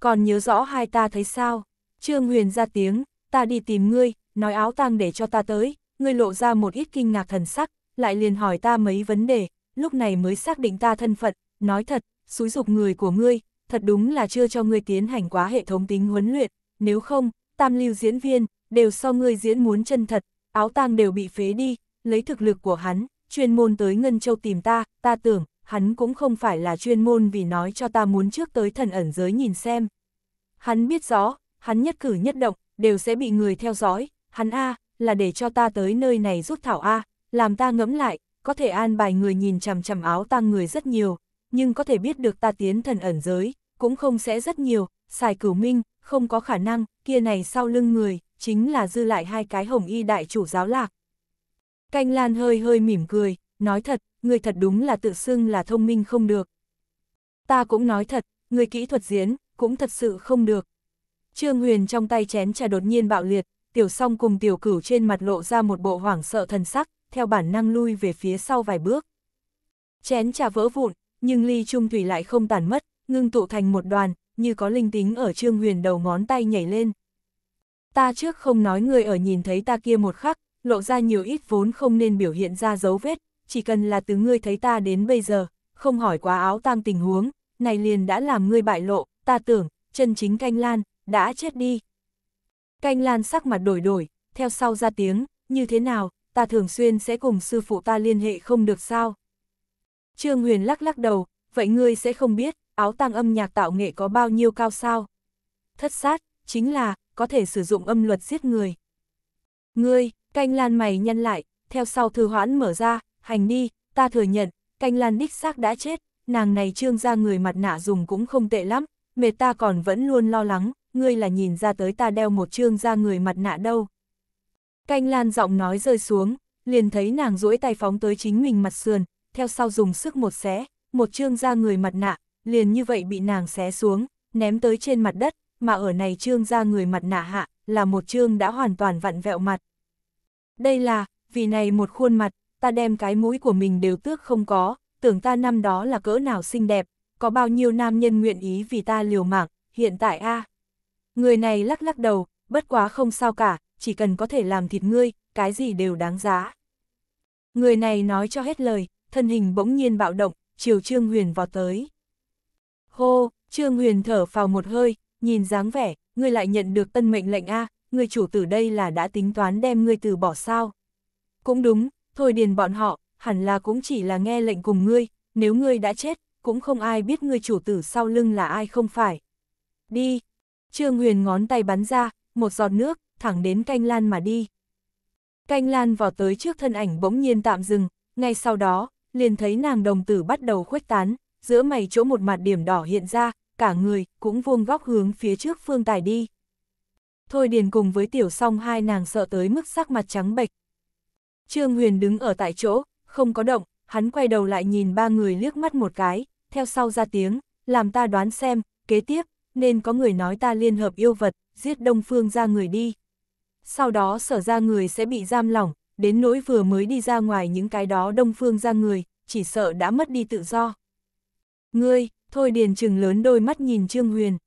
Speaker 1: Còn nhớ rõ hai ta thấy sao? Trương Huyền ra tiếng, ta đi tìm ngươi, nói áo tang để cho ta tới, ngươi lộ ra một ít kinh ngạc thần sắc, lại liền hỏi ta mấy vấn đề, lúc này mới xác định ta thân phận, nói thật, xúi dục người của ngươi, thật đúng là chưa cho ngươi tiến hành quá hệ thống tính huấn luyện, nếu không, tam lưu diễn viên, đều so ngươi diễn muốn chân thật, áo tang đều bị phế đi, lấy thực lực của hắn, chuyên môn tới Ngân Châu tìm ta, ta tưởng, hắn cũng không phải là chuyên môn vì nói cho ta muốn trước tới thần ẩn giới nhìn xem. Hắn biết rõ, hắn nhất cử nhất động, đều sẽ bị người theo dõi, hắn A, là để cho ta tới nơi này rút thảo A, làm ta ngẫm lại, có thể an bài người nhìn chằm chằm áo tăng người rất nhiều, nhưng có thể biết được ta tiến thần ẩn giới, cũng không sẽ rất nhiều, xài cửu minh, không có khả năng, kia này sau lưng người, chính là dư lại hai cái hồng y đại chủ giáo lạc. Canh Lan hơi hơi mỉm cười, nói thật, người thật đúng là tự xưng là thông minh không được. Ta cũng nói thật, người kỹ thuật diễn, cũng thật sự không được. Trương Huyền trong tay chén trà đột nhiên bạo liệt, tiểu song cùng tiểu cửu trên mặt lộ ra một bộ hoảng sợ thần sắc, theo bản năng lui về phía sau vài bước. Chén trà vỡ vụn, nhưng ly trung thủy lại không tàn mất, ngưng tụ thành một đoàn, như có linh tính ở Trương Huyền đầu ngón tay nhảy lên. Ta trước không nói người ở nhìn thấy ta kia một khắc, lộ ra nhiều ít vốn không nên biểu hiện ra dấu vết, chỉ cần là từ ngươi thấy ta đến bây giờ, không hỏi quá áo tang tình huống, này liền đã làm ngươi bại lộ, ta tưởng, chân chính canh lan, đã chết đi. Canh lan sắc mặt đổi đổi, theo sau ra tiếng, như thế nào, ta thường xuyên sẽ cùng sư phụ ta liên hệ không được sao. Trương Huyền lắc lắc đầu, vậy ngươi sẽ không biết, áo tăng âm nhạc tạo nghệ có bao nhiêu cao sao. Thất sát, chính là, có thể sử dụng âm luật giết người. Ngươi, canh lan mày nhăn lại, theo sau thư hoãn mở ra, hành đi, ta thừa nhận, canh lan đích xác đã chết, nàng này trương ra người mặt nạ dùng cũng không tệ lắm, mệt ta còn vẫn luôn lo lắng, ngươi là nhìn ra tới ta đeo một trương ra người mặt nạ đâu. Canh lan giọng nói rơi xuống, liền thấy nàng duỗi tay phóng tới chính mình mặt sườn, theo sau dùng sức một xé, một trương ra người mặt nạ, liền như vậy bị nàng xé xuống, ném tới trên mặt đất, mà ở này trương ra người mặt nạ hạ, là một trương đã hoàn toàn vặn vẹo mặt. Đây là, vì này một khuôn mặt, ta đem cái mũi của mình đều tước không có, tưởng ta năm đó là cỡ nào xinh đẹp, có bao nhiêu nam nhân nguyện ý vì ta liều mạng, hiện tại a Người này lắc lắc đầu, bất quá không sao cả, chỉ cần có thể làm thịt ngươi, cái gì đều đáng giá. Người này nói cho hết lời, thân hình bỗng nhiên bạo động, chiều Trương Huyền vào tới. Hô, Trương Huyền thở vào một hơi, nhìn dáng vẻ, ngươi lại nhận được tân mệnh lệnh A, người chủ tử đây là đã tính toán đem ngươi từ bỏ sao. Cũng đúng, thôi điền bọn họ, hẳn là cũng chỉ là nghe lệnh cùng ngươi, nếu ngươi đã chết, cũng không ai biết ngươi chủ tử sau lưng là ai không phải. Đi, Trương Huyền ngón tay bắn ra, một giọt nước, thẳng đến canh lan mà đi. Canh lan vào tới trước thân ảnh bỗng nhiên tạm dừng, ngay sau đó, liền thấy nàng đồng tử bắt đầu khuếch tán, giữa mày chỗ một mặt điểm đỏ hiện ra, cả người cũng vuông góc hướng phía trước phương tài đi. Thôi điền cùng với tiểu song hai nàng sợ tới mức sắc mặt trắng bệch. Trương Huyền đứng ở tại chỗ, không có động, hắn quay đầu lại nhìn ba người liếc mắt một cái, theo sau ra tiếng, làm ta đoán xem, kế tiếp, nên có người nói ta liên hợp yêu vật, giết đông phương ra người đi sau đó sở ra người sẽ bị giam lỏng, đến nỗi vừa mới đi ra ngoài những cái đó đông phương ra người, chỉ sợ đã mất đi tự do. Ngươi, thôi điền trừng lớn đôi mắt nhìn Trương Huyền.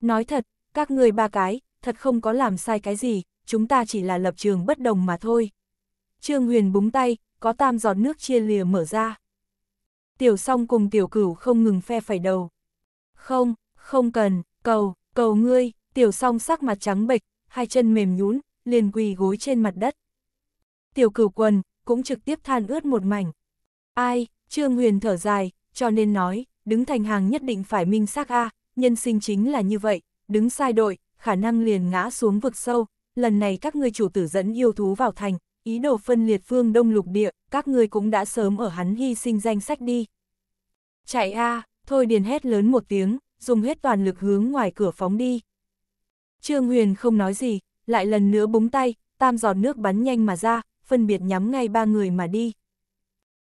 Speaker 1: Nói thật, các ngươi ba cái, thật không có làm sai cái gì, chúng ta chỉ là lập trường bất đồng mà thôi. Trương Huyền búng tay, có tam giọt nước chia lìa mở ra. Tiểu song cùng tiểu cửu không ngừng phe phẩy đầu. Không, không cần, cầu, cầu ngươi, tiểu song sắc mặt trắng bệch, hai chân mềm nhún, liền quỳ gối trên mặt đất. Tiểu cửu quần, cũng trực tiếp than ướt một mảnh. Ai, Trương Huyền thở dài, cho nên nói, đứng thành hàng nhất định phải minh xác A, nhân sinh chính là như vậy, đứng sai đội, khả năng liền ngã xuống vực sâu, lần này các ngươi chủ tử dẫn yêu thú vào thành, ý đồ phân liệt phương đông lục địa, các ngươi cũng đã sớm ở hắn hy sinh danh sách đi. Chạy A, thôi điền hét lớn một tiếng, dùng hết toàn lực hướng ngoài cửa phóng đi. Trương Huyền không nói gì, lại lần nữa búng tay, tam giọt nước bắn nhanh mà ra, phân biệt nhắm ngay ba người mà đi.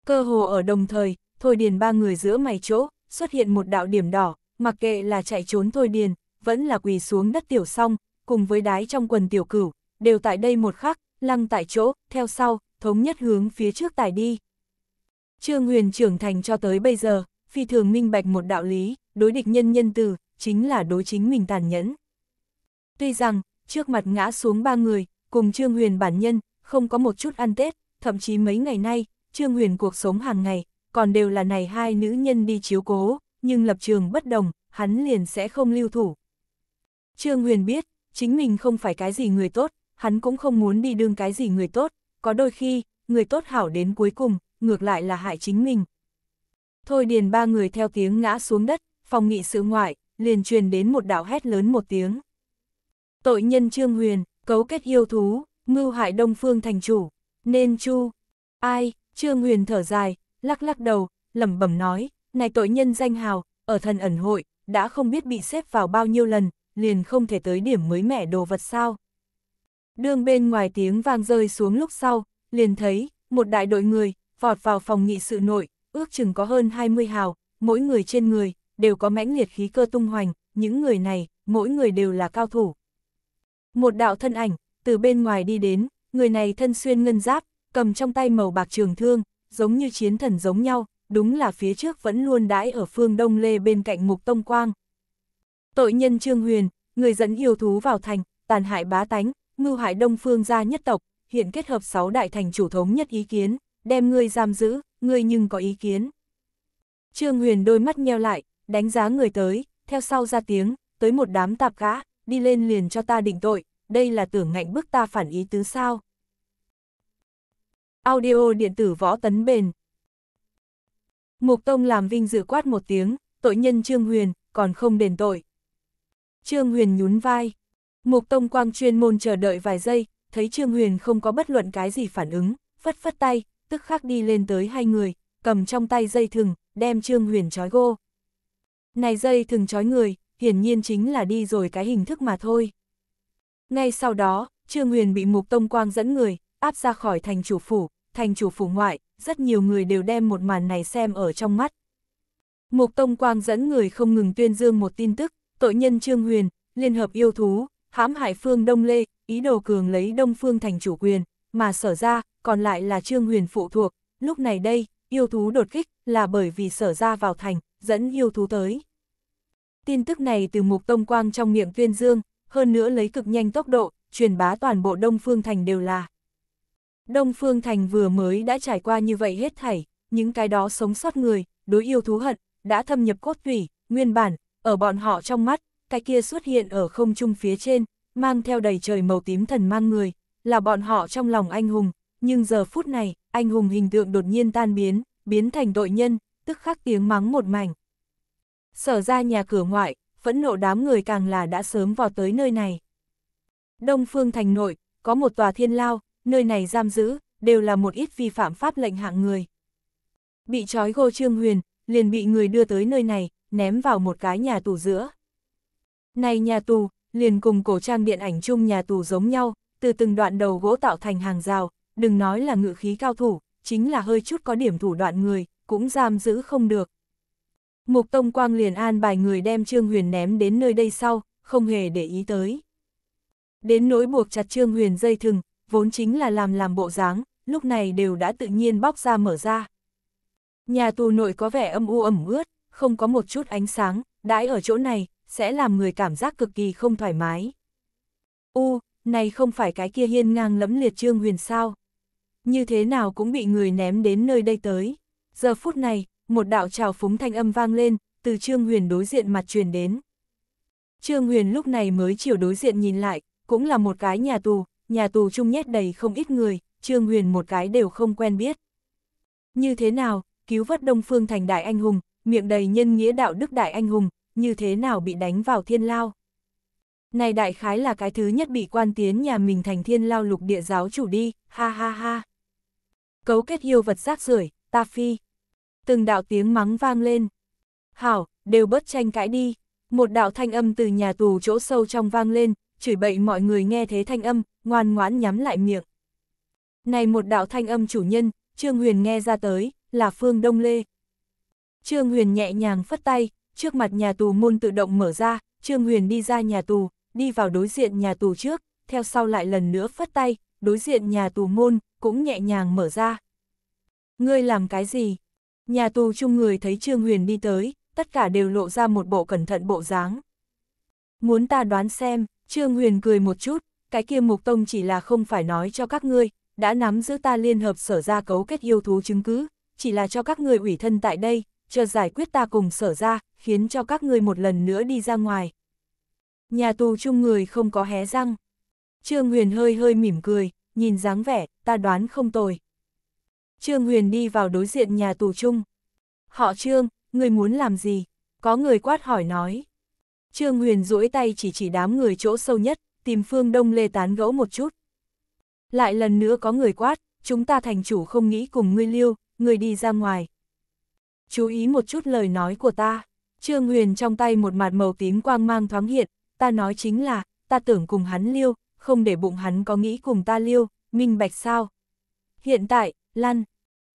Speaker 1: Cơ hồ ở đồng thời, Thôi Điền ba người giữa mày chỗ, xuất hiện một đạo điểm đỏ, mặc kệ là chạy trốn Thôi Điền, vẫn là quỳ xuống đất tiểu song, cùng với đái trong quần tiểu cửu, đều tại đây một khắc, lăng tại chỗ, theo sau, thống nhất hướng phía trước tải đi. Trương Huyền trưởng thành cho tới bây giờ, phi thường minh bạch một đạo lý, đối địch nhân nhân từ, chính là đối chính mình tàn nhẫn. Tuy rằng, trước mặt ngã xuống ba người, cùng Trương Huyền bản nhân, không có một chút ăn Tết, thậm chí mấy ngày nay, Trương Huyền cuộc sống hàng ngày, còn đều là này hai nữ nhân đi chiếu cố, nhưng lập trường bất đồng, hắn liền sẽ không lưu thủ. Trương Huyền biết, chính mình không phải cái gì người tốt, hắn cũng không muốn đi đương cái gì người tốt, có đôi khi, người tốt hảo đến cuối cùng, ngược lại là hại chính mình. Thôi điền ba người theo tiếng ngã xuống đất, phòng nghị sự ngoại, liền truyền đến một đạo hét lớn một tiếng tội nhân Trương Huyền, cấu kết yêu thú, mưu hại Đông Phương thành chủ, nên chu. Ai, Trương Huyền thở dài, lắc lắc đầu, lẩm bẩm nói, này tội nhân danh hào, ở thần ẩn hội, đã không biết bị xếp vào bao nhiêu lần, liền không thể tới điểm mới mẻ đồ vật sao. Đường bên ngoài tiếng vang rơi xuống lúc sau, liền thấy, một đại đội người, vọt vào phòng nghị sự nội, ước chừng có hơn 20 hào, mỗi người trên người, đều có mãnh liệt khí cơ tung hoành, những người này, mỗi người đều là cao thủ, một đạo thân ảnh, từ bên ngoài đi đến, người này thân xuyên ngân giáp, cầm trong tay màu bạc trường thương, giống như chiến thần giống nhau, đúng là phía trước vẫn luôn đãi ở phương Đông Lê bên cạnh Mục Tông Quang. Tội nhân Trương Huyền, người dẫn yêu thú vào thành, tàn hại bá tánh, mưu hại Đông Phương gia nhất tộc, hiện kết hợp sáu đại thành chủ thống nhất ý kiến, đem ngươi giam giữ, ngươi nhưng có ý kiến. Trương Huyền đôi mắt nheo lại, đánh giá người tới, theo sau ra tiếng, tới một đám tạp gã, đi lên liền cho ta định tội, đây là tưởng ngạnh bức ta phản ý tứ sao. Audio điện tử võ tấn bền Mục Tông làm vinh dự quát một tiếng, tội nhân Trương Huyền, còn không đền tội. Trương Huyền nhún vai. Mục Tông Quang chuyên môn chờ đợi vài giây, thấy Trương Huyền không có bất luận cái gì phản ứng, phất phất tay, tức khắc đi lên tới hai người, cầm trong tay dây thừng, đem Trương Huyền trói gô. Này dây thừng trói người, hiển nhiên chính là đi rồi cái hình thức mà thôi. Ngay sau đó, Trương Huyền bị Mục Tông Quang dẫn người, áp ra khỏi thành chủ phủ, thành chủ phủ ngoại, rất nhiều người đều đem một màn này xem ở trong mắt. Mục Tông Quang dẫn người không ngừng tuyên dương một tin tức, tội nhân Trương Huyền, Liên hợp yêu thú, hãm hại phương Đông Lê, ý đồ cường lấy Đông Phương thành chủ quyền, mà sở ra, còn lại là Trương Huyền phụ thuộc, lúc này đây, yêu thú đột kích, là bởi vì sở ra vào thành, dẫn yêu thú tới. Tin tức này từ mục tông quang trong miệng tuyên dương, hơn nữa lấy cực nhanh tốc độ, truyền bá toàn bộ Đông Phương Thành đều là. Đông Phương Thành vừa mới đã trải qua như vậy hết thảy, những cái đó sống sót người, đối yêu thú hận, đã thâm nhập cốt tủy, nguyên bản, ở bọn họ trong mắt, cái kia xuất hiện ở không trung phía trên, mang theo đầy trời màu tím thần mang người, là bọn họ trong lòng anh hùng, nhưng giờ phút này, anh hùng hình tượng đột nhiên tan biến, biến thành tội nhân, tức khắc tiếng mắng một mảnh sở ra nhà cửa ngoại, phẫn nộ đám người càng là đã sớm vào tới nơi này. Đông phương thành nội, có một tòa thiên lao, nơi này giam giữ, đều là một ít vi phạm pháp lệnh hạng người. Bị trói gô trương huyền, liền bị người đưa tới nơi này, ném vào một cái nhà tù giữa. Này nhà tù, liền cùng cổ trang điện ảnh chung nhà tù giống nhau, từ từng đoạn đầu gỗ tạo thành hàng rào, đừng nói là ngự khí cao thủ, chính là hơi chút có điểm thủ đoạn người, cũng giam giữ không được. Mục Tông Quang liền an bài người đem Trương Huyền ném đến nơi đây sau, không hề để ý tới. Đến nỗi buộc chặt Trương Huyền dây thừng, vốn chính là làm làm bộ dáng, lúc này đều đã tự nhiên bóc ra mở ra. Nhà tù nội có vẻ âm u ẩm ướt, không có một chút ánh sáng, đãi ở chỗ này, sẽ làm người cảm giác cực kỳ không thoải mái. U, này không phải cái kia hiên ngang lẫm liệt Trương Huyền sao? Như thế nào cũng bị người ném đến nơi đây tới. Giờ phút này, một đạo trào phúng thanh âm vang lên, từ Trương Huyền đối diện mặt truyền đến. Trương Huyền lúc này mới chiều đối diện nhìn lại, cũng là một cái nhà tù, nhà tù chung nhét đầy không ít người, Trương Huyền một cái đều không quen biết. Như thế nào, cứu vớt Đông Phương thành đại anh hùng, miệng đầy nhân nghĩa đạo đức đại anh hùng, như thế nào bị đánh vào thiên lao? Này đại khái là cái thứ nhất bị quan tiến nhà mình thành thiên lao lục địa giáo chủ đi, ha ha ha. Cấu kết yêu vật rác rưởi ta phi từng đạo tiếng mắng vang lên. Hảo, đều bớt tranh cãi đi. Một đạo thanh âm từ nhà tù chỗ sâu trong vang lên, chửi bậy mọi người nghe thế thanh âm, ngoan ngoãn nhắm lại miệng. Này một đạo thanh âm chủ nhân, Trương Huyền nghe ra tới, là Phương Đông Lê. Trương Huyền nhẹ nhàng phất tay, trước mặt nhà tù môn tự động mở ra, Trương Huyền đi ra nhà tù, đi vào đối diện nhà tù trước, theo sau lại lần nữa phất tay, đối diện nhà tù môn, cũng nhẹ nhàng mở ra. Ngươi làm cái gì? Nhà tù chung người thấy Trương Huyền đi tới, tất cả đều lộ ra một bộ cẩn thận bộ dáng. Muốn ta đoán xem, Trương Huyền cười một chút, cái kia mục tông chỉ là không phải nói cho các ngươi, đã nắm giữ ta liên hợp sở ra cấu kết yêu thú chứng cứ, chỉ là cho các ngươi ủy thân tại đây, chờ giải quyết ta cùng sở ra, khiến cho các ngươi một lần nữa đi ra ngoài. Nhà tù chung người không có hé răng. Trương Huyền hơi hơi mỉm cười, nhìn dáng vẻ, ta đoán không tồi. Trương Huyền đi vào đối diện nhà tù chung. Họ Trương, người muốn làm gì? Có người quát hỏi nói. Trương Huyền duỗi tay chỉ chỉ đám người chỗ sâu nhất, tìm phương đông lê tán gẫu một chút. Lại lần nữa có người quát, chúng ta thành chủ không nghĩ cùng ngươi liêu, người đi ra ngoài. Chú ý một chút lời nói của ta. Trương Huyền trong tay một mặt màu tím quang mang thoáng hiện, ta nói chính là, ta tưởng cùng hắn liêu, không để bụng hắn có nghĩ cùng ta liêu, minh bạch sao. Hiện tại, lăn,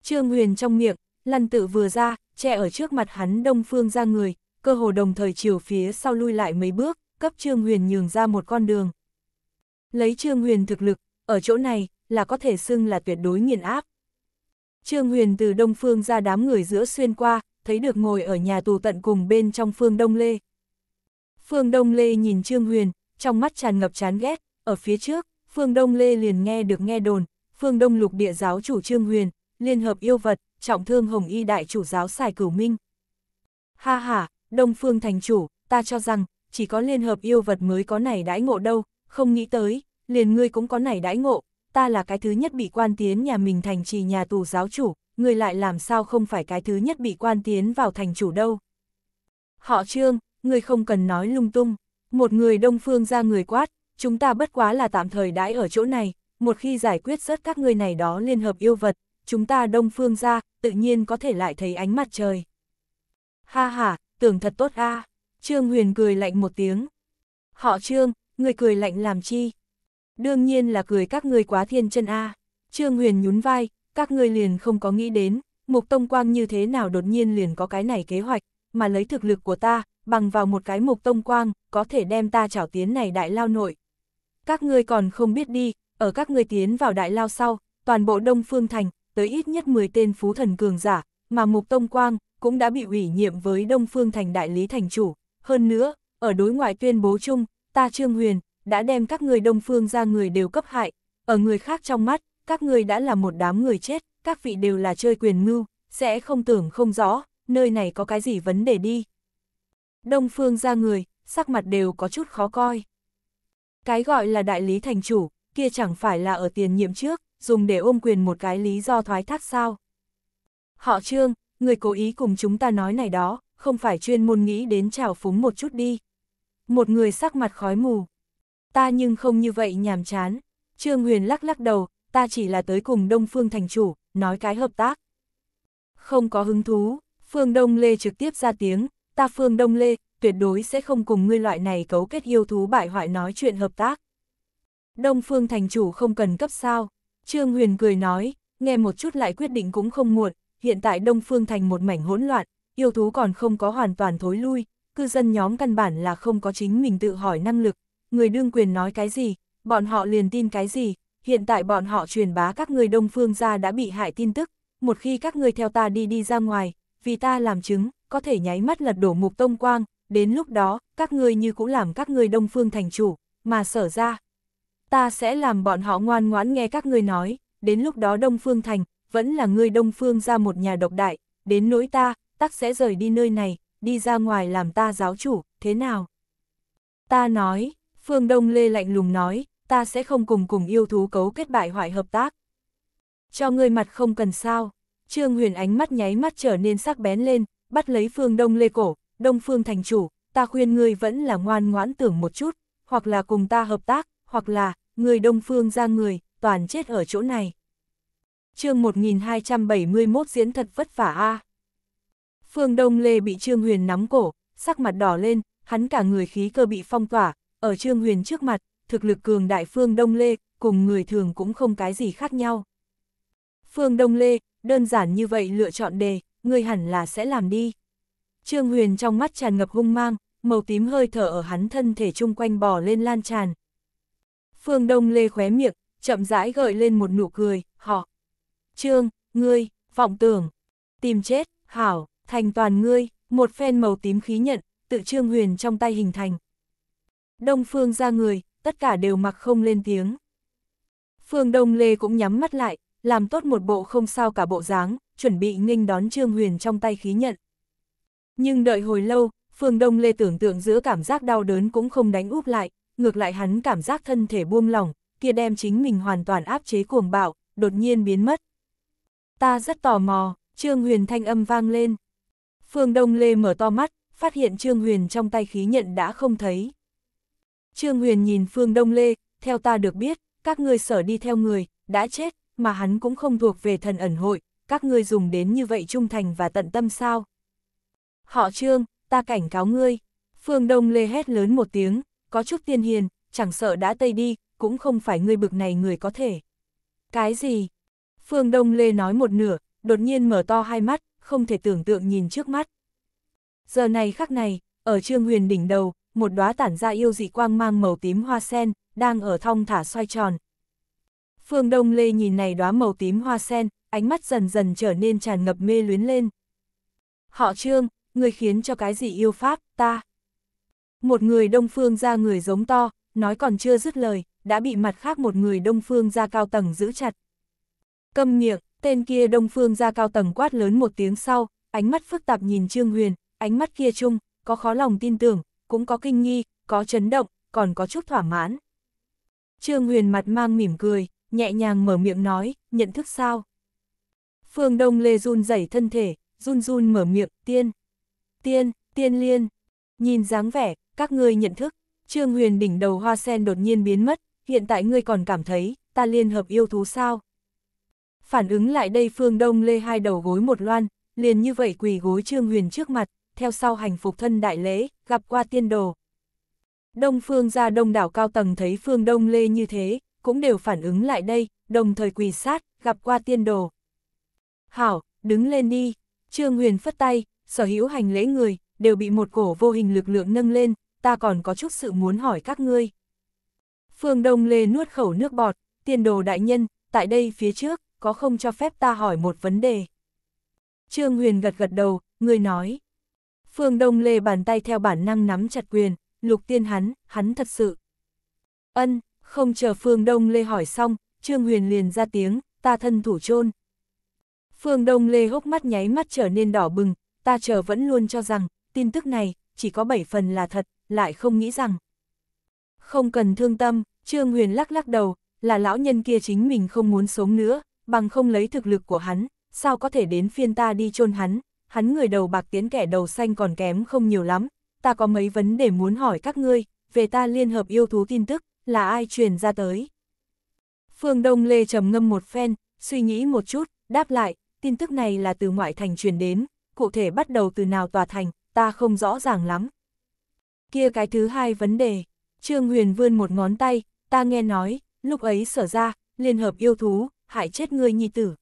Speaker 1: Trương Huyền trong miệng, lăn tự vừa ra, che ở trước mặt hắn đông phương ra người, cơ hồ đồng thời chiều phía sau lui lại mấy bước, cấp Trương Huyền nhường ra một con đường. Lấy Trương Huyền thực lực, ở chỗ này, là có thể xưng là tuyệt đối nghiền áp. Trương Huyền từ đông phương ra đám người giữa xuyên qua, thấy được ngồi ở nhà tù tận cùng bên trong phương Đông Lê. Phương Đông Lê nhìn Trương Huyền, trong mắt tràn ngập chán ghét, ở phía trước, phương Đông Lê liền nghe được nghe đồn, phương Đông lục địa giáo chủ Trương Huyền, liên hợp yêu vật, trọng thương hồng y đại chủ giáo xài cửu minh. Ha ha, Đông Phương thành chủ, ta cho rằng, chỉ có liên hợp yêu vật mới có này đãi ngộ đâu, không nghĩ tới, liền ngươi cũng có này đãi ngộ, ta là cái thứ nhất bị quan tiến nhà mình thành trì nhà tù giáo chủ, ngươi lại làm sao không phải cái thứ nhất bị quan tiến vào thành chủ đâu. Họ trương, ngươi không cần nói lung tung, một người đông phương ra người quát, chúng ta bất quá là tạm thời đãi ở chỗ này, một khi giải quyết rớt các ngươi này đó liên hợp yêu vật, chúng ta đông phương ra, tự nhiên có thể lại thấy ánh mặt trời. Ha ha, tưởng thật tốt a Trương Huyền cười lạnh một tiếng. Họ Trương, người cười lạnh làm chi? Đương nhiên là cười các ngươi quá thiên chân a Trương Huyền nhún vai, các ngươi liền không có nghĩ đến, Mục Tông Quang như thế nào đột nhiên liền có cái này kế hoạch, mà lấy thực lực của ta, bằng vào một cái Mục Tông Quang, có thể đem ta trảo tiến này đại lao nội. Các ngươi còn không biết đi, ở các ngươi tiến vào đại lao sau, toàn bộ Đông Phương Thành, tới ít nhất 10 tên phú thần cường giả, mà Mục Tông Quang cũng đã bị ủy nhiệm với Đông Phương thành đại lý thành chủ. Hơn nữa, ở đối ngoại tuyên bố chung, ta Trương Huyền đã đem các người Đông Phương ra người đều cấp hại, ở người khác trong mắt, các người đã là một đám người chết, các vị đều là chơi quyền mưu, sẽ không tưởng không rõ, nơi này có cái gì vấn đề đi. Đông Phương ra người, sắc mặt đều có chút khó coi. Cái gọi là đại lý thành chủ, kia chẳng phải là ở tiền nhiệm trước, dùng để ôm quyền một cái lý do thoái thác sao. Họ trương, người cố ý cùng chúng ta nói này đó, không phải chuyên môn nghĩ đến trào phúng một chút đi. Một người sắc mặt khói mù. Ta nhưng không như vậy nhàm chán. Trương Huyền lắc lắc đầu, ta chỉ là tới cùng Đông Phương thành chủ, nói cái hợp tác. Không có hứng thú, Phương Đông Lê trực tiếp ra tiếng, ta Phương Đông Lê, tuyệt đối sẽ không cùng ngươi loại này cấu kết yêu thú bại hoại nói chuyện hợp tác. Đông Phương thành chủ không cần cấp sao. Trương Huyền cười nói, nghe một chút lại quyết định cũng không muộn, hiện tại Đông Phương thành một mảnh hỗn loạn, yêu thú còn không có hoàn toàn thối lui, cư dân nhóm căn bản là không có chính mình tự hỏi năng lực, người đương quyền nói cái gì, bọn họ liền tin cái gì, hiện tại bọn họ truyền bá các người Đông Phương ra đã bị hại tin tức, một khi các người theo ta đi đi ra ngoài, vì ta làm chứng, có thể nháy mắt lật đổ mục tông quang, đến lúc đó, các ngươi như cũng làm các người Đông Phương thành chủ, mà sở ra, ta sẽ làm bọn họ ngoan ngoãn nghe các ngươi nói, đến lúc đó Đông Phương Thành, vẫn là ngươi Đông Phương ra một nhà độc đại, đến nỗi ta, tắc sẽ rời đi nơi này, đi ra ngoài làm ta giáo chủ, thế nào? Ta nói, Phương Đông Lê lạnh lùng nói, ta sẽ không cùng cùng yêu thú cấu kết bại hoại hợp tác. Cho ngươi mặt không cần sao, Trương Huyền ánh mắt nháy mắt trở nên sắc bén lên, bắt lấy Phương Đông Lê cổ, Đông Phương thành chủ, ta khuyên ngươi vẫn là ngoan ngoãn tưởng một chút, hoặc là cùng ta hợp tác, hoặc là, người đông phương ra người, toàn chết ở chỗ này. chương 1271 diễn thật vất vả a à. Phương Đông Lê bị Trương Huyền nắm cổ, sắc mặt đỏ lên, hắn cả người khí cơ bị phong tỏa, ở Trương Huyền trước mặt, thực lực cường đại Phương Đông Lê, cùng người thường cũng không cái gì khác nhau. Phương Đông Lê, đơn giản như vậy lựa chọn đề, người hẳn là sẽ làm đi. Trương Huyền trong mắt tràn ngập hung mang, màu tím hơi thở ở hắn thân thể chung quanh bò lên lan tràn, Phương Đông Lê khóe miệng, chậm rãi gợi lên một nụ cười, họ. Trương, ngươi, vọng tưởng, tìm chết, hảo, thành toàn ngươi, một phen màu tím khí nhận, tự trương huyền trong tay hình thành. Đông Phương ra người, tất cả đều mặc không lên tiếng. Phương Đông Lê cũng nhắm mắt lại, làm tốt một bộ không sao cả bộ dáng, chuẩn bị nghênh đón Trương Huyền trong tay khí nhận. Nhưng đợi hồi lâu, Phương Đông Lê tưởng tượng giữa cảm giác đau đớn cũng không đánh úp lại, ngược lại hắn cảm giác thân thể buông lỏng, kia đem chính mình hoàn toàn áp chế cuồng bạo, đột nhiên biến mất. Ta rất tò mò, Trương Huyền thanh âm vang lên. Phương Đông Lê mở to mắt, phát hiện Trương Huyền trong tay khí nhận đã không thấy. Trương Huyền nhìn Phương Đông Lê, theo ta được biết, các ngươi sở đi theo người, đã chết, mà hắn cũng không thuộc về thần ẩn hội, các ngươi dùng đến như vậy trung thành và tận tâm sao. Họ Trương, ta cảnh cáo ngươi. Phương Đông Lê hét lớn một tiếng, có chút tiên hiền, chẳng sợ đã tây đi, cũng không phải ngươi bực này người có thể. Cái gì? Phương Đông Lê nói một nửa, đột nhiên mở to hai mắt, không thể tưởng tượng nhìn trước mắt. Giờ này khắc này, ở trương huyền đỉnh đầu, một đóa tản ra yêu dị quang mang màu tím hoa sen, đang ở thong thả xoay tròn. Phương Đông Lê nhìn này đóa màu tím hoa sen, ánh mắt dần dần trở nên tràn ngập mê luyến lên. Họ trương, người khiến cho cái gì yêu pháp, ta. Một người đông phương ra người giống to, nói còn chưa dứt lời, đã bị mặt khác một người đông phương ra cao tầng giữ chặt. Câm miệng, tên kia đông phương ra cao tầng quát lớn một tiếng sau, ánh mắt phức tạp nhìn Trương Huyền, ánh mắt kia chung, có khó lòng tin tưởng, cũng có kinh nghi, có chấn động, còn có chút thỏa mãn. Trương Huyền mặt mang mỉm cười, nhẹ nhàng mở miệng nói, nhận thức sao? Phương Đông Lê run rẩy thân thể, run run mở miệng, tiên. Tiên, tiên liên. Nhìn dáng vẻ, các ngươi nhận thức, Trương Huyền đỉnh đầu hoa sen đột nhiên biến mất, hiện tại ngươi còn cảm thấy, ta liên hợp yêu thú sao? Phản ứng lại đây phương đông lê hai đầu gối một loan, liền như vậy quỳ gối Trương Huyền trước mặt, theo sau hành phục thân đại lễ, gặp qua tiên đồ. Đông phương ra đông đảo cao tầng thấy phương đông lê như thế, cũng đều phản ứng lại đây, đồng thời quỳ sát, gặp qua tiên đồ. Hảo, đứng lên đi, Trương Huyền phất tay, sở hữu hành lễ người, đều bị một cổ vô hình lực lượng nâng lên, ta còn có chút sự muốn hỏi các ngươi. Phương Đông Lê nuốt khẩu nước bọt, tiền đồ đại nhân, tại đây phía trước, có không cho phép ta hỏi một vấn đề. Trương Huyền gật gật đầu, người nói. Phương Đông Lê bàn tay theo bản năng nắm chặt quyền, lục tiên hắn, hắn thật sự. Ân, không chờ Phương Đông Lê hỏi xong, Trương Huyền liền ra tiếng, ta thân thủ chôn. Phương Đông Lê hốc mắt nháy mắt trở nên đỏ bừng, ta chờ vẫn luôn cho rằng, tin tức này, chỉ có 7 phần là thật, lại không nghĩ rằng. Không cần thương tâm, Trương Huyền lắc lắc đầu, là lão nhân kia chính mình không muốn sống nữa, bằng không lấy thực lực của hắn, sao có thể đến phiên ta đi chôn hắn, hắn người đầu bạc tiến kẻ đầu xanh còn kém không nhiều lắm, ta có mấy vấn đề muốn hỏi các ngươi, về ta liên hợp yêu thú tin tức, là ai truyền ra tới. Phương Đông Lê trầm ngâm một phen, suy nghĩ một chút, đáp lại, tin tức này là từ ngoại thành truyền đến, cụ thể bắt đầu từ nào tòa thành, ta không rõ ràng lắm. Kia cái thứ hai vấn đề, Trương Huyền vươn một ngón tay, ta nghe nói, lúc ấy sở ra, liên hợp yêu thú, hại chết ngươi nhi tử.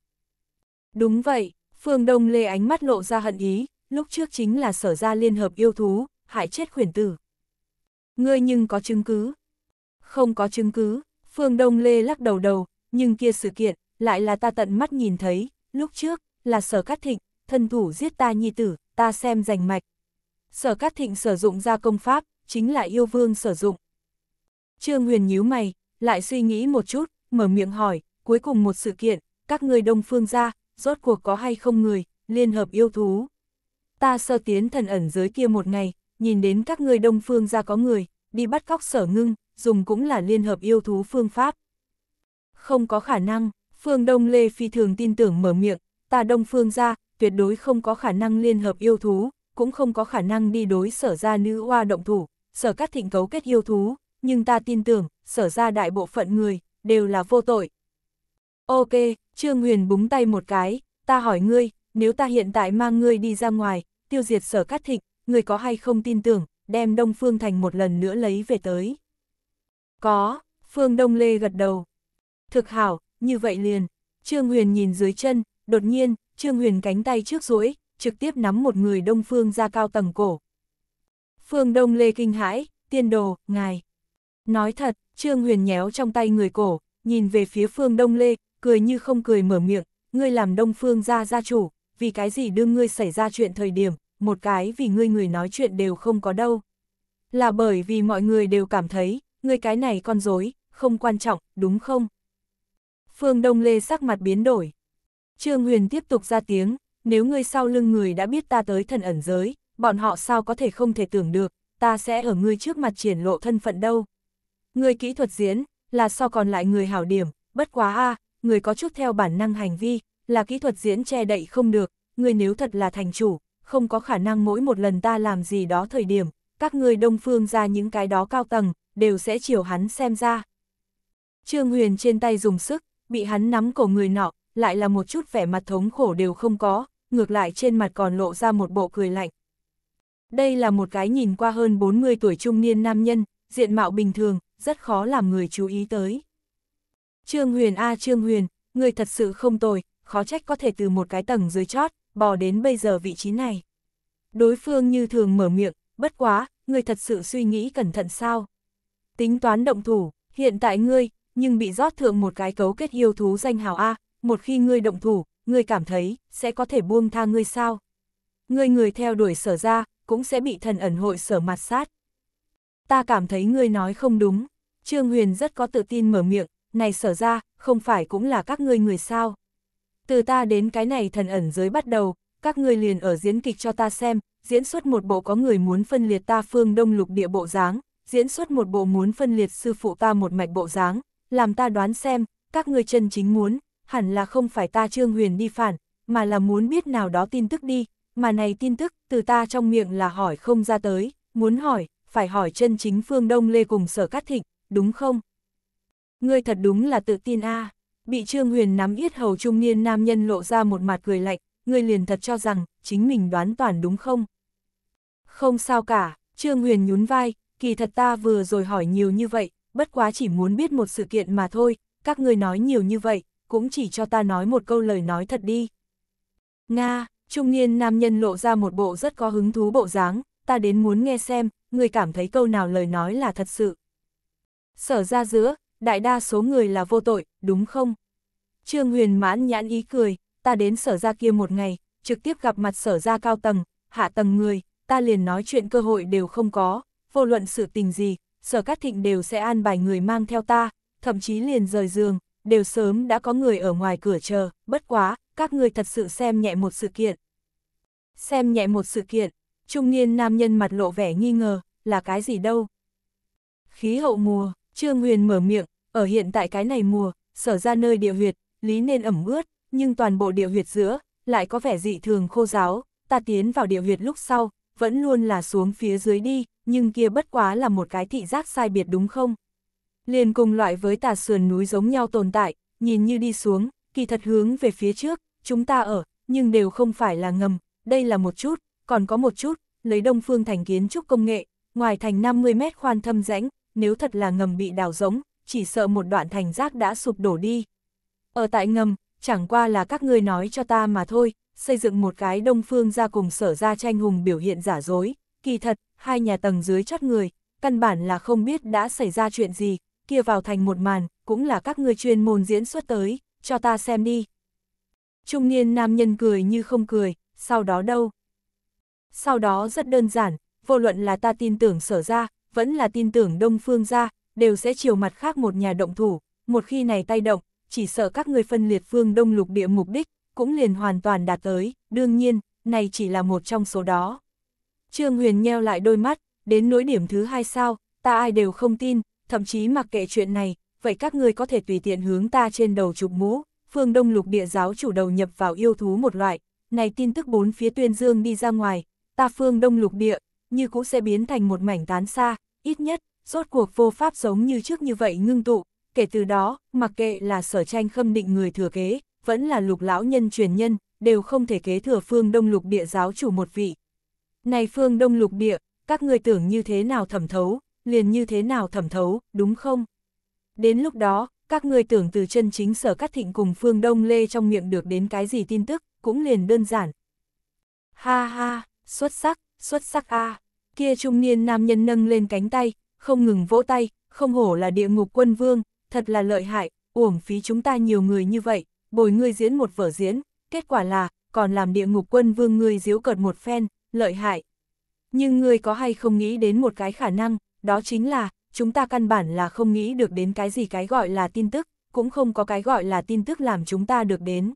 Speaker 1: Đúng vậy, Phương Đông Lê ánh mắt lộ ra hận ý, lúc trước chính là sở ra liên hợp yêu thú, hại chết khuyển tử. Ngươi nhưng có chứng cứ. Không có chứng cứ, Phương Đông Lê lắc đầu đầu, nhưng kia sự kiện, lại là ta tận mắt nhìn thấy, lúc trước, là sở cát thịnh, thân thủ giết ta nhi tử, ta xem rành mạch, sở cát thịnh sử dụng ra công pháp, chính là yêu vương sử dụng. Trương Huyền nhíu mày, lại suy nghĩ một chút, mở miệng hỏi, cuối cùng một sự kiện, các người đông phương ra, rốt cuộc có hay không người, liên hợp yêu thú. Ta sơ tiến thần ẩn giới kia một ngày, nhìn đến các người đông phương ra có người, đi bắt cóc sở ngưng, dùng cũng là liên hợp yêu thú phương pháp. Không có khả năng, phương Đông Lê phi thường tin tưởng mở miệng, ta đông phương ra, tuyệt đối không có khả năng liên hợp yêu thú, cũng không có khả năng đi đối sở ra nữ hoa động thủ, sở các thịnh cấu kết yêu thú, nhưng ta tin tưởng, sở ra đại bộ phận người, đều là vô tội. Ok, Trương Huyền búng tay một cái, ta hỏi ngươi, nếu ta hiện tại mang ngươi đi ra ngoài, tiêu diệt sở cát thịnh, ngươi có hay không tin tưởng, đem Đông Phương Thành một lần nữa lấy về tới. Có, Phương Đông Lê gật đầu. Thực hảo, như vậy liền, Trương Huyền nhìn dưới chân, đột nhiên, Trương Huyền cánh tay trước duỗi trực tiếp nắm một người đông phương ra cao tầng cổ. Phương Đông Lê kinh hãi, tiên đồ, ngài. Nói thật, Trương Huyền nhéo trong tay người cổ, nhìn về phía Phương Đông Lê, cười như không cười mở miệng, ngươi làm Đông Phương gia gia chủ, vì cái gì đương ngươi xảy ra chuyện thời điểm, một cái vì ngươi người nói chuyện đều không có đâu. Là bởi vì mọi người đều cảm thấy, ngươi cái này con dối, không quan trọng, đúng không? Phương Đông Lê sắc mặt biến đổi. Trương Huyền tiếp tục ra tiếng, nếu ngươi sau lưng người đã biết ta tới thần ẩn giới, bọn họ sao có thể không thể tưởng được, ta sẽ ở ngươi trước mặt triển lộ thân phận đâu. Ngươi kỹ thuật diễn, là so còn lại người hảo điểm, bất quá a người có chút theo bản năng hành vi, là kỹ thuật diễn che đậy không được, Ngươi nếu thật là thành chủ, không có khả năng mỗi một lần ta làm gì đó thời điểm, các ngươi đông phương ra những cái đó cao tầng, đều sẽ chiều hắn xem ra. Trương Huyền trên tay dùng sức, bị hắn nắm cổ người nọ, lại là một chút vẻ mặt thống khổ đều không có, ngược lại trên mặt còn lộ ra một bộ cười lạnh. Đây là một cái nhìn qua hơn 40 tuổi trung niên nam nhân, diện mạo bình thường, rất khó làm người chú ý tới. Trương Huyền A Trương Huyền, người thật sự không tồi, khó trách có thể từ một cái tầng dưới chót, bò đến bây giờ vị trí này. Đối phương như thường mở miệng, bất quá, người thật sự suy nghĩ cẩn thận sao. Tính toán động thủ, hiện tại ngươi, nhưng bị rót thượng một cái cấu kết yêu thú danh hào A, một khi ngươi động thủ, ngươi cảm thấy, sẽ có thể buông tha ngươi sao? Ngươi người theo đuổi sở ra, cũng sẽ bị thần ẩn hội sở mặt sát. Ta cảm thấy ngươi nói không đúng, Trương Huyền rất có tự tin mở miệng, này sở ra, không phải cũng là các ngươi người sao? Từ ta đến cái này thần ẩn giới bắt đầu, các ngươi liền ở diễn kịch cho ta xem, diễn xuất một bộ có người muốn phân liệt ta phương đông lục địa bộ dáng, diễn xuất một bộ muốn phân liệt sư phụ ta một mạch bộ dáng, làm ta đoán xem, các ngươi chân chính muốn, hẳn là không phải ta Trương Huyền đi phản, mà là muốn biết nào đó tin tức đi, mà này tin tức từ ta trong miệng là hỏi không ra tới, muốn hỏi, phải hỏi chân chính phương Đông Lê cùng sở cát thịnh, đúng không? Ngươi thật đúng là tự tin a bị Trương Huyền nắm yết hầu trung niên nam nhân lộ ra một mặt cười lạnh, ngươi liền thật cho rằng, chính mình đoán toàn đúng không? Không sao cả, Trương Huyền nhún vai, kỳ thật ta vừa rồi hỏi nhiều như vậy, bất quá chỉ muốn biết một sự kiện mà thôi, các ngươi nói nhiều như vậy, cũng chỉ cho ta nói một câu lời nói thật đi. Nga, trung niên nam nhân lộ ra một bộ rất có hứng thú bộ dáng, ta đến muốn nghe xem, người cảm thấy câu nào lời nói là thật sự. Sở ra giữa, đại đa số người là vô tội, đúng không? Trương Huyền mãn nhãn ý cười, ta đến sở ra kia một ngày, trực tiếp gặp mặt sở ra cao tầng, hạ tầng người, ta liền nói chuyện cơ hội đều không có, vô luận sự tình gì, sở các thịnh đều sẽ an bài người mang theo ta, thậm chí liền rời giường, đều sớm đã có người ở ngoài cửa chờ, bất quá, các ngươi thật sự xem nhẹ một sự kiện. Xem nhẹ một sự kiện, trung niên nam nhân mặt lộ vẻ nghi ngờ, là cái gì đâu? Khí hậu mùa, Trương Huyền mở miệng, ở hiện tại cái này mùa, sở ra nơi địa huyệt, lý nên ẩm ướt, nhưng toàn bộ địa huyệt giữa, lại có vẻ dị thường khô giáo, ta tiến vào địa huyệt lúc sau, vẫn luôn là xuống phía dưới đi, nhưng kia bất quá là một cái thị giác sai biệt đúng không? liền cùng loại với tà sườn núi giống nhau tồn tại, nhìn như đi xuống, kỳ thật hướng về phía trước, chúng ta ở, nhưng đều không phải là ngầm, đây là một chút, còn có một chút, lấy đông phương thành kiến trúc công nghệ, ngoài thành 50 mét khoan thâm rãnh, nếu thật là ngầm bị đào giống, chỉ sợ một đoạn thành rác đã sụp đổ đi. Ở tại ngầm, chẳng qua là các ngươi nói cho ta mà thôi, xây dựng một cái đông phương ra cùng sở ra tranh hùng biểu hiện giả dối, kỳ thật, hai nhà tầng dưới chót người, căn bản là không biết đã xảy ra chuyện gì, kia vào thành một màn, cũng là các ngươi chuyên môn diễn xuất tới, cho ta xem đi. Trung niên nam nhân cười như không cười, sau đó đâu? Sau đó rất đơn giản, vô luận là ta tin tưởng sở ra, vẫn là tin tưởng đông phương ra, đều sẽ chiều mặt khác một nhà động thủ, một khi này tay động, chỉ sợ các ngươi phân liệt phương đông lục địa mục đích, cũng liền hoàn toàn đạt tới, đương nhiên, này chỉ là một trong số đó. Trương Huyền nheo lại đôi mắt, đến nỗi điểm thứ hai sao, ta ai đều không tin, thậm chí mặc kệ chuyện này, vậy các ngươi có thể tùy tiện hướng ta trên đầu chụp mũ, phương đông lục địa giáo chủ đầu nhập vào yêu thú một loại, này tin tức bốn phía tuyên dương đi ra ngoài, ta phương đông lục địa, như cũ sẽ biến thành một mảnh tán xa, ít nhất, rốt cuộc vô pháp giống như trước như vậy ngưng tụ, kể từ đó, mặc kệ là sở tranh khâm định người thừa kế, vẫn là lục lão nhân truyền nhân, đều không thể kế thừa phương đông lục địa giáo chủ một vị. Này phương đông lục địa, các ngươi tưởng như thế nào thẩm thấu, liền như thế nào thẩm thấu, đúng không? Đến lúc đó, các ngươi tưởng từ chân chính sở cắt thịnh cùng phương Đông Lê trong miệng được đến cái gì tin tức, cũng liền đơn giản. Ha ha, xuất sắc, xuất sắc a à. kia trung niên nam nhân nâng lên cánh tay, không ngừng vỗ tay, không hổ là địa ngục quân vương, thật là lợi hại, uổng phí chúng ta nhiều người như vậy, bồi ngươi diễn một vở diễn, kết quả là, còn làm địa ngục quân vương ngươi diếu cợt một phen, lợi hại. Nhưng ngươi có hay không nghĩ đến một cái khả năng, đó chính là, chúng ta căn bản là không nghĩ được đến cái gì cái gọi là tin tức, cũng không có cái gọi là tin tức làm chúng ta được đến.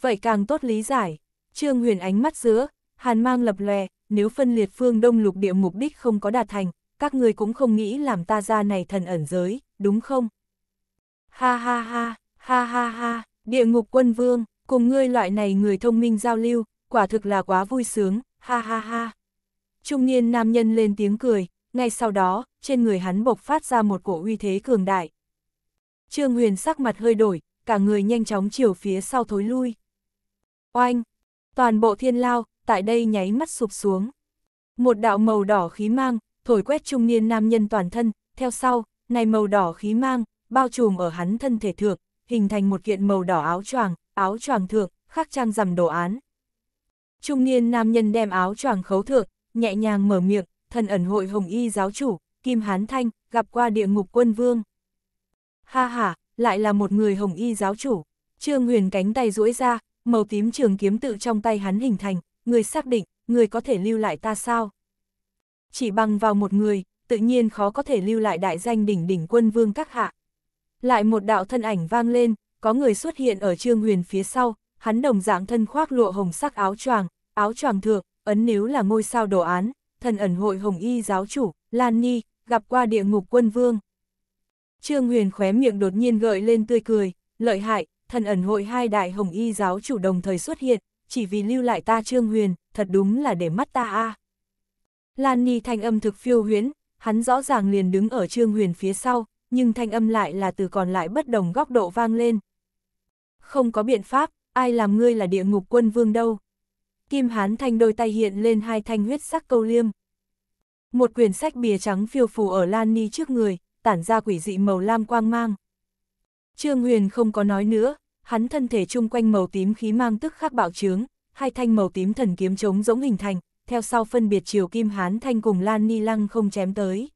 Speaker 1: Vậy càng tốt lý giải, Trương Huyền ánh mắt giữa, hàn mang lập lòe, nếu phân liệt phương đông lục địa mục đích không có đạt thành, các người cũng không nghĩ làm ta ra này thần ẩn giới, đúng không? Ha ha ha, ha ha ha, địa ngục quân vương, cùng ngươi loại này người thông minh giao lưu, quả thực là quá vui sướng, ha ha ha. Trung niên nam nhân lên tiếng cười, ngay sau đó, trên người hắn bộc phát ra một cổ uy thế cường đại. Trương Huyền sắc mặt hơi đổi, cả người nhanh chóng chiều phía sau thối lui. Oanh! Toàn bộ thiên lao, tại đây nháy mắt sụp xuống. Một đạo màu đỏ khí mang, thổi quét trung niên nam nhân toàn thân, theo sau, này màu đỏ khí mang, bao trùm ở hắn thân thể thượng, hình thành một kiện màu đỏ áo choàng, áo choàng thượng, khắc trang rằm đồ án. Trung niên nam nhân đem áo choàng khấu thượng, nhẹ nhàng mở miệng, thần ẩn hội hồng y giáo chủ, Kim Hán Thanh, gặp qua địa ngục quân vương. Ha ha, lại là một người hồng y giáo chủ. Trương Huyền cánh tay duỗi ra, màu tím trường kiếm tự trong tay hắn hình thành, người xác định, người có thể lưu lại ta sao? Chỉ bằng vào một người, tự nhiên khó có thể lưu lại đại danh đỉnh đỉnh quân vương các hạ. Lại một đạo thân ảnh vang lên, có người xuất hiện ở Trương Huyền phía sau, hắn đồng dạng thân khoác lụa hồng sắc áo choàng, áo choàng thượng, ấn nếu là ngôi sao đồ án, thần ẩn hội hồng y giáo chủ, Lan Ni, gặp qua địa ngục quân vương. Trương Huyền khóe miệng đột nhiên gợi lên tươi cười, lợi hại, thần ẩn hội hai đại hồng y giáo chủ đồng thời xuất hiện, chỉ vì lưu lại ta Trương Huyền, thật đúng là để mắt ta a. Lan Ni thanh âm thực phiêu huyễn, hắn rõ ràng liền đứng ở Trương Huyền phía sau, nhưng thanh âm lại là từ còn lại bất đồng góc độ vang lên. Không có biện pháp, ai làm ngươi là địa ngục quân vương đâu. Kim Hán Thanh đôi tay hiện lên hai thanh huyết sắc câu liêm. Một quyển sách bìa trắng phiêu phù ở Lan Ni trước người, tản ra quỷ dị màu lam quang mang. Trương Huyền không có nói nữa, hắn thân thể chung quanh màu tím khí mang tức khắc bạo trướng, hai thanh màu tím thần kiếm chống giống hình thành, theo sau phân biệt chiều Kim Hán Thanh cùng Lan Ni Lăng không chém tới.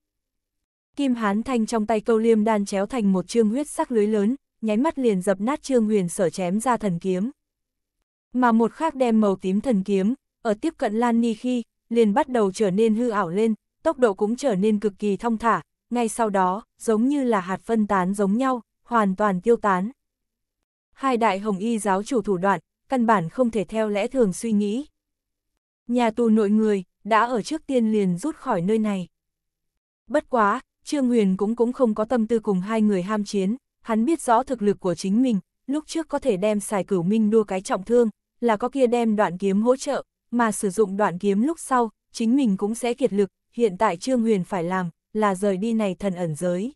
Speaker 1: Kim Hán Thanh trong tay câu liêm đan chéo thành một trương huyết sắc lưới lớn, nháy mắt liền dập nát Trương Huyền sở chém ra thần kiếm mà một khác đem màu tím thần kiếm, ở tiếp cận Lan Ni khi, liền bắt đầu trở nên hư ảo lên, tốc độ cũng trở nên cực kỳ thông thả, ngay sau đó, giống như là hạt phân tán giống nhau, hoàn toàn tiêu tán. Hai đại hồng y giáo chủ thủ đoạn, căn bản không thể theo lẽ thường suy nghĩ. Nhà tù nội người, đã ở trước tiên liền rút khỏi nơi này. Bất quá, Trương Huyền cũng cũng không có tâm tư cùng hai người ham chiến, hắn biết rõ thực lực của chính mình, lúc trước có thể đem xài cửu minh đua cái trọng thương, là có kia đem đoạn kiếm hỗ trợ, mà sử dụng đoạn kiếm lúc sau, chính mình cũng sẽ kiệt lực, hiện tại Trương Huyền phải làm, là rời đi này thần ẩn giới.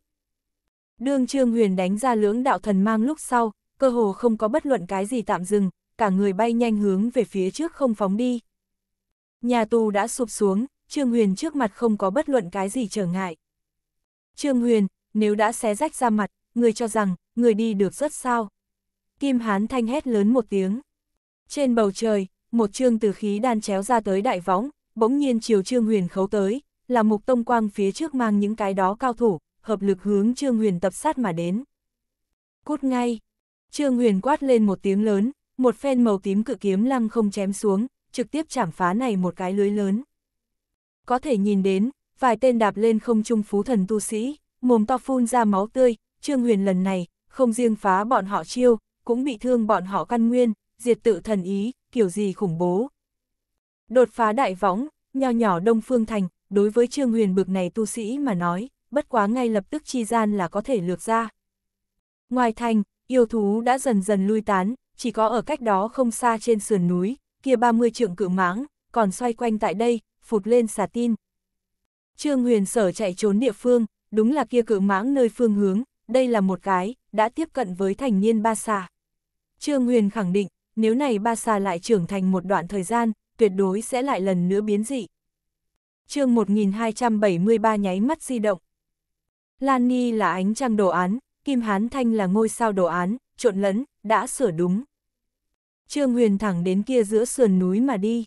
Speaker 1: Đương Trương Huyền đánh ra lưỡng đạo thần mang lúc sau, cơ hồ không có bất luận cái gì tạm dừng, cả người bay nhanh hướng về phía trước không phóng đi. Nhà tù đã sụp xuống, Trương Huyền trước mặt không có bất luận cái gì trở ngại. Trương Huyền, nếu đã xé rách ra mặt, người cho rằng, người đi được rất sao. Kim Hán Thanh hét lớn một tiếng. Trên bầu trời, một chương từ khí đan chéo ra tới đại võng, bỗng nhiên chiều trương huyền khấu tới, là mục tông quang phía trước mang những cái đó cao thủ, hợp lực hướng trương huyền tập sát mà đến. Cút ngay! Trương huyền quát lên một tiếng lớn, một phen màu tím cự kiếm lăng không chém xuống, trực tiếp chảm phá này một cái lưới lớn. Có thể nhìn đến, vài tên đạp lên không trung phú thần tu sĩ, mồm to phun ra máu tươi, Trương Huyền lần này, không riêng phá bọn họ chiêu, cũng bị thương bọn họ căn nguyên, diệt tự thần ý, kiểu gì khủng bố. Đột phá đại võng, nho nhỏ Đông Phương Thành, đối với Trương Huyền bực này tu sĩ mà nói, bất quá ngay lập tức chi gian là có thể lược ra. Ngoài thành, yêu thú đã dần dần lui tán, chỉ có ở cách đó không xa trên sườn núi, kia 30 trượng cự mãng, còn xoay quanh tại đây, phụt lên xà tin. Trương Huyền sở chạy trốn địa phương, đúng là kia cự mãng nơi phương hướng, đây là một cái, đã tiếp cận với thành niên ba xà. Trương Huyền khẳng định, nếu này ba xà lại trưởng thành một đoạn thời gian, tuyệt đối sẽ lại lần nữa biến dị. chương 1273 nháy mắt di động. Lan Ni là ánh trăng đồ án, Kim Hán Thanh là ngôi sao đồ án, trộn lẫn, đã sửa đúng. Trương Huyền thẳng đến kia giữa sườn núi mà đi.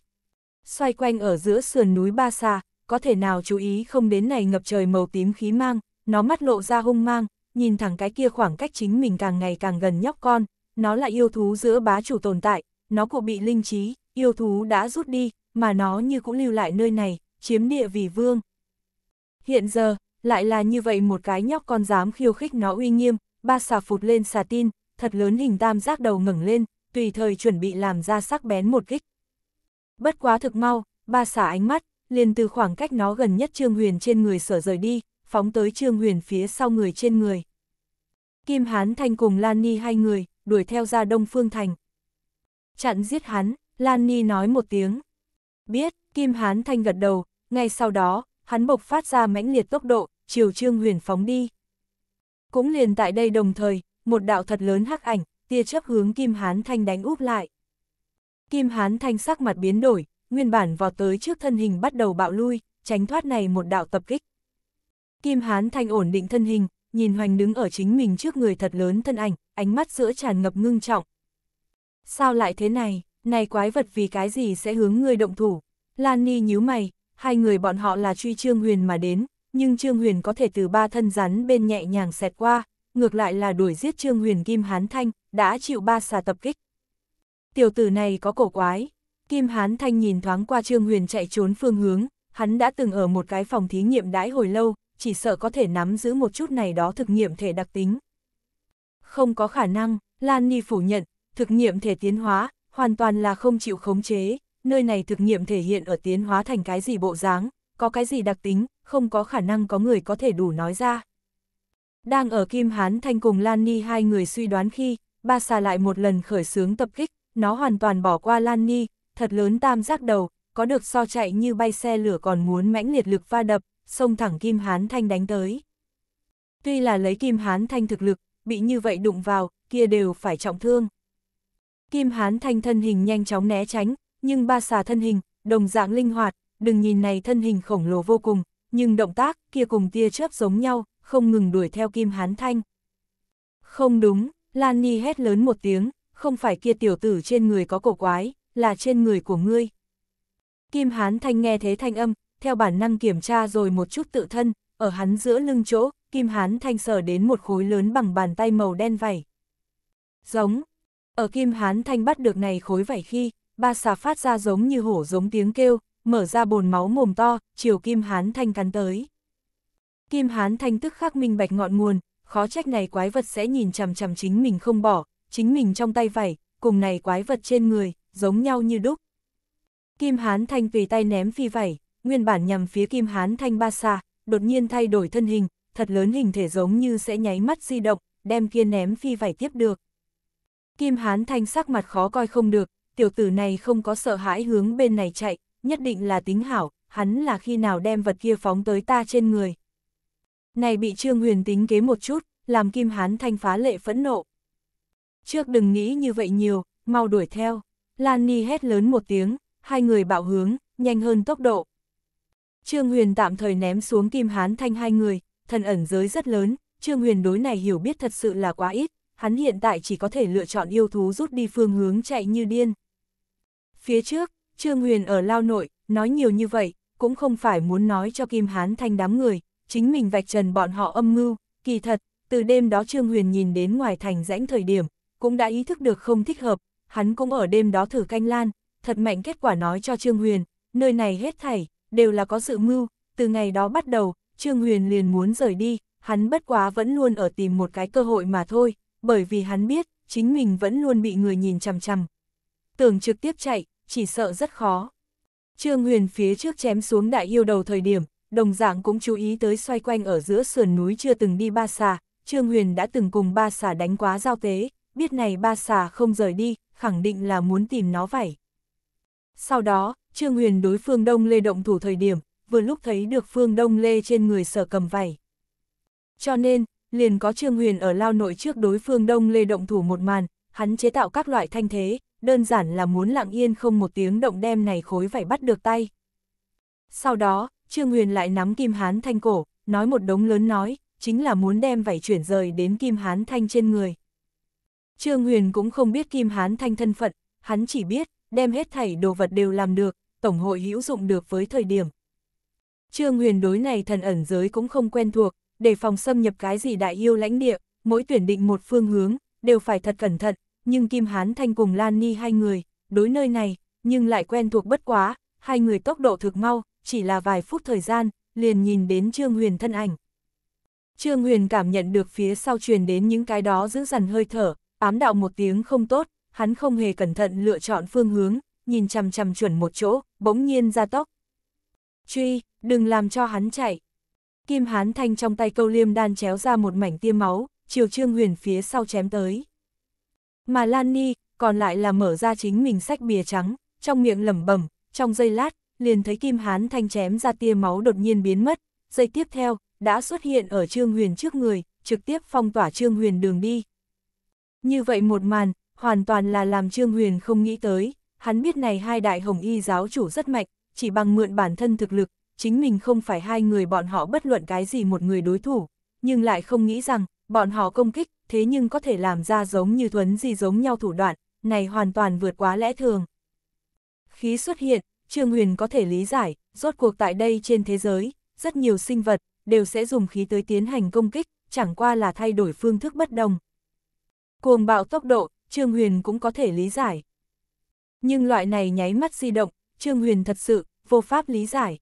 Speaker 1: Xoay quanh ở giữa sườn núi Ba xa, có thể nào chú ý không đến này ngập trời màu tím khí mang, nó mắt lộ ra hung mang, nhìn thẳng cái kia khoảng cách chính mình càng ngày càng gần nhóc con, nó là yêu thú giữa bá chủ tồn tại, nó cụ bị linh trí, yêu thú đã rút đi, mà nó như cũng lưu lại nơi này, chiếm địa vì vương. Hiện giờ, lại là như vậy một cái nhóc con dám khiêu khích nó uy nghiêm, ba xà phụt lên xà tin, thật lớn hình tam giác đầu ngẩng lên, tùy thời chuẩn bị làm ra sắc bén một kích. Bất quá thực mau, ba xà ánh mắt, liền từ khoảng cách nó gần nhất Trương Huyền trên người sở rời đi, phóng tới Trương Huyền phía sau người trên người. Kim Hán Thanh cùng Lan Ni hai người, đuổi theo ra Đông Phương Thành. Chặn giết hắn, Lan Ni nói một tiếng. Biết, Kim Hán Thanh gật đầu, ngay sau đó, hắn bộc phát ra mãnh liệt tốc độ, chiều Trương Huyền phóng đi. Cũng liền tại đây đồng thời, một đạo thật lớn hắc ảnh, tia chấp hướng Kim Hán Thanh đánh úp lại. Kim Hán Thanh sắc mặt biến đổi, nguyên bản vọt tới trước thân hình bắt đầu bạo lui, tránh thoát này một đạo tập kích. Kim Hán Thanh ổn định thân hình, nhìn Hoành đứng ở chính mình trước người thật lớn thân ảnh, ánh mắt giữa tràn ngập ngưng trọng. Sao lại thế này, này quái vật vì cái gì sẽ hướng người động thủ? Lan Ni nhíu mày, hai người bọn họ là truy Trương Huyền mà đến, nhưng Trương Huyền có thể từ ba thân rắn bên nhẹ nhàng xẹt qua, ngược lại là đuổi giết Trương Huyền Kim Hán Thanh, đã chịu ba xà tập kích. Tiểu tử này có cổ quái, Kim Hán Thanh nhìn thoáng qua Trương Huyền chạy trốn phương hướng, hắn đã từng ở một cái phòng thí nghiệm đãi hồi lâu, chỉ sợ có thể nắm giữ một chút này đó thực nghiệm thể đặc tính. Không có khả năng, Lan Ni phủ nhận, thực nghiệm thể tiến hóa, hoàn toàn là không chịu khống chế, nơi này thực nghiệm thể hiện ở tiến hóa thành cái gì bộ dáng, có cái gì đặc tính, không có khả năng có người có thể đủ nói ra. Đang ở Kim Hán Thanh cùng Lan Ni hai người suy đoán khi, ba xà lại một lần khởi xướng tập kích, nó hoàn toàn bỏ qua Lan Ni, thật lớn tam giác đầu, có được so chạy như bay xe lửa còn muốn mãnh liệt lực va đập, xông thẳng Kim Hán Thanh đánh tới. Tuy là lấy Kim Hán Thanh thực lực, bị như vậy đụng vào, kia đều phải trọng thương. Kim Hán Thanh thân hình nhanh chóng né tránh, nhưng ba xà thân hình, đồng dạng linh hoạt, đừng nhìn này thân hình khổng lồ vô cùng, nhưng động tác kia cùng tia chớp giống nhau, không ngừng đuổi theo Kim Hán Thanh. Không đúng, Lan Nhi hét lớn một tiếng, không phải kia tiểu tử trên người có cổ quái, là trên người của ngươi. Kim Hán Thanh nghe thế thanh âm, theo bản năng kiểm tra rồi một chút tự thân, ở hắn giữa lưng chỗ, Kim Hán Thanh sờ đến một khối lớn bằng bàn tay màu đen vảy. Giống. Ở Kim Hán Thanh bắt được này khối vảy khi, ba xà phát ra giống như hổ giống tiếng kêu, mở ra bồn máu mồm to, chiều Kim Hán Thanh cắn tới. Kim Hán Thanh tức khắc minh bạch ngọn nguồn, khó trách này quái vật sẽ nhìn chằm chằm chính mình không bỏ, chính mình trong tay vảy, cùng này quái vật trên người, giống nhau như đúc. Kim Hán Thanh vì tay ném phi vảy, nguyên bản nhằm phía Kim Hán Thanh Ba Sa, đột nhiên thay đổi thân hình, thật lớn hình thể giống như sẽ nháy mắt di động, đem kia ném phi vải tiếp được. Kim Hán Thanh sắc mặt khó coi không được, tiểu tử này không có sợ hãi hướng bên này chạy, nhất định là tính hảo, hắn là khi nào đem vật kia phóng tới ta trên người. Này bị Trương Huyền tính kế một chút, làm Kim Hán Thanh phá lệ phẫn nộ. Trước đừng nghĩ như vậy nhiều, mau đuổi theo. Lan Ni hét lớn một tiếng, hai người bạo hướng, nhanh hơn tốc độ. Trương Huyền tạm thời ném xuống Kim Hán Thanh hai người, thần ẩn giới rất lớn, Trương Huyền đối này hiểu biết thật sự là quá ít, hắn hiện tại chỉ có thể lựa chọn yêu thú rút đi phương hướng chạy như điên. Phía trước, Trương Huyền ở lao nội, nói nhiều như vậy, cũng không phải muốn nói cho Kim Hán Thanh đám người, chính mình vạch trần bọn họ âm mưu, kỳ thật, từ đêm đó Trương Huyền nhìn đến ngoài thành rãnh thời điểm, cũng đã ý thức được không thích hợp, hắn cũng ở đêm đó thử canh lan, thật mạnh kết quả nói cho Trương Huyền, nơi này hết thảy, đều là có sự mưu, từ ngày đó bắt đầu, Trương Huyền liền muốn rời đi, hắn bất quá vẫn luôn ở tìm một cái cơ hội mà thôi, bởi vì hắn biết, chính mình vẫn luôn bị người nhìn chằm chằm. Tưởng trực tiếp chạy, chỉ sợ rất khó. Trương Huyền phía trước chém xuống đại yêu đầu thời điểm, đồng dạng cũng chú ý tới xoay quanh ở giữa sườn núi chưa từng đi ba xà, Trương Huyền đã từng cùng ba xà đánh quá giao tế, biết này ba xà không rời đi, khẳng định là muốn tìm nó vậy. Sau đó, Trương Huyền đối Phương Đông Lê động thủ thời điểm, vừa lúc thấy được Phương Đông Lê trên người sở cầm vảy. Cho nên, liền có Trương Huyền ở lao nội trước đối Phương Đông Lê động thủ một màn, hắn chế tạo các loại thanh thế, đơn giản là muốn lặng yên không một tiếng động đem này khối vảy bắt được tay. Sau đó, Trương Huyền lại nắm Kim Hán Thanh cổ, nói một đống lớn nói, chính là muốn đem vảy chuyển rời đến Kim Hán Thanh trên người. Trương Huyền cũng không biết Kim Hán Thanh thân phận, hắn chỉ biết, đem hết thảy đồ vật đều làm được, tổng hội hữu dụng được với thời điểm. Trương Huyền đối này thần ẩn giới cũng không quen thuộc, để phòng xâm nhập cái gì đại yêu lãnh địa, mỗi tuyển định một phương hướng, đều phải thật cẩn thận, nhưng Kim Hán Thanh cùng Lan Ni hai người, đối nơi này, nhưng lại quen thuộc bất quá, hai người tốc độ thực mau, chỉ là vài phút thời gian, liền nhìn đến Trương Huyền thân ảnh. Trương Huyền cảm nhận được phía sau truyền đến những cái đó giữ dằn hơi thở, ám đạo một tiếng không tốt, hắn không hề cẩn thận lựa chọn phương hướng, nhìn chằm chằm chuẩn một chỗ, bỗng nhiên ra tốc Truy, đừng làm cho hắn chạy. Kim hán thanh trong tay câu liêm đan chéo ra một mảnh tiêm máu, chiều trương huyền phía sau chém tới. Mà Lan Ni, còn lại là mở ra chính mình sách bìa trắng, trong miệng lẩm bẩm, trong giây lát, liền thấy Kim Hán Thanh chém ra tia máu đột nhiên biến mất, giây tiếp theo, đã xuất hiện ở Trương Huyền trước người, trực tiếp phong tỏa Trương Huyền đường đi. Như vậy một màn, hoàn toàn là làm Trương Huyền không nghĩ tới, hắn biết này hai đại hồng y giáo chủ rất mạnh, chỉ bằng mượn bản thân thực lực, chính mình không phải hai người bọn họ bất luận cái gì một người đối thủ, nhưng lại không nghĩ rằng, bọn họ công kích, thế nhưng có thể làm ra giống như thuấn gì giống nhau thủ đoạn, này hoàn toàn vượt quá lẽ thường. Khí xuất hiện, Trương Huyền có thể lý giải, rốt cuộc tại đây trên thế giới, rất nhiều sinh vật, đều sẽ dùng khí tới tiến hành công kích, chẳng qua là thay đổi phương thức bất đồng. Cuồng bạo tốc độ, Trương Huyền cũng có thể lý giải. Nhưng loại này nháy mắt di động, Trương Huyền thật sự, vô pháp lý giải.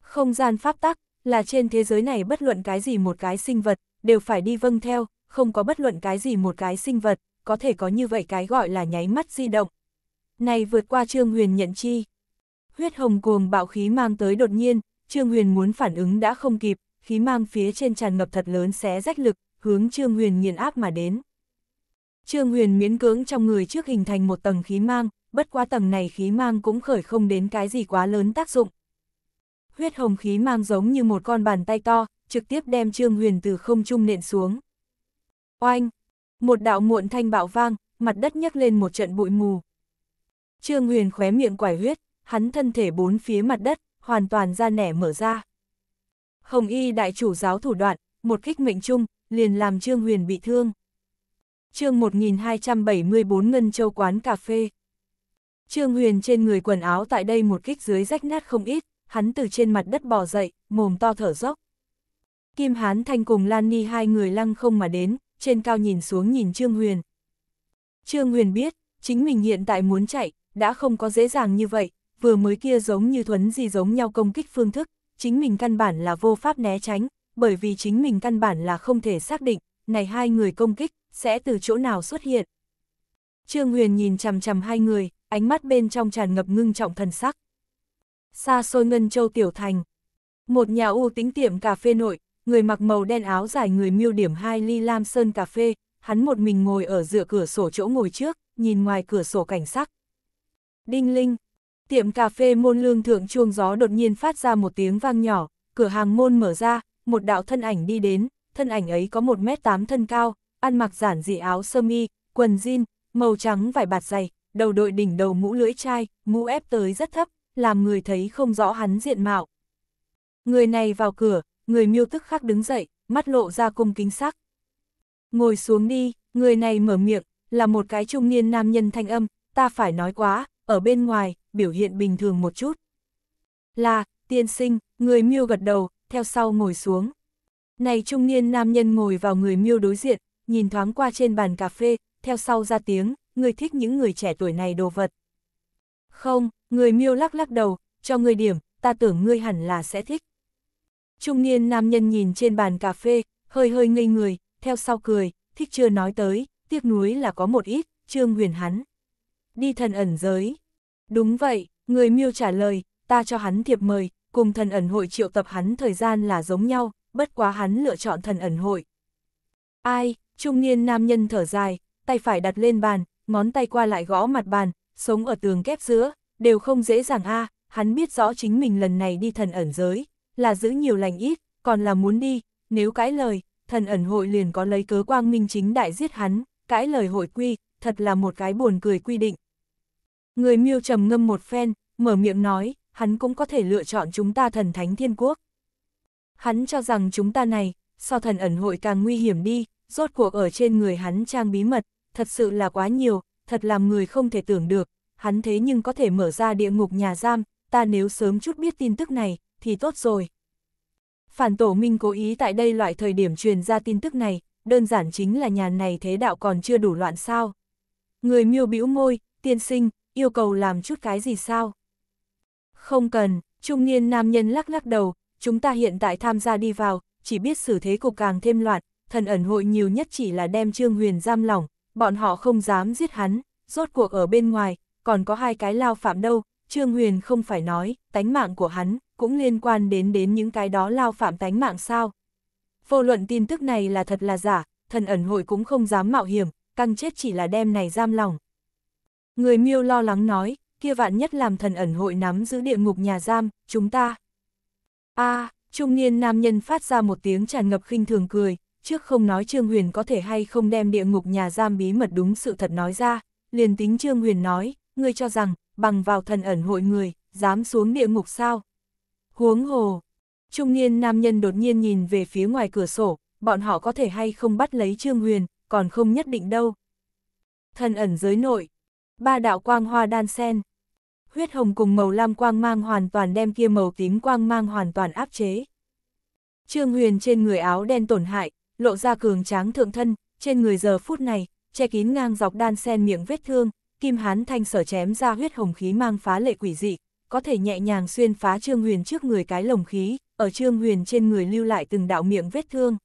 Speaker 1: Không gian pháp tắc, là trên thế giới này bất luận cái gì một cái sinh vật, đều phải đi vâng theo, không có bất luận cái gì một cái sinh vật, có thể có như vậy cái gọi là nháy mắt di động. Này vượt qua Trương Huyền nhận chi. Huyết hồng cuồng bạo khí mang tới đột nhiên, Trương Huyền muốn phản ứng đã không kịp, khí mang phía trên tràn ngập thật lớn xé rách lực, hướng Trương Huyền nghiền áp mà đến. Trương Huyền miễn cưỡng trong người trước hình thành một tầng khí mang, bất quá tầng này khí mang cũng khởi không đến cái gì quá lớn tác dụng. Huyết hồng khí mang giống như một con bàn tay to, trực tiếp đem Trương Huyền từ không trung nện xuống. Oanh! Một đạo muộn thanh bạo vang, mặt đất nhấc lên một trận bụi mù. Trương Huyền khóe miệng quải huyết, hắn thân thể bốn phía mặt đất, hoàn toàn ra nẻ mở ra. Hồng y đại chủ giáo thủ đoạn, một kích mệnh chung, liền làm Trương Huyền bị thương chương 1274 Ngân Châu Quán Cà Phê. Trương Huyền trên người quần áo tại đây một kích dưới rách nát không ít, hắn từ trên mặt đất bò dậy, mồm to thở dốc. Kim Hán Thanh cùng Lan Ni hai người lăng không mà đến, trên cao nhìn xuống nhìn Trương Huyền. Trương Huyền biết, chính mình hiện tại muốn chạy, đã không có dễ dàng như vậy, vừa mới kia giống như thuấn gì giống nhau công kích phương thức, chính mình căn bản là vô pháp né tránh, bởi vì chính mình căn bản là không thể xác định, này hai người công kích, sẽ từ chỗ nào xuất hiện. Trương Huyền nhìn chằm chằm hai người, ánh mắt bên trong tràn ngập ngưng trọng thần sắc. Xa xôi Ngân Châu Tiểu Thành. Một nhà u tính tiệm cà phê nội, người mặc màu đen áo dài người miêu điểm hai ly lam sơn cà phê, hắn một mình ngồi ở giữa cửa sổ chỗ ngồi trước, nhìn ngoài cửa sổ cảnh sắc. Đinh Linh. Tiệm cà phê môn lương thượng chuông gió đột nhiên phát ra một tiếng vang nhỏ, cửa hàng môn mở ra, một đạo thân ảnh đi đến, thân ảnh ấy có 1m8 thân cao, ăn mặc giản dị áo sơ mi, quần jean, màu trắng vải bạt dày, đầu đội đỉnh đầu mũ lưỡi chai, mũ ép tới rất thấp, làm người thấy không rõ hắn diện mạo. Người này vào cửa, người miêu tức khắc đứng dậy, mắt lộ ra cung kính sắc. Ngồi xuống đi, người này mở miệng, là một cái trung niên nam nhân thanh âm, ta phải nói quá, ở bên ngoài, biểu hiện bình thường một chút. Là, tiên sinh, người miêu gật đầu, theo sau ngồi xuống. Này trung niên nam nhân ngồi vào người miêu đối diện, nhìn thoáng qua trên bàn cà phê, theo sau ra tiếng, người thích những người trẻ tuổi này đồ vật. Không, người miêu lắc lắc đầu, cho người điểm, ta tưởng ngươi hẳn là sẽ thích. Trung niên nam nhân nhìn trên bàn cà phê, hơi hơi ngây người, theo sau cười, thích chưa nói tới, tiếc nuối là có một ít, trương huyền hắn. Đi thần ẩn giới. Đúng vậy, người miêu trả lời, ta cho hắn thiệp mời, cùng thần ẩn hội triệu tập hắn thời gian là giống nhau, bất quá hắn lựa chọn thần ẩn hội. Ai, trung niên nam nhân thở dài, tay phải đặt lên bàn, ngón tay qua lại gõ mặt bàn, sống ở tường kép giữa, đều không dễ dàng a hắn biết rõ chính mình lần này đi thần ẩn giới, là giữ nhiều lành ít, còn là muốn đi, nếu cãi lời, thần ẩn hội liền có lấy cớ quang minh chính đại giết hắn, cãi lời hội quy, thật là một cái buồn cười quy định. Người miêu trầm ngâm một phen, mở miệng nói, hắn cũng có thể lựa chọn chúng ta thần thánh thiên quốc. Hắn cho rằng chúng ta này, so thần ẩn hội càng nguy hiểm đi, rốt cuộc ở trên người hắn trang bí mật, thật sự là quá nhiều, thật làm người không thể tưởng được, hắn thế nhưng có thể mở ra địa ngục nhà giam, ta nếu sớm chút biết tin tức này, thì tốt rồi. Phản tổ minh cố ý tại đây loại thời điểm truyền ra tin tức này, đơn giản chính là nhà này thế đạo còn chưa đủ loạn sao. Người miêu bĩu môi, tiên sinh, yêu cầu làm chút cái gì sao? Không cần, trung niên nam nhân lắc lắc đầu, chúng ta hiện tại tham gia đi vào, chỉ biết xử thế cục càng thêm loạn, thần ẩn hội nhiều nhất chỉ là đem Trương Huyền giam lỏng, bọn họ không dám giết hắn, rốt cuộc ở bên ngoài, còn có hai cái lao phạm đâu, Trương Huyền không phải nói, tánh mạng của hắn, cũng liên quan đến đến những cái đó lao phạm tánh mạng sao. Vô luận tin tức này là thật là giả, thần ẩn hội cũng không dám mạo hiểm, căng chết chỉ là đem này giam lòng. Người miêu lo lắng nói, kia vạn nhất làm thần ẩn hội nắm giữ địa ngục nhà giam, chúng ta a à, trung niên nam nhân phát ra một tiếng tràn ngập khinh thường cười, trước không nói Trương Huyền có thể hay không đem địa ngục nhà giam bí mật đúng sự thật nói ra, liền tính Trương Huyền nói, ngươi cho rằng, bằng vào thần ẩn hội người, dám xuống địa ngục sao. Huống hồ, trung niên nam nhân đột nhiên nhìn về phía ngoài cửa sổ, bọn họ có thể hay không bắt lấy Trương Huyền, còn không nhất định đâu. Thần ẩn giới nội, ba đạo quang hoa đan sen huyết hồng cùng màu lam quang mang hoàn toàn đem kia màu tím quang mang hoàn toàn áp chế. Trương Huyền trên người áo đen tổn hại, lộ ra cường tráng thượng thân, trên người giờ phút này, che kín ngang dọc đan sen miệng vết thương, kim hán thanh sở chém ra huyết hồng khí mang phá lệ quỷ dị, có thể nhẹ nhàng xuyên phá Trương Huyền trước người cái lồng khí, ở Trương Huyền trên người lưu lại từng đạo miệng vết thương.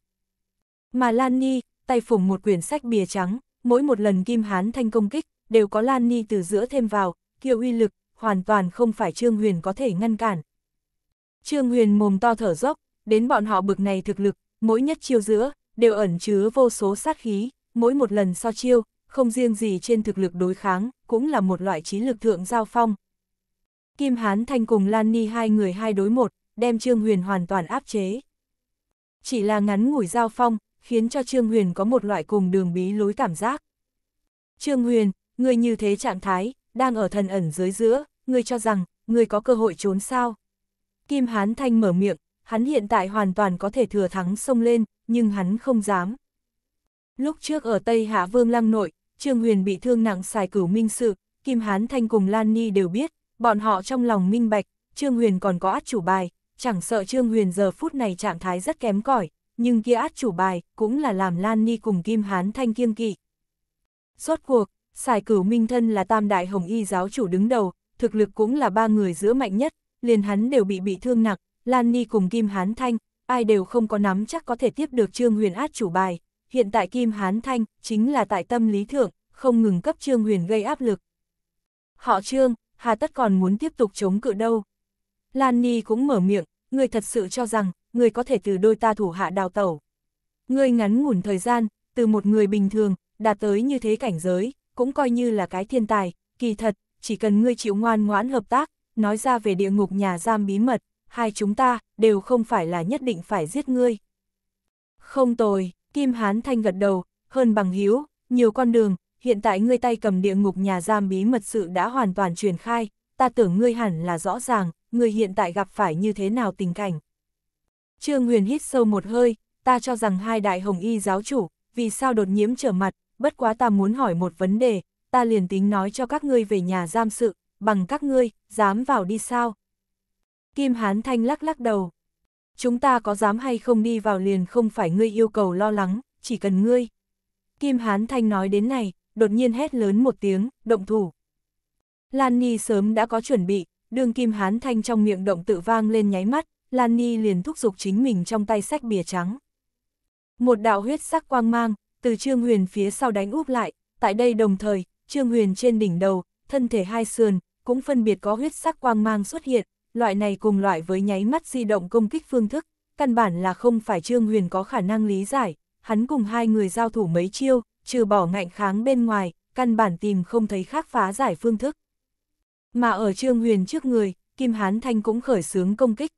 Speaker 1: Mà Lan Ni, tay phủng một quyển sách bìa trắng, mỗi một lần kim hán thanh công kích, đều có Lan Ni từ giữa thêm vào, kia uy lực, hoàn toàn không phải Trương Huyền có thể ngăn cản. Trương Huyền mồm to thở dốc, đến bọn họ bực này thực lực, mỗi nhất chiêu giữa, đều ẩn chứa vô số sát khí, mỗi một lần so chiêu, không riêng gì trên thực lực đối kháng, cũng là một loại trí lực thượng giao phong. Kim Hán Thanh cùng Lan Ni hai người hai đối một, đem Trương Huyền hoàn toàn áp chế. Chỉ là ngắn ngủi giao phong, khiến cho Trương Huyền có một loại cùng đường bí lối cảm giác. Trương Huyền, người như thế trạng thái, đang ở thần ẩn dưới giữa, ngươi cho rằng, ngươi có cơ hội trốn sao. Kim Hán Thanh mở miệng, hắn hiện tại hoàn toàn có thể thừa thắng xông lên, nhưng hắn không dám. Lúc trước ở Tây Hạ Vương Lăng Nội, Trương Huyền bị thương nặng xài cửu minh sự, Kim Hán Thanh cùng Lan Ni đều biết, bọn họ trong lòng minh bạch, Trương Huyền còn có át chủ bài, chẳng sợ Trương Huyền giờ phút này trạng thái rất kém cỏi, nhưng kia át chủ bài cũng là làm Lan Ni cùng Kim Hán Thanh kiêng kỵ. Suốt cuộc, Sài Cửu Minh Thân là tam đại hồng y giáo chủ đứng đầu, thực lực cũng là ba người giữa mạnh nhất, liền hắn đều bị bị thương nặng, Lan Ni cùng Kim Hán Thanh, ai đều không có nắm chắc có thể tiếp được Trương Huyền át chủ bài. Hiện tại Kim Hán Thanh chính là tại tâm lý thượng, không ngừng cấp Trương Huyền gây áp lực. Họ Trương, hà tất còn muốn tiếp tục chống cự đâu. Lan Ni cũng mở miệng, người thật sự cho rằng, người có thể từ đôi ta thủ hạ đào tẩu. Người ngắn ngủn thời gian, từ một người bình thường, đạt tới như thế cảnh giới, cũng coi như là cái thiên tài, kỳ thật, chỉ cần ngươi chịu ngoan ngoãn hợp tác, nói ra về địa ngục nhà giam bí mật, hai chúng ta đều không phải là nhất định phải giết ngươi. Không tồi, Kim Hán Thanh gật đầu, hơn bằng hiếu, nhiều con đường, hiện tại ngươi tay cầm địa ngục nhà giam bí mật sự đã hoàn toàn truyền khai, ta tưởng ngươi hẳn là rõ ràng, ngươi hiện tại gặp phải như thế nào tình cảnh. Trương Huyền hít sâu một hơi, ta cho rằng hai đại hồng y giáo chủ, vì sao đột nhiễm trở mặt, bất quá ta muốn hỏi một vấn đề, ta liền tính nói cho các ngươi về nhà giam sự, bằng các ngươi, dám vào đi sao? Kim Hán Thanh lắc lắc đầu. Chúng ta có dám hay không đi vào liền không phải ngươi yêu cầu lo lắng, chỉ cần ngươi. Kim Hán Thanh nói đến này, đột nhiên hét lớn một tiếng, động thủ. Lan Ni sớm đã có chuẩn bị, đường Kim Hán Thanh trong miệng động tự vang lên nháy mắt, Lan Ni liền thúc giục chính mình trong tay sách bìa trắng. Một đạo huyết sắc quang mang, từ Trương Huyền phía sau đánh úp lại, tại đây đồng thời, Trương Huyền trên đỉnh đầu, thân thể hai sườn, cũng phân biệt có huyết sắc quang mang xuất hiện, loại này cùng loại với nháy mắt di động công kích phương thức, căn bản là không phải Trương Huyền có khả năng lý giải, hắn cùng hai người giao thủ mấy chiêu, trừ bỏ ngạnh kháng bên ngoài, căn bản tìm không thấy khác phá giải phương thức. Mà ở Trương Huyền trước người, Kim Hán Thanh cũng khởi xướng công kích.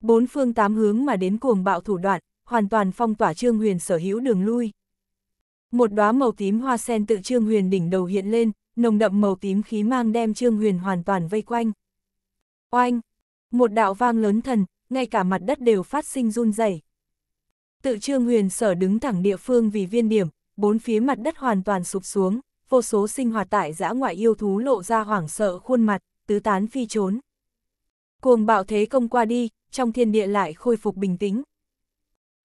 Speaker 1: Bốn phương tám hướng mà đến cuồng bạo thủ đoạn, hoàn toàn phong tỏa Trương Huyền sở hữu đường lui. Một đóa màu tím hoa sen tự Trương Huyền đỉnh đầu hiện lên, nồng đậm màu tím khí mang đem Trương Huyền hoàn toàn vây quanh. Oanh! Một đạo vang lớn thần, ngay cả mặt đất đều phát sinh run rẩy. Tự Trương Huyền sở đứng thẳng địa phương vì viên điểm, bốn phía mặt đất hoàn toàn sụp xuống, vô số sinh hoạt tại dã ngoại yêu thú lộ ra hoảng sợ khuôn mặt, tứ tán phi trốn. Cuồng bạo thế công qua đi, trong thiên địa lại khôi phục bình tĩnh.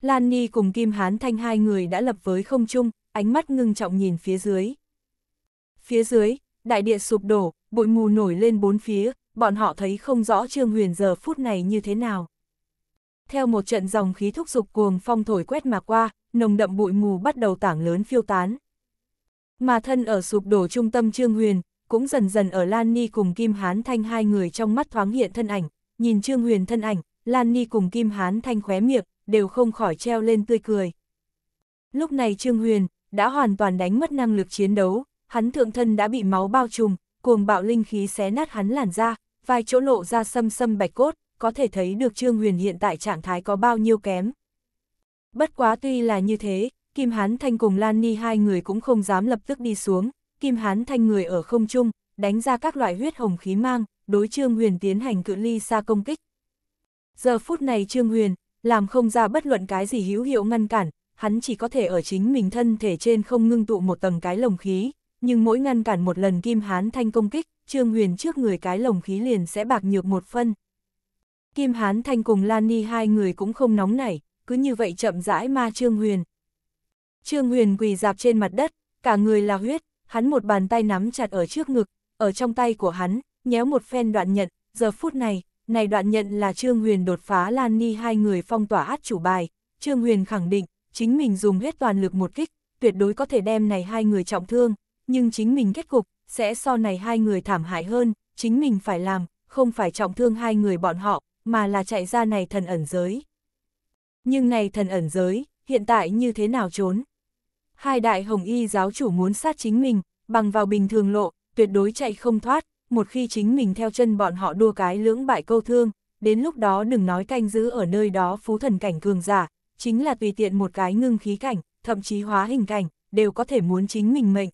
Speaker 1: Lan Ni cùng Kim Hán Thanh hai người đã lập với không trung, ánh mắt ngưng trọng nhìn phía dưới. Phía dưới, đại địa sụp đổ, bụi mù nổi lên bốn phía, bọn họ thấy không rõ Trương Huyền giờ phút này như thế nào. Theo một trận dòng khí thúc dục cuồng phong thổi quét mà qua, nồng đậm bụi mù bắt đầu tảng lớn phiêu tán. Mà thân ở sụp đổ trung tâm Trương Huyền, cũng dần dần ở Lan Ni cùng Kim Hán Thanh hai người trong mắt thoáng hiện thân ảnh, nhìn Trương Huyền thân ảnh, Lan Ni cùng Kim Hán Thanh khóe miệng, đều không khỏi treo lên tươi cười. Lúc này Trương Huyền, đã hoàn toàn đánh mất năng lực chiến đấu, hắn thượng thân đã bị máu bao trùm, cuồng bạo linh khí xé nát hắn làn da, vài chỗ lộ ra sâm sâm bạch cốt, có thể thấy được Trương Huyền hiện tại trạng thái có bao nhiêu kém. Bất quá tuy là như thế, Kim Hán Thanh cùng Lan Ni hai người cũng không dám lập tức đi xuống, Kim Hán Thanh người ở không trung, đánh ra các loại huyết hồng khí mang, đối Trương Huyền tiến hành cự ly xa công kích. Giờ phút này Trương Huyền, làm không ra bất luận cái gì hữu hiệu ngăn cản, hắn chỉ có thể ở chính mình thân thể trên không ngưng tụ một tầng cái lồng khí, nhưng mỗi ngăn cản một lần Kim Hán Thanh công kích, Trương Huyền trước người cái lồng khí liền sẽ bạc nhược một phân. Kim Hán Thanh cùng Lan Ni hai người cũng không nóng nảy, cứ như vậy chậm rãi ma Trương Huyền. Trương Huyền quỳ dạp trên mặt đất, cả người là huyết, hắn một bàn tay nắm chặt ở trước ngực, ở trong tay của hắn, nhéo một phen đoạn nhận, giờ phút này, này đoạn nhận là Trương Huyền đột phá Lan Ni hai người phong tỏa át chủ bài, Trương Huyền khẳng định, chính mình dùng hết toàn lực một kích, tuyệt đối có thể đem này hai người trọng thương, nhưng chính mình kết cục, sẽ so này hai người thảm hại hơn, chính mình phải làm, không phải trọng thương hai người bọn họ, mà là chạy ra này thần ẩn giới. Nhưng này thần ẩn giới, hiện tại như thế nào trốn? Hai đại hồng y giáo chủ muốn sát chính mình, bằng vào bình thường lộ, tuyệt đối chạy không thoát, một khi chính mình theo chân bọn họ đua cái lưỡng bại câu thương, đến lúc đó đừng nói canh giữ ở nơi đó phú thần cảnh cường giả, chính là tùy tiện một cái ngưng khí cảnh, thậm chí hóa hình cảnh, đều có thể muốn chính mình mệnh.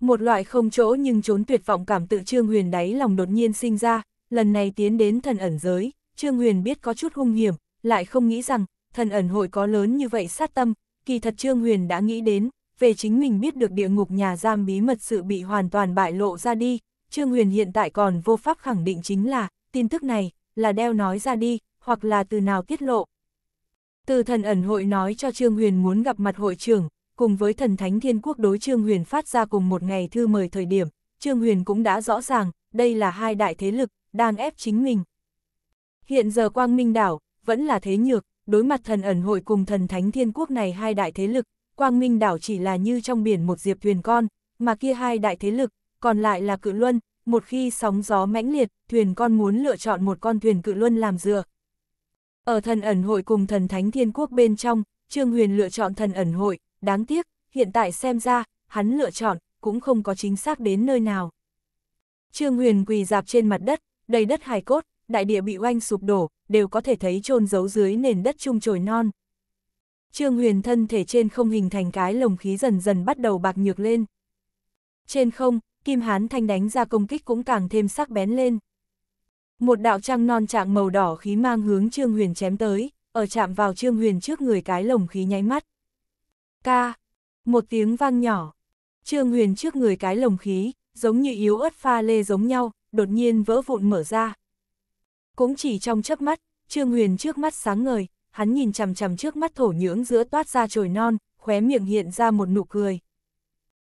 Speaker 1: Một loại không chỗ nhưng trốn tuyệt vọng cảm tự Trương Huyền đáy lòng đột nhiên sinh ra, lần này tiến đến thần ẩn giới, Trương Huyền biết có chút hung hiểm, lại không nghĩ rằng, thần ẩn hội có lớn như vậy sát tâm, kỳ thật Trương Huyền đã nghĩ đến, về chính mình biết được địa ngục nhà giam bí mật sự bị hoàn toàn bại lộ ra đi, Trương Huyền hiện tại còn vô pháp khẳng định chính là, tin tức này, là đeo nói ra đi, hoặc là từ nào tiết lộ, từ thần ẩn hội nói cho Trương Huyền muốn gặp mặt hội trưởng, cùng với thần thánh thiên quốc đối Trương Huyền phát ra cùng một ngày thư mời thời điểm, Trương Huyền cũng đã rõ ràng, đây là hai đại thế lực, đang ép chính mình. Hiện giờ Quang Minh Đảo, vẫn là thế nhược, đối mặt thần ẩn hội cùng thần thánh thiên quốc này hai đại thế lực, Quang Minh Đảo chỉ là như trong biển một diệp thuyền con, mà kia hai đại thế lực, còn lại là cự luân, một khi sóng gió mãnh liệt, thuyền con muốn lựa chọn một con thuyền cự luân làm dựa, ở thần ẩn hội cùng thần thánh thiên quốc bên trong, Trương Huyền lựa chọn thần ẩn hội, đáng tiếc, hiện tại xem ra, hắn lựa chọn, cũng không có chính xác đến nơi nào. Trương Huyền quỳ dạp trên mặt đất, đầy đất hài cốt, đại địa bị oanh sụp đổ, đều có thể thấy chôn giấu dưới nền đất trung trồi non. Trương Huyền thân thể trên không hình thành cái lồng khí dần dần bắt đầu bạc nhược lên. Trên không, Kim Hán Thanh đánh ra công kích cũng càng thêm sắc bén lên. Một đạo trăng non trạng màu đỏ khí mang hướng Trương Huyền chém tới, ở chạm vào Trương Huyền trước người cái lồng khí nháy mắt. Ca! Một tiếng vang nhỏ. Trương Huyền trước người cái lồng khí, giống như yếu ớt pha lê giống nhau, đột nhiên vỡ vụn mở ra. Cũng chỉ trong chớp mắt, Trương Huyền trước mắt sáng ngời, hắn nhìn chằm chằm trước mắt thổ nhưỡng giữa toát ra trồi non, khóe miệng hiện ra một nụ cười.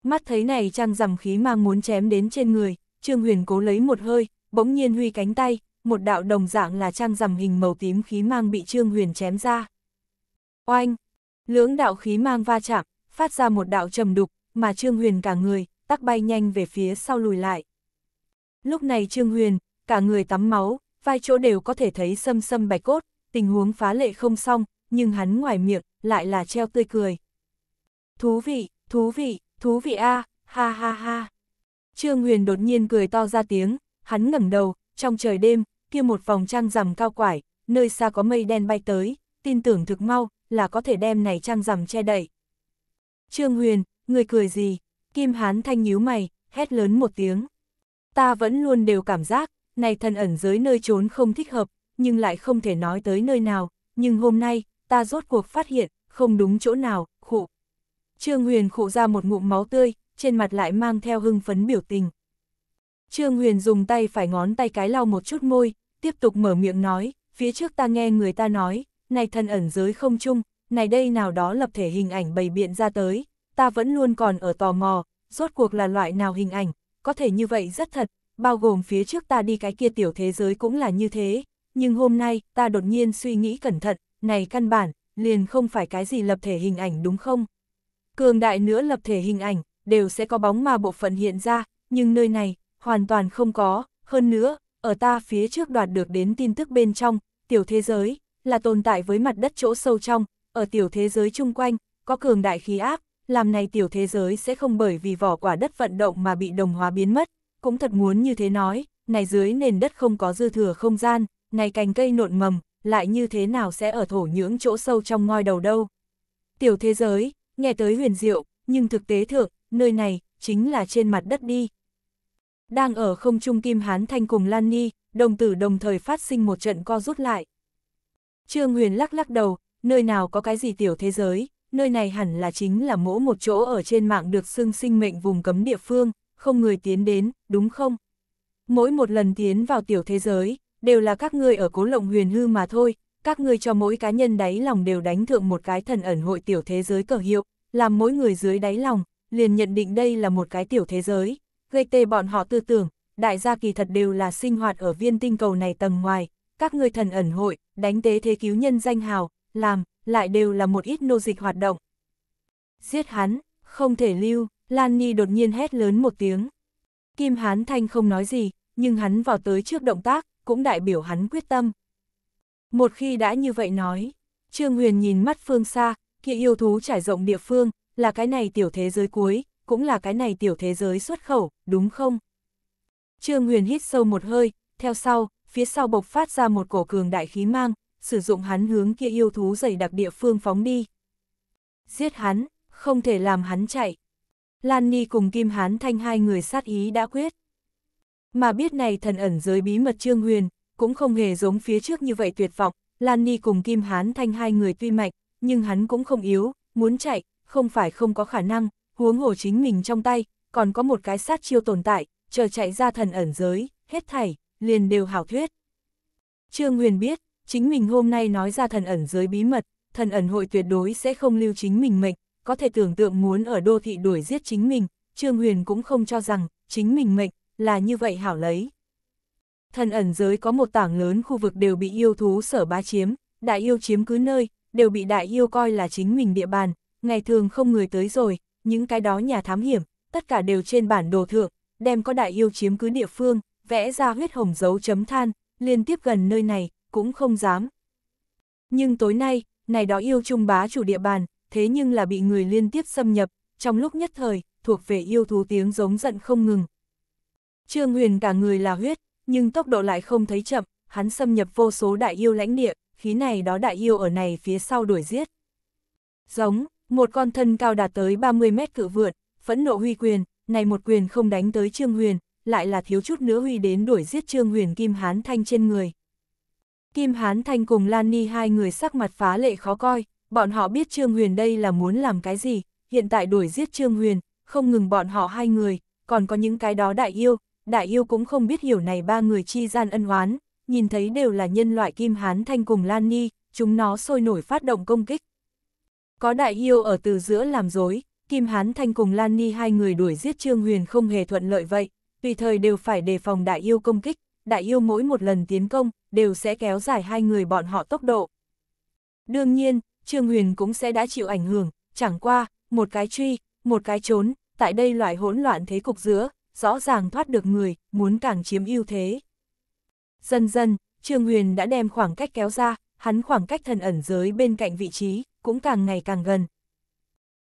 Speaker 1: Mắt thấy này trăng rằm khí mang muốn chém đến trên người, Trương Huyền cố lấy một hơi, bỗng nhiên huy cánh tay, một đạo đồng dạng là trăng rằm hình màu tím khí mang bị Trương Huyền chém ra. Oanh! Lưỡng đạo khí mang va chạm, phát ra một đạo trầm đục, mà Trương Huyền cả người, tắc bay nhanh về phía sau lùi lại. Lúc này Trương Huyền, cả người tắm máu, vai chỗ đều có thể thấy sâm sâm bạch cốt, tình huống phá lệ không xong, nhưng hắn ngoài miệng, lại là treo tươi cười. Thú vị, thú vị, thú vị a ha ha ha. Trương Huyền đột nhiên cười to ra tiếng, hắn ngẩng đầu, trong trời đêm, kia một vòng trăng rằm cao quải, nơi xa có mây đen bay tới, tin tưởng thực mau, là có thể đem này trăng rằm che đậy. Trương Huyền, người cười gì? Kim Hán Thanh nhíu mày, hét lớn một tiếng. Ta vẫn luôn đều cảm giác, này thần ẩn dưới nơi trốn không thích hợp, nhưng lại không thể nói tới nơi nào, nhưng hôm nay, ta rốt cuộc phát hiện, không đúng chỗ nào, khụ. Trương Huyền khụ ra một ngụm máu tươi, trên mặt lại mang theo hưng phấn biểu tình. Trương Huyền dùng tay phải ngón tay cái lau một chút môi, tiếp tục mở miệng nói, phía trước ta nghe người ta nói, này thần ẩn giới không chung, này đây nào đó lập thể hình ảnh bày biện ra tới, ta vẫn luôn còn ở tò mò, rốt cuộc là loại nào hình ảnh, có thể như vậy rất thật, bao gồm phía trước ta đi cái kia tiểu thế giới cũng là như thế, nhưng hôm nay ta đột nhiên suy nghĩ cẩn thận, này căn bản, liền không phải cái gì lập thể hình ảnh đúng không? Cường đại nữa lập thể hình ảnh, đều sẽ có bóng mà bộ phận hiện ra, nhưng nơi này, hoàn toàn không có, hơn nữa, ở ta phía trước đoạt được đến tin tức bên trong, tiểu thế giới, là tồn tại với mặt đất chỗ sâu trong, ở tiểu thế giới chung quanh, có cường đại khí áp, làm này tiểu thế giới sẽ không bởi vì vỏ quả đất vận động mà bị đồng hóa biến mất, cũng thật muốn như thế nói, này dưới nền đất không có dư thừa không gian, này cành cây nộn mầm, lại như thế nào sẽ ở thổ nhưỡng chỗ sâu trong ngoi đầu đâu. Tiểu thế giới, nghe tới huyền diệu, nhưng thực tế thượng, nơi này, chính là trên mặt đất đi, đang ở không trung Kim Hán Thanh cùng Lan Ni, đồng tử đồng thời phát sinh một trận co rút lại. Trương Huyền lắc lắc đầu, nơi nào có cái gì tiểu thế giới, nơi này hẳn là chính là mỗi một chỗ ở trên mạng được xưng sinh mệnh vùng cấm địa phương, không người tiến đến, đúng không? Mỗi một lần tiến vào tiểu thế giới, đều là các ngươi ở cố lộng huyền hư mà thôi, các ngươi cho mỗi cá nhân đáy lòng đều đánh thượng một cái thần ẩn hội tiểu thế giới cờ hiệu, làm mỗi người dưới đáy lòng, liền nhận định đây là một cái tiểu thế giới, gây tê bọn họ tư tưởng, đại gia kỳ thật đều là sinh hoạt ở viên tinh cầu này tầng ngoài, các người thần ẩn hội, đánh tế thế cứu nhân danh hào, làm, lại đều là một ít nô dịch hoạt động. Giết hắn, không thể lưu, Lan Nhi đột nhiên hét lớn một tiếng. Kim Hán Thanh không nói gì, nhưng hắn vào tới trước động tác, cũng đại biểu hắn quyết tâm. Một khi đã như vậy nói, Trương Huyền nhìn mắt phương xa, kia yêu thú trải rộng địa phương, là cái này tiểu thế giới cuối, cũng là cái này tiểu thế giới xuất khẩu, đúng không? Trương Huyền hít sâu một hơi, theo sau, phía sau bộc phát ra một cổ cường đại khí mang, sử dụng hắn hướng kia yêu thú dày đặc địa phương phóng đi. Giết hắn, không thể làm hắn chạy. Lan Ni cùng Kim Hán Thanh hai người sát ý đã quyết. Mà biết này thần ẩn giới bí mật Trương Huyền, cũng không hề giống phía trước như vậy tuyệt vọng, Lan Ni cùng Kim Hán Thanh hai người tuy mạnh, nhưng hắn cũng không yếu, muốn chạy, không phải không có khả năng, huống hồ chính mình trong tay, còn có một cái sát chiêu tồn tại, chờ chạy ra thần ẩn giới, hết thảy, liền đều hảo thuyết. Trương Huyền biết, chính mình hôm nay nói ra thần ẩn giới bí mật, thần ẩn hội tuyệt đối sẽ không lưu chính mình mệnh, có thể tưởng tượng muốn ở đô thị đuổi giết chính mình, Trương Huyền cũng không cho rằng, chính mình mệnh, là như vậy hảo lấy. Thần ẩn giới có một tảng lớn khu vực đều bị yêu thú sở bá chiếm, đại yêu chiếm cứ nơi, đều bị đại yêu coi là chính mình địa bàn, ngày thường không người tới rồi, những cái đó nhà thám hiểm, tất cả đều trên bản đồ thượng, đem có đại yêu chiếm cứ địa phương, vẽ ra huyết hồng dấu chấm than, liên tiếp gần nơi này, cũng không dám. Nhưng tối nay, này đó yêu trung bá chủ địa bàn, thế nhưng là bị người liên tiếp xâm nhập, trong lúc nhất thời, thuộc về yêu thú tiếng giống giận không ngừng. Trương Huyền cả người là huyết, nhưng tốc độ lại không thấy chậm, hắn xâm nhập vô số đại yêu lãnh địa, khí này đó đại yêu ở này phía sau đuổi giết. Giống, một con thân cao đạt tới 30 mét cự vượn, phẫn nộ huy quyền, này một quyền không đánh tới Trương Huyền, lại là thiếu chút nữa huy đến đuổi giết Trương Huyền Kim Hán Thanh trên người. Kim Hán Thanh cùng Lan Ni hai người sắc mặt phá lệ khó coi, bọn họ biết Trương Huyền đây là muốn làm cái gì, hiện tại đuổi giết Trương Huyền, không ngừng bọn họ hai người, còn có những cái đó đại yêu, đại yêu cũng không biết hiểu này ba người chi gian ân oán, nhìn thấy đều là nhân loại Kim Hán Thanh cùng Lan Ni, chúng nó sôi nổi phát động công kích. Có đại yêu ở từ giữa làm dối, Kim Hán Thanh cùng Lan Ni hai người đuổi giết Trương Huyền không hề thuận lợi vậy, tùy thời đều phải đề phòng đại yêu công kích, đại yêu mỗi một lần tiến công, đều sẽ kéo dài hai người bọn họ tốc độ. Đương nhiên, Trương Huyền cũng sẽ đã chịu ảnh hưởng, chẳng qua, một cái truy, một cái trốn, tại đây loại hỗn loạn thế cục giữa, rõ ràng thoát được người, muốn càng chiếm ưu thế. Dần dần, Trương Huyền đã đem khoảng cách kéo ra, hắn khoảng cách thần ẩn giới bên cạnh vị trí, cũng càng ngày càng gần.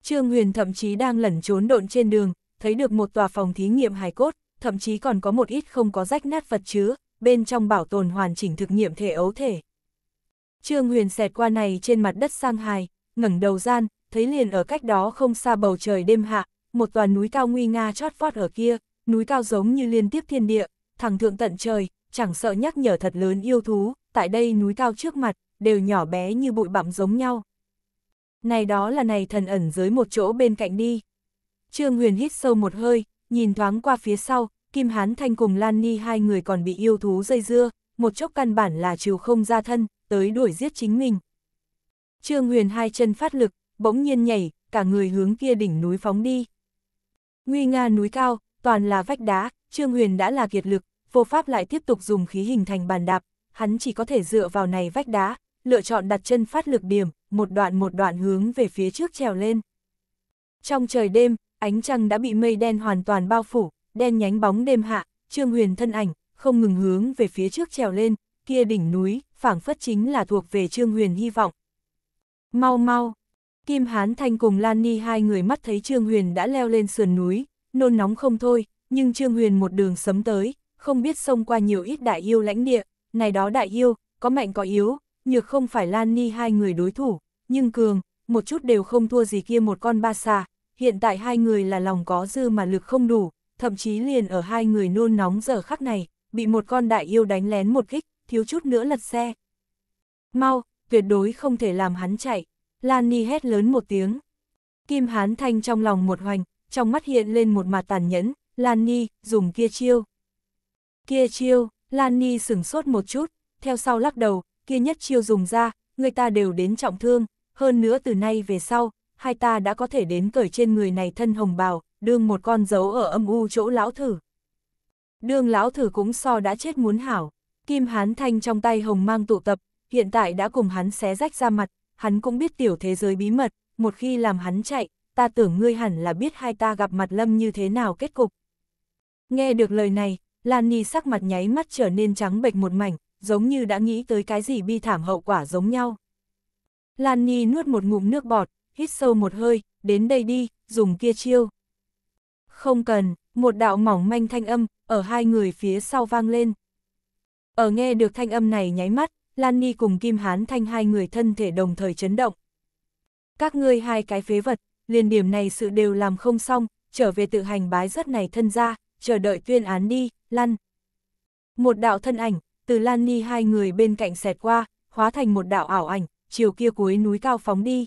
Speaker 1: Trương Huyền thậm chí đang lẩn trốn độn trên đường, thấy được một tòa phòng thí nghiệm hài cốt, thậm chí còn có một ít không có rách nát vật chứa, bên trong bảo tồn hoàn chỉnh thực nghiệm thể ấu thể. Trương Huyền xẹt qua này trên mặt đất sang hài, ngẩng đầu gian, thấy liền ở cách đó không xa bầu trời đêm hạ, một tòa núi cao nguy nga chót vót ở kia, núi cao giống như liên tiếp thiên địa, thẳng thượng tận trời, chẳng sợ nhắc nhở thật lớn yêu thú, tại đây núi cao trước mặt, đều nhỏ bé như bụi bặm giống nhau. Này đó là này thần ẩn dưới một chỗ bên cạnh đi. Trương Huyền hít sâu một hơi, nhìn thoáng qua phía sau, Kim Hán Thanh cùng Lan Ni hai người còn bị yêu thú dây dưa, một chốc căn bản là chiều không ra thân, tới đuổi giết chính mình. Trương Huyền hai chân phát lực, bỗng nhiên nhảy, cả người hướng kia đỉnh núi phóng đi. Nguy nga núi cao, toàn là vách đá, Trương Huyền đã là kiệt lực, vô pháp lại tiếp tục dùng khí hình thành bàn đạp, hắn chỉ có thể dựa vào này vách đá, lựa chọn đặt chân phát lực điểm, một đoạn một đoạn hướng về phía trước trèo lên. Trong trời đêm, ánh trăng đã bị mây đen hoàn toàn bao phủ, đen nhánh bóng đêm hạ, Trương Huyền thân ảnh, không ngừng hướng về phía trước trèo lên, kia đỉnh núi, phảng phất chính là thuộc về Trương Huyền hy vọng. Mau mau, Kim Hán Thanh cùng Lan Ni hai người mắt thấy Trương Huyền đã leo lên sườn núi, nôn nóng không thôi, nhưng Trương Huyền một đường sấm tới, không biết xông qua nhiều ít đại yêu lãnh địa, này đó đại yêu, có mạnh có yếu, nhược không phải Lan Ni hai người đối thủ, nhưng cường, một chút đều không thua gì kia một con ba xa hiện tại hai người là lòng có dư mà lực không đủ, thậm chí liền ở hai người nôn nóng giờ khắc này, bị một con đại yêu đánh lén một kích, thiếu chút nữa lật xe. Mau, tuyệt đối không thể làm hắn chạy, Lan Ni hét lớn một tiếng. Kim Hán Thanh trong lòng một hoành, trong mắt hiện lên một mặt tàn nhẫn, Lan Ni, dùng kia chiêu. Kia chiêu, Lan Ni sửng sốt một chút, theo sau lắc đầu, kia nhất chiêu dùng ra, người ta đều đến trọng thương, hơn nữa từ nay về sau, hai ta đã có thể đến cởi trên người này thân hồng bào, đương một con dấu ở âm u chỗ lão thử. Đương lão thử cũng so đã chết muốn hảo, kim hán thanh trong tay hồng mang tụ tập, hiện tại đã cùng hắn xé rách ra mặt, hắn cũng biết tiểu thế giới bí mật, một khi làm hắn chạy, ta tưởng ngươi hẳn là biết hai ta gặp mặt lâm như thế nào kết cục. Nghe được lời này, Lan Ni sắc mặt nháy mắt trở nên trắng bệch một mảnh, giống như đã nghĩ tới cái gì bi thảm hậu quả giống nhau. Lan Ni nuốt một ngụm nước bọt, hít sâu một hơi, đến đây đi, dùng kia chiêu. Không cần, một đạo mỏng manh thanh âm, ở hai người phía sau vang lên. Ở nghe được thanh âm này nháy mắt, Lan Ni cùng Kim Hán Thanh hai người thân thể đồng thời chấn động. Các ngươi hai cái phế vật, liền điểm này sự đều làm không xong, trở về tự hành bái rất này thân ra, chờ đợi tuyên án đi, lăn. Một đạo thân ảnh, từ Lan Ni hai người bên cạnh xẹt qua, hóa thành một đạo ảo ảnh, chiều kia cuối núi cao phóng đi.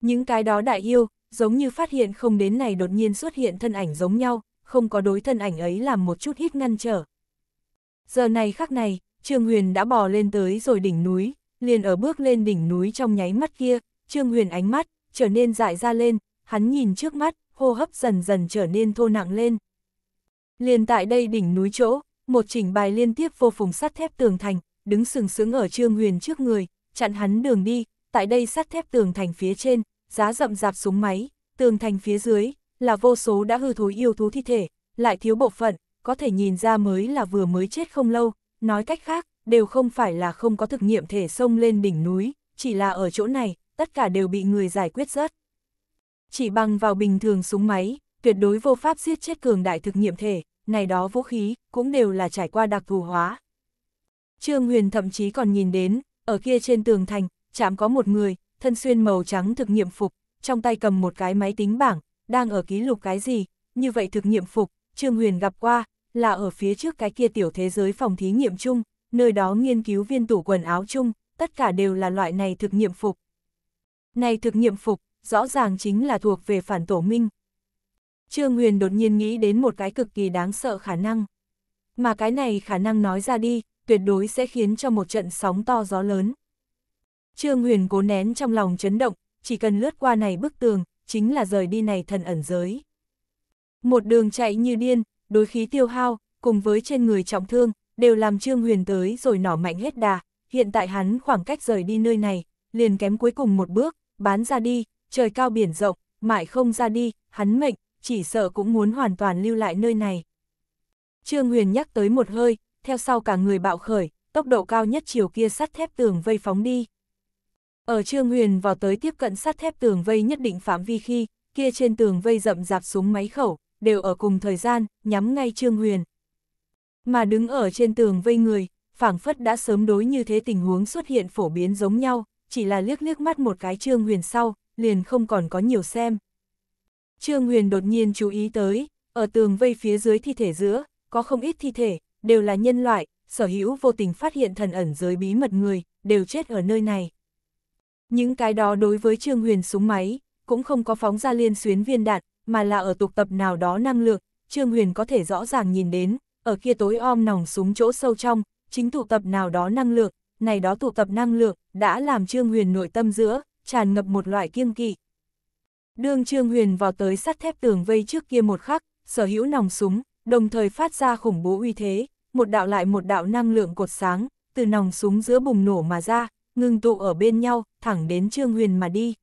Speaker 1: Những cái đó đại yêu, giống như phát hiện không đến này đột nhiên xuất hiện thân ảnh giống nhau, không có đối thân ảnh ấy làm một chút hít ngăn trở. Giờ này khắc này, Trương Huyền đã bò lên tới rồi đỉnh núi, liền ở bước lên đỉnh núi trong nháy mắt kia, Trương Huyền ánh mắt, trở nên dại ra lên, hắn nhìn trước mắt, hô hấp dần dần trở nên thô nặng lên. Liền tại đây đỉnh núi chỗ, một chỉnh bài liên tiếp vô phùng sắt thép tường thành, đứng sừng sững ở Trương Huyền trước người, chặn hắn đường đi, tại đây sắt thép tường thành phía trên, giá rậm rạp súng máy, tường thành phía dưới, là vô số đã hư thối yêu thú thi thể, lại thiếu bộ phận, có thể nhìn ra mới là vừa mới chết không lâu, nói cách khác, đều không phải là không có thực nghiệm thể xông lên đỉnh núi, chỉ là ở chỗ này, tất cả đều bị người giải quyết rớt. Chỉ bằng vào bình thường súng máy, tuyệt đối vô pháp giết chết cường đại thực nghiệm thể, này đó vũ khí, cũng đều là trải qua đặc thù hóa. Trương Huyền thậm chí còn nhìn đến, ở kia trên tường thành, chạm có một người, thân xuyên màu trắng thực nghiệm phục, trong tay cầm một cái máy tính bảng, đang ở ký lục cái gì, như vậy thực nghiệm phục, Trương Huyền gặp qua, là ở phía trước cái kia tiểu thế giới phòng thí nghiệm chung, nơi đó nghiên cứu viên tủ quần áo chung, tất cả đều là loại này thực nghiệm phục. Này thực nghiệm phục, rõ ràng chính là thuộc về phản tổ minh, Trương Huyền đột nhiên nghĩ đến một cái cực kỳ đáng sợ khả năng. Mà cái này khả năng nói ra đi, tuyệt đối sẽ khiến cho một trận sóng to gió lớn. Trương Huyền cố nén trong lòng chấn động, chỉ cần lướt qua này bức tường, chính là rời đi này thần ẩn giới. Một đường chạy như điên, đối khí tiêu hao, cùng với trên người trọng thương, đều làm Trương Huyền tới rồi nỏ mạnh hết đà, hiện tại hắn khoảng cách rời đi nơi này, liền kém cuối cùng một bước, bán ra đi, trời cao biển rộng, mãi không ra đi, hắn mệnh, chỉ sợ cũng muốn hoàn toàn lưu lại nơi này. Trương Huyền nhắc tới một hơi, theo sau cả người bạo khởi, tốc độ cao nhất chiều kia sắt thép tường vây phóng đi. Ở Trương Huyền vào tới tiếp cận sắt thép tường vây nhất định phạm vi khi, kia trên tường vây rậm rạp súng máy khẩu, đều ở cùng thời gian, nhắm ngay Trương Huyền. Mà đứng ở trên tường vây người, phảng phất đã sớm đối như thế tình huống xuất hiện phổ biến giống nhau, chỉ là liếc liếc mắt một cái Trương Huyền sau, liền không còn có nhiều xem. Trương Huyền đột nhiên chú ý tới, ở tường vây phía dưới thi thể giữa, có không ít thi thể, đều là nhân loại, sở hữu vô tình phát hiện thần ẩn giới bí mật người, đều chết ở nơi này. Những cái đó đối với Trương Huyền súng máy, cũng không có phóng ra liên xuyến viên đạn, mà là ở tục tập nào đó năng lượng, Trương Huyền có thể rõ ràng nhìn đến, ở kia tối om nòng súng chỗ sâu trong, chính tụ tập nào đó năng lượng, này đó tụ tập năng lượng, đã làm Trương Huyền nội tâm giữa, tràn ngập một loại kiêng kỵ, Đương Trương Huyền vào tới sắt thép tường vây trước kia một khắc, sở hữu nòng súng, đồng thời phát ra khủng bố uy thế, một đạo lại một đạo năng lượng cột sáng, từ nòng súng giữa bùng nổ mà ra, ngưng tụ ở bên nhau, thẳng đến Trương Huyền mà đi.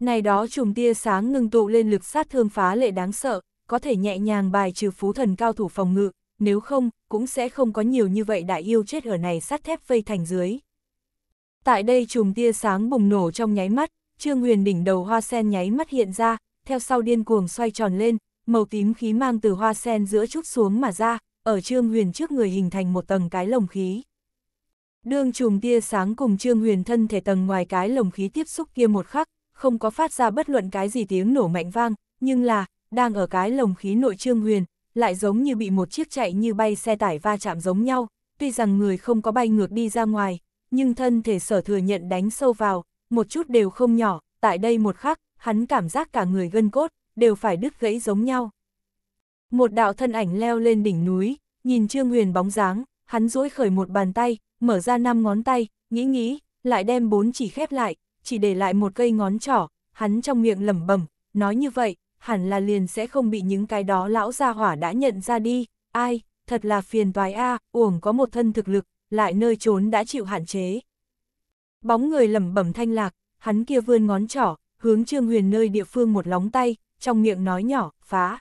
Speaker 1: Này đó trùng tia sáng ngưng tụ lên lực sát thương phá lệ đáng sợ, có thể nhẹ nhàng bài trừ phú thần cao thủ phòng ngự, nếu không, cũng sẽ không có nhiều như vậy đại yêu chết ở này sắt thép vây thành dưới. Tại đây trùng tia sáng bùng nổ trong nháy mắt, Trương Huyền đỉnh đầu hoa sen nháy mắt hiện ra, theo sau điên cuồng xoay tròn lên, màu tím khí mang từ hoa sen giữa chút xuống mà ra, ở Trương Huyền trước người hình thành một tầng cái lồng khí. Đương trùng tia sáng cùng Trương Huyền thân thể tầng ngoài cái lồng khí tiếp xúc kia một khắc, không có phát ra bất luận cái gì tiếng nổ mạnh vang, nhưng là, đang ở cái lồng khí nội Trương Huyền, lại giống như bị một chiếc chạy như bay xe tải va chạm giống nhau, tuy rằng người không có bay ngược đi ra ngoài, nhưng thân thể sở thừa nhận đánh sâu vào, một chút đều không nhỏ, tại đây một khắc, hắn cảm giác cả người gân cốt, đều phải đứt gãy giống nhau. Một đạo thân ảnh leo lên đỉnh núi, nhìn Trương Huyền bóng dáng, hắn duỗi khởi một bàn tay, mở ra năm ngón tay, nghĩ nghĩ, lại đem bốn chỉ khép lại, chỉ để lại một cây ngón trỏ, hắn trong miệng lẩm bẩm, nói như vậy, hẳn là liền sẽ không bị những cái đó lão gia hỏa đã nhận ra đi, ai, thật là phiền toái a, uổng có một thân thực lực, lại nơi trốn đã chịu hạn chế, Bóng người lẩm bẩm thanh lạc, hắn kia vươn ngón trỏ, hướng Trương Huyền nơi địa phương một lóng tay, trong miệng nói nhỏ, phá.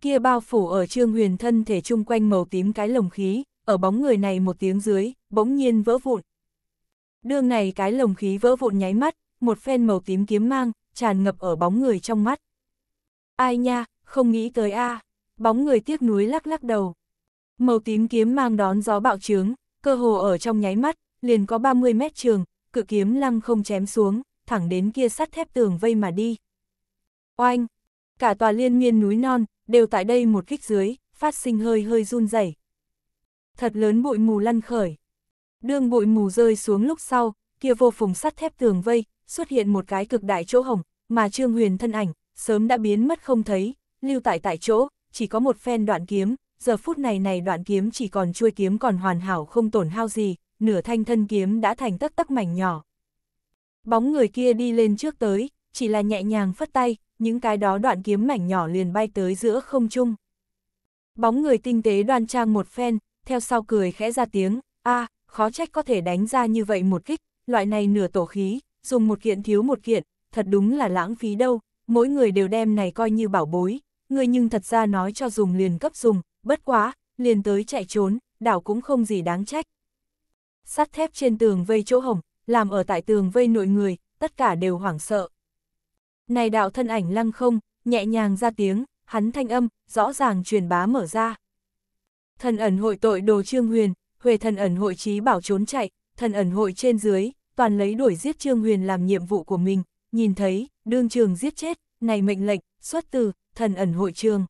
Speaker 1: Kia bao phủ ở Trương Huyền thân thể chung quanh màu tím cái lồng khí, ở bóng người này một tiếng dưới, bỗng nhiên vỡ vụn. Đường này cái lồng khí vỡ vụn nháy mắt, một phen màu tím kiếm mang, tràn ngập ở bóng người trong mắt. Ai nha, không nghĩ tới a à. bóng người tiếc núi lắc lắc đầu. Màu tím kiếm mang đón gió bạo trướng, cơ hồ ở trong nháy mắt, liền có 30 mét trường, cự kiếm lăng không chém xuống, thẳng đến kia sắt thép tường vây mà đi. Oanh! Cả tòa liên miên núi non, đều tại đây một kích dưới, phát sinh hơi hơi run rẩy. Thật lớn bụi mù lăn khởi. Đường bụi mù rơi xuống lúc sau, kia vô phùng sắt thép tường vây, xuất hiện một cái cực đại chỗ hồng, mà Trương Huyền thân ảnh, sớm đã biến mất không thấy, lưu tại tại chỗ, chỉ có một phen đoạn kiếm, giờ phút này này đoạn kiếm chỉ còn chuôi kiếm còn hoàn hảo không tổn hao gì, nửa thanh thân kiếm đã thành tất tắc mảnh nhỏ. Bóng người kia đi lên trước tới, chỉ là nhẹ nhàng phất tay, những cái đó đoạn kiếm mảnh nhỏ liền bay tới giữa không trung. Bóng người tinh tế đoan trang một phen, theo sau cười khẽ ra tiếng, a à, khó trách có thể đánh ra như vậy một kích, loại này nửa tổ khí, dùng một kiện thiếu một kiện, thật đúng là lãng phí đâu, mỗi người đều đem này coi như bảo bối, người nhưng thật ra nói cho dùng liền cấp dùng, bất quá, liền tới chạy trốn, đảo cũng không gì đáng trách, sắt thép trên tường vây chỗ hồng, làm ở tại tường vây nội người, tất cả đều hoảng sợ. Này đạo thân ảnh lăng không, nhẹ nhàng ra tiếng, hắn thanh âm, rõ ràng truyền bá mở ra. Thần ẩn hội tội đồ Trương Huyền, Huệ thần ẩn hội trí bảo trốn chạy, thần ẩn hội trên dưới, toàn lấy đuổi giết Trương Huyền làm nhiệm vụ của mình, nhìn thấy, đương trường giết chết, này mệnh lệnh, xuất từ, thần ẩn hội trường.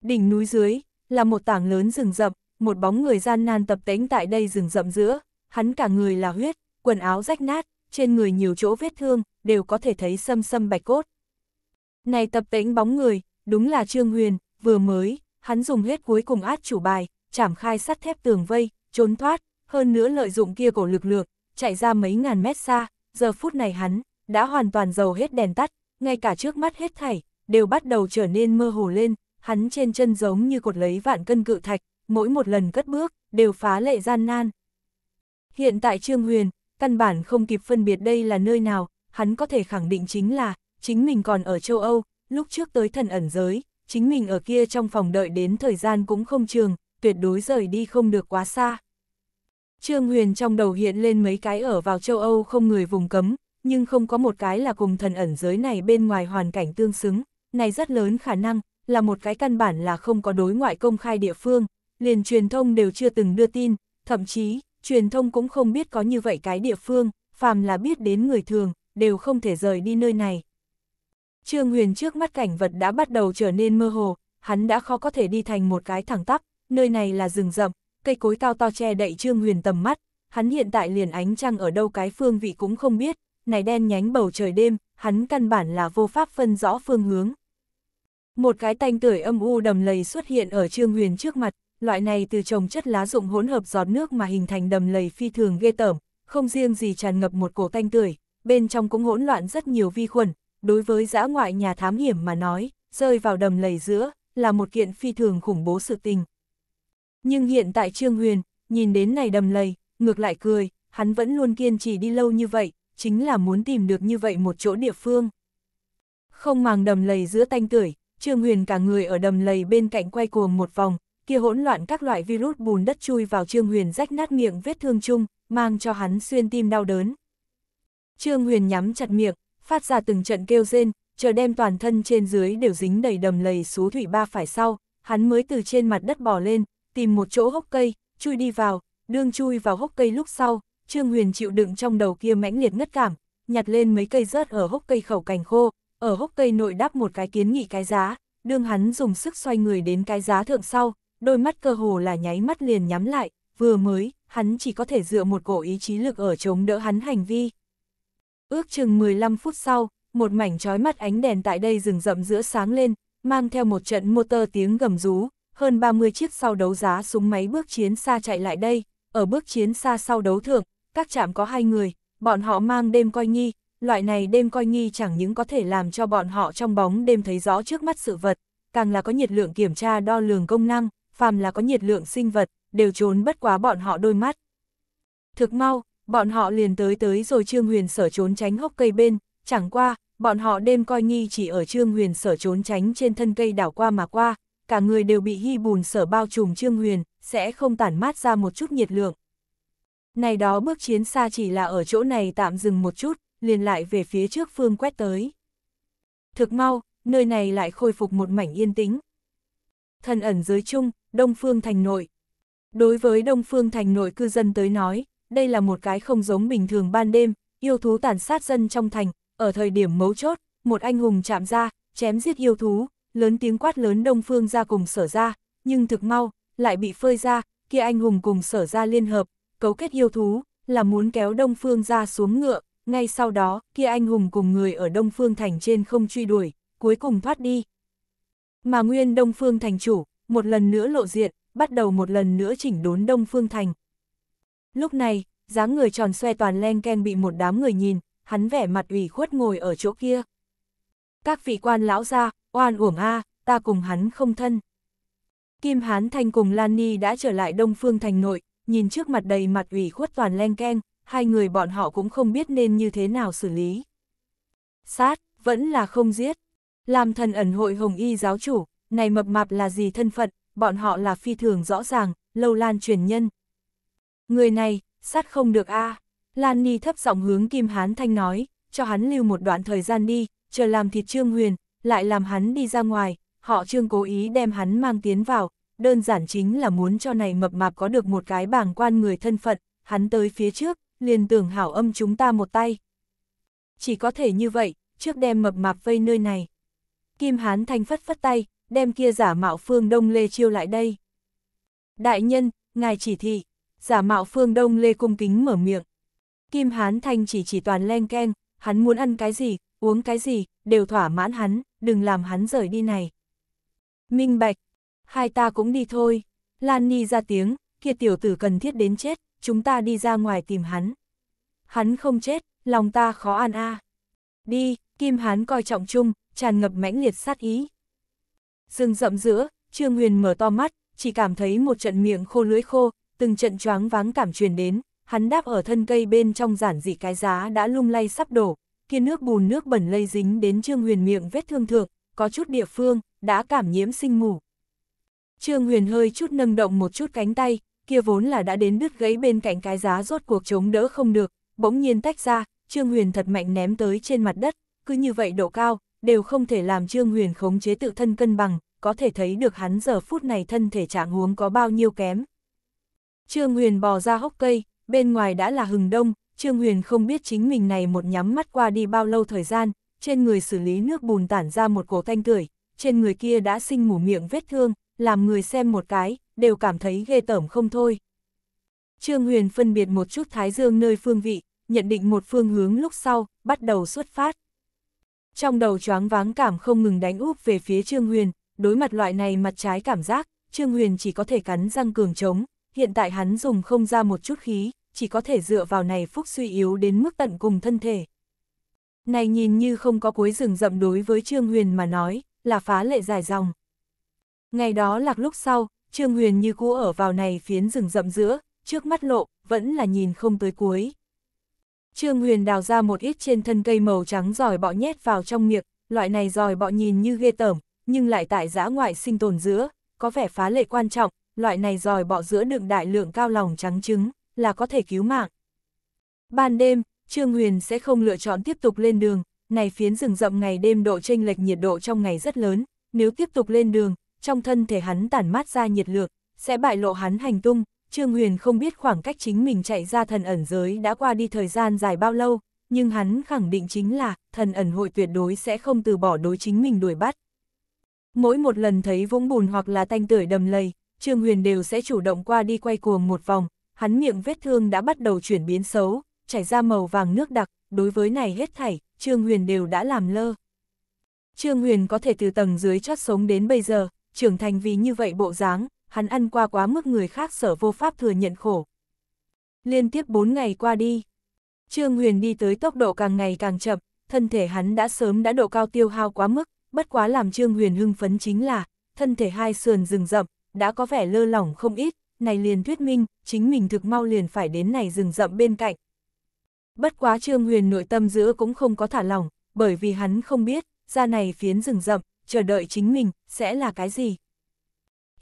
Speaker 1: Đỉnh núi dưới, là một tảng lớn rừng rậm, một bóng người gian nan tập tễnh tại đây rừng rậm giữa, hắn cả người là huyết, quần áo rách nát, trên người nhiều chỗ vết thương, đều có thể thấy xâm xâm bạch cốt. Này tập tĩnh bóng người, đúng là Trương Huyền, vừa mới, hắn dùng huyết cuối cùng át chủ bài, chảm khai sắt thép tường vây, trốn thoát, hơn nữa lợi dụng kia cổ lực lược, chạy ra mấy ngàn mét xa, giờ phút này hắn, đã hoàn toàn dầu hết đèn tắt, ngay cả trước mắt hết thảy, đều bắt đầu trở nên mơ hồ lên, hắn trên chân giống như cột lấy vạn cân cự thạch, mỗi một lần cất bước, đều phá lệ gian nan. Hiện tại Trương Huyền, căn bản không kịp phân biệt đây là nơi nào, hắn có thể khẳng định chính là, chính mình còn ở châu Âu, lúc trước tới thần ẩn giới, chính mình ở kia trong phòng đợi đến thời gian cũng không trường, tuyệt đối rời đi không được quá xa. Trương Huyền trong đầu hiện lên mấy cái ở vào châu Âu không người vùng cấm, nhưng không có một cái là cùng thần ẩn giới này bên ngoài hoàn cảnh tương xứng, này rất lớn khả năng là một cái căn bản là không có đối ngoại công khai địa phương, liền truyền thông đều chưa từng đưa tin, thậm chí, truyền thông cũng không biết có như vậy cái địa phương, phàm là biết đến người thường, đều không thể rời đi nơi này. Trương Huyền trước mắt cảnh vật đã bắt đầu trở nên mơ hồ, hắn đã khó có thể đi thành một cái thẳng tắp, nơi này là rừng rậm, cây cối cao to che đậy Trương Huyền tầm mắt, hắn hiện tại liền ánh trăng ở đâu cái phương vị cũng không biết, này đen nhánh bầu trời đêm, hắn căn bản là vô pháp phân rõ phương hướng. Một cái tanh tưởi âm u đầm lầy xuất hiện ở Trương Huyền trước mặt, loại này từ trồng chất lá dụng hỗn hợp giọt nước mà hình thành đầm lầy phi thường ghê tởm, không riêng gì tràn ngập một cổ tanh tưởi, bên trong cũng hỗn loạn rất nhiều vi khuẩn, đối với dã ngoại nhà thám hiểm mà nói, rơi vào đầm lầy giữa, là một kiện phi thường khủng bố sự tình. Nhưng hiện tại Trương Huyền, nhìn đến này đầm lầy, ngược lại cười, hắn vẫn luôn kiên trì đi lâu như vậy, chính là muốn tìm được như vậy một chỗ địa phương. Không màng đầm lầy giữa tanh tưởi, Trương Huyền cả người ở đầm lầy bên cạnh quay cuồng một vòng, kia hỗn loạn các loại virus bùn đất chui vào Trương Huyền rách nát miệng vết thương chung, mang cho hắn xuyên tim đau đớn. Trương Huyền nhắm chặt miệng, phát ra từng trận kêu rên, chờ đem toàn thân trên dưới đều dính đầy đầm lầy xú thủy ba phải sau, hắn mới từ trên mặt đất bỏ lên, tìm một chỗ hốc cây, chui đi vào, đương chui vào hốc cây lúc sau, Trương Huyền chịu đựng trong đầu kia mãnh liệt ngất cảm, nhặt lên mấy cây rớt ở hốc cây khẩu cành khô, ở hốc cây nội đắp một cái kiến nghị cái giá, đương hắn dùng sức xoay người đến cái giá thượng sau, đôi mắt cơ hồ là nháy mắt liền nhắm lại, vừa mới, hắn chỉ có thể dựa một cổ ý chí lực ở chống đỡ hắn hành vi. Ước chừng 15 phút sau, một mảnh trói mắt ánh đèn tại đây rừng rậm giữa sáng lên, mang theo một trận motor tiếng gầm rú, hơn 30 chiếc sau đấu giá súng máy bước chiến xa chạy lại đây, ở bước chiến xa sau đấu thượng, các trạm có hai người, bọn họ mang đêm coi nghi, loại này đêm coi nghi chẳng những có thể làm cho bọn họ trong bóng đêm thấy rõ trước mắt sự vật, càng là có nhiệt lượng kiểm tra đo lường công năng, phàm là có nhiệt lượng sinh vật, đều trốn bất quá bọn họ đôi mắt. Thực mau, bọn họ liền tới tới rồi Trương Huyền sở trốn tránh hốc cây bên, chẳng qua, bọn họ đêm coi nghi chỉ ở Trương Huyền sở trốn tránh trên thân cây đảo qua mà qua, cả người đều bị hy bùn sở bao trùm Trương Huyền, sẽ không tản mát ra một chút nhiệt lượng. Này đó bước chiến xa chỉ là ở chỗ này tạm dừng một chút, liền lại về phía trước phương quét tới. Thực mau, nơi này lại khôi phục một mảnh yên tĩnh. Thần ẩn dưới chung, Đông Phương Thành Nội. Đối với Đông Phương Thành Nội cư dân tới nói, đây là một cái không giống bình thường ban đêm, yêu thú tàn sát dân trong thành, ở thời điểm mấu chốt, một anh hùng chạm ra, chém giết yêu thú, lớn tiếng quát lớn Đông Phương ra cùng sở ra, nhưng thực mau, lại bị phơi ra, kia anh hùng cùng sở ra liên hợp, cấu kết yêu thú, là muốn kéo Đông Phương ra xuống ngựa, ngay sau đó, kia anh hùng cùng người ở Đông Phương Thành trên không truy đuổi, cuối cùng thoát đi. Mà nguyên Đông Phương Thành chủ, một lần nữa lộ diện, bắt đầu một lần nữa chỉnh đốn Đông Phương Thành. Lúc này, dáng người tròn xoe toàn len ken bị một đám người nhìn, hắn vẻ mặt ủy khuất ngồi ở chỗ kia. Các vị quan lão ra, oan uổng a, ta cùng hắn không thân. Kim Hán Thanh cùng Lan Ni đã trở lại Đông Phương Thành nội, nhìn trước mặt đầy mặt ủy khuất toàn len ken, hai người bọn họ cũng không biết nên như thế nào xử lý. Sát, vẫn là không giết. Làm thần ẩn hội Hồng Y giáo chủ, này mập mạp là gì thân phận, bọn họ là phi thường rõ ràng, lâu lan truyền nhân. Người này, sát không được a à. Lan Ni thấp giọng hướng Kim Hán Thanh nói, cho hắn lưu một đoạn thời gian đi, chờ làm thịt Trương Huyền, lại làm hắn đi ra ngoài, họ Trương cố ý đem hắn mang tiến vào, đơn giản chính là muốn cho này mập mạp có được một cái bảng quan người thân phận, hắn tới phía trước, liền tưởng hảo âm chúng ta một tay. Chỉ có thể như vậy, trước đem mập mạp vây nơi này. Kim Hán Thanh phất phất tay, đem kia giả mạo phương Đông Lê chiêu lại đây. Đại nhân, ngài chỉ thị, giả mạo phương Đông Lê cung kính mở miệng. Kim Hán Thanh chỉ chỉ toàn len ken, hắn muốn ăn cái gì, uống cái gì, đều thỏa mãn hắn, đừng làm hắn rời đi này. Minh Bạch, hai ta cũng đi thôi. Lan Ni ra tiếng, kia tiểu tử cần thiết đến chết, chúng ta đi ra ngoài tìm hắn. Hắn không chết, lòng ta khó an a. Đi, Kim Hán coi trọng chung, tràn ngập mãnh liệt sát ý rừng rậm giữa, Trương Huyền mở to mắt, chỉ cảm thấy một trận miệng khô lưỡi khô, từng trận choáng váng cảm truyền đến, hắn đáp ở thân cây bên trong giản dị cái giá đã lung lay sắp đổ, kia nước bùn nước bẩn lây dính đến Trương Huyền miệng vết thương thượng, có chút địa phương đã cảm nhiễm sinh mù. Trương Huyền hơi chút nâng động một chút cánh tay, kia vốn là đã đến đứt gãy bên cạnh cái giá rốt cuộc chống đỡ không được, bỗng nhiên tách ra, Trương Huyền thật mạnh ném tới trên mặt đất, cứ như vậy độ cao, đều không thể làm Trương Huyền khống chế tự thân cân bằng, có thể thấy được hắn giờ phút này thân thể trạng huống có bao nhiêu kém. Trương Huyền bò ra hốc cây, bên ngoài đã là hừng đông, Trương Huyền không biết chính mình này một nhắm mắt qua đi bao lâu thời gian, trên người xử lý nước bùn tản ra một cổ thanh tưởi, trên người kia đã sinh mủ miệng vết thương, làm người xem một cái, đều cảm thấy ghê tởm không thôi. Trương Huyền phân biệt một chút thái dương nơi phương vị, nhận định một phương hướng lúc sau, bắt đầu xuất phát. Trong đầu choáng váng cảm không ngừng đánh úp về phía Trương Huyền, đối mặt loại này mặt trái cảm giác, Trương Huyền chỉ có thể cắn răng cường chống, hiện tại hắn dùng không ra một chút khí, chỉ có thể dựa vào này phúc suy yếu đến mức tận cùng thân thể. Này nhìn như không có cuối rừng rậm đối với Trương Huyền mà nói, là phá lệ dài dòng. Ngày đó lạc lúc sau, Trương Huyền như cũ ở vào này phiến rừng rậm giữa, trước mắt lộ, vẫn là nhìn không tới cuối. Trương Huyền đào ra một ít trên thân cây màu trắng giỏi bọ nhét vào trong miệng, loại này giỏi bọ nhìn như ghê tởm, nhưng lại tại giã ngoại sinh tồn giữa, có vẻ phá lệ quan trọng, loại này giỏi bọ giữa đựng đại lượng cao lòng trắng trứng, là có thể cứu mạng. Ban đêm, Trương Huyền sẽ không lựa chọn tiếp tục lên đường, này phiến rừng rậm ngày đêm độ chênh lệch nhiệt độ trong ngày rất lớn, nếu tiếp tục lên đường, trong thân thể hắn tản mát ra nhiệt lượng, sẽ bại lộ hắn hành tung, Trương Huyền không biết khoảng cách chính mình chạy ra thần ẩn giới đã qua đi thời gian dài bao lâu, nhưng hắn khẳng định chính là thần ẩn hội tuyệt đối sẽ không từ bỏ đối chính mình đuổi bắt. Mỗi một lần thấy vũng bùn hoặc là tanh tưởi đầm lầy, Trương Huyền đều sẽ chủ động qua đi quay cuồng một vòng, hắn miệng vết thương đã bắt đầu chuyển biến xấu, chảy ra màu vàng nước đặc, đối với này hết thảy, Trương Huyền đều đã làm lơ. Trương Huyền có thể từ tầng dưới chót sống đến bây giờ, trưởng thành vì như vậy bộ dáng, hắn ăn qua quá mức người khác sở vô pháp thừa nhận khổ. Liên tiếp 4 ngày qua đi, Trương Huyền đi tới tốc độ càng ngày càng chậm, thân thể hắn đã sớm đã độ cao tiêu hao quá mức, bất quá làm Trương Huyền hưng phấn chính là, thân thể hai sườn rừng rậm, đã có vẻ lơ lỏng không ít, này liền thuyết minh, chính mình thực mau liền phải đến này rừng rậm bên cạnh. Bất quá Trương Huyền nội tâm giữa cũng không có thả lỏng, bởi vì hắn không biết, ra này phiến rừng rậm, chờ đợi chính mình, sẽ là cái gì.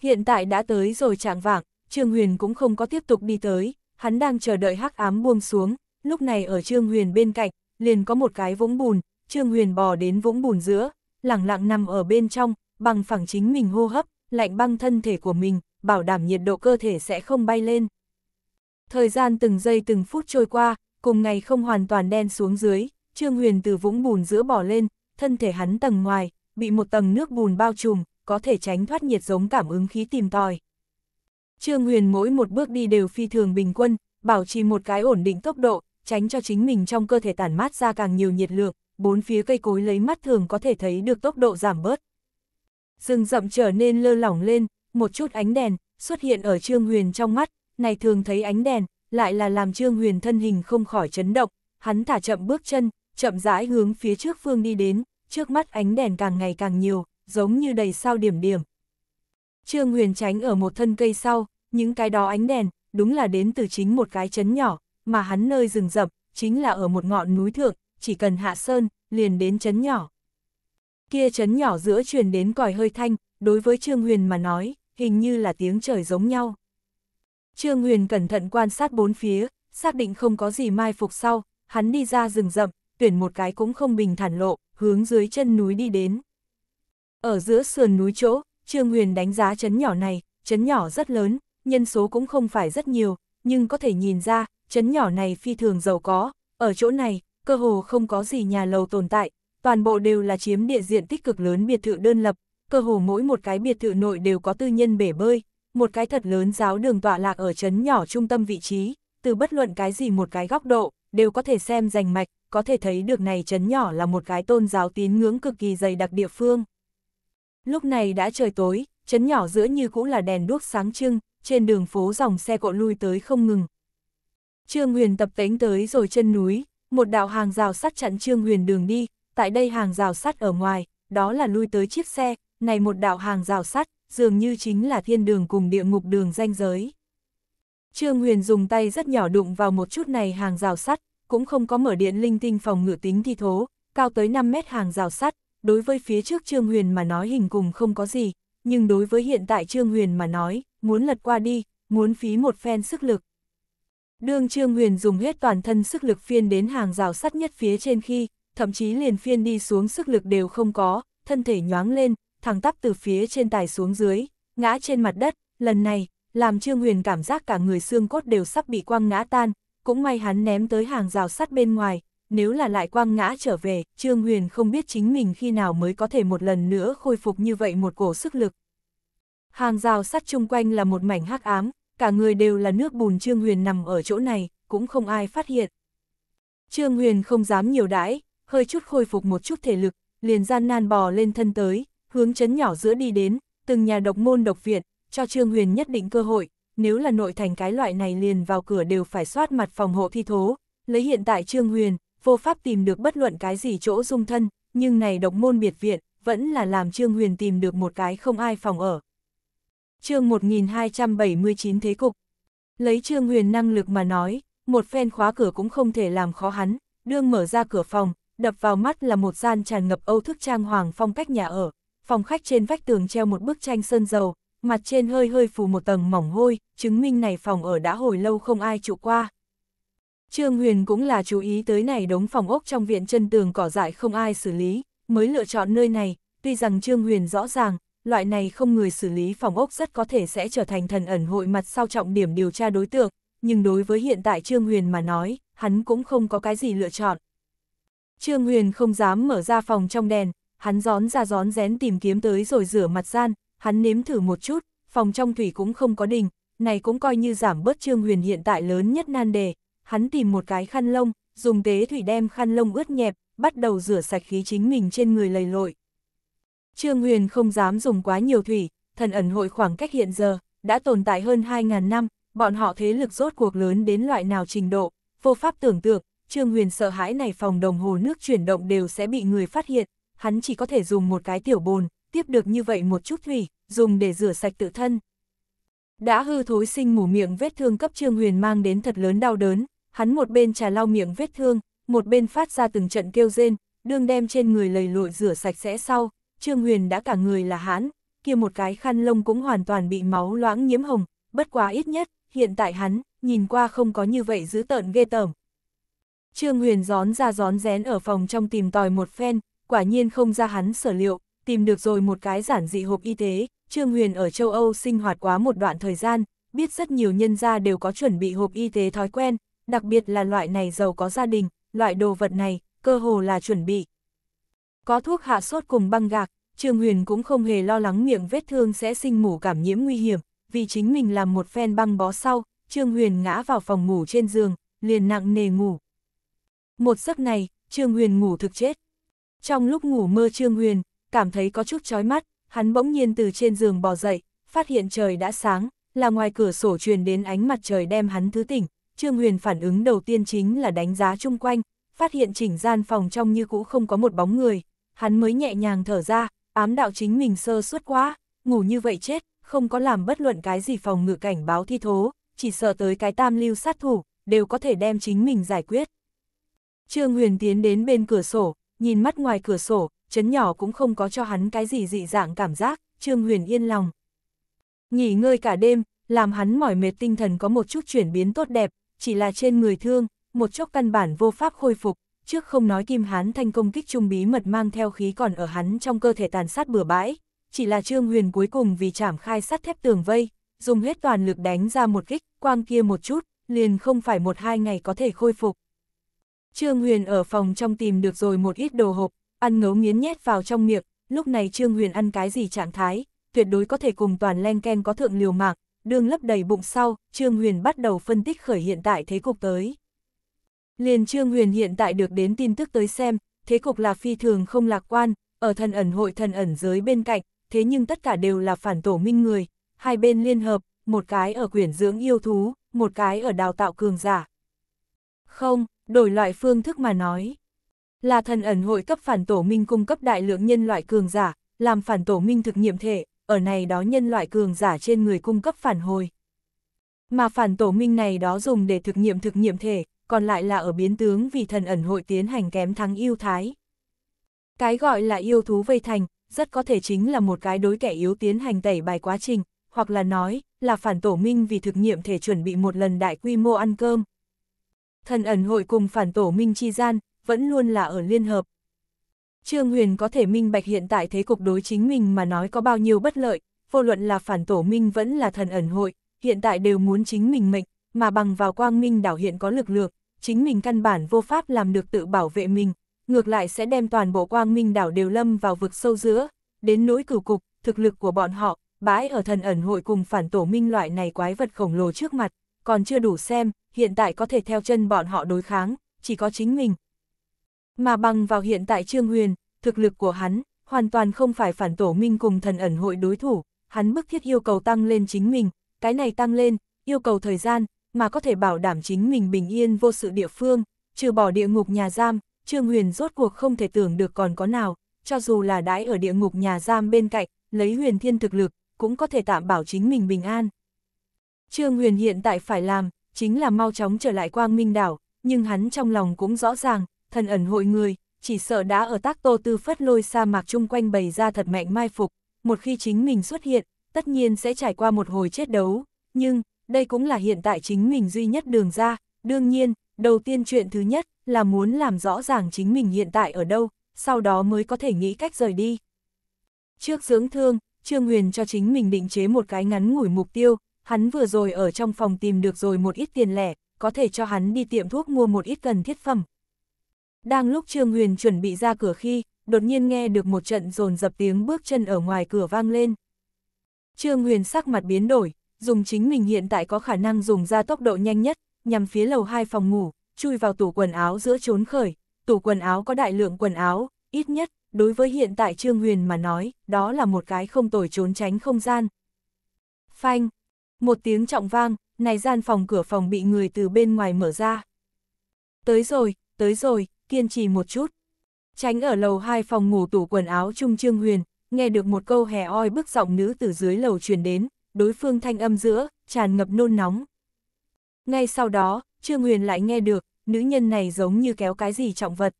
Speaker 1: Hiện tại đã tới rồi trạng vạng, Trương Huyền cũng không có tiếp tục đi tới, hắn đang chờ đợi hắc ám buông xuống, lúc này ở Trương Huyền bên cạnh, liền có một cái vũng bùn, Trương Huyền bò đến vũng bùn giữa, lặng lặng nằm ở bên trong, bằng phẳng chính mình hô hấp, lạnh băng thân thể của mình, bảo đảm nhiệt độ cơ thể sẽ không bay lên. Thời gian từng giây từng phút trôi qua, cùng ngày không hoàn toàn đen xuống dưới, Trương Huyền từ vũng bùn giữa bò lên, thân thể hắn tầng ngoài, bị một tầng nước bùn bao trùm, có thể tránh thoát nhiệt giống cảm ứng khí tìm tòi. Trương Huyền mỗi một bước đi đều phi thường bình quân, bảo trì một cái ổn định tốc độ, tránh cho chính mình trong cơ thể tản mát ra càng nhiều nhiệt lượng, bốn phía cây cối lấy mắt thường có thể thấy được tốc độ giảm bớt. Rừng rậm trở nên lơ lỏng lên, một chút ánh đèn xuất hiện ở Trương Huyền trong mắt, này thường thấy ánh đèn, lại là làm Trương Huyền thân hình không khỏi chấn động, hắn thả chậm bước chân, chậm rãi hướng phía trước phương đi đến, trước mắt ánh đèn càng ngày càng nhiều, giống như đầy sao điểm điểm. Trương Huyền tránh ở một thân cây sau, những cái đó ánh đèn, đúng là đến từ chính một cái chấn nhỏ, mà hắn nơi rừng rậm, chính là ở một ngọn núi thượng, chỉ cần hạ sơn, liền đến chấn nhỏ. Kia chấn nhỏ giữa truyền đến còi hơi thanh, đối với Trương Huyền mà nói, hình như là tiếng trời giống nhau. Trương Huyền cẩn thận quan sát bốn phía, xác định không có gì mai phục sau, hắn đi ra rừng rậm, tuyển một cái cũng không bình thản lộ, hướng dưới chân núi đi đến. Ở giữa sườn núi chỗ, Trương Huyền đánh giá chấn nhỏ này, chấn nhỏ rất lớn, nhân số cũng không phải rất nhiều, nhưng có thể nhìn ra, chấn nhỏ này phi thường giàu có, ở chỗ này, cơ hồ không có gì nhà lầu tồn tại, toàn bộ đều là chiếm địa diện tích cực lớn biệt thự đơn lập, cơ hồ mỗi một cái biệt thự nội đều có tư nhân bể bơi, một cái thật lớn giáo đường tọa lạc ở chấn nhỏ trung tâm vị trí, từ bất luận cái gì một cái góc độ, đều có thể xem rành mạch, có thể thấy được này chấn nhỏ là một cái tôn giáo tín ngưỡng cực kỳ dày đặc địa phương. Lúc này đã trời tối, chấn nhỏ giữa như cũng là đèn đuốc sáng trưng, trên đường phố dòng xe cộ lui tới không ngừng. Trương Huyền tập tính tới rồi chân núi, một đạo hàng rào sắt chặn Trương Huyền đường đi, tại đây hàng rào sắt ở ngoài, đó là lui tới chiếc xe, này một đạo hàng rào sắt, dường như chính là thiên đường cùng địa ngục đường danh giới. Trương Huyền dùng tay rất nhỏ đụng vào một chút này hàng rào sắt, cũng không có mở điện linh tinh phòng ngự tính thi thố, cao tới 5 mét hàng rào sắt, đối với phía trước Trương Huyền mà nói hình cùng không có gì, nhưng đối với hiện tại Trương Huyền mà nói, muốn lật qua đi, muốn phí một phen sức lực. đường Trương Huyền dùng hết toàn thân sức lực phiên đến hàng rào sắt nhất phía trên khi, thậm chí liền phiên đi xuống sức lực đều không có, thân thể nhoáng lên, thẳng tắp từ phía trên tài xuống dưới, ngã trên mặt đất, lần này, làm Trương Huyền cảm giác cả người xương cốt đều sắp bị quăng ngã tan, cũng may hắn ném tới hàng rào sắt bên ngoài, nếu là lại quang ngã trở về, Trương Huyền không biết chính mình khi nào mới có thể một lần nữa khôi phục như vậy một cổ sức lực. Hàng rào sắt chung quanh là một mảnh hắc ám, cả người đều là nước bùn Trương Huyền nằm ở chỗ này, cũng không ai phát hiện. Trương Huyền không dám nhiều đãi, hơi chút khôi phục một chút thể lực, liền gian nan bò lên thân tới, hướng chấn nhỏ giữa đi đến, từng nhà độc môn độc viện, cho Trương Huyền nhất định cơ hội, nếu là nội thành cái loại này liền vào cửa đều phải soát mặt phòng hộ thi thố, lấy hiện tại Trương Huyền, vô pháp tìm được bất luận cái gì chỗ dung thân, nhưng này độc môn biệt viện, vẫn là làm Trương Huyền tìm được một cái không ai phòng ở. chương 1279 Thế Cục Lấy Trương Huyền năng lực mà nói, một phen khóa cửa cũng không thể làm khó hắn, đương mở ra cửa phòng, đập vào mắt là một gian tràn ngập âu thức trang hoàng phong cách nhà ở, phòng khách trên vách tường treo một bức tranh sơn dầu, mặt trên hơi hơi phủ một tầng mỏng hôi, chứng minh này phòng ở đã hồi lâu không ai trụ qua. Trương Huyền cũng là chú ý tới này đống phòng ốc trong viện chân tường cỏ dại không ai xử lý, mới lựa chọn nơi này, tuy rằng Trương Huyền rõ ràng, loại này không người xử lý phòng ốc rất có thể sẽ trở thành thần ẩn hội mặt sau trọng điểm điều tra đối tượng, nhưng đối với hiện tại Trương Huyền mà nói, hắn cũng không có cái gì lựa chọn. Trương Huyền không dám mở ra phòng trong đèn, hắn gión ra gión rén tìm kiếm tới rồi rửa mặt gian, hắn nếm thử một chút, phòng trong thủy cũng không có đình, này cũng coi như giảm bớt Trương Huyền hiện tại lớn nhất nan đề, hắn tìm một cái khăn lông, dùng tế thủy đem khăn lông ướt nhẹp, bắt đầu rửa sạch khí chính mình trên người lầy lội. Trương Huyền không dám dùng quá nhiều thủy, thần ẩn hội khoảng cách hiện giờ, đã tồn tại hơn 2.000 năm, bọn họ thế lực rốt cuộc lớn đến loại nào trình độ, vô pháp tưởng tượng, Trương Huyền sợ hãi này phòng đồng hồ nước chuyển động đều sẽ bị người phát hiện, hắn chỉ có thể dùng một cái tiểu bồn, tiếp được như vậy một chút thủy, dùng để rửa sạch tự thân. Đã hư thối sinh mù miệng vết thương cấp Trương Huyền mang đến thật lớn đau đớn, hắn một bên trà lau miệng vết thương, một bên phát ra từng trận kêu rên, đương đem trên người lầy lội rửa sạch sẽ sau, Trương Huyền đã cả người là hãn, kia một cái khăn lông cũng hoàn toàn bị máu loãng nhiễm hồng, bất quá ít nhất, hiện tại hắn, nhìn qua không có như vậy dữ tợn ghê tởm. Trương Huyền gión ra gión rén ở phòng trong tìm tòi một phen, quả nhiên không ra hắn sở liệu, tìm được rồi một cái giản dị hộp y tế, Trương Huyền ở châu Âu sinh hoạt quá một đoạn thời gian, biết rất nhiều nhân gia đều có chuẩn bị hộp y tế thói quen, đặc biệt là loại này giàu có gia đình, loại đồ vật này, cơ hồ là chuẩn bị. Có thuốc hạ sốt cùng băng gạc, Trương Huyền cũng không hề lo lắng miệng vết thương sẽ sinh mủ cảm nhiễm nguy hiểm, vì chính mình làm một phen băng bó sau, Trương Huyền ngã vào phòng ngủ trên giường, liền nặng nề ngủ. Một giấc này, Trương Huyền ngủ thực chết. Trong lúc ngủ mơ Trương Huyền, cảm thấy có chút chói mắt, hắn bỗng nhiên từ trên giường bò dậy, phát hiện trời đã sáng, là ngoài cửa sổ truyền đến ánh mặt trời đem hắn thứ tỉnh, Trương Huyền phản ứng đầu tiên chính là đánh giá chung quanh, phát hiện chỉnh gian phòng trong như cũ không có một bóng người, hắn mới nhẹ nhàng thở ra, ám đạo chính mình sơ suất quá, ngủ như vậy chết, không có làm bất luận cái gì phòng ngự cảnh báo thi thố, chỉ sợ tới cái tam lưu sát thủ, đều có thể đem chính mình giải quyết. Trương Huyền tiến đến bên cửa sổ, nhìn mắt ngoài cửa sổ, chấn nhỏ cũng không có cho hắn cái gì dị dạng cảm giác, Trương Huyền yên lòng. Nghỉ ngơi cả đêm, làm hắn mỏi mệt tinh thần có một chút chuyển biến tốt đẹp, chỉ là trên người thương, một chốc căn bản vô pháp khôi phục, trước không nói Kim Hán thanh công kích trung bí mật mang theo khí còn ở hắn trong cơ thể tàn sát bừa bãi, chỉ là Trương Huyền cuối cùng vì chảm khai sắt thép tường vây, dùng hết toàn lực đánh ra một kích, quang kia một chút, liền không phải một hai ngày có thể khôi phục. Trương Huyền ở phòng trong tìm được rồi một ít đồ hộp, ăn ngấu nghiến nhét vào trong miệng, lúc này Trương Huyền ăn cái gì trạng thái, tuyệt đối có thể cùng toàn len ken có thượng liều mạng, đương lấp đầy bụng sau, Trương Huyền bắt đầu phân tích khởi hiện tại thế cục tới. Liền Trương Huyền hiện tại được đến tin tức tới xem, thế cục là phi thường không lạc quan, ở thần ẩn hội thần ẩn giới bên cạnh, thế nhưng tất cả đều là phản tổ minh người, hai bên liên hợp, một cái ở quyển dưỡng yêu thú, một cái ở đào tạo cường giả. Không, đổi loại phương thức mà nói. Là thần ẩn hội cấp phản tổ minh cung cấp đại lượng nhân loại cường giả, làm phản tổ minh thực nghiệm thể, ở này đó nhân loại cường giả trên người cung cấp phản hồi. Mà phản tổ minh này đó dùng để thực nghiệm thực nghiệm thể, còn lại là ở biến tướng vì thần ẩn hội tiến hành kém thắng yêu thái. Cái gọi là yêu thú vây thành, rất có thể chính là một cái đối kẻ yếu tiến hành tẩy bài quá trình, hoặc là nói, là phản tổ minh vì thực nghiệm thể chuẩn bị một lần đại quy mô ăn cơm. Thần ẩn hội cùng phản tổ minh chi gian, vẫn luôn là ở liên hợp, Trương Huyền có thể minh bạch hiện tại thế cục đối chính mình mà nói có bao nhiêu bất lợi, vô luận là phản tổ minh vẫn là thần ẩn hội, hiện tại đều muốn chính mình mệnh, mà bằng vào quang minh đảo hiện có lực lượng, chính mình căn bản vô pháp làm được tự bảo vệ mình, ngược lại sẽ đem toàn bộ quang minh đảo đều lâm vào vực sâu giữa, đến nỗi cửu cục, thực lực của bọn họ, bãi ở thần ẩn hội cùng phản tổ minh loại này quái vật khổng lồ trước mặt, còn chưa đủ xem, hiện tại có thể theo chân bọn họ đối kháng, chỉ có chính mình, mà bằng vào hiện tại Trương Huyền, thực lực của hắn, hoàn toàn không phải phản tổ minh cùng thần ẩn hội đối thủ, hắn bức thiết yêu cầu tăng lên chính mình, cái này tăng lên, yêu cầu thời gian, mà có thể bảo đảm chính mình bình yên vô sự địa phương, trừ bỏ địa ngục nhà giam, Trương Huyền rốt cuộc không thể tưởng được còn có nào, cho dù là đãi ở địa ngục nhà giam bên cạnh, lấy huyền thiên thực lực, cũng có thể tạm bảo chính mình bình an. Trương Huyền hiện tại phải làm, chính là mau chóng trở lại quang minh đảo, nhưng hắn trong lòng cũng rõ ràng, thần ẩn hội người, chỉ sợ đã ở tác tô tư phất lôi sa mạc chung quanh bày ra thật mạnh mai phục, một khi chính mình xuất hiện, tất nhiên sẽ trải qua một hồi chết đấu, nhưng, đây cũng là hiện tại chính mình duy nhất đường ra, đương nhiên, đầu tiên chuyện thứ nhất là muốn làm rõ ràng chính mình hiện tại ở đâu, sau đó mới có thể nghĩ cách rời đi. Trước dưỡng thương, Trương Huyền cho chính mình định chế một cái ngắn ngủi mục tiêu, hắn vừa rồi ở trong phòng tìm được rồi một ít tiền lẻ, có thể cho hắn đi tiệm thuốc mua một ít cần thiết phẩm, đang lúc Trương Huyền chuẩn bị ra cửa khi, đột nhiên nghe được một trận dồn dập tiếng bước chân ở ngoài cửa vang lên. Trương Huyền sắc mặt biến đổi, dùng chính mình hiện tại có khả năng dùng ra tốc độ nhanh nhất, nhằm phía lầu hai phòng ngủ, chui vào tủ quần áo giữa trốn khởi. Tủ quần áo có đại lượng quần áo, ít nhất, đối với hiện tại Trương Huyền mà nói, đó là một cái không tồi trốn tránh không gian. Phanh! Một tiếng trọng vang, này gian phòng cửa phòng bị người từ bên ngoài mở ra. Tới rồi, tới rồi, kiên trì một chút. Tránh ở lầu hai phòng ngủ tủ quần áo Trung Trương Huyền, nghe được một câu hè oi bức giọng nữ từ dưới lầu truyền đến, đối phương thanh âm giữa, tràn ngập nôn nóng. Ngay sau đó, Trương Huyền lại nghe được, nữ nhân này giống như kéo cái gì trọng vật.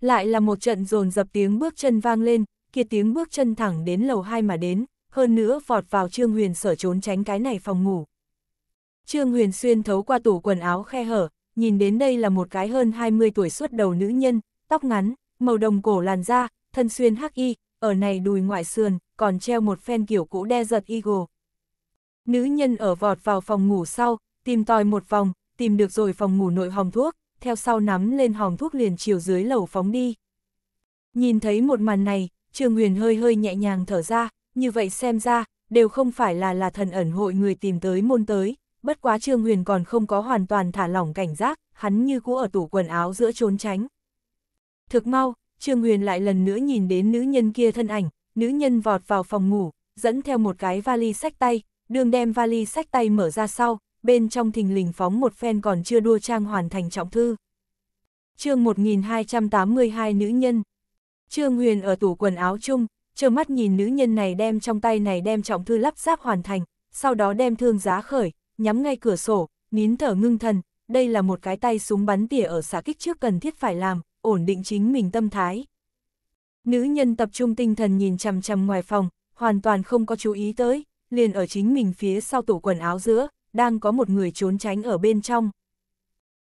Speaker 1: Lại là một trận dồn dập tiếng bước chân vang lên, kia tiếng bước chân thẳng đến lầu hai mà đến, hơn nữa vọt vào Trương Huyền sở trốn tránh cái này phòng ngủ. Trương Huyền xuyên thấu qua tủ quần áo khe hở, nhìn đến đây là một cái hơn 20 tuổi xuất đầu nữ nhân, tóc ngắn, màu đồng cổ làn da, thân xuyên hắc y, ở này đùi ngoại sườn, còn treo một phen kiểu cũ đe giật eagle. Nữ nhân ở vọt vào phòng ngủ sau, tìm tòi một vòng, tìm được rồi phòng ngủ nội hòm thuốc, theo sau nắm lên hòm thuốc liền chiều dưới lầu phóng đi. Nhìn thấy một màn này, Trương Huyền hơi hơi nhẹ nhàng thở ra, như vậy xem ra, đều không phải là là thần ẩn hội người tìm tới môn tới, bất quá Trương Huyền còn không có hoàn toàn thả lỏng cảnh giác, hắn như cũ ở tủ quần áo giữa trốn tránh. Thực mau, Trương Huyền lại lần nữa nhìn đến nữ nhân kia thân ảnh, nữ nhân vọt vào phòng ngủ, dẫn theo một cái vali sách tay, đường đem vali sách tay mở ra sau, bên trong thình lình phóng một phen còn chưa đua trang hoàn thành trọng thư. chương 1282 nữ nhân Trương Huyền ở tủ quần áo chung, trơ mắt nhìn nữ nhân này đem trong tay này đem trọng thư lắp ráp hoàn thành, sau đó đem thương giá khởi, nhắm ngay cửa sổ, nín thở ngưng thần, đây là một cái tay súng bắn tỉa ở xạ kích trước cần thiết phải làm, ổn định chính mình tâm thái. Nữ nhân tập trung tinh thần nhìn chằm chằm ngoài phòng, hoàn toàn không có chú ý tới, liền ở chính mình phía sau tủ quần áo giữa, đang có một người trốn tránh ở bên trong.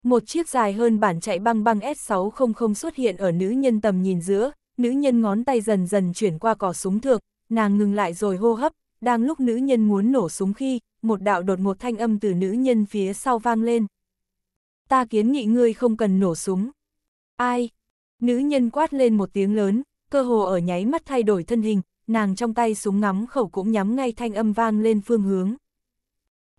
Speaker 1: Một chiếc dài hơn bản chạy băng băng S600 xuất hiện ở nữ nhân tầm nhìn giữa, nữ nhân ngón tay dần dần chuyển qua cỏ súng thược, nàng ngừng lại rồi hô hấp, đang lúc nữ nhân muốn nổ súng khi, một đạo đột một thanh âm từ nữ nhân phía sau vang lên. Ta kiến nghị ngươi không cần nổ súng. Ai? Nữ nhân quát lên một tiếng lớn, cơ hồ ở nháy mắt thay đổi thân hình, nàng trong tay súng ngắm khẩu cũng nhắm ngay thanh âm vang lên phương hướng.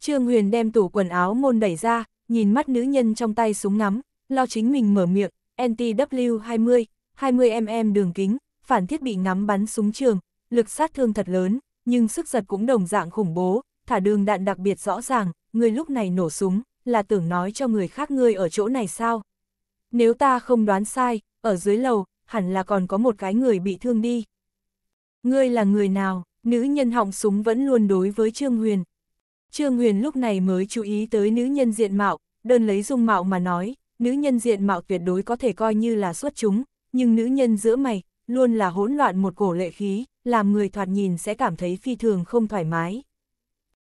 Speaker 1: Trương Huyền đem tủ quần áo môn đẩy ra, nhìn mắt nữ nhân trong tay súng ngắm, lo chính mình mở miệng, NTW20, 20mm đường kính, phản thiết bị ngắm bắn súng trường, lực sát thương thật lớn, nhưng sức giật cũng đồng dạng khủng bố, thả đường đạn đặc biệt rõ ràng, người lúc này nổ súng, là tưởng nói cho người khác ngươi ở chỗ này sao. Nếu ta không đoán sai, ở dưới lầu, hẳn là còn có một cái người bị thương đi. Ngươi là người nào, nữ nhân họng súng vẫn luôn đối với Trương Huyền. Trương Huyền lúc này mới chú ý tới nữ nhân diện mạo, đơn lấy dung mạo mà nói, nữ nhân diện mạo tuyệt đối có thể coi như là xuất chúng, nhưng nữ nhân giữa mày, luôn là hỗn loạn một cổ lệ khí, làm người thoạt nhìn sẽ cảm thấy phi thường không thoải mái.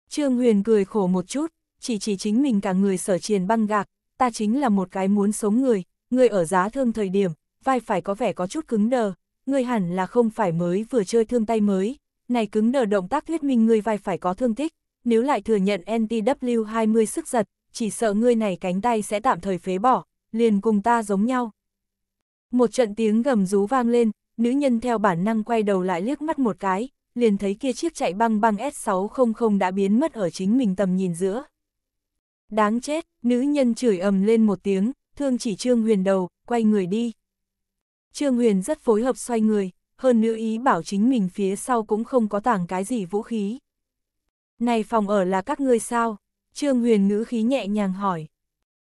Speaker 1: Trương Huyền cười khổ một chút, chỉ chỉ chính mình cả người sở triền băng gạc, ta chính là một cái muốn sống người, người ở giá thương thời điểm, vai phải có vẻ có chút cứng đờ, người hẳn là không phải mới vừa chơi thương tay mới, này cứng đờ động tác thuyết minh người vai phải có thương tích, nếu lại thừa nhận NTW20 sức giật, chỉ sợ người này cánh tay sẽ tạm thời phế bỏ, liền cùng ta giống nhau. Một trận tiếng gầm rú vang lên, nữ nhân theo bản năng quay đầu lại liếc mắt một cái, liền thấy kia chiếc chạy băng băng S600 đã biến mất ở chính mình tầm nhìn giữa. Đáng chết, nữ nhân chửi ầm lên một tiếng, thương chỉ Trương Huyền đầu, quay người đi. Trương Huyền rất phối hợp xoay người, hơn nữ ý bảo chính mình phía sau cũng không có tảng cái gì vũ khí. Này phòng ở là các ngươi sao? Trương Huyền ngữ khí nhẹ nhàng hỏi.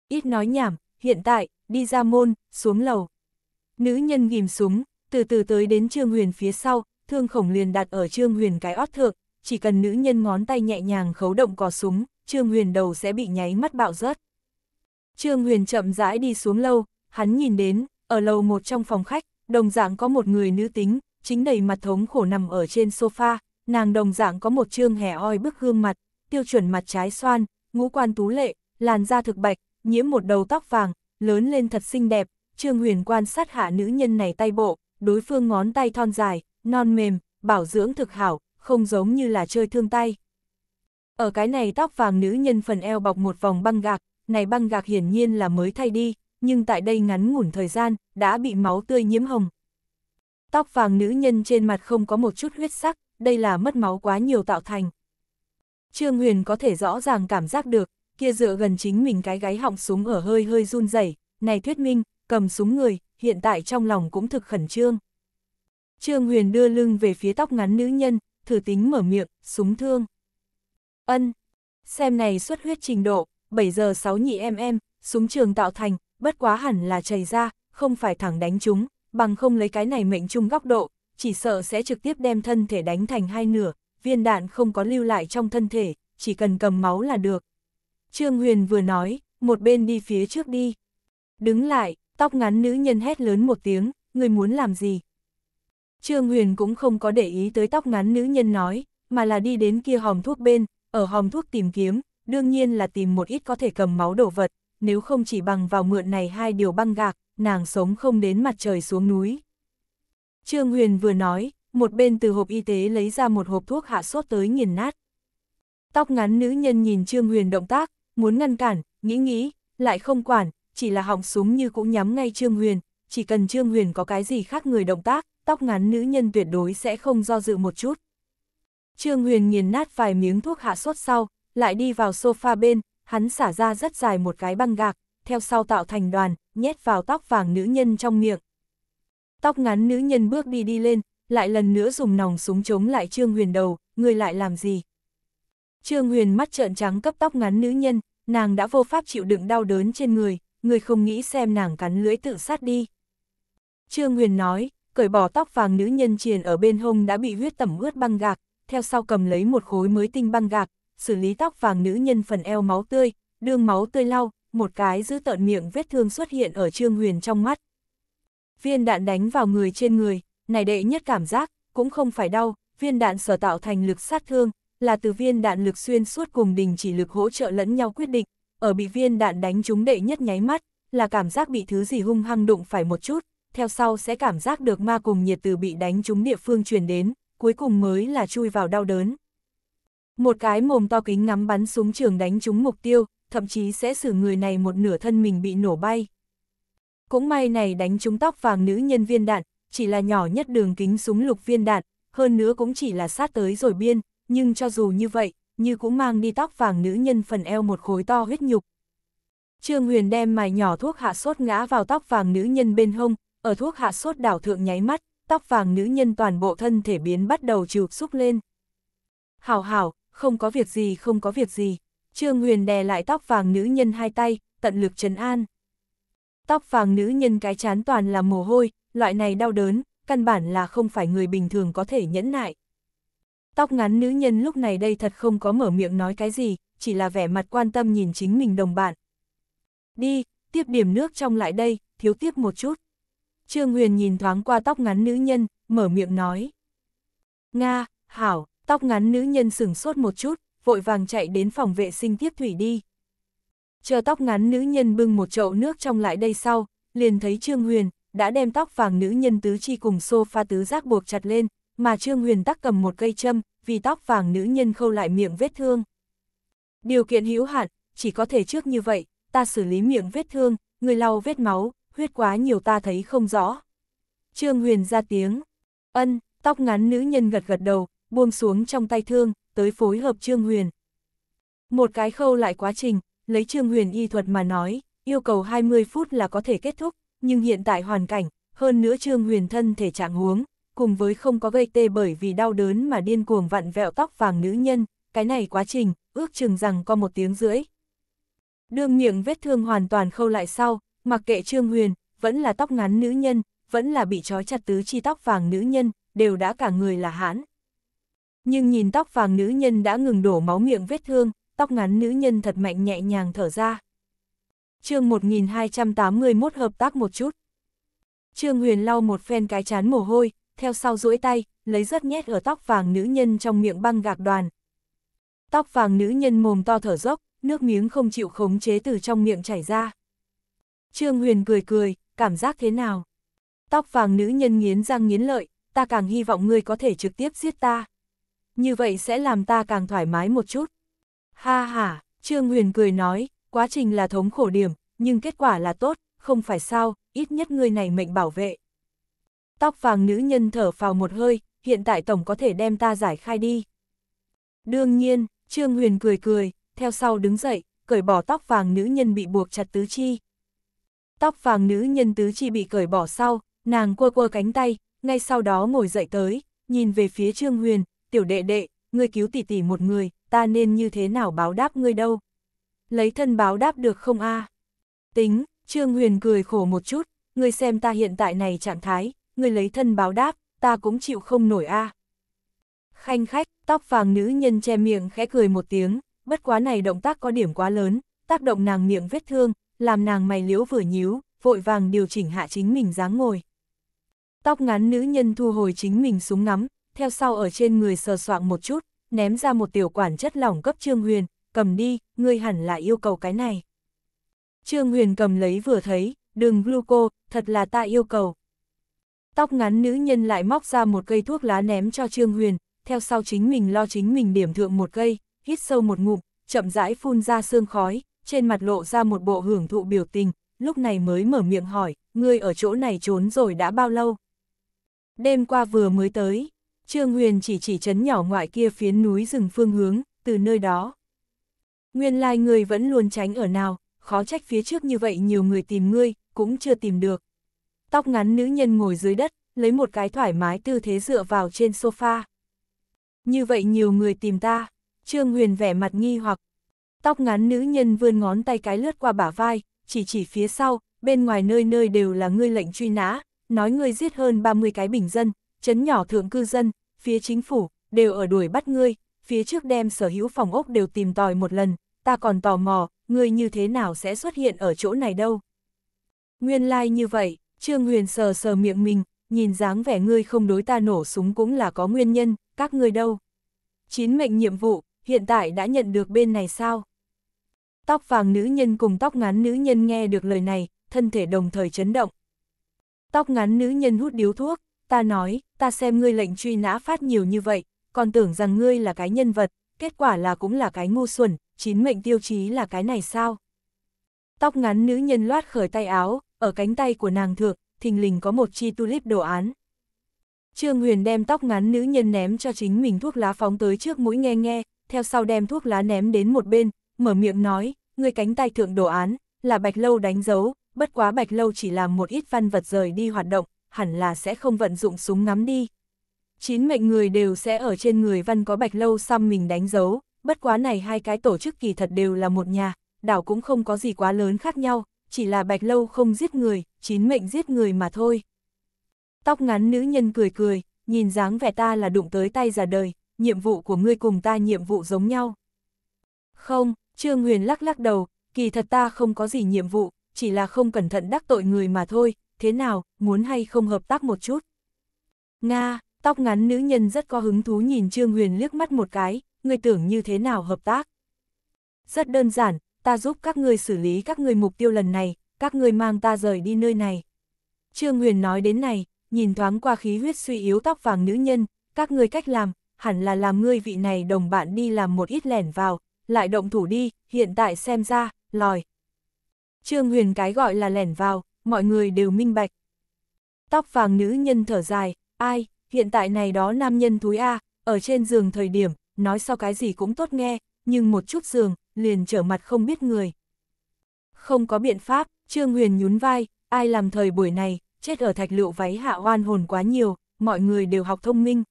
Speaker 1: Ít nói nhảm, hiện tại, đi ra môn, xuống lầu. Nữ nhân ghim súng, từ từ tới đến Trương Huyền phía sau, thương khổng liền đặt ở Trương Huyền cái ót thượng, chỉ cần nữ nhân ngón tay nhẹ nhàng khấu động cò súng, Trương Huyền đầu sẽ bị nháy mắt bạo rớt. Trương Huyền chậm rãi đi xuống lâu, hắn nhìn đến, ở lầu một trong phòng khách, đồng dạng có một người nữ tính, chính đầy mặt thống khổ nằm ở trên sofa, nàng đồng dạng có một trương hẻ oi bức gương mặt, tiêu chuẩn mặt trái xoan, ngũ quan tú lệ, làn da thực bạch, nhiễm một đầu tóc vàng, lớn lên thật xinh đẹp, Trương Huyền quan sát hạ nữ nhân này tay bộ, đối phương ngón tay thon dài, non mềm, bảo dưỡng thực hảo, không giống như là chơi thương tay. Ở cái này tóc vàng nữ nhân phần eo bọc một vòng băng gạc, này băng gạc hiển nhiên là mới thay đi, nhưng tại đây ngắn ngủn thời gian, đã bị máu tươi nhiễm hồng. Tóc vàng nữ nhân trên mặt không có một chút huyết sắc, đây là mất máu quá nhiều tạo thành. Trương Huyền có thể rõ ràng cảm giác được, kia dựa gần chính mình cái gáy họng súng ở hơi hơi run rẩy, này thuyết minh, cầm súng người, hiện tại trong lòng cũng thực khẩn trương. Trương Huyền đưa lưng về phía tóc ngắn nữ nhân, thử tính mở miệng, súng thương. Ân, xem này xuất huyết trình độ, 7 giờ 6 nhị em em, súng trường tạo thành, bất quá hẳn là chảy ra, không phải thẳng đánh chúng, bằng không lấy cái này mệnh chung góc độ, chỉ sợ sẽ trực tiếp đem thân thể đánh thành hai nửa, viên đạn không có lưu lại trong thân thể, chỉ cần cầm máu là được. Trương Huyền vừa nói, một bên đi phía trước đi. Đứng lại, Tóc ngắn nữ nhân hét lớn một tiếng, người muốn làm gì? Trương Huyền cũng không có để ý tới tóc ngắn nữ nhân nói, mà là đi đến kia hòm thuốc bên, ở hòm thuốc tìm kiếm, đương nhiên là tìm một ít có thể cầm máu đổ vật, nếu không chỉ bằng vào mượn này hai điều băng gạc, nàng sống không đến mặt trời xuống núi. Trương Huyền vừa nói, một bên từ hộp y tế lấy ra một hộp thuốc hạ sốt tới nghiền nát. Tóc ngắn nữ nhân nhìn Trương Huyền động tác, muốn ngăn cản, nghĩ nghĩ, lại không quản, chỉ là họng súng như cũng nhắm ngay Trương Huyền, chỉ cần Trương Huyền có cái gì khác người động tác, tóc ngắn nữ nhân tuyệt đối sẽ không do dự một chút. Trương Huyền nghiền nát vài miếng thuốc hạ sốt sau, lại đi vào sofa bên, hắn xả ra rất dài một cái băng gạc, theo sau tạo thành đoàn, nhét vào tóc vàng nữ nhân trong miệng. Tóc ngắn nữ nhân bước đi đi lên, lại lần nữa dùng nòng súng chống lại Trương Huyền đầu, người lại làm gì? Trương Huyền mắt trợn trắng cấp tóc ngắn nữ nhân, nàng đã vô pháp chịu đựng đau đớn trên người, người không nghĩ xem nàng cắn lưỡi tự sát đi. Trương Huyền nói, cởi bỏ tóc vàng nữ nhân triền ở bên hông đã bị huyết tẩm ướt băng gạc, theo sau cầm lấy một khối mới tinh băng gạc, xử lý tóc vàng nữ nhân phần eo máu tươi, đương máu tươi lau, một cái giữ tợn miệng vết thương xuất hiện ở Trương Huyền trong mắt. Viên đạn đánh vào người trên người, này đệ nhất cảm giác, cũng không phải đau, viên đạn sở tạo thành lực sát thương, là từ viên đạn lực xuyên suốt cùng đình chỉ lực hỗ trợ lẫn nhau quyết định, ở bị viên đạn đánh trúng đệ nhất nháy mắt, là cảm giác bị thứ gì hung hăng đụng phải một chút, theo sau sẽ cảm giác được ma cùng nhiệt từ bị đánh trúng địa phương truyền đến, cuối cùng mới là chui vào đau đớn. Một cái mồm to kính ngắm bắn súng trường đánh trúng mục tiêu, thậm chí sẽ xử người này một nửa thân mình bị nổ bay. Cũng may này đánh trúng tóc vàng nữ nhân viên đạn, chỉ là nhỏ nhất đường kính súng lục viên đạn, hơn nữa cũng chỉ là sát tới rồi biên, nhưng cho dù như vậy, như cũng mang đi tóc vàng nữ nhân phần eo một khối to huyết nhục. Trương Huyền đem mài nhỏ thuốc hạ sốt ngã vào tóc vàng nữ nhân bên hông, ở thuốc hạ sốt đảo thượng nháy mắt, tóc vàng nữ nhân toàn bộ thân thể biến bắt đầu chịu xúc lên. Hảo hảo, không có việc gì không có việc gì, Trương Huyền đè lại tóc vàng nữ nhân hai tay, tận lực trấn an. Tóc vàng nữ nhân cái chán toàn là mồ hôi, loại này đau đớn, căn bản là không phải người bình thường có thể nhẫn nại. Tóc ngắn nữ nhân lúc này đây thật không có mở miệng nói cái gì, chỉ là vẻ mặt quan tâm nhìn chính mình đồng bạn. Đi, tiếp điểm nước trong lại đây, thiếu tiếp một chút. Trương Huyền nhìn thoáng qua tóc ngắn nữ nhân, mở miệng nói. Nga, Hảo, tóc ngắn nữ nhân sửng sốt một chút, vội vàng chạy đến phòng vệ sinh tiếp thủy đi. Chờ tóc ngắn nữ nhân bưng một chậu nước trong lại đây sau, liền thấy Trương Huyền, đã đem tóc vàng nữ nhân tứ chi cùng sofa tứ giác buộc chặt lên, mà Trương Huyền Tắc cầm một cây châm, vì tóc vàng nữ nhân khâu lại miệng vết thương. Điều kiện hữu hạn, chỉ có thể trước như vậy, ta xử lý miệng vết thương, người lau vết máu, huyết quá nhiều ta thấy không rõ. Trương Huyền ra tiếng, ân, tóc ngắn nữ nhân gật gật đầu, buông xuống trong tay thương, tới phối hợp Trương Huyền. Một cái khâu lại quá trình, lấy Trương Huyền y thuật mà nói, yêu cầu 20 phút là có thể kết thúc, nhưng hiện tại hoàn cảnh, hơn nữa Trương Huyền thân thể trạng huống, cùng với không có gây tê bởi vì đau đớn mà điên cuồng vặn vẹo tóc vàng nữ nhân, cái này quá trình, ước chừng rằng có một tiếng rưỡi. Đương miệng vết thương hoàn toàn khâu lại sau, mặc kệ Trương Huyền, vẫn là tóc ngắn nữ nhân, vẫn là bị trói chặt tứ chi tóc vàng nữ nhân, đều đã cả người là hãn. Nhưng nhìn tóc vàng nữ nhân đã ngừng đổ máu miệng vết thương, tóc ngắn nữ nhân thật mạnh nhẹ nhàng thở ra. chương 1281 hợp tác một chút. Trương Huyền lau một phen cái chán mồ hôi, theo sau duỗi tay, lấy rất nhét ở tóc vàng nữ nhân trong miệng băng gạc đoàn. Tóc vàng nữ nhân mồm to thở dốc, nước miếng không chịu khống chế từ trong miệng chảy ra. Trương Huyền cười cười, cảm giác thế nào? Tóc vàng nữ nhân nghiến răng nghiến lợi, ta càng hy vọng ngươi có thể trực tiếp giết ta. Như vậy sẽ làm ta càng thoải mái một chút. Ha ha, Trương Huyền cười nói, quá trình là thống khổ điểm, nhưng kết quả là tốt, không phải sao, ít nhất ngươi này mệnh bảo vệ. Tóc vàng nữ nhân thở phào một hơi, hiện tại tổng có thể đem ta giải khai đi. Đương nhiên, Trương Huyền cười cười, theo sau đứng dậy, cởi bỏ tóc vàng nữ nhân bị buộc chặt tứ chi. Tóc vàng nữ nhân tứ chi bị cởi bỏ sau, nàng quơ quơ cánh tay, ngay sau đó ngồi dậy tới, nhìn về phía Trương Huyền, tiểu đệ đệ, ngươi cứu tỷ tỷ một người, ta nên như thế nào báo đáp ngươi đâu? Lấy thân báo đáp được không a? À? Tính, Trương Huyền cười khổ một chút, ngươi xem ta hiện tại này trạng thái, người lấy thân báo đáp, ta cũng chịu không nổi a. À. Khanh khách, tóc vàng nữ nhân che miệng khẽ cười một tiếng, bất quá này động tác có điểm quá lớn, tác động nàng miệng vết thương, làm nàng mày liếu vừa nhíu, vội vàng điều chỉnh hạ chính mình dáng ngồi. Tóc ngắn nữ nhân thu hồi chính mình súng ngắm, theo sau ở trên người sờ soạng một chút, ném ra một tiểu quản chất lỏng cấp Trương Huyền, cầm đi, ngươi hẳn là yêu cầu cái này. Trương Huyền cầm lấy vừa thấy, đừng gluco, thật là ta yêu cầu. Tóc ngắn nữ nhân lại móc ra một cây thuốc lá ném cho Trương Huyền, theo sau chính mình lo chính mình điểm thượng một cây, hít sâu một ngụm, chậm rãi phun ra sương khói, trên mặt lộ ra một bộ hưởng thụ biểu tình, lúc này mới mở miệng hỏi, ngươi ở chỗ này trốn rồi đã bao lâu? Đêm qua vừa mới tới, Trương Huyền chỉ chỉ chấn nhỏ ngoại kia phía núi rừng phương hướng, từ nơi đó. Nguyên lai like ngươi vẫn luôn tránh ở nào, khó trách phía trước như vậy nhiều người tìm ngươi, cũng chưa tìm được. Tóc ngắn nữ nhân ngồi dưới đất, lấy một cái thoải mái tư thế dựa vào trên sofa. Như vậy nhiều người tìm ta, Trương Huyền vẻ mặt nghi hoặc. Tóc ngắn nữ nhân vươn ngón tay cái lướt qua bả vai, chỉ chỉ phía sau, bên ngoài nơi nơi đều là ngươi lệnh truy nã, nói ngươi giết hơn 30 cái bình dân, chấn nhỏ thượng cư dân, phía chính phủ, đều ở đuổi bắt ngươi, phía trước đem sở hữu phòng ốc đều tìm tòi một lần, ta còn tò mò, ngươi như thế nào sẽ xuất hiện ở chỗ này đâu. Nguyên lai like như vậy, Trương Huyền sờ sờ miệng mình, nhìn dáng vẻ ngươi không đối ta nổ súng cũng là có nguyên nhân, các ngươi đâu. Chín mệnh nhiệm vụ, hiện tại đã nhận được bên này sao? Tóc vàng nữ nhân cùng tóc ngắn nữ nhân nghe được lời này, thân thể đồng thời chấn động. Tóc ngắn nữ nhân hút điếu thuốc, ta nói, ta xem ngươi lệnh truy nã phát nhiều như vậy, còn tưởng rằng ngươi là cái nhân vật, kết quả là cũng là cái ngu xuẩn, chín mệnh tiêu chí là cái này sao? Tóc ngắn nữ nhân loát khởi tay áo, ở cánh tay của nàng thượng, thình lình có một chi tulip đồ án. Trương Huyền đem tóc ngắn nữ nhân ném cho chính mình thuốc lá phóng tới trước mũi nghe nghe, theo sau đem thuốc lá ném đến một bên, mở miệng nói, người cánh tay thượng đồ án, là Bạch Lâu đánh dấu, bất quá Bạch Lâu chỉ làm một ít văn vật rời đi hoạt động, hẳn là sẽ không vận dụng súng ngắm đi. Chín mệnh người đều sẽ ở trên người văn có Bạch Lâu xăm mình đánh dấu, bất quá này hai cái tổ chức kỳ thật đều là một nhà, đảo cũng không có gì quá lớn khác nhau, chỉ là bạch lâu không giết người, chín mệnh giết người mà thôi. Tóc ngắn nữ nhân cười cười, nhìn dáng vẻ ta là đụng tới tay già đời, nhiệm vụ của ngươi cùng ta nhiệm vụ giống nhau. Không, Trương Huyền lắc lắc đầu, kỳ thật ta không có gì nhiệm vụ, chỉ là không cẩn thận đắc tội người mà thôi, thế nào, muốn hay không hợp tác một chút. Nga, tóc ngắn nữ nhân rất có hứng thú nhìn Trương Huyền liếc mắt một cái, ngươi tưởng như thế nào hợp tác. Rất đơn giản, ta giúp các người xử lý các người mục tiêu lần này, các người mang ta rời đi nơi này. Trương Huyền nói đến này, nhìn thoáng qua khí huyết suy yếu tóc vàng nữ nhân, các người cách làm, hẳn là làm ngươi vị này đồng bạn đi làm một ít lẻn vào, lại động thủ đi, hiện tại xem ra, lòi. Trương Huyền cái gọi là lẻn vào, mọi người đều minh bạch. Tóc vàng nữ nhân thở dài, ai, hiện tại này đó nam nhân thúi A, ở trên giường thời điểm, nói sau cái gì cũng tốt nghe, nhưng một chút giường, liền trở mặt không biết người. Không có biện pháp, Trương Huyền nhún vai, ai làm thời buổi này, chết ở thạch lựu váy hạ oan hồn quá nhiều, mọi người đều học thông minh.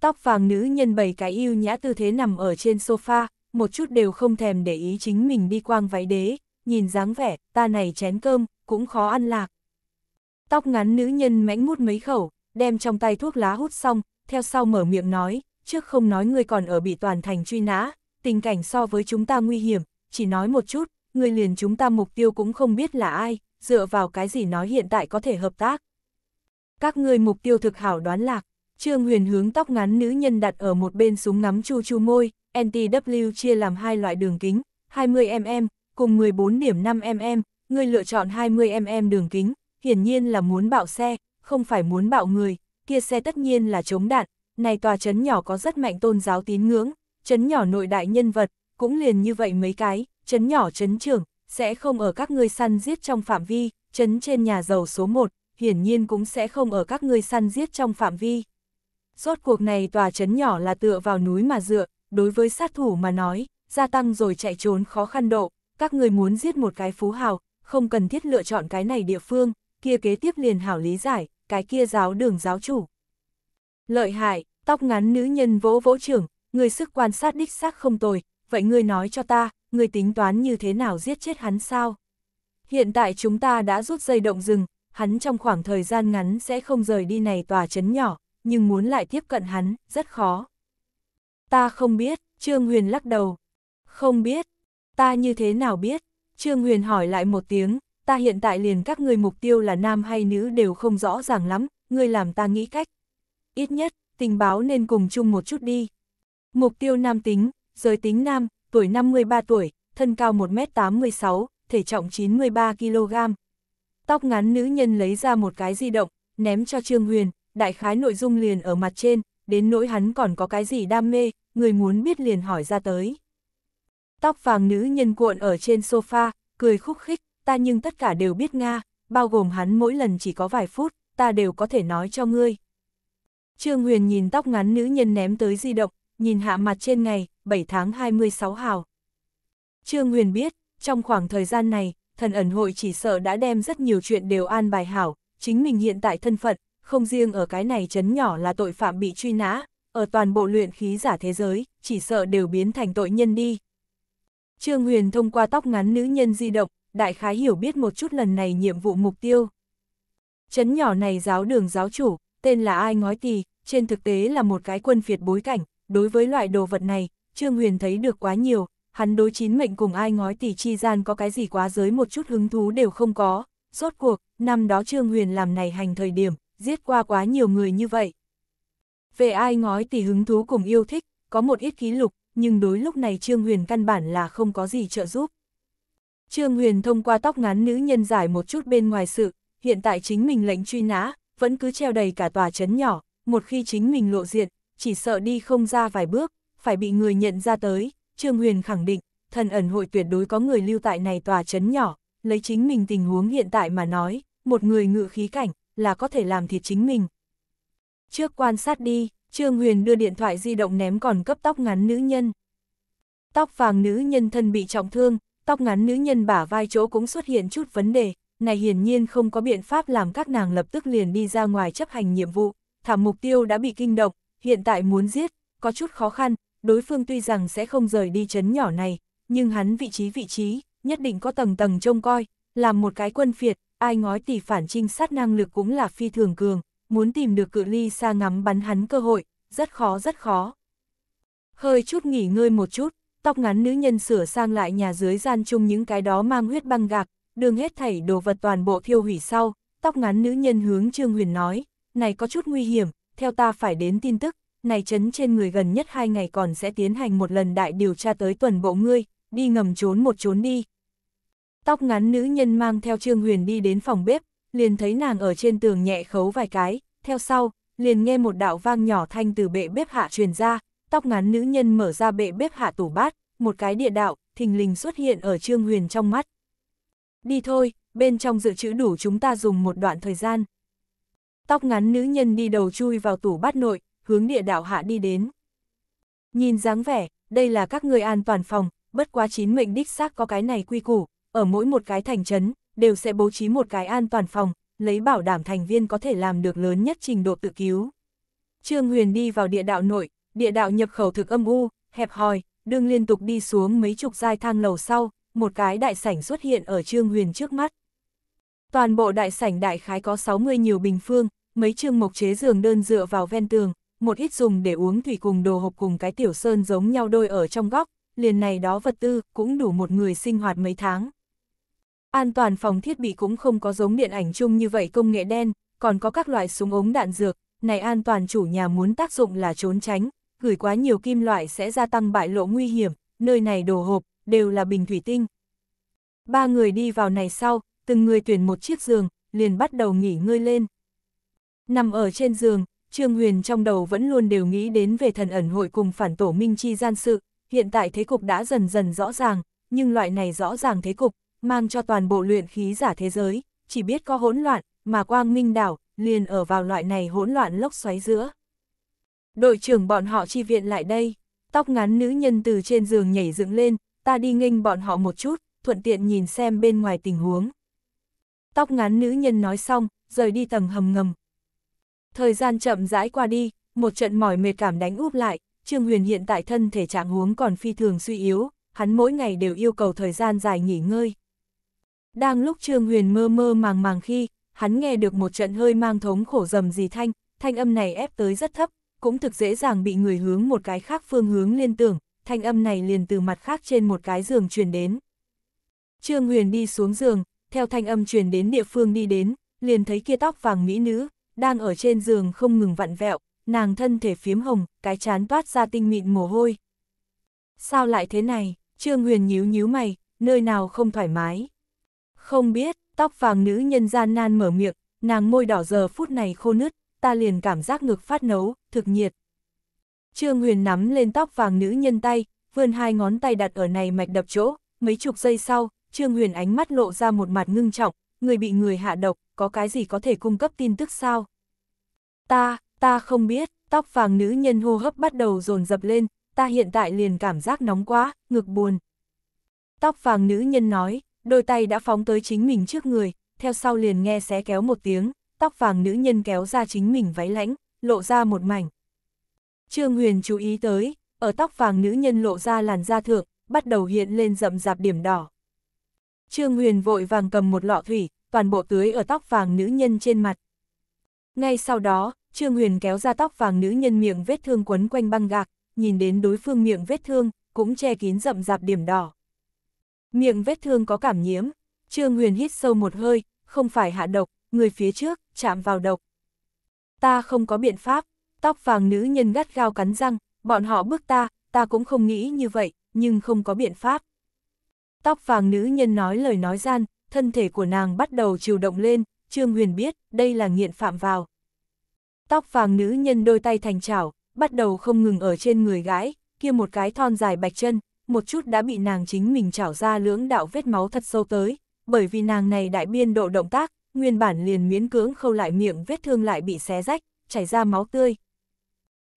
Speaker 1: Tóc vàng nữ nhân bày cái yêu nhã tư thế nằm ở trên sofa, một chút đều không thèm để ý chính mình đi quang váy đế, nhìn dáng vẻ, ta này chén cơm, cũng khó ăn lạc. Tóc ngắn nữ nhân mãnh mút mấy khẩu, đem trong tay thuốc lá hút xong, theo sau mở miệng nói, trước không nói người còn ở bị toàn thành truy nã, tình cảnh so với chúng ta nguy hiểm, chỉ nói một chút, người liền chúng ta mục tiêu cũng không biết là ai, dựa vào cái gì nói hiện tại có thể hợp tác. Các người mục tiêu thực hảo đoán lạc, Trương Huyền hướng tóc ngắn nữ nhân đặt ở một bên súng ngắm chu chu môi, NTW chia làm hai loại đường kính, 20mm, cùng 14.5mm, người lựa chọn 20mm đường kính, hiển nhiên là muốn bạo xe, không phải muốn bạo người, kia xe tất nhiên là chống đạn, này tòa trấn nhỏ có rất mạnh tôn giáo tín ngưỡng, chấn nhỏ nội đại nhân vật, cũng liền như vậy mấy cái, chấn nhỏ chấn trưởng, sẽ không ở các ngươi săn giết trong phạm vi, chấn trên nhà giàu số 1, hiển nhiên cũng sẽ không ở các ngươi săn giết trong phạm vi. Rốt cuộc này tòa chấn nhỏ là tựa vào núi mà dựa, đối với sát thủ mà nói, gia tăng rồi chạy trốn khó khăn độ, các người muốn giết một cái phú hào, không cần thiết lựa chọn cái này địa phương, kia kế tiếp liền hảo lý giải, cái kia giáo đường giáo chủ. Lợi hại, tóc ngắn nữ nhân vỗ vỗ trưởng, ngươi sức quan sát đích xác không tồi, vậy ngươi nói cho ta, ngươi tính toán như thế nào giết chết hắn sao? Hiện tại chúng ta đã rút dây động rừng, hắn trong khoảng thời gian ngắn sẽ không rời đi này tòa chấn nhỏ, nhưng muốn lại tiếp cận hắn, rất khó. Ta không biết, Trương Huyền lắc đầu. Không biết, ta như thế nào biết? Trương Huyền hỏi lại một tiếng, ta hiện tại liền các người mục tiêu là nam hay nữ đều không rõ ràng lắm, ngươi làm ta nghĩ cách. Ít nhất, tình báo nên cùng chung một chút đi. Mục tiêu nam tính, giới tính nam, tuổi 53 tuổi, thân cao 1m86, thể trọng 93kg. Tóc ngắn nữ nhân lấy ra một cái di động, ném cho Trương Huyền, đại khái nội dung liền ở mặt trên, đến nỗi hắn còn có cái gì đam mê, người muốn biết liền hỏi ra tới. Tóc vàng nữ nhân cuộn ở trên sofa, cười khúc khích, ta nhưng tất cả đều biết Nga, bao gồm hắn mỗi lần chỉ có vài phút, ta đều có thể nói cho ngươi. Trương Huyền nhìn tóc ngắn nữ nhân ném tới di động, nhìn hạ mặt trên ngày, 7 tháng 26 hào. Trương Huyền biết, trong khoảng thời gian này, thần ẩn hội chỉ sợ đã đem rất nhiều chuyện đều an bài hảo, chính mình hiện tại thân phận, không riêng ở cái này chấn nhỏ là tội phạm bị truy nã, ở toàn bộ luyện khí giả thế giới, chỉ sợ đều biến thành tội nhân đi. Trương Huyền thông qua tóc ngắn nữ nhân di động, đại khái hiểu biết một chút lần này nhiệm vụ mục tiêu. Chấn nhỏ này giáo đường giáo chủ, tên là ai ngói tì, trên thực tế là một cái quân phiệt bối cảnh, đối với loại đồ vật này, Trương Huyền thấy được quá nhiều, hắn đối chín mệnh cùng ai ngói tỷ chi gian có cái gì quá giới một chút hứng thú đều không có. Rốt cuộc, năm đó Trương Huyền làm này hành thời điểm, giết qua quá nhiều người như vậy. Về ai ngói tỷ hứng thú cùng yêu thích, có một ít ký lục, nhưng đối lúc này Trương Huyền căn bản là không có gì trợ giúp. Trương Huyền thông qua tóc ngắn nữ nhân giải một chút bên ngoài sự, hiện tại chính mình lệnh truy nã, vẫn cứ treo đầy cả tòa chấn nhỏ, một khi chính mình lộ diện, chỉ sợ đi không ra vài bước, phải bị người nhận ra tới, Trương Huyền khẳng định, thần ẩn hội tuyệt đối có người lưu tại này tòa chấn nhỏ, lấy chính mình tình huống hiện tại mà nói, một người ngự khí cảnh, là có thể làm thiệt chính mình. Trước quan sát đi, Trương Huyền đưa điện thoại di động ném còn cấp tóc ngắn nữ nhân. Tóc vàng nữ nhân thân bị trọng thương, tóc ngắn nữ nhân bả vai chỗ cũng xuất hiện chút vấn đề, này hiển nhiên không có biện pháp làm các nàng lập tức liền đi ra ngoài chấp hành nhiệm vụ, thảm mục tiêu đã bị kinh động, hiện tại muốn giết, có chút khó khăn, đối phương tuy rằng sẽ không rời đi chấn nhỏ này, nhưng hắn vị trí vị trí, nhất định có tầng tầng trông coi, làm một cái quân phiệt, ai ngói tỷ phản trinh sát năng lực cũng là phi thường cường, muốn tìm được cự ly xa ngắm bắn hắn cơ hội, rất khó rất khó. Hơi chút nghỉ ngơi một chút, tóc ngắn nữ nhân sửa sang lại nhà dưới gian chung những cái đó mang huyết băng gạc, đường hết thảy đồ vật toàn bộ thiêu hủy sau, tóc ngắn nữ nhân hướng Trương Huyền nói, này có chút nguy hiểm, theo ta phải đến tin tức, này chấn trên người gần nhất hai ngày còn sẽ tiến hành một lần đại điều tra tới tuần bộ ngươi, đi ngầm trốn một trốn đi. Tóc ngắn nữ nhân mang theo Trương Huyền đi đến phòng bếp, liền thấy nàng ở trên tường nhẹ khấu vài cái, theo sau, liền nghe một đạo vang nhỏ thanh từ bệ bếp hạ truyền ra, tóc ngắn nữ nhân mở ra bệ bếp hạ tủ bát, một cái địa đạo, thình lình xuất hiện ở Trương Huyền trong mắt. Đi thôi, bên trong dự trữ đủ chúng ta dùng một đoạn thời gian tóc ngắn nữ nhân đi đầu chui vào tủ bát nội, hướng địa đạo hạ đi đến. Nhìn dáng vẻ, đây là các người an toàn phòng, bất quá chín mệnh đích xác có cái này quy củ, ở mỗi một cái thành trấn đều sẽ bố trí một cái an toàn phòng, lấy bảo đảm thành viên có thể làm được lớn nhất trình độ tự cứu. Trương Huyền đi vào địa đạo nội, địa đạo nhập khẩu thực âm u, hẹp hòi, đương liên tục đi xuống mấy chục giai thang lầu sau, một cái đại sảnh xuất hiện ở Trương Huyền trước mắt. Toàn bộ đại sảnh đại khái có 60 nhiều bình phương, mấy chương mộc chế giường đơn dựa vào ven tường, một ít dùng để uống thủy cùng đồ hộp cùng cái tiểu sơn giống nhau đôi ở trong góc, liền này đó vật tư cũng đủ một người sinh hoạt mấy tháng. An toàn phòng thiết bị cũng không có giống điện ảnh chung như vậy công nghệ đen, còn có các loại súng ống đạn dược, này an toàn chủ nhà muốn tác dụng là trốn tránh, gửi quá nhiều kim loại sẽ gia tăng bại lộ nguy hiểm, nơi này đồ hộp, đều là bình thủy tinh. Ba người đi vào này sau, từng người tuyển một chiếc giường, liền bắt đầu nghỉ ngơi lên. Nằm ở trên giường, Trương Huyền trong đầu vẫn luôn đều nghĩ đến về thần ẩn hội cùng phản tổ minh chi gian sự, hiện tại thế cục đã dần dần rõ ràng, nhưng loại này rõ ràng thế cục, mang cho toàn bộ luyện khí giả thế giới, chỉ biết có hỗn loạn, mà quang minh đảo, liền ở vào loại này hỗn loạn lốc xoáy giữa. Đội trưởng bọn họ chi viện lại đây, tóc ngắn nữ nhân từ trên giường nhảy dựng lên, ta đi nghênh bọn họ một chút, thuận tiện nhìn xem bên ngoài tình huống tóc ngắn nữ nhân nói xong, rời đi tầng hầm ngầm. Thời gian chậm rãi qua đi, một trận mỏi mệt cảm đánh úp lại, Trương Huyền hiện tại thân thể trạng huống còn phi thường suy yếu, hắn mỗi ngày đều yêu cầu thời gian dài nghỉ ngơi. Đang lúc Trương Huyền mơ mơ màng màng khi, hắn nghe được một trận hơi mang thống khổ rầm gì thanh, thanh âm này ép tới rất thấp, cũng thực dễ dàng bị người hướng một cái khác phương hướng liên tưởng, thanh âm này liền từ mặt khác trên một cái giường truyền đến. Trương Huyền đi xuống giường, theo thanh âm truyền đến địa phương đi đến, liền thấy kia tóc vàng mỹ nữ, đang ở trên giường không ngừng vặn vẹo, nàng thân thể phiếm hồng, cái chán toát ra tinh mịn mồ hôi. Sao lại thế này, Trương Huyền nhíu nhíu mày, nơi nào không thoải mái. Không biết, tóc vàng nữ nhân gian nan mở miệng, nàng môi đỏ giờ phút này khô nứt, ta liền cảm giác ngực phát nấu, thực nhiệt. Trương Huyền nắm lên tóc vàng nữ nhân tay, vươn hai ngón tay đặt ở này mạch đập chỗ, mấy chục giây sau, Trương Huyền ánh mắt lộ ra một mặt ngưng trọng, người bị người hạ độc, có cái gì có thể cung cấp tin tức sao? Ta, ta không biết, tóc vàng nữ nhân hô hấp bắt đầu dồn dập lên, ta hiện tại liền cảm giác nóng quá, ngực buồn. Tóc vàng nữ nhân nói, đôi tay đã phóng tới chính mình trước người, theo sau liền nghe xé kéo một tiếng, tóc vàng nữ nhân kéo ra chính mình váy lãnh, lộ ra một mảnh. Trương Huyền chú ý tới, ở tóc vàng nữ nhân lộ ra làn da thượng, bắt đầu hiện lên rậm rạp điểm đỏ. Trương Huyền vội vàng cầm một lọ thủy, toàn bộ tưới ở tóc vàng nữ nhân trên mặt. Ngay sau đó, Trương Huyền kéo ra tóc vàng nữ nhân miệng vết thương quấn quanh băng gạc, nhìn đến đối phương miệng vết thương, cũng che kín rậm rạp điểm đỏ. Miệng vết thương có cảm nhiễm, Trương Huyền hít sâu một hơi, không phải hạ độc, người phía trước, chạm vào độc. Ta không có biện pháp, tóc vàng nữ nhân gắt gao cắn răng, bọn họ bước ta, ta cũng không nghĩ như vậy, nhưng không có biện pháp. Tóc vàng nữ nhân nói lời nói gian, thân thể của nàng bắt đầu chiều động lên, Trương Huyền biết đây là nghiện phạm vào. Tóc vàng nữ nhân đôi tay thành chảo, bắt đầu không ngừng ở trên người gái, kia một cái thon dài bạch chân, một chút đã bị nàng chính mình chảo ra lưỡng đạo vết máu thật sâu tới, bởi vì nàng này đại biên độ động tác, nguyên bản liền miễn cưỡng khâu lại miệng vết thương lại bị xé rách, chảy ra máu tươi.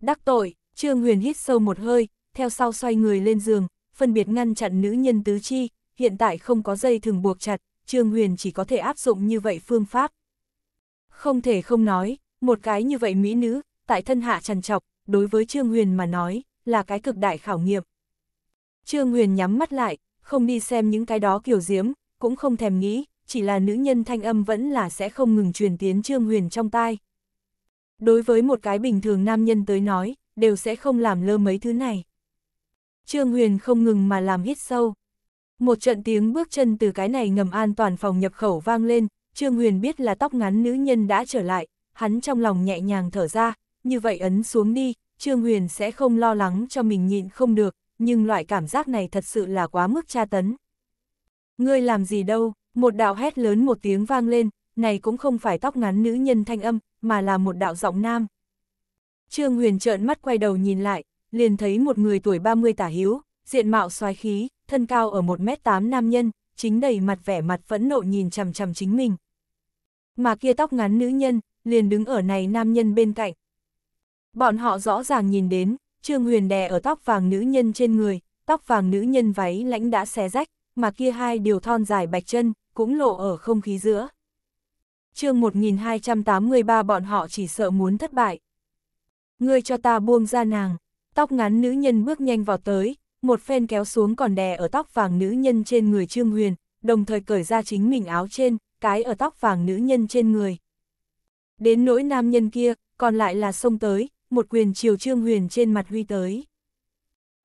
Speaker 1: Đắc tội, Trương Huyền hít sâu một hơi, theo sau xoay người lên giường, phân biệt ngăn chặn nữ nhân tứ chi, hiện tại không có dây thừng buộc chặt, Trương Huyền chỉ có thể áp dụng như vậy phương pháp. Không thể không nói, một cái như vậy mỹ nữ, tại thân hạ trần trọc, đối với Trương Huyền mà nói, là cái cực đại khảo nghiệm. Trương Huyền nhắm mắt lại, không đi xem những cái đó kiểu diếm, cũng không thèm nghĩ, chỉ là nữ nhân thanh âm vẫn là sẽ không ngừng truyền tiến Trương Huyền trong tai. Đối với một cái bình thường nam nhân tới nói, đều sẽ không làm lơ mấy thứ này. Trương Huyền không ngừng mà làm hít sâu. Một trận tiếng bước chân từ cái này ngầm an toàn phòng nhập khẩu vang lên, Trương Huyền biết là tóc ngắn nữ nhân đã trở lại, hắn trong lòng nhẹ nhàng thở ra, như vậy ấn xuống đi, Trương Huyền sẽ không lo lắng cho mình nhịn không được, nhưng loại cảm giác này thật sự là quá mức tra tấn. Ngươi làm gì đâu, một đạo hét lớn một tiếng vang lên, này cũng không phải tóc ngắn nữ nhân thanh âm, mà là một đạo giọng nam. Trương Huyền trợn mắt quay đầu nhìn lại, liền thấy một người tuổi 30 tả hiếu, diện mạo xoái khí, thân cao ở 1m8 nam nhân, chính đầy mặt vẻ mặt phẫn nộ nhìn chằm chằm chính mình. Mà kia tóc ngắn nữ nhân, liền đứng ở này nam nhân bên cạnh. Bọn họ rõ ràng nhìn đến, Trương Huyền đè ở tóc vàng nữ nhân trên người, tóc vàng nữ nhân váy lãnh đã xé rách, mà kia hai điều thon dài bạch chân, cũng lộ ở không khí giữa. chương 1283 bọn họ chỉ sợ muốn thất bại. Ngươi cho ta buông ra nàng, tóc ngắn nữ nhân bước nhanh vào tới, một phen kéo xuống còn đè ở tóc vàng nữ nhân trên người Trương Huyền, đồng thời cởi ra chính mình áo trên, cái ở tóc vàng nữ nhân trên người. Đến nỗi nam nhân kia, còn lại là sông tới, một quyền chiều Trương Huyền trên mặt huy tới.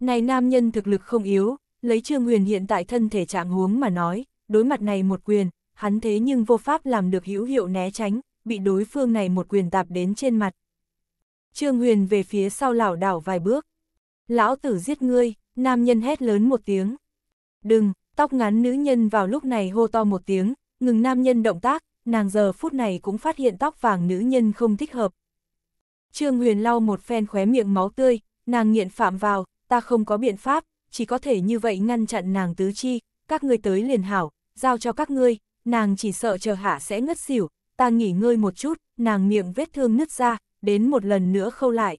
Speaker 1: Này nam nhân thực lực không yếu, lấy Trương Huyền hiện tại thân thể trạng huống mà nói, đối mặt này một quyền, hắn thế nhưng vô pháp làm được hữu hiệu né tránh, bị đối phương này một quyền tạp đến trên mặt. Trương Huyền về phía sau lảo đảo vài bước. Lão tử giết ngươi. Nam nhân hét lớn một tiếng. Đừng, tóc ngắn nữ nhân vào lúc này hô to một tiếng, ngừng nam nhân động tác, nàng giờ phút này cũng phát hiện tóc vàng nữ nhân không thích hợp. Trương Huyền lau một phen khóe miệng máu tươi, nàng nghiện phạm vào, ta không có biện pháp, chỉ có thể như vậy ngăn chặn nàng tứ chi, các ngươi tới liền hảo, giao cho các ngươi, nàng chỉ sợ chờ hạ sẽ ngất xỉu, ta nghỉ ngơi một chút, nàng miệng vết thương nứt ra, đến một lần nữa khâu lại.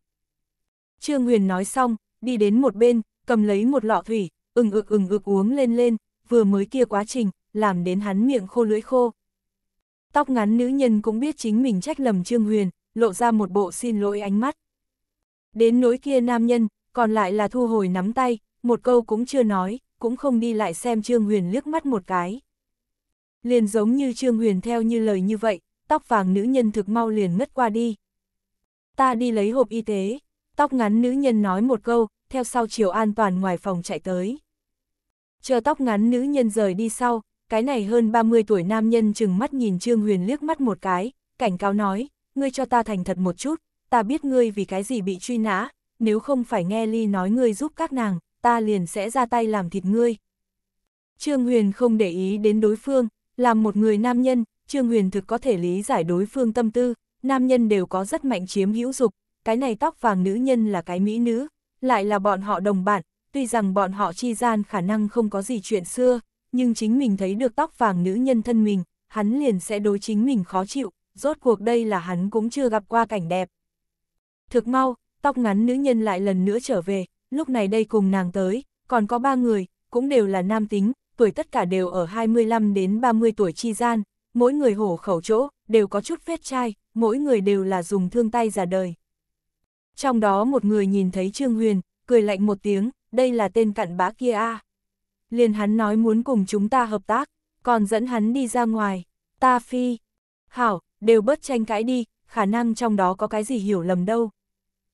Speaker 1: Trương Huyền nói xong, đi đến một bên, cầm lấy một lọ thủy, ừng ực ừng ực uống lên lên, vừa mới kia quá trình, làm đến hắn miệng khô lưỡi khô. Tóc ngắn nữ nhân cũng biết chính mình trách lầm Trương Huyền, lộ ra một bộ xin lỗi ánh mắt. Đến nỗi kia nam nhân, còn lại là thu hồi nắm tay, một câu cũng chưa nói, cũng không đi lại xem Trương Huyền liếc mắt một cái. Liền giống như Trương Huyền theo như lời như vậy, tóc vàng nữ nhân thực mau liền ngất qua đi. Ta đi lấy hộp y tế, tóc ngắn nữ nhân nói một câu, theo sau chiều an toàn ngoài phòng chạy tới. Chờ tóc ngắn nữ nhân rời đi sau, cái này hơn 30 tuổi nam nhân chừng mắt nhìn Trương Huyền liếc mắt một cái, cảnh cáo nói, ngươi cho ta thành thật một chút, ta biết ngươi vì cái gì bị truy nã, nếu không phải nghe Ly nói ngươi giúp các nàng, ta liền sẽ ra tay làm thịt ngươi. Trương Huyền không để ý đến đối phương, làm một người nam nhân, Trương Huyền thực có thể lý giải đối phương tâm tư, nam nhân đều có rất mạnh chiếm hữu dục, cái này tóc vàng nữ nhân là cái mỹ nữ, lại là bọn họ đồng bạn, tuy rằng bọn họ chi gian khả năng không có gì chuyện xưa, nhưng chính mình thấy được tóc vàng nữ nhân thân mình, hắn liền sẽ đối chính mình khó chịu, rốt cuộc đây là hắn cũng chưa gặp qua cảnh đẹp. Thực mau, tóc ngắn nữ nhân lại lần nữa trở về, lúc này đây cùng nàng tới, còn có ba người, cũng đều là nam tính, tuổi tất cả đều ở 25 đến 30 tuổi chi gian, mỗi người hổ khẩu chỗ, đều có chút vết chai, mỗi người đều là dùng thương tay giả đời. Trong đó một người nhìn thấy Trương Huyền, cười lạnh một tiếng, đây là tên cặn bã kia a. Liền hắn nói muốn cùng chúng ta hợp tác, còn dẫn hắn đi ra ngoài, ta phi. Hảo, đều bớt tranh cãi đi, khả năng trong đó có cái gì hiểu lầm đâu.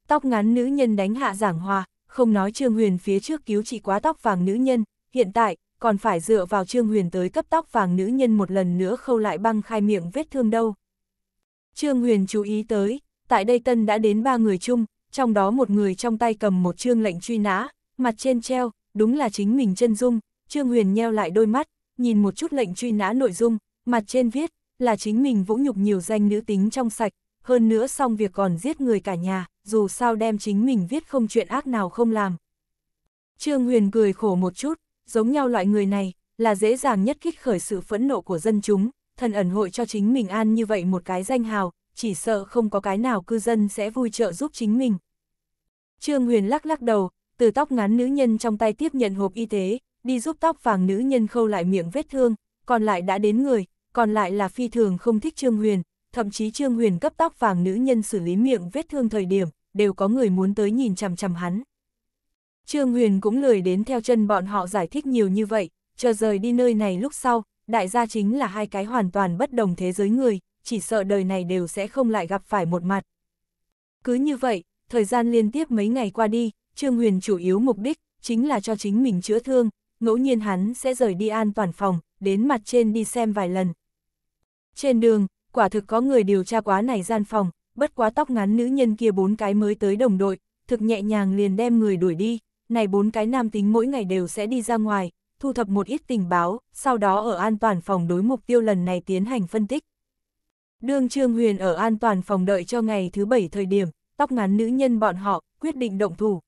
Speaker 1: Tóc ngắn nữ nhân đánh hạ giảng hòa, không nói Trương Huyền phía trước cứu trị quá tóc vàng nữ nhân, hiện tại, còn phải dựa vào Trương Huyền tới cấp tóc vàng nữ nhân một lần nữa khâu lại băng khai miệng vết thương đâu. Trương Huyền chú ý tới, tại đây Tân đã đến ba người chung, trong đó một người trong tay cầm một chương lệnh truy nã, mặt trên treo, đúng là chính mình chân dung, Trương Huyền nheo lại đôi mắt, nhìn một chút lệnh truy nã nội dung, mặt trên viết, là chính mình vũ nhục nhiều danh nữ tính trong sạch, hơn nữa xong việc còn giết người cả nhà, dù sao đem chính mình viết không chuyện ác nào không làm. Trương Huyền cười khổ một chút, giống nhau loại người này, là dễ dàng nhất kích khởi sự phẫn nộ của dân chúng, thần ẩn hội cho chính mình an như vậy một cái danh hào, chỉ sợ không có cái nào cư dân sẽ vui trợ giúp chính mình. Trương Huyền lắc lắc đầu, từ tóc ngắn nữ nhân trong tay tiếp nhận hộp y tế, đi giúp tóc vàng nữ nhân khâu lại miệng vết thương, còn lại đã đến người, còn lại là phi thường không thích Trương Huyền, thậm chí Trương Huyền cấp tóc vàng nữ nhân xử lý miệng vết thương thời điểm, đều có người muốn tới nhìn chằm chằm hắn. Trương Huyền cũng lười đến theo chân bọn họ giải thích nhiều như vậy, chờ rời đi nơi này lúc sau, đại gia chính là hai cái hoàn toàn bất đồng thế giới người, chỉ sợ đời này đều sẽ không lại gặp phải một mặt. Cứ như vậy, thời gian liên tiếp mấy ngày qua đi, Trương Huyền chủ yếu mục đích chính là cho chính mình chữa thương, ngẫu nhiên hắn sẽ rời đi an toàn phòng, đến mặt trên đi xem vài lần. Trên đường, quả thực có người điều tra quá này gian phòng, bất quá tóc ngắn nữ nhân kia bốn cái mới tới đồng đội, thực nhẹ nhàng liền đem người đuổi đi, này bốn cái nam tính mỗi ngày đều sẽ đi ra ngoài, thu thập một ít tình báo, sau đó ở an toàn phòng đối mục tiêu lần này tiến hành phân tích. Đương Trương Huyền ở an toàn phòng đợi cho ngày thứ bảy thời điểm, tóc ngắn nữ nhân bọn họ quyết định động thủ.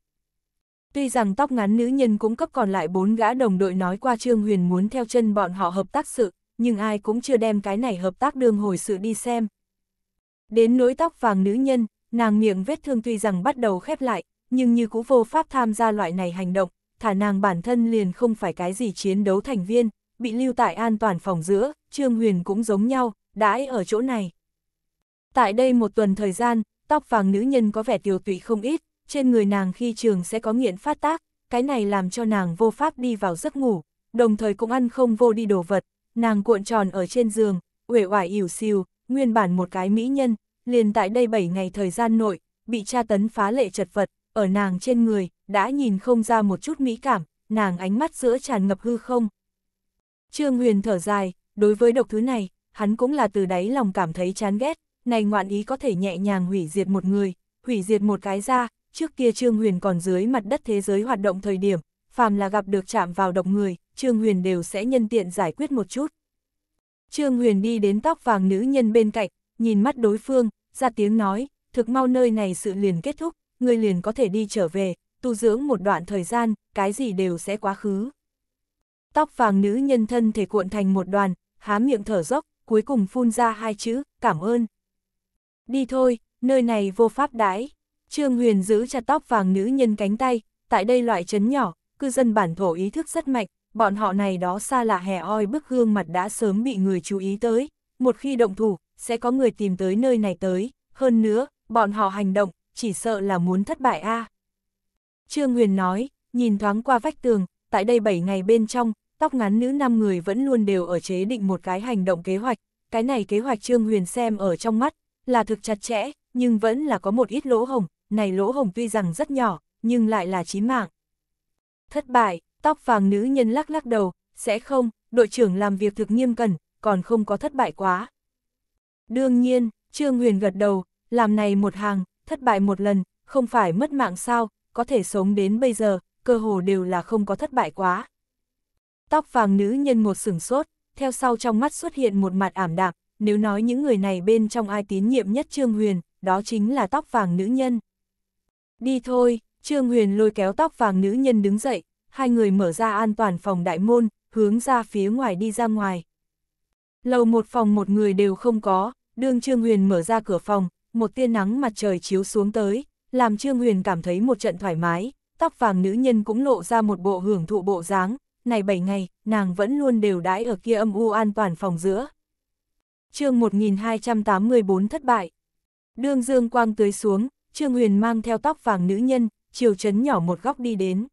Speaker 1: Tuy rằng tóc ngắn nữ nhân cũng cấp còn lại bốn gã đồng đội nói qua Trương Huyền muốn theo chân bọn họ hợp tác sự, nhưng ai cũng chưa đem cái này hợp tác đường hồi sự đi xem. Đến nỗi tóc vàng nữ nhân, nàng miệng vết thương tuy rằng bắt đầu khép lại, nhưng như cũ vô pháp tham gia loại này hành động, thả nàng bản thân liền không phải cái gì chiến đấu thành viên, bị lưu tại an toàn phòng giữa, Trương Huyền cũng giống nhau, đãi ở chỗ này. Tại đây một tuần thời gian, tóc vàng nữ nhân có vẻ tiều tụy không ít, trên người nàng khi trường sẽ có nghiện phát tác, cái này làm cho nàng vô pháp đi vào giấc ngủ, đồng thời cũng ăn không vô đi đồ vật, nàng cuộn tròn ở trên giường, uể oải ỉu xìu, nguyên bản một cái mỹ nhân, liền tại đây 7 ngày thời gian nội, bị tra tấn phá lệ chật vật, ở nàng trên người, đã nhìn không ra một chút mỹ cảm, nàng ánh mắt giữa tràn ngập hư không. Trương Huyền thở dài, đối với độc thứ này, hắn cũng là từ đáy lòng cảm thấy chán ghét, này ngoạn ý có thể nhẹ nhàng hủy diệt một người, hủy diệt một cái ra, trước kia Trương Huyền còn dưới mặt đất thế giới hoạt động thời điểm, phàm là gặp được chạm vào độc người, Trương Huyền đều sẽ nhân tiện giải quyết một chút. Trương Huyền đi đến tóc vàng nữ nhân bên cạnh, nhìn mắt đối phương, ra tiếng nói, thực mau nơi này sự liền kết thúc, người liền có thể đi trở về, tu dưỡng một đoạn thời gian, cái gì đều sẽ quá khứ. Tóc vàng nữ nhân thân thể cuộn thành một đoàn, há miệng thở dốc, cuối cùng phun ra hai chữ, cảm ơn. Đi thôi, nơi này vô pháp đái Trương Huyền giữ chặt tóc vàng nữ nhân cánh tay, tại đây loại trấn nhỏ, cư dân bản thổ ý thức rất mạnh, bọn họ này đó xa là hè oi bức hương mặt đã sớm bị người chú ý tới, một khi động thủ, sẽ có người tìm tới nơi này tới, hơn nữa, bọn họ hành động, chỉ sợ là muốn thất bại a. Trương Huyền nói, nhìn thoáng qua vách tường, tại đây 7 ngày bên trong, tóc ngắn nữ năm người vẫn luôn đều ở chế định một cái hành động kế hoạch, cái này kế hoạch Trương Huyền xem ở trong mắt, là thực chặt chẽ, nhưng vẫn là có một ít lỗ hồng, này lỗ hồng tuy rằng rất nhỏ, nhưng lại là chí mạng. Thất bại, tóc vàng nữ nhân lắc lắc đầu, sẽ không, đội trưởng làm việc thực nghiêm cẩn, còn không có thất bại quá. Đương nhiên, Trương Huyền gật đầu, làm này một hàng, thất bại một lần, không phải mất mạng sao, có thể sống đến bây giờ, cơ hồ đều là không có thất bại quá. Tóc vàng nữ nhân một sửng sốt, theo sau trong mắt xuất hiện một mặt ảm đạm, nếu nói những người này bên trong ai tín nhiệm nhất Trương Huyền, đó chính là tóc vàng nữ nhân. Đi thôi, Trương Huyền lôi kéo tóc vàng nữ nhân đứng dậy, hai người mở ra an toàn phòng đại môn, hướng ra phía ngoài đi ra ngoài. Lầu một phòng một người đều không có, đương Trương Huyền mở ra cửa phòng, một tia nắng mặt trời chiếu xuống tới, làm Trương Huyền cảm thấy một trận thoải mái, tóc vàng nữ nhân cũng lộ ra một bộ hưởng thụ bộ dáng, này 7 ngày, nàng vẫn luôn đều đãi ở kia âm u an toàn phòng giữa. chương 1284 thất bại. Đương dương quang tưới xuống, Trương Huyền mang theo tóc vàng nữ nhân, chiều chấn nhỏ một góc đi đến.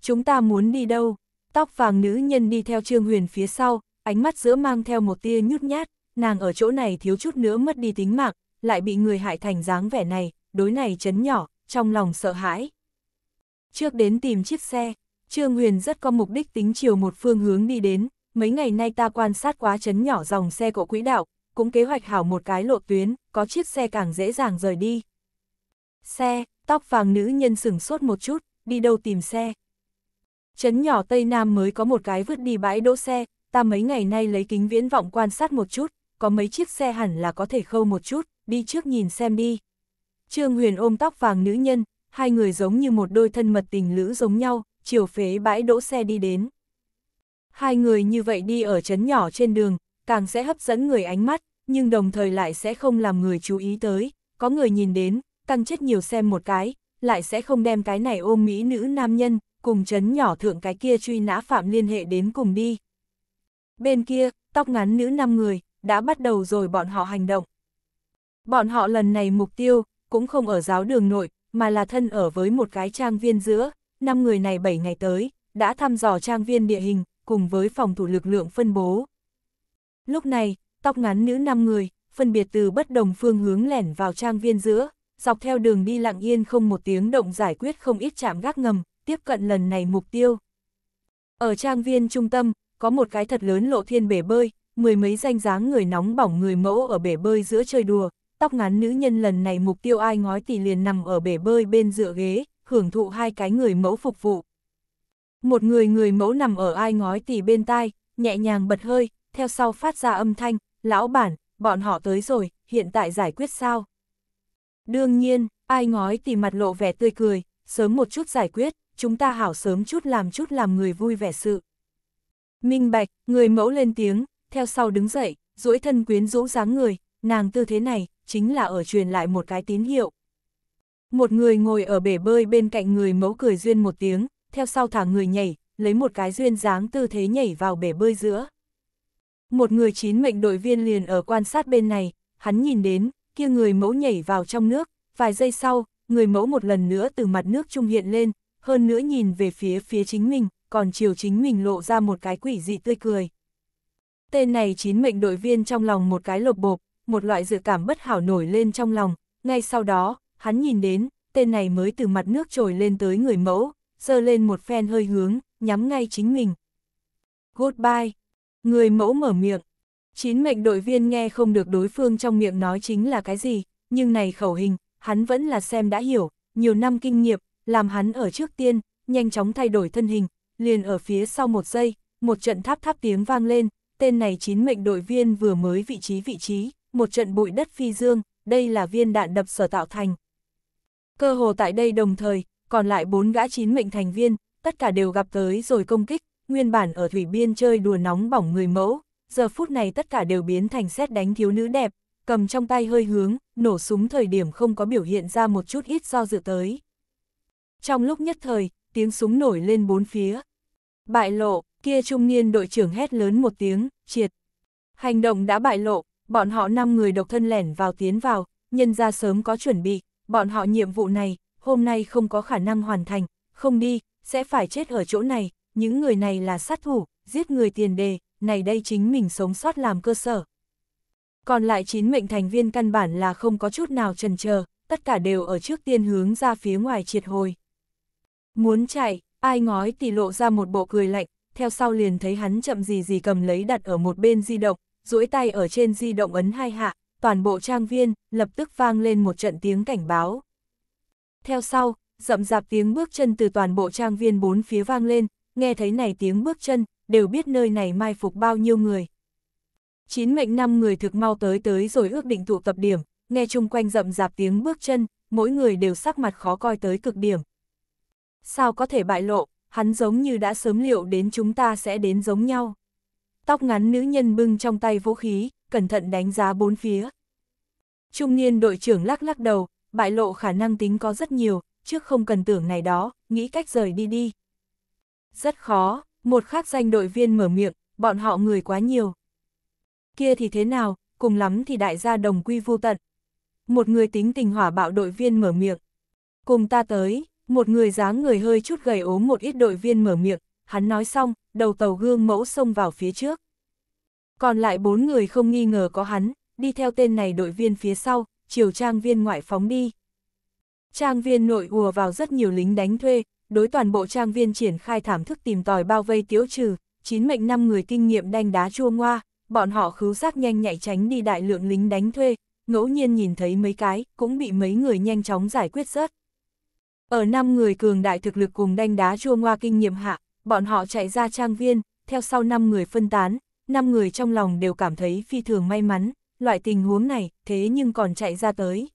Speaker 1: Chúng ta muốn đi đâu? Tóc vàng nữ nhân đi theo Trương Huyền phía sau, ánh mắt giữa mang theo một tia nhút nhát, nàng ở chỗ này thiếu chút nữa mất đi tính mạng, lại bị người hại thành dáng vẻ này, đối này chấn nhỏ, trong lòng sợ hãi. Trước đến tìm chiếc xe, Trương Huyền rất có mục đích tính chiều một phương hướng đi đến, mấy ngày nay ta quan sát quá chấn nhỏ dòng xe của quỹ đạo, cũng kế hoạch hảo một cái lộ tuyến, có chiếc xe càng dễ dàng rời đi. Xe, tóc vàng nữ nhân sửng sốt một chút, đi đâu tìm xe. Chấn nhỏ Tây Nam mới có một cái vứt đi bãi đỗ xe, ta mấy ngày nay lấy kính viễn vọng quan sát một chút, có mấy chiếc xe hẳn là có thể khâu một chút, đi trước nhìn xem đi. Trương Huyền ôm tóc vàng nữ nhân, hai người giống như một đôi thân mật tình lữ giống nhau, chiều phế bãi đỗ xe đi đến. Hai người như vậy đi ở chấn nhỏ trên đường, càng sẽ hấp dẫn người ánh mắt, nhưng đồng thời lại sẽ không làm người chú ý tới, có người nhìn đến, tăng chết nhiều xem một cái, lại sẽ không đem cái này ôm mỹ nữ nam nhân, cùng chấn nhỏ thượng cái kia truy nã phạm liên hệ đến cùng đi. Bên kia, tóc ngắn nữ năm người, đã bắt đầu rồi bọn họ hành động. Bọn họ lần này mục tiêu, cũng không ở giáo đường nội, mà là thân ở với một cái trang viên giữa, năm người này 7 ngày tới, đã thăm dò trang viên địa hình, cùng với phòng thủ lực lượng phân bố. Lúc này, tóc ngắn nữ năm người, phân biệt từ bất đồng phương hướng lẻn vào trang viên giữa, dọc theo đường đi lặng yên không một tiếng động giải quyết không ít chạm gác ngầm, tiếp cận lần này mục tiêu. Ở trang viên trung tâm, có một cái thật lớn lộ thiên bể bơi, mười mấy danh dáng người nóng bỏng người mẫu ở bể bơi giữa chơi đùa, tóc ngắn nữ nhân lần này mục tiêu ai ngói thì liền nằm ở bể bơi bên dựa ghế, hưởng thụ hai cái người mẫu phục vụ. Một người người mẫu nằm ở ai ngói tỉ bên tai, nhẹ nhàng bật hơi, theo sau phát ra âm thanh, lão bản, bọn họ tới rồi, hiện tại giải quyết sao? Đương nhiên, ai ngói tỉ mặt lộ vẻ tươi cười, sớm một chút giải quyết, chúng ta hảo sớm chút làm chút làm người vui vẻ sự. Minh bạch, người mẫu lên tiếng, theo sau đứng dậy, duỗi thân quyến rũ dáng người, nàng tư thế này, chính là ở truyền lại một cái tín hiệu, một người ngồi ở bể bơi bên cạnh người mẫu cười duyên một tiếng, theo sau thả người nhảy, lấy một cái duyên dáng tư thế nhảy vào bể bơi giữa. Một người chín mệnh đội viên liền ở quan sát bên này, hắn nhìn đến, kia người mẫu nhảy vào trong nước, vài giây sau, người mẫu một lần nữa từ mặt nước trung hiện lên, hơn nữa nhìn về phía phía chính mình, còn chiều chính mình lộ ra một cái quỷ dị tươi cười. Tên này chín mệnh đội viên trong lòng một cái lột bộp, một loại dự cảm bất hảo nổi lên trong lòng, ngay sau đó, hắn nhìn đến, tên này mới từ mặt nước trồi lên tới người mẫu, giơ lên một phen hơi hướng, nhắm ngay chính mình. Goodbye. Người mẫu mở miệng. Chín mệnh đội viên nghe không được đối phương trong miệng nói chính là cái gì, nhưng này khẩu hình, hắn vẫn là xem đã hiểu, nhiều năm kinh nghiệm, làm hắn ở trước tiên, nhanh chóng thay đổi thân hình, liền ở phía sau một giây, một trận tháp tháp tiếng vang lên, tên này chín mệnh đội viên vừa mới vị trí vị trí, một trận bụi đất phi dương, đây là viên đạn đập sở tạo thành. Cơ hồ tại đây đồng thời, còn lại bốn gã chín mệnh thành viên, tất cả đều gặp tới rồi công kích, nguyên bản ở thủy biên chơi đùa nóng bỏng người mẫu, giờ phút này tất cả đều biến thành xét đánh thiếu nữ đẹp, cầm trong tay hơi hướng, nổ súng thời điểm không có biểu hiện ra một chút ít do dự tới. Trong lúc nhất thời, tiếng súng nổi lên bốn phía. Bại lộ, kia trung niên đội trưởng hét lớn một tiếng, triệt. Hành động đã bại lộ, bọn họ năm người độc thân lẻn vào tiến vào, nhân ra sớm có chuẩn bị, bọn họ nhiệm vụ này, hôm nay không có khả năng hoàn thành, không đi, sẽ phải chết ở chỗ này, những người này là sát thủ, giết người tiền đề, này đây chính mình sống sót làm cơ sở. Còn lại 9 mệnh thành viên căn bản là không có chút nào trần chờ tất cả đều ở trước tiên hướng ra phía ngoài triệt hồi. Muốn chạy, ai ngói thì lộ ra một bộ cười lạnh, theo sau liền thấy hắn chậm gì gì cầm lấy đặt ở một bên di động, duỗi tay ở trên di động ấn hai hạ, toàn bộ trang viên lập tức vang lên một trận tiếng cảnh báo. Theo sau, rậm rạp tiếng bước chân từ toàn bộ trang viên bốn phía vang lên, nghe thấy này tiếng bước chân, đều biết nơi này mai phục bao nhiêu người. Chín mệnh năm người thực mau tới tới rồi ước định tụ tập điểm, nghe chung quanh rậm rạp tiếng bước chân, mỗi người đều sắc mặt khó coi tới cực điểm. Sao có thể bại lộ, hắn giống như đã sớm liệu đến chúng ta sẽ đến giống nhau. Tóc ngắn nữ nhân bưng trong tay vũ khí, cẩn thận đánh giá bốn phía. Trung niên đội trưởng lắc lắc đầu, bại lộ khả năng tính có rất nhiều, trước không cần tưởng này đó, nghĩ cách rời đi đi. Rất khó, một khác danh đội viên mở miệng, bọn họ người quá nhiều. Kia thì thế nào, cùng lắm thì đại gia đồng quy vô tận. Một người tính tình hỏa bạo đội viên mở miệng. Cùng ta tới, một người dáng người hơi chút gầy ốm một ít đội viên mở miệng, hắn nói xong, đầu tàu gương mẫu xông vào phía trước. Còn lại bốn người không nghi ngờ có hắn, đi theo tên này đội viên phía sau, chiều trang viên ngoại phóng đi. Trang viên nội ùa vào rất nhiều lính đánh thuê, đối toàn bộ trang viên triển khai thảm thức tìm tòi bao vây tiếu trừ, chín mệnh năm người kinh nghiệm đanh đá chua ngoa, bọn họ khứu xác nhanh nhạy tránh đi đại lượng lính đánh thuê, ngẫu nhiên nhìn thấy mấy cái, cũng bị mấy người nhanh chóng giải quyết rớt. Ở năm người cường đại thực lực cùng đanh đá chua ngoa kinh nghiệm hạ, bọn họ chạy ra trang viên, theo sau năm người phân tán, năm người trong lòng đều cảm thấy phi thường may mắn, loại tình huống này, thế nhưng còn chạy ra tới.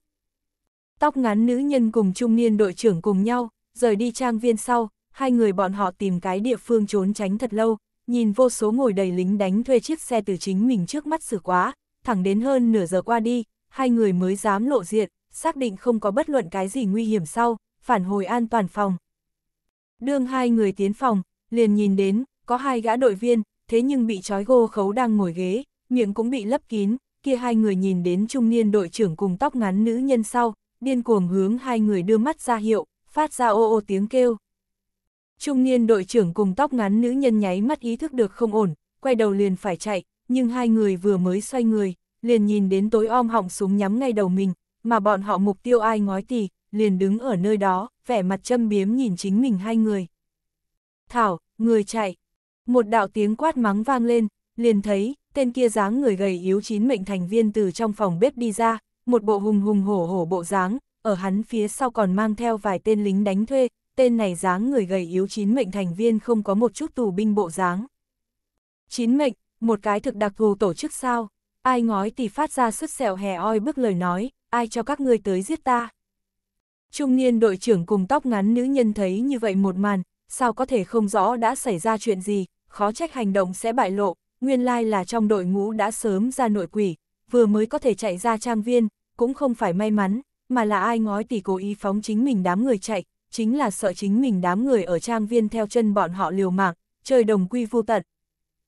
Speaker 1: Tóc ngắn nữ nhân cùng trung niên đội trưởng cùng nhau, rời đi trang viên sau, hai người bọn họ tìm cái địa phương trốn tránh thật lâu, nhìn vô số ngồi đầy lính đánh thuê chiếc xe từ chính mình trước mắt xử quá, thẳng đến hơn nửa giờ qua đi, hai người mới dám lộ diện, xác định không có bất luận cái gì nguy hiểm sau, phản hồi an toàn phòng. Đương hai người tiến phòng, liền nhìn đến, có hai gã đội viên, thế nhưng bị trói gô khấu đang ngồi ghế, miệng cũng bị lấp kín, kia hai người nhìn đến trung niên đội trưởng cùng tóc ngắn nữ nhân sau, điên cuồng hướng hai người đưa mắt ra hiệu, phát ra ô ô tiếng kêu. Trung niên đội trưởng cùng tóc ngắn nữ nhân nháy mắt ý thức được không ổn, quay đầu liền phải chạy, nhưng hai người vừa mới xoay người, liền nhìn đến tối om họng súng nhắm ngay đầu mình, mà bọn họ mục tiêu ai ngói tì, liền đứng ở nơi đó, vẻ mặt châm biếm nhìn chính mình hai người. Thảo, người chạy, một đạo tiếng quát mắng vang lên, liền thấy, tên kia dáng người gầy yếu chín mệnh thành viên từ trong phòng bếp đi ra, một bộ hùng hùng hổ hổ bộ dáng, ở hắn phía sau còn mang theo vài tên lính đánh thuê, tên này dáng người gầy yếu chín mệnh thành viên không có một chút tù binh bộ dáng. Chín mệnh, một cái thực đặc thù tổ chức sao, ai ngói thì phát ra sứt sẹo hè oi bức lời nói, ai cho các ngươi tới giết ta. Trung niên đội trưởng cùng tóc ngắn nữ nhân thấy như vậy một màn, sao có thể không rõ đã xảy ra chuyện gì, khó trách hành động sẽ bại lộ, nguyên lai là trong đội ngũ đã sớm ra nội quỷ, vừa mới có thể chạy ra trang viên, cũng không phải may mắn, mà là ai ngói tỷ cố ý phóng chính mình đám người chạy, chính là sợ chính mình đám người ở trang viên theo chân bọn họ liều mạng, chơi đồng quy vô tận.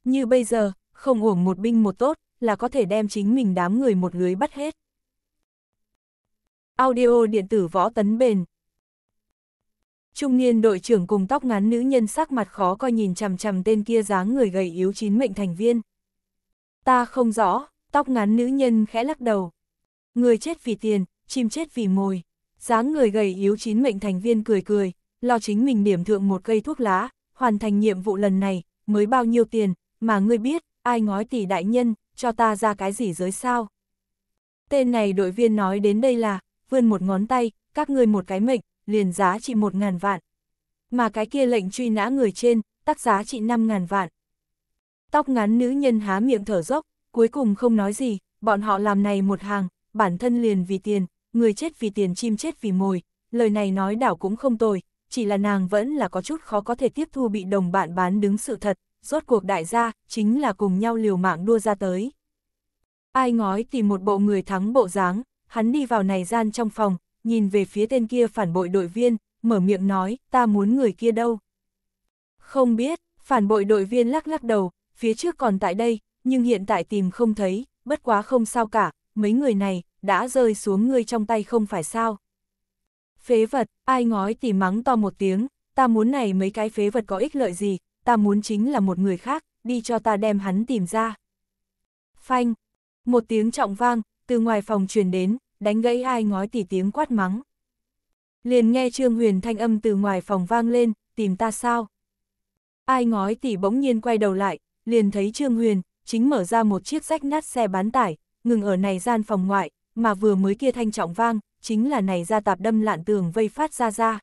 Speaker 1: Như bây giờ, không uổng một binh một tốt, là có thể đem chính mình đám người một lưới bắt hết. Audio điện tử võ tấn bền Trung niên đội trưởng cùng tóc ngắn nữ nhân sắc mặt khó coi nhìn chằm chằm tên kia dáng người gầy yếu chín mệnh thành viên. Ta không rõ, tóc ngắn nữ nhân khẽ lắc đầu. Người chết vì tiền, chim chết vì mồi. Dáng người gầy yếu chín mệnh thành viên cười cười, lo chính mình điểm thượng một cây thuốc lá, hoàn thành nhiệm vụ lần này, mới bao nhiêu tiền, mà ngươi biết, ai ngói tỷ đại nhân, cho ta ra cái gì giới sao. Tên này đội viên nói đến đây là, vươn một ngón tay, các ngươi một cái mệnh, liền giá trị 1.000 vạn. Mà cái kia lệnh truy nã người trên, tác giá trị 5.000 vạn. Tóc ngắn nữ nhân há miệng thở dốc, cuối cùng không nói gì, bọn họ làm này một hàng, bản thân liền vì tiền, người chết vì tiền chim chết vì mồi, lời này nói đảo cũng không tồi, chỉ là nàng vẫn là có chút khó có thể tiếp thu bị đồng bạn bán đứng sự thật, rốt cuộc đại gia, chính là cùng nhau liều mạng đua ra tới. Ai ngói tìm một bộ người thắng bộ dáng, hắn đi vào này gian trong phòng, nhìn về phía tên kia phản bội đội viên, mở miệng nói, ta muốn người kia đâu. Không biết, phản bội đội viên lắc lắc đầu, phía trước còn tại đây, nhưng hiện tại tìm không thấy, bất quá không sao cả, mấy người này, đã rơi xuống ngươi trong tay không phải sao. Phế vật, ai ngói thì mắng to một tiếng, ta muốn này mấy cái phế vật có ích lợi gì, ta muốn chính là một người khác, đi cho ta đem hắn tìm ra. Phanh, một tiếng trọng vang, từ ngoài phòng truyền đến, đánh gãy ai ngói tỉ tiếng quát mắng. Liền nghe Trương Huyền thanh âm từ ngoài phòng vang lên, tìm ta sao? Ai ngói tỉ bỗng nhiên quay đầu lại, liền thấy Trương Huyền, chính mở ra một chiếc rách nát xe bán tải, ngừng ở này gian phòng ngoại, mà vừa mới kia thanh trọng vang, chính là này ra tạp đâm lạn tường vây phát ra ra.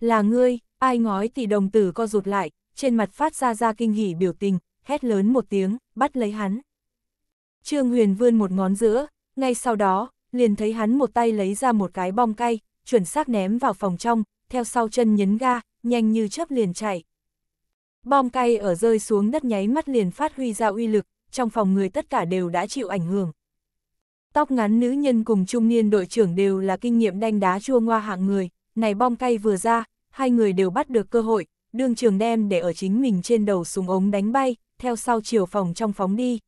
Speaker 1: Là ngươi, ai ngói tỉ đồng tử co rụt lại, trên mặt phát ra ra kinh hỉ biểu tình, hét lớn một tiếng, bắt lấy hắn. Trương Huyền vươn một ngón giữa, ngay sau đó, liền thấy hắn một tay lấy ra một cái bom cay, chuẩn xác ném vào phòng trong, theo sau chân nhấn ga, nhanh như chớp liền chạy. Bom cay ở rơi xuống đất nháy mắt liền phát huy ra uy lực, trong phòng người tất cả đều đã chịu ảnh hưởng. Tóc ngắn nữ nhân cùng trung niên đội trưởng đều là kinh nghiệm đanh đá chua ngoa hạng người, này bom cay vừa ra, hai người đều bắt được cơ hội, đương trường đem để ở chính mình trên đầu súng ống đánh bay, theo sau chiều phòng trong phóng đi.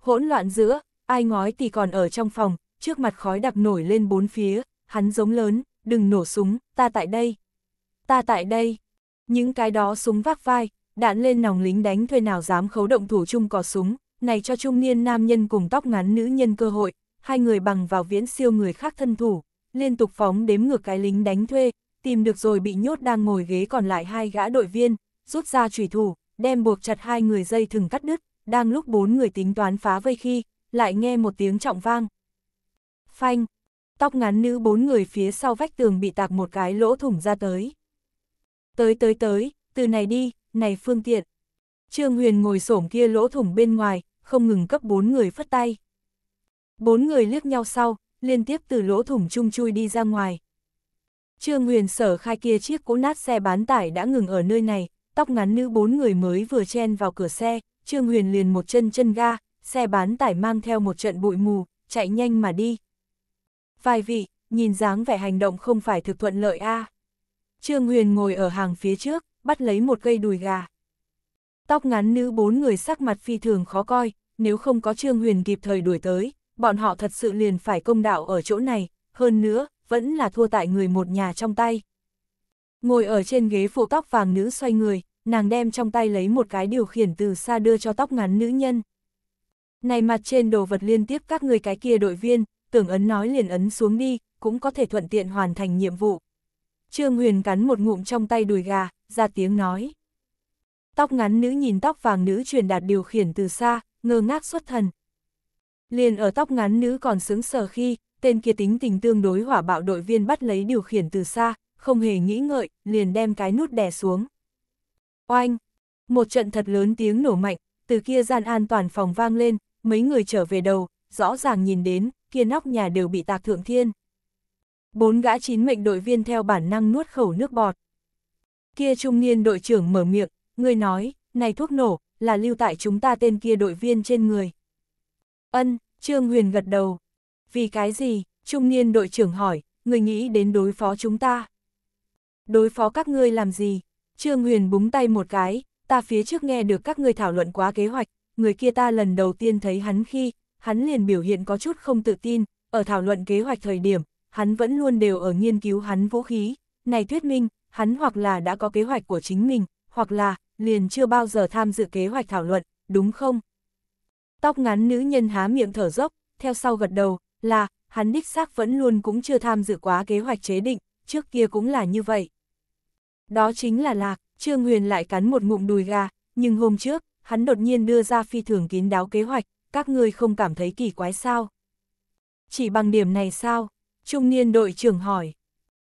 Speaker 1: Hỗn loạn giữa, ai ngói thì còn ở trong phòng, trước mặt khói đặc nổi lên bốn phía, hắn giống lớn, đừng nổ súng, ta tại đây. Ta tại đây. Những cái đó súng vác vai, đạn lên nòng lính đánh thuê nào dám khấu động thủ chung có súng, này cho trung niên nam nhân cùng tóc ngắn nữ nhân cơ hội, hai người bằng vào viễn siêu người khác thân thủ, liên tục phóng đếm ngược cái lính đánh thuê, tìm được rồi bị nhốt đang ngồi ghế còn lại hai gã đội viên, rút ra chủy thủ, đem buộc chặt hai người dây thừng cắt đứt, đang lúc bốn người tính toán phá vây khi, lại nghe một tiếng trọng vang, phanh, tóc ngắn nữ bốn người phía sau vách tường bị tạc một cái lỗ thủng ra tới. Tới tới tới, từ này đi, này phương tiện. Trương Huyền ngồi xổm kia lỗ thủng bên ngoài, không ngừng cấp bốn người phất tay. Bốn người liếc nhau sau, liên tiếp từ lỗ thủng chung chui đi ra ngoài. Trương Huyền sở khai kia chiếc cỗ nát xe bán tải đã ngừng ở nơi này, tóc ngắn nữ bốn người mới vừa chen vào cửa xe, Trương Huyền liền một chân chân ga, xe bán tải mang theo một trận bụi mù, chạy nhanh mà đi, Vài vị, nhìn dáng vẻ hành động không phải thực thuận lợi a. Trương Huyền ngồi ở hàng phía trước, bắt lấy một cây đùi gà. Tóc ngắn nữ bốn người sắc mặt phi thường khó coi, nếu không có Trương Huyền kịp thời đuổi tới, bọn họ thật sự liền phải công đạo ở chỗ này, hơn nữa, vẫn là thua tại người một nhà trong tay. Ngồi ở trên ghế phụ tóc vàng nữ xoay người, nàng đem trong tay lấy một cái điều khiển từ xa đưa cho tóc ngắn nữ nhân. Này mặt trên đồ vật liên tiếp các người cái kia đội viên, tưởng ấn nói liền ấn xuống đi, cũng có thể thuận tiện hoàn thành nhiệm vụ. Trương Huyền cắn một ngụm trong tay đùi gà, ra tiếng nói. Tóc ngắn nữ nhìn tóc vàng nữ truyền đạt điều khiển từ xa, ngơ ngác xuất thần. Liền ở tóc ngắn nữ còn sướng sờ khi, tên kia tính tình tương đối hỏa bạo đội viên bắt lấy điều khiển từ xa, không hề nghĩ ngợi, liền đem cái nút đè xuống. Oanh! Một trận thật lớn tiếng nổ mạnh, từ kia gian an toàn phòng vang lên, mấy người trở về đầu, rõ ràng nhìn đến, kia nóc nhà đều bị tạc thượng thiên. Bốn gã chín mệnh đội viên theo bản năng nuốt khẩu nước bọt. Kia trung niên đội trưởng mở miệng, người nói, này thuốc nổ, là lưu tại chúng ta tên kia đội viên trên người. Ân, Trương Huyền gật đầu. Vì cái gì, trung niên đội trưởng hỏi, người nghĩ đến đối phó chúng ta. Đối phó các ngươi làm gì? Trương Huyền búng tay một cái, ta phía trước nghe được các ngươi thảo luận quá kế hoạch, người kia ta lần đầu tiên thấy hắn khi, hắn liền biểu hiện có chút không tự tin, ở thảo luận kế hoạch thời điểm, hắn vẫn luôn đều ở nghiên cứu hắn vũ khí, này thuyết minh, hắn hoặc là đã có kế hoạch của chính mình, hoặc là, liền chưa bao giờ tham dự kế hoạch thảo luận, đúng không? Tóc ngắn nữ nhân há miệng thở dốc, theo sau gật đầu, là, hắn đích xác vẫn luôn cũng chưa tham dự quá kế hoạch chế định, trước kia cũng là như vậy. Đó chính là lạc, Trương Huyền lại cắn một ngụm đùi gà, nhưng hôm trước, hắn đột nhiên đưa ra phi thường kín đáo kế hoạch, các ngươi không cảm thấy kỳ quái sao? Chỉ bằng điểm này sao? Trung niên đội trưởng hỏi.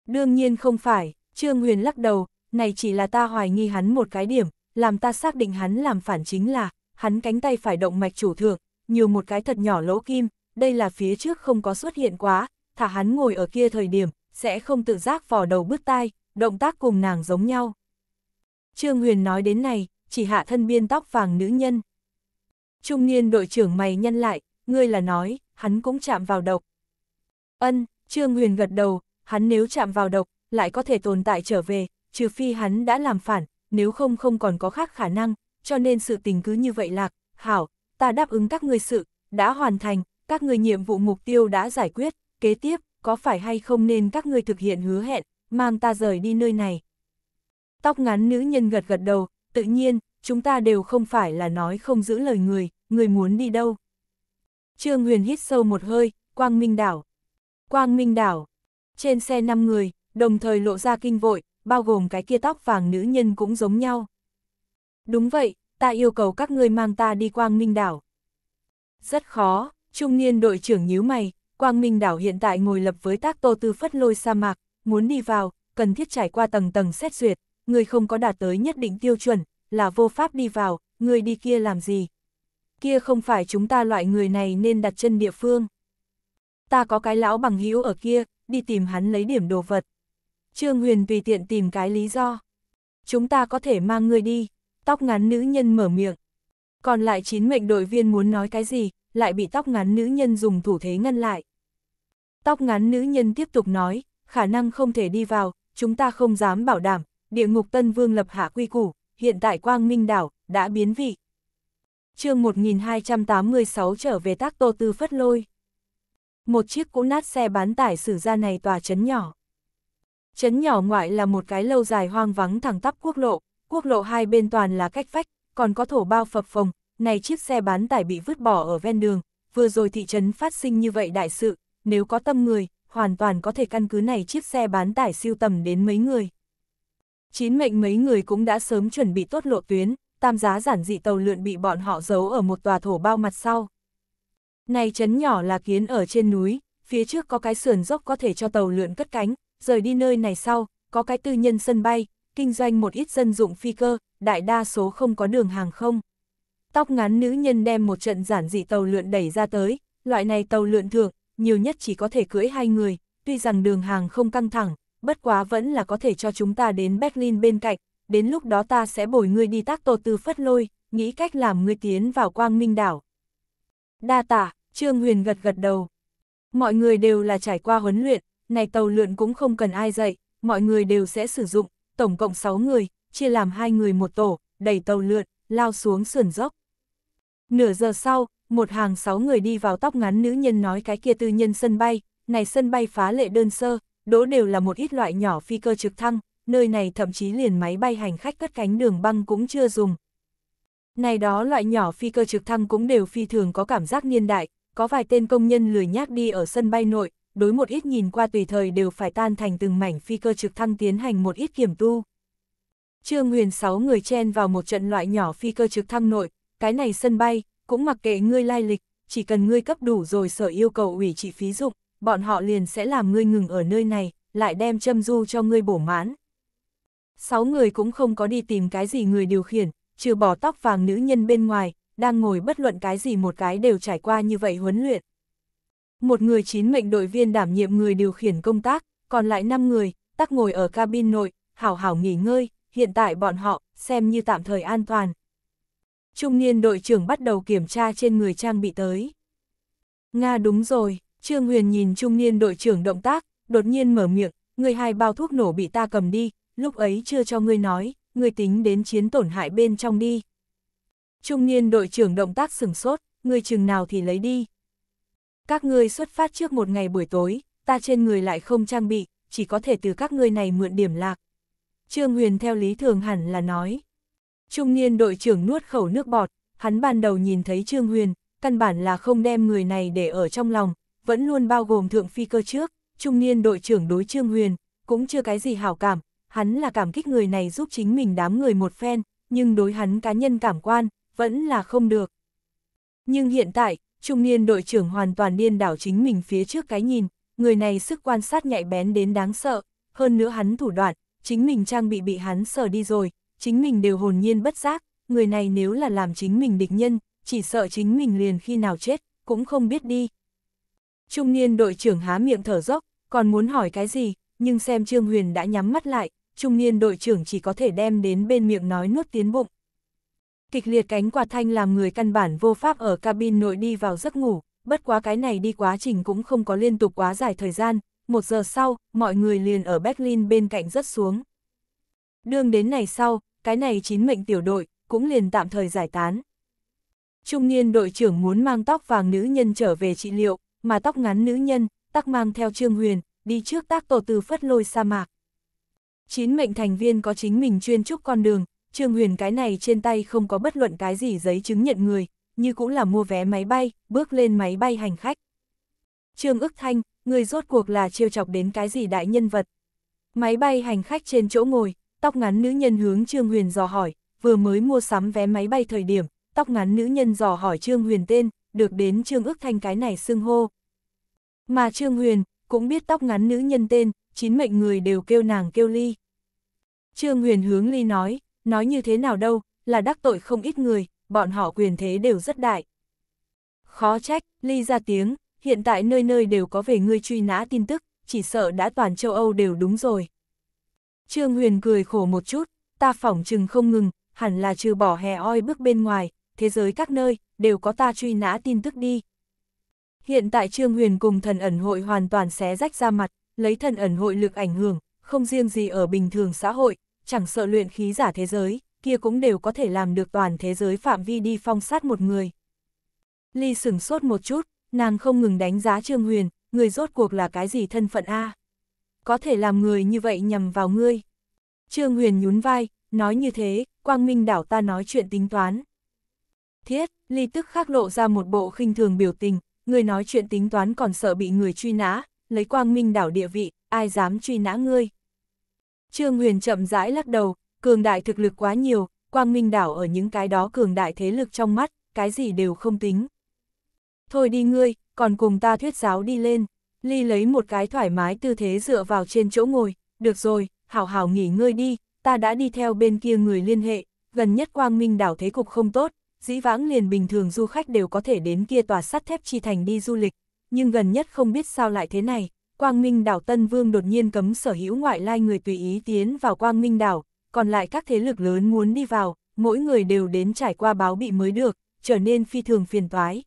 Speaker 1: Đương nhiên không phải, Trương Huyền lắc đầu, này chỉ là ta hoài nghi hắn một cái điểm, làm ta xác định hắn làm phản chính là, hắn cánh tay phải động mạch chủ thượng, nhiều một cái thật nhỏ lỗ kim, đây là phía trước không có xuất hiện quá, thả hắn ngồi ở kia thời điểm, sẽ không tự giác vò đầu bước tai, động tác cùng nàng giống nhau. Trương Huyền nói đến này, chỉ hạ thân biên tóc vàng nữ nhân. Trung niên đội trưởng mày nhân lại, ngươi là nói, hắn cũng chạm vào độc. Ân, Trương Huyền gật đầu, hắn nếu chạm vào độc, lại có thể tồn tại trở về, trừ phi hắn đã làm phản, nếu không không còn có khác khả năng, cho nên sự tình cứ như vậy lạc, hảo, ta đáp ứng các ngươi sự, đã hoàn thành, các ngươi nhiệm vụ mục tiêu đã giải quyết, kế tiếp, có phải hay không nên các ngươi thực hiện hứa hẹn, mang ta rời đi nơi này. Tóc ngắn nữ nhân gật gật đầu, tự nhiên, chúng ta đều không phải là nói không giữ lời người, người muốn đi đâu. Trương Huyền hít sâu một hơi, Quang Minh Đảo. Quang Minh Đảo. Trên xe 5 người, đồng thời lộ ra kinh vội, bao gồm cái kia tóc vàng nữ nhân cũng giống nhau. Đúng vậy, ta yêu cầu các ngươi mang ta đi Quang Minh Đảo. Rất khó, trung niên đội trưởng nhíu mày, Quang Minh Đảo hiện tại ngồi lập với tác tô tư phất lôi sa mạc, muốn đi vào, cần thiết trải qua tầng tầng xét duyệt, người không có đạt tới nhất định tiêu chuẩn, là vô pháp đi vào, người đi kia làm gì? Kia không phải chúng ta loại người này nên đặt chân địa phương. Ta có cái lão bằng hữu ở kia, đi tìm hắn lấy điểm đồ vật. Trương Huyền tùy tiện tìm cái lý do. Chúng ta có thể mang người đi, tóc ngắn nữ nhân mở miệng. Còn lại chín mệnh đội viên muốn nói cái gì, lại bị tóc ngắn nữ nhân dùng thủ thế ngăn lại. Tóc ngắn nữ nhân tiếp tục nói, khả năng không thể đi vào, chúng ta không dám bảo đảm, địa ngục Tân Vương lập hạ quy củ, hiện tại Quang Minh Đảo, đã biến vị. chương 1286 trở về tác tô tư phất lôi. Một chiếc cũ nát xe bán tải xử ra này tòa chấn nhỏ. chấn nhỏ ngoại là một cái lâu dài hoang vắng thẳng tắp quốc lộ, quốc lộ hai bên toàn là cách vách, còn có thổ bao phập phồng, này chiếc xe bán tải bị vứt bỏ ở ven đường, vừa rồi thị trấn phát sinh như vậy đại sự, nếu có tâm người, hoàn toàn có thể căn cứ này chiếc xe bán tải siêu tầm đến mấy người. Chín mệnh mấy người cũng đã sớm chuẩn bị tốt lộ tuyến, tam giá giản dị tàu lượn bị bọn họ giấu ở một tòa thổ bao mặt sau. Này chấn nhỏ là kiến ở trên núi, phía trước có cái sườn dốc có thể cho tàu lượn cất cánh, rời đi nơi này sau, có cái tư nhân sân bay, kinh doanh một ít dân dụng phi cơ, đại đa số không có đường hàng không. Tóc ngắn nữ nhân đem một trận giản dị tàu lượn đẩy ra tới, loại này tàu lượn thường, nhiều nhất chỉ có thể cưỡi hai người, tuy rằng đường hàng không căng thẳng, bất quá vẫn là có thể cho chúng ta đến Berlin bên cạnh, đến lúc đó ta sẽ bồi ngươi đi tác tổ tư phất lôi, nghĩ cách làm ngươi tiến vào quang minh đảo. Đa tả, Trương Huyền gật gật đầu. Mọi người đều là trải qua huấn luyện, này tàu lượn cũng không cần ai dạy, mọi người đều sẽ sử dụng, tổng cộng 6 người, chia làm hai người một tổ, đẩy tàu lượn, lao xuống sườn dốc. Nửa giờ sau, một hàng 6 người đi vào tóc ngắn nữ nhân nói cái kia tư nhân sân bay, này sân bay phá lệ đơn sơ, đỗ đều là một ít loại nhỏ phi cơ trực thăng, nơi này thậm chí liền máy bay hành khách cất cánh đường băng cũng chưa dùng. Này đó loại nhỏ phi cơ trực thăng cũng đều phi thường có cảm giác niên đại, có vài tên công nhân lười nhác đi ở sân bay nội, đối một ít nhìn qua tùy thời đều phải tan thành từng mảnh phi cơ trực thăng tiến hành một ít kiểm tu. Trương Huyền sáu người chen vào một trận loại nhỏ phi cơ trực thăng nội, cái này sân bay, cũng mặc kệ ngươi lai lịch, chỉ cần ngươi cấp đủ rồi sở yêu cầu ủy trị phí dụng, bọn họ liền sẽ làm ngươi ngừng ở nơi này, lại đem châm du cho ngươi bổ mãn. Sáu người cũng không có đi tìm cái gì người điều khiển, trừ bỏ tóc vàng nữ nhân bên ngoài, đang ngồi bất luận cái gì một cái đều trải qua như vậy huấn luyện. Một người chín mệnh đội viên đảm nhiệm người điều khiển công tác, còn lại năm người, tắc ngồi ở cabin nội, hảo hảo nghỉ ngơi, hiện tại bọn họ, xem như tạm thời an toàn. Trung niên đội trưởng bắt đầu kiểm tra trên người trang bị tới. Nga đúng rồi, Trương Huyền nhìn trung niên đội trưởng động tác, đột nhiên mở miệng, người hai bao thuốc nổ bị ta cầm đi, lúc ấy chưa cho ngươi nói, ngươi tính đến chiến tổn hại bên trong đi. Trung niên đội trưởng động tác sừng sốt, ngươi chừng nào thì lấy đi. Các ngươi xuất phát trước một ngày buổi tối, ta trên người lại không trang bị, chỉ có thể từ các ngươi này mượn điểm lạc. Trương Huyền theo lý thường hẳn là nói. Trung niên đội trưởng nuốt khẩu nước bọt, hắn ban đầu nhìn thấy Trương Huyền, căn bản là không đem người này để ở trong lòng, vẫn luôn bao gồm thượng phi cơ trước, trung niên đội trưởng đối Trương Huyền, cũng chưa cái gì hảo cảm, hắn là cảm kích người này giúp chính mình đám người một phen, nhưng đối hắn cá nhân cảm quan, vẫn là không được. Nhưng hiện tại, trung niên đội trưởng hoàn toàn điên đảo chính mình phía trước cái nhìn, người này sức quan sát nhạy bén đến đáng sợ, hơn nữa hắn thủ đoạn, chính mình trang bị bị hắn sờ đi rồi, chính mình đều hồn nhiên bất giác, người này nếu là làm chính mình địch nhân, chỉ sợ chính mình liền khi nào chết, cũng không biết đi. Trung niên đội trưởng há miệng thở dốc, còn muốn hỏi cái gì, nhưng xem Trương Huyền đã nhắm mắt lại, trung niên đội trưởng chỉ có thể đem đến bên miệng nói nuốt tiến bụng. Kịch liệt cánh quạt thanh làm người căn bản vô pháp ở cabin nội đi vào giấc ngủ, bất quá cái này đi quá trình cũng không có liên tục quá dài thời gian, một giờ sau, mọi người liền ở Berlin bên cạnh rớt xuống. Đương đến này sau, cái này chín mệnh tiểu đội, cũng liền tạm thời giải tán. Trung niên đội trưởng muốn mang tóc vàng nữ nhân trở về trị liệu, mà tóc ngắn nữ nhân, tắc mang theo Trương Huyền, đi trước tác tổ từ phất lôi sa mạc. Chín mệnh thành viên có chính mình chuyên trúc con đường, Trương Huyền cái này trên tay không có bất luận cái gì giấy chứng nhận người, như cũng là mua vé máy bay, bước lên máy bay hành khách. Trương ức thanh, người rốt cuộc là trêu chọc đến cái gì đại nhân vật. Máy bay hành khách trên chỗ ngồi, tóc ngắn nữ nhân hướng Trương Huyền dò hỏi, vừa mới mua sắm vé máy bay thời điểm, tóc ngắn nữ nhân dò hỏi Trương Huyền tên, được đến Trương Ước Thanh cái này xưng hô. Mà Trương Huyền, cũng biết tóc ngắn nữ nhân tên, chín mệnh người đều kêu nàng kêu ly. Trương Huyền hướng ly nói, nói như thế nào đâu, là đắc tội không ít người, bọn họ quyền thế đều rất đại. Khó trách, ly ra tiếng, hiện tại nơi nơi đều có về ngươi truy nã tin tức, chỉ sợ đã toàn châu Âu đều đúng rồi. Trương Huyền cười khổ một chút, ta phỏng chừng không ngừng, hẳn là trừ bỏ hè oi bước bên ngoài, thế giới các nơi, đều có ta truy nã tin tức đi. Hiện tại Trương Huyền cùng thần ẩn hội hoàn toàn xé rách ra mặt, lấy thần ẩn hội lực ảnh hưởng, không riêng gì ở bình thường xã hội, chẳng sợ luyện khí giả thế giới, kia cũng đều có thể làm được toàn thế giới phạm vi đi phong sát một người. Ly sửng sốt một chút, nàng không ngừng đánh giá Trương Huyền, người rốt cuộc là cái gì thân phận A. Có thể làm người như vậy nhầm vào ngươi. Trương Huyền nhún vai, nói như thế, Quang Minh đảo ta nói chuyện tính toán. Thiết, ly tức khắc lộ ra một bộ khinh thường biểu tình, người nói chuyện tính toán còn sợ bị người truy nã, lấy quang minh đảo địa vị, ai dám truy nã ngươi. Trương Huyền chậm rãi lắc đầu, cường đại thực lực quá nhiều, quang minh đảo ở những cái đó cường đại thế lực trong mắt, cái gì đều không tính. Thôi đi ngươi, còn cùng ta thuyết giáo đi lên. Ly lấy một cái thoải mái tư thế dựa vào trên chỗ ngồi, được rồi, hảo hảo nghỉ ngơi đi, ta đã đi theo bên kia người liên hệ, gần nhất quang minh đảo thế cục không tốt, dĩ vãng liền bình thường du khách đều có thể đến kia tòa sắt thép chi thành đi du lịch, nhưng gần nhất không biết sao lại thế này, Quang Minh đảo Tân Vương đột nhiên cấm sở hữu ngoại lai người tùy ý tiến vào Quang Minh đảo, còn lại các thế lực lớn muốn đi vào, mỗi người đều đến trải qua báo bị mới được, trở nên phi thường phiền toái.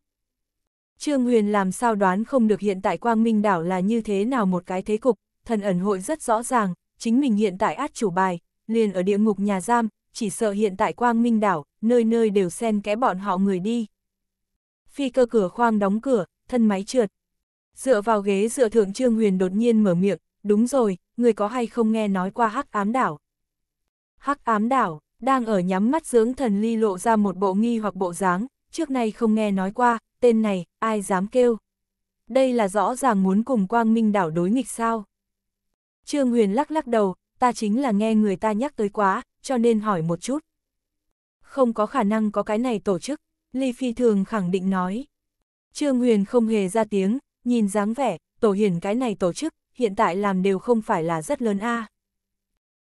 Speaker 1: Trương Huyền làm sao đoán không được hiện tại Quang Minh đảo là như thế nào một cái thế cục, thần ẩn hội rất rõ ràng, chính mình hiện tại át chủ bài, liền ở địa ngục nhà giam, chỉ sợ hiện tại quang minh đảo, nơi nơi đều xen kẽ bọn họ người đi. Phi cơ cửa khoang đóng cửa, thân máy trượt. Dựa vào ghế dựa thượng Trương Huyền đột nhiên mở miệng, đúng rồi, người có hay không nghe nói qua hắc ám đảo. Hắc ám đảo, đang ở nhắm mắt dưỡng thần ly lộ ra một bộ nghi hoặc bộ dáng, trước nay không nghe nói qua, tên này, ai dám kêu. Đây là rõ ràng muốn cùng quang minh đảo đối nghịch sao. Trương Huyền lắc lắc đầu, ta chính là nghe người ta nhắc tới quá, cho nên hỏi một chút. Không có khả năng có cái này tổ chức, Lý Phi thường khẳng định nói. Trương Huyền không hề ra tiếng, nhìn dáng vẻ, tổ hiển cái này tổ chức, hiện tại làm đều không phải là rất lớn a.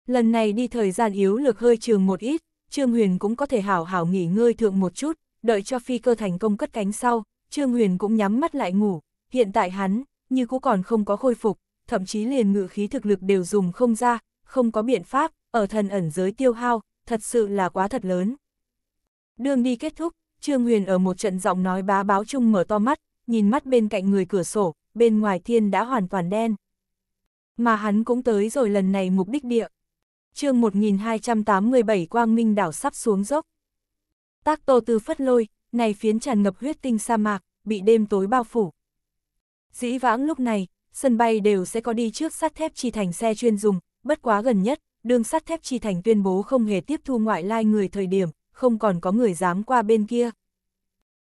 Speaker 1: Lần này đi thời gian yếu lực hơi trường một ít, Trương Huyền cũng có thể hảo hảo nghỉ ngơi thượng một chút, đợi cho phi cơ thành công cất cánh sau, Trương Huyền cũng nhắm mắt lại ngủ, hiện tại hắn, như cũ còn không có khôi phục, thậm chí liền ngự khí thực lực đều dùng không ra, không có biện pháp, ở thần ẩn giới tiêu hao, thật sự là quá thật lớn. Đường đi kết thúc, Trương Huyền ở một trận giọng nói bá báo chung mở to mắt, nhìn mắt bên cạnh người cửa sổ, bên ngoài thiên đã hoàn toàn đen. Mà hắn cũng tới rồi lần này mục đích địa. chương 1287 Quang Minh đảo sắp xuống dốc. Tác tô tư phất lôi, này phiến tràn ngập huyết tinh sa mạc, bị đêm tối bao phủ. Dĩ vãng lúc này, sân bay đều sẽ có đi trước sắt thép chi thành xe chuyên dùng, bất quá gần nhất, đường sắt thép chi thành tuyên bố không hề tiếp thu ngoại lai người thời điểm, không còn có người dám qua bên kia.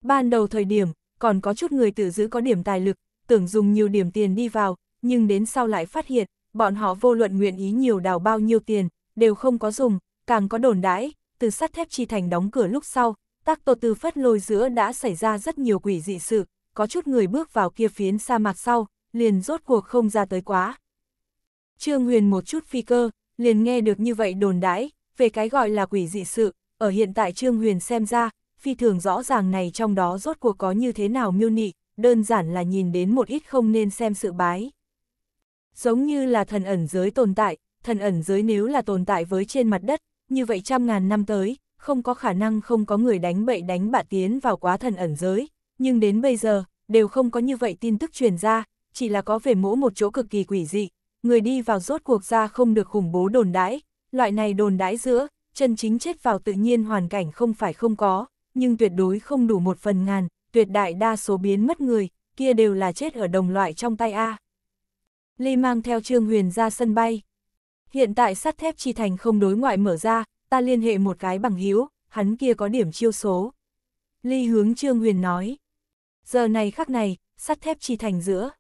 Speaker 1: Ban đầu thời điểm, còn có chút người tự giữ có điểm tài lực, tưởng dùng nhiều điểm tiền đi vào, nhưng đến sau lại phát hiện, bọn họ vô luận nguyện ý nhiều đào bao nhiêu tiền, đều không có dùng, càng có đồn đãi, từ sắt thép chi thành đóng cửa lúc sau, tác tổ tư phất lôi giữa đã xảy ra rất nhiều quỷ dị sự, có chút người bước vào kia phiến sa mạc sau, liền rốt cuộc không ra tới quá. Trương Huyền một chút phi cơ, liền nghe được như vậy đồn đãi, về cái gọi là quỷ dị sự, ở hiện tại Trương Huyền xem ra, phi thường rõ ràng này trong đó rốt cuộc có như thế nào miêu nị, đơn giản là nhìn đến một ít không nên xem sự bái. Giống như là thần ẩn giới tồn tại, thần ẩn giới nếu là tồn tại với trên mặt đất, như vậy trăm ngàn năm tới, không có khả năng không có người đánh bậy đánh bạ tiến vào quá thần ẩn giới, nhưng đến bây giờ, đều không có như vậy tin tức truyền ra, chỉ là có về mỗi một chỗ cực kỳ quỷ dị, người đi vào rốt cuộc ra không được khủng bố đồn đãi, loại này đồn đãi giữa, chân chính chết vào tự nhiên hoàn cảnh không phải không có, nhưng tuyệt đối không đủ một phần ngàn, tuyệt đại đa số biến mất người, kia đều là chết ở đồng loại trong tay A. Ly mang theo Trương Huyền ra sân bay. Hiện tại sắt thép chi thành không đối ngoại mở ra, ta liên hệ một cái bằng hữu hắn kia có điểm chiêu số. Ly hướng Trương Huyền nói. Giờ này khắc này, sắt thép chi thành giữa.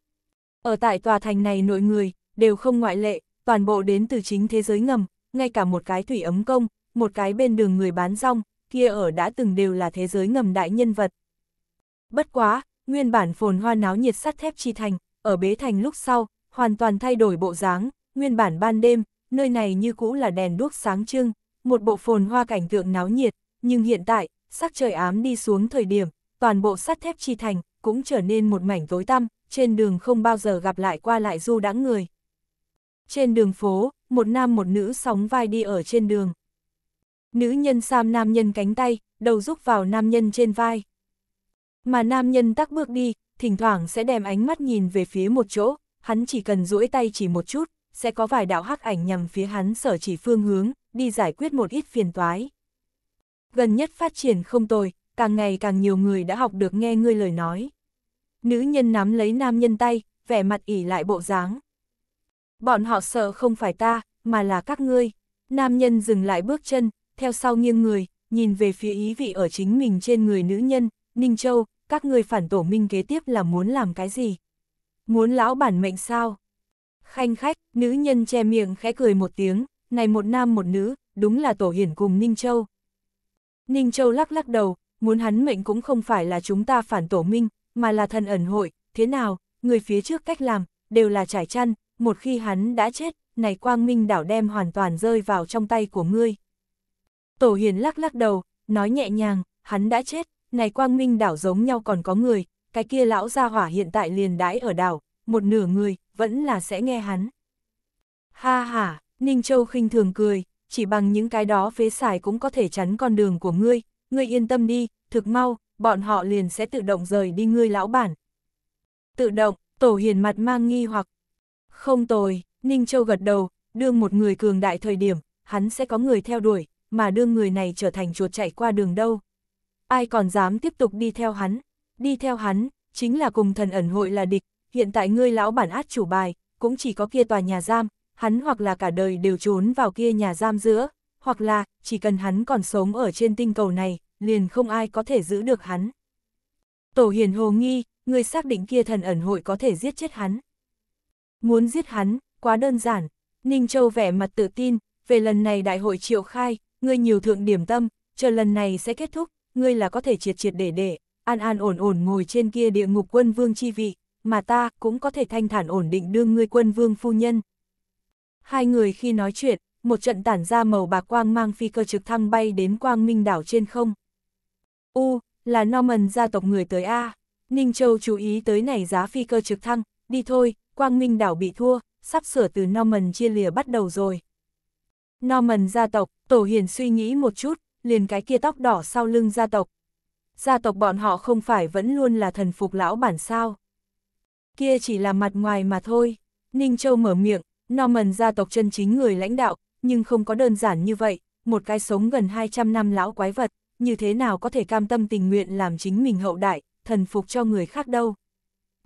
Speaker 1: Ở tại tòa thành này nội người, đều không ngoại lệ, toàn bộ đến từ chính thế giới ngầm, ngay cả một cái thủy ấm công, một cái bên đường người bán rong, kia ở đã từng đều là thế giới ngầm đại nhân vật. Bất quá, nguyên bản phồn hoa náo nhiệt sắt thép chi thành, ở bế thành lúc sau, hoàn toàn thay đổi bộ dáng, nguyên bản ban đêm, nơi này như cũ là đèn đuốc sáng trưng, một bộ phồn hoa cảnh tượng náo nhiệt, nhưng hiện tại, sắc trời ám đi xuống thời điểm, toàn bộ sắt thép chi thành cũng trở nên một mảnh tối tăm, trên đường không bao giờ gặp lại qua lại du đãng người. Trên đường phố, một nam một nữ sóng vai đi ở trên đường. Nữ nhân sam nam nhân cánh tay, đầu rúc vào nam nhân trên vai. Mà nam nhân tắc bước đi, thỉnh thoảng sẽ đem ánh mắt nhìn về phía một chỗ, hắn chỉ cần duỗi tay chỉ một chút, sẽ có vài đạo hắc ảnh nhằm phía hắn sở chỉ phương hướng, đi giải quyết một ít phiền toái. Gần nhất phát triển không tồi, càng ngày càng nhiều người đã học được nghe ngươi lời nói. Nữ nhân nắm lấy nam nhân tay, vẻ mặt ỉ lại bộ dáng. Bọn họ sợ không phải ta, mà là các ngươi. Nam nhân dừng lại bước chân, theo sau nghiêng người, nhìn về phía ý vị ở chính mình trên người nữ nhân, Ninh Châu, các ngươi phản tổ minh kế tiếp là muốn làm cái gì? Muốn lão bản mệnh sao? Khanh khách, nữ nhân che miệng khẽ cười một tiếng, này một nam một nữ, đúng là tổ hiển cùng Ninh Châu. Ninh Châu lắc lắc đầu, muốn hắn mệnh cũng không phải là chúng ta phản tổ minh, mà là thần ẩn hội, thế nào, người phía trước cách làm, đều là trải chăn, một khi hắn đã chết, này quang minh đảo đem hoàn toàn rơi vào trong tay của ngươi. Tổ hiền lắc lắc đầu, nói nhẹ nhàng, hắn đã chết, này quang minh đảo giống nhau còn có người, cái kia lão gia hỏa hiện tại liền đãi ở đảo, một nửa người, vẫn là sẽ nghe hắn. Ha ha, Ninh Châu khinh thường cười, chỉ bằng những cái đó phế xài cũng có thể chắn con đường của ngươi, ngươi yên tâm đi, thực mau, bọn họ liền sẽ tự động rời đi ngươi lão bản. Tự động, Tổ Hiền mặt mang nghi hoặc, không tồi, Ninh Châu gật đầu, đương một người cường đại thời điểm, hắn sẽ có người theo đuổi, mà đương người này trở thành chuột chạy qua đường đâu. Ai còn dám tiếp tục đi theo hắn, đi theo hắn, chính là cùng thần ẩn hội là địch, hiện tại ngươi lão bản át chủ bài, cũng chỉ có kia tòa nhà giam, hắn hoặc là cả đời đều trốn vào kia nhà giam giữa, hoặc là, chỉ cần hắn còn sống ở trên tinh cầu này, liền không ai có thể giữ được hắn. Tổ hiền hồ nghi, người xác định kia thần ẩn hội có thể giết chết hắn. Muốn giết hắn, quá đơn giản. Ninh Châu vẻ mặt tự tin, về lần này đại hội triệu khai, ngươi nhiều thượng điểm tâm, chờ lần này sẽ kết thúc, ngươi là có thể triệt triệt để để, an an ổn ổn ngồi trên kia địa ngục quân vương chi vị, mà ta cũng có thể thanh thản ổn định đương ngươi quân vương phu nhân. Hai người khi nói chuyện, một trận tản ra màu bạc quang mang phi cơ trực thăng bay đến quang minh đảo trên không. U, là Norman gia tộc người tới A. Ninh Châu chú ý tới này giá phi cơ trực thăng, đi thôi, Quang Minh đảo bị thua, sắp sửa từ Norman chia lìa bắt đầu rồi. Norman gia tộc, Tổ Hiền suy nghĩ một chút, liền cái kia tóc đỏ sau lưng gia tộc. Gia tộc bọn họ không phải vẫn luôn là thần phục lão bản sao. Kia chỉ là mặt ngoài mà thôi. Ninh Châu mở miệng, Norman gia tộc chân chính người lãnh đạo, nhưng không có đơn giản như vậy, một cái sống gần 200 năm lão quái vật, như thế nào có thể cam tâm tình nguyện làm chính mình hậu đại, thần phục cho người khác đâu,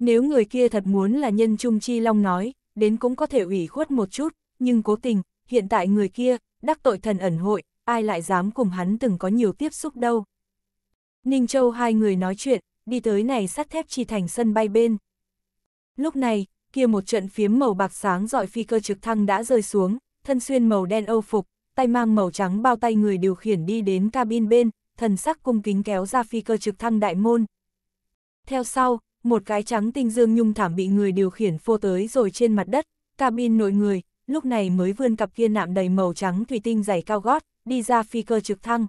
Speaker 1: nếu người kia thật muốn là nhân trung chi long nói, đến cũng có thể ủy khuất một chút, nhưng cố tình, hiện tại người kia, đắc tội thần ẩn hội, ai lại dám cùng hắn từng có nhiều tiếp xúc đâu. Ninh Châu hai người nói chuyện, đi tới này sắt thép chi thành sân bay bên. Lúc này, kia một trận phiếm màu bạc sáng dọi phi cơ trực thăng đã rơi xuống, thân xuyên màu đen âu phục, tay mang màu trắng bao tay người điều khiển đi đến cabin bên, thần sắc cung kính kéo ra phi cơ trực thăng đại môn. Theo sau, một cái trắng tinh dương nhung thảm bị người điều khiển phô tới rồi trên mặt đất, cabin nội người, lúc này mới vươn cặp kia nạm đầy màu trắng thủy tinh dày cao gót, đi ra phi cơ trực thăng.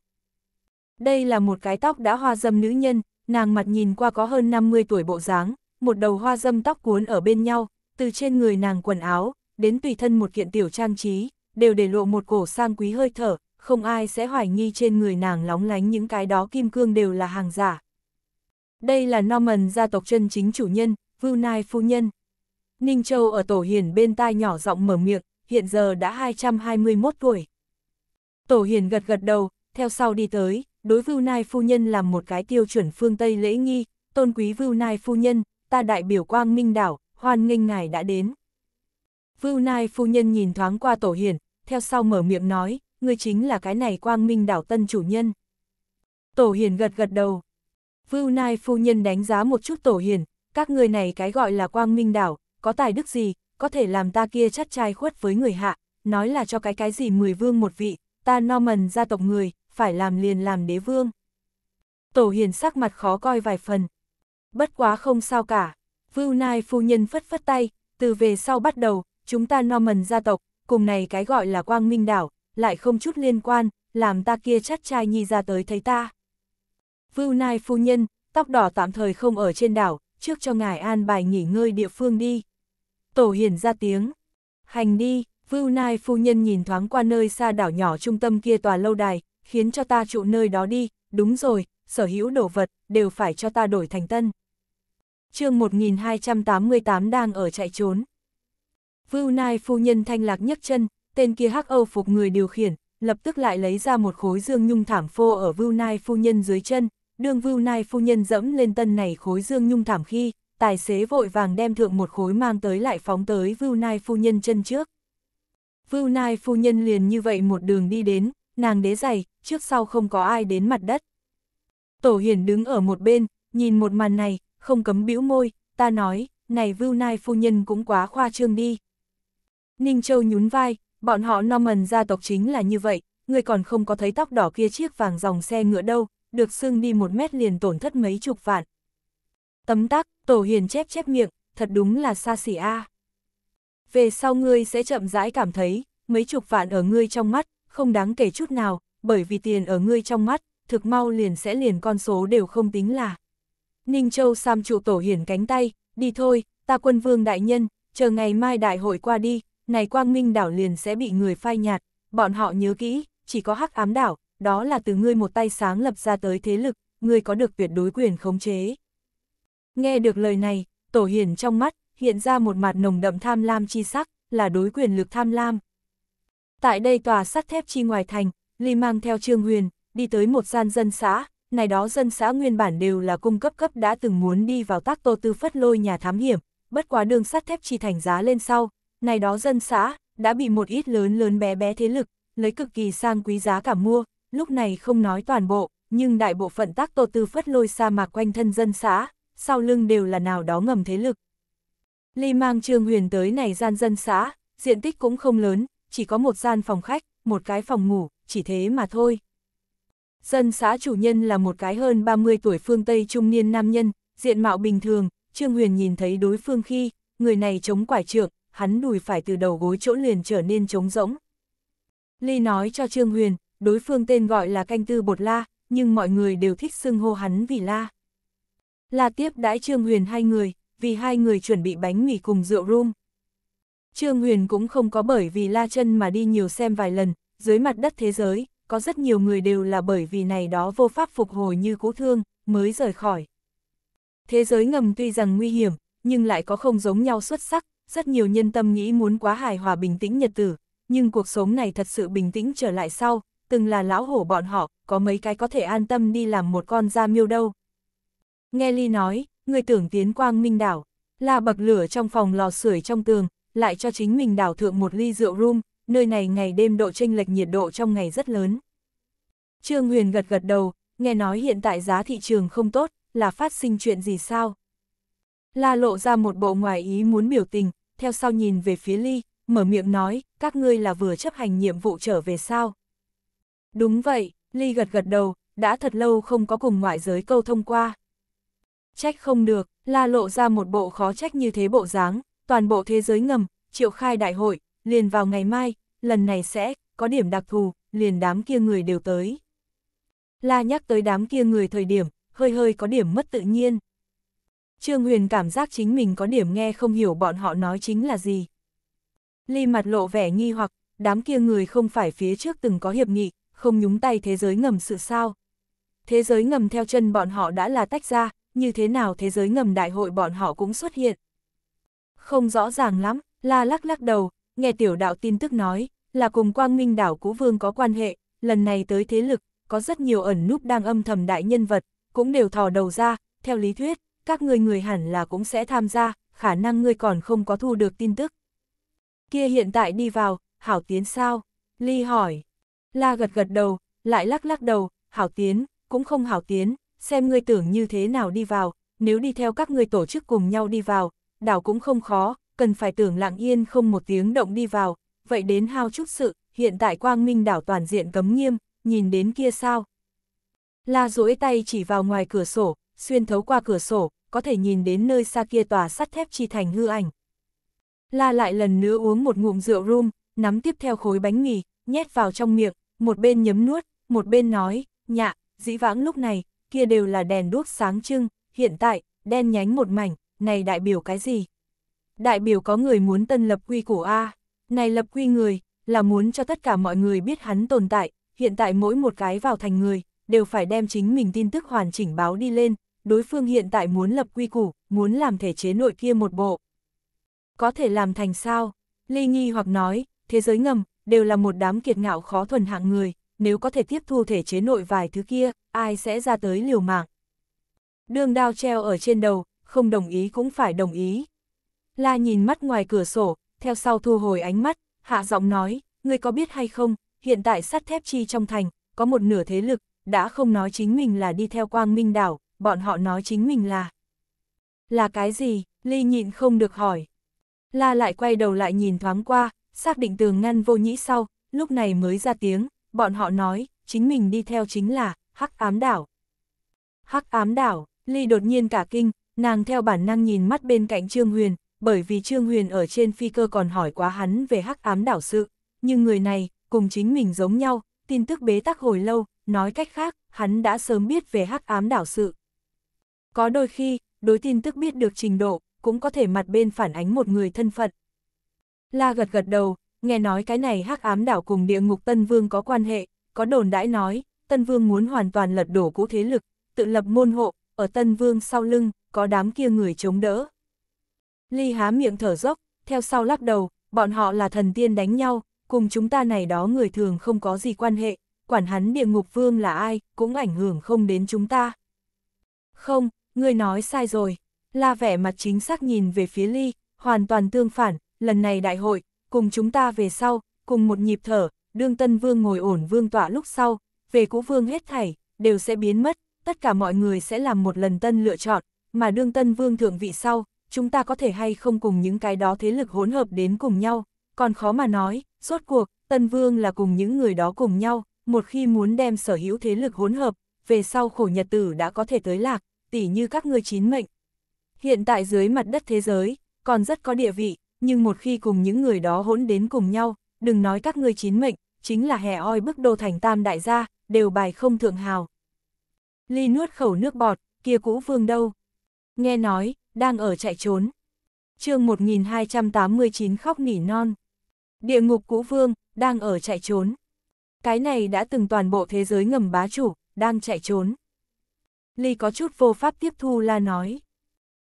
Speaker 1: Đây là một cái tóc đã hoa dâm nữ nhân, nàng mặt nhìn qua có hơn 50 tuổi bộ dáng, một đầu hoa dâm tóc cuốn ở bên nhau, từ trên người nàng quần áo, đến tùy thân một kiện tiểu trang trí, đều để lộ một cổ sang quý hơi thở, không ai sẽ hoài nghi trên người nàng lóng lánh những cái đó kim cương đều là hàng giả. Đây là Norman gia tộc chân chính chủ nhân, Vưu Nai phu nhân. Ninh Châu ở Tổ Hiền bên tai nhỏ giọng mở miệng, hiện giờ đã 221 tuổi. Tổ Hiền gật gật đầu, theo sau đi tới, đối Vưu Nai phu nhân làm một cái tiêu chuẩn phương Tây lễ nghi, tôn quý Vưu Nai phu nhân, ta đại biểu quang minh đảo, hoan nghênh ngài đã đến. Vưu Nai phu nhân nhìn thoáng qua Tổ Hiền, theo sau mở miệng nói, người chính là cái này quang minh đảo tân chủ nhân. Tổ Hiền gật gật đầu, Vưu Nai phu nhân đánh giá một chút tổ hiền, các người này cái gọi là quang minh đảo, có tài đức gì, có thể làm ta kia chắt trai khuất với người hạ, nói là cho cái cái gì mười vương một vị, ta Norman gia tộc người, phải làm liền làm đế vương. Tổ hiền sắc mặt khó coi vài phần. Bất quá không sao cả, Vưu Nai phu nhân phất phất tay, từ về sau bắt đầu, chúng ta Norman gia tộc, cùng này cái gọi là quang minh đảo, lại không chút liên quan, làm ta kia chắt trai nhi ra tới thấy ta. Vưu Nai phu nhân, tóc đỏ tạm thời không ở trên đảo, trước cho ngài an bài nghỉ ngơi địa phương đi. Tổ hiển ra tiếng. Hành đi, Vưu Nai phu nhân nhìn thoáng qua nơi xa đảo nhỏ trung tâm kia tòa lâu đài, khiến cho ta trụ nơi đó đi, đúng rồi, sở hữu đồ vật, đều phải cho ta đổi thành tân. chương 1288 đang ở chạy trốn. Vưu Nai phu nhân thanh lạc nhấc chân, tên kia hắc Âu phục người điều khiển, lập tức lại lấy ra một khối dương nhung thảm phô ở Vưu Nai phu nhân dưới chân, đương vưu nai phu nhân dẫm lên tân này khối dương nhung thảm khi, tài xế vội vàng đem thượng một khối mang tới lại phóng tới vưu nai phu nhân chân trước. Vưu nai phu nhân liền như vậy một đường đi đến, nàng đế dày trước sau không có ai đến mặt đất. Tổ hiển đứng ở một bên, nhìn một màn này, không cấm bĩu môi, ta nói, này vưu nai phu nhân cũng quá khoa trương đi. Ninh Châu nhún vai, bọn họ Norman gia tộc chính là như vậy, người còn không có thấy tóc đỏ kia chiếc vàng dòng xe ngựa đâu, được xưng đi một mét liền tổn thất mấy chục vạn. Tấm tắc, Tổ Hiền chép chép miệng, thật đúng là xa xỉ a. Về sau ngươi sẽ chậm rãi cảm thấy, mấy chục vạn ở ngươi trong mắt, không đáng kể chút nào, bởi vì tiền ở ngươi trong mắt, thực mau liền sẽ liền con số đều không tính là. Ninh Châu Sam trụ Tổ Hiền cánh tay, đi thôi, ta quân vương đại nhân, chờ ngày mai đại hội qua đi, này quang minh đảo liền sẽ bị người phai nhạt, bọn họ nhớ kỹ, chỉ có hắc ám đảo, đó là từ ngươi một tay sáng lập ra tới thế lực, ngươi có được tuyệt đối quyền khống chế. Nghe được lời này, Tổ Hiền trong mắt, hiện ra một mặt nồng đậm tham lam chi sắc, là đối quyền lực tham lam. Tại đây tòa sắt thép chi ngoài thành, Ly mang theo Trương Huyền, đi tới một gian dân xã, này đó dân xã nguyên bản đều là cung cấp cấp đã từng muốn đi vào tác tô tư phất lôi nhà thám hiểm, bất quá đường sắt thép chi thành giá lên sau, này đó dân xã, đã bị một ít lớn lớn bé bé thế lực, lấy cực kỳ sang quý giá cả mua, lúc này không nói toàn bộ, nhưng đại bộ phận tác tô tư phất lôi sa mạc quanh thân dân xã, sau lưng đều là nào đó ngầm thế lực. lê mang Trương Huyền tới này gian dân xã, diện tích cũng không lớn, chỉ có một gian phòng khách, một cái phòng ngủ, chỉ thế mà thôi. Dân xã chủ nhân là một cái hơn 30 tuổi phương Tây trung niên nam nhân, diện mạo bình thường, Trương Huyền nhìn thấy đối phương khi, người này chống quải trượng, hắn đùi phải từ đầu gối chỗ liền trở nên trống rỗng. Ly nói cho Trương Huyền, đối phương tên gọi là canh tư bột la, nhưng mọi người đều thích xưng hô hắn vì la. La tiếp đãi Trương Huyền hai người, vì hai người chuẩn bị bánh mì cùng rượu rum. Trương Huyền cũng không có bởi vì la chân mà đi nhiều xem vài lần, dưới mặt đất thế giới, có rất nhiều người đều là bởi vì này đó vô pháp phục hồi như cũ thương, mới rời khỏi. Thế giới ngầm tuy rằng nguy hiểm, nhưng lại có không giống nhau xuất sắc, rất nhiều nhân tâm nghĩ muốn quá hài hòa bình tĩnh nhật tử, nhưng cuộc sống này thật sự bình tĩnh trở lại sau, từng là lão hổ bọn họ, có mấy cái có thể an tâm đi làm một con da miêu đâu. Nghe Ly nói, người tưởng tiến quang minh đảo, là bậc lửa trong phòng lò sưởi trong tường, lại cho chính mình đảo thượng một ly rượu rum, nơi này ngày đêm độ chênh lệch nhiệt độ trong ngày rất lớn. Trương Huyền gật gật đầu, nghe nói hiện tại giá thị trường không tốt, là phát sinh chuyện gì sao? La lộ ra một bộ ngoài ý muốn biểu tình, theo sau nhìn về phía Ly, mở miệng nói, các ngươi là vừa chấp hành nhiệm vụ trở về sao? Đúng vậy, Ly gật gật đầu, đã thật lâu không có cùng ngoại giới câu thông qua. Trách không được, la lộ ra một bộ khó trách như thế bộ dáng, toàn bộ thế giới ngầm, triệu khai đại hội, liền vào ngày mai, lần này sẽ, có điểm đặc thù, liền đám kia người đều tới. La nhắc tới đám kia người thời điểm, hơi hơi có điểm mất tự nhiên. Trương Huyền cảm giác chính mình có điểm nghe không hiểu bọn họ nói chính là gì. Ly mặt lộ vẻ nghi hoặc, đám kia người không phải phía trước từng có hiệp nghị, không nhúng tay thế giới ngầm sự sao. Thế giới ngầm theo chân bọn họ đã là tách ra, như thế nào thế giới ngầm đại hội bọn họ cũng xuất hiện. Không rõ ràng lắm, la lắc lắc đầu, nghe tiểu đạo tin tức nói, là cùng quang minh đảo Cú Vương có quan hệ, lần này tới thế lực, có rất nhiều ẩn núp đang âm thầm đại nhân vật, cũng đều thò đầu ra, theo lý thuyết, các người người hẳn là cũng sẽ tham gia, khả năng ngươi còn không có thu được tin tức. Kia hiện tại đi vào, hảo tiến sao? Ly hỏi, La gật gật đầu, lại lắc lắc đầu, hảo tiến, cũng không hảo tiến, xem ngươi tưởng như thế nào đi vào, nếu đi theo các ngươi tổ chức cùng nhau đi vào, đảo cũng không khó, cần phải tưởng lặng yên không một tiếng động đi vào, vậy đến hao chút sự, hiện tại quang minh đảo toàn diện cấm nghiêm, nhìn đến kia sao? La duỗi tay chỉ vào ngoài cửa sổ, xuyên thấu qua cửa sổ, có thể nhìn đến nơi xa kia tòa sắt thép chi thành hư ảnh. La lại lần nữa uống một ngụm rượu rum, nắm tiếp theo khối bánh mì, nhét vào trong miệng, một bên nhấm nuốt, một bên nói, nhạ, dĩ vãng lúc này, kia đều là đèn đuốc sáng trưng, hiện tại, đen nhánh một mảnh, này đại biểu cái gì? Đại biểu có người muốn tân lập quy củ A, này lập quy người, là muốn cho tất cả mọi người biết hắn tồn tại, hiện tại mỗi một cái vào thành người, đều phải đem chính mình tin tức hoàn chỉnh báo đi lên, đối phương hiện tại muốn lập quy củ, muốn làm thể chế nội kia một bộ. Có thể làm thành sao? Ly nghi hoặc nói, thế giới ngầm, đều là một đám kiệt ngạo khó thuần hạng người, nếu có thể tiếp thu thể chế nội vài thứ kia, ai sẽ ra tới liều mạng. Đường đao treo ở trên đầu, không đồng ý cũng phải đồng ý. La nhìn mắt ngoài cửa sổ, theo sau thu hồi ánh mắt, hạ giọng nói, ngươi có biết hay không, hiện tại sắt thép chi trong thành, có một nửa thế lực, đã không nói chính mình là đi theo quang minh đảo, bọn họ nói chính mình là. Là cái gì, Ly nhịn không được hỏi. La lại quay đầu lại nhìn thoáng qua, xác định tường ngăn vô nhĩ sau, lúc này mới ra tiếng, bọn họ nói, chính mình đi theo chính là, hắc ám đảo. Hắc ám đảo, Ly đột nhiên cả kinh, nàng theo bản năng nhìn mắt bên cạnh Trương Huyền, bởi vì Trương Huyền ở trên phi cơ còn hỏi quá hắn về hắc ám đảo sự, nhưng người này, cùng chính mình giống nhau, tin tức bế tắc hồi lâu, nói cách khác, hắn đã sớm biết về hắc ám đảo sự. Có đôi khi, đối tin tức biết được trình độ, cũng có thể mặt bên phản ánh một người thân phận, La gật gật đầu, nghe nói cái này hắc ám đảo cùng địa ngục Tân Vương có quan hệ, có đồn đãi nói, Tân Vương muốn hoàn toàn lật đổ cũ thế lực, tự lập môn hộ, ở Tân Vương sau lưng, có đám kia người chống đỡ. Ly há miệng thở dốc, theo sau lắc đầu, bọn họ là thần tiên đánh nhau, cùng chúng ta này đó người thường không có gì quan hệ, quản hắn địa ngục vương là ai, cũng ảnh hưởng không đến chúng ta. Không, người nói sai rồi, la vẻ mặt chính xác nhìn về phía Ly, hoàn toàn tương phản, lần này đại hội, cùng chúng ta về sau, cùng một nhịp thở, đương tân vương ngồi ổn vương tọa lúc sau, về cũ vương hết thảy, đều sẽ biến mất, tất cả mọi người sẽ làm một lần tân lựa chọn, mà đương tân vương thượng vị sau, chúng ta có thể hay không cùng những cái đó thế lực hỗn hợp đến cùng nhau, còn khó mà nói, suốt cuộc, tân vương là cùng những người đó cùng nhau, một khi muốn đem sở hữu thế lực hỗn hợp, về sau khổ nhật tử đã có thể tới lạc, tỉ như các ngươi chín mệnh. Hiện tại dưới mặt đất thế giới, còn rất có địa vị, nhưng một khi cùng những người đó hỗn đến cùng nhau, đừng nói các ngươi chín mệnh, chính là hè oi bức đô thành tam đại gia, đều bài không thượng hào. Ly nuốt khẩu nước bọt, kia cũ vương đâu? Nghe nói, đang ở chạy trốn. chương 1289 khóc nỉ non. Địa ngục cũ vương, đang ở chạy trốn. Cái này đã từng toàn bộ thế giới ngầm bá chủ, đang chạy trốn. Ly có chút vô pháp tiếp thu la nói.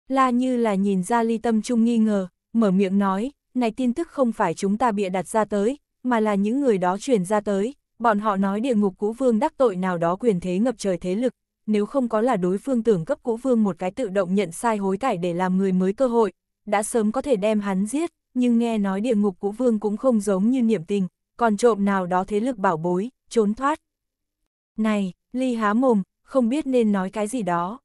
Speaker 1: La như là nhìn ra ly tâm trung nghi ngờ, mở miệng nói, này tin tức không phải chúng ta bịa đặt ra tới, mà là những người đó truyền ra tới, bọn họ nói địa ngục cũ vương đắc tội nào đó quyền thế ngập trời thế lực, nếu không có là đối phương tưởng cấp cũ vương một cái tự động nhận sai hối cải để làm người mới cơ hội, đã sớm có thể đem hắn giết, nhưng nghe nói địa ngục cũ vương cũng không giống như niệm tình, còn trộm nào đó thế lực bảo bối, trốn thoát. Này, ly há mồm, không biết nên nói cái gì đó.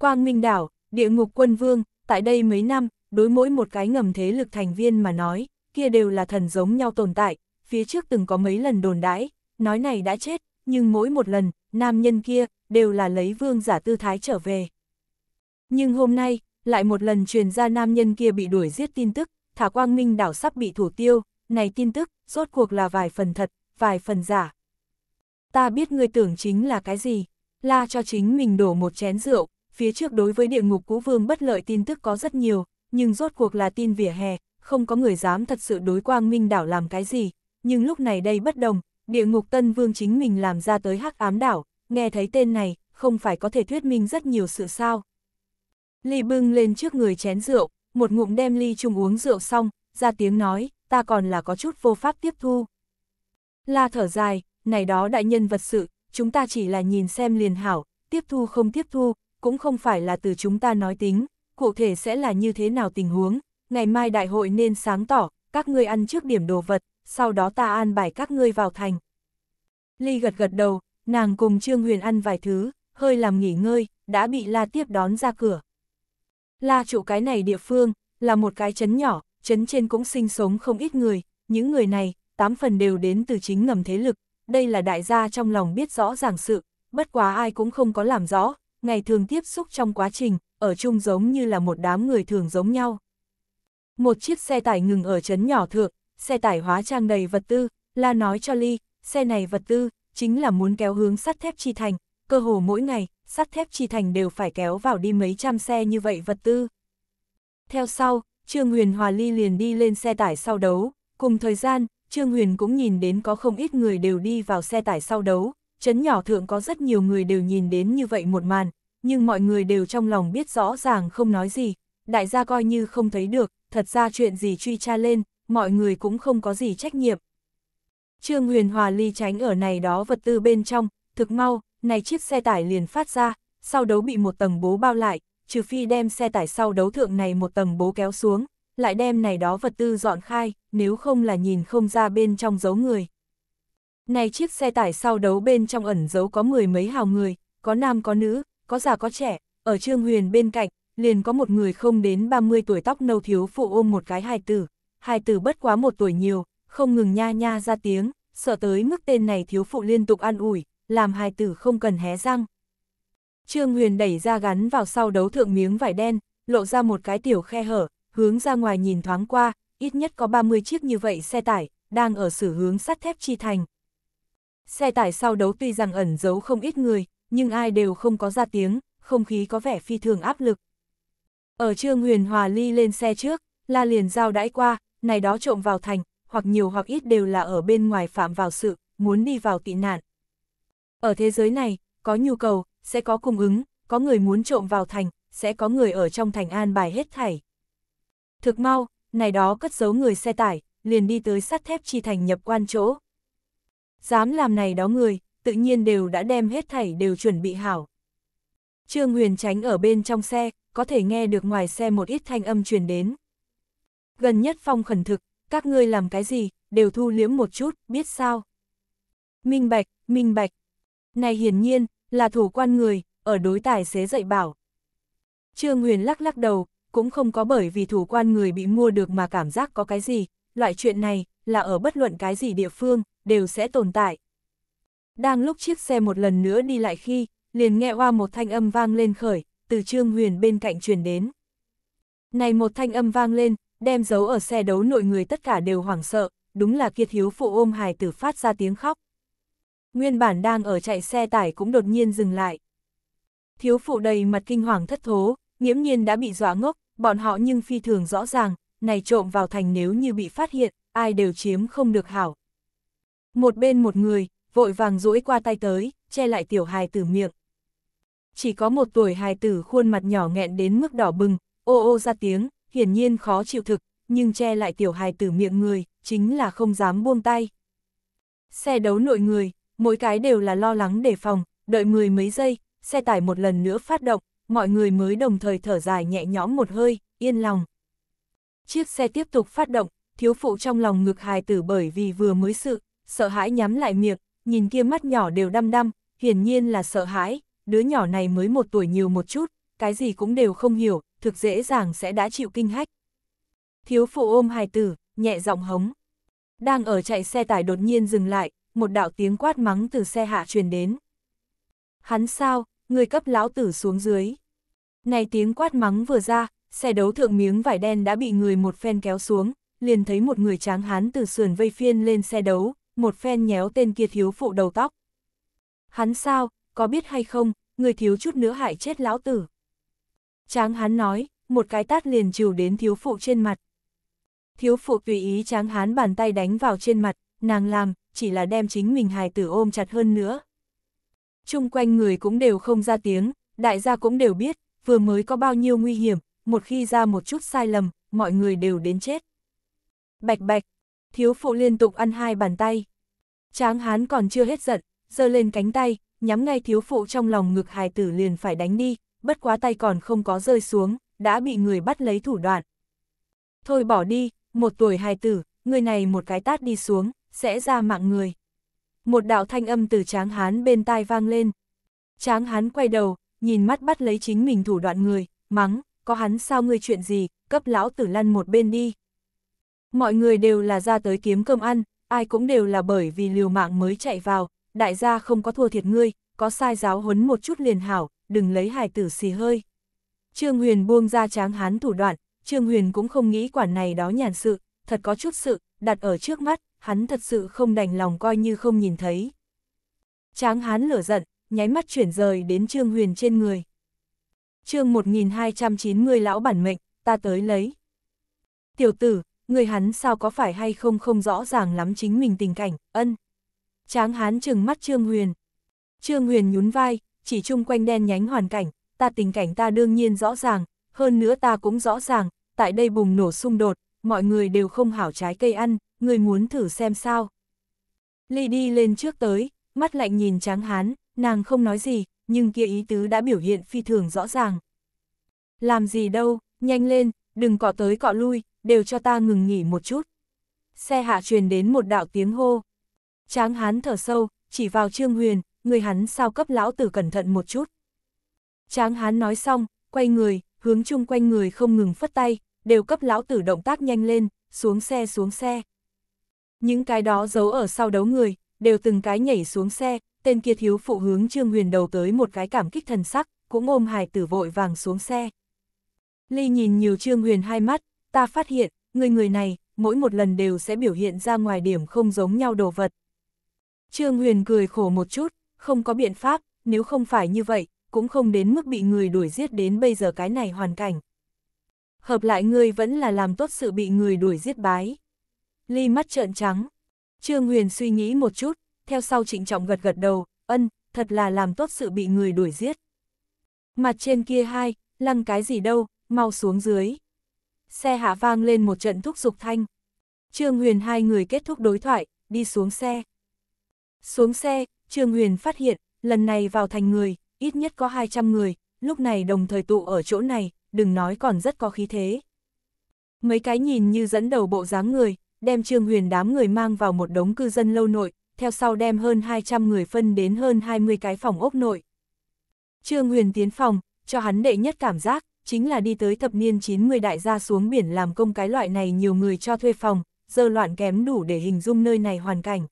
Speaker 1: Quang Minh Đảo, địa ngục quân vương, tại đây mấy năm, đối mỗi một cái ngầm thế lực thành viên mà nói, kia đều là thần giống nhau tồn tại, phía trước từng có mấy lần đồn đãi, nói này đã chết, nhưng mỗi một lần, nam nhân kia, đều là lấy vương giả tư thái trở về. Nhưng hôm nay, lại một lần truyền ra nam nhân kia bị đuổi giết tin tức, thả quang minh đảo sắp bị thủ tiêu, này tin tức, rốt cuộc là vài phần thật, vài phần giả. Ta biết người tưởng chính là cái gì, la cho chính mình đổ một chén rượu, phía trước đối với địa ngục cũ vương bất lợi tin tức có rất nhiều, nhưng rốt cuộc là tin vỉa hè, không có người dám thật sự đối quang minh đảo làm cái gì, nhưng lúc này đây bất đồng, địa ngục tân vương chính mình làm ra tới hắc ám đảo, nghe thấy tên này, không phải có thể thuyết minh rất nhiều sự sao. Ly bưng lên trước người chén rượu, một ngụm đem ly chung uống rượu xong, ra tiếng nói, ta còn là có chút vô pháp tiếp thu. La thở dài, này đó đại nhân vật sự, chúng ta chỉ là nhìn xem liền hảo, tiếp thu không tiếp thu, cũng không phải là từ chúng ta nói tính, cụ thể sẽ là như thế nào tình huống, ngày mai đại hội nên sáng tỏ, các ngươi ăn trước điểm đồ vật, sau đó ta an bài các ngươi vào thành. Ly gật gật đầu, nàng cùng Trương Huyền ăn vài thứ, hơi làm nghỉ ngơi, đã bị La tiếp đón ra cửa. La trụ cái này địa phương, là một cái chấn nhỏ, chấn trên cũng sinh sống không ít người, những người này, tám phần đều đến từ chính ngầm thế lực, đây là đại gia trong lòng biết rõ ràng sự, bất quá ai cũng không có làm rõ, ngày thường tiếp xúc trong quá trình, ở chung giống như là một đám người thường giống nhau. Một chiếc xe tải ngừng ở trấn nhỏ thượng, xe tải hóa trang đầy vật tư, la nói cho Ly, xe này vật tư, chính là muốn kéo hướng sắt thép chi thành, cơ hồ mỗi ngày, sắt thép chi thành đều phải kéo vào đi mấy trăm xe như vậy vật tư. Theo sau, Trương Huyền Hòa Ly liền đi lên xe tải sau đấu, cùng thời gian, Trương Huyền cũng nhìn đến có không ít người đều đi vào xe tải sau đấu, chấn nhỏ thượng có rất nhiều người đều nhìn đến như vậy một màn, nhưng mọi người đều trong lòng biết rõ ràng không nói gì, đại gia coi như không thấy được, thật ra chuyện gì truy tra lên, mọi người cũng không có gì trách nhiệm. Trương Huyền Hòa ly tránh ở này đó vật tư bên trong, thực mau, này chiếc xe tải liền phát ra, sau đấu bị một tầng bố bao lại, trừ phi đem xe tải sau đấu thượng này một tầng bố kéo xuống, lại đem này đó vật tư dọn khai, nếu không là nhìn không ra bên trong giấu người. Này chiếc xe tải sau đấu bên trong ẩn giấu có mười mấy hào người, có nam có nữ, có già có trẻ, ở Trương Huyền bên cạnh, liền có một người không đến 30 tuổi tóc nâu thiếu phụ ôm một cái hài tử, hài tử bất quá một tuổi nhiều, không ngừng nha nha ra tiếng, sợ tới mức tên này thiếu phụ liên tục an ủi, làm hài tử không cần hé răng. Trương Huyền đẩy ra gắn vào sau đấu thượng miếng vải đen, lộ ra một cái tiểu khe hở, hướng ra ngoài nhìn thoáng qua, ít nhất có 30 chiếc như vậy xe tải, đang ở xử hướng sắt thép chi thành. Xe tải sau đấu tuy rằng ẩn giấu không ít người, nhưng ai đều không có ra tiếng, không khí có vẻ phi thường áp lực. Ở Trương Huyền Hòa Ly lên xe trước, La liền giao đãi qua, này đó trộm vào thành, hoặc nhiều hoặc ít đều là ở bên ngoài phạm vào sự, muốn đi vào tị nạn. Ở thế giới này, có nhu cầu, sẽ có cung ứng, có người muốn trộm vào thành, sẽ có người ở trong thành an bài hết thảy. Thực mau, này đó cất giấu người xe tải, liền đi tới sắt thép chi thành nhập quan chỗ. Dám làm này đó người, tự nhiên đều đã đem hết thảy đều chuẩn bị hảo. Trương Huyền tránh ở bên trong xe, có thể nghe được ngoài xe một ít thanh âm truyền đến. Gần nhất phong khẩn thực, các ngươi làm cái gì, đều thu liễm một chút, biết sao? Minh bạch, minh bạch. Này hiển nhiên, là thủ quan người, ở đối tài xế dạy bảo. Trương Huyền lắc lắc đầu, cũng không có bởi vì thủ quan người bị mua được mà cảm giác có cái gì, loại chuyện này, là ở bất luận cái gì địa phương, đều sẽ tồn tại. Đang lúc chiếc xe một lần nữa đi lại khi, liền nghe qua một thanh âm vang lên khởi, từ Trương Huyền bên cạnh truyền đến. Này một thanh âm vang lên, đem giấu ở xe đấu nội người tất cả đều hoảng sợ, đúng là Kiệt Hiếu phụ ôm hài tử phát ra tiếng khóc. Nguyên bản đang ở chạy xe tải cũng đột nhiên dừng lại. Thiếu phụ đầy mặt kinh hoàng thất thố, nghiễm nhiên đã bị dọa ngốc, bọn họ nhưng phi thường rõ ràng, này trộm vào thành nếu như bị phát hiện, ai đều chiếm không được hảo. Một bên một người, vội vàng duỗi qua tay tới, che lại tiểu hài tử miệng. Chỉ có một tuổi hài tử khuôn mặt nhỏ nghẹn đến mức đỏ bừng, ô ô ra tiếng, hiển nhiên khó chịu thực, nhưng che lại tiểu hài tử miệng người, chính là không dám buông tay. Xe đấu nội người, mỗi cái đều là lo lắng đề phòng, đợi mười mấy giây, xe tải một lần nữa phát động, mọi người mới đồng thời thở dài nhẹ nhõm một hơi, yên lòng. Chiếc xe tiếp tục phát động, thiếu phụ trong lòng ngực hài tử bởi vì vừa mới sự, sợ hãi nhắm lại miệng, nhìn kia mắt nhỏ đều đăm đăm, hiển nhiên là sợ hãi, đứa nhỏ này mới một tuổi nhiều một chút, cái gì cũng đều không hiểu, thực dễ dàng sẽ đã chịu kinh hách. Thiếu phụ ôm hài tử, nhẹ giọng hống. Đang ở chạy xe tải đột nhiên dừng lại, một đạo tiếng quát mắng từ xe hạ truyền đến. Hắn sao, người cấp lão tử xuống dưới. Này tiếng quát mắng vừa ra, xe đấu thượng miếng vải đen đã bị người một phen kéo xuống, liền thấy một người tráng hán từ sườn vây phiên lên xe đấu, một phen nhéo tên kia thiếu phụ đầu tóc. Hắn sao, có biết hay không, người thiếu chút nữa hại chết lão tử. Tráng hắn nói, một cái tát liền trừ đến thiếu phụ trên mặt. Thiếu phụ tùy ý tráng hắn bàn tay đánh vào trên mặt, nàng làm, chỉ là đem chính mình hài tử ôm chặt hơn nữa. Trung quanh người cũng đều không ra tiếng, đại gia cũng đều biết, vừa mới có bao nhiêu nguy hiểm, một khi ra một chút sai lầm, mọi người đều đến chết. Bạch bạch, thiếu phụ liên tục ăn hai bàn tay. Tráng hán còn chưa hết giận, giơ lên cánh tay, nhắm ngay thiếu phụ trong lòng ngực hài tử liền phải đánh đi, bất quá tay còn không có rơi xuống, đã bị người bắt lấy thủ đoạn. Thôi bỏ đi, một tuổi hài tử, người này một cái tát đi xuống, sẽ ra mạng người. Một đạo thanh âm từ tráng hán bên tai vang lên. Tráng hán quay đầu, nhìn mắt bắt lấy chính mình thủ đoạn người, mắng, có hắn sao ngươi chuyện gì, cấp lão tử lăn một bên đi. Mọi người đều là ra tới kiếm cơm ăn, ai cũng đều là bởi vì liều mạng mới chạy vào, đại gia không có thua thiệt ngươi, có sai giáo huấn một chút liền hảo, đừng lấy hài tử xì hơi. Trương Huyền buông ra tráng hán thủ đoạn, Trương Huyền cũng không nghĩ quản này đó nhàn sự, thật có chút sự, đặt ở trước mắt, hắn thật sự không đành lòng coi như không nhìn thấy. Tráng hán lửa giận, nháy mắt chuyển rời đến Trương Huyền trên người. Trương 1290 lão bản mệnh, ta tới lấy. Tiểu tử, người hắn sao có phải hay không không rõ ràng lắm chính mình tình cảnh, ân. Tráng hán trừng mắt Trương Huyền. Trương Huyền nhún vai, chỉ chung quanh đen nhánh hoàn cảnh, ta tình cảnh ta đương nhiên rõ ràng, hơn nữa ta cũng rõ ràng, tại đây bùng nổ xung đột, mọi người đều không hảo trái cây ăn, người muốn thử xem sao. Ly đi lên trước tới, mắt lạnh nhìn tráng hán, nàng không nói gì, nhưng kia ý tứ đã biểu hiện phi thường rõ ràng. Làm gì đâu, nhanh lên, đừng cọ tới cọ lui, đều cho ta ngừng nghỉ một chút. Xe hạ truyền đến một đạo tiếng hô. Tráng hán thở sâu, chỉ vào Trương Huyền, người hắn sao cấp lão tử cẩn thận một chút. Tráng hán nói xong, quay người, hướng chung quanh người không ngừng phất tay, đều cấp lão tử động tác nhanh lên, xuống xe xuống xe. Những cái đó giấu ở sau đấu người, đều từng cái nhảy xuống xe, tên kia thiếu phụ hướng Trương Huyền đầu tới một cái cảm kích thần sắc, cũng ôm hài tử vội vàng xuống xe. Ly nhìn nhiều Trương Huyền hai mắt, ta phát hiện, người người này, mỗi một lần đều sẽ biểu hiện ra ngoài điểm không giống nhau đồ vật. Trương Huyền cười khổ một chút, không có biện pháp, nếu không phải như vậy, cũng không đến mức bị người đuổi giết đến bây giờ cái này hoàn cảnh. Hợp lại ngươi vẫn là làm tốt sự bị người đuổi giết bái. Ly mắt trợn trắng. Trương Huyền suy nghĩ một chút, theo sau trịnh trọng gật gật đầu, ân, thật là làm tốt sự bị người đuổi giết. Mặt trên kia hai, lăng cái gì đâu, mau xuống dưới xe hạ vang lên một trận thúc giục thanh. Trương Huyền hai người kết thúc đối thoại, đi xuống xe. Xuống xe, Trương Huyền phát hiện, lần này vào thành người, ít nhất có 200 người, lúc này đồng thời tụ ở chỗ này, đừng nói còn rất có khí thế. Mấy cái nhìn như dẫn đầu bộ dáng người, đem Trương Huyền đám người mang vào một đống cư dân lâu nội, theo sau đem hơn 200 người phân đến hơn 20 cái phòng ốc nội. Trương Huyền tiến phòng, cho hắn đệ nhất cảm giác, chính là đi tới thập niên 90 đại gia xuống biển làm công cái loại này nhiều người cho thuê phòng, dơ loạn kém đủ để hình dung nơi này hoàn cảnh.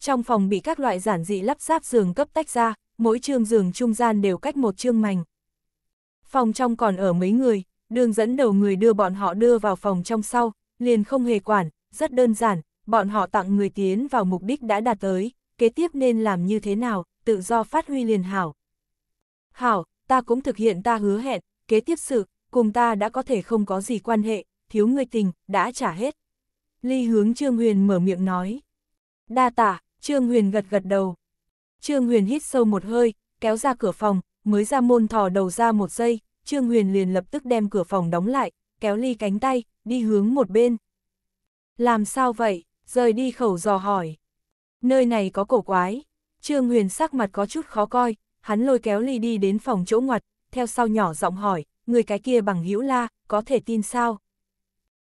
Speaker 1: Trong phòng bị các loại giản dị lắp ráp giường cấp tách ra, mỗi chương giường trung gian đều cách một chương mảnh. Phòng trong còn ở mấy người, đường dẫn đầu người đưa bọn họ đưa vào phòng trong sau, liền không hề quản, rất đơn giản, bọn họ tặng người tiến vào mục đích đã đạt tới, kế tiếp nên làm như thế nào, tự do phát huy liền hảo. Hảo, ta cũng thực hiện ta hứa hẹn, kế tiếp sự, cùng ta đã có thể không có gì quan hệ, thiếu người tình, đã trả hết. Ly hướng Trương Huyền mở miệng nói. Đa tạ Trương Huyền gật gật đầu. Trương Huyền hít sâu một hơi, kéo ra cửa phòng, mới ra môn thò đầu ra một giây, Trương Huyền liền lập tức đem cửa phòng đóng lại, kéo ly cánh tay, đi hướng một bên. Làm sao vậy? Rời đi khẩu dò hỏi. Nơi này có cổ quái. Trương Huyền sắc mặt có chút khó coi, hắn lôi kéo ly đi đến phòng chỗ ngoặt, theo sau nhỏ giọng hỏi, người cái kia bằng hữu la, có thể tin sao?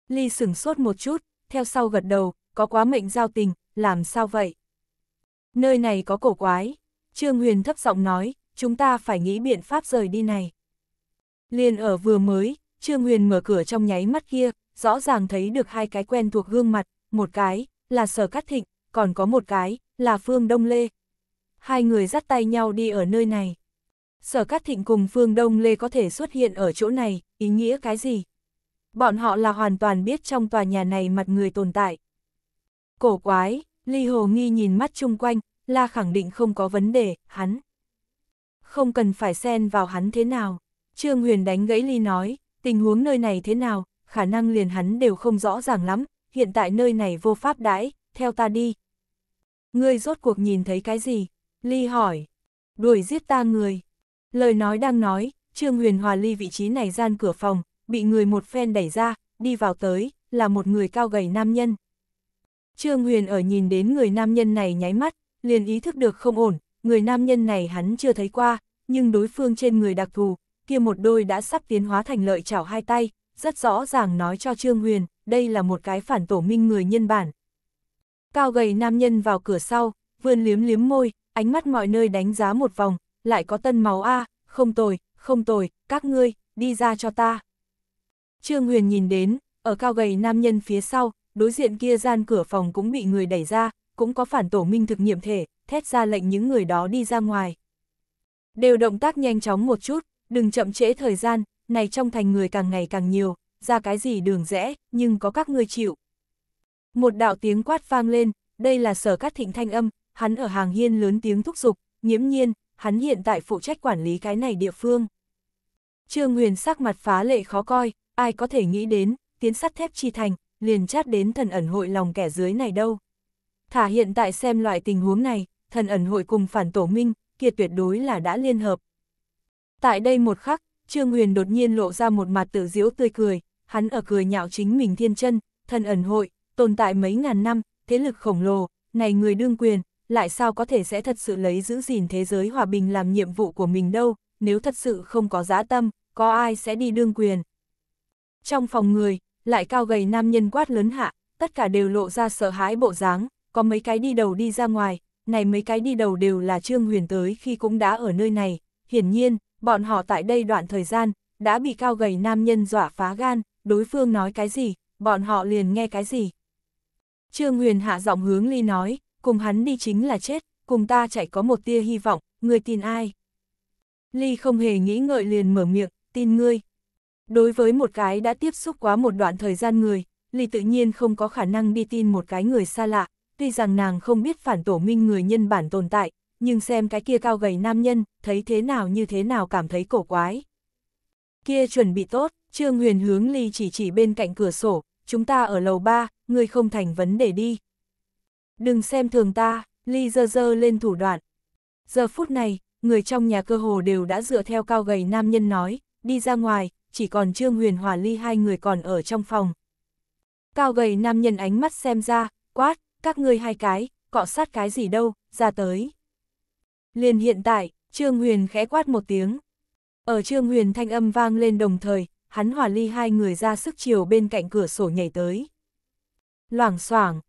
Speaker 1: Ly sửng sốt một chút, theo sau gật đầu, có quá mệnh giao tình, làm sao vậy? Nơi này có cổ quái, Trương Huyền thấp giọng nói, chúng ta phải nghĩ biện pháp rời đi này. Liên ở vừa mới, Trương Huyền mở cửa trong nháy mắt kia, rõ ràng thấy được hai cái quen thuộc gương mặt, một cái là Sở Cát Thịnh, còn có một cái là Phương Đông Lê. Hai người dắt tay nhau đi ở nơi này. Sở Cát Thịnh cùng Phương Đông Lê có thể xuất hiện ở chỗ này, ý nghĩa cái gì? Bọn họ là hoàn toàn biết trong tòa nhà này mặt người tồn tại. Cổ quái, Ly Hồ Nghi nhìn mắt chung quanh, là khẳng định không có vấn đề, hắn. Không cần phải xen vào hắn thế nào. Trương Huyền đánh gãy Ly nói, tình huống nơi này thế nào, khả năng liền hắn đều không rõ ràng lắm, hiện tại nơi này vô pháp đãi, theo ta đi. Ngươi rốt cuộc nhìn thấy cái gì? Ly hỏi, đuổi giết ta người, Lời nói đang nói, Trương Huyền Hòa ly vị trí này gian cửa phòng, bị người một phen đẩy ra, đi vào tới, là một người cao gầy nam nhân. Trương Huyền ở nhìn đến người nam nhân này nháy mắt, liền ý thức được không ổn, người nam nhân này hắn chưa thấy qua, nhưng đối phương trên người đặc thù, kia một đôi đã sắp tiến hóa thành lợi chảo hai tay, rất rõ ràng nói cho Trương Huyền, đây là một cái phản tổ minh người nhân bản. Cao gầy nam nhân vào cửa sau, vươn liếm liếm môi, ánh mắt mọi nơi đánh giá một vòng, lại có tân máu a, à, không tồi, không tồi, các ngươi, đi ra cho ta. Trương Huyền nhìn đến, ở cao gầy nam nhân phía sau, đối diện kia gian cửa phòng cũng bị người đẩy ra, cũng có phản tổ minh thực nghiệm thể, thét ra lệnh những người đó đi ra ngoài. Đều động tác nhanh chóng một chút, đừng chậm trễ thời gian, này trong thành người càng ngày càng nhiều, ra cái gì đường rẽ, nhưng có các ngươi chịu. Một đạo tiếng quát vang lên, đây là sở cát thịnh thanh âm, hắn ở hàng hiên lớn tiếng thúc giục, nghiễm nhiên, hắn hiện tại phụ trách quản lý cái này địa phương. Trương Huyền sắc mặt phá lệ khó coi, ai có thể nghĩ đến, tiến sắt thép chi thành, liền chát đến thần ẩn hội lòng kẻ dưới này đâu. Thả hiện tại xem loại tình huống này, thần ẩn hội cùng phản tổ minh, kia tuyệt đối là đã liên hợp. Tại đây một khắc, Trương Huyền đột nhiên lộ ra một mặt tự diễu tươi cười, hắn ở cười nhạo chính mình thiên chân, thần ẩn hội, tồn tại mấy ngàn năm, thế lực khổng lồ, này người đương quyền, lại sao có thể sẽ thật sự lấy giữ gìn thế giới hòa bình làm nhiệm vụ của mình đâu, nếu thật sự không có dã tâm, có ai sẽ đi đương quyền. Trong phòng người, lại cao gầy nam nhân quát lớn hạ, tất cả đều lộ ra sợ hãi bộ dáng, có mấy cái đi đầu đi ra ngoài, này mấy cái đi đầu đều là Trương Huyền tới khi cũng đã ở nơi này, hiển nhiên, bọn họ tại đây đoạn thời gian, đã bị cao gầy nam nhân dọa phá gan, đối phương nói cái gì, bọn họ liền nghe cái gì. Trương Huyền hạ giọng hướng ly nói, cùng hắn đi chính là chết, cùng ta chạy có một tia hy vọng, người tin ai? Ly không hề nghĩ ngợi liền mở miệng, tin ngươi. Đối với một cái đã tiếp xúc quá một đoạn thời gian người, Ly tự nhiên không có khả năng đi tin một cái người xa lạ, tuy rằng nàng không biết phản tổ minh người nhân bản tồn tại, nhưng xem cái kia cao gầy nam nhân, thấy thế nào như thế nào cảm thấy cổ quái. Kia chuẩn bị tốt, Trương Huyền hướng Ly chỉ chỉ bên cạnh cửa sổ, chúng ta ở lầu 3, người không thành vấn đề đi. Đừng xem thường ta, Ly dơ dơ lên thủ đoạn. Giờ phút này, người trong nhà cơ hồ đều đã dựa theo cao gầy nam nhân nói, đi ra ngoài, chỉ còn Trương Huyền Hòa Ly hai người còn ở trong phòng. Cao gầy nam nhân ánh mắt xem ra, quát, các ngươi hai cái, cọ sát cái gì đâu, ra tới. Liền hiện tại, Trương Huyền khẽ quát một tiếng. Ở Trương Huyền thanh âm vang lên đồng thời, hắn hòa ly hai người ra sức chiều bên cạnh cửa sổ nhảy tới. Loảng xoảng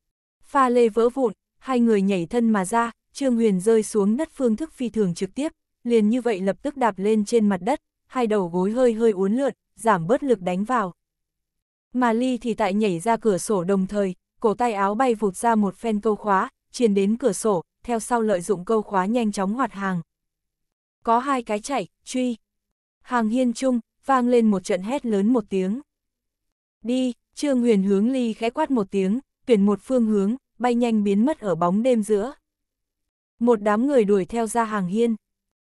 Speaker 1: pha lê vỡ vụn, hai người nhảy thân mà ra, Trương Huyền rơi xuống đất phương thức phi thường trực tiếp, liền như vậy lập tức đạp lên trên mặt đất, hai đầu gối hơi hơi uốn lượn, giảm bớt lực đánh vào. Mà Ly thì tại nhảy ra cửa sổ đồng thời, cổ tay áo bay vụt ra một phen câu khóa, truyền đến cửa sổ, theo sau lợi dụng câu khóa nhanh chóng hoạt hàng. Có hai cái chạy, truy. Hàng hiên chung, vang lên một trận hét lớn một tiếng. Đi, Trương Huyền hướng Ly khẽ quát một tiếng, tuyển một phương hướng, bay nhanh biến mất ở bóng đêm giữa. Một đám người đuổi theo ra hàng hiên.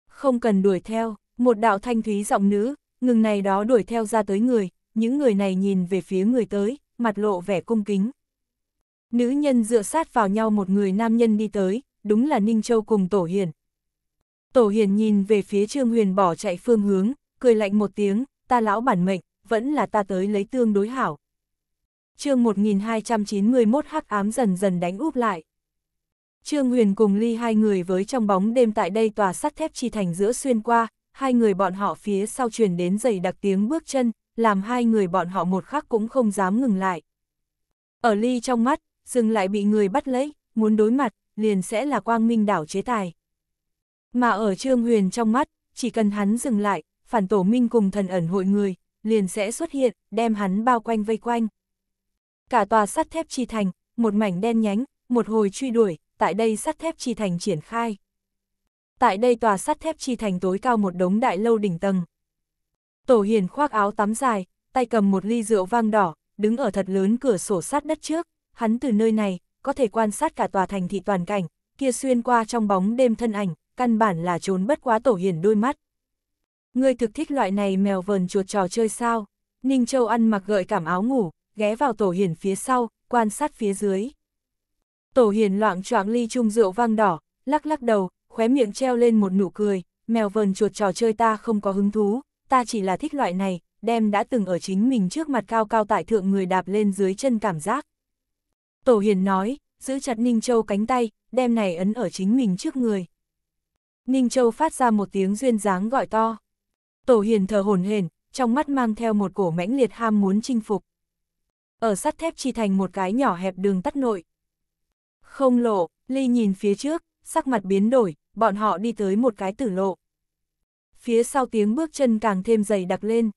Speaker 1: Không cần đuổi theo, một đạo thanh thúy giọng nữ, ngừng này đó đuổi theo ra tới người, những người này nhìn về phía người tới, mặt lộ vẻ cung kính. Nữ nhân dựa sát vào nhau một người nam nhân đi tới, đúng là Ninh Châu cùng Tổ Hiền. Tổ Hiền nhìn về phía Trương Huyền bỏ chạy phương hướng, cười lạnh một tiếng, ta lão bản mệnh, vẫn là ta tới lấy tương đối hảo chương 1291 hắc ám dần dần đánh úp lại. Trương Huyền cùng Ly hai người với trong bóng đêm tại đây tòa sắt thép chi thành giữa xuyên qua, hai người bọn họ phía sau truyền đến giày đặc tiếng bước chân, làm hai người bọn họ một khắc cũng không dám ngừng lại. Ở Ly trong mắt, dừng lại bị người bắt lấy, muốn đối mặt, liền sẽ là quang minh đảo chế tài. Mà ở Trương Huyền trong mắt, chỉ cần hắn dừng lại, phản tổ minh cùng thần ẩn hội người, liền sẽ xuất hiện, đem hắn bao quanh vây quanh. Cả tòa sắt thép chi thành, một mảnh đen nhánh, một hồi truy đuổi, tại đây sắt thép chi thành triển khai. Tại đây tòa sắt thép chi thành tối cao một đống đại lâu đỉnh tầng. Tổ hiền khoác áo tắm dài, tay cầm một ly rượu vang đỏ, đứng ở thật lớn cửa sổ sát đất trước, hắn từ nơi này, có thể quan sát cả tòa thành thị toàn cảnh, kia xuyên qua trong bóng đêm thân ảnh, căn bản là trốn bất quá tổ hiền đôi mắt. Ngươi thực thích loại này mèo vờn chuột trò chơi sao? Ninh Châu ăn mặc gợi cảm áo ngủ, ghé vào tổ hiền phía sau, quan sát phía dưới. Tổ hiền loạn choạng ly chung rượu vang đỏ, lắc lắc đầu, khóe miệng treo lên một nụ cười, mèo vờn chuột trò chơi ta không có hứng thú, ta chỉ là thích loại này, đem đã từng ở chính mình trước mặt cao cao tại thượng người đạp lên dưới chân cảm giác. Tổ hiền nói, giữ chặt Ninh Châu cánh tay, đem này ấn ở chính mình trước người. Ninh Châu phát ra một tiếng duyên dáng gọi to. Tổ hiền thờ hồn hền, trong mắt mang theo một cổ mãnh liệt ham muốn chinh phục ở sắt thép chi thành một cái nhỏ hẹp đường tắt nội. Không lộ, Ly nhìn phía trước, sắc mặt biến đổi, bọn họ đi tới một cái tử lộ. Phía sau tiếng bước chân càng thêm dày đặc lên.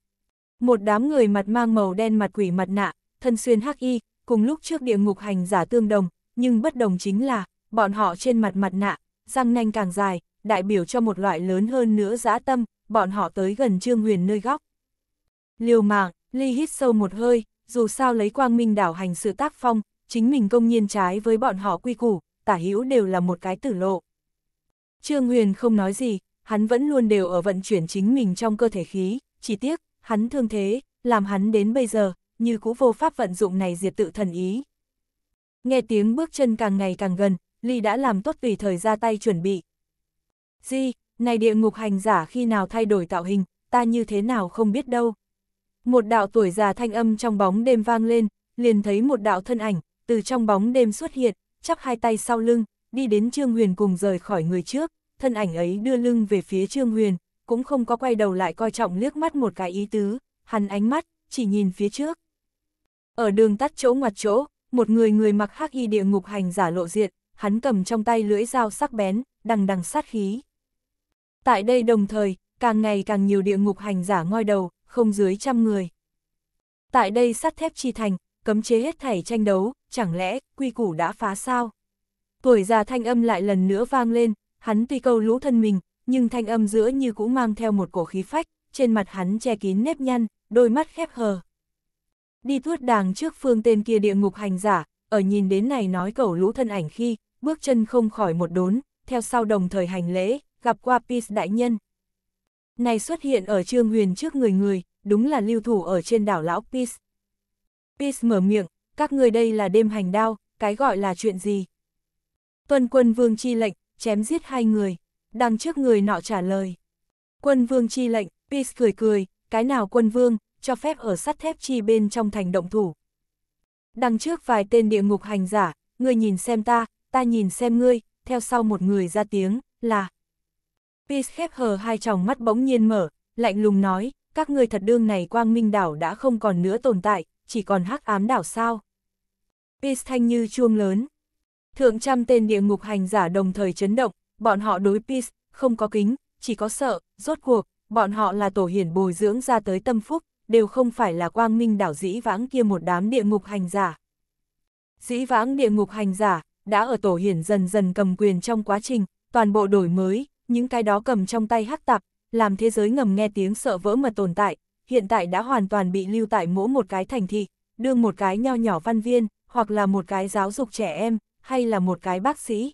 Speaker 1: Một đám người mặt mang màu đen mặt quỷ mặt nạ, thân xuyên hắc y, cùng lúc trước địa ngục hành giả tương đồng, nhưng bất đồng chính là, bọn họ trên mặt mặt nạ, răng nanh càng dài, đại biểu cho một loại lớn hơn nữa dã tâm, bọn họ tới gần Trương Huyền nơi góc. Liều mạng, Ly hít sâu một hơi, dù sao lấy quang minh đảo hành sự tác phong, chính mình công nhiên trái với bọn họ quy củ, tả hữu đều là một cái tử lộ. Trương Huyền không nói gì, hắn vẫn luôn đều ở vận chuyển chính mình trong cơ thể khí, chỉ tiếc, hắn thương thế, làm hắn đến bây giờ, như cũ vô pháp vận dụng này diệt tự thần ý. Nghe tiếng bước chân càng ngày càng gần, Ly đã làm tốt tùy thời ra tay chuẩn bị. Di, này địa ngục hành giả khi nào thay đổi tạo hình, ta như thế nào không biết đâu một đạo tuổi già thanh âm trong bóng đêm vang lên, liền thấy một đạo thân ảnh, từ trong bóng đêm xuất hiện, chắp hai tay sau lưng, đi đến Trương Huyền cùng rời khỏi người trước, thân ảnh ấy đưa lưng về phía Trương Huyền, cũng không có quay đầu lại coi trọng liếc mắt một cái ý tứ, hắn ánh mắt, chỉ nhìn phía trước. Ở đường tắt chỗ ngoặt chỗ, một người người mặc hắc y địa ngục hành giả lộ diện, hắn cầm trong tay lưỡi dao sắc bén, đằng đằng sát khí. Tại đây đồng thời, càng ngày càng nhiều địa ngục hành giả ngoi đầu, không dưới trăm người. Tại đây sắt thép chi thành, cấm chế hết thảy tranh đấu, chẳng lẽ quy củ đã phá sao? Tuổi già thanh âm lại lần nữa vang lên, hắn tuy câu lũ thân mình, nhưng thanh âm giữa như cũng mang theo một cổ khí phách, trên mặt hắn che kín nếp nhăn, đôi mắt khép hờ. Đi tuốt đàng trước phương tên kia địa ngục hành giả, ở nhìn đến này nói cầu lũ thân ảnh khi, bước chân không khỏi một đốn, theo sau đồng thời hành lễ, gặp qua Peace đại nhân. Này xuất hiện ở Trương Huyền trước người người, đúng là lưu thủ ở trên đảo lão Peace. Peace mở miệng, các người đây là đêm hành đao, cái gọi là chuyện gì? Tuân quân vương chi lệnh, chém giết hai người, đằng trước người nọ trả lời. Quân vương chi lệnh, Peace cười cười, cái nào quân vương, cho phép ở sắt thép chi bên trong thành động thủ. Đằng trước vài tên địa ngục hành giả, người nhìn xem ta, ta nhìn xem ngươi, theo sau một người ra tiếng, là Peace khép hờ hai tròng mắt bỗng nhiên mở, lạnh lùng nói, các ngươi thật đương này quang minh đảo đã không còn nữa tồn tại, chỉ còn hắc ám đảo sao. Peace thanh như chuông lớn. Thượng trăm tên địa ngục hành giả đồng thời chấn động, bọn họ đối Peace, không có kính, chỉ có sợ, rốt cuộc, bọn họ là tổ hiển bồi dưỡng ra tới tâm phúc, đều không phải là quang minh đảo dĩ vãng kia một đám địa ngục hành giả. Dĩ vãng địa ngục hành giả, đã ở tổ hiển dần dần cầm quyền trong quá trình, toàn bộ đổi mới, những cái đó cầm trong tay hắc tạp, làm thế giới ngầm nghe tiếng sợ vỡ mà tồn tại, hiện tại đã hoàn toàn bị lưu tại mỗi một cái thành thị, đương một cái nho nhỏ văn viên, hoặc là một cái giáo dục trẻ em, hay là một cái bác sĩ.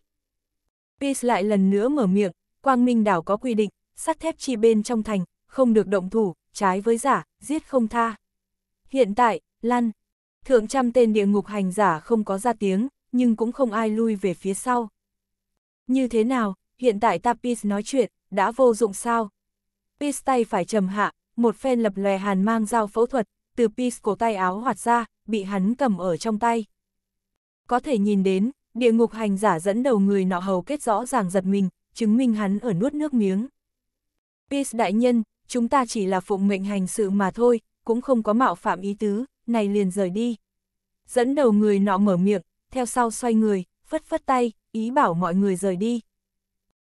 Speaker 1: Peace lại lần nữa mở miệng, Quang Minh đảo có quy định, sắt thép chi bên trong thành, không được động thủ, trái với giả, giết không tha. Hiện tại, lăn, thượng trăm tên địa ngục hành giả không có ra tiếng, nhưng cũng không ai lui về phía sau. Như thế nào, hiện tại ta peace nói chuyện, đã vô dụng sao? peace tay phải trầm hạ, một phen lập lòe hàn mang dao phẫu thuật, từ peace cổ tay áo hoạt ra, bị hắn cầm ở trong tay. Có thể nhìn đến, địa ngục hành giả dẫn đầu người nọ hầu kết rõ ràng giật mình, chứng minh hắn ở nuốt nước miếng. peace đại nhân, chúng ta chỉ là phụng mệnh hành sự mà thôi, cũng không có mạo phạm ý tứ, này liền rời đi. Dẫn đầu người nọ mở miệng, theo sau xoay người, phất phất tay, ý bảo mọi người rời đi.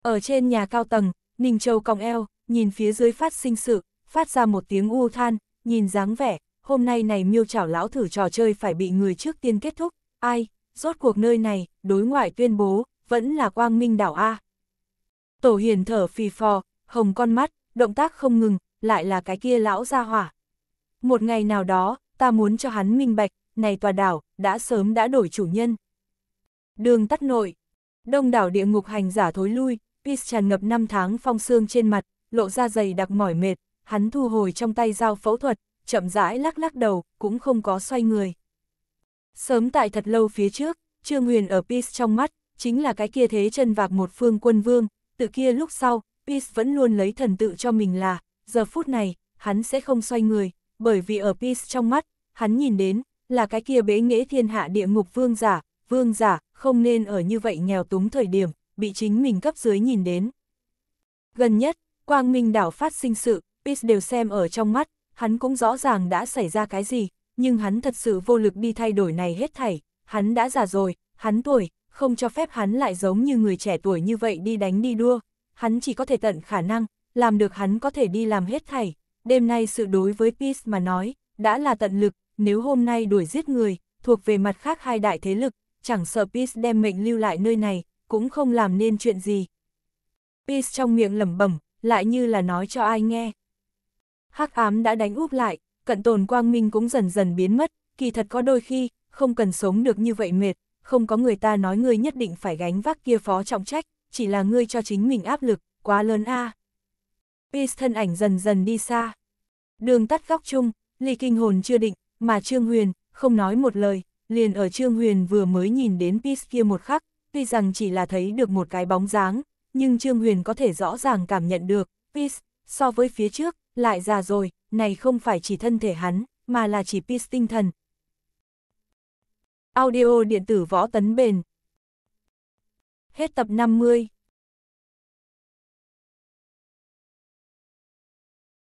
Speaker 1: Ở trên nhà cao tầng, Ninh Châu cong eo, nhìn phía dưới phát sinh sự, phát ra một tiếng u than, nhìn dáng vẻ, hôm nay này miêu chảo lão thử trò chơi phải bị người trước tiên kết thúc, ai, rốt cuộc nơi này, đối ngoại tuyên bố, vẫn là quang minh đảo A. Tổ hiền thở phì phò, hồng con mắt, động tác không ngừng, lại là cái kia lão ra hỏa. Một ngày nào đó, ta muốn cho hắn minh bạch, này tòa đảo, đã sớm đã đổi chủ nhân. Đường tắt nội, đông đảo địa ngục hành giả thối lui, Pis tràn ngập năm tháng phong xương trên mặt, lộ ra dày đặc mỏi mệt, hắn thu hồi trong tay dao phẫu thuật, chậm rãi lắc lắc đầu, cũng không có xoay người. Sớm tại thật lâu phía trước, Trương Huyền ở Pis trong mắt, chính là cái kia thế chân vạc một phương quân vương, từ kia lúc sau, Pis vẫn luôn lấy thần tự cho mình là, giờ phút này, hắn sẽ không xoay người, bởi vì ở Pis trong mắt, hắn nhìn đến, là cái kia bế nghĩa thiên hạ địa ngục vương giả, vương giả, không nên ở như vậy nghèo túng thời điểm, bị chính mình cấp dưới nhìn đến. Gần nhất, Quang Minh đảo phát sinh sự, Pis đều xem ở trong mắt, hắn cũng rõ ràng đã xảy ra cái gì, nhưng hắn thật sự vô lực đi thay đổi này hết thảy, hắn đã già rồi, hắn tuổi, không cho phép hắn lại giống như người trẻ tuổi như vậy đi đánh đi đua, hắn chỉ có thể tận khả năng, làm được hắn có thể đi làm hết thảy, đêm nay sự đối với Peace mà nói, đã là tận lực, nếu hôm nay đuổi giết người, thuộc về mặt khác hai đại thế lực, chẳng sợ Peace đem mệnh lưu lại nơi này, cũng không làm nên chuyện gì. Peace trong miệng lẩm bẩm, lại như là nói cho ai nghe. Hắc ám đã đánh úp lại, cận tồn quang minh cũng dần dần biến mất, kỳ thật có đôi khi, không cần sống được như vậy mệt, không có người ta nói ngươi nhất định phải gánh vác kia phó trọng trách, chỉ là ngươi cho chính mình áp lực, quá lớn a. À. Peace thân ảnh dần dần đi xa. Đường tắt góc chung, ly kinh hồn chưa định, mà Trương Huyền, không nói một lời, liền ở Trương Huyền vừa mới nhìn đến Peace kia một khắc, tuy rằng chỉ là thấy được một cái bóng dáng, nhưng Trương Huyền có thể rõ ràng cảm nhận được, Pis, so với phía trước, lại già rồi, này không phải chỉ thân thể hắn, mà là chỉ Pis tinh thần. Audio điện tử võ tấn bền Hết tập 50